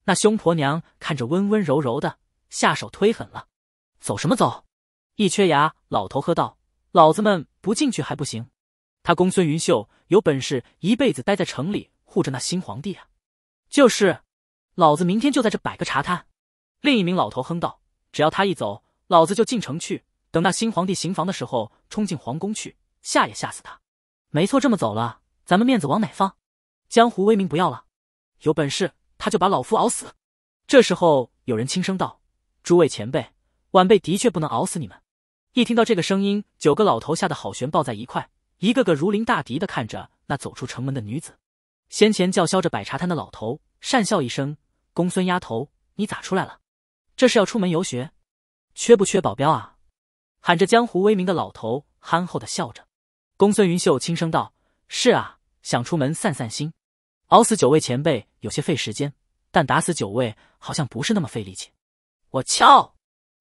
那凶婆娘看着温温柔柔的，下手忒狠了。走什么走？一缺牙老头喝道：“老子们不进去还不行。他公孙云秀有本事一辈子待在城里护着那新皇帝啊！”就是，老子明天就在这摆个茶摊。另一名老头哼道：“只要他一走，老子就进城去，等那新皇帝行房的时候冲进皇宫去，吓也吓死他。”没错，这么走了，咱们面子往哪放？江湖威名不要了？有本事他就把老夫熬死！这时候，有人轻声道：“诸位前辈，晚辈的确不能熬死你们。”一听到这个声音，九个老头吓得好悬抱在一块，一个个如临大敌的看着那走出城门的女子。先前叫嚣着摆茶摊的老头讪笑一声：“公孙丫头，你咋出来了？这是要出门游学？缺不缺保镖啊？”喊着江湖威名的老头憨厚的笑着。公孙云秀轻声道：“是啊，想出门散散心，熬死九位前辈有些费时间，但打死九位好像不是那么费力气。”我敲，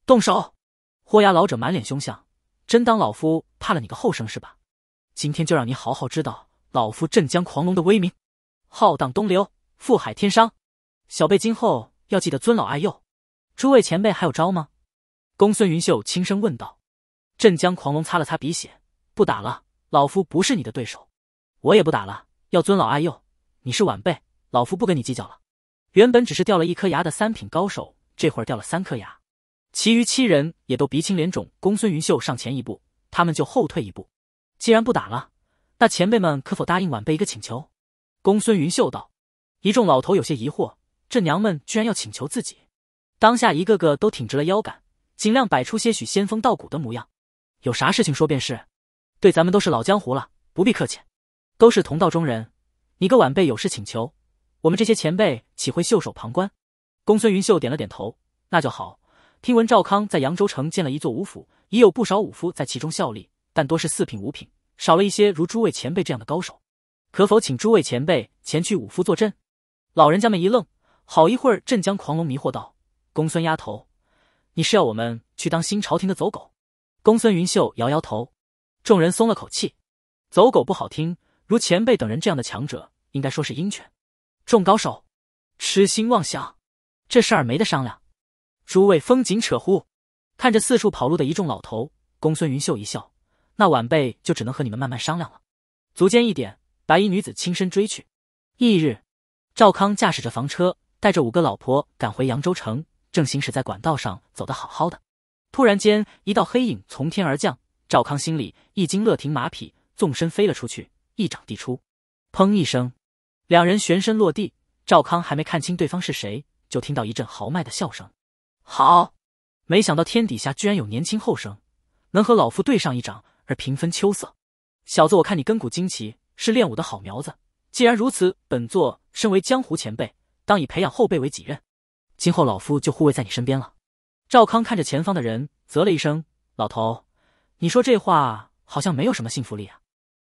动手！豁牙老者满脸凶相，真当老夫怕了你个后生是吧？今天就让你好好知道老夫镇江狂龙的威名，浩荡东流，覆海天伤。小辈今后要记得尊老爱幼。诸位前辈还有招吗？”公孙云秀轻声问道。镇江狂龙擦了擦鼻血，不打了。老夫不是你的对手，我也不打了。要尊老爱幼，你是晚辈，老夫不跟你计较了。原本只是掉了一颗牙的三品高手，这会儿掉了三颗牙，其余七人也都鼻青脸肿。公孙云秀上前一步，他们就后退一步。既然不打了，那前辈们可否答应晚辈一个请求？公孙云秀道。一众老头有些疑惑，这娘们居然要请求自己。当下一个个都挺直了腰杆，尽量摆出些许仙风道骨的模样。有啥事情说便是。对咱们都是老江湖了，不必客气，都是同道中人。你个晚辈有事请求，我们这些前辈岂会袖手旁观？公孙云秀点了点头，那就好。听闻赵康在扬州城建了一座武府，已有不少武夫在其中效力，但多是四品五品，少了一些如诸位前辈这样的高手。可否请诸位前辈前去武夫坐镇？老人家们一愣，好一会儿，镇江狂龙迷惑道：“公孙丫头，你是要我们去当新朝廷的走狗？”公孙云秀摇摇头。众人松了口气，走狗不好听，如前辈等人这样的强者，应该说是鹰犬。众高手，痴心妄想，这事儿没得商量。诸位风景扯呼，看着四处跑路的一众老头，公孙云秀一笑，那晚辈就只能和你们慢慢商量了。足尖一点，白衣女子轻身追去。翌日，赵康驾驶着房车，带着五个老婆赶回扬州城，正行驶在管道上，走得好好的，突然间，一道黑影从天而降。赵康心里一惊，勒停马匹，纵身飞了出去，一掌递出，砰一声，两人旋身落地。赵康还没看清对方是谁，就听到一阵豪迈的笑声：“好，没想到天底下居然有年轻后生能和老夫对上一掌而平分秋色。小子，我看你根骨惊奇，是练武的好苗子。既然如此，本座身为江湖前辈，当以培养后辈为己任。今后老夫就护卫在你身边了。”赵康看着前方的人，啧了一声：“老头。”你说这话好像没有什么信服力啊！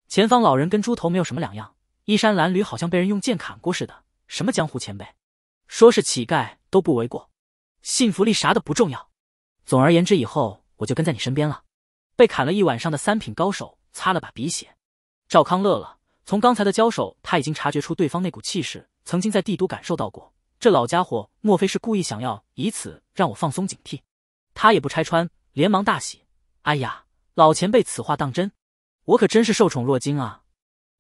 前方老人跟猪头没有什么两样，衣衫褴褛，好像被人用剑砍过似的。什么江湖前辈，说是乞丐都不为过。信服力啥的不重要。总而言之，以后我就跟在你身边了。被砍了一晚上的三品高手擦了把鼻血，赵康乐了。从刚才的交手，他已经察觉出对方那股气势，曾经在帝都感受到过。这老家伙莫非是故意想要以此让我放松警惕？他也不拆穿，连忙大喜。哎呀！老前辈，此话当真？我可真是受宠若惊啊！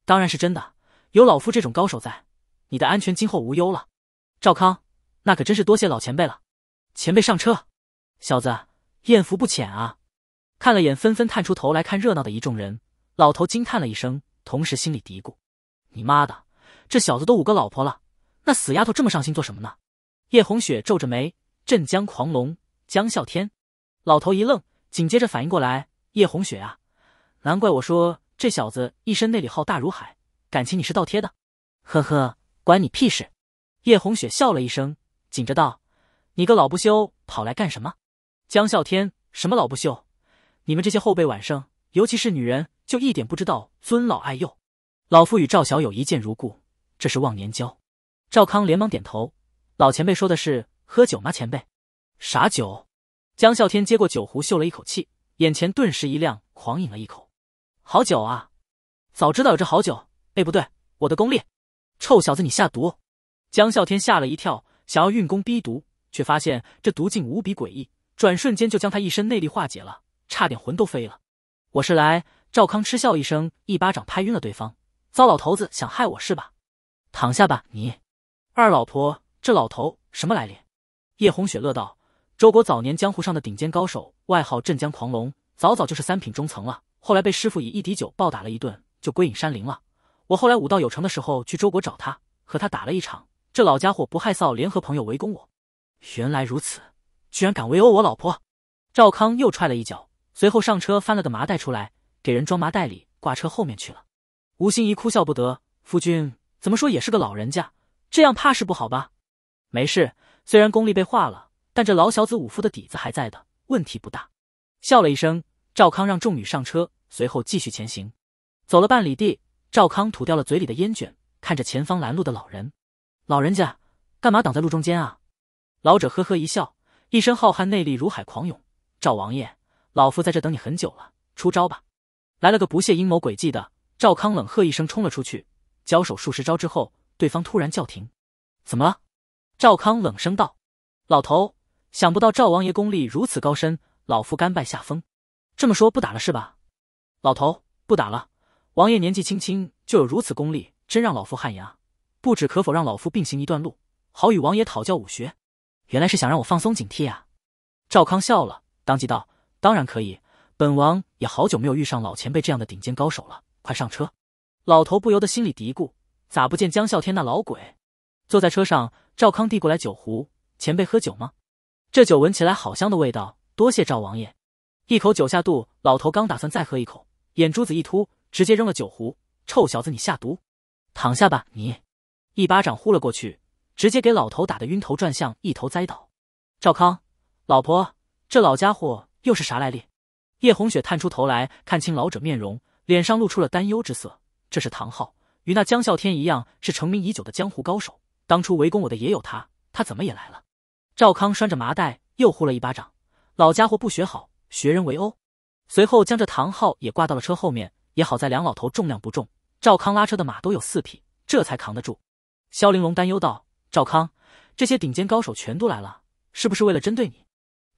当然是真的，有老夫这种高手在，你的安全今后无忧了。赵康，那可真是多谢老前辈了。前辈上车，小子，艳福不浅啊！看了眼纷纷探出头来看热闹的一众人，老头惊叹了一声，同时心里嘀咕：“你妈的，这小子都五个老婆了，那死丫头这么上心做什么呢？”叶红雪皱着眉，镇江狂龙江啸天，老头一愣，紧接着反应过来。叶红雪啊，难怪我说这小子一身内力浩大如海，感情你是倒贴的。呵呵，关你屁事！叶红雪笑了一声，紧着道：“你个老不休，跑来干什么？”江啸天，什么老不休？你们这些后辈晚生，尤其是女人，就一点不知道尊老爱幼。老夫与赵小友一见如故，这是忘年交。赵康连忙点头：“老前辈说的是喝酒吗？前辈，啥酒？”江啸天接过酒壶，嗅了一口气。眼前顿时一亮，狂饮了一口，好酒啊！早知道有这好酒，哎，不对，我的功力！臭小子，你下毒！江啸天吓了一跳，想要运功逼毒，却发现这毒劲无比诡异，转瞬间就将他一身内力化解了，差点魂都飞了。我是来，赵康嗤笑一声，一巴掌拍晕了对方。糟老头子想害我是吧？躺下吧你。二老婆，这老头什么来历？叶红雪乐道。周国早年江湖上的顶尖高手，外号镇江狂龙，早早就是三品中层了。后来被师傅以一敌九暴打了一顿，就归隐山林了。我后来武道有成的时候，去周国找他，和他打了一场。这老家伙不害臊，联合朋友围攻我。原来如此，居然敢围殴我老婆！赵康又踹了一脚，随后上车翻了个麻袋出来，给人装麻袋里，挂车后面去了。吴心怡哭笑不得，夫君怎么说也是个老人家，这样怕是不好吧？没事，虽然功力被化了。但这老小子武夫的底子还在的，问题不大。笑了一声，赵康让众女上车，随后继续前行。走了半里地，赵康吐掉了嘴里的烟卷，看着前方拦路的老人：“老人家，干嘛挡在路中间啊？”老者呵呵一笑，一身浩瀚内力如海狂涌。赵王爷，老夫在这等你很久了，出招吧！来了个不屑阴谋诡计的赵康，冷喝一声冲了出去。交手数十招之后，对方突然叫停：“怎么了？”赵康冷声道：“老头。”想不到赵王爷功力如此高深，老夫甘拜下风。这么说不打了是吧？老头不打了。王爷年纪轻轻就有如此功力，真让老夫汗颜啊！不知可否让老夫并行一段路，好与王爷讨教武学？原来是想让我放松警惕啊！赵康笑了，当即道：“当然可以，本王也好久没有遇上老前辈这样的顶尖高手了。”快上车。老头不由得心里嘀咕：咋不见江啸天那老鬼？坐在车上，赵康递过来酒壶：“前辈喝酒吗？”这酒闻起来好香的味道，多谢赵王爷。一口酒下肚，老头刚打算再喝一口，眼珠子一突，直接扔了酒壶。臭小子，你下毒！躺下吧，你！一巴掌呼了过去，直接给老头打得晕头转向，一头栽倒。赵康，老婆，这老家伙又是啥来历？叶红雪探出头来，看清老者面容，脸上露出了担忧之色。这是唐昊，与那江啸天一样，是成名已久的江湖高手。当初围攻我的也有他，他怎么也来了？赵康拴着麻袋，又呼了一巴掌。老家伙不学好，学人围殴。随后将这唐昊也挂到了车后面，也好在梁老头重量不重，赵康拉车的马都有四匹，这才扛得住。萧玲珑担忧道：“赵康，这些顶尖高手全都来了，是不是为了针对你？”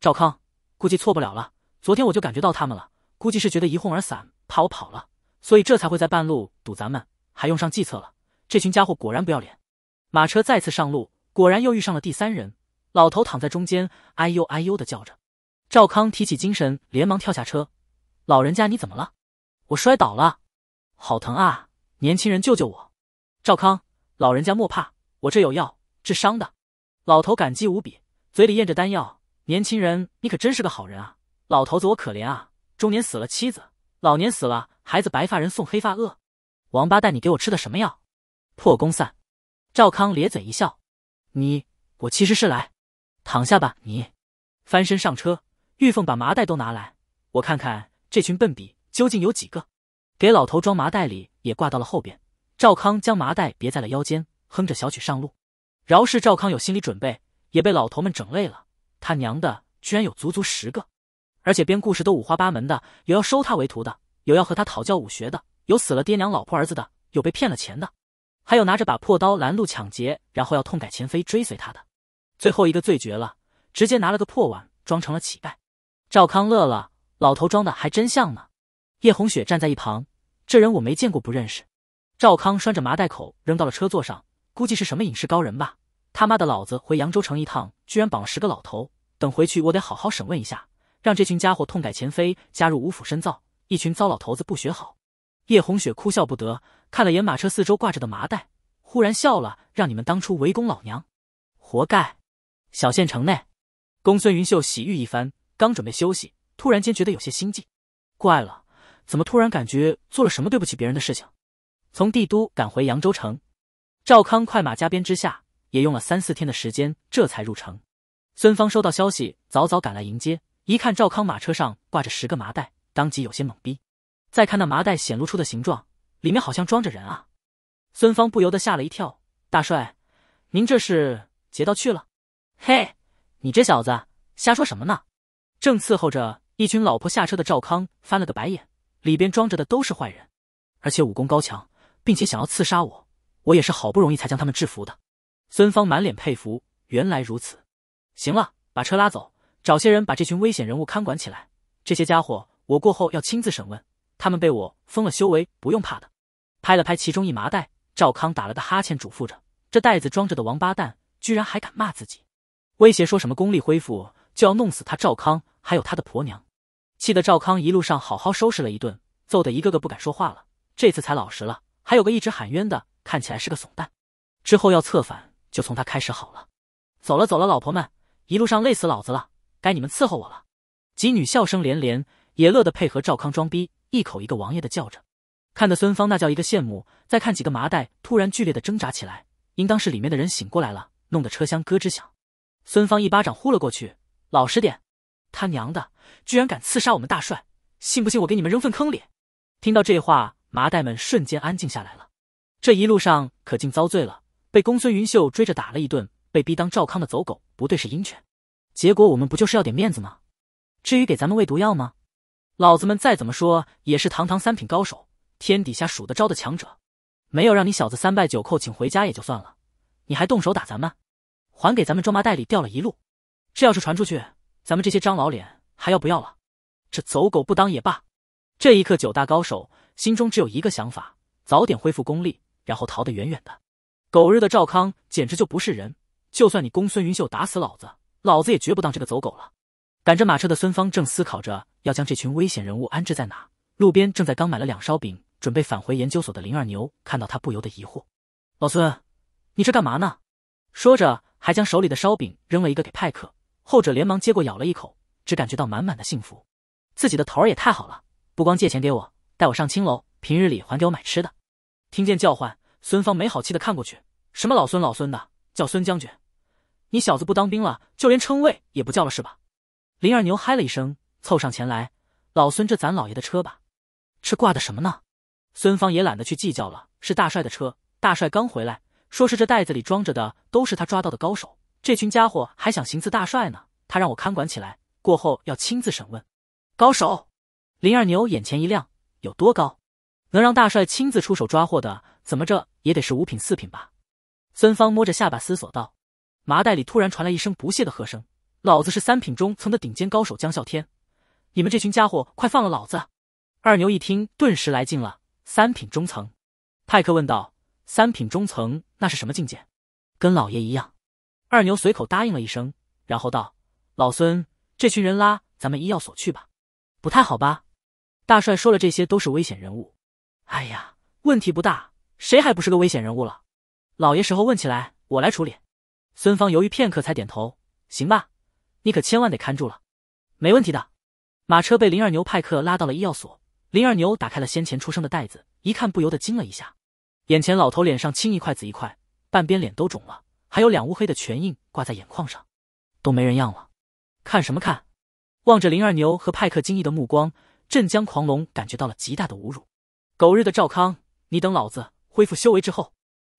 赵康估计错不了了。昨天我就感觉到他们了，估计是觉得一哄而散，怕我跑了，所以这才会在半路堵咱们，还用上计策了。这群家伙果然不要脸。马车再次上路，果然又遇上了第三人。老头躺在中间，哎呦哎呦的叫着。赵康提起精神，连忙跳下车：“老人家，你怎么了？我摔倒了，好疼啊！年轻人，救救我！”赵康：“老人家莫怕，我这有药治伤的。”老头感激无比，嘴里咽着丹药：“年轻人，你可真是个好人啊！老头子，我可怜啊！中年死了妻子，老年死了孩子，白发人送黑发恶。王八蛋，你给我吃的什么药？破宫散。”赵康咧嘴一笑：“你，我其实是来……”躺下吧，你翻身上车。玉凤把麻袋都拿来，我看看这群笨比究竟有几个。给老头装麻袋里也挂到了后边。赵康将麻袋别在了腰间，哼着小曲上路。饶是赵康有心理准备，也被老头们整累了。他娘的，居然有足足十个，而且编故事都五花八门的：有要收他为徒的，有要和他讨教武学的，有死了爹娘老婆儿子的，有被骗了钱的，还有拿着把破刀拦路抢劫，然后要痛改前非追随他的。最后一个最绝了，直接拿了个破碗装成了乞丐。赵康乐了，老头装的还真像呢。叶红雪站在一旁，这人我没见过，不认识。赵康拴着麻袋口扔到了车座上，估计是什么隐士高人吧。他妈的，老子回扬州城一趟，居然绑了十个老头。等回去我得好好审问一下，让这群家伙痛改前非，加入五府深造。一群糟老头子不学好。叶红雪哭笑不得，看了眼马车四周挂着的麻袋，忽然笑了：让你们当初围攻老娘，活该。小县城内，公孙云秀洗浴一番，刚准备休息，突然间觉得有些心悸。怪了，怎么突然感觉做了什么对不起别人的事情？从帝都赶回扬州城，赵康快马加鞭之下，也用了三四天的时间，这才入城。孙芳收到消息，早早赶来迎接。一看赵康马车上挂着十个麻袋，当即有些懵逼。再看那麻袋显露出的形状，里面好像装着人啊！孙芳不由得吓了一跳：“大帅，您这是劫道去了？”嘿，你这小子瞎说什么呢？正伺候着一群老婆下车的赵康翻了个白眼，里边装着的都是坏人，而且武功高强，并且想要刺杀我，我也是好不容易才将他们制服的。孙芳满脸佩服，原来如此。行了，把车拉走，找些人把这群危险人物看管起来。这些家伙，我过后要亲自审问。他们被我封了修为，不用怕的。拍了拍其中一麻袋，赵康打了个哈欠，嘱咐着：这袋子装着的王八蛋居然还敢骂自己。威胁说什么功力恢复就要弄死他赵康，还有他的婆娘，气得赵康一路上好好收拾了一顿，揍得一个个不敢说话了。这次才老实了，还有个一直喊冤的，看起来是个怂蛋。之后要策反就从他开始好了。走了走了，老婆们，一路上累死老子了，该你们伺候我了。几女笑声连连，也乐得配合赵康装逼，一口一个王爷的叫着。看得孙芳那叫一个羡慕。再看几个麻袋突然剧烈的挣扎起来，应当是里面的人醒过来了，弄得车厢咯吱响。孙芳一巴掌呼了过去，老实点！他娘的，居然敢刺杀我们大帅，信不信我给你们扔粪坑里？听到这话，麻袋们瞬间安静下来了。这一路上可竟遭罪了，被公孙云秀追着打了一顿，被逼当赵康的走狗，不对，是鹰犬。结果我们不就是要点面子吗？至于给咱们喂毒药吗？老子们再怎么说也是堂堂三品高手，天底下数得着的强者，没有让你小子三拜九叩请回家也就算了，你还动手打咱们？还给咱们装麻袋里掉了一路，这要是传出去，咱们这些张老脸还要不要了？这走狗不当也罢。这一刻，九大高手心中只有一个想法：早点恢复功力，然后逃得远远的。狗日的赵康简直就不是人！就算你公孙云秀打死老子，老子也绝不当这个走狗了。赶着马车的孙芳正思考着要将这群危险人物安置在哪。路边正在刚买了两烧饼准备返回研究所的林二牛看到他，不由得疑惑：“老孙，你这干嘛呢？”说着。还将手里的烧饼扔了一个给派克，后者连忙接过咬了一口，只感觉到满满的幸福。自己的头儿也太好了，不光借钱给我，带我上青楼，平日里还给我买吃的。听见叫唤，孙芳没好气的看过去：“什么老孙老孙的，叫孙将军，你小子不当兵了，就连称谓也不叫了是吧？”林二牛嗨了一声，凑上前来：“老孙，这咱老爷的车吧？这挂的什么呢？”孙芳也懒得去计较了，是大帅的车，大帅刚回来。说是这袋子里装着的都是他抓到的高手，这群家伙还想行刺大帅呢。他让我看管起来，过后要亲自审问。高手，林二牛眼前一亮，有多高，能让大帅亲自出手抓获的，怎么着也得是五品四品吧？孙芳摸着下巴思索道。麻袋里突然传来一声不屑的喝声：“老子是三品中层的顶尖高手江啸天，你们这群家伙快放了老子！”二牛一听，顿时来劲了。三品中层，派克问道。三品中层，那是什么境界？跟老爷一样。二牛随口答应了一声，然后道：“老孙，这群人拉咱们医药所去吧，不太好吧？”大帅说了，这些都是危险人物。哎呀，问题不大，谁还不是个危险人物了？老爷时候问起来，我来处理。孙芳犹豫片刻，才点头：“行吧，你可千万得看住了。”没问题的。马车被林二牛派克拉到了医药所，林二牛打开了先前出生的袋子，一看不由得惊了一下。眼前老头脸上青一块紫一块，半边脸都肿了，还有两乌黑的拳印挂在眼眶上，都没人样了。看什么看？望着林二牛和派克惊异的目光，镇江狂龙感觉到了极大的侮辱。狗日的赵康，你等老子恢复修为之后，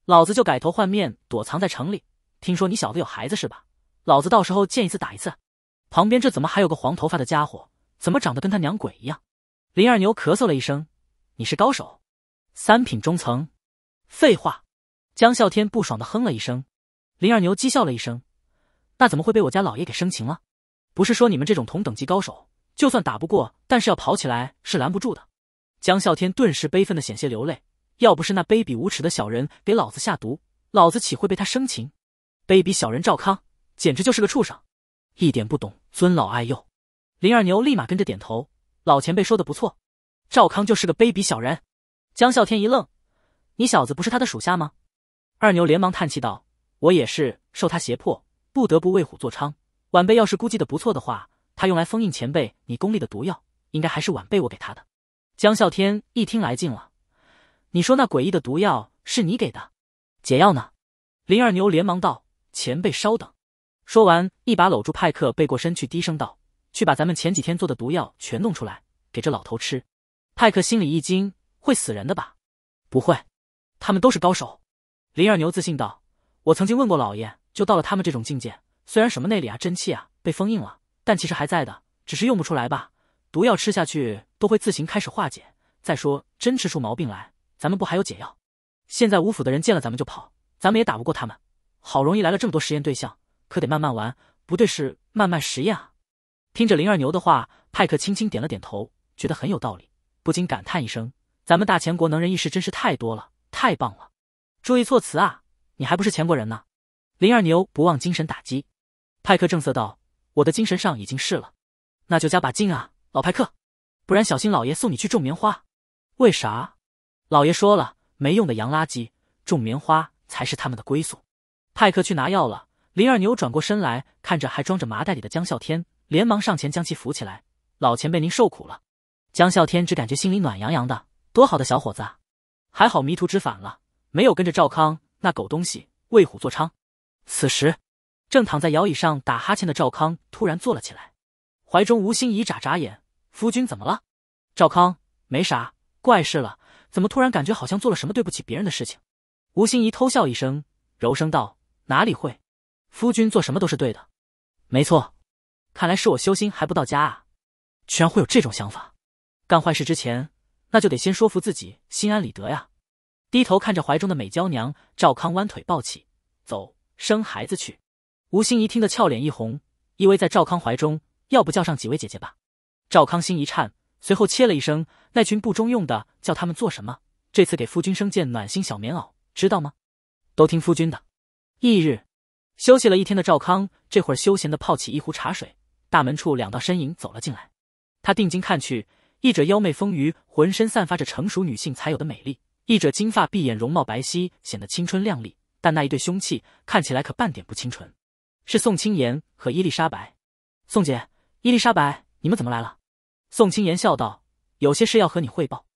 老子就改头换面，躲藏在城里。听说你小子有孩子是吧？老子到时候见一次打一次。旁边这怎么还有个黄头发的家伙？怎么长得跟他娘鬼一样？林二牛咳嗽了一声：“你是高手，三品中层。”废话！江啸天不爽的哼了一声，林二牛讥笑了一声：“那怎么会被我家老爷给生擒了？不是说你们这种同等级高手，就算打不过，但是要跑起来是拦不住的。”江啸天顿时悲愤的险些流泪，要不是那卑鄙无耻的小人给老子下毒，老子岂会被他生擒？卑鄙小人赵康，简直就是个畜生，一点不懂尊老爱幼。林二牛立马跟着点头：“老前辈说的不错，赵康就是个卑鄙小人。”江啸天一愣。你小子不是他的属下吗？二牛连忙叹气道：“我也是受他胁迫，不得不为虎作伥。晚辈要是估计的不错的话，他用来封印前辈你功力的毒药，应该还是晚辈我给他的。”江啸天一听来劲了：“你说那诡异的毒药是你给的？解药呢？”林二牛连忙道：“前辈稍等。”说完，一把搂住派克，背过身去，低声道：“去把咱们前几天做的毒药全弄出来，给这老头吃。”派克心里一惊：“会死人的吧？”“不会。”他们都是高手，林二牛自信道：“我曾经问过老爷，就到了他们这种境界，虽然什么内力啊、真气啊被封印了，但其实还在的，只是用不出来吧。毒药吃下去都会自行开始化解。再说真吃出毛病来，咱们不还有解药？现在吴府的人见了咱们就跑，咱们也打不过他们。好容易来了这么多实验对象，可得慢慢玩，不对，是慢慢实验啊。”听着林二牛的话，派克轻轻点了点头，觉得很有道理，不禁感叹一声：“咱们大前国能人异士真是太多了。”太棒了，注意措辞啊！你还不是钱国人呢。林二牛不忘精神打击，派克正色道：“我的精神上已经是了，那就加把劲啊，老派克，不然小心老爷送你去种棉花。为啥？老爷说了，没用的洋垃圾，种棉花才是他们的归宿。”派克去拿药了，林二牛转过身来，看着还装着麻袋里的江啸天，连忙上前将其扶起来。老前辈您受苦了。江啸天只感觉心里暖洋洋的，多好的小伙子。啊！还好迷途知返了，没有跟着赵康那狗东西为虎作伥。此时正躺在摇椅上打哈欠的赵康突然坐了起来，怀中吴心怡眨眨眼：“夫君怎么了？”赵康：“没啥，怪事了，怎么突然感觉好像做了什么对不起别人的事情？”吴心怡偷笑一声，柔声道：“哪里会，夫君做什么都是对的，没错。看来是我修心还不到家啊，居然会有这种想法。干坏事之前。”那就得先说服自己心安理得呀。低头看着怀中的美娇娘，赵康弯腿抱起，走，生孩子去。吴心怡听得俏脸一红，依偎在赵康怀中。要不叫上几位姐姐吧。赵康心一颤，随后切了一声：“那群不中用的，叫他们做什么？这次给夫君生件暖心小棉袄，知道吗？”都听夫君的。翌日，休息了一天的赵康，这会儿休闲的泡起一壶茶水。大门处两道身影走了进来，他定睛看去。一者妖媚丰腴，浑身散发着成熟女性才有的美丽；一者金发碧眼，容貌白皙，显得青春靓丽。但那一对凶器看起来可半点不清纯。是宋青言和伊丽莎白。宋姐，伊丽莎白，你们怎么来了？宋青言笑道：“有些事要和你汇报。”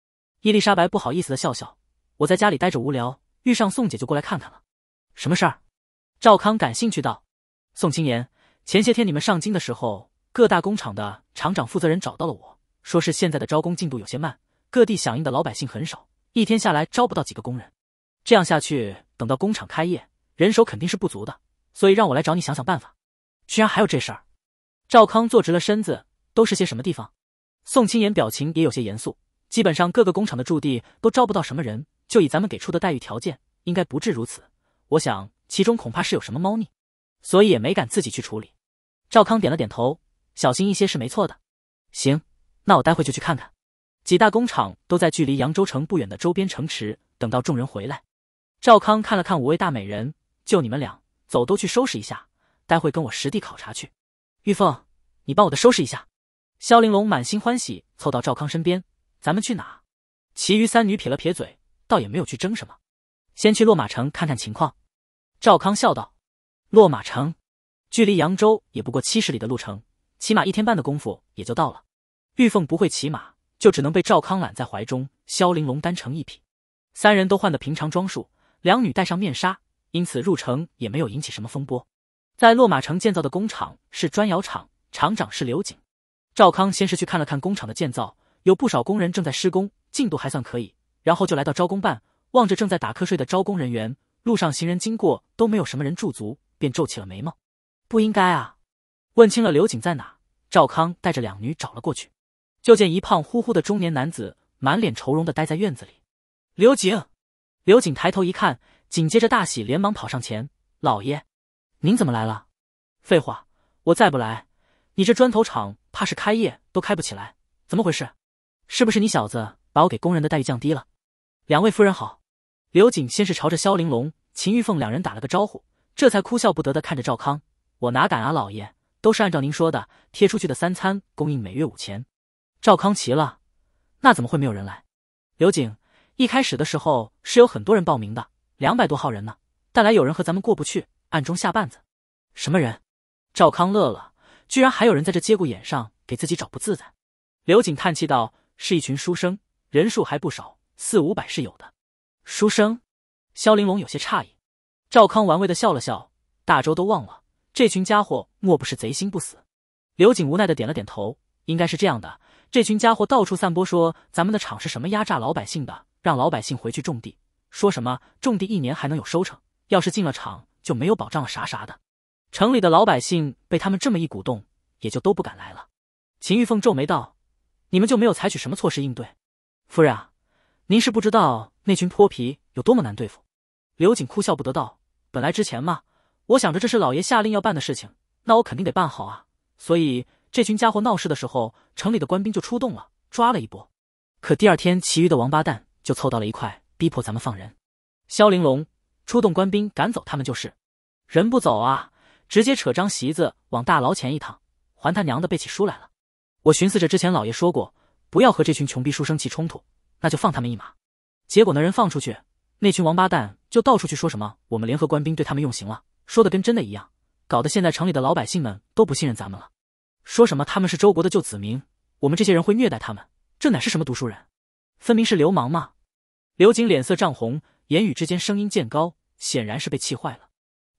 伊丽莎白不好意思的笑笑：“我在家里待着无聊，遇上宋姐就过来看看了。”什么事儿？赵康感兴趣道：“宋青言，前些天你们上京的时候，各大工厂的厂长负责人找到了我。”说是现在的招工进度有些慢，各地响应的老百姓很少，一天下来招不到几个工人。这样下去，等到工厂开业，人手肯定是不足的。所以让我来找你想想办法。居然还有这事儿！赵康坐直了身子，都是些什么地方？宋青言表情也有些严肃。基本上各个工厂的驻地都招不到什么人，就以咱们给出的待遇条件，应该不至如此。我想其中恐怕是有什么猫腻，所以也没敢自己去处理。赵康点了点头，小心一些是没错的。行。那我待会就去看看，几大工厂都在距离扬州城不远的周边城池。等到众人回来，赵康看了看五位大美人，就你们俩走，都去收拾一下，待会跟我实地考察去。玉凤，你帮我的收拾一下。萧玲珑满心欢喜，凑到赵康身边：“咱们去哪？”其余三女撇了撇嘴，倒也没有去争什么，先去落马城看看情况。赵康笑道：“落马城距离扬州也不过七十里的路程，起码一天半的功夫也就到了。”玉凤不会骑马，就只能被赵康揽在怀中。萧玲珑单乘一匹，三人都换的平常装束，两女戴上面纱，因此入城也没有引起什么风波。在落马城建造的工厂是砖窑厂，厂长是刘景。赵康先是去看了看工厂的建造，有不少工人正在施工，进度还算可以。然后就来到招工办，望着正在打瞌睡的招工人员，路上行人经过都没有什么人驻足，便皱起了眉毛。不应该啊！问清了刘景在哪，赵康带着两女找了过去。就见一胖乎乎的中年男子满脸愁容的待在院子里。刘景，刘景抬头一看，紧接着大喜，连忙跑上前：“老爷，您怎么来了？废话，我再不来，你这砖头厂怕是开业都开不起来。怎么回事？是不是你小子把我给工人的待遇降低了？”两位夫人好。刘景先是朝着萧玲珑、秦玉凤两人打了个招呼，这才哭笑不得的看着赵康：“我哪敢啊，老爷，都是按照您说的贴出去的三餐供应，每月五钱。”赵康齐了，那怎么会没有人来？刘景一开始的时候是有很多人报名的，两百多号人呢，但来有人和咱们过不去，暗中下绊子。什么人？赵康乐了，居然还有人在这节骨眼上给自己找不自在。刘景叹气道：“是一群书生，人数还不少，四五百是有的。”书生，萧玲珑有些诧异。赵康玩味的笑了笑：“大周都忘了，这群家伙莫不是贼心不死？”刘景无奈的点了点头：“应该是这样的。”这群家伙到处散播，说咱们的厂是什么压榨老百姓的，让老百姓回去种地，说什么种地一年还能有收成，要是进了厂就没有保障了，啥啥的。城里的老百姓被他们这么一鼓动，也就都不敢来了。秦玉凤皱眉道：“你们就没有采取什么措施应对？”夫人啊，您是不知道那群泼皮有多么难对付。刘瑾哭笑不得道：“本来之前嘛，我想着这是老爷下令要办的事情，那我肯定得办好啊，所以。”这群家伙闹事的时候，城里的官兵就出动了，抓了一波。可第二天，其余的王八蛋就凑到了一块，逼迫咱们放人。肖玲珑，出动官兵赶走他们就是。人不走啊，直接扯张席子往大牢前一躺，还他娘的背起书来了。我寻思着，之前老爷说过，不要和这群穷逼书生气冲突，那就放他们一马。结果那人放出去，那群王八蛋就到处去说什么我们联合官兵对他们用刑了，说的跟真的一样，搞得现在城里的老百姓们都不信任咱们了。说什么他们是周国的旧子民，我们这些人会虐待他们？这乃是什么读书人？分明是流氓嘛！刘瑾脸色涨红，言语之间声音渐高，显然是被气坏了。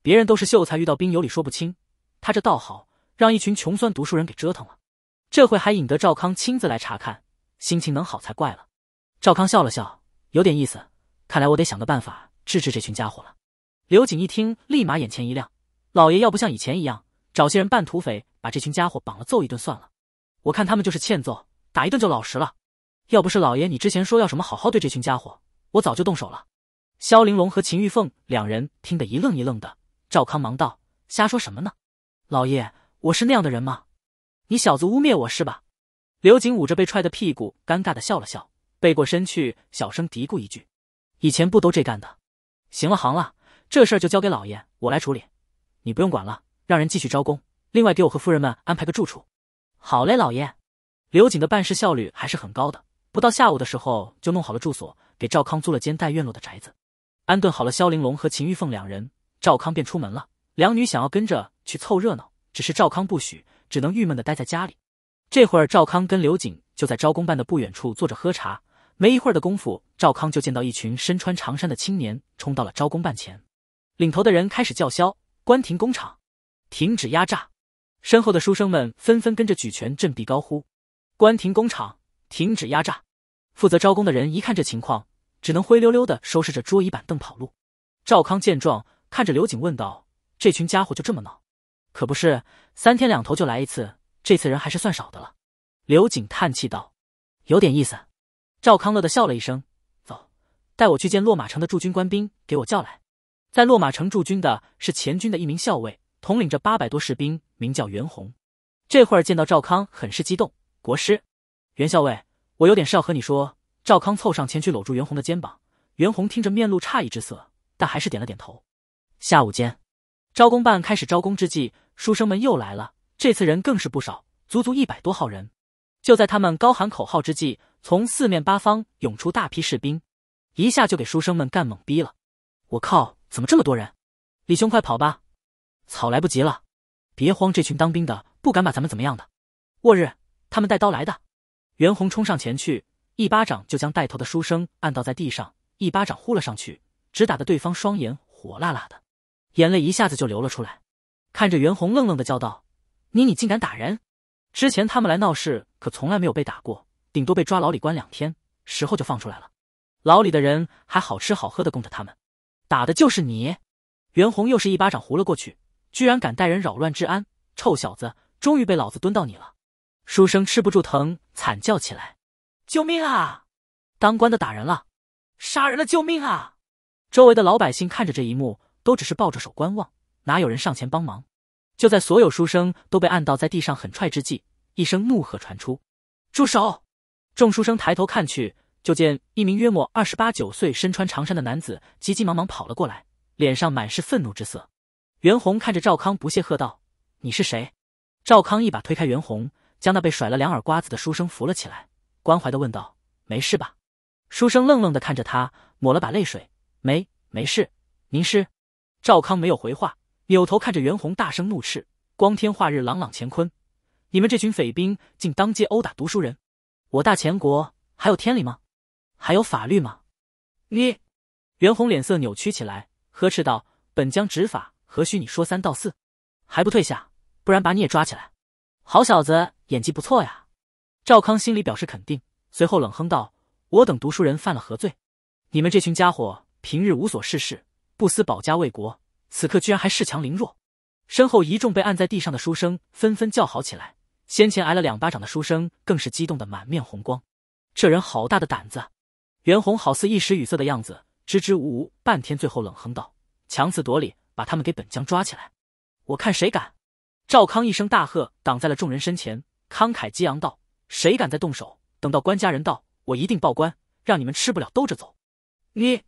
别人都是秀才遇到兵，有理说不清，他这倒好，让一群穷酸读书人给折腾了。这回还引得赵康亲自来查看，心情能好才怪了。赵康笑了笑，有点意思。看来我得想个办法治治这群家伙了。刘瑾一听，立马眼前一亮，老爷要不像以前一样。找些人扮土匪，把这群家伙绑了，揍一顿算了。我看他们就是欠揍，打一顿就老实了。要不是老爷，你之前说要什么好好对这群家伙，我早就动手了。萧玲珑和秦玉凤两人听得一愣一愣的。赵康忙道：“瞎说什么呢？老爷，我是那样的人吗？你小子污蔑我是吧？”刘瑾捂着被踹的屁股，尴尬的笑了笑，背过身去，小声嘀咕一句：“以前不都这干的？”行了，行了，这事儿就交给老爷我来处理，你不用管了。让人继续招工，另外给我和夫人们安排个住处。好嘞，老爷。刘瑾的办事效率还是很高的，不到下午的时候就弄好了住所，给赵康租了间带院落的宅子，安顿好了萧玲珑和秦玉凤两人。赵康便出门了，两女想要跟着去凑热闹，只是赵康不许，只能郁闷的待在家里。这会儿，赵康跟刘瑾就在招工办的不远处坐着喝茶，没一会儿的功夫，赵康就见到一群身穿长衫的青年冲到了招工办前，领头的人开始叫嚣：“关停工厂！”停止压榨，身后的书生们纷纷跟着举拳振臂高呼：“关停工厂，停止压榨！”负责招工的人一看这情况，只能灰溜溜的收拾着桌椅板凳跑路。赵康见状，看着刘景问道：“这群家伙就这么闹？可不是，三天两头就来一次，这次人还是算少的了。”刘景叹气道：“有点意思。”赵康乐的笑了一声：“走，带我去见落马城的驻军官兵，给我叫来。”在落马城驻军的是前军的一名校尉。统领着八百多士兵，名叫袁弘。这会儿见到赵康，很是激动。国师，袁校尉，我有点事要和你说。赵康凑上前去，搂住袁弘的肩膀。袁弘听着，面露诧异之色，但还是点了点头。下午间，招工办开始招工之际，书生们又来了。这次人更是不少，足足一百多号人。就在他们高喊口号之际，从四面八方涌出大批士兵，一下就给书生们干懵逼了。我靠，怎么这么多人？李兄，快跑吧！草来不及了，别慌，这群当兵的不敢把咱们怎么样的。我日，他们带刀来的！袁弘冲上前去，一巴掌就将带头的书生按倒在地上，一巴掌呼了上去，只打得对方双眼火辣辣的，眼泪一下子就流了出来。看着袁弘愣愣的叫道：“你你竟敢打人！之前他们来闹事，可从来没有被打过，顶多被抓牢里关两天，时候就放出来了，牢里的人还好吃好喝的供着他们。打的就是你！”袁弘又是一巴掌呼了过去。居然敢带人扰乱治安，臭小子，终于被老子蹲到你了！书生吃不住疼，惨叫起来：“救命啊！当官的打人了，杀人了！救命啊！”周围的老百姓看着这一幕，都只是抱着手观望，哪有人上前帮忙？就在所有书生都被按倒在地上狠踹之际，一声怒喝传出：“住手！”众书生抬头看去，就见一名约莫二十八九岁、身穿长衫的男子急急忙忙跑了过来，脸上满是愤怒之色。袁弘看着赵康，不屑喝道：“你是谁？”赵康一把推开袁弘，将那被甩了两耳瓜子的书生扶了起来，关怀的问道：“没事吧？”书生愣愣的看着他，抹了把泪水：“没，没事。”“您是？”赵康没有回话，扭头看着袁弘，大声怒斥：“光天化日，朗朗乾坤，你们这群匪兵竟当街殴打读书人！我大前国还有天理吗？还有法律吗？”“你！”袁弘脸色扭曲起来，呵斥道：“本将执法。”何须你说三道四？还不退下！不然把你也抓起来！好小子，演技不错呀！赵康心里表示肯定，随后冷哼道：“我等读书人犯了何罪？你们这群家伙平日无所事事，不思保家卫国，此刻居然还恃强凌弱！”身后一众被按在地上的书生纷纷叫好起来。先前挨了两巴掌的书生更是激动的满面红光。这人好大的胆子！袁弘好似一时语塞的样子，支支吾吾半天，最后冷哼道：“强词夺理。”把他们给本将抓起来，我看谁敢！赵康一声大喝，挡在了众人身前，慷慨激昂道：“谁敢再动手？等到官家人到，我一定报官，让你们吃不了兜着走！”你，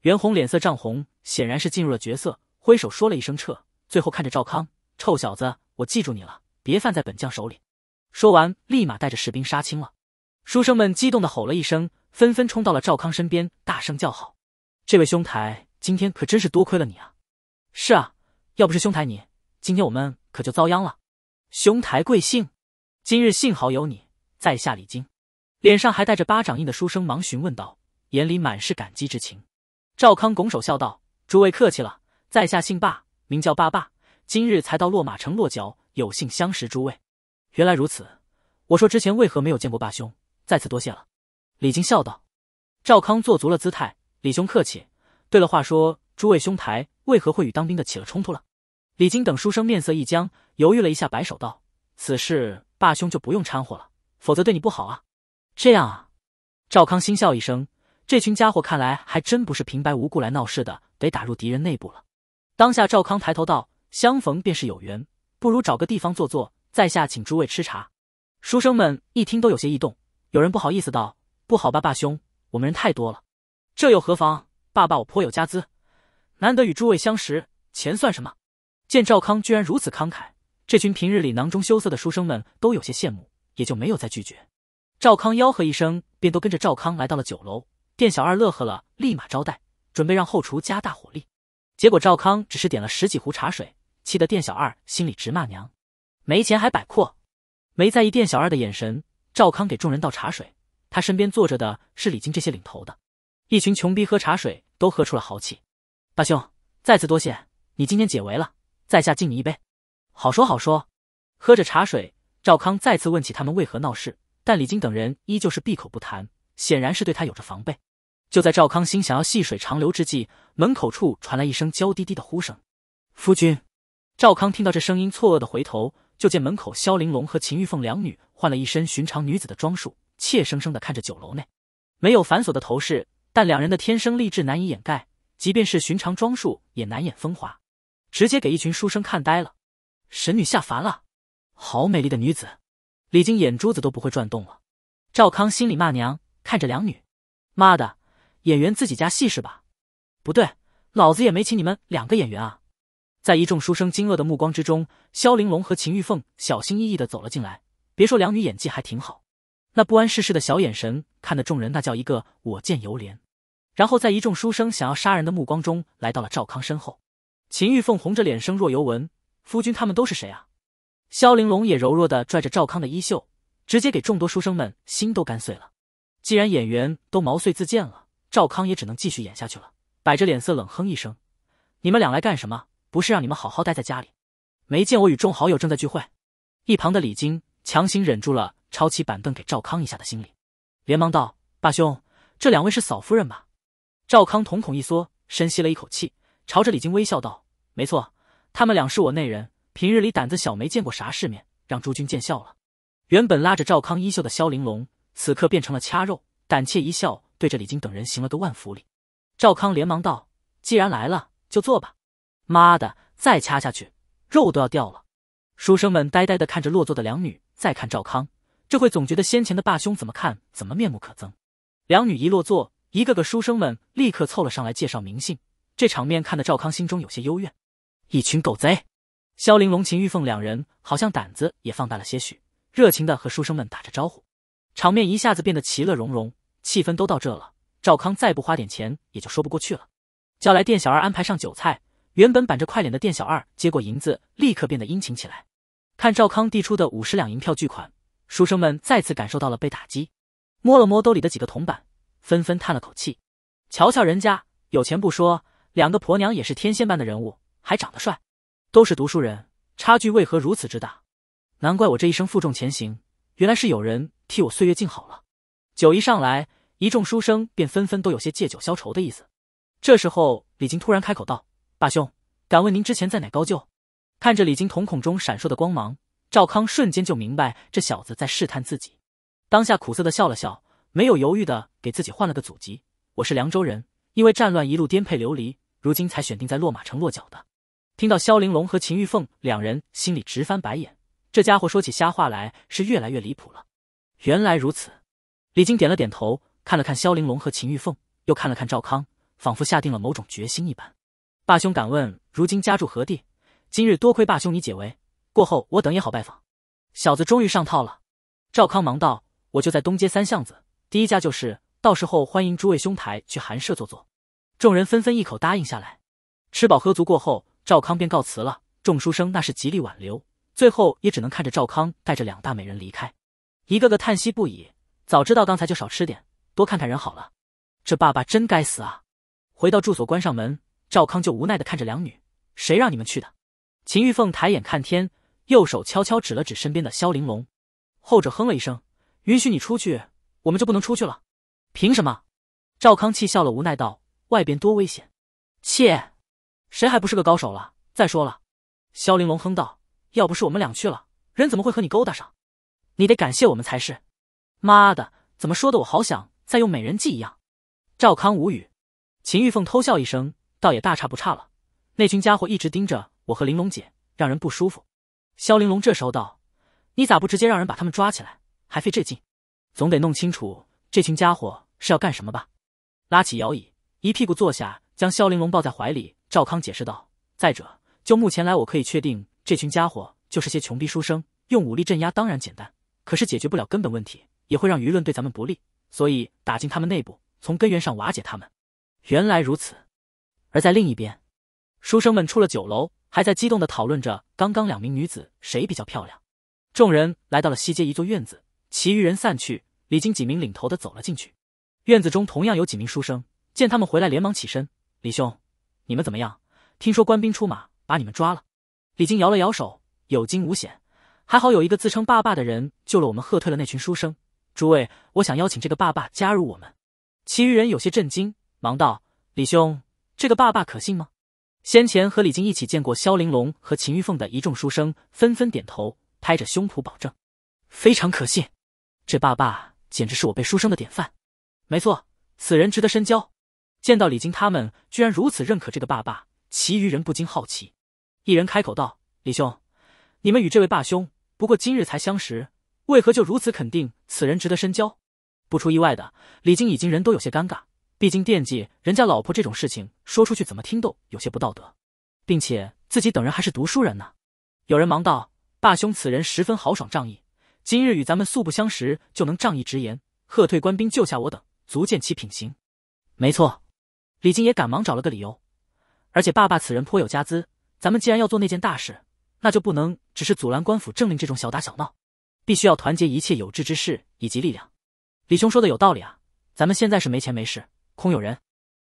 袁弘脸色涨红，显然是进入了角色，挥手说了一声“撤”，最后看着赵康：“臭小子，我记住你了，别犯在本将手里。”说完，立马带着士兵杀青了。书生们激动的吼了一声，纷纷冲到了赵康身边，大声叫好：“这位兄台，今天可真是多亏了你啊！”是啊，要不是兄台你，今天我们可就遭殃了。兄台贵姓？今日幸好有你，在下李京，脸上还带着巴掌印的书生忙询问道，眼里满是感激之情。赵康拱手笑道：“诸位客气了，在下姓霸，名叫霸霸，今日才到落马城落脚，有幸相识诸位。原来如此，我说之前为何没有见过霸兄？再次多谢了。”李京笑道。赵康做足了姿态：“李兄客气。对了，话说诸位兄台。”为何会与当兵的起了冲突了？李金等书生面色一僵，犹豫了一下，摆手道：“此事霸兄就不用掺和了，否则对你不好啊。”这样啊，赵康心笑一声，这群家伙看来还真不是平白无故来闹事的，得打入敌人内部了。当下赵康抬头道：“相逢便是有缘，不如找个地方坐坐，在下请诸位吃茶。”书生们一听都有些异动，有人不好意思道：“不好吧，霸兄，我们人太多了。”这又何妨？霸霸我颇有家资。难得与诸位相识，钱算什么？见赵康居然如此慷慨，这群平日里囊中羞涩的书生们都有些羡慕，也就没有再拒绝。赵康吆喝一声，便都跟着赵康来到了酒楼。店小二乐呵了，立马招待，准备让后厨加大火力。结果赵康只是点了十几壶茶水，气得店小二心里直骂娘：没钱还摆阔！没在意店小二的眼神，赵康给众人倒茶水。他身边坐着的是李靖这些领头的，一群穷逼喝茶水都喝出了豪气。大兄，再次多谢你今天解围了，在下敬你一杯。好说好说。喝着茶水，赵康再次问起他们为何闹事，但李金等人依旧是闭口不谈，显然是对他有着防备。就在赵康心想要细水长流之际，门口处传来一声娇滴滴的呼声：“夫君。”赵康听到这声音，错愕的回头，就见门口萧玲珑和秦玉凤两女换了一身寻常女子的装束，怯生生的看着酒楼内，没有繁琐的头饰，但两人的天生丽质难以掩盖。即便是寻常装束，也难掩风华，直接给一群书生看呆了。神女下凡了，好美丽的女子！李靖眼珠子都不会转动了。赵康心里骂娘，看着两女，妈的，演员自己家戏是吧？不对，老子也没请你们两个演员啊！在一众书生惊愕的目光之中，萧玲珑和秦玉凤小心翼翼的走了进来。别说两女演技还挺好，那不谙世事的小眼神，看得众人那叫一个我见犹怜。然后，在一众书生想要杀人的目光中，来到了赵康身后。秦玉凤红着脸，声若游闻：“夫君，他们都是谁啊？”萧玲珑也柔弱地拽着赵康的衣袖，直接给众多书生们心都干碎了。既然演员都毛遂自荐了，赵康也只能继续演下去了，摆着脸色冷哼一声：“你们俩来干什么？不是让你们好好待在家里？没见我与众好友正在聚会？”一旁的李金强行忍住了抄起板凳给赵康一下的心理，连忙道：“霸兄，这两位是嫂夫人吧？”赵康瞳孔一缩，深吸了一口气，朝着李靖微笑道：“没错，他们俩是我内人，平日里胆子小，没见过啥世面，让诸君见笑了。”原本拉着赵康衣袖的萧玲珑，此刻变成了掐肉，胆怯一笑，对着李靖等人行了个万福礼。赵康连忙道：“既然来了，就坐吧。”妈的，再掐下去，肉都要掉了。书生们呆呆地看着落座的两女，再看赵康，这会总觉得先前的霸兄怎么看怎么面目可憎。两女一落座。一个个书生们立刻凑了上来介绍名姓，这场面看得赵康心中有些幽怨。一群狗贼，萧玲珑、秦玉凤两人好像胆子也放大了些许，热情的和书生们打着招呼，场面一下子变得其乐融融，气氛都到这了，赵康再不花点钱也就说不过去了。叫来店小二安排上酒菜，原本板着快脸的店小二接过银子，立刻变得殷勤起来。看赵康递出的五十两银票巨款，书生们再次感受到了被打击，摸了摸兜里的几个铜板。纷纷叹了口气，瞧瞧人家有钱不说，两个婆娘也是天仙般的人物，还长得帅，都是读书人，差距为何如此之大？难怪我这一生负重前行，原来是有人替我岁月静好了。酒一上来，一众书生便纷纷都有些借酒消愁的意思。这时候，李靖突然开口道：“霸兄，敢问您之前在哪高就？”看着李靖瞳孔中闪烁的光芒，赵康瞬间就明白这小子在试探自己，当下苦涩的笑了笑。没有犹豫的给自己换了个祖籍，我是凉州人，因为战乱一路颠沛流离，如今才选定在落马城落脚的。听到萧玲珑和秦玉凤两人心里直翻白眼，这家伙说起瞎话来是越来越离谱了。原来如此，李金点了点头，看了看萧玲珑和秦玉凤，又看了看赵康，仿佛下定了某种决心一般。霸兄，敢问如今家住何地？今日多亏霸兄你解围，过后我等也好拜访。小子终于上套了，赵康忙道：“我就在东街三巷子。”第一家就是，到时候欢迎诸位兄台去寒舍坐坐。众人纷纷一口答应下来。吃饱喝足过后，赵康便告辞了。众书生那是极力挽留，最后也只能看着赵康带着两大美人离开，一个个叹息不已。早知道刚才就少吃点，多看看人好了。这爸爸真该死啊！回到住所，关上门，赵康就无奈地看着两女，谁让你们去的？秦玉凤抬眼看天，右手悄悄指了指身边的萧玲珑，后者哼了一声，允许你出去。我们就不能出去了？凭什么？赵康气笑了，无奈道：“外边多危险！”切，谁还不是个高手了？再说了，萧玲珑哼道：“要不是我们俩去了，人怎么会和你勾搭上？你得感谢我们才是！”妈的，怎么说的我好想再用美人计一样。赵康无语。秦玉凤偷笑一声，倒也大差不差了。那群家伙一直盯着我和玲珑姐，让人不舒服。萧玲珑这时候道：“你咋不直接让人把他们抓起来？还费这劲？”总得弄清楚这群家伙是要干什么吧。拉起摇椅，一屁股坐下，将萧玲珑抱在怀里。赵康解释道：“再者，就目前来，我可以确定这群家伙就是些穷逼书生。用武力镇压当然简单，可是解决不了根本问题，也会让舆论对咱们不利。所以打进他们内部，从根源上瓦解他们。”原来如此。而在另一边，书生们出了酒楼，还在激动的讨论着刚刚两名女子谁比较漂亮。众人来到了西街一座院子。其余人散去，李靖几名领头的走了进去。院子中同样有几名书生，见他们回来，连忙起身。李兄，你们怎么样？听说官兵出马把你们抓了。李靖摇了摇手，有惊无险，还好有一个自称爸爸的人救了我们，喝退了那群书生。诸位，我想邀请这个爸爸加入我们。其余人有些震惊，忙道：“李兄，这个爸爸可信吗？”先前和李靖一起见过萧玲珑和秦玉凤的一众书生纷纷点头，拍着胸脯保证：“非常可信。”这爸爸简直是我辈书生的典范，没错，此人值得深交。见到李金他们居然如此认可这个爸爸，其余人不禁好奇。一人开口道：“李兄，你们与这位霸兄不过今日才相识，为何就如此肯定此人值得深交？”不出意外的，李金已经人都有些尴尬，毕竟惦记人家老婆这种事情说出去怎么听都有些不道德，并且自己等人还是读书人呢。有人忙道：“霸兄此人十分豪爽仗义。”今日与咱们素不相识，就能仗义直言，喝退官兵，救下我等，足见其品行。没错，李金也赶忙找了个理由。而且爸爸此人颇有家资，咱们既然要做那件大事，那就不能只是阻拦官府政令这种小打小闹，必须要团结一切有志之士以及力量。李兄说的有道理啊！咱们现在是没钱没势，空有人，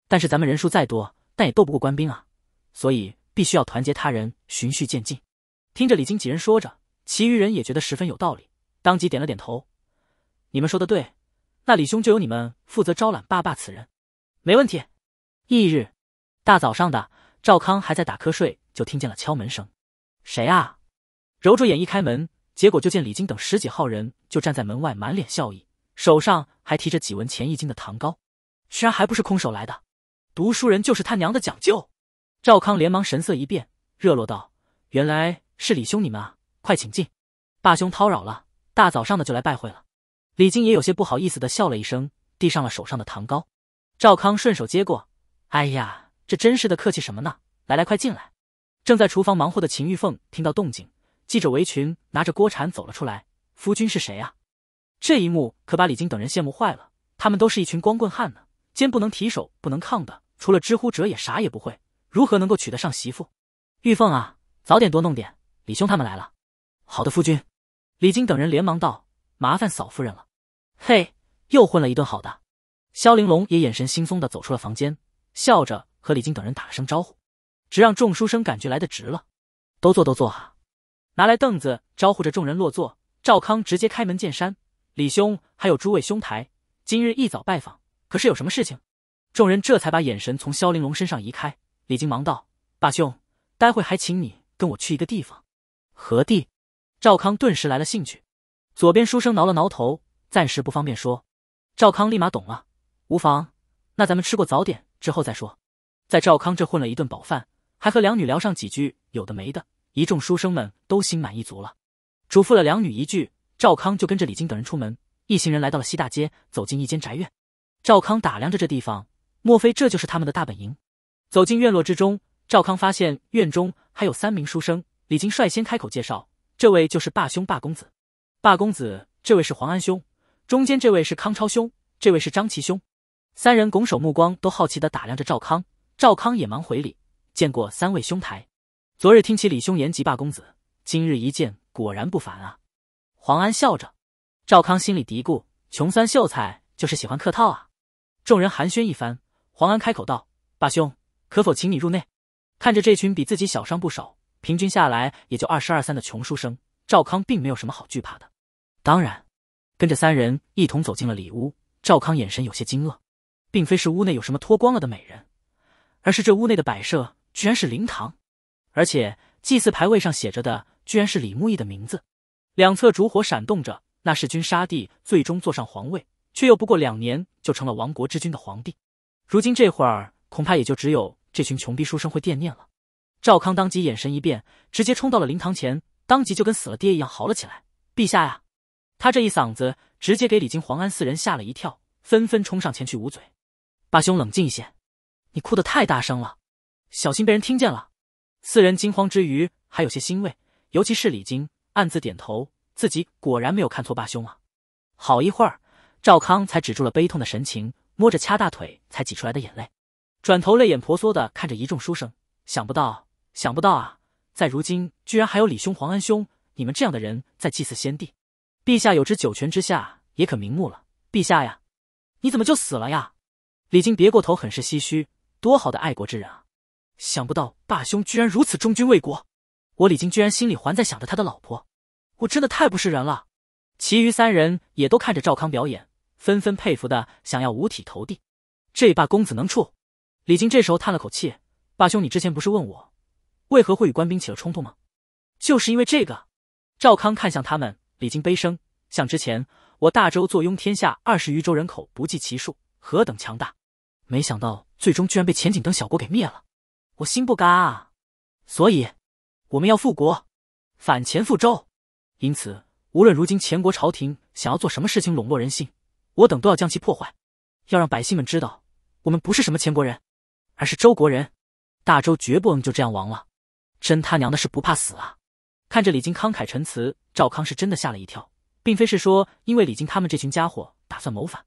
但是咱们人数再多，但也斗不过官兵啊，所以必须要团结他人，循序渐进。听着李金几人说着，其余人也觉得十分有道理。当即点了点头，你们说的对，那李兄就由你们负责招揽爸爸此人，没问题。翌日，大早上的，赵康还在打瞌睡，就听见了敲门声。谁啊？揉着眼一开门，结果就见李金等十几号人就站在门外，满脸笑意，手上还提着几文钱一斤的糖糕，居然还不是空手来的。读书人就是他娘的讲究。赵康连忙神色一变，热络道：“原来是李兄你们啊，快请进，霸兄叨扰了。”大早上的就来拜会了，李菁也有些不好意思的笑了一声，递上了手上的糖糕。赵康顺手接过，哎呀，这真是的，客气什么呢？来来，快进来。正在厨房忙活的秦玉凤听到动静，系着围裙，拿着锅铲走了出来。夫君是谁啊？这一幕可把李菁等人羡慕坏了，他们都是一群光棍汉呢，肩不能提，手不能抗的，除了知乎者也啥也不会，如何能够娶得上媳妇？玉凤啊，早点多弄点。李兄他们来了。好的，夫君。李金等人连忙道：“麻烦嫂夫人了。”嘿，又混了一顿好的。萧玲珑也眼神轻松的走出了房间，笑着和李金等人打了声招呼，只让众书生感觉来得值了。都坐，都坐哈！拿来凳子，招呼着众人落座。赵康直接开门见山：“李兄，还有诸位兄台，今日一早拜访，可是有什么事情？”众人这才把眼神从萧玲珑身上移开。李金忙道：“霸兄，待会还请你跟我去一个地方，何地？”赵康顿时来了兴趣，左边书生挠了挠头，暂时不方便说。赵康立马懂了，无妨，那咱们吃过早点之后再说。在赵康这混了一顿饱饭，还和两女聊上几句有的没的，一众书生们都心满意足了，嘱咐了两女一句，赵康就跟着李菁等人出门。一行人来到了西大街，走进一间宅院，赵康打量着这地方，莫非这就是他们的大本营？走进院落之中，赵康发现院中还有三名书生。李菁率先开口介绍。这位就是霸兄霸公子，霸公子，这位是黄安兄，中间这位是康超兄，这位是张琪兄，三人拱手，目光都好奇的打量着赵康。赵康也忙回礼，见过三位兄台。昨日听起李兄言及霸公子，今日一见，果然不凡啊。黄安笑着，赵康心里嘀咕，穷酸秀才就是喜欢客套啊。众人寒暄一番，黄安开口道：“霸兄，可否请你入内？”看着这群比自己小上不少。平均下来也就二十二三的穷书生赵康并没有什么好惧怕的。当然，跟着三人一同走进了里屋，赵康眼神有些惊愕，并非是屋内有什么脱光了的美人，而是这屋内的摆设居然是灵堂，而且祭祀牌位上写着的居然是李牧易的名字。两侧烛火闪动着，那是君杀帝最终坐上皇位，却又不过两年就成了亡国之君的皇帝。如今这会儿，恐怕也就只有这群穷逼书生会惦念了。赵康当即眼神一变，直接冲到了灵堂前，当即就跟死了爹一样嚎了起来：“陛下呀！”他这一嗓子直接给李靖、黄安四人吓了一跳，纷纷冲上前去捂嘴：“霸兄，冷静一些，你哭的太大声了，小心被人听见了。”四人惊慌之余还有些欣慰，尤其是李靖暗自点头，自己果然没有看错霸兄啊。好一会儿，赵康才止住了悲痛的神情，摸着掐大腿才挤出来的眼泪，转头泪眼婆娑的看着一众书生，想不到。想不到啊，在如今居然还有李兄、黄安兄你们这样的人在祭祀先帝，陛下有知九泉之下也可瞑目了。陛下呀，你怎么就死了呀？李靖别过头，很是唏嘘。多好的爱国之人啊！想不到霸兄居然如此忠君卫国，我李靖居然心里还在想着他的老婆，我真的太不是人了。其余三人也都看着赵康表演，纷纷佩服的想要五体投地。这霸公子能处？李靖这时候叹了口气：“霸兄，你之前不是问我？”为何会与官兵起了冲突吗？就是因为这个。赵康看向他们，李靖悲声：，像之前我大周坐拥天下二十余州，人口不计其数，何等强大！没想到最终居然被前景等小国给灭了，我心不甘啊！所以，我们要复国，反前复周。因此，无论如今前国朝廷想要做什么事情笼络人心，我等都要将其破坏，要让百姓们知道，我们不是什么前国人，而是周国人。大周绝不能就这样亡了。真他娘的是不怕死啊！看着李靖慷慨陈词，赵康是真的吓了一跳，并非是说因为李靖他们这群家伙打算谋反，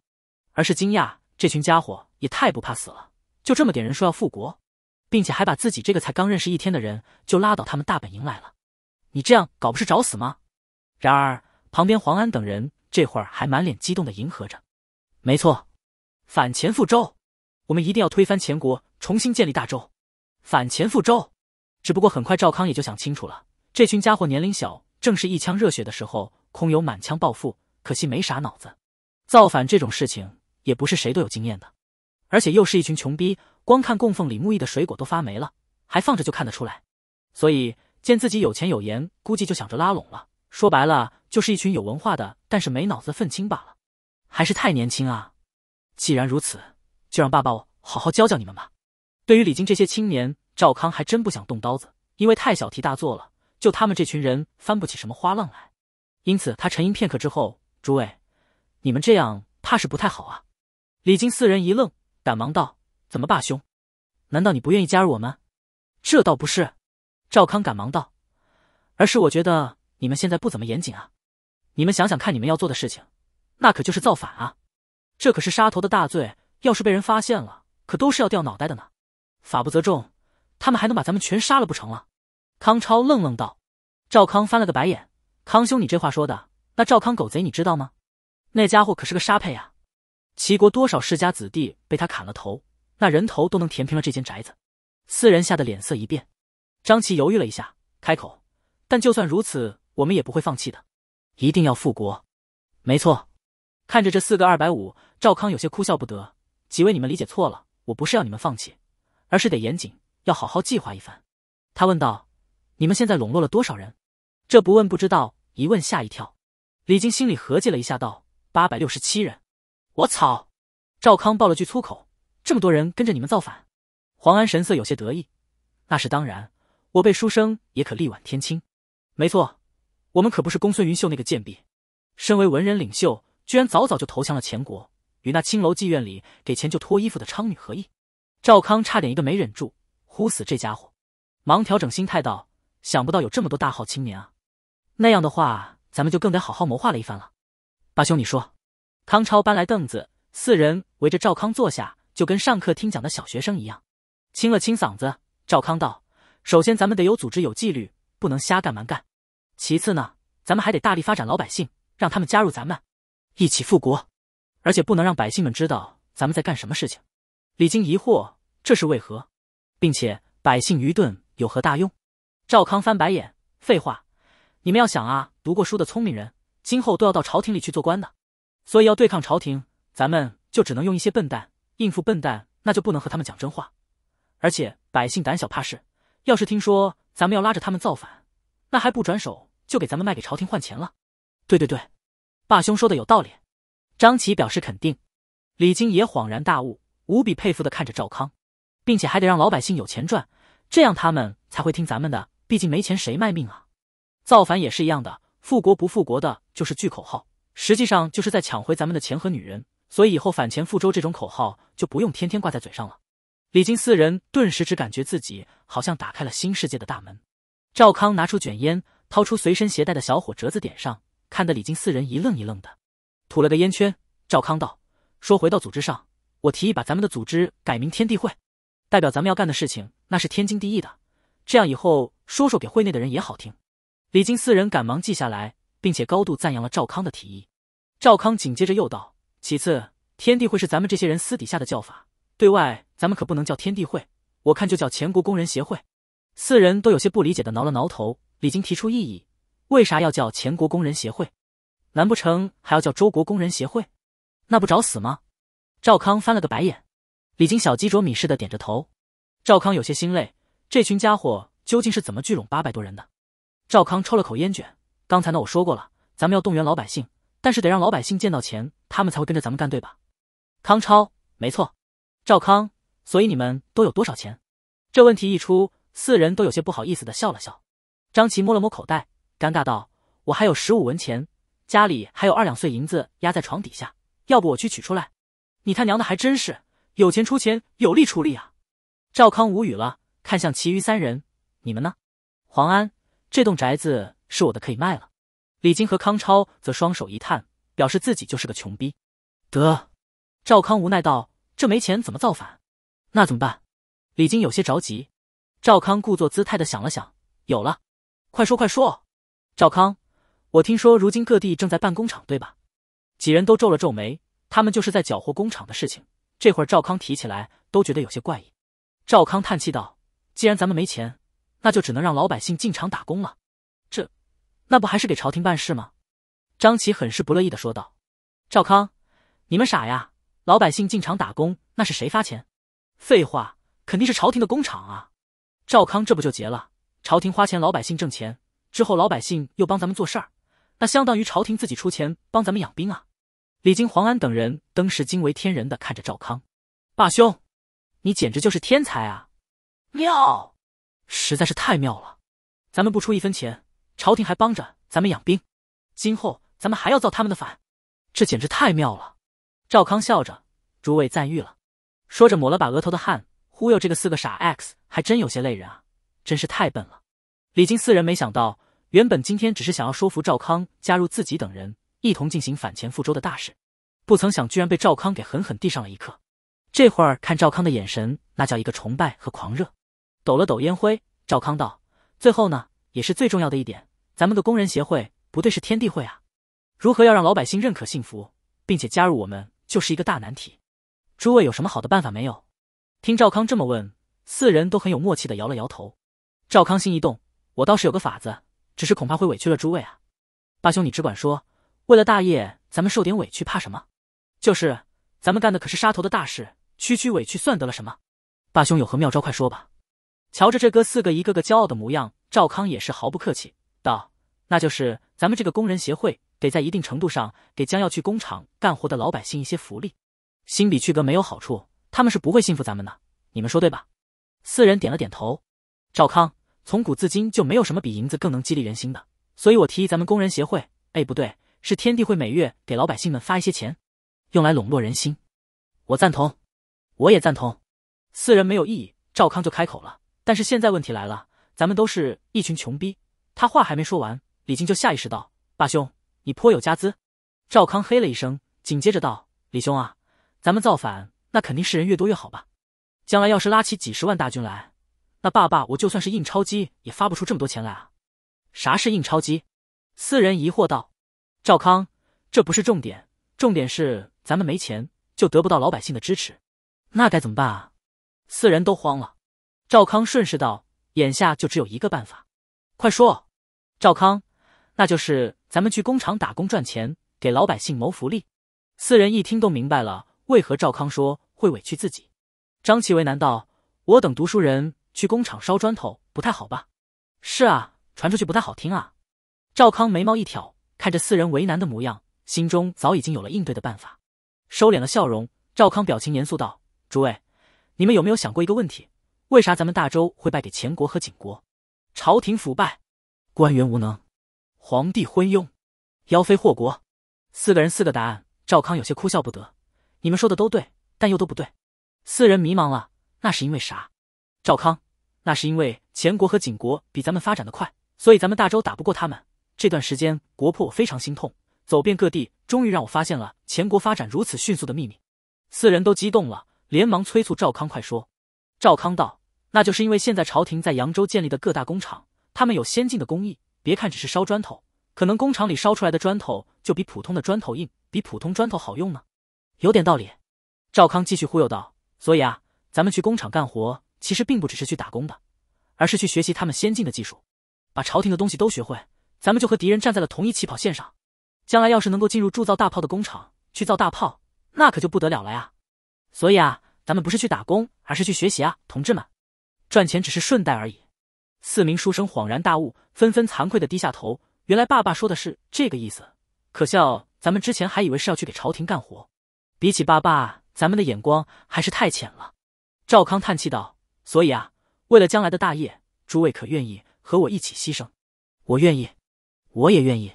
而是惊讶这群家伙也太不怕死了，就这么点人说要复国，并且还把自己这个才刚认识一天的人就拉到他们大本营来了，你这样搞不是找死吗？然而，旁边黄安等人这会儿还满脸激动的迎合着。没错，反前复周，我们一定要推翻前国，重新建立大周。反前复周。只不过很快，赵康也就想清楚了。这群家伙年龄小，正是一腔热血的时候，空有满腔抱负，可惜没啥脑子。造反这种事情也不是谁都有经验的，而且又是一群穷逼。光看供奉李牧义的水果都发霉了，还放着就看得出来。所以见自己有钱有颜，估计就想着拉拢了。说白了，就是一群有文化的但是没脑子的愤青罢了。还是太年轻啊！既然如此，就让爸爸好好教教你们吧。对于李靖这些青年。赵康还真不想动刀子，因为太小题大做了，就他们这群人翻不起什么花浪来。因此，他沉吟片刻之后，诸位，你们这样怕是不太好啊！李靖四人一愣，赶忙道：“怎么罢休？难道你不愿意加入我们？”这倒不是，赵康赶忙道：“而是我觉得你们现在不怎么严谨啊！你们想想看，你们要做的事情，那可就是造反啊！这可是杀头的大罪，要是被人发现了，可都是要掉脑袋的呢！法不责众。”他们还能把咱们全杀了不成了？康超愣愣道：“赵康翻了个白眼，康兄，你这话说的……那赵康狗贼你知道吗？那家伙可是个杀配啊！齐国多少世家子弟被他砍了头，那人头都能填平了这间宅子。”四人吓得脸色一变。张琪犹豫了一下，开口：“但就算如此，我们也不会放弃的，一定要复国。”没错。看着这四个二百五，赵康有些哭笑不得：“几位，你们理解错了，我不是要你们放弃，而是得严谨。”要好好计划一番，他问道：“你们现在笼络了多少人？”这不问不知道，一问吓一跳。李靖心里合计了一下，道：“八百六十七人。”我操！赵康爆了句粗口：“这么多人跟着你们造反？”黄安神色有些得意：“那是当然，我辈书生也可力挽天倾。”没错，我们可不是公孙云秀那个贱婢。身为文人领袖，居然早早就投降了钱国，与那青楼妓院里给钱就脱衣服的娼女合意。”赵康差点一个没忍住。哭死这家伙！忙调整心态道：“想不到有这么多大号青年啊！那样的话，咱们就更得好好谋划了一番了。”八兄，你说？康超搬来凳子，四人围着赵康坐下，就跟上课听讲的小学生一样。清了清嗓子，赵康道：“首先，咱们得有组织、有纪律，不能瞎干、蛮干。其次呢，咱们还得大力发展老百姓，让他们加入咱们，一起复国。而且不能让百姓们知道咱们在干什么事情。”李靖疑惑：“这是为何？”并且百姓愚钝有何大用？赵康翻白眼：“废话，你们要想啊，读过书的聪明人，今后都要到朝廷里去做官的，所以要对抗朝廷，咱们就只能用一些笨蛋应付笨蛋，那就不能和他们讲真话。而且百姓胆小怕事，要是听说咱们要拉着他们造反，那还不转手就给咱们卖给朝廷换钱了？”“对对对，霸兄说的有道理。”张琪表示肯定，李靖也恍然大悟，无比佩服的看着赵康。并且还得让老百姓有钱赚，这样他们才会听咱们的。毕竟没钱谁卖命啊？造反也是一样的，复国不复国的，就是句口号，实际上就是在抢回咱们的钱和女人。所以以后反潜复周这种口号就不用天天挂在嘴上了。李靖四人顿时只感觉自己好像打开了新世界的大门。赵康拿出卷烟，掏出随身携带的小火折子点上，看得李靖四人一愣一愣的，吐了个烟圈。赵康道：“说回到组织上，我提议把咱们的组织改名天地会。”代表咱们要干的事情，那是天经地义的。这样以后说说给会内的人也好听。李金四人赶忙记下来，并且高度赞扬了赵康的提议。赵康紧接着又道：“其次，天地会是咱们这些人私底下的叫法，对外咱们可不能叫天地会。我看就叫前国工人协会。”四人都有些不理解的挠了挠头。李金提出异议：“为啥要叫前国工人协会？难不成还要叫周国工人协会？那不找死吗？”赵康翻了个白眼。李金小鸡啄米似的点着头，赵康有些心累，这群家伙究竟是怎么聚拢八百多人的？赵康抽了口烟卷，刚才呢我说过了，咱们要动员老百姓，但是得让老百姓见到钱，他们才会跟着咱们干，对吧？康超，没错。赵康，所以你们都有多少钱？这问题一出，四人都有些不好意思的笑了笑。张琪摸了摸口袋，尴尬道：“我还有十五文钱，家里还有二两碎银子压在床底下，要不我去取出来？”你他娘的还真是！有钱出钱，有力出力啊！赵康无语了，看向其余三人：“你们呢？”黄安：“这栋宅子是我的，可以卖了。”李金和康超则双手一摊，表示自己就是个穷逼。得，赵康无奈道：“这没钱怎么造反？”那怎么办？李金有些着急。赵康故作姿态的想了想，有了：“快说快说！”赵康：“我听说如今各地正在办工厂，对吧？”几人都皱了皱眉，他们就是在搅和工厂的事情。这会儿赵康提起来都觉得有些怪异。赵康叹气道：“既然咱们没钱，那就只能让老百姓进厂打工了。这，那不还是给朝廷办事吗？”张琪很是不乐意的说道：“赵康，你们傻呀！老百姓进厂打工，那是谁发钱？废话，肯定是朝廷的工厂啊！赵康这不就结了？朝廷花钱，老百姓挣钱，之后老百姓又帮咱们做事儿，那相当于朝廷自己出钱帮咱们养兵啊！”李靖、黄安等人登时惊为天人的看着赵康，霸兄，你简直就是天才啊！妙，实在是太妙了！咱们不出一分钱，朝廷还帮着咱们养兵，今后咱们还要造他们的反，这简直太妙了！赵康笑着，诸位赞誉了，说着抹了把额头的汗，忽悠这个四个傻 X 还真有些累人啊，真是太笨了。李靖四人没想到，原本今天只是想要说服赵康加入自己等人。一同进行反前复周的大事，不曾想居然被赵康给狠狠地上了一课。这会儿看赵康的眼神，那叫一个崇拜和狂热。抖了抖烟灰，赵康道：“最后呢，也是最重要的一点，咱们的工人协会不对，是天地会啊。如何要让老百姓认可、幸福，并且加入我们，就是一个大难题。诸位有什么好的办法没有？”听赵康这么问，四人都很有默契的摇了摇头。赵康心一动，我倒是有个法子，只是恐怕会委屈了诸位啊。八兄，你只管说。为了大业，咱们受点委屈怕什么？就是咱们干的可是杀头的大事，区区委屈算得了什么？霸兄有何妙招，快说吧！瞧着这哥四个一个个骄傲的模样，赵康也是毫不客气道：“那就是咱们这个工人协会得在一定程度上给将要去工厂干活的老百姓一些福利。心比去哥没有好处，他们是不会信服咱们的。你们说对吧？”四人点了点头。赵康从古至今就没有什么比银子更能激励人心的，所以我提议咱们工人协会……哎，不对。是天地会每月给老百姓们发一些钱，用来笼络人心。我赞同，我也赞同。四人没有异议，赵康就开口了。但是现在问题来了，咱们都是一群穷逼。他话还没说完，李靖就下意识道：“霸兄，你颇有家资。”赵康嘿了一声，紧接着道：“李兄啊，咱们造反，那肯定是人越多越好吧？将来要是拉起几十万大军来，那爸爸我就算是印钞机也发不出这么多钱来啊！”啥是印钞机？四人疑惑道。赵康，这不是重点，重点是咱们没钱就得不到老百姓的支持，那该怎么办啊？四人都慌了。赵康顺势道：“眼下就只有一个办法，快说。”赵康，那就是咱们去工厂打工赚钱，给老百姓谋福利。四人一听都明白了，为何赵康说会委屈自己？张琪为难道：“我等读书人去工厂烧砖头不太好吧？”“是啊，传出去不太好听啊。”赵康眉毛一挑。看着四人为难的模样，心中早已经有了应对的办法，收敛了笑容。赵康表情严肃道：“诸位，你们有没有想过一个问题？为啥咱们大周会败给前国和景国？朝廷腐败，官员无能，皇帝昏庸，妖妃祸国。四个人四个答案，赵康有些哭笑不得。你们说的都对，但又都不对。四人迷茫了，那是因为啥？赵康，那是因为前国和景国比咱们发展的快，所以咱们大周打不过他们。”这段时间国破我非常心痛，走遍各地，终于让我发现了前国发展如此迅速的秘密。四人都激动了，连忙催促赵康快说。赵康道：“那就是因为现在朝廷在扬州建立的各大工厂，他们有先进的工艺。别看只是烧砖头，可能工厂里烧出来的砖头就比普通的砖头硬，比普通砖头好用呢。”有点道理。赵康继续忽悠道：“所以啊，咱们去工厂干活，其实并不只是去打工的，而是去学习他们先进的技术，把朝廷的东西都学会。”咱们就和敌人站在了同一起跑线上，将来要是能够进入铸造大炮的工厂去造大炮，那可就不得了了呀！所以啊，咱们不是去打工，而是去学习啊，同志们！赚钱只是顺带而已。四名书生恍然大悟，纷纷惭愧的低下头。原来爸爸说的是这个意思，可笑，咱们之前还以为是要去给朝廷干活。比起爸爸，咱们的眼光还是太浅了。赵康叹气道：“所以啊，为了将来的大业，诸位可愿意和我一起牺牲？我愿意。”我也愿意，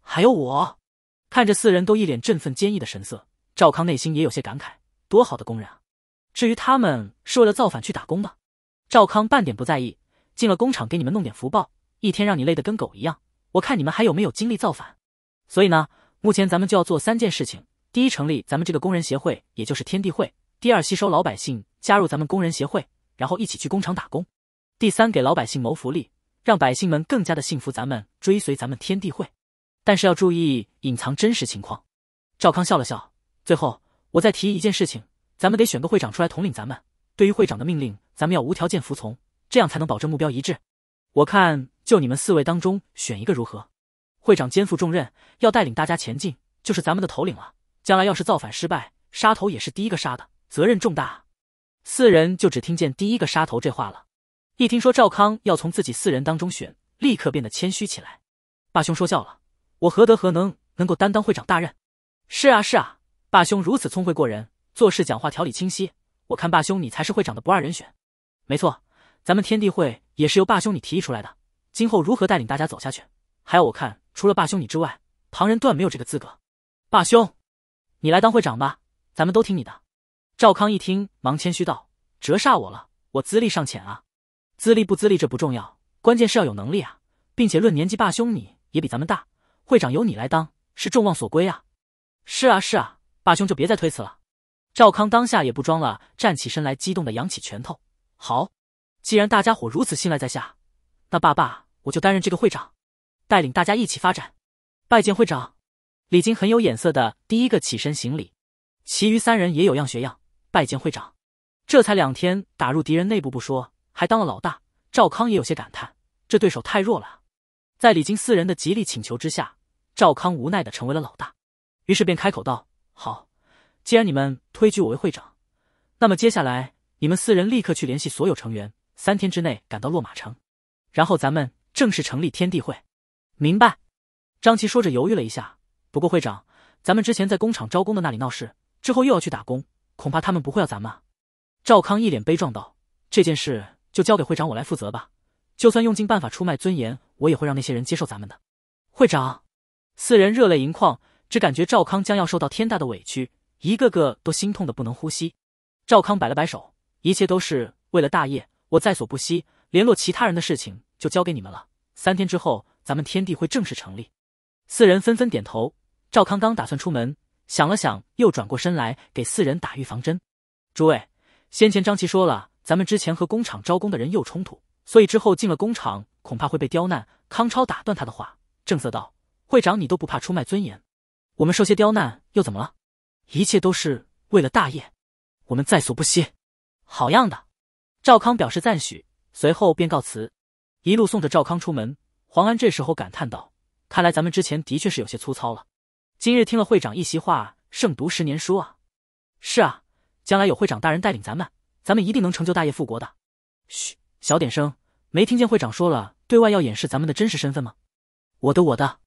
还有我，看着四人都一脸振奋坚毅的神色，赵康内心也有些感慨，多好的工人啊！至于他们是为了造反去打工的，赵康半点不在意，进了工厂给你们弄点福报，一天让你累得跟狗一样，我看你们还有没有精力造反。所以呢，目前咱们就要做三件事情：第一，成立咱们这个工人协会，也就是天地会；第二，吸收老百姓加入咱们工人协会，然后一起去工厂打工；第三，给老百姓谋福利。让百姓们更加的信服咱们，追随咱们天地会，但是要注意隐藏真实情况。赵康笑了笑，最后我再提一件事情，咱们得选个会长出来统领咱们，对于会长的命令，咱们要无条件服从，这样才能保证目标一致。我看就你们四位当中选一个如何？会长肩负重任，要带领大家前进，就是咱们的头领了。将来要是造反失败，杀头也是第一个杀的，责任重大。四人就只听见第一个杀头这话了。一听说赵康要从自己四人当中选，立刻变得谦虚起来。霸兄说笑了，我何德何能能够担当会长大任？是啊是啊，霸兄如此聪慧过人，做事讲话条理清晰，我看霸兄你才是会长的不二人选。没错，咱们天地会也是由霸兄你提议出来的，今后如何带领大家走下去，还要我看。除了霸兄你之外，旁人断没有这个资格。霸兄，你来当会长吧，咱们都听你的。赵康一听，忙谦虚道：“折煞我了，我资历尚浅啊。”资历不资历，这不重要，关键是要有能力啊！并且论年纪，霸兄你也比咱们大，会长由你来当，是众望所归啊！是啊，是啊，霸兄就别再推辞了。赵康当下也不装了，站起身来，激动的扬起拳头：“好，既然大家伙如此信赖在下，那爸爸我就担任这个会长，带领大家一起发展。”拜见会长！李金很有眼色的，第一个起身行礼，其余三人也有样学样，拜见会长。这才两天，打入敌人内部不说。还当了老大，赵康也有些感叹，这对手太弱了。在李金四人的极力请求之下，赵康无奈的成为了老大，于是便开口道：“好，既然你们推举我为会长，那么接下来你们四人立刻去联系所有成员，三天之内赶到落马城，然后咱们正式成立天地会。”明白。张琪说着犹豫了一下，不过会长，咱们之前在工厂招工的那里闹事，之后又要去打工，恐怕他们不会要咱们。赵康一脸悲壮道：“这件事。”就交给会长我来负责吧。就算用尽办法出卖尊严，我也会让那些人接受咱们的。会长，四人热泪盈眶，只感觉赵康将要受到天大的委屈，一个个都心痛的不能呼吸。赵康摆了摆手，一切都是为了大业，我在所不惜。联络其他人的事情就交给你们了。三天之后，咱们天地会正式成立。四人纷纷点头。赵康刚打算出门，想了想，又转过身来给四人打预防针。诸位，先前张琪说了。咱们之前和工厂招工的人又冲突，所以之后进了工厂，恐怕会被刁难。康超打断他的话，正色道：“会长，你都不怕出卖尊严，我们受些刁难又怎么了？一切都是为了大业，我们在所不惜。好样的！”赵康表示赞许，随后便告辞，一路送着赵康出门。黄安这时候感叹道：“看来咱们之前的确是有些粗糙了，今日听了会长一席话，胜读十年书啊！”“是啊，将来有会长大人带领咱们。”咱们一定能成就大业、复国的。嘘，小点声！没听见会长说了，对外要掩饰咱们的真实身份吗？我的，我的。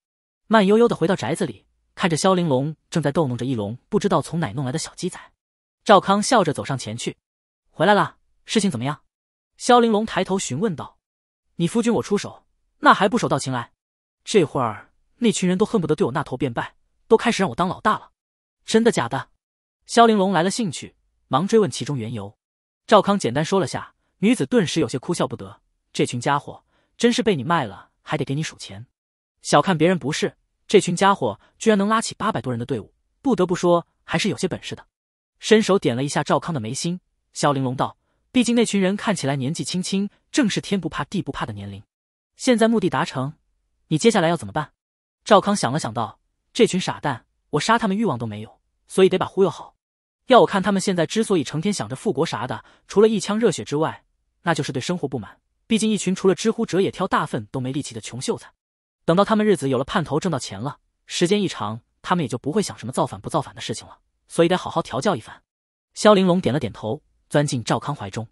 慢悠悠的回到宅子里，看着萧玲珑正在逗弄着一龙不知道从哪弄来的小鸡仔，赵康笑着走上前去：“回来了，事情怎么样？”萧玲珑抬头询问道：“你夫君我出手，那还不手到擒来？这会儿那群人都恨不得对我那头便拜，都开始让我当老大了。”真的假的？萧玲珑来了兴趣，忙追问其中缘由。赵康简单说了下，女子顿时有些哭笑不得。这群家伙真是被你卖了，还得给你数钱。小看别人不是，这群家伙居然能拉起八百多人的队伍，不得不说还是有些本事的。伸手点了一下赵康的眉心，萧玲珑道：“毕竟那群人看起来年纪轻轻，正是天不怕地不怕的年龄。现在目的达成，你接下来要怎么办？”赵康想了想道：“这群傻蛋，我杀他们欲望都没有，所以得把忽悠好。”要我看，他们现在之所以成天想着复国啥的，除了一腔热血之外，那就是对生活不满。毕竟一群除了知乎者也挑大粪都没力气的穷秀才，等到他们日子有了盼头，挣到钱了，时间一长，他们也就不会想什么造反不造反的事情了。所以得好好调教一番。萧玲珑点了点头，钻进赵康怀中。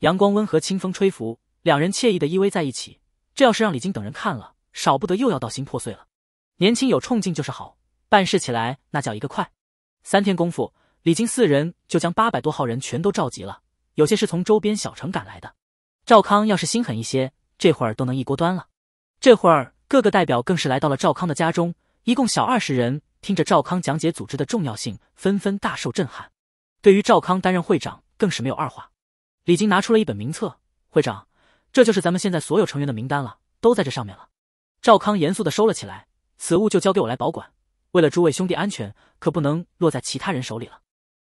阳光温和，清风吹拂，两人惬意的依偎在一起。这要是让李晶等人看了，少不得又要道心破碎了。年轻有冲劲就是好，办事起来那叫一个快。三天功夫。李靖四人就将八百多号人全都召集了，有些是从周边小城赶来的。赵康要是心狠一些，这会儿都能一锅端了。这会儿各个代表更是来到了赵康的家中，一共小二十人，听着赵康讲解组织的重要性，纷纷大受震撼。对于赵康担任会长，更是没有二话。李靖拿出了一本名册，会长，这就是咱们现在所有成员的名单了，都在这上面了。赵康严肃的收了起来，此物就交给我来保管，为了诸位兄弟安全，可不能落在其他人手里了。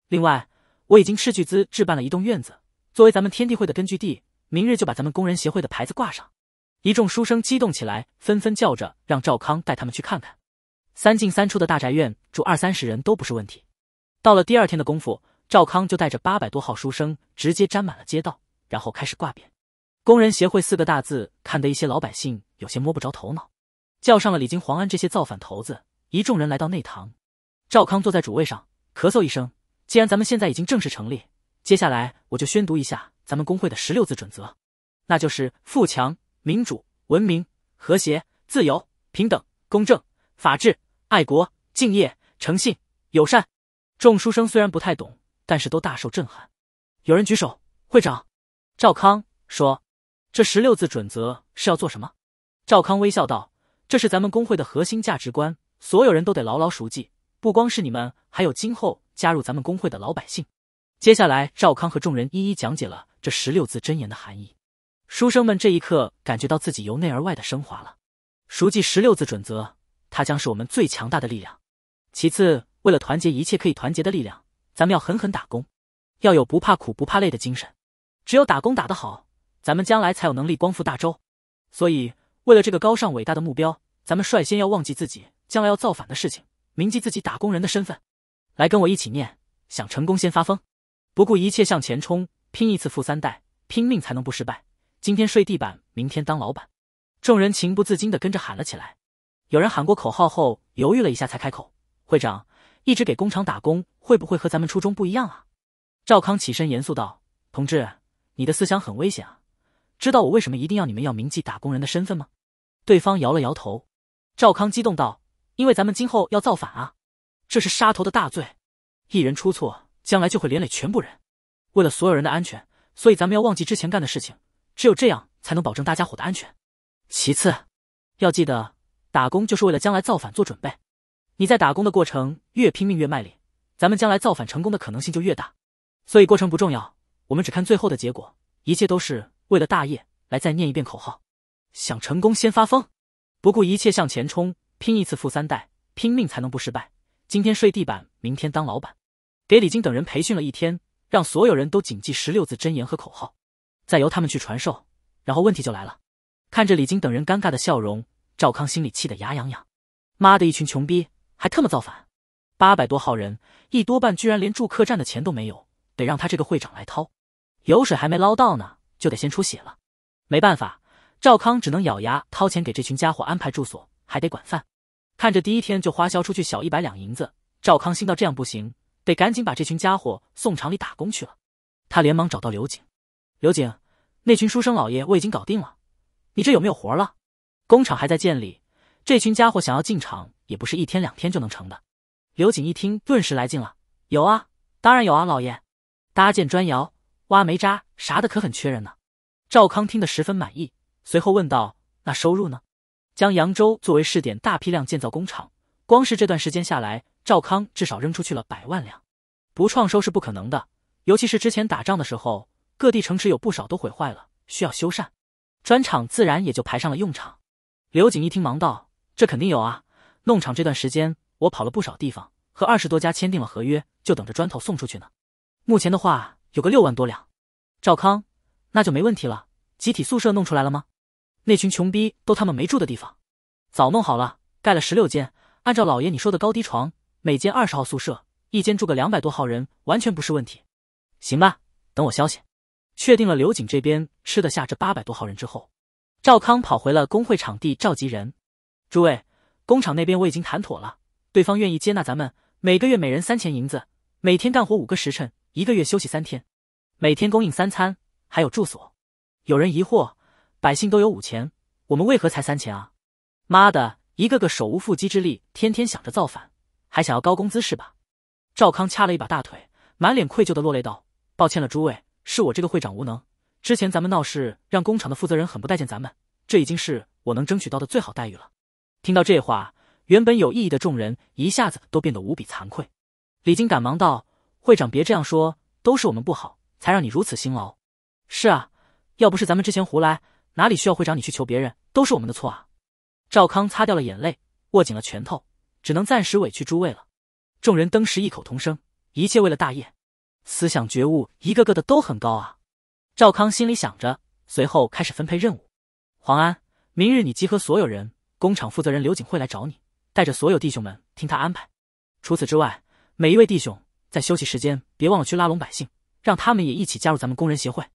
另外，我已经斥巨资置办了一栋院子，作为咱们天地会的根据地。明日就把咱们工人协会的牌子挂上。一众书生激动起来，纷纷叫着让赵康带他们去看看。三进三出的大宅院，住二三十人都不是问题。到了第二天的功夫，赵康就带着八百多号书生直接沾满了街道，然后开始挂匾“工人协会”四个大字，看得一些老百姓有些摸不着头脑。叫上了李金、黄安这些造反头子，一众人来到内堂，赵康坐在主位上，咳嗽一声。既然咱们现在已经正式成立，接下来我就宣读一下咱们工会的十六字准则，那就是富强、民主、文明、和谐、自由、平等、公正、法治、爱国、敬业、诚信、友善。众书生虽然不太懂，但是都大受震撼。有人举手，会长赵康说：“这十六字准则是要做什么？”赵康微笑道：“这是咱们工会的核心价值观，所有人都得牢牢熟记。”不光是你们，还有今后加入咱们工会的老百姓。接下来，赵康和众人一一讲解了这十六字真言的含义。书生们这一刻感觉到自己由内而外的升华了。熟记十六字准则，它将是我们最强大的力量。其次，为了团结一切可以团结的力量，咱们要狠狠打工，要有不怕苦不怕累的精神。只有打工打得好，咱们将来才有能力光复大周。所以，为了这个高尚伟大的目标，咱们率先要忘记自己将来要造反的事情。铭记自己打工人的身份，来跟我一起念：想成功先发疯，不顾一切向前冲，拼一次富三代，拼命才能不失败。今天睡地板，明天当老板。众人情不自禁的跟着喊了起来。有人喊过口号后，犹豫了一下才开口：“会长一直给工厂打工，会不会和咱们初衷不一样啊？”赵康起身严肃道：“同志，你的思想很危险啊！知道我为什么一定要你们要铭记打工人的身份吗？”对方摇了摇头。赵康激动道。因为咱们今后要造反啊，这是杀头的大罪，一人出错，将来就会连累全部人。为了所有人的安全，所以咱们要忘记之前干的事情，只有这样才能保证大家伙的安全。其次，要记得打工就是为了将来造反做准备。你在打工的过程越拼命越卖力，咱们将来造反成功的可能性就越大。所以过程不重要，我们只看最后的结果。一切都是为了大业。来，再念一遍口号：想成功先发疯，不顾一切向前冲。拼一次富三代，拼命才能不失败。今天睡地板，明天当老板。给李金等人培训了一天，让所有人都谨记十六字真言和口号，再由他们去传授。然后问题就来了，看着李金等人尴尬的笑容，赵康心里气得牙痒痒。妈的，一群穷逼还特么造反！八百多号人，一多半居然连住客栈的钱都没有，得让他这个会长来掏。油水还没捞到呢，就得先出血了。没办法，赵康只能咬牙掏钱给这群家伙安排住所。还得管饭，看着第一天就花销出去小一百两银子，赵康心到这样不行，得赶紧把这群家伙送厂里打工去了。他连忙找到刘景，刘景，那群书生老爷我已经搞定了，你这有没有活了？工厂还在建立，这群家伙想要进厂也不是一天两天就能成的。刘景一听，顿时来劲了，有啊，当然有啊，老爷，搭建砖窑、挖煤渣啥的可很缺人呢。赵康听得十分满意，随后问道：“那收入呢？”将扬州作为试点，大批量建造工厂。光是这段时间下来，赵康至少扔出去了百万两，不创收是不可能的。尤其是之前打仗的时候，各地城池有不少都毁坏了，需要修缮，砖厂自然也就排上了用场。刘景一听，忙道：“这肯定有啊！弄厂这段时间我跑了不少地方，和二十多家签订了合约，就等着砖头送出去呢。目前的话，有个六万多两。”赵康，那就没问题了。集体宿舍弄出来了吗？那群穷逼都他们没住的地方，早弄好了，盖了十六间，按照老爷你说的高低床，每间二十号宿舍，一间住个两百多号人，完全不是问题，行吧，等我消息。确定了刘景这边吃得下这八百多号人之后，赵康跑回了工会场地召集人。诸位，工厂那边我已经谈妥了，对方愿意接纳咱们，每个月每人三钱银子，每天干活五个时辰，一个月休息三天，每天供应三餐，还有住所。有人疑惑。百姓都有五钱，我们为何才三钱啊？妈的，一个个手无缚鸡之力，天天想着造反，还想要高工资是吧？赵康掐了一把大腿，满脸愧疚的落泪道：“抱歉了，诸位，是我这个会长无能。之前咱们闹事，让工厂的负责人很不待见咱们，这已经是我能争取到的最好待遇了。”听到这话，原本有异议的众人一下子都变得无比惭愧。李金赶忙道：“会长别这样说，都是我们不好，才让你如此辛劳。”是啊，要不是咱们之前胡来。哪里需要会长你去求别人，都是我们的错啊！赵康擦掉了眼泪，握紧了拳头，只能暂时委屈诸位了。众人登时异口同声：“一切为了大业，思想觉悟一个个的都很高啊！”赵康心里想着，随后开始分配任务。黄安，明日你集合所有人，工厂负责人刘景会来找你，带着所有弟兄们听他安排。除此之外，每一位弟兄在休息时间别忘了去拉拢百姓，让他们也一起加入咱们工人协会。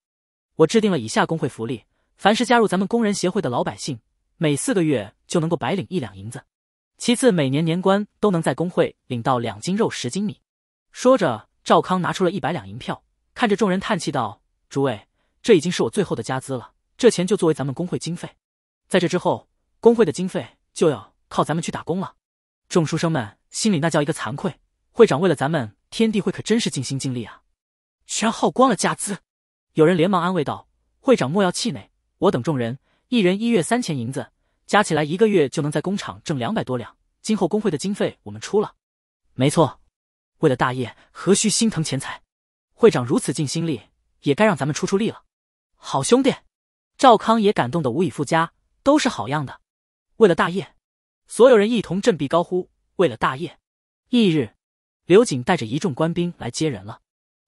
我制定了以下工会福利。凡是加入咱们工人协会的老百姓，每四个月就能够白领一两银子。其次，每年年关都能在工会领到两斤肉、十斤米。说着，赵康拿出了一百两银票，看着众人叹气道：“诸位，这已经是我最后的家资了，这钱就作为咱们工会经费。在这之后，工会的经费就要靠咱们去打工了。”众书生们心里那叫一个惭愧，会长为了咱们天地会可真是尽心尽力啊，全耗光了家资。有人连忙安慰道：“会长莫要气馁。”我等众人一人一月三千银子，加起来一个月就能在工厂挣两百多两。今后工会的经费我们出了。没错，为了大业，何须心疼钱财？会长如此尽心力，也该让咱们出出力了。好兄弟，赵康也感动得无以复加，都是好样的。为了大业，所有人一同振臂高呼：为了大业！翌日，刘瑾带着一众官兵来接人了。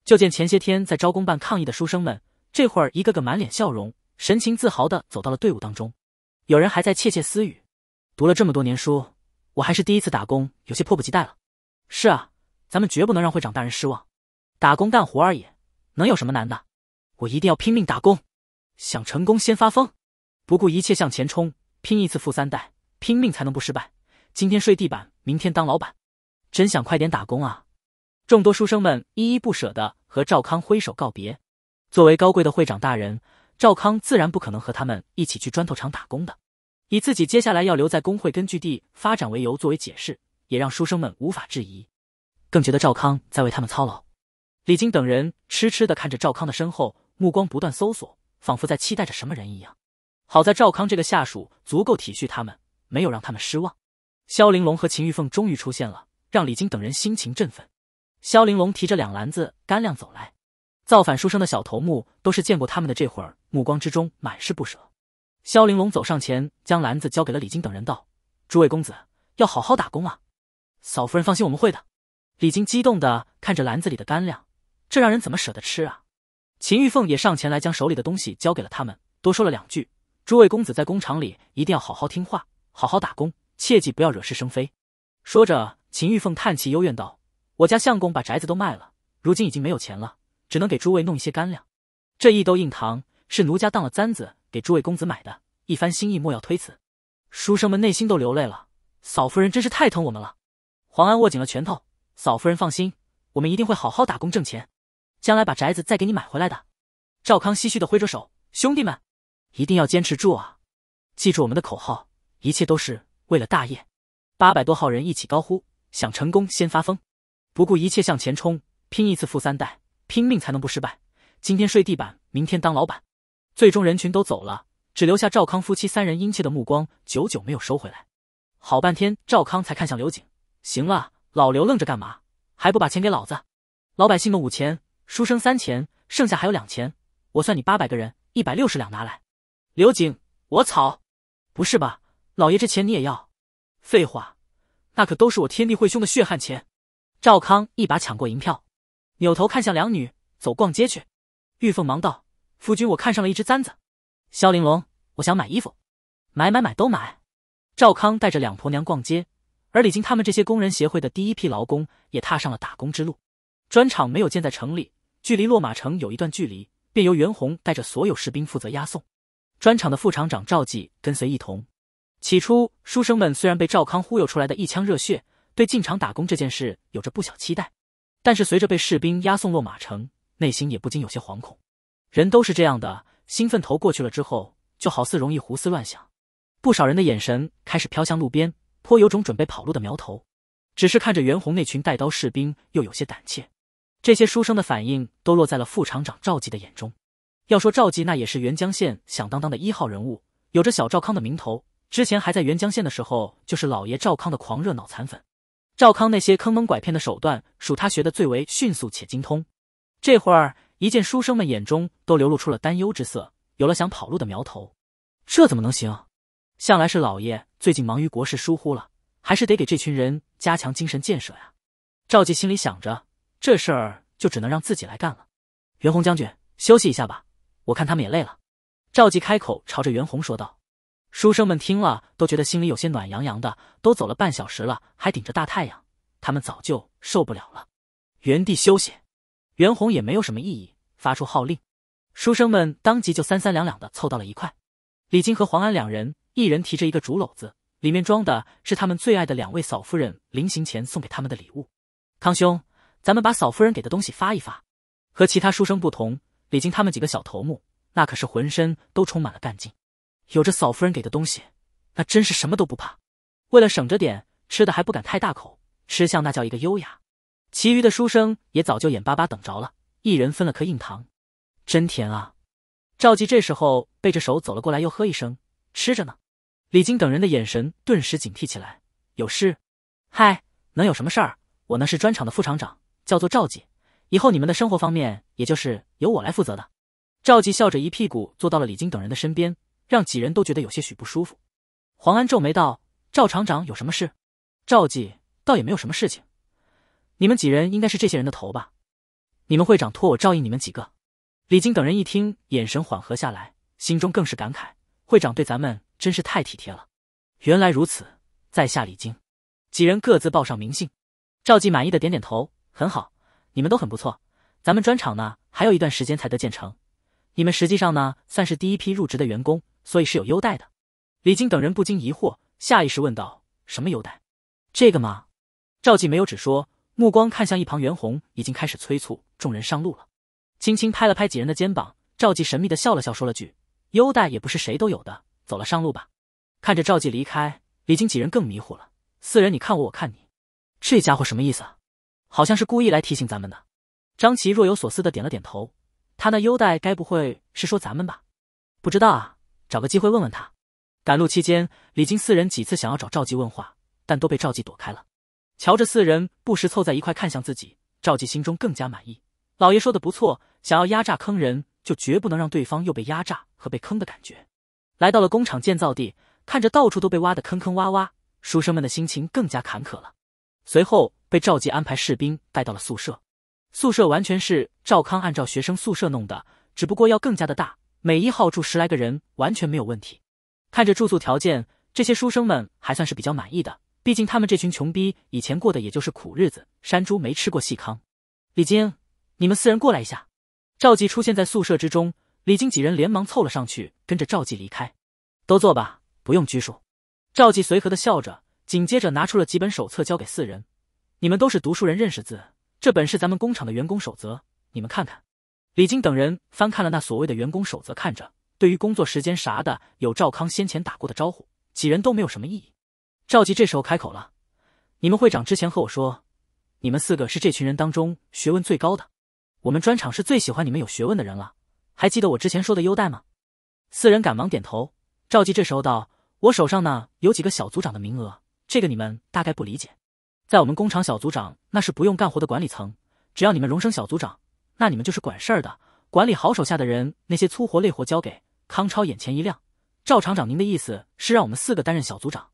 就见前些天在招工办抗议的书生们，这会儿一个个满脸笑容。神情自豪地走到了队伍当中，有人还在窃窃私语：“读了这么多年书，我还是第一次打工，有些迫不及待了。”“是啊，咱们绝不能让会长大人失望。”“打工干活而已，能有什么难的？”“我一定要拼命打工，想成功先发疯，不顾一切向前冲，拼一次富三代，拼命才能不失败。”“今天睡地板，明天当老板，真想快点打工啊！”众多书生们依依不舍的和赵康挥手告别。作为高贵的会长大人。赵康自然不可能和他们一起去砖头厂打工的，以自己接下来要留在工会根据地发展为由作为解释，也让书生们无法质疑，更觉得赵康在为他们操劳。李金等人痴痴地看着赵康的身后，目光不断搜索，仿佛在期待着什么人一样。好在赵康这个下属足够体恤他们，没有让他们失望。肖玲珑和秦玉凤终于出现了，让李金等人心情振奋。肖玲珑提着两篮子干粮走来。造反书生的小头目都是见过他们的，这会儿目光之中满是不舍。萧玲珑走上前，将篮子交给了李金等人，道：“诸位公子要好好打工啊！”嫂夫人放心，我们会的。李金激动的看着篮子里的干粮，这让人怎么舍得吃啊？秦玉凤也上前来，将手里的东西交给了他们，多说了两句：“诸位公子在工厂里一定要好好听话，好好打工，切记不要惹是生非。”说着，秦玉凤叹气，幽怨道：“我家相公把宅子都卖了，如今已经没有钱了。”只能给诸位弄一些干粮，这一兜硬糖是奴家当了簪子给诸位公子买的，一番心意莫要推辞。书生们内心都流泪了，嫂夫人真是太疼我们了。黄安握紧了拳头，嫂夫人放心，我们一定会好好打工挣钱，将来把宅子再给你买回来的。赵康唏嘘的挥着手，兄弟们，一定要坚持住啊！记住我们的口号，一切都是为了大业。八百多号人一起高呼：想成功先发疯，不顾一切向前冲，拼一次富三代。拼命才能不失败。今天睡地板，明天当老板。最终人群都走了，只留下赵康夫妻三人殷切的目光，久久没有收回来。好半天，赵康才看向刘景：“行了，老刘愣着干嘛？还不把钱给老子？老百姓们五钱，书生三钱，剩下还有两钱。我算你八百个人，一百六十两拿来。”刘景：“我操！不是吧，老爷这钱你也要？废话，那可都是我天地会兄的血汗钱。”赵康一把抢过银票。扭头看向两女，走逛街去。玉凤忙道：“夫君，我看上了一只簪子。”萧玲珑：“我想买衣服，买买买都买。”赵康带着两婆娘逛街，而李晶他们这些工人协会的第一批劳工也踏上了打工之路。砖厂没有建在城里，距离落马城有一段距离，便由袁弘带着所有士兵负责押送。砖厂的副厂长赵继跟随一同。起初，书生们虽然被赵康忽悠出来的一腔热血，对进厂打工这件事有着不小期待。但是随着被士兵押送落马城，内心也不禁有些惶恐。人都是这样的，兴奋头过去了之后，就好似容易胡思乱想。不少人的眼神开始飘向路边，颇有种准备跑路的苗头。只是看着袁弘那群带刀士兵，又有些胆怯。这些书生的反应都落在了副厂长赵记的眼中。要说赵记，那也是原江县响当当的一号人物，有着“小赵康”的名头。之前还在原江县的时候，就是老爷赵康的狂热脑残粉。赵康那些坑蒙拐骗的手段，属他学的最为迅速且精通。这会儿，一见书生们眼中都流露出了担忧之色，有了想跑路的苗头。这怎么能行？向来是老爷最近忙于国事疏忽了，还是得给这群人加强精神建设呀。赵季心里想着，这事儿就只能让自己来干了。袁弘将军，休息一下吧，我看他们也累了。赵季开口朝着袁弘说道。书生们听了都觉得心里有些暖洋洋的。都走了半小时了，还顶着大太阳，他们早就受不了了，原地休息。袁弘也没有什么异议，发出号令，书生们当即就三三两两的凑到了一块。李金和黄安两人一人提着一个竹篓子，里面装的是他们最爱的两位嫂夫人临行前送给他们的礼物。康兄，咱们把嫂夫人给的东西发一发。和其他书生不同，李金他们几个小头目那可是浑身都充满了干劲。有着嫂夫人给的东西，那真是什么都不怕。为了省着点吃的，还不敢太大口吃相，那叫一个优雅。其余的书生也早就眼巴巴等着了，一人分了颗硬糖，真甜啊！赵吉这时候背着手走了过来，又喝一声：“吃着呢。”李金等人的眼神顿时警惕起来。有事？嗨，能有什么事儿？我那是砖厂的副厂长，叫做赵吉。以后你们的生活方面，也就是由我来负责的。赵吉笑着一屁股坐到了李金等人的身边。让几人都觉得有些许不舒服。黄安皱眉道：“赵厂长有什么事？”赵记倒也没有什么事情。你们几人应该是这些人的头吧？你们会长托我照应你们几个。李金等人一听，眼神缓和下来，心中更是感慨：会长对咱们真是太体贴了。原来如此，在下李金。几人各自报上名姓。赵记满意的点点头：“很好，你们都很不错。咱们砖厂呢，还有一段时间才得建成，你们实际上呢，算是第一批入职的员工。”所以是有优待的，李靖等人不禁疑惑，下意识问道：“什么优待？”这个嘛，赵继没有只说，目光看向一旁，袁弘已经开始催促众人上路了，轻轻拍了拍几人的肩膀，赵继神秘的笑了笑，说了句：“优待也不是谁都有的。”走了，上路吧。看着赵继离开，李靖几人更迷糊了，四人你看我，我看你，这家伙什么意思啊？好像是故意来提醒咱们的。张琪若有所思的点了点头，他那优待该不会是说咱们吧？不知道啊。找个机会问问他。赶路期间，李靖四人几次想要找赵季问话，但都被赵季躲开了。瞧着四人不时凑在一块看向自己，赵季心中更加满意。老爷说的不错，想要压榨坑人，就绝不能让对方又被压榨和被坑的感觉。来到了工厂建造地，看着到处都被挖的坑坑洼洼，书生们的心情更加坎坷了。随后被赵季安排士兵带到了宿舍，宿舍完全是赵康按照学生宿舍弄的，只不过要更加的大。每一号住十来个人完全没有问题，看着住宿条件，这些书生们还算是比较满意的。毕竟他们这群穷逼以前过的也就是苦日子，山猪没吃过细糠。李晶，你们四人过来一下。赵记出现在宿舍之中，李晶几人连忙凑了上去，跟着赵记离开。都坐吧，不用拘束。赵记随和的笑着，紧接着拿出了几本手册交给四人。你们都是读书人，认识字，这本是咱们工厂的员工守则，你们看看。李晶等人翻看了那所谓的员工守则，看着对于工作时间啥的，有赵康先前打过的招呼，几人都没有什么异议。赵吉这时候开口了：“你们会长之前和我说，你们四个是这群人当中学问最高的，我们专场是最喜欢你们有学问的人了。还记得我之前说的优待吗？”四人赶忙点头。赵吉这时候道：“我手上呢有几个小组长的名额，这个你们大概不理解，在我们工厂小组长那是不用干活的管理层，只要你们荣升小组长。”那你们就是管事儿的，管理好手下的人，那些粗活累活交给康超。眼前一亮，赵厂长，您的意思是让我们四个担任小组长？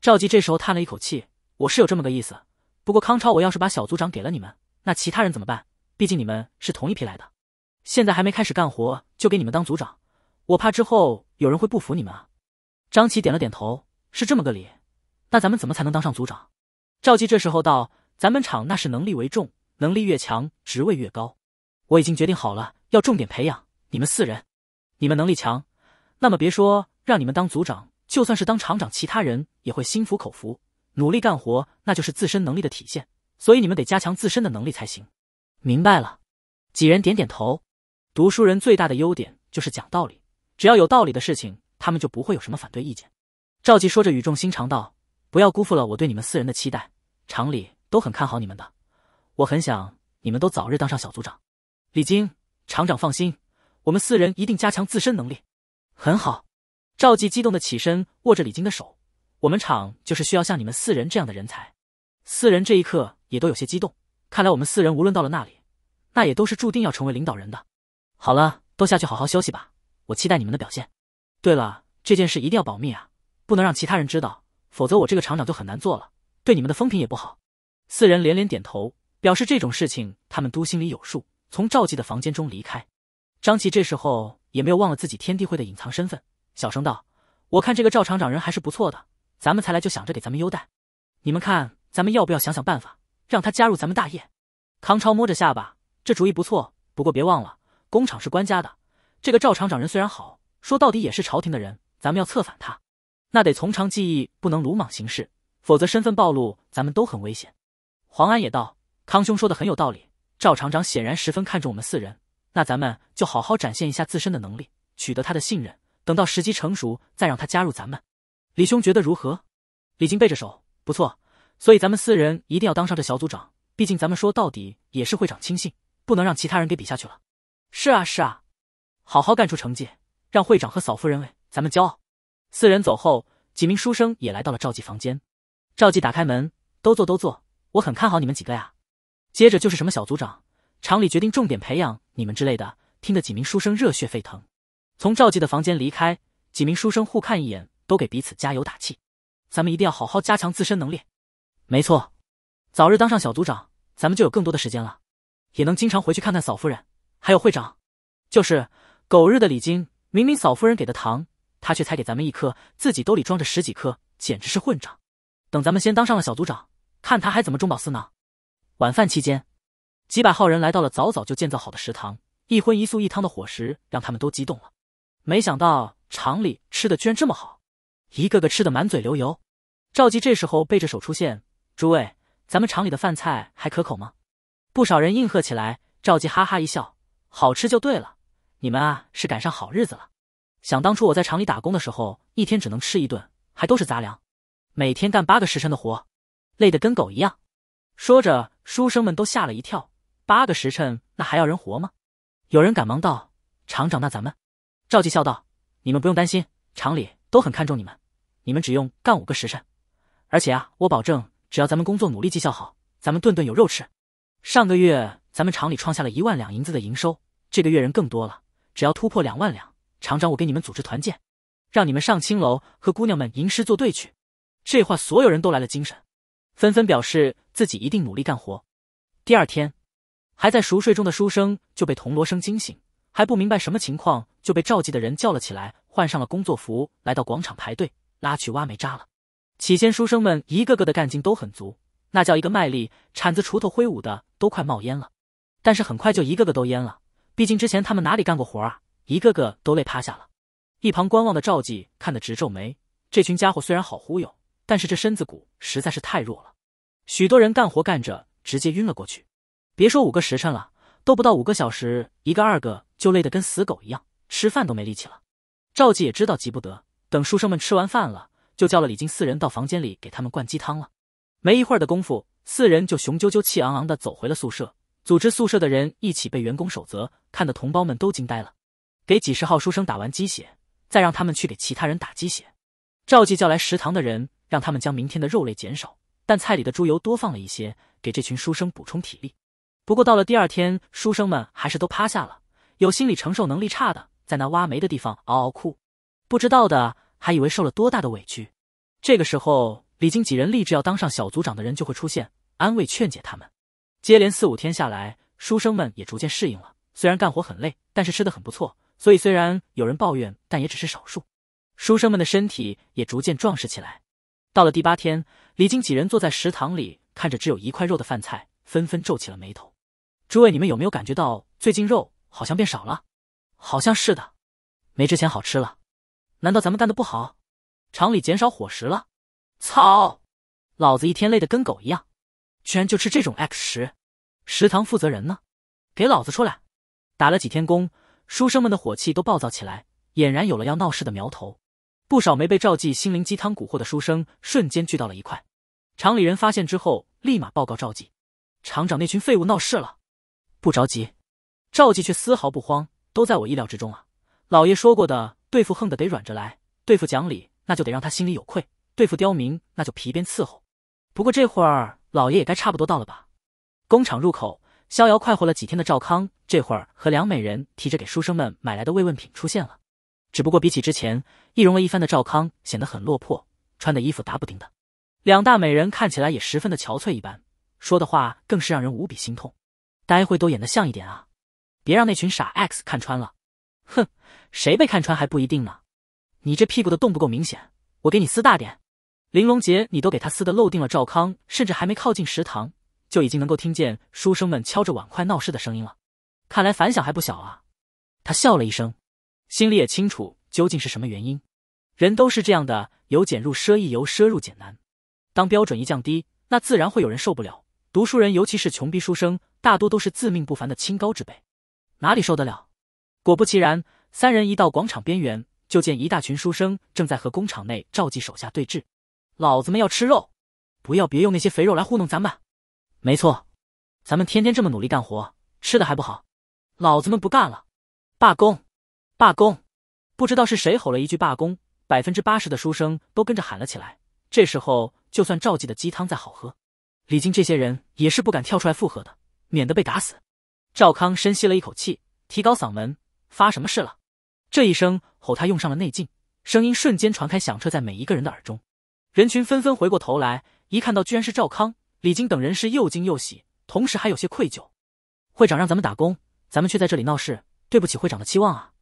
赵记这时候叹了一口气：“我是有这么个意思，不过康超，我要是把小组长给了你们，那其他人怎么办？毕竟你们是同一批来的，现在还没开始干活就给你们当组长，我怕之后有人会不服你们啊。”张琪点了点头：“是这么个理，那咱们怎么才能当上组长？”赵记这时候道：“咱们厂那是能力为重，能力越强，职位越高。”我已经决定好了，要重点培养你们四人。你们能力强，那么别说让你们当组长，就算是当厂长，其他人也会心服口服。努力干活，那就是自身能力的体现。所以你们得加强自身的能力才行。明白了？几人点点头。读书人最大的优点就是讲道理，只要有道理的事情，他们就不会有什么反对意见。赵吉说着语重心长道：“不要辜负了我对你们四人的期待，厂里都很看好你们的。我很想你们都早日当上小组长。”李晶，厂长放心，我们四人一定加强自身能力。很好，赵继激动的起身，握着李晶的手。我们厂就是需要像你们四人这样的人才。四人这一刻也都有些激动，看来我们四人无论到了那里，那也都是注定要成为领导人的。好了，都下去好好休息吧，我期待你们的表现。对了，这件事一定要保密啊，不能让其他人知道，否则我这个厂长就很难做了，对你们的风评也不好。四人连连点头，表示这种事情他们都心里有数。从赵记的房间中离开，张琪这时候也没有忘了自己天地会的隐藏身份，小声道：“我看这个赵厂长人还是不错的，咱们才来就想着给咱们优待，你们看咱们要不要想想办法，让他加入咱们大业？”康超摸着下巴：“这主意不错，不过别忘了，工厂是官家的，这个赵厂长人虽然好，说到底也是朝廷的人，咱们要策反他，那得从长计议，不能鲁莽行事，否则身份暴露，咱们都很危险。”黄安也道：“康兄说的很有道理。”赵厂长显然十分看重我们四人，那咱们就好好展现一下自身的能力，取得他的信任。等到时机成熟，再让他加入咱们。李兄觉得如何？李靖背着手，不错。所以咱们四人一定要当上这小组长，毕竟咱们说到底也是会长亲信，不能让其他人给比下去了。是啊，是啊，好好干出成绩，让会长和嫂夫人为咱们骄傲。四人走后，几名书生也来到了赵记房间。赵记打开门，都坐，都坐，我很看好你们几个呀。接着就是什么小组长，厂里决定重点培养你们之类的，听得几名书生热血沸腾。从赵记的房间离开，几名书生互看一眼，都给彼此加油打气：“咱们一定要好好加强自身能力。”没错，早日当上小组长，咱们就有更多的时间了，也能经常回去看看嫂夫人，还有会长。就是狗日的李晶，明明嫂夫人给的糖，他却才给咱们一颗，自己兜里装着十几颗，简直是混账！等咱们先当上了小组长，看他还怎么中饱私囊。晚饭期间，几百号人来到了早早就建造好的食堂，一荤一素一汤的伙食让他们都激动了。没想到厂里吃的居然这么好，一个个吃的满嘴流油。赵吉这时候背着手出现：“诸位，咱们厂里的饭菜还可口吗？”不少人应和起来。赵吉哈哈一笑：“好吃就对了，你们啊是赶上好日子了。想当初我在厂里打工的时候，一天只能吃一顿，还都是杂粮，每天干八个时辰的活，累得跟狗一样。”说着。书生们都吓了一跳，八个时辰，那还要人活吗？有人赶忙道：“厂长，那咱们？”赵记笑道：“你们不用担心，厂里都很看重你们，你们只用干五个时辰。而且啊，我保证，只要咱们工作努力，绩效好，咱们顿顿有肉吃。上个月咱们厂里创下了一万两银子的营收，这个月人更多了，只要突破两万两，厂长我给你们组织团建，让你们上青楼和姑娘们吟诗作对去。”这话所有人都来了精神，纷纷表示。自己一定努力干活。第二天，还在熟睡中的书生就被铜锣声惊醒，还不明白什么情况，就被赵记的人叫了起来，换上了工作服，来到广场排队，拉去挖煤渣了。起先，书生们一个个的干劲都很足，那叫一个卖力，铲子锄头挥舞的都快冒烟了。但是很快就一个个都蔫了，毕竟之前他们哪里干过活啊？一个个都累趴下了。一旁观望的赵记看得直皱眉，这群家伙虽然好忽悠，但是这身子骨实在是太弱了。许多人干活干着直接晕了过去，别说五个时辰了，都不到五个小时，一个二个就累得跟死狗一样，吃饭都没力气了。赵记也知道急不得，等书生们吃完饭了，就叫了李金四人到房间里给他们灌鸡汤了。没一会儿的功夫，四人就雄赳赳气昂昂的走回了宿舍，组织宿舍的人一起背员工守则，看的同胞们都惊呆了。给几十号书生打完鸡血，再让他们去给其他人打鸡血。赵记叫来食堂的人，让他们将明天的肉类减少。但菜里的猪油多放了一些，给这群书生补充体力。不过到了第二天，书生们还是都趴下了，有心理承受能力差的在那挖煤的地方嗷嗷哭，不知道的还以为受了多大的委屈。这个时候，李经几人立志要当上小组长的人就会出现，安慰劝解他们。接连四五天下来，书生们也逐渐适应了，虽然干活很累，但是吃的很不错，所以虽然有人抱怨，但也只是少数。书生们的身体也逐渐壮实起来。到了第八天，李晶几人坐在食堂里，看着只有一块肉的饭菜，纷纷皱起了眉头。诸位，你们有没有感觉到最近肉好像变少了？好像是的，没之前好吃了。难道咱们干的不好？厂里减少伙食了？操！老子一天累得跟狗一样，居然就吃这种 X 食。食堂负责人呢？给老子出来！打了几天工，书生们的火气都暴躁起来，俨然有了要闹事的苗头。不少没被赵记心灵鸡汤蛊惑的书生瞬间聚到了一块，厂里人发现之后，立马报告赵记，厂长那群废物闹事了。不着急，赵记却丝毫不慌，都在我意料之中啊。老爷说过的，对付横的得软着来，对付讲理那就得让他心里有愧，对付刁民那就皮鞭伺候。不过这会儿老爷也该差不多到了吧？工厂入口，逍遥快活了几天的赵康，这会儿和梁美人提着给书生们买来的慰问品出现了。只不过比起之前易容了一番的赵康显得很落魄，穿的衣服打补丁的，两大美人看起来也十分的憔悴一般，说的话更是让人无比心痛。待会都演得像一点啊，别让那群傻 X 看穿了。哼，谁被看穿还不一定呢。你这屁股的洞不够明显，我给你撕大点。玲珑姐，你都给他撕的漏定了。赵康甚至还没靠近食堂，就已经能够听见书生们敲着碗筷闹事的声音了。看来反响还不小啊。他笑了一声。心里也清楚究竟是什么原因，人都是这样的，由俭入奢易，由奢入俭难。当标准一降低，那自然会有人受不了。读书人，尤其是穷逼书生，大多都是自命不凡的清高之辈，哪里受得了？果不其然，三人一到广场边缘，就见一大群书生正在和工厂内召集手下对峙。老子们要吃肉，不要别用那些肥肉来糊弄咱们。没错，咱们天天这么努力干活，吃的还不好，老子们不干了，罢工。罢工！不知道是谁吼了一句“罢工”，百分之八十的书生都跟着喊了起来。这时候，就算赵记的鸡汤再好喝，李靖这些人也是不敢跳出来附和的，免得被打死。赵康深吸了一口气，提高嗓门：“发什么事了？”这一声吼，他用上了内劲，声音瞬间传开，响彻在每一个人的耳中。人群纷纷回过头来，一看到居然是赵康、李靖等人，是又惊又喜，同时还有些愧疚。会长让咱们打工，咱们却在这里闹事，对不起会长的期望啊！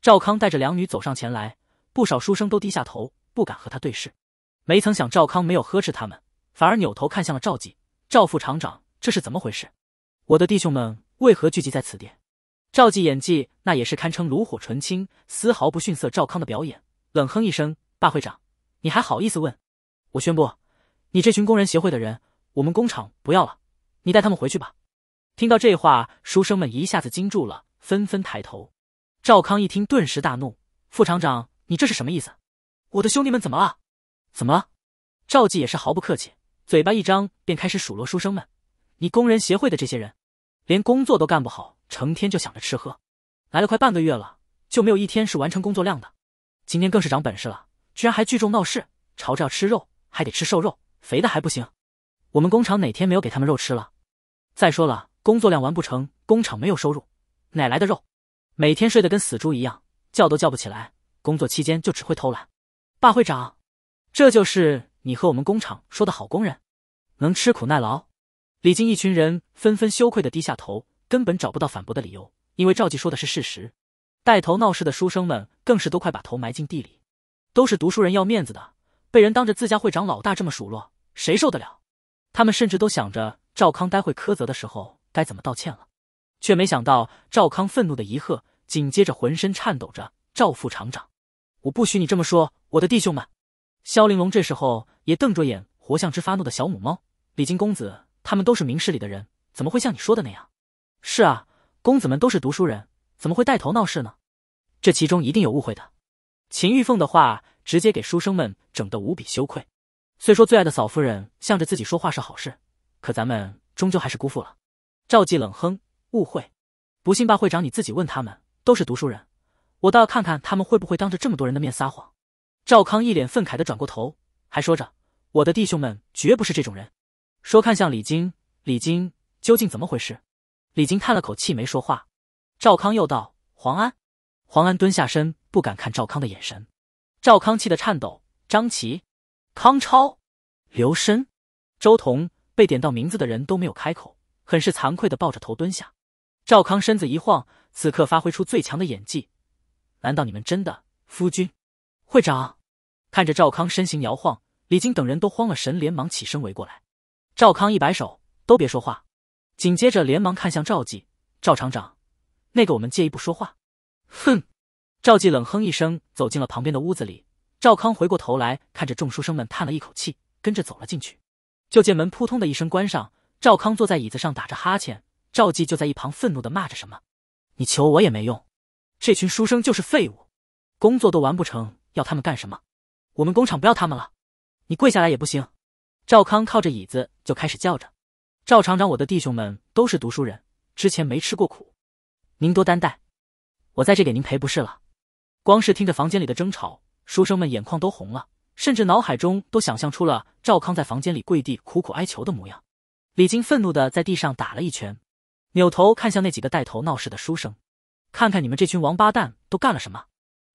赵康带着两女走上前来，不少书生都低下头，不敢和他对视。没曾想，赵康没有呵斥他们，反而扭头看向了赵记、赵副厂长：“这是怎么回事？我的弟兄们为何聚集在此地？”赵记演技那也是堪称炉火纯青，丝毫不逊色赵康的表演。冷哼一声：“大会长，你还好意思问？我宣布，你这群工人协会的人，我们工厂不要了，你带他们回去吧。”听到这话，书生们一下子惊住了，纷纷抬头。赵康一听，顿时大怒：“副厂长，你这是什么意思？我的兄弟们怎么了？怎么了？”赵季也是毫不客气，嘴巴一张便开始数落书生们：“你工人协会的这些人，连工作都干不好，成天就想着吃喝。来了快半个月了，就没有一天是完成工作量的。今天更是长本事了，居然还聚众闹事，吵着要吃肉，还得吃瘦肉，肥的还不行。我们工厂哪天没有给他们肉吃了？再说了，工作量完不成，工厂没有收入，哪来的肉？”每天睡得跟死猪一样，叫都叫不起来。工作期间就只会偷懒。爸会长，这就是你和我们工厂说的好工人，能吃苦耐劳。李靖一群人纷纷羞愧的低下头，根本找不到反驳的理由，因为赵记说的是事实。带头闹事的书生们更是都快把头埋进地里，都是读书人要面子的，被人当着自家会长老大这么数落，谁受得了？他们甚至都想着赵康待会苛责的时候该怎么道歉了，却没想到赵康愤怒的一喝。紧接着，浑身颤抖着，赵副厂长，我不许你这么说，我的弟兄们。萧玲珑这时候也瞪着眼，活像只发怒的小母猫。李金公子他们都是明事理的人，怎么会像你说的那样？是啊，公子们都是读书人，怎么会带头闹事呢？这其中一定有误会的。秦玉凤的话直接给书生们整得无比羞愧。虽说最爱的嫂夫人向着自己说话是好事，可咱们终究还是辜负了。赵季冷哼，误会？不信吧，会长你自己问他们。都是读书人，我倒要看看他们会不会当着这么多人的面撒谎。赵康一脸愤慨的转过头，还说着：“我的弟兄们绝不是这种人。”说看向李金，李金究竟怎么回事？李金叹了口气，没说话。赵康又道：“黄安，黄安蹲下身，不敢看赵康的眼神。”赵康气得颤抖。张琪、康超、刘申、周彤被点到名字的人都没有开口，很是惭愧的抱着头蹲下。赵康身子一晃，此刻发挥出最强的演技。难道你们真的夫君？会长看着赵康身形摇晃，李晶等人都慌了神，连忙起身围过来。赵康一摆手，都别说话。紧接着，连忙看向赵季，赵厂长，那个我们借一步说话。哼！赵季冷哼一声，走进了旁边的屋子里。赵康回过头来看着众书生们，叹了一口气，跟着走了进去。就见门扑通的一声关上。赵康坐在椅子上打着哈欠。赵季就在一旁愤怒的骂着什么：“你求我也没用，这群书生就是废物，工作都完不成，要他们干什么？我们工厂不要他们了，你跪下来也不行。”赵康靠着椅子就开始叫着：“赵厂长，我的弟兄们都是读书人，之前没吃过苦，您多担待，我在这给您赔不是了。”光是听着房间里的争吵，书生们眼眶都红了，甚至脑海中都想象出了赵康在房间里跪地苦苦哀求的模样。李金愤怒的在地上打了一拳。扭头看向那几个带头闹事的书生，看看你们这群王八蛋都干了什么。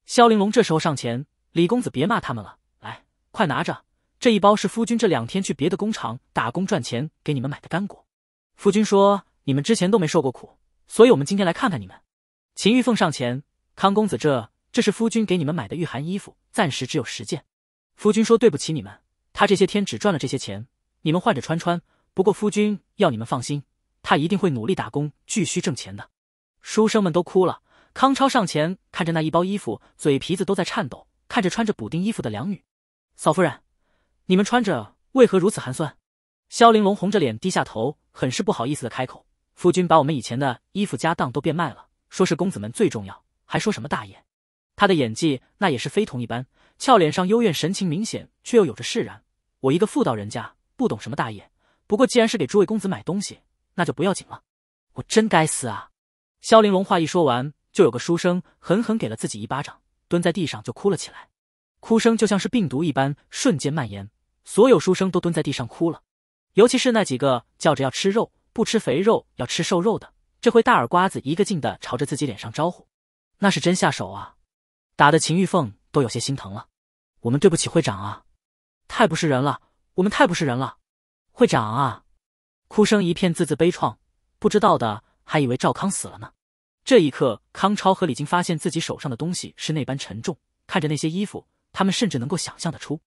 萧玲珑这时候上前：“李公子，别骂他们了，来，快拿着，这一包是夫君这两天去别的工厂打工赚钱给你们买的干果。夫君说你们之前都没受过苦，所以我们今天来看看你们。”秦玉凤上前：“康公子，这这是夫君给你们买的御寒衣服，暂时只有十件。夫君说对不起你们，他这些天只赚了这些钱，你们换着穿穿。不过夫君要你们放心。”他一定会努力打工，继续挣钱的。书生们都哭了。康超上前看着那一包衣服，嘴皮子都在颤抖。看着穿着补丁衣服的两女，嫂夫人，你们穿着为何如此寒酸？萧玲珑红着脸低下头，很是不好意思的开口：“夫君把我们以前的衣服家当都变卖了，说是公子们最重要，还说什么大爷？”他的演技那也是非同一般，俏脸上幽怨神情明显，却又有着释然。我一个妇道人家，不懂什么大爷。不过既然是给诸位公子买东西。那就不要紧了，我真该死啊！萧玲珑话一说完，就有个书生狠狠给了自己一巴掌，蹲在地上就哭了起来，哭声就像是病毒一般，瞬间蔓延，所有书生都蹲在地上哭了。尤其是那几个叫着要吃肉，不吃肥肉，要吃瘦肉的，这回大耳瓜子一个劲的朝着自己脸上招呼，那是真下手啊，打的秦玉凤都有些心疼了。我们对不起会长啊，太不是人了，我们太不是人了，会长啊！哭声一片，字字悲怆，不知道的还以为赵康死了呢。这一刻，康超和李晶发现自己手上的东西是那般沉重。看着那些衣服，他们甚至能够想象得出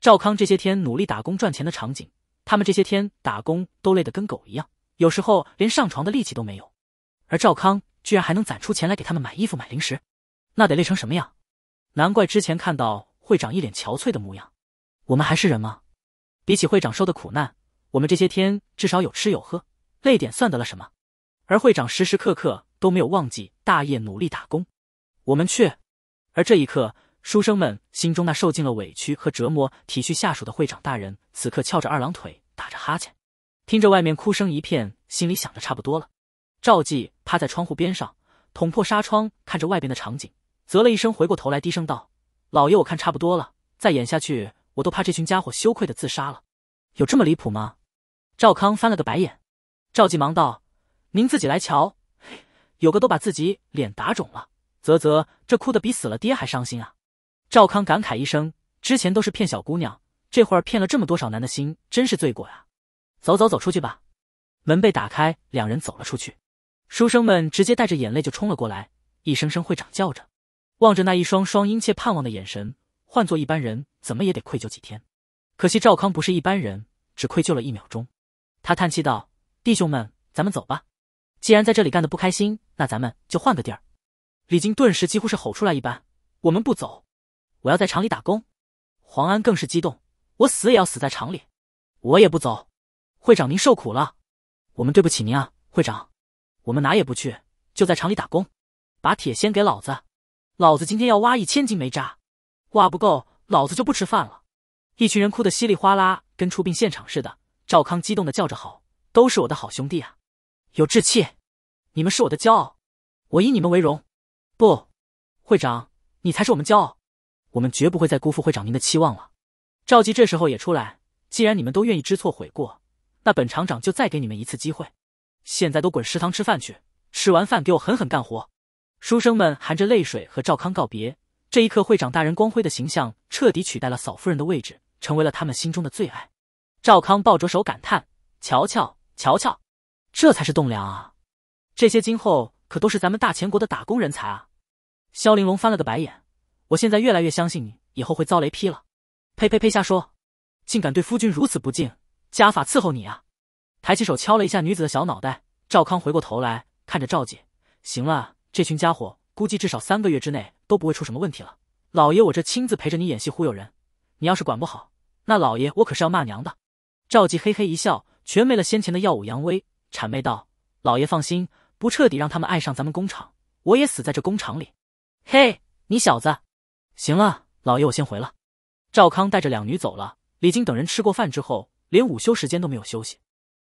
赵康这些天努力打工赚钱的场景。他们这些天打工都累得跟狗一样，有时候连上床的力气都没有。而赵康居然还能攒出钱来给他们买衣服、买零食，那得累成什么样？难怪之前看到会长一脸憔悴的模样，我们还是人吗？比起会长受的苦难。我们这些天至少有吃有喝，累点算得了什么？而会长时时刻刻都没有忘记大业努力打工，我们去。而这一刻，书生们心中那受尽了委屈和折磨、体恤下属的会长大人，此刻翘着二郎腿打着哈欠，听着外面哭声一片，心里想的差不多了。赵季趴在窗户边上，捅破纱窗，看着外边的场景，啧了一声，回过头来低声道：“老爷，我看差不多了，再演下去，我都怕这群家伙羞愧的自杀了。有这么离谱吗？”赵康翻了个白眼，赵继忙道：“您自己来瞧，有个都把自己脸打肿了。啧啧，这哭得比死了爹还伤心啊！”赵康感慨一声：“之前都是骗小姑娘，这会儿骗了这么多少男的心，真是罪过呀！”走走，走出去吧。门被打开，两人走了出去。书生们直接带着眼泪就冲了过来，一声声会长叫着，望着那一双双殷切盼望的眼神，换做一般人怎么也得愧疚几天。可惜赵康不是一般人，只愧疚了一秒钟。他叹气道：“弟兄们，咱们走吧。既然在这里干的不开心，那咱们就换个地儿。”李金顿时几乎是吼出来一般：“我们不走，我要在厂里打工！”黄安更是激动：“我死也要死在厂里，我也不走！”会长您受苦了，我们对不起您啊，会长，我们哪也不去，就在厂里打工。把铁锨给老子，老子今天要挖一千斤煤渣，挖不够老子就不吃饭了。一群人哭得稀里哗啦，跟出殡现场似的。赵康激动的叫着：“好，都是我的好兄弟啊，有志气，你们是我的骄傲，我以你们为荣。不，会长，你才是我们骄傲，我们绝不会再辜负会长您的期望了。”赵吉这时候也出来，既然你们都愿意知错悔过，那本厂长就再给你们一次机会。现在都滚食堂吃饭去，吃完饭给我狠狠干活。书生们含着泪水和赵康告别。这一刻，会长大人光辉的形象彻底取代了嫂夫人的位置，成为了他们心中的最爱。赵康抱着手感叹：“瞧瞧，瞧瞧，这才是栋梁啊！这些今后可都是咱们大前国的打工人才啊！”萧玲珑翻了个白眼：“我现在越来越相信你，以后会遭雷劈了。”“呸呸呸，瞎说！竟敢对夫君如此不敬，家法伺候你啊！”抬起手敲了一下女子的小脑袋，赵康回过头来看着赵姐：“行了，这群家伙估计至少三个月之内都不会出什么问题了。老爷我这亲自陪着你演戏忽悠人，你要是管不好，那老爷我可是要骂娘的。”赵季嘿嘿一笑，全没了先前的耀武扬威，谄媚道：“老爷放心，不彻底让他们爱上咱们工厂，我也死在这工厂里。”嘿，你小子，行了，老爷我先回了。赵康带着两女走了。李晶等人吃过饭之后，连午休时间都没有休息，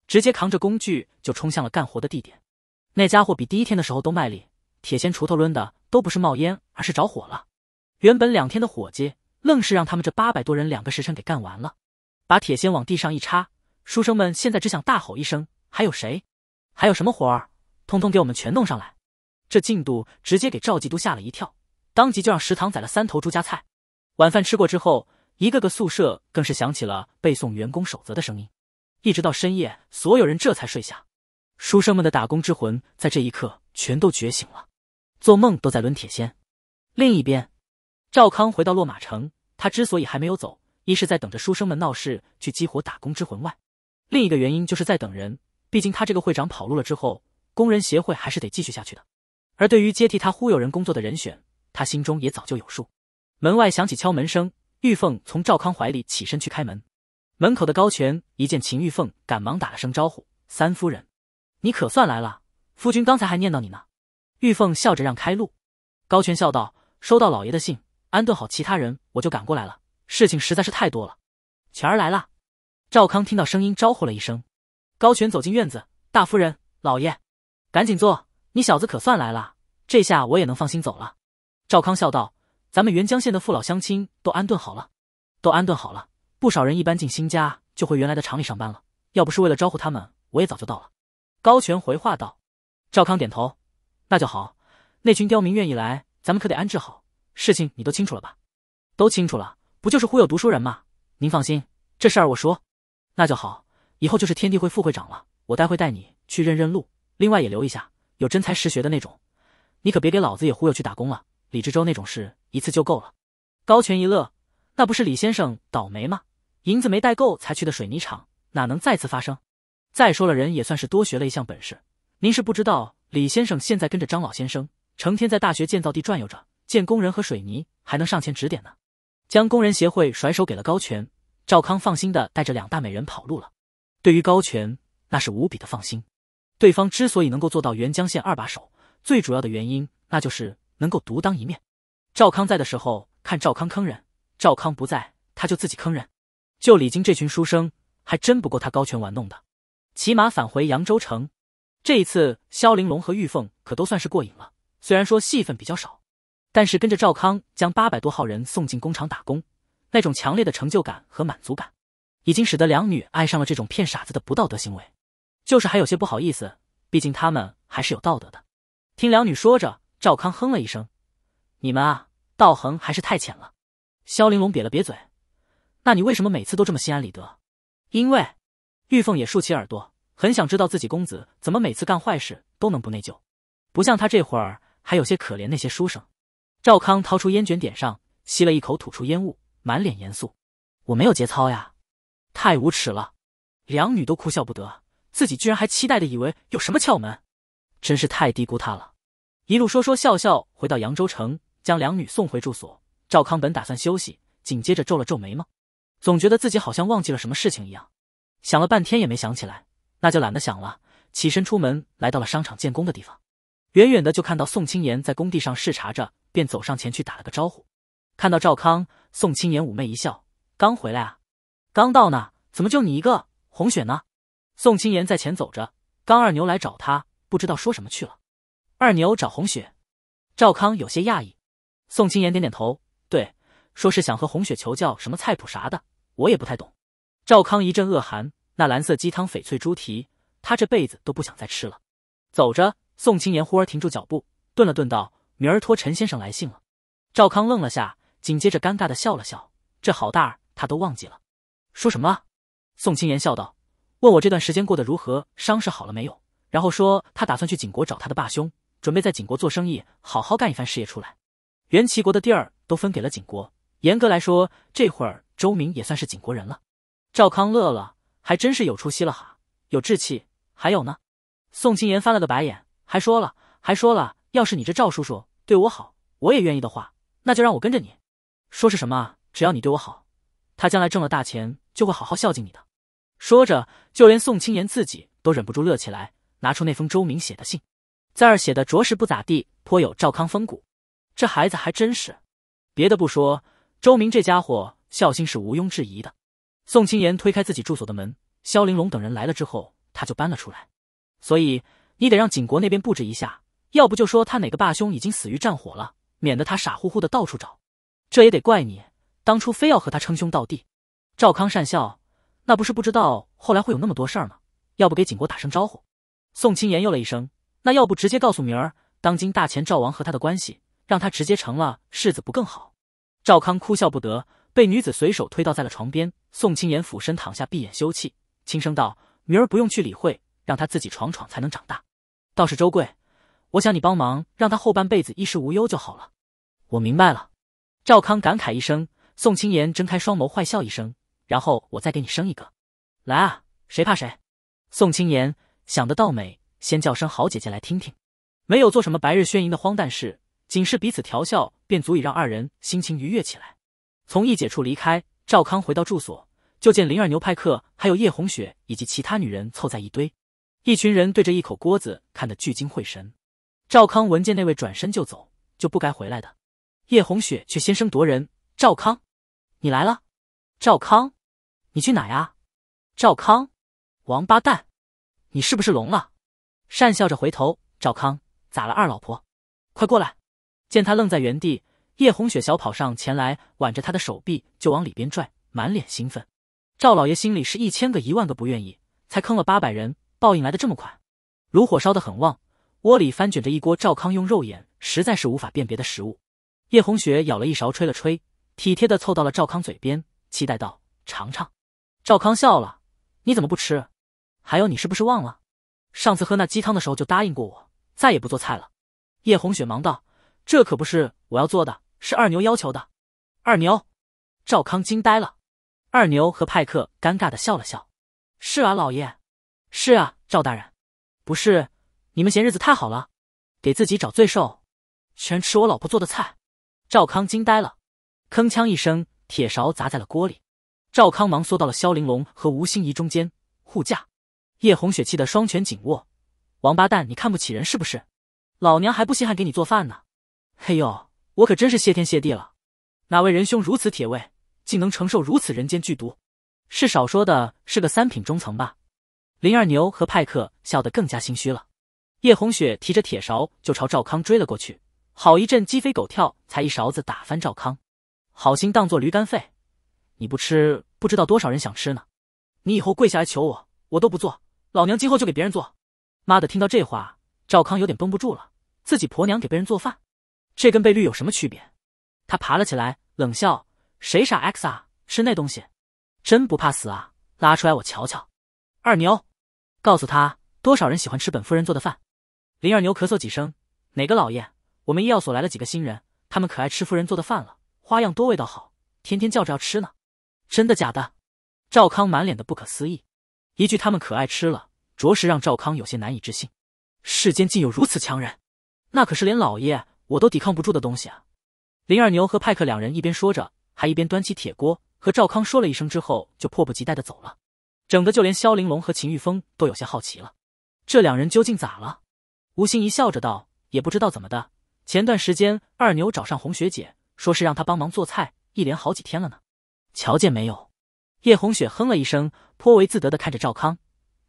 直接扛着工具就冲向了干活的地点。那家伙比第一天的时候都卖力，铁锨、锄头抡的都不是冒烟，而是着火了。原本两天的伙计，愣是让他们这八百多人两个时辰给干完了。把铁锨往地上一插，书生们现在只想大吼一声：“还有谁？还有什么活儿？通通给我们全弄上来！”这进度直接给赵继都吓了一跳，当即就让食堂宰了三头猪加菜。晚饭吃过之后，一个个宿舍更是响起了背诵员工守则的声音，一直到深夜，所有人这才睡下。书生们的打工之魂在这一刻全都觉醒了，做梦都在抡铁锨。另一边，赵康回到落马城，他之所以还没有走。一是在等着书生们闹事去激活打工之魂外，另一个原因就是在等人。毕竟他这个会长跑路了之后，工人协会还是得继续下去的。而对于接替他忽悠人工作的人选，他心中也早就有数。门外响起敲门声，玉凤从赵康怀里起身去开门。门口的高权一见秦玉凤，赶忙打了声招呼：“三夫人，你可算来了，夫君刚才还念叨你呢。”玉凤笑着让开路，高权笑道：“收到老爷的信，安顿好其他人，我就赶过来了。”事情实在是太多了。钱儿来了，赵康听到声音招呼了一声。高全走进院子，大夫人、老爷，赶紧坐。你小子可算来了，这下我也能放心走了。赵康笑道：“咱们原江县的父老乡亲都安顿好了，都安顿好了。不少人一搬进新家，就回原来的厂里上班了。要不是为了招呼他们，我也早就到了。”高全回话道。赵康点头：“那就好。那群刁民愿意来，咱们可得安置好。事情你都清楚了吧？都清楚了。”不就是忽悠读书人吗？您放心，这事儿我说，那就好。以后就是天地会副会长了，我待会带你去认认路。另外也留一下，有真才实学的那种，你可别给老子也忽悠去打工了。李志州那种事一次就够了。高权一乐，那不是李先生倒霉吗？银子没带够才去的水泥厂，哪能再次发生？再说了，人也算是多学了一项本事。您是不知道，李先生现在跟着张老先生，成天在大学建造地转悠着，见工人和水泥，还能上前指点呢。将工人协会甩手给了高权，赵康放心的带着两大美人跑路了。对于高权，那是无比的放心。对方之所以能够做到沅江县二把手，最主要的原因，那就是能够独当一面。赵康在的时候，看赵康坑人；赵康不在，他就自己坑人。就李京这群书生，还真不够他高权玩弄的。骑马返回扬州城，这一次萧玲珑和玉凤可都算是过瘾了。虽然说戏份比较少。但是跟着赵康将八百多号人送进工厂打工，那种强烈的成就感和满足感，已经使得两女爱上了这种骗傻子的不道德行为。就是还有些不好意思，毕竟他们还是有道德的。听两女说着，赵康哼了一声：“你们啊，道行还是太浅了。”萧玲珑瘪了瘪嘴：“那你为什么每次都这么心安理得？”因为玉凤也竖起耳朵，很想知道自己公子怎么每次干坏事都能不内疚，不像他这会儿还有些可怜那些书生。赵康掏出烟卷点上，吸了一口，吐出烟雾，满脸严肃：“我没有节操呀，太无耻了！”两女都哭笑不得，自己居然还期待的以为有什么窍门，真是太低估他了。一路说说笑笑回到扬州城，将两女送回住所。赵康本打算休息，紧接着皱了皱眉毛，总觉得自己好像忘记了什么事情一样，想了半天也没想起来，那就懒得想了，起身出门来到了商场建工的地方。远远的就看到宋青岩在工地上视察着，便走上前去打了个招呼。看到赵康，宋青岩妩媚一笑：“刚回来啊？刚到呢？怎么就你一个？红雪呢？”宋青岩在前走着，刚二牛来找他，不知道说什么去了。二牛找红雪，赵康有些讶异。宋青岩点点头：“对，说是想和红雪求教什么菜谱啥的，我也不太懂。”赵康一阵恶寒，那蓝色鸡汤、翡翠猪蹄，他这辈子都不想再吃了。走着。宋青言忽而停住脚步，顿了顿，道：“明儿托陈先生来信了。”赵康愣了下，紧接着尴尬的笑了笑：“这好大儿他都忘记了。”“说什么？”宋青言笑道：“问我这段时间过得如何，伤势好了没有？然后说他打算去景国找他的爸兄，准备在景国做生意，好好干一番事业出来。”元齐国的地儿都分给了景国，严格来说，这会儿周明也算是景国人了。赵康乐了：“还真是有出息了哈，有志气。还有呢？”宋青言翻了个白眼。还说了，还说了，要是你这赵叔叔对我好，我也愿意的话，那就让我跟着你。说是什么，只要你对我好，他将来挣了大钱就会好好孝敬你的。说着，就连宋青言自己都忍不住乐起来，拿出那封周明写的信，在儿写的着实不咋地，颇有赵康风骨。这孩子还真是，别的不说，周明这家伙孝心是毋庸置疑的。宋青言推开自己住所的门，肖玲珑等人来了之后，他就搬了出来，所以。你得让景国那边布置一下，要不就说他哪个霸兄已经死于战火了，免得他傻乎乎的到处找。这也得怪你，当初非要和他称兄道弟。赵康讪笑，那不是不知道后来会有那么多事儿吗？要不给景国打声招呼。宋青言又了一声，那要不直接告诉明儿，当今大秦赵王和他的关系，让他直接成了世子不更好？赵康哭笑不得，被女子随手推倒在了床边。宋青言俯身躺下，闭眼休憩，轻声道：“明儿不用去理会，让他自己闯闯才能长大。”倒是周贵，我想你帮忙，让他后半辈子衣食无忧就好了。我明白了，赵康感慨一声。宋青莲睁开双眸，坏笑一声，然后我再给你生一个，来啊，谁怕谁？宋青莲想得倒美，先叫声好姐姐来听听。没有做什么白日宣淫的荒诞事，仅是彼此调笑，便足以让二人心情愉悦起来。从易姐处离开，赵康回到住所，就见灵儿、牛派克还有叶红雪以及其他女人凑在一堆。一群人对着一口锅子看得聚精会神。赵康闻见那位转身就走，就不该回来的。叶红雪却先声夺人：“赵康，你来了！赵康，你去哪呀？赵康，王八蛋，你是不是聋了？”讪笑着回头，赵康咋了？二老婆，快过来！见他愣在原地，叶红雪小跑上前来，挽着他的手臂就往里边拽，满脸兴奋。赵老爷心里是一千个一万个不愿意，才坑了八百人。报应来得这么快，炉火烧得很旺，窝里翻卷着一锅赵康用肉眼实在是无法辨别的食物。叶红雪舀了一勺，吹了吹，体贴的凑到了赵康嘴边，期待道：“尝尝。”赵康笑了：“你怎么不吃？还有，你是不是忘了，上次喝那鸡汤的时候就答应过我，再也不做菜了？”叶红雪忙道：“这可不是我要做的，是二牛要求的。”二牛，赵康惊呆了。二牛和派克尴尬的笑了笑：“是啊，老爷。”是啊，赵大人，不是你们嫌日子太好了，给自己找罪受，全吃我老婆做的菜。赵康惊呆了，铿锵一声，铁勺砸在了锅里。赵康忙缩到了萧玲珑和吴心怡中间护驾。叶红雪气的双拳紧握，王八蛋，你看不起人是不是？老娘还不稀罕给你做饭呢。嘿呦，我可真是谢天谢地了，哪位仁兄如此铁胃，竟能承受如此人间剧毒？是少说的，是个三品中层吧？林二牛和派克笑得更加心虚了。叶红雪提着铁勺就朝赵康追了过去，好一阵鸡飞狗跳，才一勺子打翻赵康。好心当做驴肝肺，你不吃，不知道多少人想吃呢。你以后跪下来求我，我都不做，老娘今后就给别人做。妈的！听到这话，赵康有点绷不住了。自己婆娘给别人做饭，这跟被绿有什么区别？他爬了起来，冷笑：“谁傻 X 啊？吃那东西，真不怕死啊？拉出来我瞧瞧。”二牛。告诉他多少人喜欢吃本夫人做的饭？林二牛咳嗽几声，哪个老爷？我们医药所来了几个新人，他们可爱吃夫人做的饭了，花样多，味道好，天天叫着要吃呢。真的假的？赵康满脸的不可思议，一句他们可爱吃了，着实让赵康有些难以置信。世间竟有如此强人，那可是连老爷我都抵抗不住的东西啊！林二牛和派克两人一边说着，还一边端起铁锅，和赵康说了一声之后，就迫不及待的走了。整的就连萧玲珑和秦玉峰都有些好奇了，这两人究竟咋了？吴欣怡笑着道：“也不知道怎么的，前段时间二牛找上红学姐，说是让她帮忙做菜，一连好几天了呢。瞧见没有？”叶红雪哼了一声，颇为自得的看着赵康：“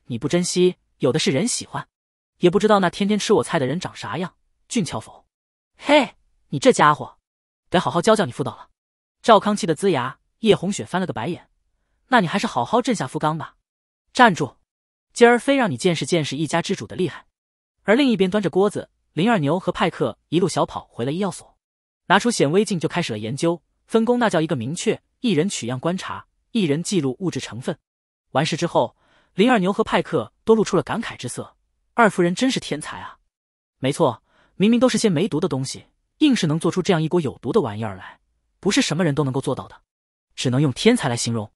你不珍惜，有的是人喜欢。也不知道那天天吃我菜的人长啥样，俊俏否？嘿，你这家伙，得好好教教你副导了。”赵康气得呲牙，叶红雪翻了个白眼。那你还是好好镇下福冈吧。站住！今儿非让你见识见识一家之主的厉害。而另一边端着锅子，林二牛和派克一路小跑回了医药所，拿出显微镜就开始了研究。分工那叫一个明确，一人取样观察，一人记录物质成分。完事之后，林二牛和派克都露出了感慨之色。二夫人真是天才啊！没错，明明都是些没毒的东西，硬是能做出这样一锅有毒的玩意儿来，不是什么人都能够做到的，只能用天才来形容。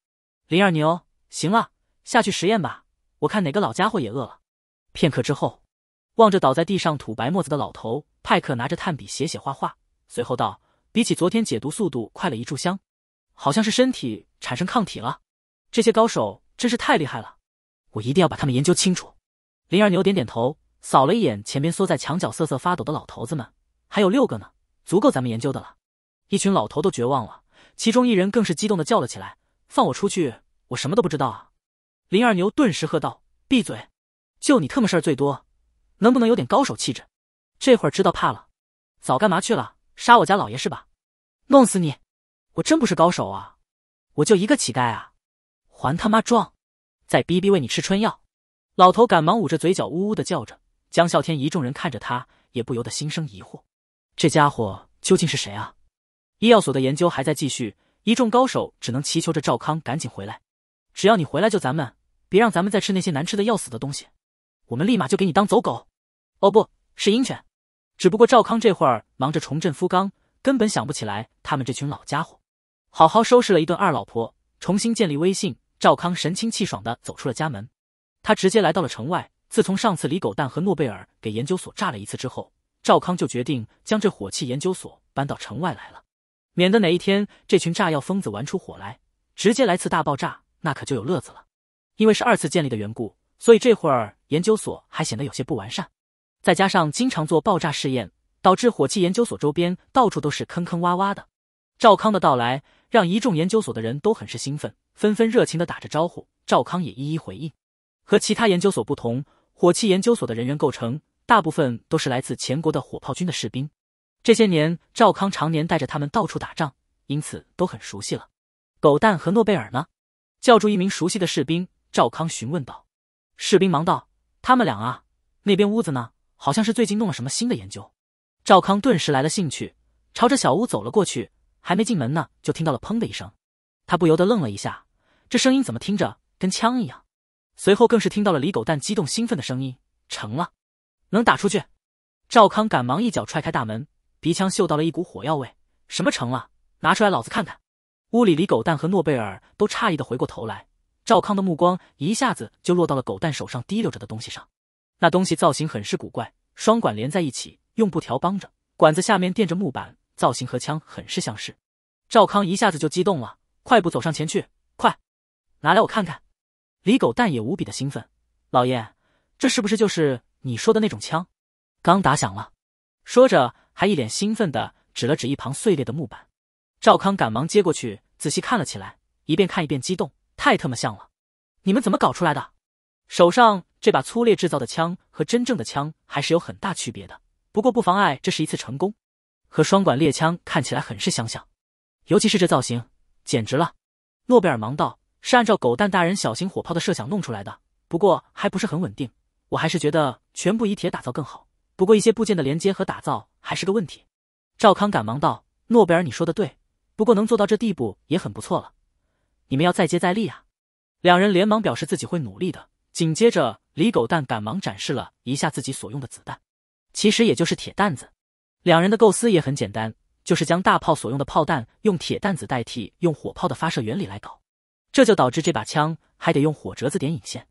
林二牛，行了，下去实验吧。我看哪个老家伙也饿了。片刻之后，望着倒在地上吐白沫子的老头，派克拿着炭笔写写画画，随后道：“比起昨天解毒速度快了一炷香，好像是身体产生抗体了。这些高手真是太厉害了，我一定要把他们研究清楚。”林二牛点点头，扫了一眼前边缩在墙角瑟瑟发抖的老头子们，还有六个呢，足够咱们研究的了。一群老头都绝望了，其中一人更是激动的叫了起来。放我出去！我什么都不知道啊！林二牛顿时喝道：“闭嘴！就你特么事儿最多，能不能有点高手气质？这会儿知道怕了，早干嘛去了？杀我家老爷是吧？弄死你！我真不是高手啊，我就一个乞丐啊！还他妈装！再逼逼，喂你吃春药！”老头赶忙捂着嘴角，呜呜的叫着。江啸天一众人看着他，也不由得心生疑惑：这家伙究竟是谁啊？医药所的研究还在继续。一众高手只能祈求着赵康赶紧回来，只要你回来救咱们，别让咱们再吃那些难吃的要死的东西，我们立马就给你当走狗，哦，不是鹰犬。只不过赵康这会儿忙着重振夫纲，根本想不起来他们这群老家伙。好好收拾了一顿二老婆，重新建立威信，赵康神清气爽的走出了家门。他直接来到了城外。自从上次李狗蛋和诺贝尔给研究所炸了一次之后，赵康就决定将这火器研究所搬到城外来了。免得哪一天这群炸药疯子玩出火来，直接来次大爆炸，那可就有乐子了。因为是二次建立的缘故，所以这会儿研究所还显得有些不完善，再加上经常做爆炸试验，导致火器研究所周边到处都是坑坑洼洼的。赵康的到来让一众研究所的人都很是兴奋，纷纷热情的打着招呼。赵康也一一回应。和其他研究所不同，火器研究所的人员构成大部分都是来自前国的火炮军的士兵。这些年，赵康常年带着他们到处打仗，因此都很熟悉了。狗蛋和诺贝尔呢？叫住一名熟悉的士兵，赵康询问道。士兵忙道：“他们俩啊，那边屋子呢，好像是最近弄了什么新的研究。”赵康顿时来了兴趣，朝着小屋走了过去。还没进门呢，就听到了砰的一声，他不由得愣了一下，这声音怎么听着跟枪一样？随后更是听到了李狗蛋激动兴奋的声音：“成了，能打出去！”赵康赶忙一脚踹开大门。鼻腔嗅到了一股火药味，什么成了？拿出来，老子看看！屋里李狗蛋和诺贝尔都诧异的回过头来，赵康的目光一下子就落到了狗蛋手上滴溜着的东西上。那东西造型很是古怪，双管连在一起，用布条帮着，管子下面垫着木板，造型和枪很是相似。赵康一下子就激动了，快步走上前去，快，拿来我看看！李狗蛋也无比的兴奋，老爷，这是不是就是你说的那种枪？刚打响了，说着。还一脸兴奋的指了指一旁碎裂的木板，赵康赶忙接过去仔细看了起来，一遍看一遍激动，太特么像了！你们怎么搞出来的？手上这把粗劣制造的枪和真正的枪还是有很大区别的，不过不妨碍这是一次成功。和双管猎枪看起来很是相像，尤其是这造型，简直了！诺贝尔忙道：“是按照狗蛋大人小型火炮的设想弄出来的，不过还不是很稳定，我还是觉得全部以铁打造更好。”不过一些部件的连接和打造还是个问题，赵康赶忙道：“诺贝尔，你说的对。不过能做到这地步也很不错了，你们要再接再厉啊！”两人连忙表示自己会努力的。紧接着，李狗蛋赶忙展示了一下自己所用的子弹，其实也就是铁弹子。两人的构思也很简单，就是将大炮所用的炮弹用铁弹子代替，用火炮的发射原理来搞。这就导致这把枪还得用火折子点引线。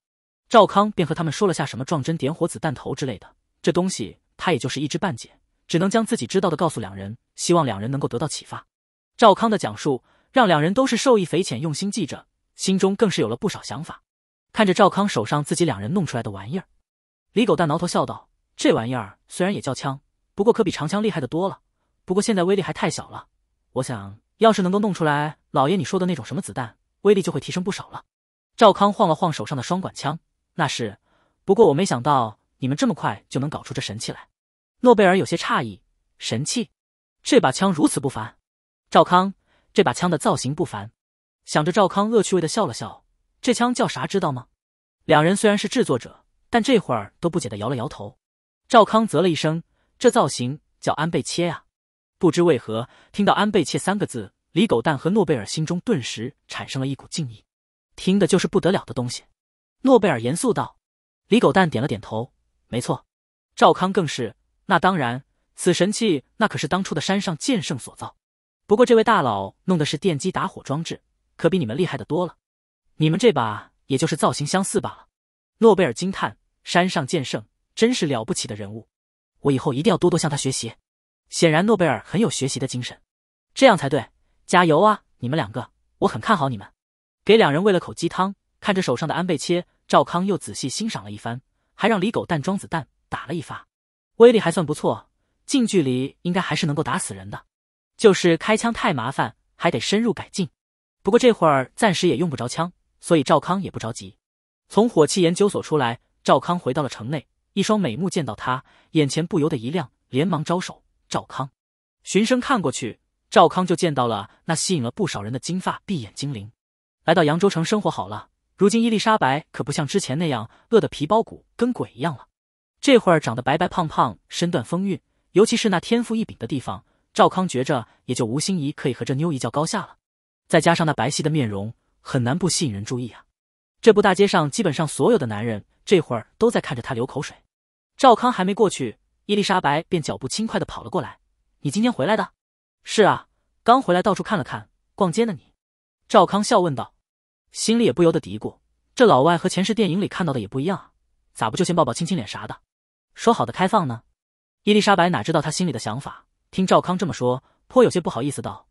赵康便和他们说了下什么撞针、点火、子弹头之类的。这东西他也就是一知半解，只能将自己知道的告诉两人，希望两人能够得到启发。赵康的讲述让两人都是受益匪浅，用心记着，心中更是有了不少想法。看着赵康手上自己两人弄出来的玩意儿，李狗蛋挠头笑道：“这玩意儿虽然也叫枪，不过可比长枪厉害的多了。不过现在威力还太小了。我想要是能够弄出来，老爷你说的那种什么子弹，威力就会提升不少了。”赵康晃了晃手上的双管枪：“那是，不过我没想到。”你们这么快就能搞出这神器来？诺贝尔有些诧异。神器？这把枪如此不凡。赵康，这把枪的造型不凡。想着赵康恶趣味的笑了笑。这枪叫啥知道吗？两人虽然是制作者，但这会儿都不解的摇了摇头。赵康啧了一声，这造型叫安倍切呀。不知为何，听到安倍切三个字，李狗蛋和诺贝尔心中顿时产生了一股敬意。听的就是不得了的东西。诺贝尔严肃道。李狗蛋点了点头。没错，赵康更是。那当然，此神器那可是当初的山上剑圣所造。不过这位大佬弄的是电击打火装置，可比你们厉害的多了。你们这把也就是造型相似罢了。诺贝尔惊叹：山上剑圣真是了不起的人物，我以后一定要多多向他学习。显然诺贝尔很有学习的精神，这样才对。加油啊，你们两个，我很看好你们。给两人喂了口鸡汤，看着手上的安倍切，赵康又仔细欣赏了一番。还让李狗蛋装子弹，打了一发，威力还算不错，近距离应该还是能够打死人的，就是开枪太麻烦，还得深入改进。不过这会儿暂时也用不着枪，所以赵康也不着急。从火器研究所出来，赵康回到了城内，一双美目见到他，眼前不由得一亮，连忙招手。赵康循声看过去，赵康就见到了那吸引了不少人的金发碧眼精灵。来到扬州城生活好了。如今伊丽莎白可不像之前那样饿得皮包骨跟鬼一样了，这会儿长得白白胖胖，身段风韵，尤其是那天赋异禀的地方，赵康觉着也就吴心怡可以和这妞一较高下了。再加上那白皙的面容，很难不吸引人注意啊！这不，大街上基本上所有的男人这会儿都在看着她流口水。赵康还没过去，伊丽莎白便脚步轻快地跑了过来：“你今天回来的？是啊，刚回来，到处看了看，逛街呢。”你，赵康笑问道。心里也不由得嘀咕：“这老外和前世电影里看到的也不一样啊，咋不就先抱抱、亲亲脸啥的？说好的开放呢？”伊丽莎白哪知道他心里的想法，听赵康这么说，颇有些不好意思道：“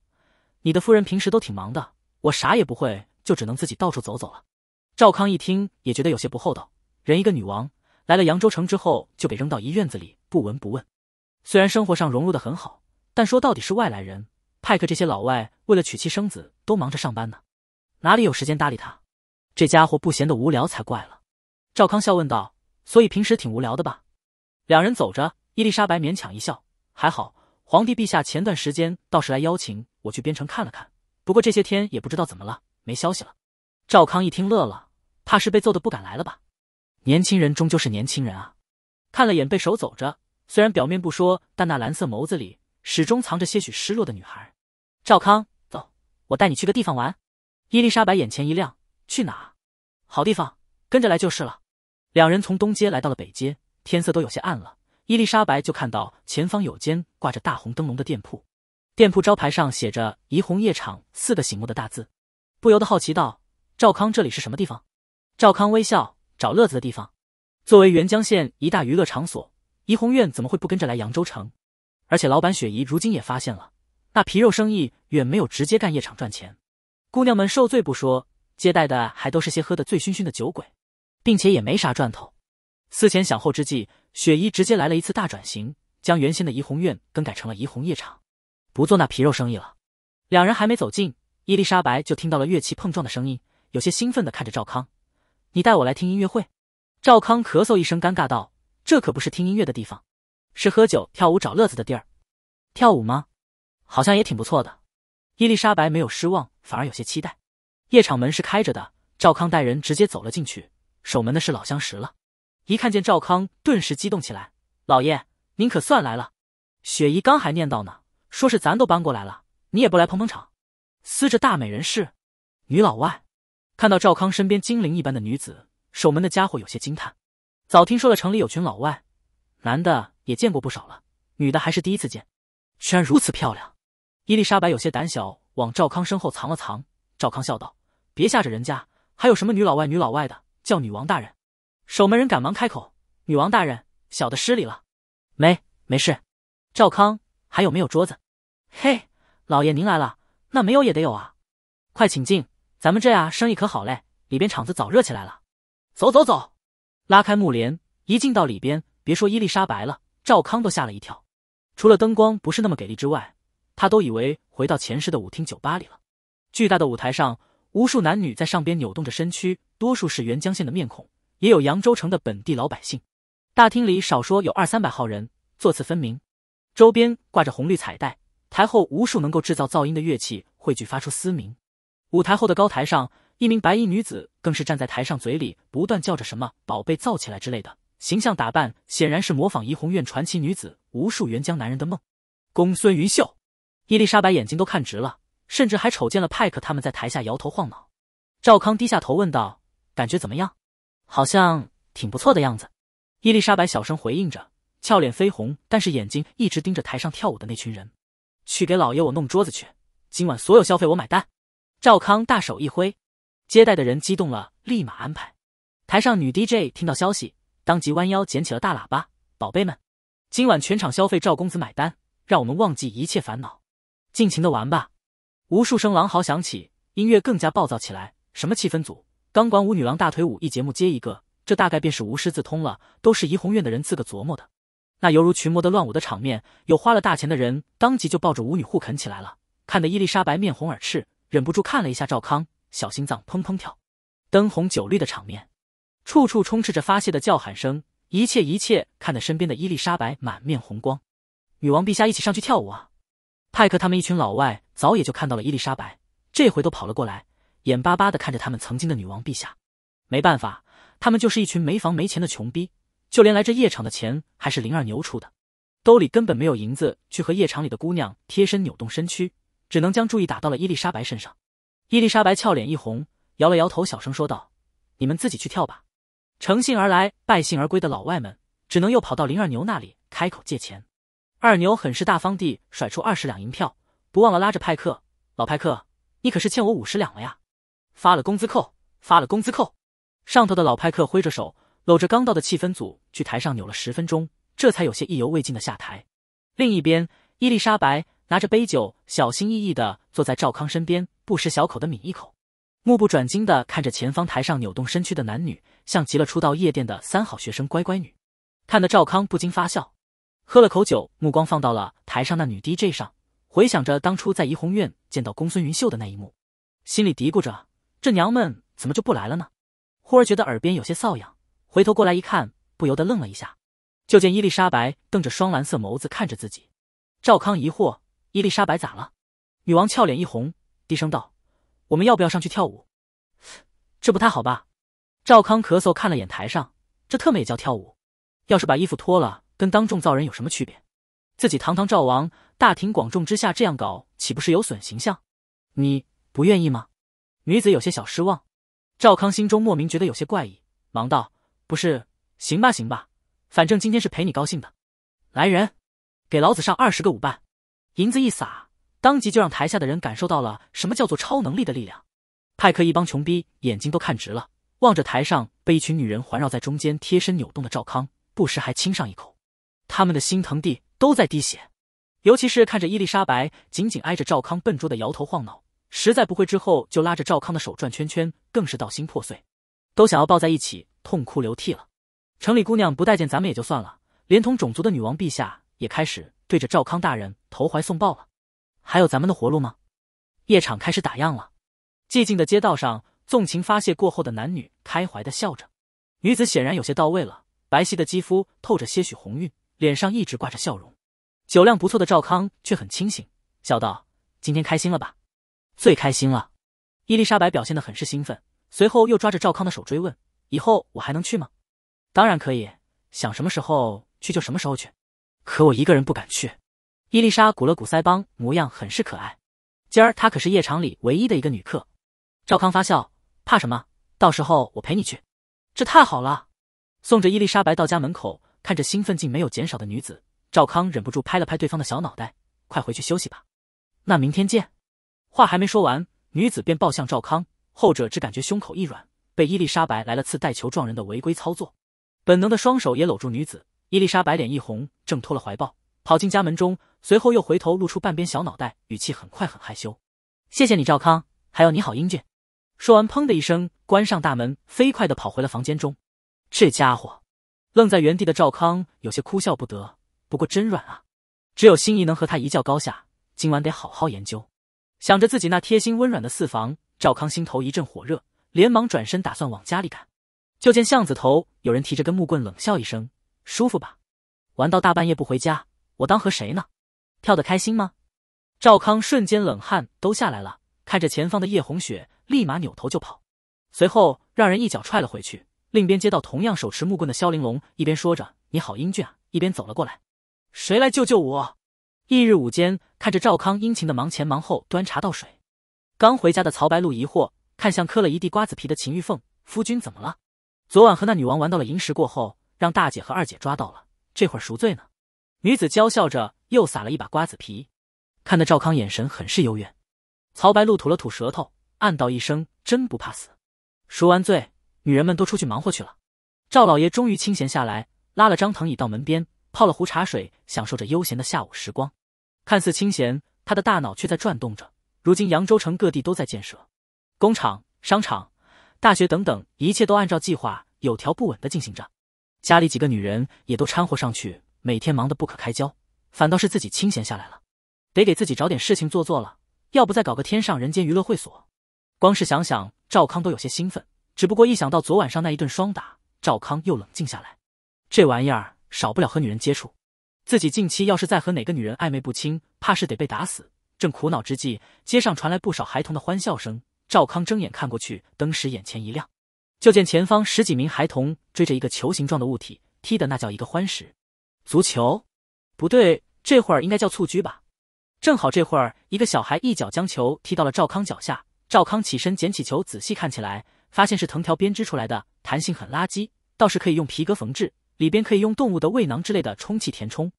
你的夫人平时都挺忙的，我啥也不会，就只能自己到处走走了。”赵康一听，也觉得有些不厚道。人一个女王来了扬州城之后，就给扔到一院子里不闻不问。虽然生活上融入的很好，但说到底是外来人，派克这些老外为了娶妻生子，都忙着上班呢。哪里有时间搭理他？这家伙不闲得无聊才怪了。赵康笑问道：“所以平时挺无聊的吧？”两人走着，伊丽莎白勉强一笑：“还好，皇帝陛下前段时间倒是来邀请我去边城看了看，不过这些天也不知道怎么了，没消息了。”赵康一听乐了：“怕是被揍的不敢来了吧？”年轻人终究是年轻人啊！看了眼被手走着，虽然表面不说，但那蓝色眸子里始终藏着些许失落的女孩。赵康，走，我带你去个地方玩。伊丽莎白眼前一亮，去哪？好地方，跟着来就是了。两人从东街来到了北街，天色都有些暗了。伊丽莎白就看到前方有间挂着大红灯笼的店铺，店铺招牌上写着“怡红夜场”四个醒目的大字，不由得好奇道：“赵康，这里是什么地方？”赵康微笑：“找乐子的地方。作为元江县一大娱乐场所，怡红院怎么会不跟着来扬州城？而且老板雪姨如今也发现了，那皮肉生意远没有直接干夜场赚钱。”姑娘们受罪不说，接待的还都是些喝得醉醺醺的酒鬼，并且也没啥赚头。思前想后之际，雪姨直接来了一次大转型，将原先的怡红院更改成了怡红夜场，不做那皮肉生意了。两人还没走近，伊丽莎白就听到了乐器碰撞的声音，有些兴奋地看着赵康：“你带我来听音乐会？”赵康咳嗽一声，尴尬道：“这可不是听音乐的地方，是喝酒、跳舞找乐子的地儿。跳舞吗？好像也挺不错的。”伊丽莎白没有失望，反而有些期待。夜场门是开着的，赵康带人直接走了进去。守门的是老相识了，一看见赵康，顿时激动起来：“老爷，您可算来了！雪姨刚还念叨呢，说是咱都搬过来了，你也不来捧捧场。”“撕着大美人是女老外。”看到赵康身边精灵一般的女子，守门的家伙有些惊叹：“早听说了城里有群老外，男的也见过不少了，女的还是第一次见，居然如此漂亮。”伊丽莎白有些胆小，往赵康身后藏了藏。赵康笑道：“别吓着人家，还有什么女老外、女老外的，叫女王大人。”守门人赶忙开口：“女王大人，小的失礼了，没没事。”赵康：“还有没有桌子？”“嘿，老爷您来了，那没有也得有啊！快请进，咱们这啊生意可好嘞，里边场子早热起来了。”“走走走。”拉开幕帘，一进到里边，别说伊丽莎白了，赵康都吓了一跳。除了灯光不是那么给力之外，他都以为回到前世的舞厅酒吧里了。巨大的舞台上，无数男女在上边扭动着身躯，多数是元江县的面孔，也有扬州城的本地老百姓。大厅里少说有二三百号人，座次分明。周边挂着红绿彩带，台后无数能够制造噪音的乐器汇聚，发出嘶鸣。舞台后的高台上，一名白衣女子更是站在台上，嘴里不断叫着什么“宝贝造起来”之类的。形象打扮显然是模仿怡红院传奇女子，无数元江男人的梦。公孙云秀。伊丽莎白眼睛都看直了，甚至还瞅见了派克他们在台下摇头晃脑。赵康低下头问道：“感觉怎么样？好像挺不错的样子。”伊丽莎白小声回应着，俏脸绯红，但是眼睛一直盯着台上跳舞的那群人。去给老爷我弄桌子去，今晚所有消费我买单。赵康大手一挥，接待的人激动了，立马安排。台上女 DJ 听到消息，当即弯腰捡起了大喇叭：“宝贝们，今晚全场消费赵公子买单，让我们忘记一切烦恼。”尽情的玩吧，无数声狼嚎响起，音乐更加暴躁起来。什么气氛组、钢管舞、女郎大腿舞，一节目接一个，这大概便是无师自通了，都是怡红院的人自个琢磨的。那犹如群魔的乱舞的场面，有花了大钱的人当即就抱着舞女互啃起来了，看得伊丽莎白面红耳赤，忍不住看了一下赵康，小心脏砰砰跳。灯红酒绿的场面，处处充斥着发泄的叫喊声，一切一切看得身边的伊丽莎白满面红光。女王陛下，一起上去跳舞啊！派克他们一群老外早也就看到了伊丽莎白，这回都跑了过来，眼巴巴的看着他们曾经的女王陛下。没办法，他们就是一群没房没钱的穷逼，就连来这夜场的钱还是灵儿牛出的，兜里根本没有银子去和夜场里的姑娘贴身扭动身躯，只能将注意打到了伊丽莎白身上。伊丽莎白俏脸一红，摇了摇头，小声说道：“你们自己去跳吧。”乘兴而来，败兴而归的老外们，只能又跑到灵儿牛那里开口借钱。二牛很是大方地甩出二十两银票，不忘了拉着派克老派克：“你可是欠我五十两了呀！”发了工资扣，发了工资扣。上头的老派克挥着手，搂着刚到的气氛组去台上扭了十分钟，这才有些意犹未尽的下台。另一边，伊丽莎白拿着杯酒，小心翼翼地坐在赵康身边，不时小口的抿一口，目不转睛地看着前方台上扭动身躯的男女，像极了初到夜店的三好学生乖乖女，看得赵康不禁发笑。喝了口酒，目光放到了台上那女 DJ 上，回想着当初在怡红院见到公孙云秀的那一幕，心里嘀咕着：“这娘们怎么就不来了呢？”忽而觉得耳边有些瘙痒，回头过来一看，不由得愣了一下，就见伊丽莎白瞪着双蓝色眸子看着自己。赵康疑惑：“伊丽莎白咋了？”女王俏脸一红，低声道：“我们要不要上去跳舞？这不太好吧？”赵康咳嗽，看了眼台上，这特么也叫跳舞？要是把衣服脱了？跟当众造人有什么区别？自己堂堂赵王，大庭广众之下这样搞，岂不是有损形象？你不愿意吗？女子有些小失望。赵康心中莫名觉得有些怪异，忙道：“不是，行吧，行吧，反正今天是陪你高兴的。”来人，给老子上二十个舞伴！银子一撒，当即就让台下的人感受到了什么叫做超能力的力量。派克一帮穷逼眼睛都看直了，望着台上被一群女人环绕在中间、贴身扭动的赵康，不时还亲上一口。他们的心疼地都在滴血，尤其是看着伊丽莎白紧紧挨着赵康，笨拙的摇头晃脑，实在不会之后就拉着赵康的手转圈圈，更是道心破碎，都想要抱在一起痛哭流涕了。城里姑娘不待见咱们也就算了，连同种族的女王陛下也开始对着赵康大人投怀送抱了。还有咱们的活路吗？夜场开始打烊了，寂静的街道上，纵情发泄过后的男女开怀的笑着。女子显然有些到位了，白皙的肌肤透着些许红晕。脸上一直挂着笑容，酒量不错的赵康却很清醒，笑道：“今天开心了吧？最开心了。”伊丽莎白表现的很是兴奋，随后又抓着赵康的手追问：“以后我还能去吗？”“当然可以，想什么时候去就什么时候去。”“可我一个人不敢去。”伊丽莎鼓了鼓腮帮，模样很是可爱。今儿她可是夜场里唯一的一个女客。赵康发笑：“怕什么？到时候我陪你去。”“这太好了！”送着伊丽莎白到家门口。看着兴奋劲没有减少的女子，赵康忍不住拍了拍对方的小脑袋：“快回去休息吧，那明天见。”话还没说完，女子便抱向赵康，后者只感觉胸口一软，被伊丽莎白来了次带球撞人的违规操作，本能的双手也搂住女子。伊丽莎白脸一红，挣脱了怀抱，跑进家门中，随后又回头露出半边小脑袋，语气很快很害羞：“谢谢你，赵康，还有你好英俊。”说完，砰的一声关上大门，飞快的跑回了房间中。这家伙。愣在原地的赵康有些哭笑不得，不过真软啊，只有心仪能和他一较高下，今晚得好好研究。想着自己那贴心温软的四房，赵康心头一阵火热，连忙转身打算往家里赶。就见巷子头有人提着根木棍冷笑一声：“舒服吧？玩到大半夜不回家，我当和谁呢？跳得开心吗？”赵康瞬间冷汗都下来了，看着前方的叶红雪，立马扭头就跑，随后让人一脚踹了回去。另一边，接到同样手持木棍的萧玲珑，一边说着“你好英俊啊”，一边走了过来。谁来救救我？翌日午间，看着赵康殷勤的忙前忙后端茶倒水，刚回家的曹白露疑惑看向磕了一地瓜子皮的秦玉凤：“夫君怎么了？昨晚和那女王玩到了寅时过后，让大姐和二姐抓到了，这会儿赎罪呢？”女子娇笑着又撒了一把瓜子皮，看得赵康眼神很是幽怨。曹白露吐了吐舌头，暗道一声：“真不怕死。”赎完罪。女人们都出去忙活去了，赵老爷终于清闲下来，拉了张藤椅到门边，泡了壶茶水，享受着悠闲的下午时光。看似清闲，他的大脑却在转动着。如今扬州城各地都在建设，工厂、商场、大学等等，一切都按照计划有条不紊的进行着。家里几个女人也都掺和上去，每天忙得不可开交，反倒是自己清闲下来了，得给自己找点事情做做了。要不再搞个天上人间娱乐会所？光是想想，赵康都有些兴奋。只不过一想到昨晚上那一顿双打，赵康又冷静下来。这玩意儿少不了和女人接触，自己近期要是再和哪个女人暧昧不清，怕是得被打死。正苦恼之际，街上传来不少孩童的欢笑声。赵康睁眼看过去，登时眼前一亮，就见前方十几名孩童追着一个球形状的物体踢的那叫一个欢实。足球，不对，这会儿应该叫蹴鞠吧。正好这会儿，一个小孩一脚将球踢到了赵康脚下。赵康起身捡起球，仔细看起来。发现是藤条编织出来的，弹性很垃圾，倒是可以用皮革缝制，里边可以用动物的胃囊之类的充气填充。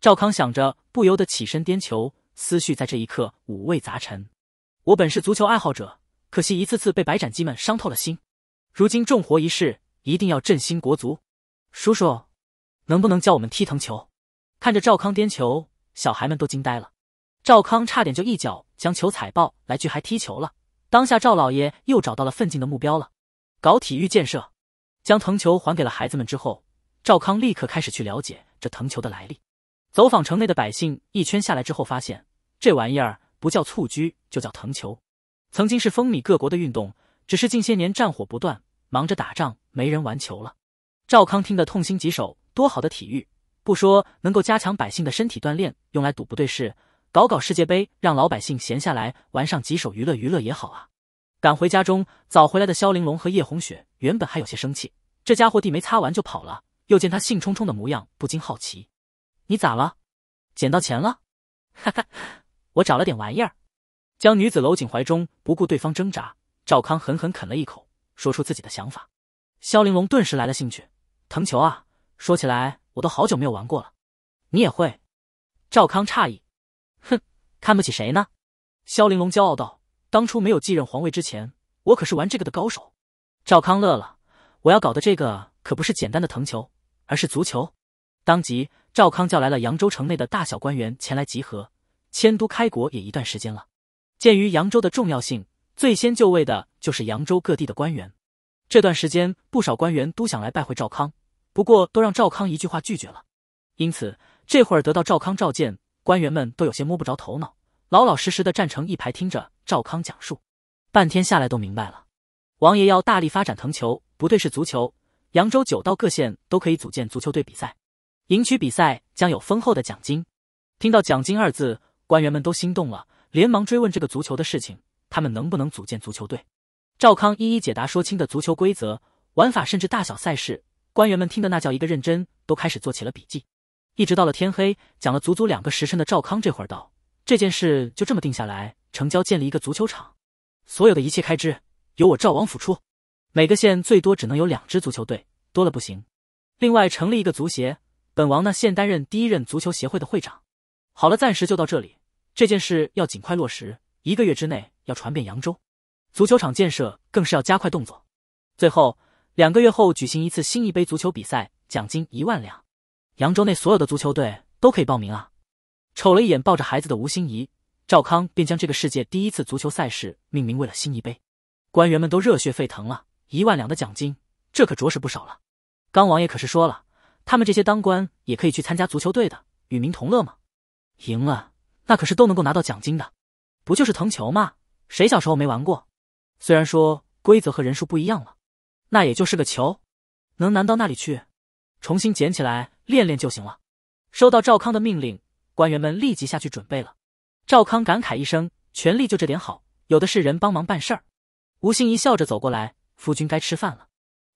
赵康想着，不由得起身颠球，思绪在这一刻五味杂陈。我本是足球爱好者，可惜一次次被白斩鸡们伤透了心。如今重活一世，一定要振兴国足。叔叔，能不能教我们踢藤球？看着赵康颠球，小孩们都惊呆了。赵康差点就一脚将球踩爆，来去还踢球了。当下赵老爷又找到了奋进的目标了，搞体育建设。将藤球还给了孩子们之后，赵康立刻开始去了解这藤球的来历，走访城内的百姓。一圈下来之后，发现这玩意儿不叫蹴鞠，就叫藤球。曾经是风靡各国的运动，只是近些年战火不断，忙着打仗，没人玩球了。赵康听得痛心疾首，多好的体育，不说能够加强百姓的身体锻炼，用来赌不对事。搞搞世界杯，让老百姓闲下来玩上几手娱乐娱乐也好啊！赶回家中早回来的萧玲珑和叶红雪原本还有些生气，这家伙地没擦完就跑了，又见他兴冲冲的模样，不禁好奇：“你咋了？捡到钱了？”哈哈，我找了点玩意儿。将女子搂紧怀中，不顾对方挣扎，赵康狠狠啃了一口，说出自己的想法。萧玲珑顿时来了兴趣：“藤球啊，说起来我都好久没有玩过了。”“你也会？”赵康诧异。哼，看不起谁呢？萧玲珑骄傲道：“当初没有继任皇位之前，我可是玩这个的高手。”赵康乐了，我要搞的这个可不是简单的藤球，而是足球。当即，赵康叫来了扬州城内的大小官员前来集合。迁都开国也一段时间了，鉴于扬州的重要性，最先就位的就是扬州各地的官员。这段时间，不少官员都想来拜会赵康，不过都让赵康一句话拒绝了。因此，这会儿得到赵康召见。官员们都有些摸不着头脑，老老实实的站成一排，听着赵康讲述。半天下来都明白了，王爷要大力发展藤球，不对，是足球。扬州九道各县都可以组建足球队比赛，赢取比赛将有丰厚的奖金。听到“奖金”二字，官员们都心动了，连忙追问这个足球的事情，他们能不能组建足球队？赵康一一解答，说清的足球规则、玩法，甚至大小赛事。官员们听得那叫一个认真，都开始做起了笔记。一直到了天黑，讲了足足两个时辰的赵康，这会儿道：“这件事就这么定下来，成交建立一个足球场，所有的一切开支由我赵王府出。每个县最多只能有两支足球队，多了不行。另外成立一个足协，本王呢现担任第一任足球协会的会长。好了，暂时就到这里。这件事要尽快落实，一个月之内要传遍扬州。足球场建设更是要加快动作。最后两个月后举行一次新一杯足球比赛，奖金一万两。”扬州内所有的足球队都可以报名啊！瞅了一眼抱着孩子的吴欣怡，赵康便将这个世界第一次足球赛事命名为了“心怡杯”。官员们都热血沸腾了，一万两的奖金，这可着实不少了。刚王爷可是说了，他们这些当官也可以去参加足球队的，与民同乐嘛。赢了，那可是都能够拿到奖金的。不就是藤球吗？谁小时候没玩过？虽然说规则和人数不一样了，那也就是个球，能难到那里去？重新捡起来。练练就行了。收到赵康的命令，官员们立即下去准备了。赵康感慨一声：“权力就这点好，有的是人帮忙办事儿。”吴心怡笑着走过来：“夫君该吃饭了。”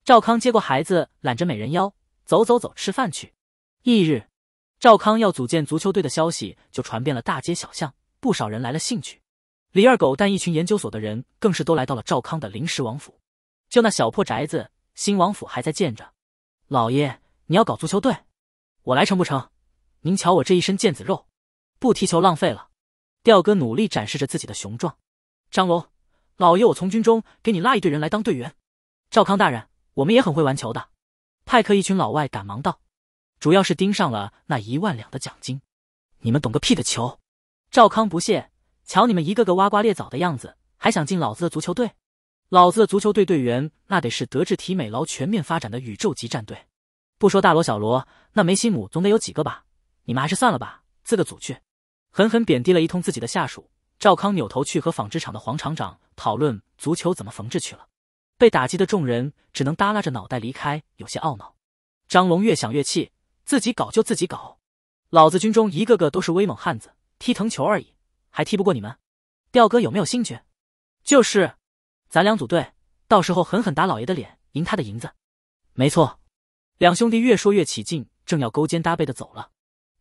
赵康接过孩子，揽着美人腰：“走走走，吃饭去。”翌日，赵康要组建足球队的消息就传遍了大街小巷，不少人来了兴趣。李二狗带一群研究所的人，更是都来到了赵康的临时王府。就那小破宅子，新王府还在建着。老爷，你要搞足球队？我来成不成？您瞧我这一身腱子肉，不踢球浪费了。吊哥努力展示着自己的雄壮。张龙，老爷，我从军中给你拉一队人来当队员。赵康大人，我们也很会玩球的。派克，一群老外赶忙道，主要是盯上了那一万两的奖金。你们懂个屁的球？赵康不屑，瞧你们一个个挖瓜裂枣的样子，还想进老子的足球队？老子的足球队队员那得是德智体美劳全面发展的宇宙级战队。不说大罗小罗，那梅西姆总得有几个吧？你们还是算了吧，自个组去。狠狠贬低了一通自己的下属，赵康扭头去和纺织厂的黄厂长讨论足球怎么缝制去了。被打击的众人只能耷拉着脑袋离开，有些懊恼。张龙越想越气，自己搞就自己搞，老子军中一个个都是威猛汉子，踢藤球而已，还踢不过你们？吊哥有没有兴趣？就是，咱俩组队，到时候狠狠打老爷的脸，赢他的银子。没错。两兄弟越说越起劲，正要勾肩搭背的走了。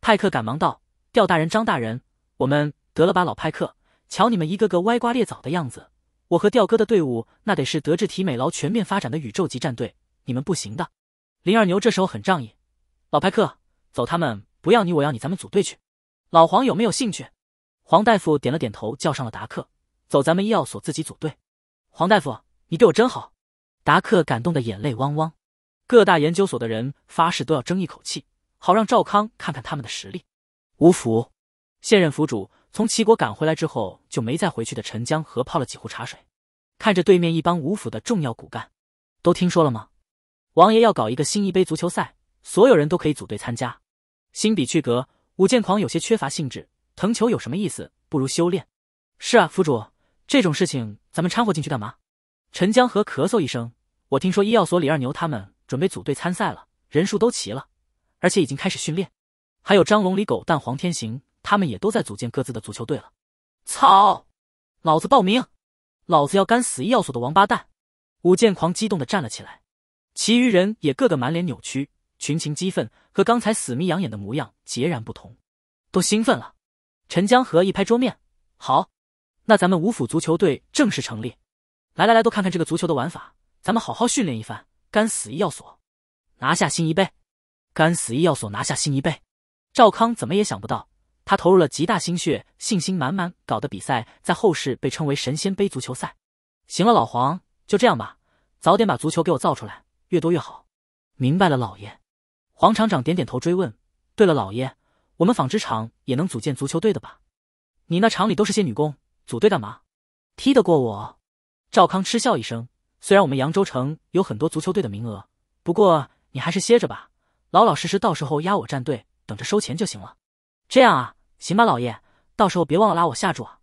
派克赶忙道：“吊大人、张大人，我们得了把老派克，瞧你们一个个歪瓜裂枣的样子。我和吊哥的队伍那得是德智体美劳全面发展的宇宙级战队，你们不行的。”林二牛这时候很仗义：“老派克，走，他们不要你，我要你，咱们组队去。老黄有没有兴趣？”黄大夫点了点头，叫上了达克：“走，咱们医药所自己组队。”黄大夫，你对我真好，达克感动的眼泪汪汪。各大研究所的人发誓都要争一口气，好让赵康看看他们的实力。吴府现任府主从齐国赶回来之后就没再回去的。陈江河泡了几壶茶水，看着对面一帮吴府的重要骨干，都听说了吗？王爷要搞一个新一杯足球赛，所有人都可以组队参加。心比去格武剑狂有些缺乏兴致，藤球有什么意思？不如修炼。是啊，府主这种事情咱们掺和进去干嘛？陈江河咳嗽一声，我听说医药所李二牛他们。准备组队参赛了，人数都齐了，而且已经开始训练。还有张龙、李狗蛋、黄天行，他们也都在组建各自的足球队了。操！老子报名，老子要干死医药所的王八蛋！武剑狂激动的站了起来，其余人也个个满脸扭曲，群情激愤，和刚才死迷养眼的模样截然不同，都兴奋了。陈江河一拍桌面：“好，那咱们武府足球队正式成立。来来来，都看看这个足球的玩法，咱们好好训练一番。”干死医药所，拿下新一辈！干死医药所，拿下新一辈！赵康怎么也想不到，他投入了极大心血、信心满满搞的比赛，在后世被称为“神仙杯足球赛”。行了，老黄，就这样吧，早点把足球给我造出来，越多越好。明白了，老爷。黄厂长点点头，追问：“对了，老爷，我们纺织厂也能组建足球队的吧？你那厂里都是些女工，组队干嘛？踢得过我？”赵康嗤笑一声。虽然我们扬州城有很多足球队的名额，不过你还是歇着吧，老老实实到时候压我战队，等着收钱就行了。这样啊，行吧，老爷，到时候别忘了拉我下注啊。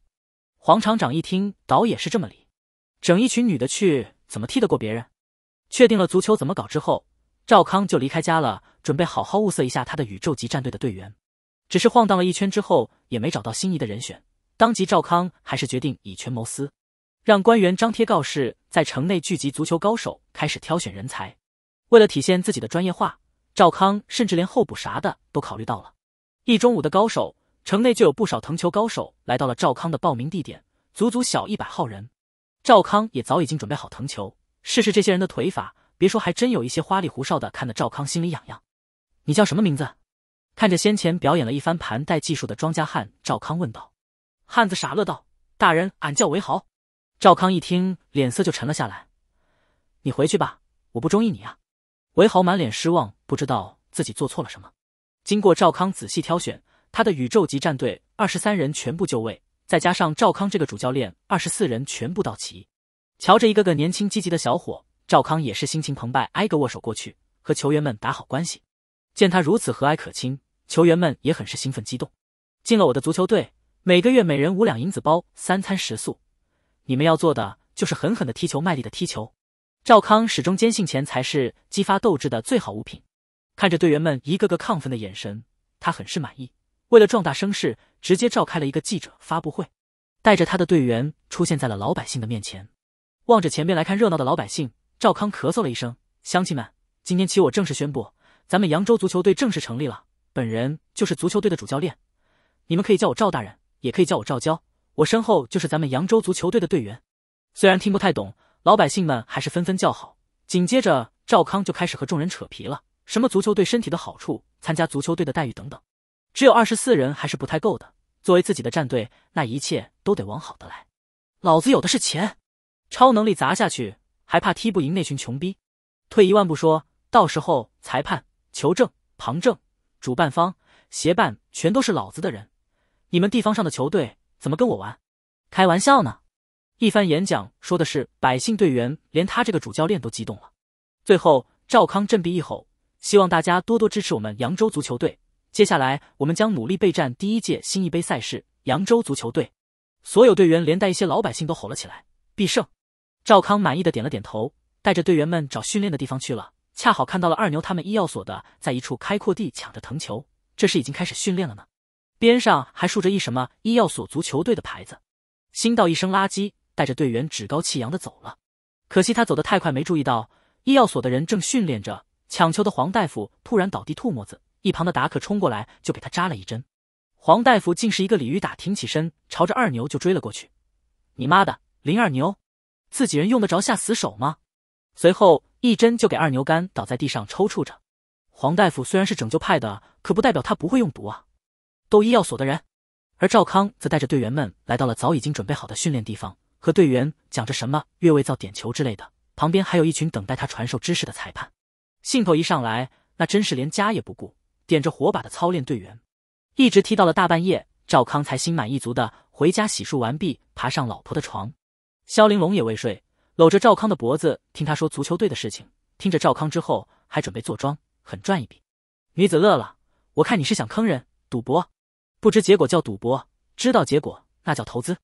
黄厂长一听，倒也是这么理，整一群女的去，怎么踢得过别人？确定了足球怎么搞之后，赵康就离开家了，准备好好物色一下他的宇宙级战队的队员。只是晃荡了一圈之后，也没找到心仪的人选，当即赵康还是决定以权谋私。让官员张贴告示，在城内聚集足球高手，开始挑选人才。为了体现自己的专业化，赵康甚至连候补啥的都考虑到了。一中午的高手，城内就有不少藤球高手来到了赵康的报名地点，足足小一百号人。赵康也早已经准备好藤球，试试这些人的腿法。别说，还真有一些花里胡哨的，看得赵康心里痒痒。你叫什么名字？看着先前表演了一番盘带技术的庄家汉，赵康问道。汉子傻乐道：“大人，俺叫韦豪。”赵康一听，脸色就沉了下来。你回去吧，我不中意你啊！韦豪满脸失望，不知道自己做错了什么。经过赵康仔细挑选，他的宇宙级战队二十三人全部就位，再加上赵康这个主教练，二十四人全部到齐。瞧着一个个年轻积极的小伙，赵康也是心情澎湃，挨个握手过去，和球员们打好关系。见他如此和蔼可亲，球员们也很是兴奋激动。进了我的足球队，每个月每人五两银子包三餐食宿。你们要做的就是狠狠的踢球，卖力的踢球。赵康始终坚信钱才是激发斗志的最好物品。看着队员们一个个亢奋的眼神，他很是满意。为了壮大声势，直接召开了一个记者发布会，带着他的队员出现在了老百姓的面前。望着前边来看热闹的老百姓，赵康咳嗽了一声：“乡亲们，今天起我正式宣布，咱们扬州足球队正式成立了。本人就是足球队的主教练，你们可以叫我赵大人，也可以叫我赵娇。”我身后就是咱们扬州足球队的队员，虽然听不太懂，老百姓们还是纷纷叫好。紧接着赵康就开始和众人扯皮了，什么足球队身体的好处，参加足球队的待遇等等。只有二十四人还是不太够的，作为自己的战队，那一切都得往好的来。老子有的是钱，超能力砸下去还怕踢不赢那群穷逼？退一万步说，到时候裁判、球证、旁证、主办方、协办全都是老子的人，你们地方上的球队。怎么跟我玩？开玩笑呢！一番演讲说的是百姓队员，连他这个主教练都激动了。最后赵康振臂一吼，希望大家多多支持我们扬州足球队。接下来我们将努力备战第一届新一杯赛事。扬州足球队所有队员连带一些老百姓都吼了起来，必胜！赵康满意的点了点头，带着队员们找训练的地方去了。恰好看到了二牛他们医药所的在一处开阔地抢着藤球，这是已经开始训练了呢。边上还竖着一什么医药所足球队的牌子，心道一声垃圾，带着队员趾高气扬的走了。可惜他走得太快，没注意到医药所的人正训练着抢球的黄大夫突然倒地吐沫子，一旁的达克冲过来就给他扎了一针。黄大夫竟是一个鲤鱼打挺起身，朝着二牛就追了过去。你妈的，林二牛，自己人用得着下死手吗？随后一针就给二牛干倒在地上抽搐着。黄大夫虽然是拯救派的，可不代表他不会用毒啊。斗医药所的人，而赵康则带着队员们来到了早已经准备好的训练地方，和队员讲着什么越位造点球之类的。旁边还有一群等待他传授知识的裁判。兴头一上来，那真是连家也不顾，点着火把的操练队员，一直踢到了大半夜。赵康才心满意足的回家洗漱完毕，爬上老婆的床。肖玲珑也未睡，搂着赵康的脖子，听他说足球队的事情。听着赵康之后还准备坐庄，狠赚一笔。女子乐了，我看你是想坑人赌博。不知结果叫赌博，知道结果那叫投资。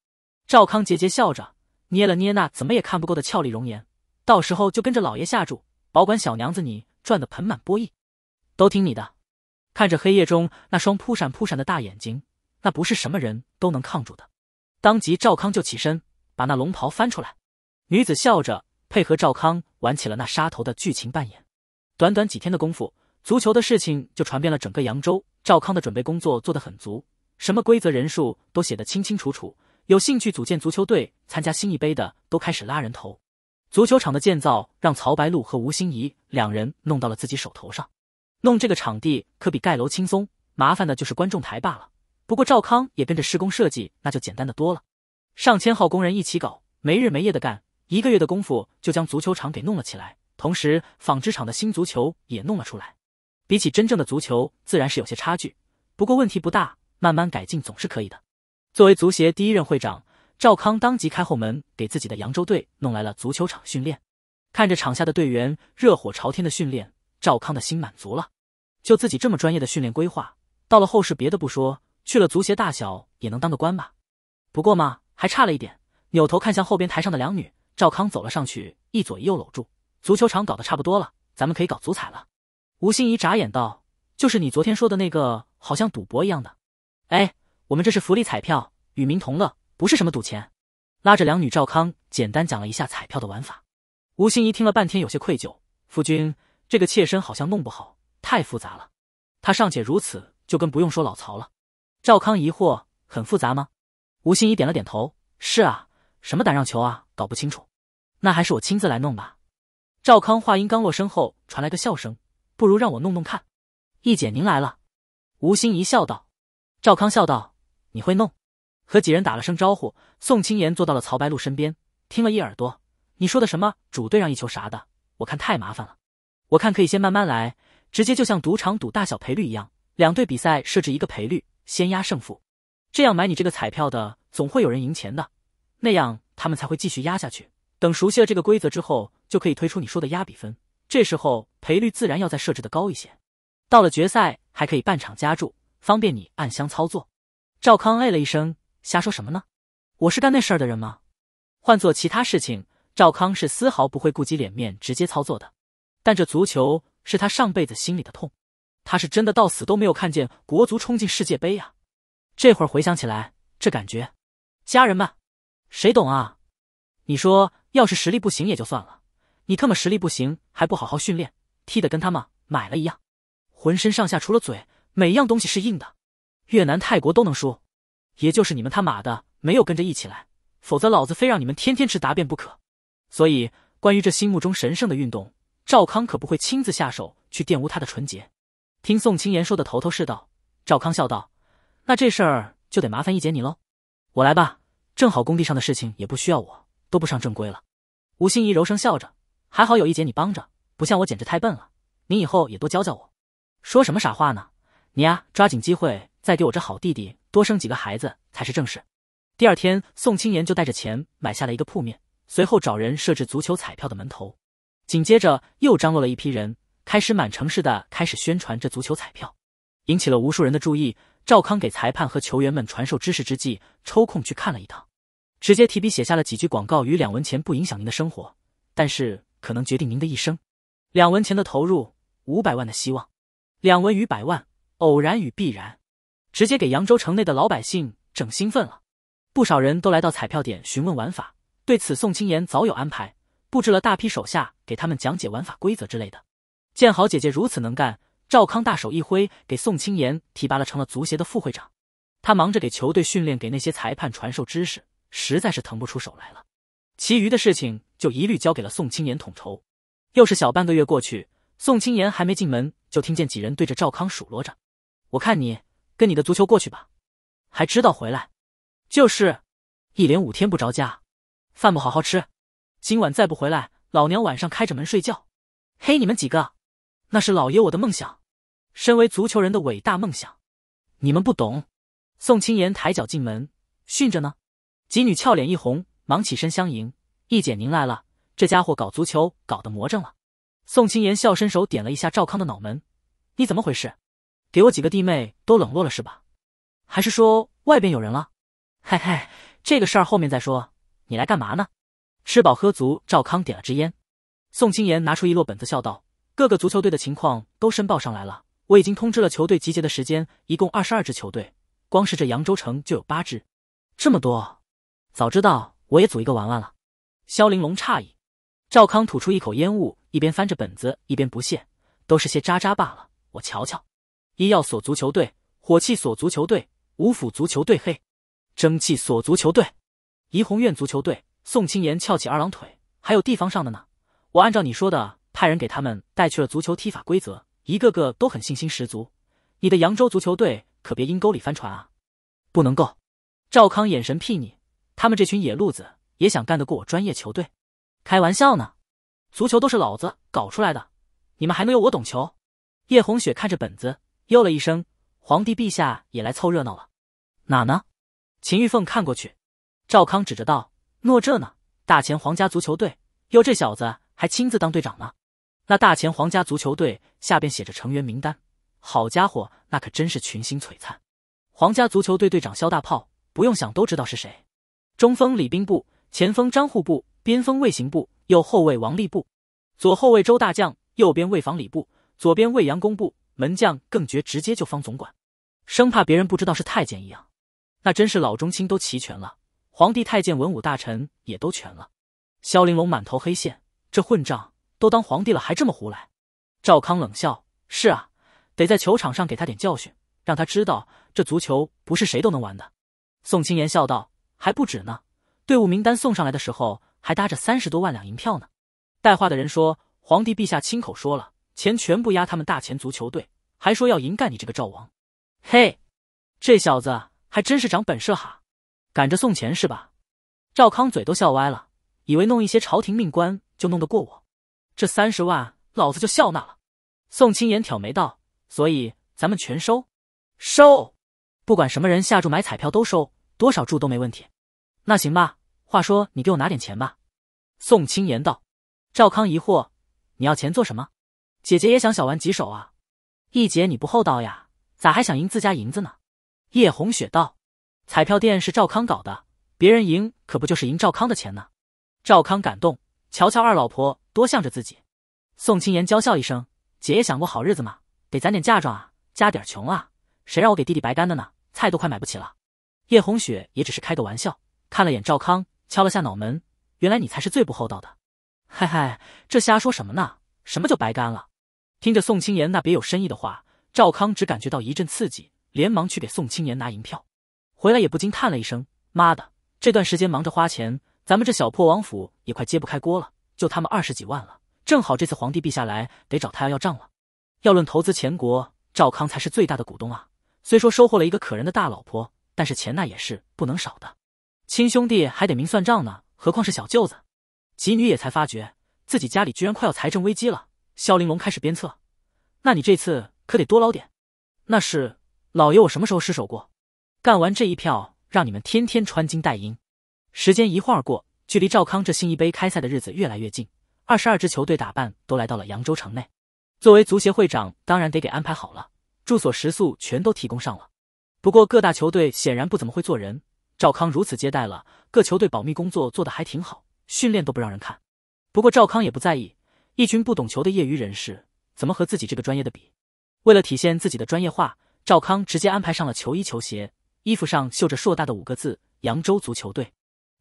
赵康桀桀笑着，捏了捏那怎么也看不够的俏丽容颜，到时候就跟着老爷下注，保管小娘子你赚得盆满钵溢。都听你的。看着黑夜中那双扑闪扑闪的大眼睛，那不是什么人都能抗住的。当即赵康就起身，把那龙袍翻出来。女子笑着配合赵康玩起了那杀头的剧情扮演。短短几天的功夫，足球的事情就传遍了整个扬州。赵康的准备工作做得很足，什么规则、人数都写得清清楚楚。有兴趣组建足球队参加新一杯的，都开始拉人头。足球场的建造让曹白露和吴欣怡两人弄到了自己手头上，弄这个场地可比盖楼轻松，麻烦的就是观众台罢了。不过赵康也跟着施工设计，那就简单的多了。上千号工人一起搞，没日没夜的干，一个月的功夫就将足球场给弄了起来，同时纺织厂的新足球也弄了出来。比起真正的足球，自然是有些差距。不过问题不大，慢慢改进总是可以的。作为足协第一任会长，赵康当即开后门，给自己的扬州队弄来了足球场训练。看着场下的队员热火朝天的训练，赵康的心满足了。就自己这么专业的训练规划，到了后世别的不说，去了足协大小也能当个官吧。不过嘛，还差了一点。扭头看向后边台上的两女，赵康走了上去，一左一右搂住。足球场搞得差不多了，咱们可以搞足彩了。吴心怡眨眼道：“就是你昨天说的那个，好像赌博一样的。”哎，我们这是福利彩票，与民同乐，不是什么赌钱。拉着两女赵康简单讲了一下彩票的玩法。吴心怡听了半天，有些愧疚：“夫君，这个妾身好像弄不好，太复杂了。”他尚且如此，就跟不用说老曹了。赵康疑惑：“很复杂吗？”吴心怡点了点头：“是啊，什么胆让球啊，搞不清楚。”那还是我亲自来弄吧。赵康话音刚落，身后传来个笑声。不如让我弄弄看，易姐您来了，吴心一笑道。赵康笑道：“你会弄？”和几人打了声招呼，宋青言坐到了曹白露身边，听了一耳朵：“你说的什么主队让一球啥的？我看太麻烦了。我看可以先慢慢来，直接就像赌场赌大小赔率一样，两队比赛设置一个赔率，先压胜负，这样买你这个彩票的总会有人赢钱的，那样他们才会继续压下去。等熟悉了这个规则之后，就可以推出你说的压比分，这时候。”赔率自然要再设置的高一些，到了决赛还可以半场加注，方便你暗箱操作。赵康哎了一声：“瞎说什么呢？我是干那事儿的人吗？”换做其他事情，赵康是丝毫不会顾及脸面，直接操作的。但这足球是他上辈子心里的痛，他是真的到死都没有看见国足冲进世界杯呀。这会儿回想起来，这感觉，家人们，谁懂啊？你说要是实力不行也就算了，你特么实力不行还不好好训练？踢得跟他们买了一样，浑身上下除了嘴，每样东西是硬的。越南、泰国都能输，也就是你们他妈的没有跟着一起来，否则老子非让你们天天吃答辩不可。所以，关于这心目中神圣的运动，赵康可不会亲自下手去玷污他的纯洁。听宋清言说的头头是道，赵康笑道：“那这事儿就得麻烦一姐你喽，我来吧，正好工地上的事情也不需要我，都不上正规了。”吴心怡柔声笑着：“还好有一姐你帮着。”不像我简直太笨了，您以后也多教教我。说什么傻话呢？你呀，抓紧机会再给我这好弟弟多生几个孩子才是正事。第二天，宋青岩就带着钱买下了一个铺面，随后找人设置足球彩票的门头，紧接着又张罗了一批人，开始满城市的开始宣传这足球彩票，引起了无数人的注意。赵康给裁判和球员们传授知识之际，抽空去看了一趟，直接提笔写下了几句广告：语：“两文钱不影响您的生活，但是可能决定您的一生。两文钱的投入，五百万的希望，两文与百万，偶然与必然，直接给扬州城内的老百姓整兴奋了。不少人都来到彩票点询问玩法，对此宋青岩早有安排，布置了大批手下给他们讲解玩法规则之类的。见好姐姐如此能干，赵康大手一挥，给宋青岩提拔了成了足协的副会长。他忙着给球队训练，给那些裁判传授知识，实在是腾不出手来了。其余的事情就一律交给了宋青岩统筹。又是小半个月过去，宋青言还没进门，就听见几人对着赵康数落着：“我看你跟你的足球过去吧，还知道回来，就是一连五天不着家，饭不好好吃，今晚再不回来，老娘晚上开着门睡觉。”“嘿，你们几个，那是老爷我的梦想，身为足球人的伟大梦想，你们不懂。”宋青言抬脚进门，训着呢。几女俏脸一红，忙起身相迎：“易姐，您来了。”这家伙搞足球搞得魔怔了。宋青言笑，伸手点了一下赵康的脑门：“你怎么回事？给我几个弟妹都冷落了是吧？还是说外边有人了？”“嘿嘿，这个事儿后面再说。你来干嘛呢？”吃饱喝足，赵康点了支烟。宋青言拿出一摞本子，笑道：“各个足球队的情况都申报上来了，我已经通知了球队集结的时间。一共二十二支球队，光是这扬州城就有八支，这么多！早知道我也组一个玩玩了。”萧玲珑诧异。赵康吐出一口烟雾，一边翻着本子，一边不屑：“都是些渣渣罢了。我瞧瞧，医药所足球队、火器所足球队、五府足球队，嘿，蒸汽所足球队、怡红院足球队。”宋青莲翘起二郎腿：“还有地方上的呢。我按照你说的，派人给他们带去了足球踢法规则。一个个都很信心十足。你的扬州足球队可别阴沟里翻船啊！不能够。”赵康眼神睥睨：“他们这群野路子也想干得过我专业球队？”开玩笑呢，足球都是老子搞出来的，你们还能有我懂球？叶红雪看着本子，哟了一声。皇帝陛下也来凑热闹了，哪呢？秦玉凤看过去，赵康指着道：“诺这呢，大前皇家足球队。哟，这小子还亲自当队长呢。那大前皇家足球队下边写着成员名单，好家伙，那可真是群星璀璨。皇家足球队队长肖大炮，不用想都知道是谁。中锋李兵部，前锋张户部。”边锋卫行部，右后卫王立部，左后卫周大将，右边卫防礼部，左边卫杨公部，门将更觉直接就方总管，生怕别人不知道是太监一样。那真是老中青都齐全了，皇帝、太监、文武大臣也都全了。萧玲珑满头黑线，这混账都当皇帝了还这么胡来。赵康冷笑：“是啊，得在球场上给他点教训，让他知道这足球不是谁都能玩的。”宋青言笑道：“还不止呢，队伍名单送上来的时候。”还搭着三十多万两银票呢，带话的人说，皇帝陛下亲口说了，钱全部压他们大钱足球队，还说要赢干你这个赵王。嘿，这小子还真是长本事哈，赶着送钱是吧？赵康嘴都笑歪了，以为弄一些朝廷命官就弄得过我，这三十万老子就笑纳了。宋清言挑眉道：“所以咱们全收，收，不管什么人下注买彩票都收，多少注都没问题。那行吧。”话说，你给我拿点钱吧。”宋青言道。赵康疑惑：“你要钱做什么？”姐姐也想小玩几手啊！一姐你不厚道呀，咋还想赢自家银子呢？”叶红雪道：“彩票店是赵康搞的，别人赢可不就是赢赵康的钱呢？”赵康感动，瞧瞧二老婆多向着自己。宋青言娇笑一声：“姐也想过好日子嘛，得攒点嫁妆啊，家底儿穷啊，谁让我给弟弟白干的呢？菜都快买不起了。”叶红雪也只是开个玩笑，看了眼赵康。敲了下脑门，原来你才是最不厚道的，嗨嗨，这瞎说什么呢？什么就白干了？听着宋青言那别有深意的话，赵康只感觉到一阵刺激，连忙去给宋青言拿银票，回来也不禁叹了一声：妈的，这段时间忙着花钱，咱们这小破王府也快揭不开锅了，就他们二十几万了，正好这次皇帝陛下来得找他要账了。要论投资钱国，赵康才是最大的股东啊。虽说收获了一个可人的大老婆，但是钱那也是不能少的。亲兄弟还得明算账呢，何况是小舅子。吉女也才发觉自己家里居然快要财政危机了。萧玲珑开始鞭策：“那你这次可得多捞点。”“那是，老爷我什么时候失手过？干完这一票，让你们天天穿金戴银。”时间一晃而过，距离赵康这新一杯开赛的日子越来越近。二十二支球队打扮都来到了扬州城内。作为足协会长，当然得给安排好了，住所、食宿全都提供上了。不过各大球队显然不怎么会做人。赵康如此接待了各球队，保密工作做的还挺好，训练都不让人看。不过赵康也不在意，一群不懂球的业余人士怎么和自己这个专业的比？为了体现自己的专业化，赵康直接安排上了球衣、球鞋，衣服上绣着硕大的五个字“扬州足球队”。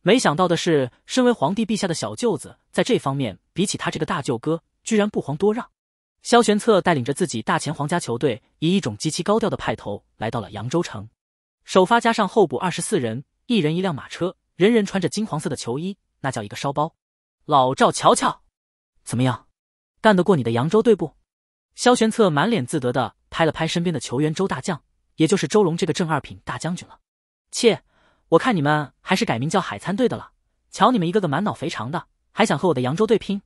没想到的是，身为皇帝陛下的小舅子，在这方面比起他这个大舅哥，居然不遑多让。萧玄策带领着自己大前皇家球队，以一种极其高调的派头来到了扬州城，首发加上候补二十四人。一人一辆马车，人人穿着金黄色的球衣，那叫一个烧包。老赵，瞧瞧，怎么样，干得过你的扬州队不？萧玄策满脸自得的拍了拍身边的球员周大将，也就是周龙这个正二品大将军了。切，我看你们还是改名叫海参队的了。瞧你们一个个满脑肥肠的，还想和我的扬州队拼？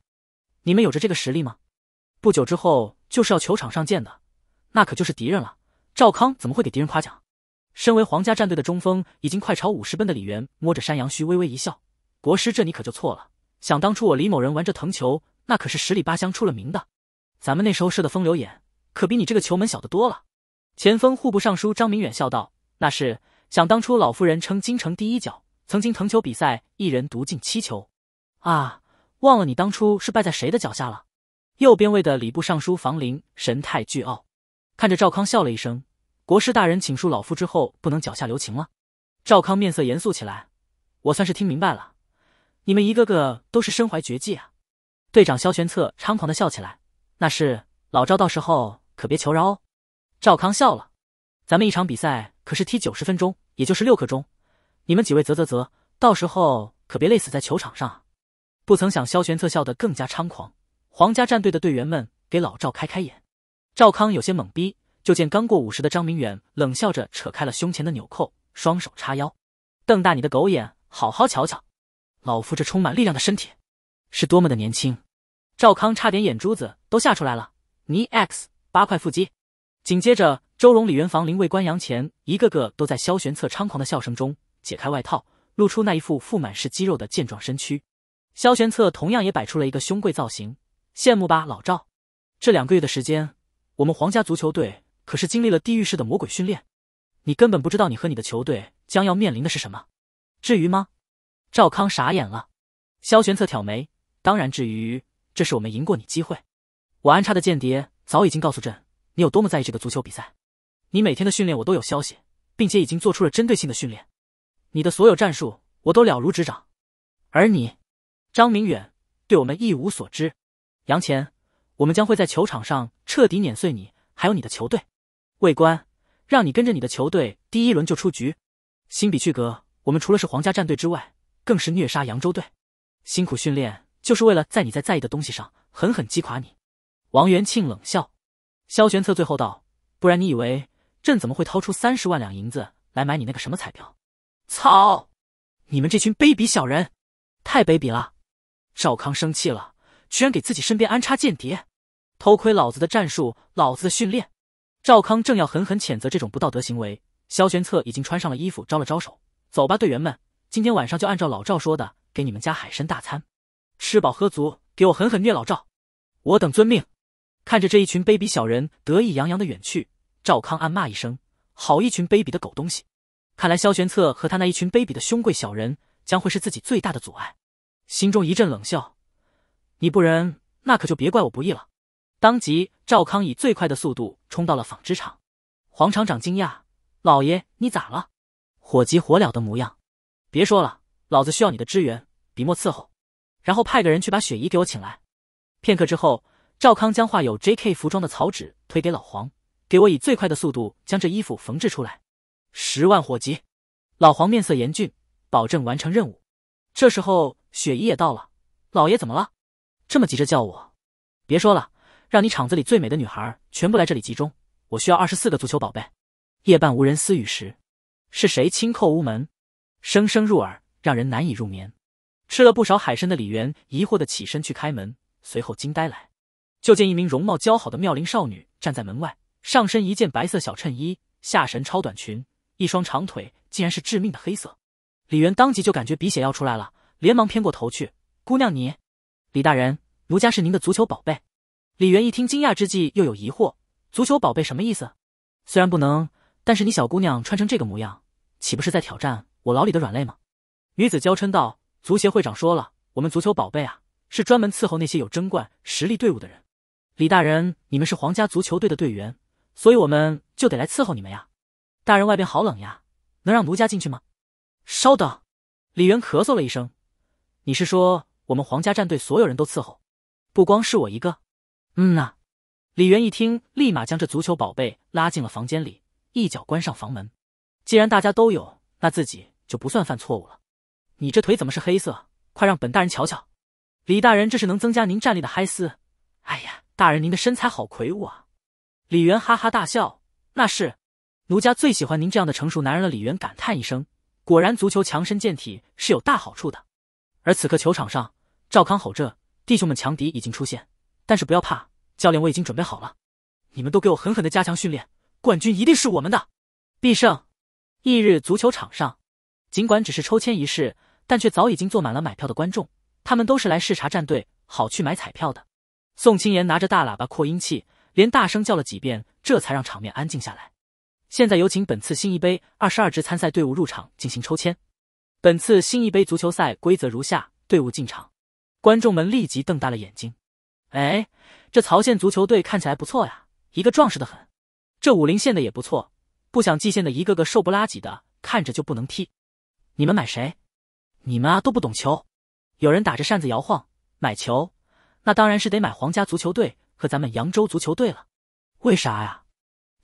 你们有着这个实力吗？不久之后就是要球场上见的，那可就是敌人了。赵康怎么会给敌人夸奖？身为皇家战队的中锋，已经快超五十奔的李元摸着山羊须微微一笑：“国师，这你可就错了。想当初我李某人玩这藤球，那可是十里八乡出了名的。咱们那时候设的风流眼，可比你这个球门小得多了。”前锋户部尚书张明远笑道：“那是，想当初老夫人称京城第一脚，曾经藤球比赛一人独进七球。啊，忘了你当初是败在谁的脚下了？”右边位的礼部尚书房林神态倨傲，看着赵康笑了一声。国师大人，请恕老夫之后不能脚下留情了。赵康面色严肃起来，我算是听明白了，你们一个个都是身怀绝技啊！队长萧玄策猖狂的笑起来，那是老赵，到时候可别求饶哦。赵康笑了，咱们一场比赛可是踢九十分钟，也就是六刻钟，你们几位啧啧啧，到时候可别累死在球场上啊！不曾想萧玄策笑得更加猖狂，皇家战队的队员们给老赵开开眼。赵康有些懵逼。就见刚过五十的张明远冷笑着扯开了胸前的纽扣，双手叉腰，瞪大你的狗眼，好好瞧瞧，老夫这充满力量的身体是多么的年轻！赵康差点眼珠子都吓出来了。你 X 八块腹肌！紧接着，周荣、李元、房临卫、关阳前一个个都在萧玄策猖狂的笑声中解开外套，露出那一副腹满是肌肉的健壮身躯。萧玄策同样也摆出了一个胸贵造型，羡慕吧，老赵！这两个月的时间，我们皇家足球队。可是经历了地狱式的魔鬼训练，你根本不知道你和你的球队将要面临的是什么。至于吗？赵康傻眼了。萧玄策挑眉：“当然至于，这是我们赢过你机会。我安插的间谍早已经告诉朕，你有多么在意这个足球比赛。你每天的训练我都有消息，并且已经做出了针对性的训练。你的所有战术我都了如指掌，而你，张明远，对我们一无所知。杨乾，我们将会在球场上彻底碾碎你，还有你的球队。”魏官，让你跟着你的球队第一轮就出局。新比去格，我们除了是皇家战队之外，更是虐杀扬州队。辛苦训练就是为了在你在在意的东西上狠狠击垮你。王元庆冷笑。萧玄策最后道：“不然你以为朕怎么会掏出三十万两银子来买你那个什么彩票？”操！你们这群卑鄙小人，太卑鄙了！赵康生气了，居然给自己身边安插间谍，偷窥老子的战术，老子的训练。赵康正要狠狠谴责这种不道德行为，萧玄策已经穿上了衣服，招了招手：“走吧，队员们，今天晚上就按照老赵说的给你们家海参大餐，吃饱喝足，给我狠狠虐老赵。”我等遵命。看着这一群卑鄙小人得意洋洋的远去，赵康暗骂一声：“好一群卑鄙的狗东西！”看来萧玄策和他那一群卑鄙的兄贵小人将会是自己最大的阻碍，心中一阵冷笑：“你不仁，那可就别怪我不义了。”当即，赵康以最快的速度冲到了纺织厂。黄厂长惊讶：“老爷，你咋了？”火急火燎的模样。别说了，老子需要你的支援。笔墨伺候。然后派个人去把雪姨给我请来。片刻之后，赵康将画有 J.K 服装的草纸推给老黄：“给我以最快的速度将这衣服缝制出来，十万火急。”老黄面色严峻：“保证完成任务。”这时候，雪姨也到了。老爷怎么了？这么急着叫我？别说了。让你厂子里最美的女孩全部来这里集中，我需要二十四个足球宝贝。夜半无人私语时，是谁轻叩屋门，声声入耳，让人难以入眠。吃了不少海参的李元疑惑的起身去开门，随后惊呆来，就见一名容貌姣好的妙龄少女站在门外，上身一件白色小衬衣，下身超短裙，一双长腿竟然是致命的黑色。李元当即就感觉鼻血要出来了，连忙偏过头去。姑娘你，李大人，奴家是您的足球宝贝。李渊一听，惊讶之际又有疑惑：“足球宝贝什么意思？虽然不能，但是你小姑娘穿成这个模样，岂不是在挑战我老李的软肋吗？”女子娇嗔道：“足协会长说了，我们足球宝贝啊，是专门伺候那些有争冠实力队伍的人。李大人，你们是皇家足球队的队员，所以我们就得来伺候你们呀。大人，外边好冷呀，能让奴家进去吗？”稍等，李渊咳嗽了一声：“你是说我们皇家战队所有人都伺候，不光是我一个？”嗯呐，李元一听，立马将这足球宝贝拉进了房间里，一脚关上房门。既然大家都有，那自己就不算犯错误了。你这腿怎么是黑色？快让本大人瞧瞧！李大人，这是能增加您战力的嗨丝。哎呀，大人您的身材好魁梧啊！李元哈哈大笑：“那是，奴家最喜欢您这样的成熟男人了。”李元感叹一声：“果然足球强身健体是有大好处的。”而此刻球场上，赵康吼着：“弟兄们，强敌已经出现！”但是不要怕，教练，我已经准备好了。你们都给我狠狠的加强训练，冠军一定是我们的，必胜！翌日，足球场上，尽管只是抽签仪式，但却早已经坐满了买票的观众。他们都是来视察战队，好去买彩票的。宋青岩拿着大喇叭扩音器，连大声叫了几遍，这才让场面安静下来。现在有请本次新一杯二十二支参赛队伍入场进行抽签。本次新一杯足球赛规则如下：队伍进场，观众们立即瞪大了眼睛。哎，这曹县足球队看起来不错呀，一个壮实的很。这武陵县的也不错，不想蓟县的一个个瘦不拉几的，看着就不能踢。你们买谁？你们啊都不懂球。有人打着扇子摇晃，买球那当然是得买皇家足球队和咱们扬州足球队了。为啥呀？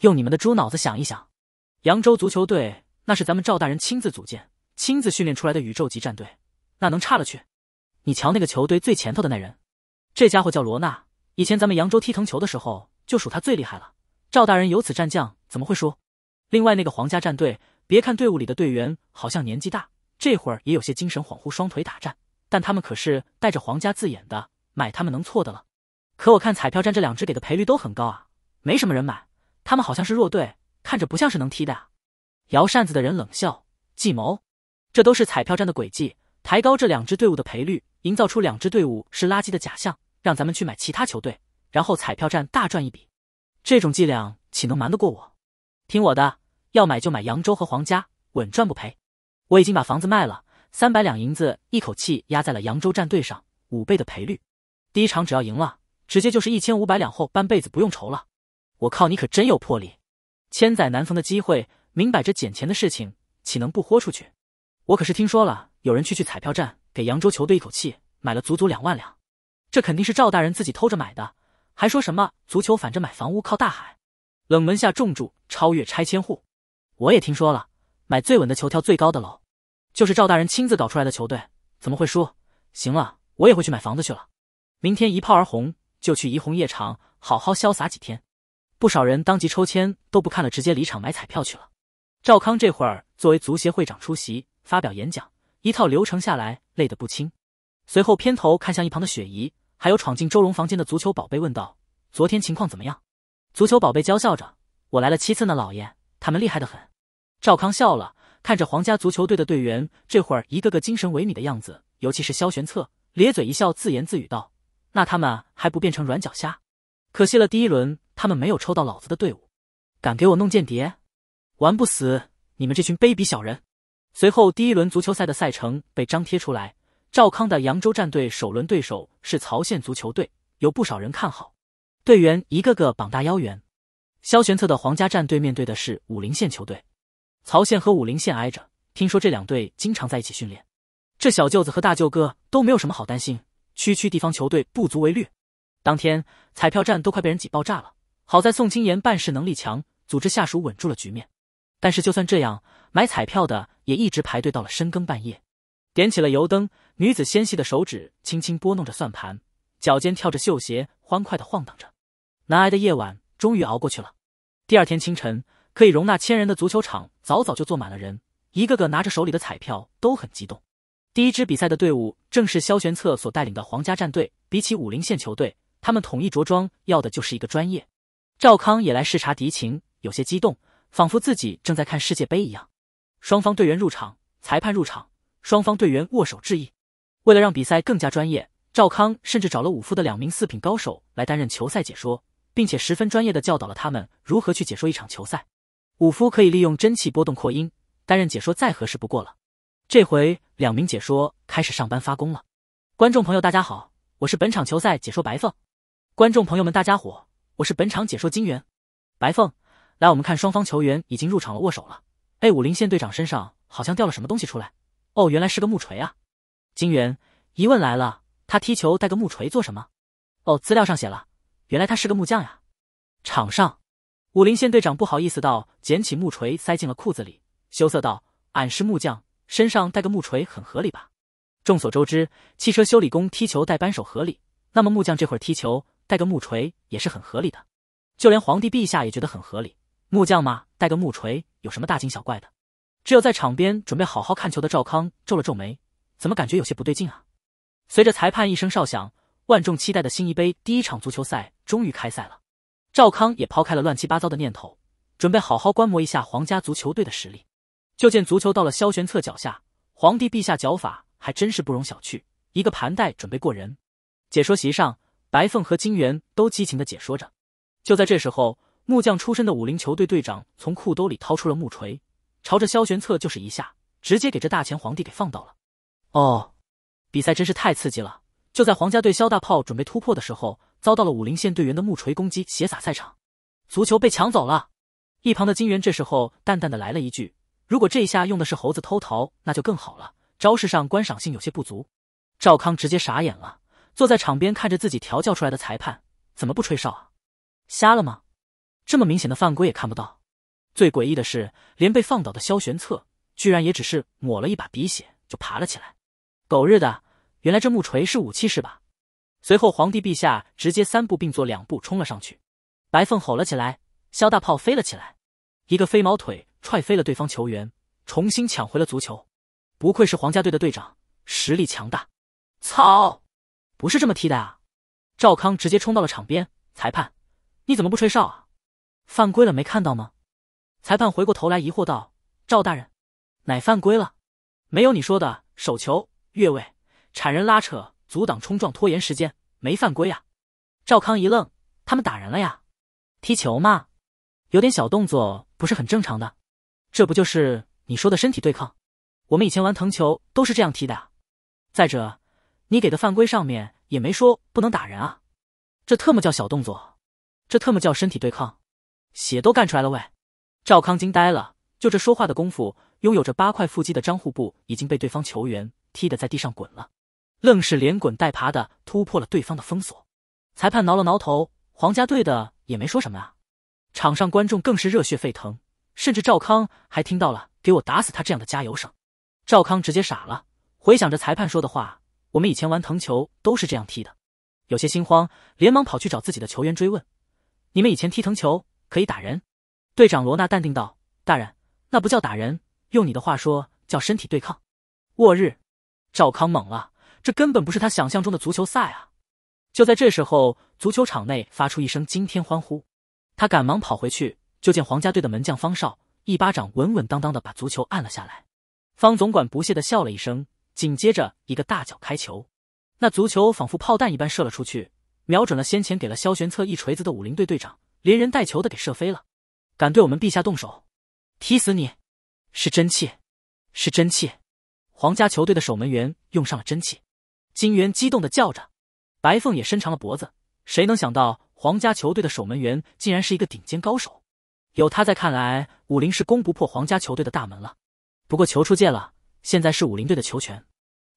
用你们的猪脑子想一想，扬州足球队那是咱们赵大人亲自组建、亲自训练出来的宇宙级战队，那能差了去？你瞧那个球队最前头的那人。这家伙叫罗娜，以前咱们扬州踢藤球的时候，就数他最厉害了。赵大人有此战将，怎么会输？另外那个皇家战队，别看队伍里的队员好像年纪大，这会儿也有些精神恍惚，双腿打颤，但他们可是带着皇家字眼的，买他们能错的了？可我看彩票站这两支给的赔率都很高啊，没什么人买，他们好像是弱队，看着不像是能踢的啊。摇扇子的人冷笑：计谋，这都是彩票站的诡计，抬高这两支队伍的赔率，营造出两支队伍是垃圾的假象。让咱们去买其他球队，然后彩票站大赚一笔。这种伎俩岂能瞒得过我？听我的，要买就买扬州和皇家，稳赚不赔。我已经把房子卖了，三百两银子，一口气压在了扬州战队上，五倍的赔率。第一场只要赢了，直接就是一千五百两，后半辈子不用愁了。我靠，你可真有魄力！千载难逢的机会，明摆着捡钱的事情，岂能不豁出去？我可是听说了，有人去去彩票站给扬州球队一口气买了足足两万两。这肯定是赵大人自己偷着买的，还说什么足球反着买，房屋靠大海，冷门下重注超越拆迁户，我也听说了，买最稳的球，跳最高的楼，就是赵大人亲自搞出来的球队，怎么会输？行了，我也会去买房子去了，明天一炮而红，就去怡红夜场好好潇洒几天。不少人当即抽签都不看了，直接离场买彩票去了。赵康这会儿作为足协会长出席发表演讲，一套流程下来累得不轻，随后偏头看向一旁的雪姨。还有闯进周荣房间的足球宝贝问道：“昨天情况怎么样？”足球宝贝娇笑着：“我来了七次呢，老爷，他们厉害的很。”赵康笑了，看着皇家足球队的队员，这会儿一个个精神萎靡的样子，尤其是萧玄策，咧嘴一笑，自言自语道：“那他们还不变成软脚虾？可惜了，第一轮他们没有抽到老子的队伍，敢给我弄间谍，玩不死你们这群卑鄙小人。”随后，第一轮足球赛的赛程被张贴出来。赵康的扬州战队首轮对手是曹县足球队，有不少人看好。队员一个个膀大腰圆。萧玄策的皇家战队面对的是武陵县球队。曹县和武陵县挨着，听说这两队经常在一起训练。这小舅子和大舅哥都没有什么好担心，区区地方球队不足为虑。当天彩票站都快被人挤爆炸了，好在宋青岩办事能力强，组织下属稳住了局面。但是就算这样，买彩票的也一直排队到了深更半夜，点起了油灯。女子纤细的手指轻轻拨弄着算盘，脚尖跳着绣鞋，欢快的晃荡着。难挨的夜晚终于熬过去了。第二天清晨，可以容纳千人的足球场早早就坐满了人，一个个拿着手里的彩票都很激动。第一支比赛的队伍正是萧玄策所带领的皇家战队。比起武陵县球队，他们统一着装，要的就是一个专业。赵康也来视察敌情，有些激动，仿佛自己正在看世界杯一样。双方队员入场，裁判入场，双方队员握手致意。为了让比赛更加专业，赵康甚至找了武夫的两名四品高手来担任球赛解说，并且十分专业的教导了他们如何去解说一场球赛。武夫可以利用真气波动扩音，担任解说再合适不过了。这回两名解说开始上班发功了。观众朋友，大家好，我是本场球赛解说白凤。观众朋友们，大家伙，我是本场解说金元。白凤，来，我们看双方球员已经入场了，握手了。哎，武林县队长身上好像掉了什么东西出来。哦，原来是个木锤啊。金元疑问来了，他踢球带个木锤做什么？哦，资料上写了，原来他是个木匠呀。场上，武林县队长不好意思道，捡起木锤塞进了裤子里，羞涩道：“俺是木匠，身上带个木锤很合理吧？”众所周知，汽车修理工踢球带扳手合理，那么木匠这会儿踢球带个木锤也是很合理的。就连皇帝陛下也觉得很合理，木匠嘛，带个木锤有什么大惊小怪的？只有在场边准备好好看球的赵康皱了皱眉。怎么感觉有些不对劲啊？随着裁判一声哨响，万众期待的新一杯第一场足球赛终于开赛了。赵康也抛开了乱七八糟的念头，准备好好观摩一下皇家足球队的实力。就见足球到了萧玄策脚下，皇帝陛下脚法还真是不容小觑，一个盘带准备过人。解说席上，白凤和金元都激情的解说着。就在这时候，木匠出身的武林球队队长从裤兜里掏出了木锤，朝着萧玄策就是一下，直接给这大秦皇帝给放倒了。哦，比赛真是太刺激了！就在皇家队肖大炮准备突破的时候，遭到了武陵县队员的木锤攻击，血洒赛场，足球被抢走了。一旁的金元这时候淡淡的来了一句：“如果这一下用的是猴子偷桃，那就更好了。招式上观赏性有些不足。”赵康直接傻眼了，坐在场边看着自己调教出来的裁判，怎么不吹哨啊？瞎了吗？这么明显的犯规也看不到？最诡异的是，连被放倒的萧玄策居然也只是抹了一把鼻血就爬了起来。狗日的！原来这木锤是武器是吧？随后，皇帝陛下直接三步并作两步冲了上去。白凤吼了起来，肖大炮飞了起来，一个飞毛腿踹飞了对方球员，重新抢回了足球。不愧是皇家队的队长，实力强大。操！不是这么踢的啊！赵康直接冲到了场边，裁判，你怎么不吹哨啊？犯规了没看到吗？裁判回过头来疑惑道：“赵大人，哪犯规了？没有你说的手球。”越位、铲人、拉扯、阻挡、冲撞、拖延时间，没犯规啊！赵康一愣：“他们打人了呀？踢球嘛，有点小动作不是很正常的？这不就是你说的身体对抗？我们以前玩藤球都是这样踢的啊！再者，你给的犯规上面也没说不能打人啊！这特么叫小动作？这特么叫身体对抗？血都干出来了喂！”赵康惊呆了。就这说话的功夫，拥有着八块腹肌的张户部已经被对方球员。踢得在地上滚了，愣是连滚带爬的突破了对方的封锁。裁判挠了挠头，皇家队的也没说什么啊。场上观众更是热血沸腾，甚至赵康还听到了“给我打死他”这样的加油声。赵康直接傻了，回想着裁判说的话：“我们以前玩藤球都是这样踢的。”有些心慌，连忙跑去找自己的球员追问：“你们以前踢藤球可以打人？”队长罗纳淡定道：“大人，那不叫打人，用你的话说叫身体对抗。”沃日。赵康懵了，这根本不是他想象中的足球赛啊！就在这时候，足球场内发出一声惊天欢呼，他赶忙跑回去，就见皇家队的门将方少一巴掌稳稳当当的把足球按了下来。方总管不屑的笑了一声，紧接着一个大脚开球，那足球仿佛炮弹一般射了出去，瞄准了先前给了萧玄策一锤子的武林队队长，连人带球的给射飞了。敢对我们陛下动手，踢死你！是真气，是真气！皇家球队的守门员用上了真气，金元激动的叫着，白凤也伸长了脖子。谁能想到皇家球队的守门员竟然是一个顶尖高手？有他在，看来武林是攻不破皇家球队的大门了。不过球出界了，现在是武林队的球权。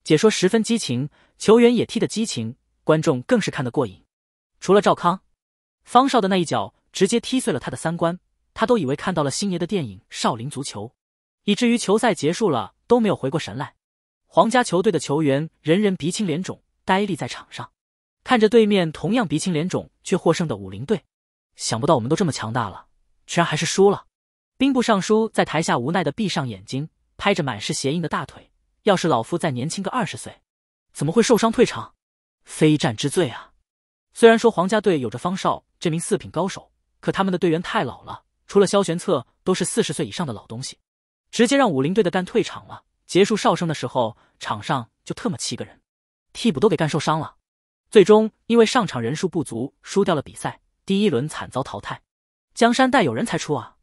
解说十分激情，球员也踢得激情，观众更是看得过瘾。除了赵康，方少的那一脚直接踢碎了他的三观，他都以为看到了星爷的电影《少林足球》，以至于球赛结束了。都没有回过神来，皇家球队的球员人人鼻青脸肿，呆立在场上，看着对面同样鼻青脸肿却获胜的武林队。想不到我们都这么强大了，居然还是输了。兵部尚书在台下无奈的闭上眼睛，拍着满是鞋印的大腿。要是老夫再年轻个二十岁，怎么会受伤退场？非战之罪啊！虽然说皇家队有着方少这名四品高手，可他们的队员太老了，除了萧玄策都是四十岁以上的老东西。直接让武林队的干退场了。结束哨声的时候，场上就特么七个人，替补都给干受伤了。最终因为上场人数不足，输掉了比赛，第一轮惨遭淘汰。江山代有人才出啊，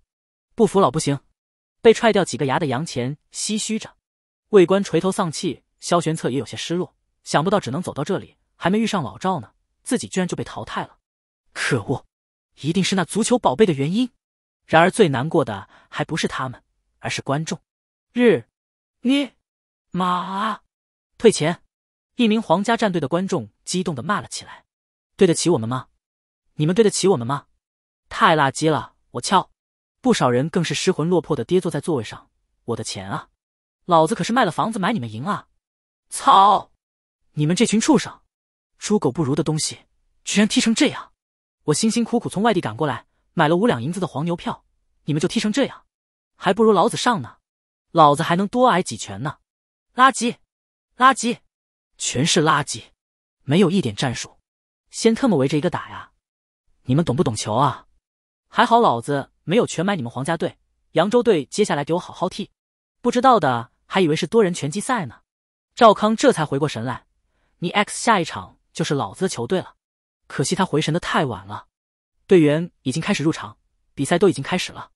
不服老不行。被踹掉几个牙的杨乾唏嘘着，魏官垂头丧气，萧玄策也有些失落。想不到只能走到这里，还没遇上老赵呢，自己居然就被淘汰了。可恶，一定是那足球宝贝的原因。然而最难过的还不是他们。而是观众，日，你，妈，退钱！一名皇家战队的观众激动的骂了起来：“对得起我们吗？你们对得起我们吗？太垃圾了！我翘！”不少人更是失魂落魄的跌坐在座位上：“我的钱啊！老子可是卖了房子买你们赢啊！操！你们这群畜生，猪狗不如的东西，居然踢成这样！我辛辛苦苦从外地赶过来，买了五两银子的黄牛票，你们就踢成这样！”还不如老子上呢，老子还能多挨几拳呢。垃圾，垃圾，全是垃圾，没有一点战术。先特么围着一个打呀！你们懂不懂球啊？还好老子没有全买你们皇家队、扬州队，接下来给我好好踢。不知道的还以为是多人拳击赛呢。赵康这才回过神来，你 X 下一场就是老子的球队了。可惜他回神的太晚了，队员已经开始入场，比赛都已经开始了。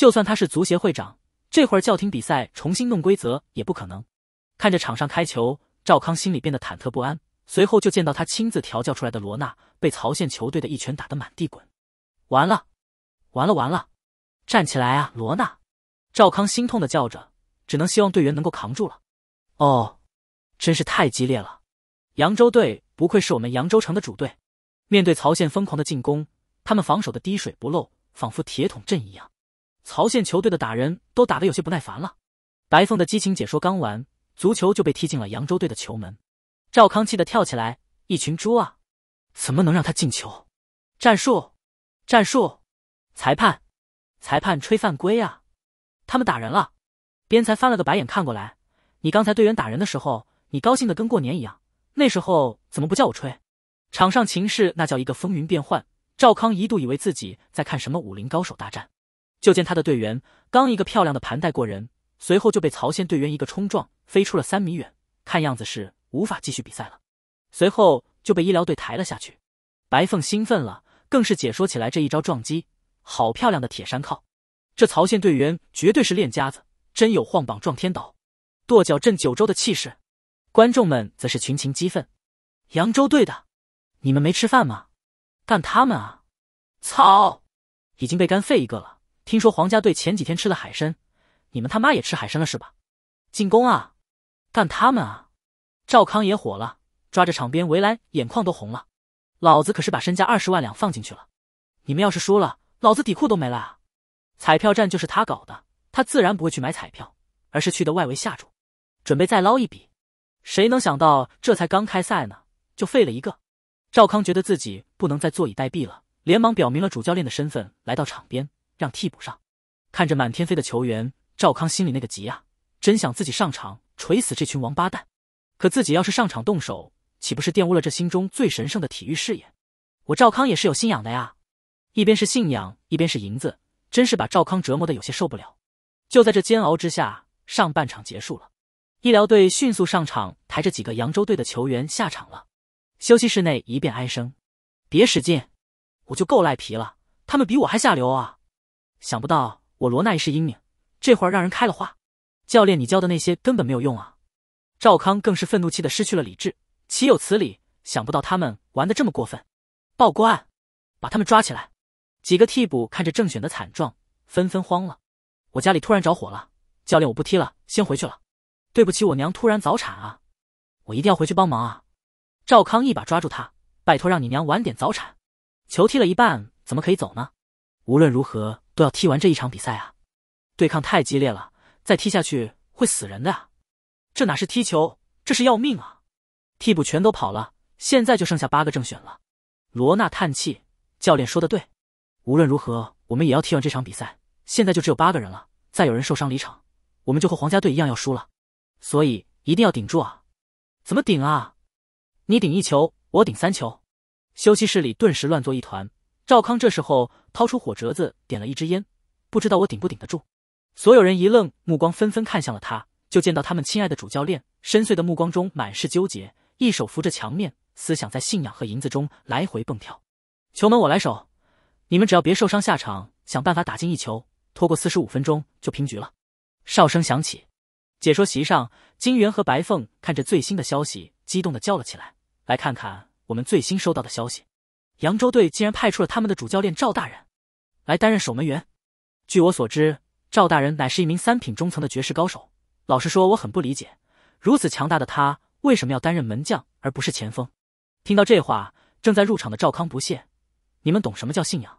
就算他是足协会长，这会儿叫停比赛重新弄规则也不可能。看着场上开球，赵康心里变得忐忑不安。随后就见到他亲自调教出来的罗纳被曹县球队的一拳打得满地滚，完了，完了，完了！站起来啊，罗纳！赵康心痛的叫着，只能希望队员能够扛住了。哦，真是太激烈了！扬州队不愧是我们扬州城的主队，面对曹县疯狂的进攻，他们防守的滴水不漏，仿佛铁桶阵一样。曹县球队的打人都打得有些不耐烦了。白凤的激情解说刚完，足球就被踢进了扬州队的球门。赵康气得跳起来：“一群猪啊！怎么能让他进球？战术，战术！裁判，裁判吹犯规啊！他们打人了！”边才翻了个白眼看过来：“你刚才队员打人的时候，你高兴的跟过年一样，那时候怎么不叫我吹？”场上情势那叫一个风云变幻。赵康一度以为自己在看什么武林高手大战。就见他的队员刚一个漂亮的盘带过人，随后就被曹县队员一个冲撞飞出了三米远，看样子是无法继续比赛了，随后就被医疗队抬了下去。白凤兴奋了，更是解说起来：“这一招撞击，好漂亮的铁山靠！这曹县队员绝对是练家子，真有晃膀撞天倒、跺脚震九州的气势。”观众们则是群情激愤：“扬州队的，你们没吃饭吗？干他们啊！操，已经被干废一个了。”听说皇家队前几天吃了海参，你们他妈也吃海参了是吧？进攻啊，干他们啊！赵康也火了，抓着场边围栏，眼眶都红了。老子可是把身价二十万两放进去了，你们要是输了，老子底裤都没了啊！彩票站就是他搞的，他自然不会去买彩票，而是去的外围下注，准备再捞一笔。谁能想到，这才刚开赛呢，就废了一个。赵康觉得自己不能再坐以待毙了，连忙表明了主教练的身份，来到场边。让替补上，看着满天飞的球员，赵康心里那个急啊！真想自己上场锤死这群王八蛋，可自己要是上场动手，岂不是玷污了这心中最神圣的体育事业？我赵康也是有信仰的呀！一边是信仰，一边是银子，真是把赵康折磨的有些受不了。就在这煎熬之下，上半场结束了，医疗队迅速上场，抬着几个扬州队的球员下场了。休息室内一片哀声，别使劲，我就够赖皮了，他们比我还下流啊！想不到我罗娜一世英明，这会儿让人开了花。教练，你教的那些根本没有用啊！赵康更是愤怒气的失去了理智，岂有此理！想不到他们玩的这么过分，报官，把他们抓起来！几个替补看着郑选的惨状，纷纷慌了。我家里突然着火了，教练，我不踢了，先回去了。对不起，我娘突然早产啊，我一定要回去帮忙啊！赵康一把抓住他，拜托，让你娘晚点早产。球踢了一半，怎么可以走呢？无论如何都要踢完这一场比赛啊！对抗太激烈了，再踢下去会死人的啊！这哪是踢球，这是要命啊！替补全都跑了，现在就剩下八个正选了。罗纳叹气：“教练说的对，无论如何我们也要踢完这场比赛。现在就只有八个人了，再有人受伤离场，我们就和皇家队一样要输了。所以一定要顶住啊！怎么顶啊？你顶一球，我顶三球。”休息室里顿时乱作一团。赵康这时候掏出火折子，点了一支烟，不知道我顶不顶得住。所有人一愣，目光纷纷看向了他，就见到他们亲爱的主教练，深邃的目光中满是纠结，一手扶着墙面，思想在信仰和银子中来回蹦跳。球门我来守，你们只要别受伤下场，想办法打进一球，拖过四十五分钟就平局了。哨声响起，解说席上金元和白凤看着最新的消息，激动的叫了起来：“来看看我们最新收到的消息。”扬州队竟然派出了他们的主教练赵大人来担任守门员。据我所知，赵大人乃是一名三品中层的绝世高手。老实说，我很不理解，如此强大的他为什么要担任门将而不是前锋？听到这话，正在入场的赵康不屑：“你们懂什么叫信仰？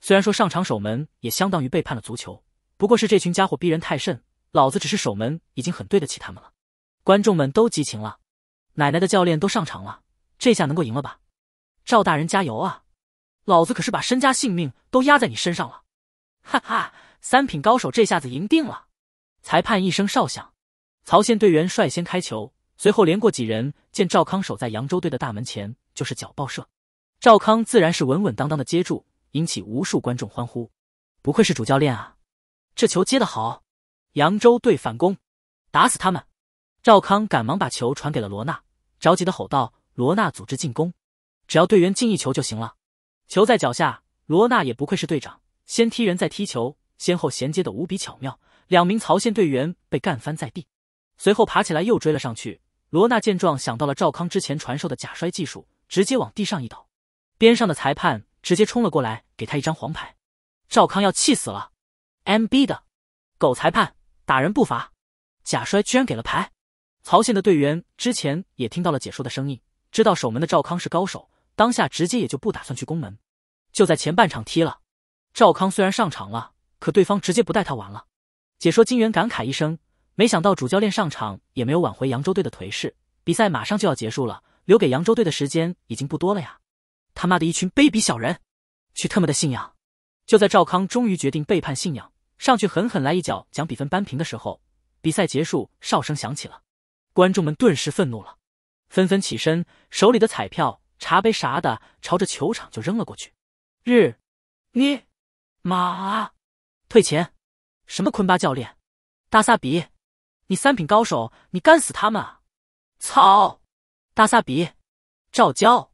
虽然说上场守门也相当于背叛了足球，不过是这群家伙逼人太甚，老子只是守门已经很对得起他们了。”观众们都激情了，奶奶的教练都上场了，这下能够赢了吧？赵大人加油啊！老子可是把身家性命都压在你身上了，哈哈！三品高手这下子赢定了。裁判一声哨响，曹县队员率先开球，随后连过几人。见赵康守在扬州队的大门前，就是脚爆射。赵康自然是稳稳当当的接住，引起无数观众欢呼。不愧是主教练啊！这球接得好。扬州队反攻，打死他们！赵康赶忙把球传给了罗娜，着急的吼道：“罗娜，组织进攻！”只要队员进一球就行了，球在脚下，罗纳也不愧是队长，先踢人再踢球，先后衔接的无比巧妙。两名曹县队员被干翻在地，随后爬起来又追了上去。罗纳见状，想到了赵康之前传授的假摔技术，直接往地上一倒。边上的裁判直接冲了过来，给他一张黄牌。赵康要气死了，M B 的狗裁判打人不罚，假摔居然给了牌。曹县的队员之前也听到了解说的声音，知道守门的赵康是高手。当下直接也就不打算去攻门，就在前半场踢了。赵康虽然上场了，可对方直接不带他玩了。解说金元感慨一声：“没想到主教练上场也没有挽回扬州队的颓势，比赛马上就要结束了，留给扬州队的时间已经不多了呀！”他妈的一群卑鄙小人，去他妈的信仰！就在赵康终于决定背叛信仰，上去狠狠来一脚将比分扳平的时候，比赛结束，哨声响起了，观众们顿时愤怒了，纷纷起身，手里的彩票。茶杯啥的朝着球场就扔了过去。日，你妈！退钱！什么昆巴教练？大萨比，你三品高手，你干死他们啊！操！大萨比，赵娇，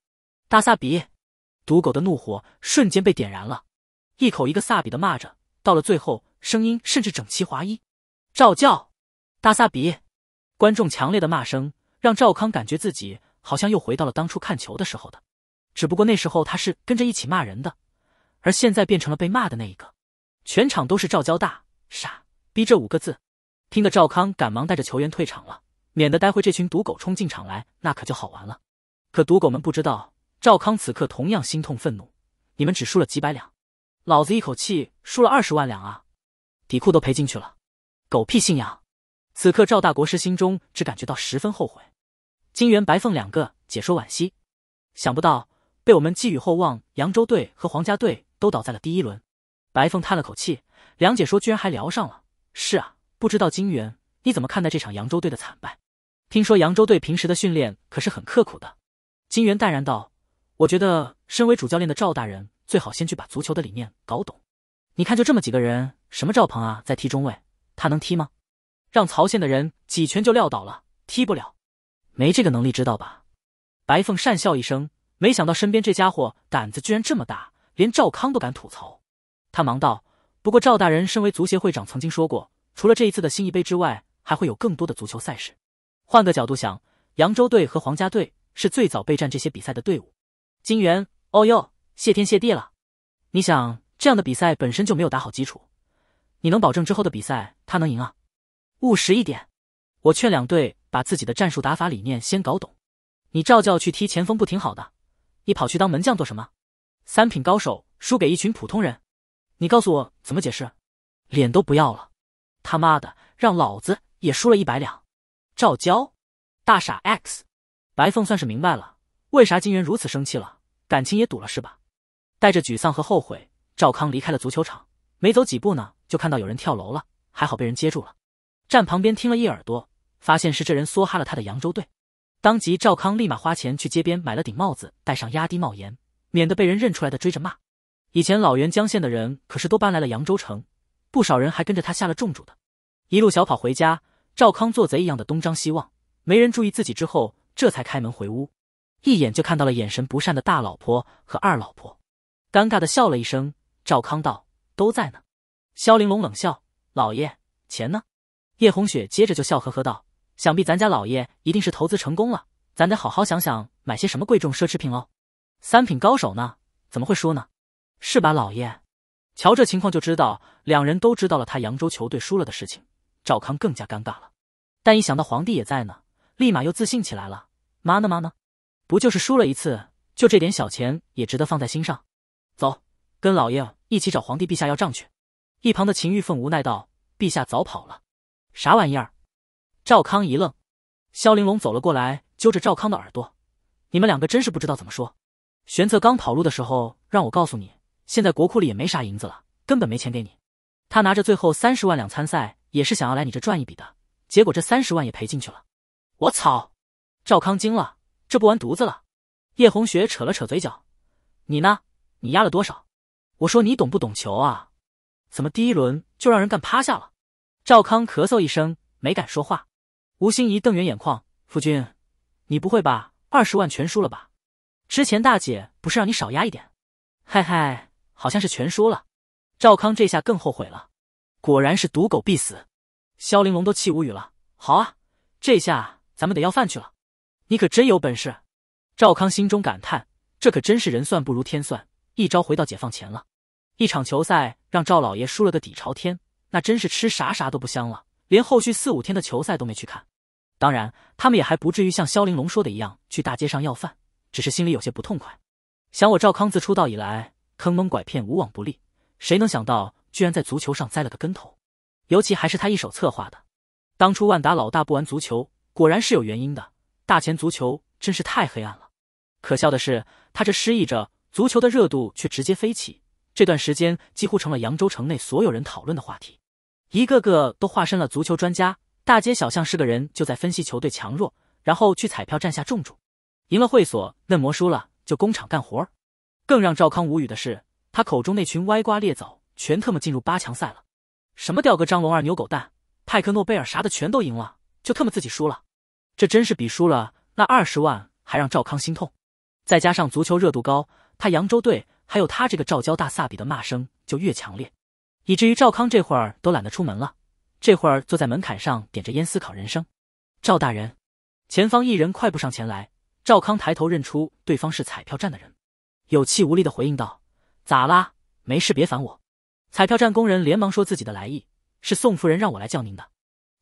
大萨比，赌狗的怒火瞬间被点燃了，一口一个萨比的骂着，到了最后，声音甚至整齐划一。赵教，大萨比！观众强烈的骂声让赵康感觉自己。好像又回到了当初看球的时候的，只不过那时候他是跟着一起骂人的，而现在变成了被骂的那一个。全场都是赵交大傻逼这五个字，听得赵康赶忙带着球员退场了，免得待会这群赌狗冲进场来，那可就好玩了。可赌狗们不知道，赵康此刻同样心痛愤怒。你们只输了几百两，老子一口气输了二十万两啊，底裤都赔进去了。狗屁信仰！此刻赵大国师心中只感觉到十分后悔。金元、白凤两个解说惋惜，想不到被我们寄予厚望，扬州队和皇家队都倒在了第一轮。白凤叹了口气，两解说居然还聊上了。是啊，不知道金元你怎么看待这场扬州队的惨败？听说扬州队平时的训练可是很刻苦的。金元淡然道：“我觉得身为主教练的赵大人，最好先去把足球的理念搞懂。你看，就这么几个人，什么赵鹏啊，在踢中卫，他能踢吗？让曹县的人几拳就撂倒了，踢不了。”没这个能力，知道吧？白凤讪笑一声，没想到身边这家伙胆子居然这么大，连赵康都敢吐槽。他忙道：“不过赵大人身为足协会长，曾经说过，除了这一次的新一杯之外，还会有更多的足球赛事。换个角度想，扬州队和皇家队是最早备战这些比赛的队伍。金元，哦哟，谢天谢地了！你想这样的比赛本身就没有打好基础，你能保证之后的比赛他能赢啊？务实一点，我劝两队。”把自己的战术打法理念先搞懂，你赵教去踢前锋不挺好的？你跑去当门将做什么？三品高手输给一群普通人，你告诉我怎么解释？脸都不要了？他妈的，让老子也输了一百两？赵娇，大傻 X，白凤算是明白了为啥金元如此生气了，感情也赌了是吧？带着沮丧和后悔，赵康离开了足球场。没走几步呢，就看到有人跳楼了，还好被人接住了。站旁边听了一耳朵。发现是这人梭哈了他的扬州队，当即赵康立马花钱去街边买了顶帽子戴上压低帽檐，免得被人认出来的追着骂。以前老袁江县的人可是都搬来了扬州城，不少人还跟着他下了重注的。一路小跑回家，赵康做贼一样的东张西望，没人注意自己之后，这才开门回屋，一眼就看到了眼神不善的大老婆和二老婆，尴尬的笑了一声，赵康道：“都在呢。”萧玲珑冷笑：“老爷，钱呢？”叶红雪接着就笑呵呵道。想必咱家老爷一定是投资成功了，咱得好好想想买些什么贵重奢侈品喽。三品高手呢，怎么会输呢？是吧，老爷？瞧这情况就知道，两人都知道了他扬州球队输了的事情。赵康更加尴尬了，但一想到皇帝也在呢，立马又自信起来了。妈呢妈呢？不就是输了一次，就这点小钱也值得放在心上？走，跟老爷一起找皇帝陛下要账去。一旁的秦玉凤无奈道：“陛下早跑了，啥玩意儿？”赵康一愣，萧玲珑走了过来，揪着赵康的耳朵：“你们两个真是不知道怎么说。”玄策刚跑路的时候让我告诉你，现在国库里也没啥银子了，根本没钱给你。他拿着最后三十万两参赛，也是想要来你这赚一笔的，结果这三十万也赔进去了。我操！赵康惊了，这不完犊子了？叶红雪扯了扯嘴角：“你呢？你压了多少？我说你懂不懂球啊？怎么第一轮就让人干趴下了？”赵康咳嗽一声，没敢说话。吴心怡瞪圆眼眶：“夫君，你不会把二十万全输了吧？之前大姐不是让你少压一点？”“嗨嗨，好像是全输了。”赵康这下更后悔了，果然是赌狗必死。萧玲珑都气无语了：“好啊，这下咱们得要饭去了。”“你可真有本事。”赵康心中感叹：“这可真是人算不如天算，一朝回到解放前了。一场球赛让赵老爷输了个底朝天，那真是吃啥啥都不香了。”连后续四五天的球赛都没去看，当然他们也还不至于像萧玲珑说的一样去大街上要饭，只是心里有些不痛快。想我赵康自出道以来坑蒙拐骗无往不利，谁能想到居然在足球上栽了个跟头？尤其还是他一手策划的。当初万达老大不玩足球，果然是有原因的。大前足球真是太黑暗了。可笑的是，他这失意着，足球的热度却直接飞起。这段时间几乎成了扬州城内所有人讨论的话题。一个个都化身了足球专家，大街小巷是个人就在分析球队强弱，然后去彩票站下重注，赢了会所嫩模，输了就工厂干活儿。更让赵康无语的是，他口中那群歪瓜裂枣全特么进入八强赛了，什么吊哥张龙二牛狗蛋派克诺贝尔啥的全都赢了，就特么自己输了，这真是比输了那二十万还让赵康心痛。再加上足球热度高，他扬州队还有他这个赵交大萨比的骂声就越强烈。以至于赵康这会儿都懒得出门了，这会儿坐在门槛上点着烟思考人生。赵大人，前方一人快步上前来，赵康抬头认出对方是彩票站的人，有气无力的回应道：“咋啦？没事别烦我。”彩票站工人连忙说自己的来意是宋夫人让我来叫您的。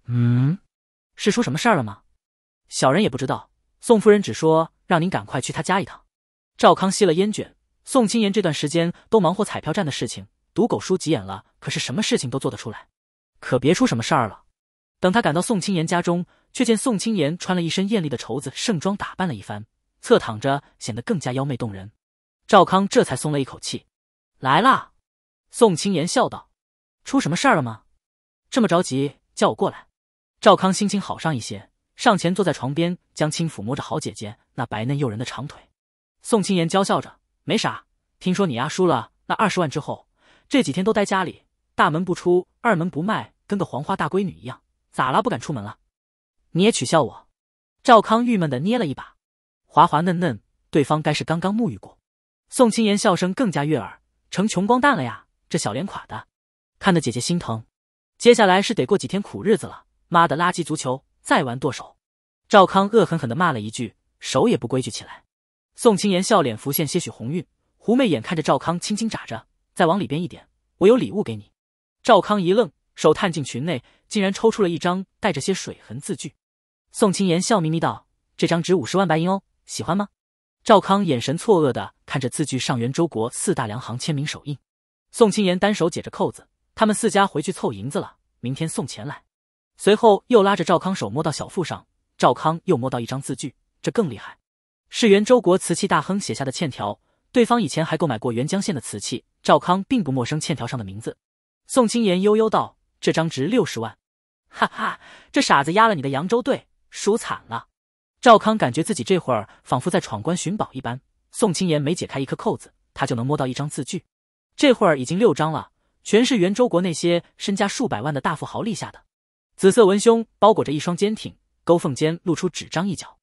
嗯，是出什么事儿了吗？小人也不知道，宋夫人只说让您赶快去她家一趟。赵康吸了烟卷，宋青言这段时间都忙活彩票站的事情。赌狗叔急眼了，可是什么事情都做得出来，可别出什么事儿了。等他赶到宋青岩家中，却见宋青岩穿了一身艳丽的绸子，盛装打扮了一番，侧躺着显得更加妖媚动人。赵康这才松了一口气。来啦！宋青岩笑道：“出什么事儿了吗？这么着急叫我过来？”赵康心情好上一些，上前坐在床边，将轻抚摸着好姐姐那白嫩诱人的长腿。宋青岩娇笑着：“没啥，听说你丫输了那二十万之后。”这几天都待家里，大门不出，二门不迈，跟个黄花大闺女一样，咋了？不敢出门了？你也取笑我？赵康郁闷的捏了一把，滑滑嫩嫩，对方该是刚刚沐浴过。宋清言笑声更加悦耳，成穷光蛋了呀，这小脸垮的，看得姐姐心疼。接下来是得过几天苦日子了。妈的，垃圾足球，再玩剁手！赵康恶狠狠的骂了一句，手也不规矩起来。宋清言笑脸浮现些许红晕，狐媚眼看着赵康，轻轻眨着。再往里边一点，我有礼物给你。赵康一愣，手探进裙内，竟然抽出了一张带着些水痕字据。宋青言笑眯眯道：“这张值五十万白银哦，喜欢吗？”赵康眼神错愕的看着字据上元周国四大粮行签名手印。宋青言单手解着扣子，他们四家回去凑银子了，明天送钱来。随后又拉着赵康手摸到小腹上，赵康又摸到一张字据，这更厉害，是元周国瓷器大亨写下的欠条。对方以前还购买过元江县的瓷器，赵康并不陌生。欠条上的名字，宋青言悠悠道：“这张值六十万。<laughs> ”哈哈，这傻子压了你的扬州队，输惨了。赵康感觉自己这会儿仿佛在闯关寻宝一般。宋青言每解开一颗扣子，他就能摸到一张字据。这会儿已经六张了，全是元州国那些身家数百万的大富豪立下的。紫色文胸包裹着一双坚挺，勾缝间露出纸张一角。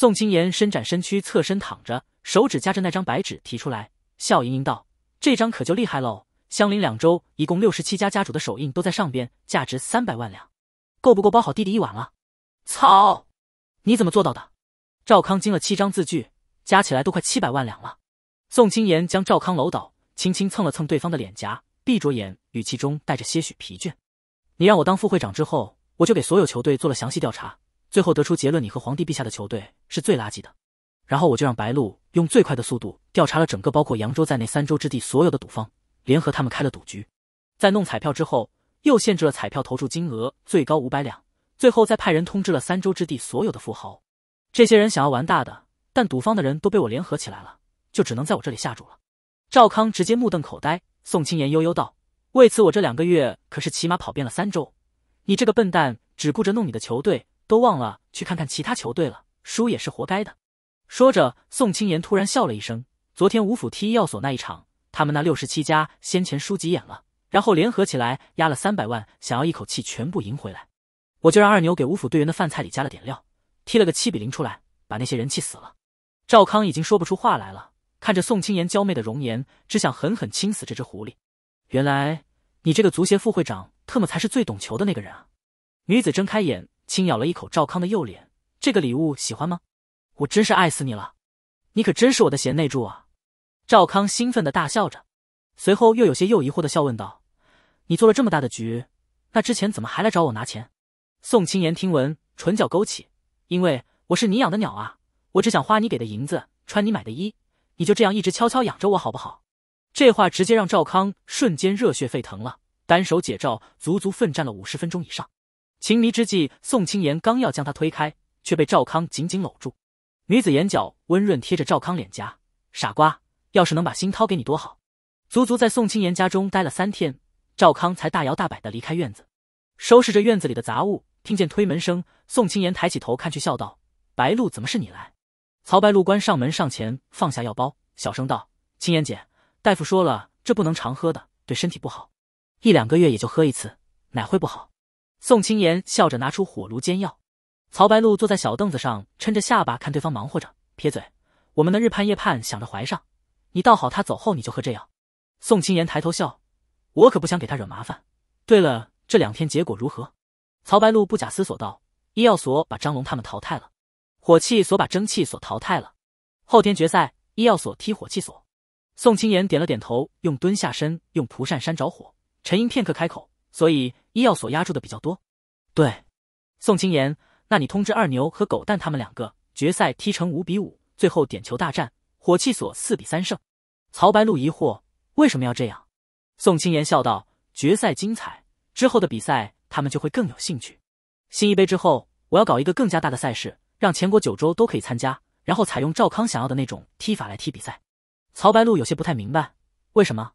宋青言伸展身躯，侧身躺着，手指夹着那张白纸提出来，笑盈盈道：“这张可就厉害喽，相邻两周一共六十七家家主的手印都在上边，价值三百万两，够不够包好弟弟一碗了？”“操，你怎么做到的？”赵康惊了七张字据，加起来都快七百万两了。宋青言将赵康搂倒，轻轻蹭了蹭对方的脸颊，闭着眼，语气中带着些许疲倦：“你让我当副会长之后，我就给所有球队做了详细调查。”最后得出结论，你和皇帝陛下的球队是最垃圾的。然后我就让白鹿用最快的速度调查了整个包括扬州在内三州之地所有的赌方，联合他们开了赌局。在弄彩票之后，又限制了彩票投注金额最高五百两。最后再派人通知了三州之地所有的富豪。这些人想要玩大的，但赌方的人都被我联合起来了，就只能在我这里下注了。赵康直接目瞪口呆，宋青言悠悠道：“为此我这两个月可是骑马跑遍了三州。你这个笨蛋，只顾着弄你的球队。”都忘了去看看其他球队了，输也是活该的。说着，宋青言突然笑了一声。昨天五府踢药所那一场，他们那六十七家先前输急眼了，然后联合起来压了三百万，想要一口气全部赢回来。我就让二牛给五府队员的饭菜里加了点料，踢了个七比零出来，把那些人气死了。赵康已经说不出话来了，看着宋青言娇媚的容颜，只想狠狠亲死这只狐狸。原来你这个足协副会长特么才是最懂球的那个人啊！女子睁开眼。轻咬了一口赵康的右脸，这个礼物喜欢吗？我真是爱死你了，你可真是我的贤内助啊！赵康兴奋的大笑着，随后又有些又疑惑的笑问道：“你做了这么大的局，那之前怎么还来找我拿钱？”宋青言听闻，唇角勾起：“因为我是你养的鸟啊，我只想花你给的银子，穿你买的衣，你就这样一直悄悄养着我好不好？”这话直接让赵康瞬间热血沸腾了，单手解罩，足足奋战了五十分钟以上。情迷之际，宋青言刚要将他推开，却被赵康紧紧搂住。女子眼角温润，贴着赵康脸颊：“傻瓜，要是能把心掏给你多好。”足足在宋青言家中待了三天，赵康才大摇大摆地离开院子，收拾着院子里的杂物。听见推门声，宋青言抬起头看去，笑道：“白露，怎么是你来？”曹白露关上门，上前放下药包，小声道：“青言姐，大夫说了，这不能常喝的，对身体不好。一两个月也就喝一次，哪会不好？”宋青言笑着拿出火炉煎药，曹白露坐在小凳子上，撑着下巴看对方忙活着，撇嘴：“我们的日盼夜盼想着怀上，你倒好，他走后你就喝这药。”宋青言抬头笑：“我可不想给他惹麻烦。”对了，这两天结果如何？曹白露不假思索道：“医药所把张龙他们淘汰了，火器所把蒸汽所淘汰了，后天决赛，医药所踢火器所。”宋青言点了点头，用蹲下身用蒲扇扇着火，沉吟片刻开口。所以医药所压住的比较多。对，宋青言，那你通知二牛和狗蛋他们两个，决赛踢成五比五，最后点球大战，火器所四比三胜。曹白露疑惑，为什么要这样？宋青言笑道：“决赛精彩之后的比赛，他们就会更有兴趣。新一杯之后，我要搞一个更加大的赛事，让全国九州都可以参加，然后采用赵康想要的那种踢法来踢比赛。”曹白露有些不太明白，为什么？